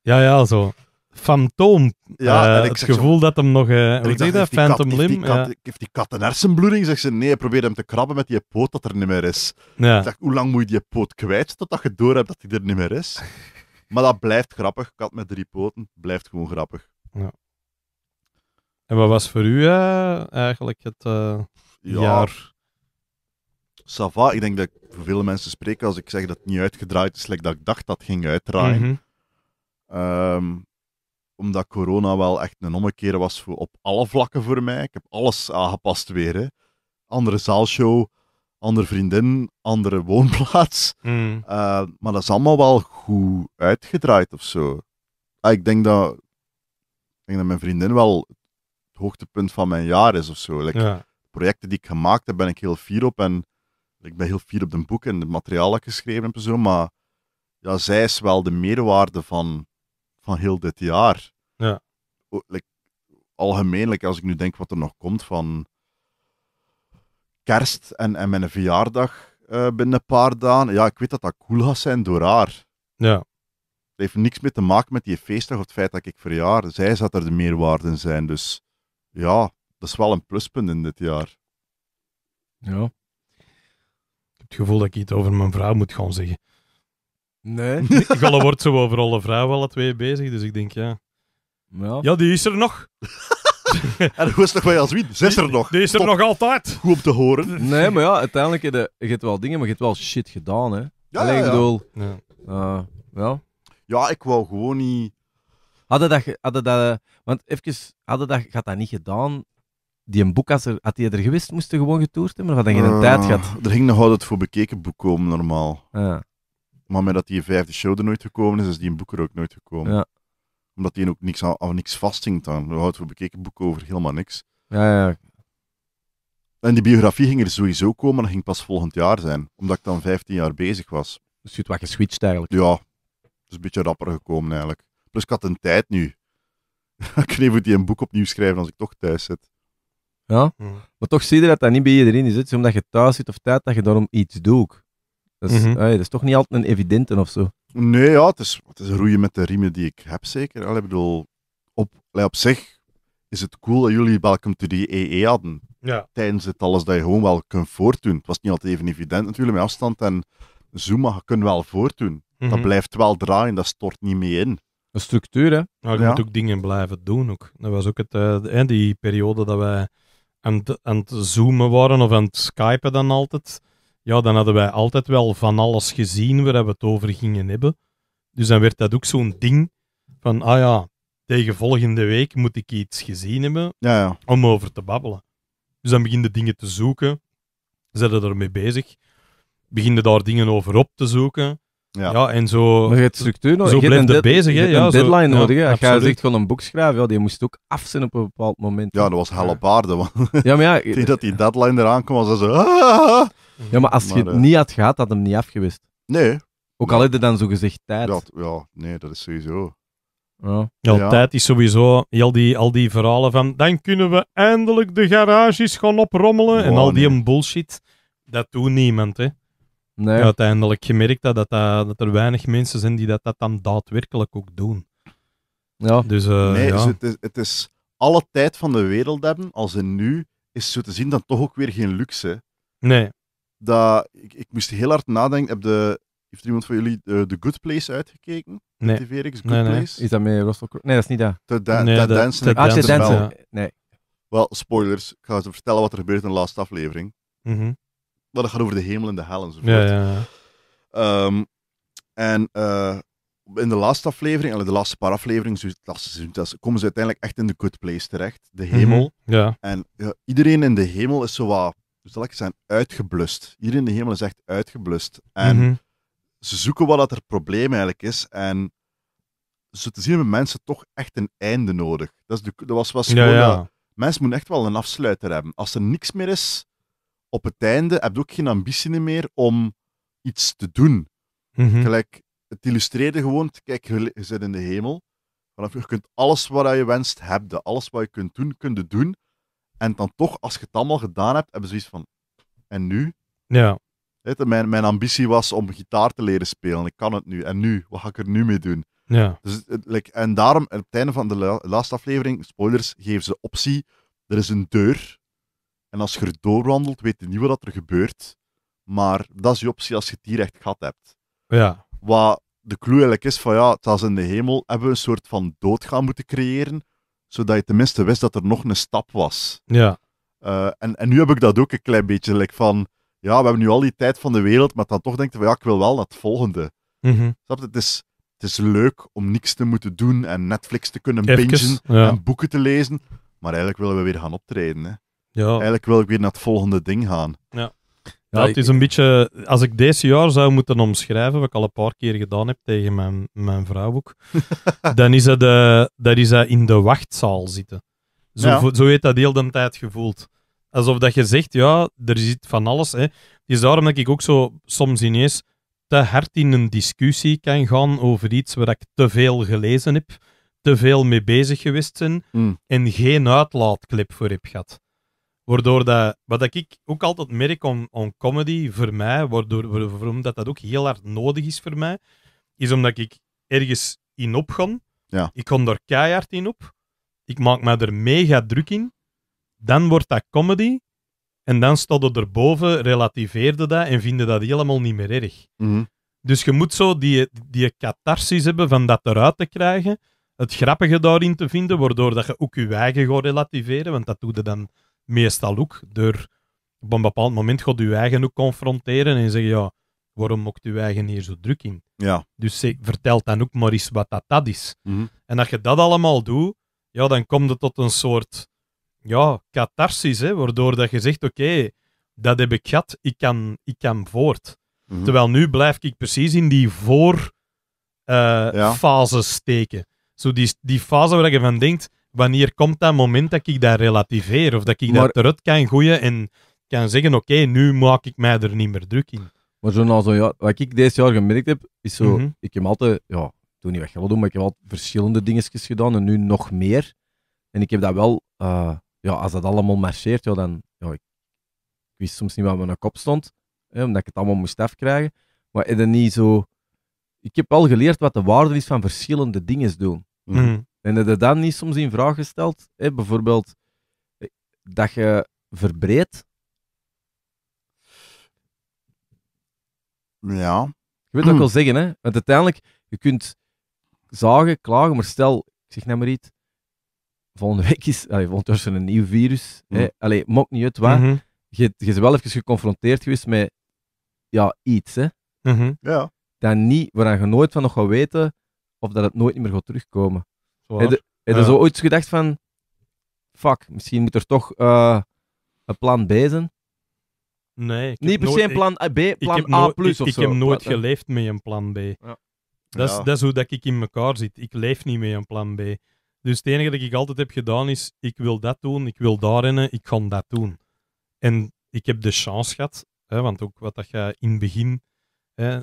Ja, ja, zo. Fantoom. Ja, eh, het gevoel dat hem nog... Uh, hoe je dat? Phantom limb? Heeft die, kat, ja. die kat een hersenbloeding? Zegt ze, nee, probeer hem te krabben met die poot dat er niet meer is. Ja. Ik hoe lang moet je die poot kwijt totdat je door hebt dat hij er niet meer is? *laughs* maar dat blijft grappig. Kat met drie poten blijft gewoon grappig. Ja. En wat was voor u eh, eigenlijk het jaar... Sava, ik denk dat ik voor veel mensen spreken als ik zeg dat het niet uitgedraaid is, like dat ik dacht dat het ging uitdraaien. Mhm. Ehm, omdat corona wel echt een ommekeer was voor, op alle vlakken voor mij. Ik heb alles aangepast weer. Hè. Andere zaalshow, andere vriendin, andere woonplaats. Mhm. Eh, maar dat is allemaal wel goed uitgedraaid of zo. Ah, ik, denk dat, ik denk dat mijn vriendin wel het hoogtepunt van mijn jaar is of zo. Projecten die ik gemaakt heb, ben ik heel fier op. En ik ben heel fier op de boek en het materialen geschreven en zo, maar ja, zij is wel de meerwaarde van, van heel dit jaar. Ja. like, algemeen, als ik nu denk wat er nog komt van kerst en, en mijn verjaardag uh, binnen een paar dagen, ja, ik weet dat dat cool gaat zijn door haar. Ja. Het heeft niks meer te maken met die feestdag of het feit dat ik verjaar. Zij zat er de meerwaarden zijn, dus ja, dat is wel een pluspunt in dit jaar. Ja het gevoel dat ik iets over mijn vrouw moet gaan zeggen. Nee. *laughs* Ik wordt zo over alle vrouwen alle twee bezig, dus ik denk ja. Ja, ja die is er nog. *laughs* en hoe is nog bij als wie? Ze is er nog. Die is er nog altijd. Goed om te horen. Nee, maar ja, uiteindelijk heb je, hebt wel dingen, maar je hebt wel shit gedaan, hè. Ja, Alleen, ja, ja. Bedoel, eh, ja. ja. ik wou gewoon niet... Hadden dat... Hadden dat want even, hadden dat, gaat dat niet gedaan, die een boek, als er, had hij er gewist, moesten gewoon getoerd hebben? Of had hij geen tijd ah, gehad? Er ging nog altijd voor bekeken boek komen, normaal. Maar met dat die vijfde show er nooit gekomen is, is die een boek er ook nooit gekomen. Ja. Omdat die ook niks, aan, niks vastingt aan. Er houdt voor bekeken boek over helemaal niks. Ja, ja. En die biografie ging er sowieso komen, maar dat ging pas volgend jaar zijn. Omdat ik dan 15 jaar bezig was. Dus je hebt wat geswitcht eigenlijk? Ja. Het is een beetje rapper gekomen eigenlijk. Plus ik had een tijd nu. *laughs* ik weet niet die een boek opnieuw schrijven als ik toch thuis zit. Ja? Mhm. Maar toch zie je dat dat niet bij iedereen is. Het is omdat je thuis zit of tijd dat je daarom iets doet. Dat is, mhm. dat is toch niet altijd een evidente of zo. Nee, ja, het is, het is roeien met de riemen die ik heb, zeker. Allee, bedoel, op, allee, op zich is het cool dat jullie Welcome to die EE hadden. Ja. Tijdens het alles dat je gewoon wel kunt voortdoen. Het was niet altijd even evident natuurlijk met afstand en Zoom, maar je wel voortdoen. Dat mhm. blijft wel draaien, dat stort niet mee in. Een structuur, hè? Ja, je moet ook dingen blijven doen. Ook. Dat was ook het, eh, die periode dat wij aan het, aan zoomen waren of aan het skypen dan altijd, ja, dan hadden wij altijd wel van alles gezien waar we het over gingen hebben. Dus dan werd dat ook zo'n ding van, ah ja, tegen volgende week moet ik iets gezien hebben ja, ja. om over te babbelen. Dus dan beginnen dingen te zoeken, zetten ermee bezig, beginnen daar dingen over op te zoeken. Ja. en zo. Maar je hebt structuur Zo het bezig, hè? Ja, een deadline nodig. Ja, als jij zegt gewoon een boek schrijven, ja, die moest ook af zijn op een bepaald moment. Ja, dat was hel Man. Ja, maar ja. *laughs* dat die deadline eraan kwam, was zo. Ah, ah, ah, ja, maar als je eh, het niet had gehad, had hem niet afgewist. Nee. Ook al had je dan zo gezegd tijd. ja, nee, dat is sowieso. Ja. ja, tijd is sowieso al die, al die verhalen van dan kunnen we eindelijk de garages gaan oprommelen en al die bullshit. Dat doet niemand, hè. Nee. Uiteindelijk gemerkt dat, dat, dat er weinig mensen zijn die dat, dat dan daadwerkelijk ook doen. Ja. Dus, uh, nee, ja. Dus het, is, het, is, alle tijd van de wereld hebben, als in nu, is zo te zien dan toch ook weer geen luxe. Nee. Dat, ik, ik moest heel hard nadenken. Heb de, heeft iemand van jullie de, eh, The Good Place uitgekeken? Nee. De TVRX, Good nee, nee. Place? Is dat mee Russell Nee, dat is niet dat. De da nee, Dansen. Ah, Dansen. Nee. Wel, spoilers. Ik ga ze vertellen wat er gebeurt in de laatste aflevering. Mm dat gaat over de hemel en de hel enzovoort. Ja, ja. Ehm, en uh, in de laatste aflevering, de laatste paar afleveringen, komen ze uiteindelijk echt in de good place terecht. De mhm, hemel. ja. En iedereen in de hemel is zo wat, hoe zal ik uitgeblust. Iedereen in de hemel is echt uitgeblust. En mhm. ze zoeken wat dat er probleem eigenlijk is. En ze te zien hebben mensen toch echt een einde nodig. Dat, is de, dat was, was ja, gewoon, ja. mensen moeten echt wel een afsluiter hebben. Als er niks meer is, op het einde heb je ook geen ambitie meer om iets te doen. Mhm. Gelijk, het illustreerde gewoon, kijk, je, zit in de hemel. Vanaf je kunt alles wat je wenst hebben. Alles wat je kunt doen, kun doen. En dan toch, als je het allemaal gedaan hebt, hebben ze zoiets van, en nu? Ja. mijn, mijn ambitie was om gitaar te leren spelen. Ik kan het nu. En nu? Wat ga ik er nu mee doen? Ja. Dus, en daarom, op het einde van de laatste aflevering, spoilers, geven ze optie. Er is een deur en als je er doorwandelt, weet je niet wat er gebeurt. Maar dat is je optie als je het hier echt gehad hebt. Ja. Wat de clue eigenlijk is van ja, het was in de hemel, hebben we een soort van dood gaan moeten creëren, zodat je tenminste wist dat er nog een stap was. Ja. Eh, en, en nu heb ik dat ook een klein beetje like, van, ja, we hebben nu al die tijd van de wereld, maar dan toch denken je van ja, ik wil wel dat volgende. Mm Snap Het is, het is leuk om niks te moeten doen en Netflix te kunnen Even, bingen en boeken te lezen, maar eigenlijk willen we weer gaan optreden. Ja. Eigenlijk wil ik weer naar het volgende ding gaan. Ja. Ja, het is een beetje, als ik deze jaar zou moeten omschrijven, wat ik al een paar keer gedaan heb tegen mijn, mijn vrouw ook, *laughs* dan is, het, uh, dat is dat in de wachtzaal zitten. Zo, zo heeft dat heel de tijd gevoeld. Alsof dat je zegt, ja, er zit van alles. Hè. Het is daarom dat ik ook zo soms ineens te hard in een discussie kan gaan over iets waar ik te veel gelezen heb, te veel mee bezig geweest ben mm. en geen uitlaatklep voor heb gehad. Waardoor dat, wat ik ook altijd merk om, comedy voor mij, waardoor, waarom dat, dat ook heel hard nodig is voor mij, is omdat ik ergens in opgon. Ja. Ik kon daar keihard in op. Ik maak me er mega druk in. Dan wordt dat comedy. En dan stond het erboven, relativeerde dat en vinden dat helemaal niet meer erg. Mhm. Dus je moet zo die, die catharsis hebben van dat eruit te krijgen. Het grappige daarin te vinden, waardoor dat je ook je eigen gaat relativeren, want dat doe je dan meestal ook door op een bepaald moment gaat je eigen ook confronteren en zeggen, ja, waarom mokt je eigen hier zo druk in? Ja. Dus vertel dan ook maar eens wat dat, dat is. Mhm. En als je dat allemaal doet, ja, dan komt het tot een soort ja, catharsis, hè, waardoor dat je zegt, oké, dat heb ik gehad, ik kan, ik kan voort. Mhm. Terwijl nu blijf ik precies in die voorfase eh, steken. Zo die, die fase waar je van denkt, wanneer komt dat moment dat ik dat relativeer of dat ik dat eruit kan gooien en kan zeggen, oké, nu maak ik mij er niet meer druk in. Maar zo nou zo, ja, wat ik deze jaar gemerkt heb, is zo, mhm. ik heb altijd, ja, toen niet wat doen, maar ik heb altijd verschillende dingetjes gedaan en nu nog meer. En ik heb dat wel, eh, ja, als dat allemaal marcheert, ja, dan, ja, ik, wist soms niet waar mijn kop stond, hè, omdat ik het allemaal moest afkrijgen. Maar ik niet zo, ik heb wel geleerd wat de waarde is van verschillende dingen doen. Mhm. En dat je dan niet soms in vraag gesteld, hè? bijvoorbeeld eh, dat je verbreedt. Ja. Je weet wat ik *clears throat* wil zeggen, hè? Want uiteindelijk, je kunt zagen, klagen, maar stel, ik zeg nou maar iets, volgende week is, er een nieuw virus. Mm. Hè? Allee, mok niet uit waar. Mhm. je, je bent wel even geconfronteerd geweest met ja, iets. Hè? Mhm. ja. Dan niet, waar je nooit van nog gaat weten of dat het nooit meer gaat terugkomen. Heb je, zo ooit gedacht van, fuck, misschien moet er toch eh, een plan B zijn? Nee. Ik Niet per se een plan B, plan A plus of Ik, heb nooit geleefd met een plan B. Ja. Dat, is, dat is hoe dat ik in elkaar zit. Ik leef niet met een plan B. Dus het enige dat ik altijd heb gedaan is, ik wil dat doen, ik wil daar rennen, ik ga dat doen. En ik heb de chance gehad, hè, want ook wat dat je in het begin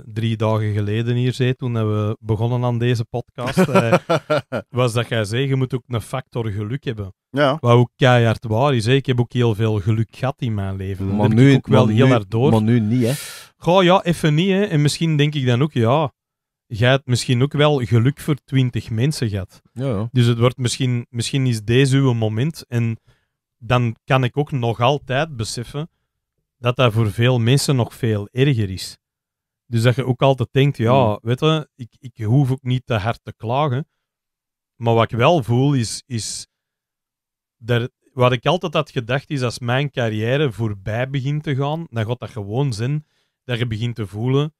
drie dagen geleden hier zei, toen we begonnen aan deze podcast, eh, *laughs* was dat jij zei, je moet ook een factor geluk hebben. Ja. Wat ook keihard waar is. Ik heb ook heel veel geluk gehad in mijn leven. Maar nu, heb ik ook wel heel erg door. Maar nu niet, hè? Goh, ja, even niet, En misschien denk ik dan ook, ja, jij hebt misschien ook wel geluk voor twintig mensen gehad. Ja. Dus het wordt misschien, misschien is deze uw moment. En dan kan ik ook nog altijd beseffen dat dat voor veel mensen nog veel erger is. Dus dat je ook altijd denkt, ja, hmm. weet je, ik, ik hoef ook niet te hard te klagen. Maar wat ik wel voel is, is dat, wat ik altijd had gedacht is, als mijn carrière voorbij begint te gaan, dan gaat dat gewoon zin dat je begint te voelen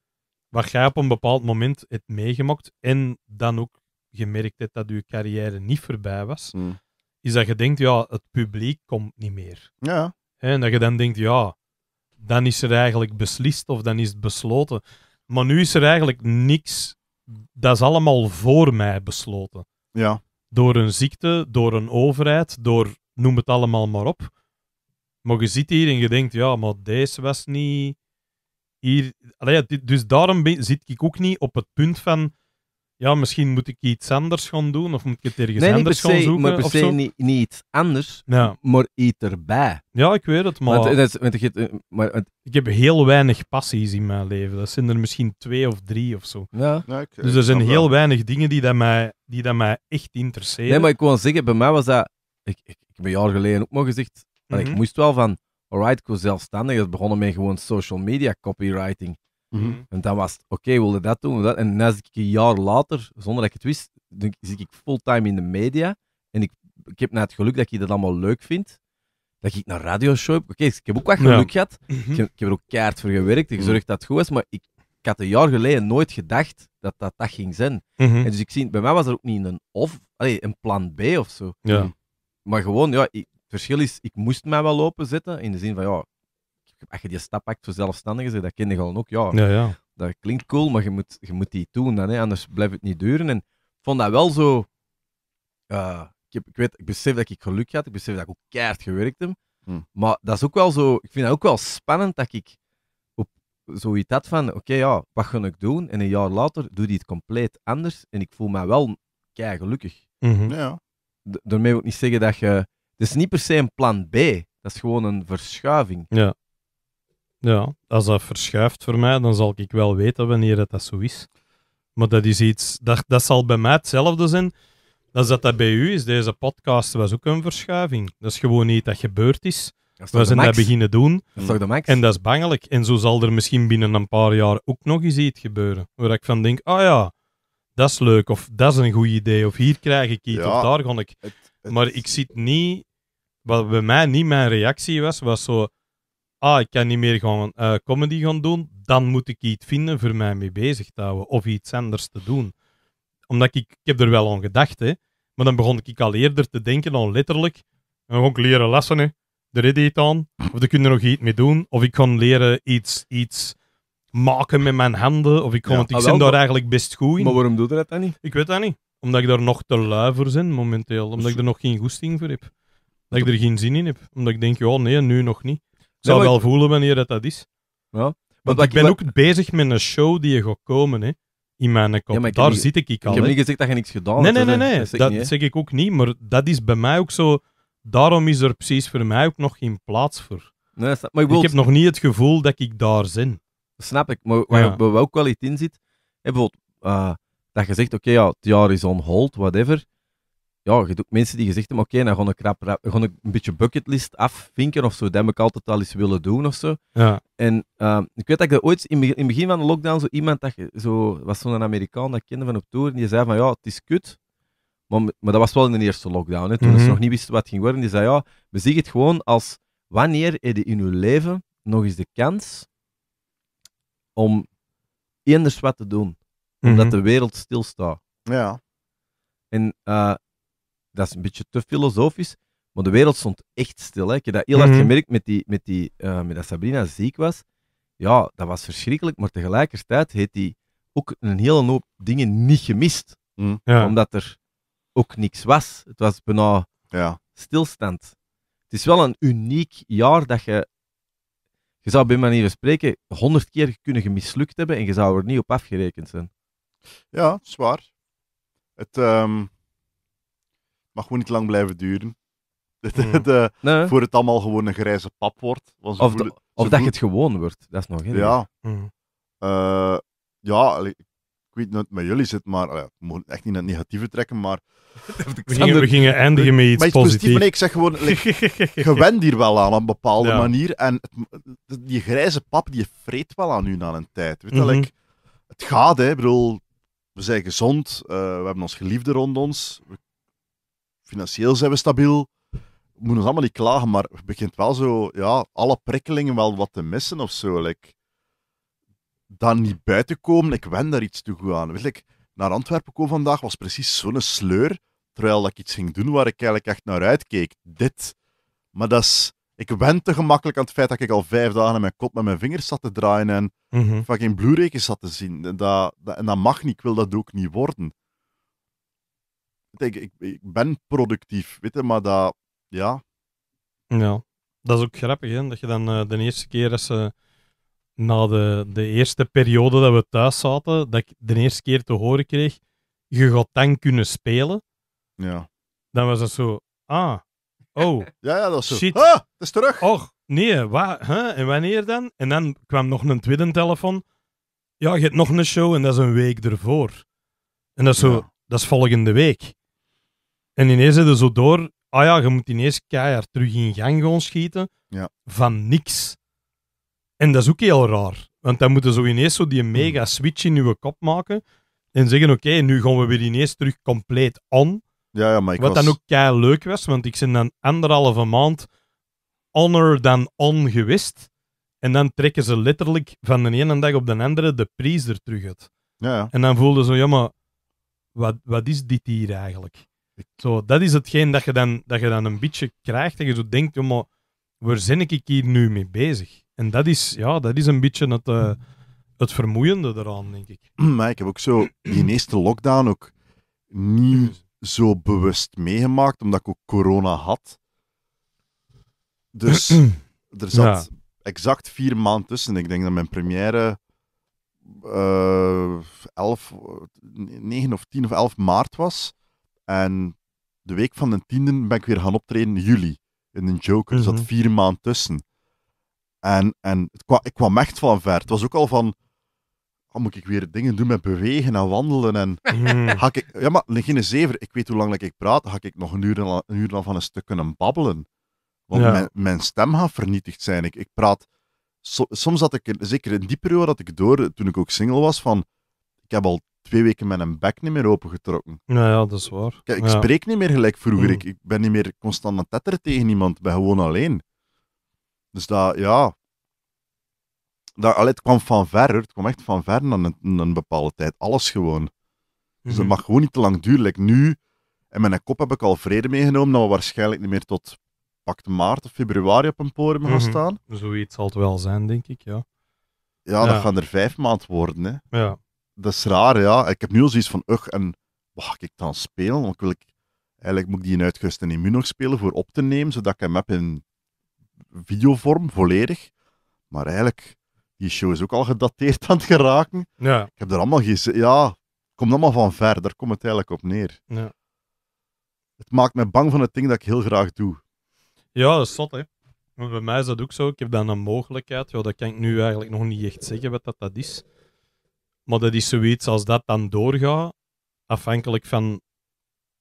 wat jij op een bepaald moment hebt meegemaakt en dan ook gemerkt hebt dat je carrière niet voorbij was, hmm. is dat je denkt, ja, het publiek komt niet meer. Ja. En dat je dan denkt, ja, dan is er eigenlijk beslist of dan is het besloten. Maar nu is er eigenlijk niks. Dat is allemaal voor mij besloten. Ja. Door een ziekte, door een overheid, door noem het allemaal maar op. Maar je zit hier en je denkt, ja, maar deze was niet. Hier, dus daarom zit ik ook niet op het punt van ja, misschien moet ik iets anders gaan doen of moet ik het ergens anders gaan zoeken. Maar niet, iets anders, ja. maar iets erbij. Ja, ik weet het, maar... Want, dat is, want eh, maar Ik heb heel weinig passies in mijn leven. Dat zijn er misschien twee of drie of zo. Ja. dus er zijn heel weinig dingen die, dat mij, die dat mij echt interesseren. Nee, maar ik wil zeggen, bij mij was dat... Ik, ik, ik heb een jaar geleden ook maar gezegd... Ik mhm. moest wel van... Alright, ik was zelfstandig. Het begonnen met gewoon social media copywriting. Mhm. En dan was het, oké, wilde dat doen. Dat. En dan zit ik een jaar later, zonder dat ik het wist, denk, zit ik fulltime in de media. En ik, ik heb net het geluk dat je dat allemaal leuk vind. Dat ik naar radioshow heb. Oké, ik heb ook wat geluk gehad. Mhm. ik, heb er ook keihard voor gewerkt. Ik mhm. zorg dat het goed was. Maar ik, had een jaar geleden nooit gedacht dat dat, dat ging zijn. En dus ik zie, bij mij was er ook niet een of, allee, een plan B of zo. Ja. Maar gewoon, ja, het verschil is, ik moest mij wel openzetten. In de zin van, ja, als je die stap pakt voor zelfstandigen, dat kende ik al ook. Ja, ja, ja, dat klinkt cool, maar je moet, je moet die doen, dan, hè, anders blijft het niet duren. En ik vond dat wel zo... Eh, ik, heb, ik, weet, ik besef dat ik geluk had, ik besef dat ik ook keihard gewerkt heb. Hm. Maar dat is ook wel zo... Ik vind dat ook wel spannend dat ik op zoiets had van... Oké, ja, wat ga ik doen? En een jaar later doe die het compleet anders. En ik voel me wel kei gelukkig. Mhm. ja. Daarmee wil ik niet zeggen dat je... Het is niet per se een plan B. Dat is gewoon een verschuiving. Ja. Ja, als dat verschuift voor mij, dan zal ik wel weten wanneer dat, dat zo is. Maar dat is iets, dat, dat zal bij mij hetzelfde zijn als dat dat bij u is. Deze podcast was ook een verschuiving. Dat is gewoon niet dat gebeurd is. We zijn dat beginnen doen. de max? En dat is bangelijk. En zo zal er misschien binnen een paar jaar ook nog eens iets gebeuren. Waar ik van denk, ah oh ja, dat is leuk. Of dat is een goed idee. Of hier krijg ik iets. of daar ga ik. Maar ik zit niet... Wat bij mij niet mijn reactie was, was zo ah, ik kan niet meer gaan eh, comedy gaan doen, dan moet ik iets vinden voor mij mee bezig te houden of iets anders te doen. Omdat ik, ik heb er wel aan gedacht, hè. Maar dan begon ik al eerder te denken dan letterlijk, en dan ga ik leren lessen, hè. Er is iets aan, of er kun je nog iets mee doen, of ik kan leren iets, iets maken met mijn handen, of ik kan, want ik ah, ben daar eigenlijk best goed in. Maar waarom doet je dat dan niet? Ik weet dat niet. Omdat ik daar nog te lui voor ben, momenteel. Omdat ik dus- er nog geen goesting voor heb. Dat ik er geen zin in heb. Omdat ik denk, ja, nee, nu nog niet zou wel voelen wanneer dat, dat is. Ja. Want ik, ben ook bezig met een show die je gaat komen, hè. In mijn kop. Ja, Daar zit ik, ik al. Ik heb niet gezegd dat je niks gedaan hebt. Nee, nee, nee, nee. Dat, zeg, ik ook niet. Maar dat is bij mij ook zo... Daarom is er precies voor mij ook nog geen plaats voor. Nee, maar ik, wil... ik, heb nog niet het gevoel dat ik daar zin. snap ik. Maar waar, ja. ook wel iets in zit, bijvoorbeeld eh, dat je zegt, oké, ja, het jaar is on hold, whatever ja, je mensen die gezegd hebben, oké, dan ga ik, een beetje bucketlist afvinken of zo, dat heb ik altijd al eens willen doen of zo. Ja. En ehm, ik weet dat ik ooit, in, het begin van de lockdown, zo iemand, dat, zo, was zo'n Amerikaan dat ik kende van op tour, en die zei van, ja, het is kut, maar, maar dat was wel in de eerste lockdown, hè, toen ze mhm. nog niet wisten wat ging worden, die zei, ja, we zien het gewoon als, wanneer je in je leven nog eens de kans om eenders wat te doen, omdat mhm. de wereld stilstaat. Ja. En uh, dat is een beetje te filosofisch, maar de wereld stond echt stil. Hè. Ik heb dat heel hard mhm. gemerkt met, die, met, die, eh, met dat Sabrina ziek was. Ja, dat was verschrikkelijk, maar tegelijkertijd heeft hij ook een hele hoop dingen niet gemist. Mhm. Omdat er ook niks was. Het was bijna ja. stilstand. Het is wel een uniek jaar dat je... Je zou bij manier van spreken honderd keer kunnen gemislukt hebben en je zou er niet op afgerekend zijn. Ja, zwaar. Het... Ehm, mag gewoon niet lang blijven duren. *laughs* Hmm. Eh, voor het allemaal gewoon een grijze pap wordt. Of, of dat je het gewoon wordt, dat is nog geen. Ja, hmm. eh, ja ik weet niet het met jullie zit, maar ik echt niet naar het negatieve trekken, maar... *laughs* We gingen, we gingen eindigen met iets, iets positiefs. Nee, ik zeg gewoon, gewend *laughs* hier wel aan, op een bepaalde manier. En het, die grijze pap, die vreet wel aan u na een tijd. Weet mhm. het gaat, hè. bedoel, we zijn gezond, eh, we hebben ons geliefde rond ons, financieel zijn we stabiel. We moeten ons allemaal niet klagen, maar het begint wel zo, ja, alle prikkelingen wel wat te missen of zo. Like, dan niet buiten komen, ik wend daar iets te goed aan. Weet ik, naar Antwerpen komen vandaag was precies zo'n sleur, terwijl ik iets ging doen waar ik eigenlijk echt naar uitkeek. Dit. Maar dat is, ik wend te gemakkelijk aan het feit dat ik al vijf dagen in mijn kop met mijn vingers zat te draaien en mm -hmm. fucking zat te zien. dat, dat, en dat mag niet, ik wil dat ook niet worden ik, ik, ik, ben productief, weet je, maar dat, ja. Ja, dat is ook grappig, hè, dat je dan eh, de eerste keer als ze na de, de eerste periode dat we thuis zaten, dat ik de eerste keer te horen kreeg, je gaat dan kunnen spelen. Ja. Dan was dat zo, ah, oh, *laughs* ja, ja, dat is zo. shit. Ah, het is terug. Och, nee, waar, hè? en wanneer dan? En dan kwam nog een tweede telefoon. Ja, je hebt nog een show en dat is een week ervoor. En dat is zo, dat is volgende week. En ineens zitten zo door. Ah ja, je moet ineens keihard terug in gang gaan schieten. Ja. Van niks. En dat is ook heel raar. Want dan moeten ze ineens zo die mega switch in nieuwe kop maken. En zeggen, oké, nu gaan we weer ineens terug compleet on. Ja, ja, maar ik Wat dan ook kei leuk was, want ik ben dan anderhalve maand honor dan on geweest. En dan trekken ze letterlijk van de ene dag op de andere de priester er terug uit. Ja, ja. En dan voelde ze, ja, maar wat, wat is dit hier eigenlijk? Zo, dat is hetgeen dat je dan, dat je dan een beetje krijgt. Dat je zo denkt, joh, maar waar ben ik hier nu mee bezig? En dat is, ja, dat is een beetje het, eh, het vermoeiende eraan, denk ik. *clears throat* Maar ik heb ook zo die eerste lockdown ook niet zo bewust meegemaakt, omdat ik ook corona had. Dus *clears throat* er zat exact vier maanden tussen. Ik denk dat mijn première uh, 11, 9 of 10 of 11 maart was. En de week van de tiende ben ik weer gaan optreden juli. In een Joker. Mm -hmm. zat mhm. vier maanden tussen. En, en ik kwam echt van ver. Het was ook al van... Ah, moet ik weer dingen doen met bewegen en wandelen? En mhm. *laughs* ik, ja, maar geen zever. Ik weet hoe lang ik praat. Ga ik nog een uur, een uur lang van een stuk kunnen babbelen? Want mijn, stem gaat vernietigd zijn. Ik, ik praat... soms had ik, zeker in die periode, dat ik door, toen ik ook single was, van ik heb al twee weken met een bek niet meer opengetrokken. Nou ja, dat is waar. Kijk, ik spreek niet meer gelijk vroeger. Mm. Ik, ik, ben niet meer constant aan tetteren tegen iemand. Ik ben gewoon alleen. Dus dat, ja... Dat, allee, het kwam van ver, Het kwam echt van ver dan een, een bepaalde tijd. Alles gewoon. Dus dat mhm. mag gewoon niet te lang duren. Like nu, en mijn kop heb ik al vrede meegenomen, dat we waarschijnlijk niet meer tot pakt maart of februari op een podium gaan mm staan. Zoiets zal het wel zijn, denk ik, ja. Ja, ja. dat gaan er vijf maanden worden, hè. Ja dat is raar, ja. Ik heb nu al zoiets van, ugh, en wat ga ik dan spelen? Want wil ik, eigenlijk moet ik die in en in immuun nog spelen voor op te nemen, zodat ik hem heb in videovorm, volledig. Maar eigenlijk, die show is ook al gedateerd *laughs* aan het geraken. Ja. Ik heb er allemaal geen... Ja, het komt allemaal van ver, daar komt het eigenlijk op neer. Ja. Het maakt me bang van het ding dat ik heel graag doe. Ja, dat is zot, hè. bij mij is dat ook zo. Ik heb dan een mogelijkheid. Ja, dat kan ik nu eigenlijk nog niet echt zeggen wat dat, dat is. Maar dat is zoiets als dat dan doorgaat, afhankelijk van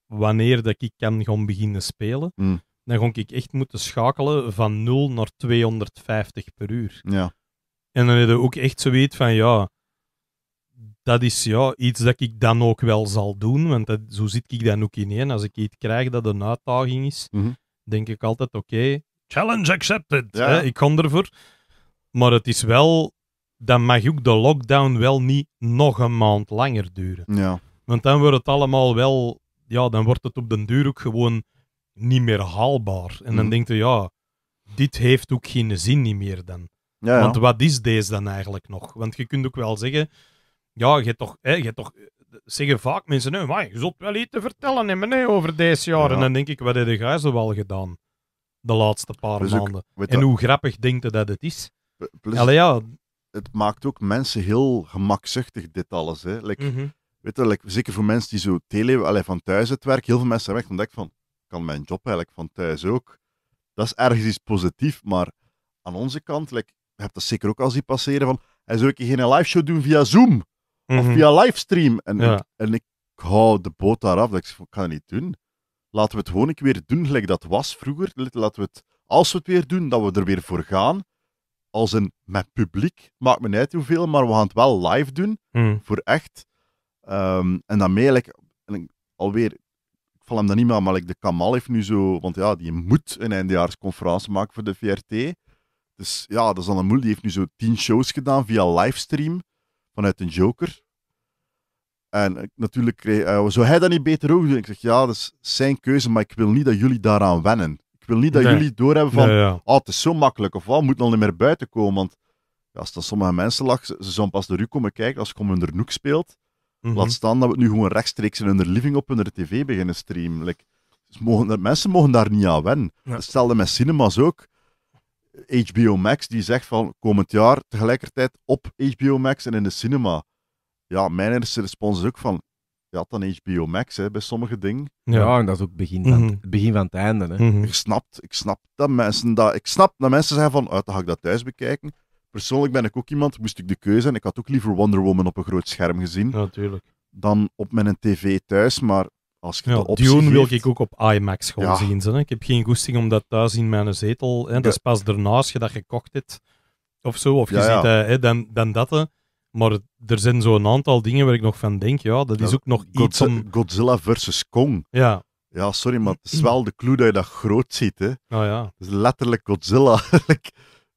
wanneer dat ik kan gaan beginnen spelen, mm. dan ga ik echt moeten schakelen van 0 naar 250 per uur. Ja. En dan heb je ook echt zoiets van, ja, dat is ja, iets dat ik dan ook wel zal doen, want zo zit ik dan ook ineen. Als ik iets krijg dat een uitdaging is, mhm. denk ik altijd, oké, challenge accepted. ik kom ervoor. Maar het is wel dan mag ook de lockdown wel niet nog een maand langer duren. Ja. Want dan wordt het allemaal wel, ja, dan wordt het op den duur ook gewoon niet meer haalbaar. En dan mm je, ja, dit heeft ook geen zin meer dan. Ja, Want wat is deze dan eigenlijk nog? Want je kunt ook wel zeggen, ja, je hebt toch, hè, je hebt toch zeggen vaak mensen, nee, maar je zult wel iets te vertellen hebben over deze jaren. En dan denk ik, wat hebben jij zo wel gedaan de laatste paar maanden? en hoe grappig denk je dat het is? Plus, ja, het maakt ook mensen heel gemakzuchtig, dit alles. Hè. Mhm. weet je, zeker voor mensen die zo tele, van thuis het werk, heel veel mensen hebben echt ontdekt van, kan mijn job eigenlijk van thuis ook? Dat is ergens iets positiefs, maar aan onze kant, like, je hebt dat zeker ook al zien passeren van, hij zou ik geen live show doen via Zoom of mhm. via livestream. En, ik, en ik hou de boot daaraf, dat ik kan dat niet doen. Laten we het gewoon een weer doen, gelijk dat was vroeger. Laten we het, als we het weer doen, dat we er weer voor gaan als een met publiek, maakt me niet uit hoeveel, maar we gaan het wel live doen, hmm. voor echt. Ehm, en dan meel ik, alweer, ik val hem dan niet meer aan, maar ik de Kamal heeft nu zo, want ja, die moet een eindejaarsconferentie maken voor de VRT. Dus ja, dat is dan een moel, die heeft nu zo tien shows gedaan via livestream vanuit een Joker. En natuurlijk kreeg, eh, zou hij dat niet beter ook doen? Ik zeg, ja, dat is zijn keuze, maar ik wil niet dat jullie daaraan wennen wil niet dat nee. jullie doorhebben van, nee, ah, het is zo makkelijk, of ah, wat, moeten moet nog niet meer buiten komen. Want ja, als dan sommige mensen lachen, ze zijn pas de u komen kijken als ik om hun noek speelt. Mhm. Laat staan dat we nu gewoon rechtstreeks in hun living op hun tv beginnen streamen. Like, dus mogen, mensen mogen daar niet aan wennen. Ja. stelde met cinema's ook. HBO Max die zegt van komend jaar tegelijkertijd op HBO Max en in de cinema. Ja, mijn eerste respons is ook van je had dan HBO Max hè, bij sommige dingen. Ja, en dat is ook begin van, het mhm. begin van het einde. Hè. Mhm. Ik, snap, ik, snap dat mensen dat, ik snap dat mensen zeggen van, uit, dan ga ik dat thuis bekijken. Persoonlijk ben ik ook iemand, moest ik de keuze en ik had ook liever Wonder Woman op een groot scherm gezien. Natuurlijk. dan op mijn tv thuis, maar als ik ja, de optie wil ik ook op IMAX gewoon zien. hè. Ik heb geen goesting om dat thuis in mijn zetel. Hè. Dat is pas daarna als je dat gekocht hebt of zo. Of je ziet eh, hè, dan, dan dat. Maar er zijn zo'n aantal dingen waar ik nog van denk. Ja, dat is ook nog iets om... Godzilla versus Kong. Ja. Ja, sorry, maar het is mm. wel de clue dat je dat groot ziet. Hè. Nou ja. Het is letterlijk Godzilla. *laughs* ja.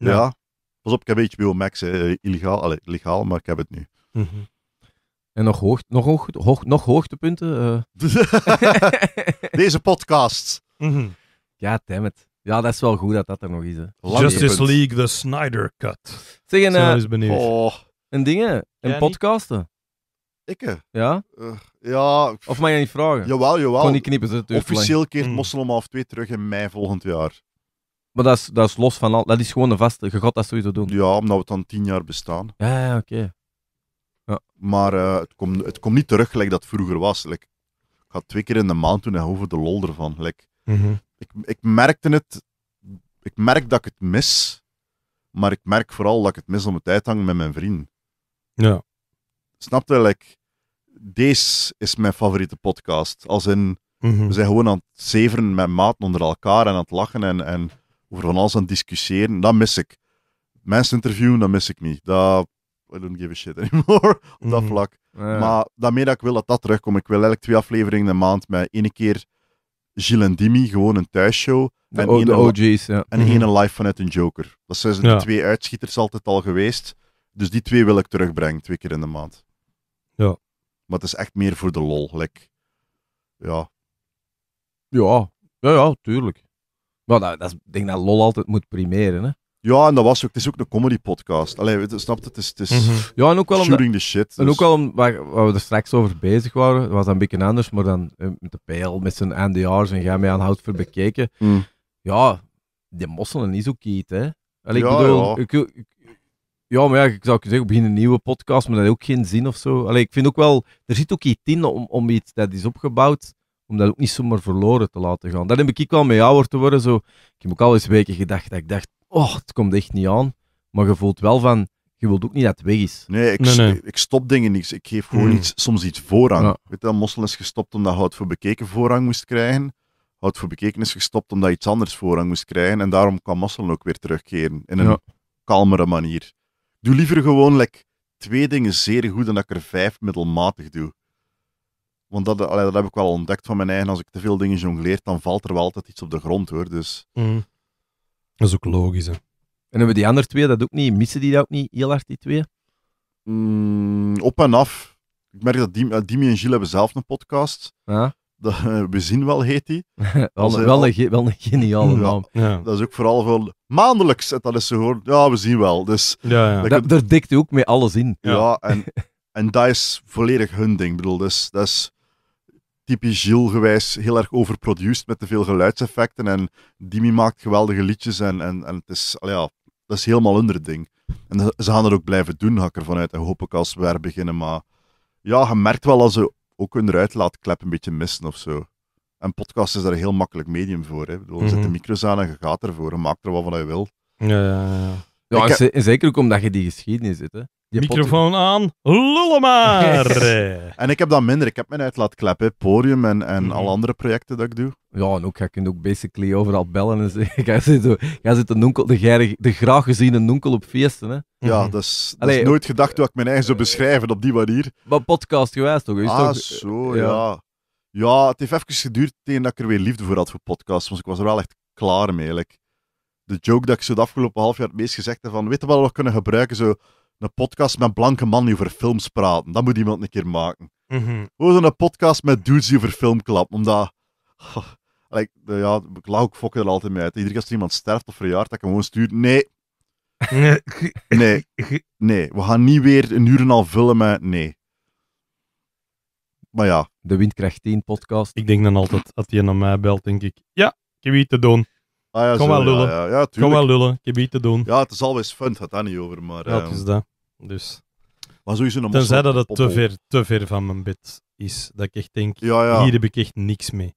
ja. Pas op, ik heb een HBO Max. Hè. Eh, illegaal, allez, legaal, maar ik heb het nu. Mhm. En nog, hoog, nog, hoog, hoog nog hoogtepunten? Eh? *laughs* Deze podcast. Mhm. Ja, damn it. Ja, dat is wel goed dat dat er nog is. Hè. Justice League, The Snyder Cut. Zeg, eh, benieuwd. Oh. En dingen. En podcasten. Ik Ja? ja, Of mag je niet vragen? jawel, jawel. Gewoon niet knippen, natuurlijk. Officieel keert Mm. Mossel half twee terug in mei volgend jaar. Maar dat is, dat is los van al. Dat is gewoon een vaste. Je gaat dat sowieso doen. Ja, omdat we dan tien jaar bestaan. Ja, ja, oké. Maar eh, het, komt, het komt niet terug gelijk dat vroeger was. Like, ik ga twee keer in de maand doen en over de lol ervan. Like, mhm. ik, ik merkte het. Ik merk dat ik het mis. Maar ik merk vooral dat ik het mis om het uit te hangen met mijn vrienden. Ja. Snapte? Like, deze is mijn favoriete podcast. Als in, mhm. we zijn gewoon aan het zeveren met maten onder elkaar en aan het lachen en, en over van alles aan het discussiëren. Dat mis ik. Mensen interviewen, dat mis ik niet. Dat, I don't give a shit anymore *laughs* op dat mhm. vlak. Maar daarmee dat ik wil dat dat terugkomt. Ik wil eigenlijk twee afleveringen een maand met één keer Gilles en Dimi, gewoon een thuisshow. De, en de, En één mhm. live vanuit een Joker. Dat zijn de twee uitschieters altijd al geweest. Dus die twee wil ik terugbrengen, twee keer in de maand. Ja. Maar het is echt meer voor de lol. Like, ja. Ja, ja, ja, tuurlijk. Maar dat, dat is, ik denk dat lol altijd moet primeren, hè? Ja, en dat was ook, het is ook een comedy podcast. Allee, snap je, het is, het is mhm. ja, en ook wel shooting the shit. En ook al dus- waar, waar, we er straks over bezig waren, was dat een beetje anders, maar dan eh, met de pijl, met zijn NDR's en jij mij aan hout voor bekeken. Mm. Ja, die mosselen is ook iets, hè? Allee, ja, ik bedoel, ik, ja, maar ja, ik zou zeggen, begin een nieuwe podcast, maar dat heeft ook geen zin of zo. alleen ik vind ook wel, er zit ook iets in om, om iets dat is opgebouwd, om dat ook niet zomaar verloren te laten gaan. Daar heb ik wel mee ouder te worden. Zo. Ik heb ook al eens weken gedacht dat ik dacht, oh, het komt echt niet aan. Maar je voelt wel van, je wilt ook niet dat het weg is. Nee, ik, nee, nee. ik stop dingen niet. Ik geef gewoon hmm. iets, soms iets voorrang. Weet je, Mossel is gestopt omdat Hout voor Bekeken voorrang moest krijgen. Hout voor Bekeken is gestopt omdat iets anders voorrang moest krijgen. En daarom kan Mossel ook weer terugkeren. In een kalmere manier doe liever gewoon twee dingen zeer goed dan dat ik er vijf middelmatig doe. Want dat, dat heb ik wel ontdekt van mijn eigen. Als ik te veel dingen jongleer, dan valt er wel altijd iets op de grond hoor. Dus. Mm. Dat is ook logisch. Hè? En hebben die andere twee dat ook niet? Missen die dat ook niet heel hard, die twee? Mm, op en af. Ik merk dat eh, Dimi en Gilles hebben zelf een podcast. Ja. Ah. Dat, eh, we zien wel, heet die. *laughs* wel, wel, een, wel, een, geniale naam. Dat is ook vooral van maandelijks. dat is ze gewoon, ja, we zien wel. Dus, ja, dat, dat, daar dikt ook mee alles in. Ja, en, *laughs* en dat is volledig hun ding. Ik bedoel, dus, dat is typisch Gilles gewijs heel erg overproduced met te veel geluidseffecten. En Dimi maakt geweldige liedjes en, en, en het is, ja, dat is helemaal hun ding. En ze gaan dat ook blijven doen, hak vanuit uit. En hoop ik als we er beginnen. Maar ja, je merkt wel als ze ook hun uitlaatklep een beetje missen of zo. En podcast is daar een heel makkelijk medium voor. Hè. zet bedoel, mhm. micro's aan en je gaat ervoor. Je maakt er wat van je wil. Ja, ja, ja. ja Zeker ook omdat je die geschiedenis zit. Hè. Microfoon aan, lullen *laughs* eh. en ik heb dat minder. Ik heb mijn uitlaatklep, hè. podium en, en mhm. al andere projecten dat ik doe. Ja, en ook, je kunt ook basically overal bellen en zeggen, jij zit, een onkel, de, de graag geziene nonkel op feesten, hè? Ja, mhm. dat is, nooit gedacht dat ik mijn eigen zou beschrijven op die manier. Maar podcast geweest toch? Is ah, zo, ja. ja. het heeft even geduurd tegen dat ik er weer liefde voor had voor podcasts, want ik was er wel echt klaar mee, eigenlijk. De joke dat ik zo de afgelopen half jaar het meest gezegd heb van, weet je wat we kunnen gebruiken, zo een podcast met blanke mannen die over films praten. Dat moet iemand een keer maken. Mm -hmm. een podcast met dudes die over film klappen. Omdat... like, ja, ik lach ook er altijd mee uit. Iedere keer als er iemand sterft of verjaart, dat ik gewoon stuurt. Nee. Nee. *laughs* *laughs* Nee. We gaan niet weer een uur en half vullen met... Nee. Maar ja. De krijgt 10 podcast. Ik denk dan altijd, als hij naar mij belt, denk ik... Ja, ik heb iets te doen. Ah, ja, Kom wel lullen. Ja, wel lullen, ik heb iets te doen. Ja, het is altijd fun, het gaat daar niet over, maar... Ja, het ehm, is dat. Dus. Tenzij dat het te ver, te ver van mijn bed is. Dat ik echt denk, hier heb ik echt niks mee.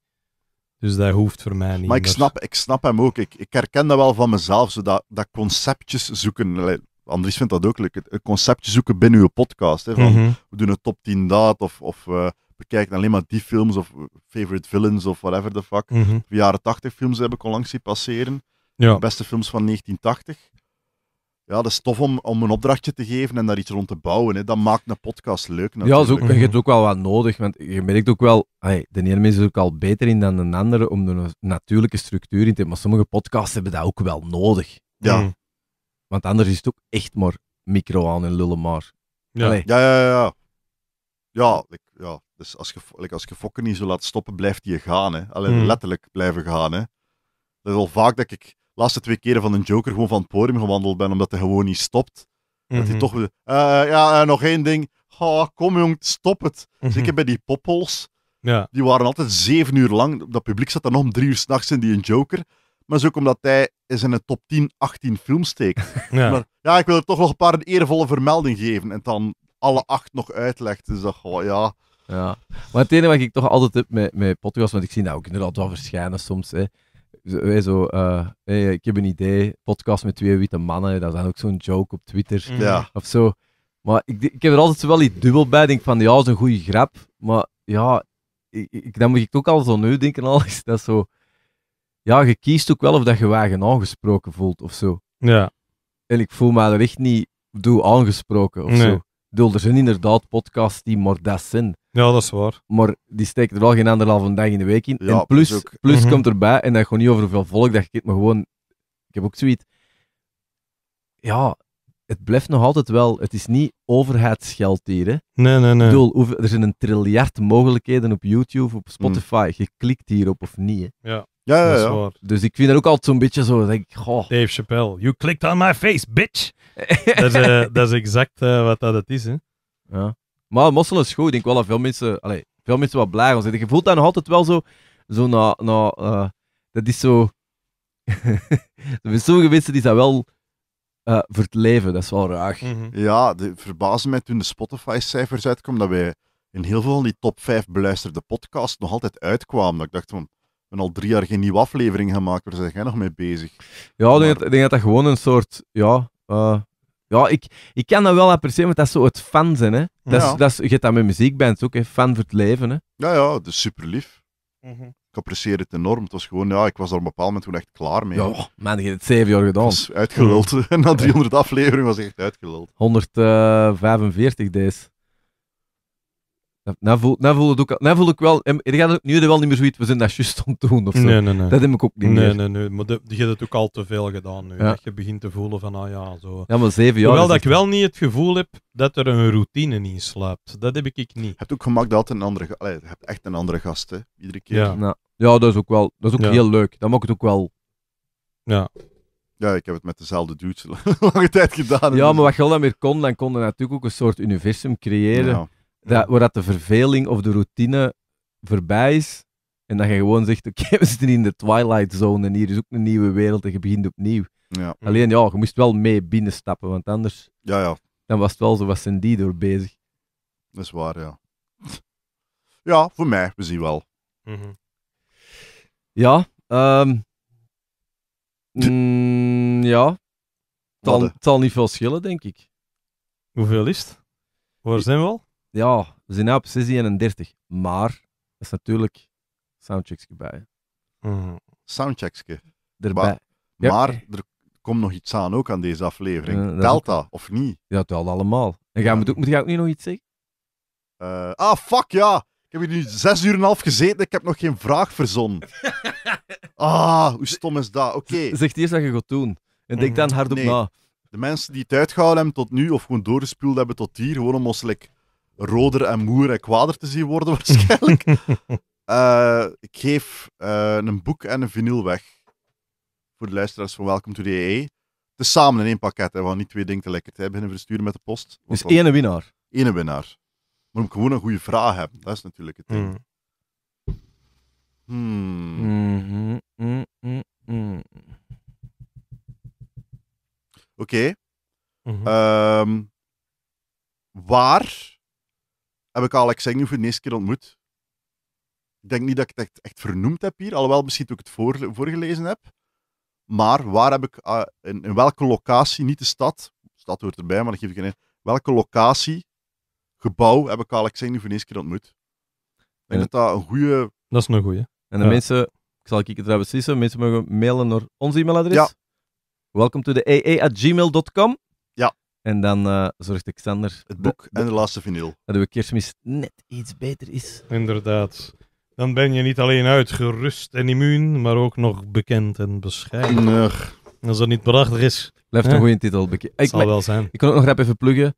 Dus dat hoeft voor mij niet. Maar ik snap, ik snap hem ook. Ik, ik herken dat wel van mezelf. Zo dat, dat conceptjes zoeken. Andries vindt dat ook leuk. conceptjes conceptje zoeken binnen uw podcast. Hè, van, mhm. We doen een top 10 daad Of, of we kijken alleen maar die films. Of favorite villains. Of whatever the fuck. Mm Jaren 80 films heb ik al zien passeren. De beste films van 1980 ja, dat is tof om, om een opdrachtje te geven en daar iets rond te bouwen. Hè. Dat maakt een podcast leuk. Natuurlijk. Ja, zo, je hebt ook wel wat nodig. Want je merkt ook wel, hey, de ene mensen is ook al beter in dan de andere om er een natuurlijke structuur in te hebben Maar sommige podcasts hebben dat ook wel nodig. Ja. Mm. Want anders is het ook echt maar micro aan en lullen maar. Ja, ja, ja. Ja, ja, ja. dus als je, als je fokken niet zo laat stoppen, blijft die gaan. Hè. Alleen mm. letterlijk blijven gaan. Hè. Dat is al vaak dat ik laatste twee keren van een Joker gewoon van het podium gewandeld ben, omdat hij gewoon niet stopt. Dat hij mhm. toch... Uh, ja, eh, nog één ding. Oh, kom jong, stop het. Mm -hmm. Zeker bij die popholes. Ja. Die waren altijd zeven uur lang. Dat publiek zat dan nog om drie uur s'nachts in die een Joker. Maar zo ook omdat hij is in een top 10, 18 films steekt. *laughs* ja. Maar ja, ik wil er toch nog een paar een eervolle vermelding geven. En dan alle acht nog uitleggen. Dus dat, ja... Ja, maar het ene wat ik toch altijd heb met, met podcasts, want ik zie nou ook inderdaad wel verschijnen soms, hè, wij zo, eh, ik heb een idee, podcast met twee witte mannen, dat is ook zo'n joke op Twitter mm. of zo. Maar ik, ik heb er altijd wel iets dubbel bij, denk van ja, dat is een goede grap, maar ja, ik, dan moet ik ook al zo nu denken, alles, *laughs* dat zo, ja, je kiest ook wel of dat je wagen aangesproken voelt of zo. Ja. En ik voel me er echt niet doe aangesproken of zo bedoel, er zijn inderdaad podcasts die maar dat zijn. Ja, dat is waar. Maar die steken er wel geen anderhalve dag in de week in. en plus, plus, mhm. komt erbij, en dat gaat niet over hoeveel volk dat je maar gewoon... Ik heb ook zoiets... Ja, het blijft nog altijd wel... Het is niet overheidsgeld hier, hè. Nee, nee, nee. Ik bedoel, er zijn een triljard mogelijkheden op YouTube, op mm. Spotify. Je klikt hierop of niet, hè. Ja. Ja, ja, ja. Dus ik vind dat ook altijd zo'n beetje zo. Denk ik, goh. Dave Chappelle, you clicked on my face, bitch. *laughs* dat, is, eh, dat is exact eh, wat dat is. Hè. Ja. Maar Mossel is goed. Ik denk wel dat veel mensen, allez, veel mensen wat blij zijn. Je voelt dat nog altijd wel zo. zo na, na, eh, dat is zo. *laughs* er sommige mensen die dat wel voor het leven. Dat is wel raar. Mhm. Ja, de, verbaasde mij toen de Spotify-cijfers uitkwamen dat wij in heel veel van die top 5 beluisterde podcasts nog altijd uitkwamen. Dat ik dacht van al drie jaar geen nieuwe aflevering gemaakt. Waar zijn jij nog mee bezig? Ja, ik denk, denk, dat dat gewoon een soort. Ja, eh, ja ik, ik kan dat wel appreciëren, want dat is zo het fan zijn. Hè? Dat ja. dat je hebt dat met bent ook, hè? fan voor het leven. Hè? Ja, ja, dat is super lief. Mhm. Ik apprecieer het enorm. Het was gewoon, ja, ik was daar op een bepaald moment gewoon echt klaar mee. Ja, man, je hebt het zeven jaar gedaan. Was uitgeluld. Mhm. *laughs* Na 300 afleveringen was echt uitgeluld. 145 deze. Nou voel, nou voel, ook, nou voel ik wel, er gaat nu wel niet meer zoiets, we zijn dat juist aan het doen of zo. Nee, nee, nee. Dat heb ik ook niet meer. Nee, nee, maar die je het ook al te veel gedaan nu. Dat je begint te voelen van, ah ja, zo. Ja, maar zeven jaar. Hoewel dat ik wel niet het gevoel heb dat er een routine in slaapt. Dat heb ik niet. Je hebt ook gemaakt dat een andere, allez, je hebt echt een andere gast, hè, iedere keer. Ja, nou, ja dat is ook wel, dat is ook heel leuk. Dat maakt het ook wel... Ja. Ja, ik heb het met dezelfde dudes *laughs* lange tijd gedaan. Ja, maar wat je al dan weer kon, dan kon je natuurlijk ook een soort universum creëren dat, waar dat de verveling of de routine voorbij is. En dat je gewoon zegt, oké, *laughs* we zitten in de twilight zone en hier is ook een nieuwe wereld en je begint opnieuw. Ja. Alleen ja, je moest wel mee binnenstappen, want anders ja, ja. Dan was het wel zo, wat zijn die door bezig? Dat is waar, ja. Ja, voor mij, we zien wel. Mhm. Ja, ehm, *laughs* mm, ja. Het zal, niet veel schillen, denk ik. Hoeveel is het? Waar zijn we al? ja, we zijn nu op 31. Maar, dat is natuurlijk soundchecks bij. Mhm. soundchecks Erbij. Maar, er komt nog iets aan ook aan deze aflevering. Eh, Delta of niet? Ja, telt allemaal. En ga, moet, moet jij ook niet nog iets zeggen? Eh, ah, fuck ja! Ik heb hier nu zes uur en half gezeten ik heb nog geen vraag verzonnen. *laughs* ah, hoe stom is dat? Oké. Okay. Zeg eerst dat je gaat doen. En denk mhm. dan hardop na. De mensen die het uitgehouden hebben tot nu, of gewoon doorgespoeld hebben tot hier, gewoon om ons roder en moer en kwader te zien worden *laughs* waarschijnlijk. Eh, ik geef eh, een boek en een vinyl weg voor de luisteraars van Welcome to the AA. Het is samen in één pakket, we gaan niet twee dingen tegelijkertijd beginnen versturen met de post. Dus één winnaar? Eén winnaar. Maar om gewoon een goede vraag hebben, dat is natuurlijk het ding. Mm. Hmm. Mm-hmm, mm-hmm, mm-hmm. Oké. Ehm, waar heb ik Alex voor de eerste keer ontmoet. Ik denk niet dat ik het echt, echt vernoemd heb hier, alhoewel misschien ook het voorgelezen heb. Maar waar heb ik, ah, in, welke locatie, niet de stad, de stad hoort erbij, maar dat geef ik geen welke locatie, gebouw heb ik Alex voor de eerste keer ontmoet. Ik denk dat dat een goede... Dat is een goede. En de mensen, ik zal kijken het even beslissen, mensen mogen mailen naar ons e-mailadres. Ja. Welcome to the AA at gmail.com. En dan uh, zorgt Xander... Het boek en de laatste vinyl. Dat de kerstmis net iets beter is. Inderdaad. Dan ben je niet alleen uitgerust en immuun, maar ook nog bekend en bescheiden. Als dat niet prachtig is. Blijft een goede titel. Het ik, zal wel zijn. Ik kan ook nog rap even pluggen.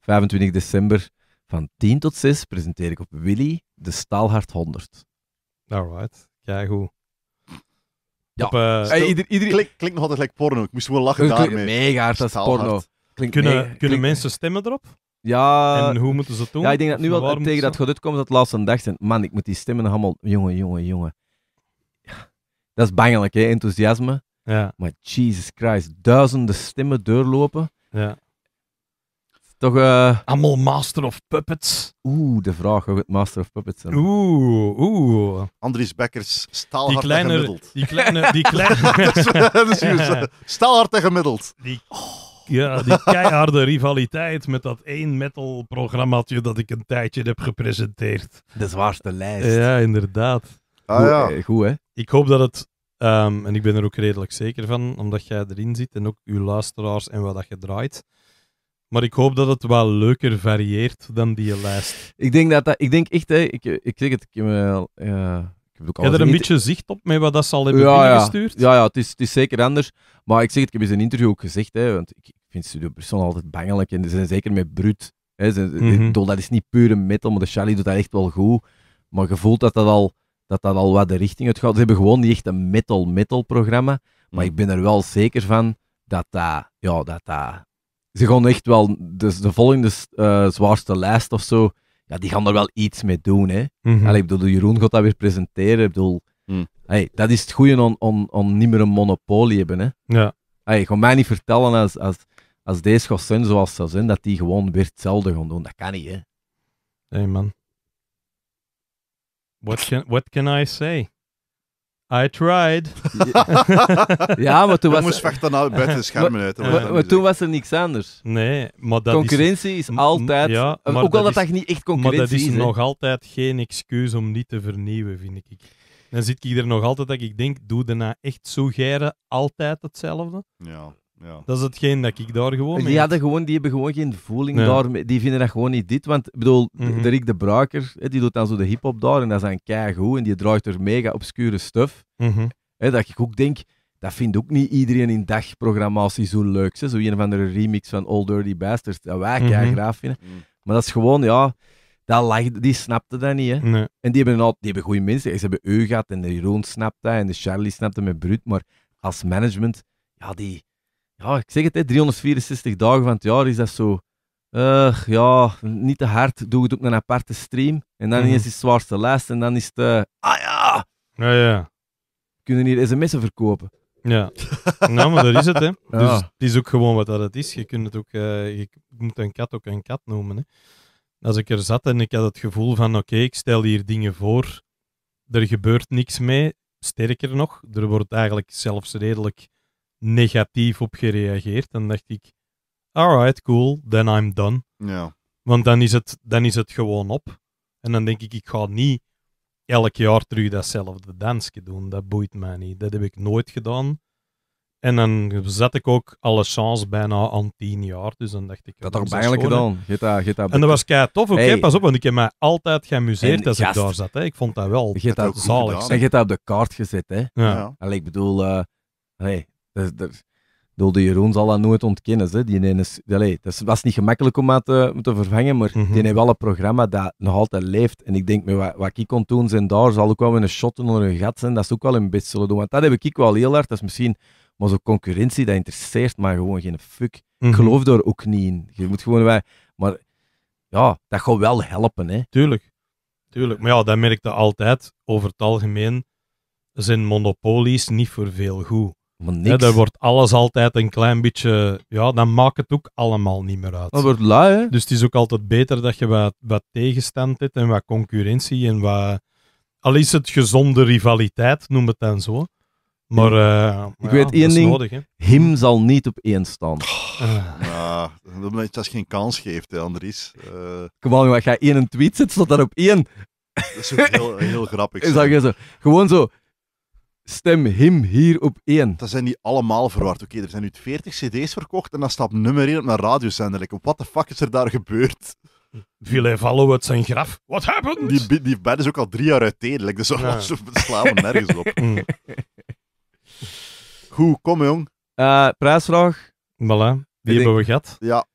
25 hm? december van 10 tot 6 presenteer ik op Willy de Staalhard 100. Alright. Kijk hoe. Ja. Eh, hey, Klik, klinkt nog altijd gelijk porno. Ik moest wel lachen daarmee. Mega hard, dat is kunnen, kunnen mensen stemmen erop? Ja, en hoe moeten ze het doen? Ja, ik denk dat nu wel tegen dat geluid komt dat laatste dag zijn. Man, ik moet die stemmen allemaal... Jongen, jongen, jongen. dat is bangelijk, hè? enthousiasme. Ja. Maar Jesus Christ, duizenden stemmen doorlopen. Ja. Toch... Eh, allemaal Master of Puppets. Oeh, de vraag of het Master of Puppets zijn. Oeh, oeh. Andries Bekkers, staalhard die kleine, en gemiddeld. Die kleine... Die *laughs* kleine... dat *laughs* eh, gemiddeld. Die... Oh ja, *laughs* die keiharde rivaliteit met dat één metal programmaatje dat ik een tijdje heb gepresenteerd. De zwaarste lijst. Ja, inderdaad. Ah, goed, ja. Eh, goed, hè? Ik hoop dat het, ehm, en ik ben er ook redelijk zeker van, omdat jij erin zit en ook uw luisteraars en wat dat je draait. Maar ik hoop dat het wel leuker varieert dan die lijst. Ik denk, dat, dat, ik denk echt, hè, ik, eh, ik zeg het, ik heb, uh, ik heb, ook ja er een beetje zicht op met wat dat ze al hebben ingestuurd? Ja, ja, ja het, is, het is zeker anders. Maar ik zeg het, ik heb eens een interview ook gezegd, hè, want ik, vind Studio persoon altijd bangelijk. En ze zijn zeker met Brut. Hè, ze, mhm. dat is niet pure metal, maar de Charlie doet dat echt wel goed. Maar je voelt dat dat al, dat dat al wat de richting uit gaat. Ze hebben gewoon niet echt een metal-metal programma. Maar mhm. ik ben er wel zeker van dat dat, ja, dat, dat ze gaan echt wel, dus de volgende eh, zwaarste lijst of zo, ja, die gaan er wel iets mee doen. Hè? Mm ik bedoel, Jeroen gaat dat weer presenteren. bedoel, mhm. hey, dat is het goede om, om, om niet meer een monopolie hebben. Hè? Ja. Hey, ga mij niet vertellen als, als als deze gaat zoals ze zijn, dat die gewoon weer hetzelfde gaan doen. Dat kan niet, hè. Hey man. What can, what can I say? I tried. *laughs* ja, maar toen was... Je moest vechten al buiten de schermen uit. Maar, toen was er niks anders. Nee, maar dat Concurrentie is, altijd... Ja, ook al dat dat niet echt concurrentie is. Maar dat is, nog altijd geen excuus om niet te vernieuwen, vind ik. Dan zit ik er nog altijd dat ik denk, doe daarna echt zo geren altijd hetzelfde? Ja. Ja. Dat is hetgeen dat ik daar gewoon mee... Die, hadden gewoon, die hebben gewoon geen voeling daar daarmee. Die vinden dat gewoon niet dit. Want ik bedoel, de mhm. Rick de Bruiker, hè, die doet dan zo de hip-hop daar en dat is dan goed En die draait er mega obscure stuff. Mhm. hè, dat ik ook denk, dat vindt ook niet iedereen in dagprogrammatie zo leuk. Hè? Zo een of andere remix van All Dirty Bastards, dat wij mm -hmm. graag vinden. Mhm. Maar dat is gewoon, ja, dat lag, die snapte dat niet. Hè? En die hebben, al, die hebben goede mensen. Ze hebben U gehad en de Jeroen snapt dat en de Charlie snapte met Brut. Maar als management, ja, die ja, ik zeg het, hè, 364 dagen van het jaar is dat zo. Uh, ja, niet te hard. Doe het op een aparte stream. En dan mhm. is het zwaarste lijst. En dan is het. Eh, ah ja! Ja, ja. Kunnen hier sms'en verkopen. Ja, nou, maar dat is het, hè. *laughs* Dus het is ook gewoon wat dat het is. Je, kunt het ook, uh, je moet een kat ook een kat noemen, hè. Als ik er zat en ik had het gevoel van, oké, ik stel hier dingen voor, er gebeurt niks mee. Sterker nog, er wordt eigenlijk zelfs redelijk negatief op gereageerd. Dan dacht ik, alright, cool, then I'm done. Ja. Want dan is, het, dan is het gewoon op. En dan denk ik, ik ga niet elk jaar terug datzelfde dansje doen. Dat boeit mij niet. Dat heb ik nooit gedaan. En dan zat ik ook alle chance bijna aan tien jaar. Dus dan dacht ik... Dat heb ik eigenlijk gedaan. en dat was kei tof. Oké, pas op, want ik heb mij altijd geamuseerd als ik daar zat. Hè. Ik vond dat wel GTA, zalig. En je hebt dat op de kaart gezet. Hè. Ja. ja. ik bedoel... Uh, dat, dat, de Jeroen zal dat nooit ontkennen. Hè. Die is, allee, dat was niet gemakkelijk om dat eh, te, vervangen, maar mhm. die heeft wel een programma dat nog altijd leeft. En ik denk, met wat, wat ik kon doen, zijn daar zal ook wel met een shot onder een gat zijn. Dat is ook wel een beetje zullen doen. Want dat heb ik wel heel hard. Dat is misschien maar zo'n concurrentie, dat interesseert maar gewoon geen fuck. Ik mhm. geloof daar ook niet in. Je moet gewoon... Wij, maar ja, dat gaat wel helpen, hè. Tuurlijk. Tuurlijk. Maar ja, dat merkte altijd. Over het algemeen zijn monopolies niet voor veel goed. Maar niks. Ja, daar wordt alles altijd een klein beetje... Ja, dan maakt het ook allemaal niet meer uit. Dat wordt lui, hè? Dus het is ook altijd beter dat je wat, wat tegenstand hebt en wat concurrentie en wat... Al is het gezonde rivaliteit, noem het dan zo. Maar uh, ik weet één ding: zal niet op één staan. Uh. Ja, dat je geen kans geeft, hè, Andries. Ik Kom wat ga één tweet zetten, staat daar op één. Dat is ook heel, heel grappig. *laughs* Zo. Gewoon zo: Stem hem hier op één. Dat zijn die allemaal verward. Oké, er zijn nu 40 cd's verkocht en dan staat nummer 1 op een radiozender. Wat de fuck is er daar gebeurd? Viel hij vallen uit zijn graf? What happened? Die, die band is ook al drie jaar uiteindelijk, dus ja. ze slaan nergens op. *laughs* Mm. Goed, kom jong. Eh, prijsvraag. Voilà, die hebben we gehad. Ja.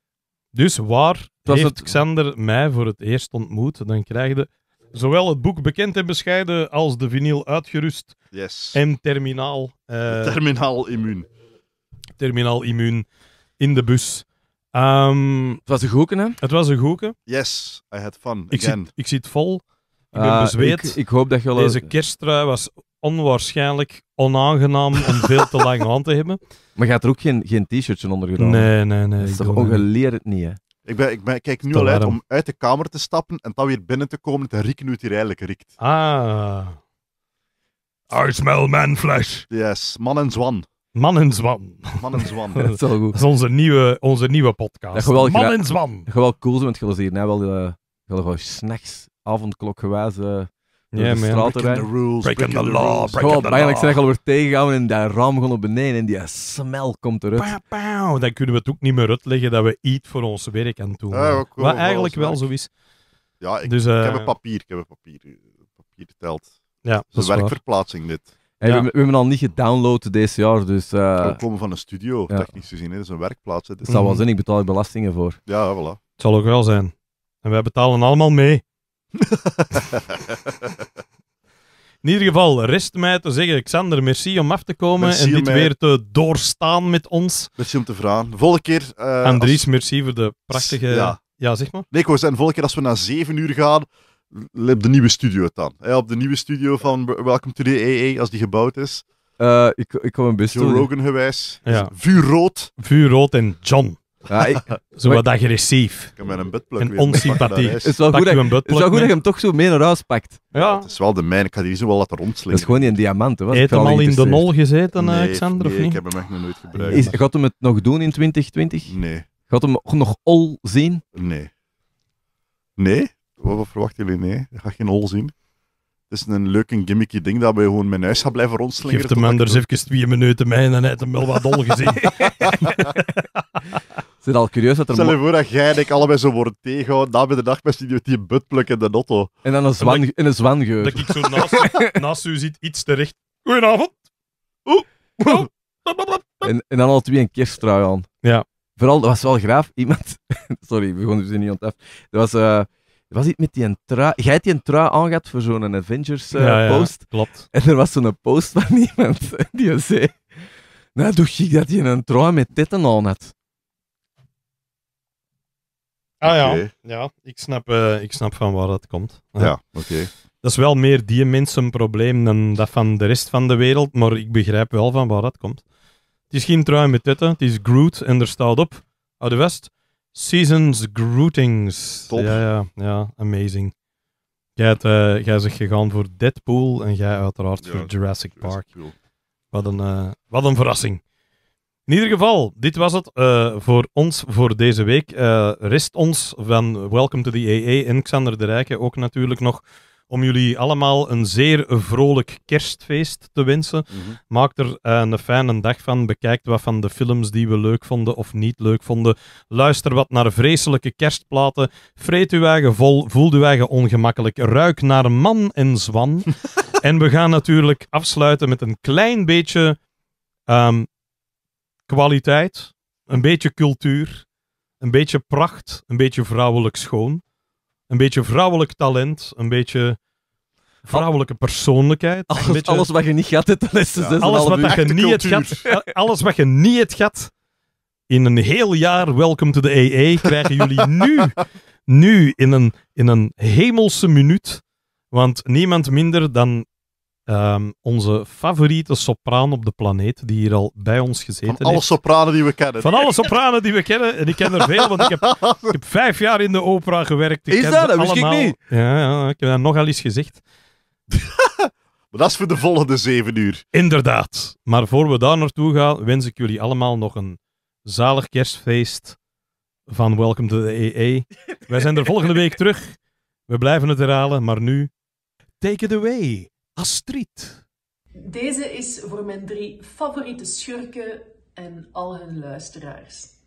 Dus waar heeft het... Xander mij voor het eerst ontmoet, dan krijg je zowel het boek Bekend en Bescheiden als de vinyl uitgerust Yes. En terminaal. Uh, terminaal immuun. Terminaal immuun in de bus. Ehm, het was een goeken, hè? Het was een goeken. Yes, I had fun. Ik, Again. Zit, ik zit vol. Ik ben ah, bezweet. Ik, hoop dat je Deze kersttrui was onwaarschijnlijk onaangenaam om veel te lang aan te hebben. *laughs* Maar je had er ook geen, geen t-shirtje onder gedaan? Nee, nee, nee. Dat is toch ongeleerd niet, hè? Ik, ben, ik, ben, kijk nu al uit om uit de kamer te stappen en dan weer binnen te komen te rieken nu het hier eigenlijk riekt. Ah. I smell man flesh. Yes, man en zwan. Man en zwan. Man en zwan. *laughs* dat is wel goed. Dat is onze nieuwe, onze nieuwe podcast. man en zwan. Gewoon cool zijn met gelozeerd. Hè? Eh, wel, gewoon s'nachts, avondklokgewijs... Uh, ja, yeah, man. Breaking the rules. Breaking, the, law. eigenlijk zijn we tegengegaan en dat raam gewoon op beneden en die smel komt eruit. Pow, Dan kunnen we het ook niet meer uitleggen dat we iets voor ons werk aan doen maar Wat eigenlijk wel zo is. Ja, ik, dus, heb eh, een papier. Ik heb een papier, papier telt. Ja, dat is werkverplaatsing dit. we, we, hebben al niet gedownload deze jaar, dus... Uh... We komen van een studio, technisch gezien. Dat is een werkplaats. het Dat zou wel mhm. zijn, ik betaal belastingen voor. Ja, voilà. Het zal ook wel zijn. En wij betalen allemaal mee. *laughs* In ieder geval, rest mij te zeggen, Xander, merci om af te komen en dit weer te doorstaan met ons. Merci om te vragen. Volgende keer... Eh, Andries, merci voor de prachtige... Ja. ja. zeg maar. Nee, ik wou volgende keer als we naar zeven uur gaan op de nieuwe studio dan. op de nieuwe studio van Welcome to the AA, als die gebouwd is. Uh, ik, ik kom een best Joe Rogan gewijs. Ja. Vuurrood. Vuurrood en John. Ja, *laughs* zo wat agressief. Ik heb een buttplug En onsympathie. Het is wel goed, dat, ik goed dat je hem toch zo mee naar huis pakt. Ja. Het is wel de mijne. Ik ga die zo wel laten rondslingen. Het is gewoon niet een diamant. Hè, hem al in de nol gezeten, Alexander, eh, nee, of niet? ik heb hem echt nog nooit gebruikt. Is, gaat hem het nog doen in 2020? Nee. Gaat hem nog al zien? Nee. Nee? wat verwachten jullie? Nee, je gaat geen hol zien. Het is een leuk en gimmicky ding dat we gewoon mijn huis gaan blijven rondslingeren. Geef de anders door. even twee minuten mee en dan heeft hem wel wat dol gezien. Zit *laughs* al curieus dat er... Stel je voor dat jij en ik allebei zo worden tegenhouden, na bij de dag met die, die buttpluk in de notto. En dan een, zwang, en een zwangeur. Dat ik zo naast, u *laughs* zit iets terecht. Goedenavond. Oeh. En, en dan al twee een kersttrui aan. Ja. Vooral, dat was wel graaf. Iemand... *laughs* Sorry, we begonnen dus niet ontaf. Dat Er was... Eh, was iets met die een trui. Jij hebt die een trui aangaat voor zo'n Avengers-post. Eh, ja, klopt. En er was zo'n post van *laughs* iemand die zei... Nou, doe ik dat je een trui met titten al had. Ah ja, ja ik, snap, eh, ik snap van waar dat komt. Ja, oké. Dat is wel meer die mensen probleem dan dat van de rest van de wereld, maar ik begrijp wel van waar dat komt. Het is geen trui met titten, het is Groot en er staat op, oude west, Seasons greetings, Top. Ja, ja, ja amazing. Jij, hebt, eh, jij bent gegaan voor Deadpool en jij uiteraard voor Jurassic, Park. wat een, eh, wat een verrassing. In ieder geval, dit was het eh, voor ons voor deze week. rest ons van Welcome to the AA en Xander de Rijken ook natuurlijk nog om jullie allemaal een zeer vrolijk kerstfeest te wensen. Mhm. Maak er eh, een fijne dag van. Bekijk wat van de films die we leuk vonden of niet leuk vonden. Luister wat naar vreselijke kerstplaten. Vreet uw eigen vol. Voel uw eigen ongemakkelijk. Ruik naar man en zwan. *laughs* en we gaan natuurlijk afsluiten met een klein beetje ehm, kwaliteit. Een beetje cultuur. Een beetje pracht. Een beetje vrouwelijk schoon een beetje vrouwelijk talent, een beetje vrouwelijke persoonlijkheid. Alles, een beetje... alles wat je niet gaat het de alles, wat je niet gaat, eh, alles wat je niet het gaat in een heel jaar Welcome to the EE krijgen jullie *laughs* nu, nu in, een, in een hemelse minuut. Want niemand minder dan Ehm, onze favoriete sopraan op de planeet, die hier al bij ons gezeten heeft. Van alle sopranen die we kennen. Van alle sopranen die we kennen. En ik ken er veel, want ik heb, ik heb vijf jaar in de opera gewerkt. is dat? Dat ik niet. Ja, ja, ik heb daar nogal iets gezegd. *laughs* maar dat is voor de volgende zeven uur. Inderdaad. Maar voor we daar naartoe gaan, wens ik jullie allemaal nog een zalig kerstfeest van Welcome to the EE. Wij zijn er volgende week terug. We blijven het herhalen, maar nu... Take it away. Deze is voor mijn drie favoriete schurken en al hun luisteraars.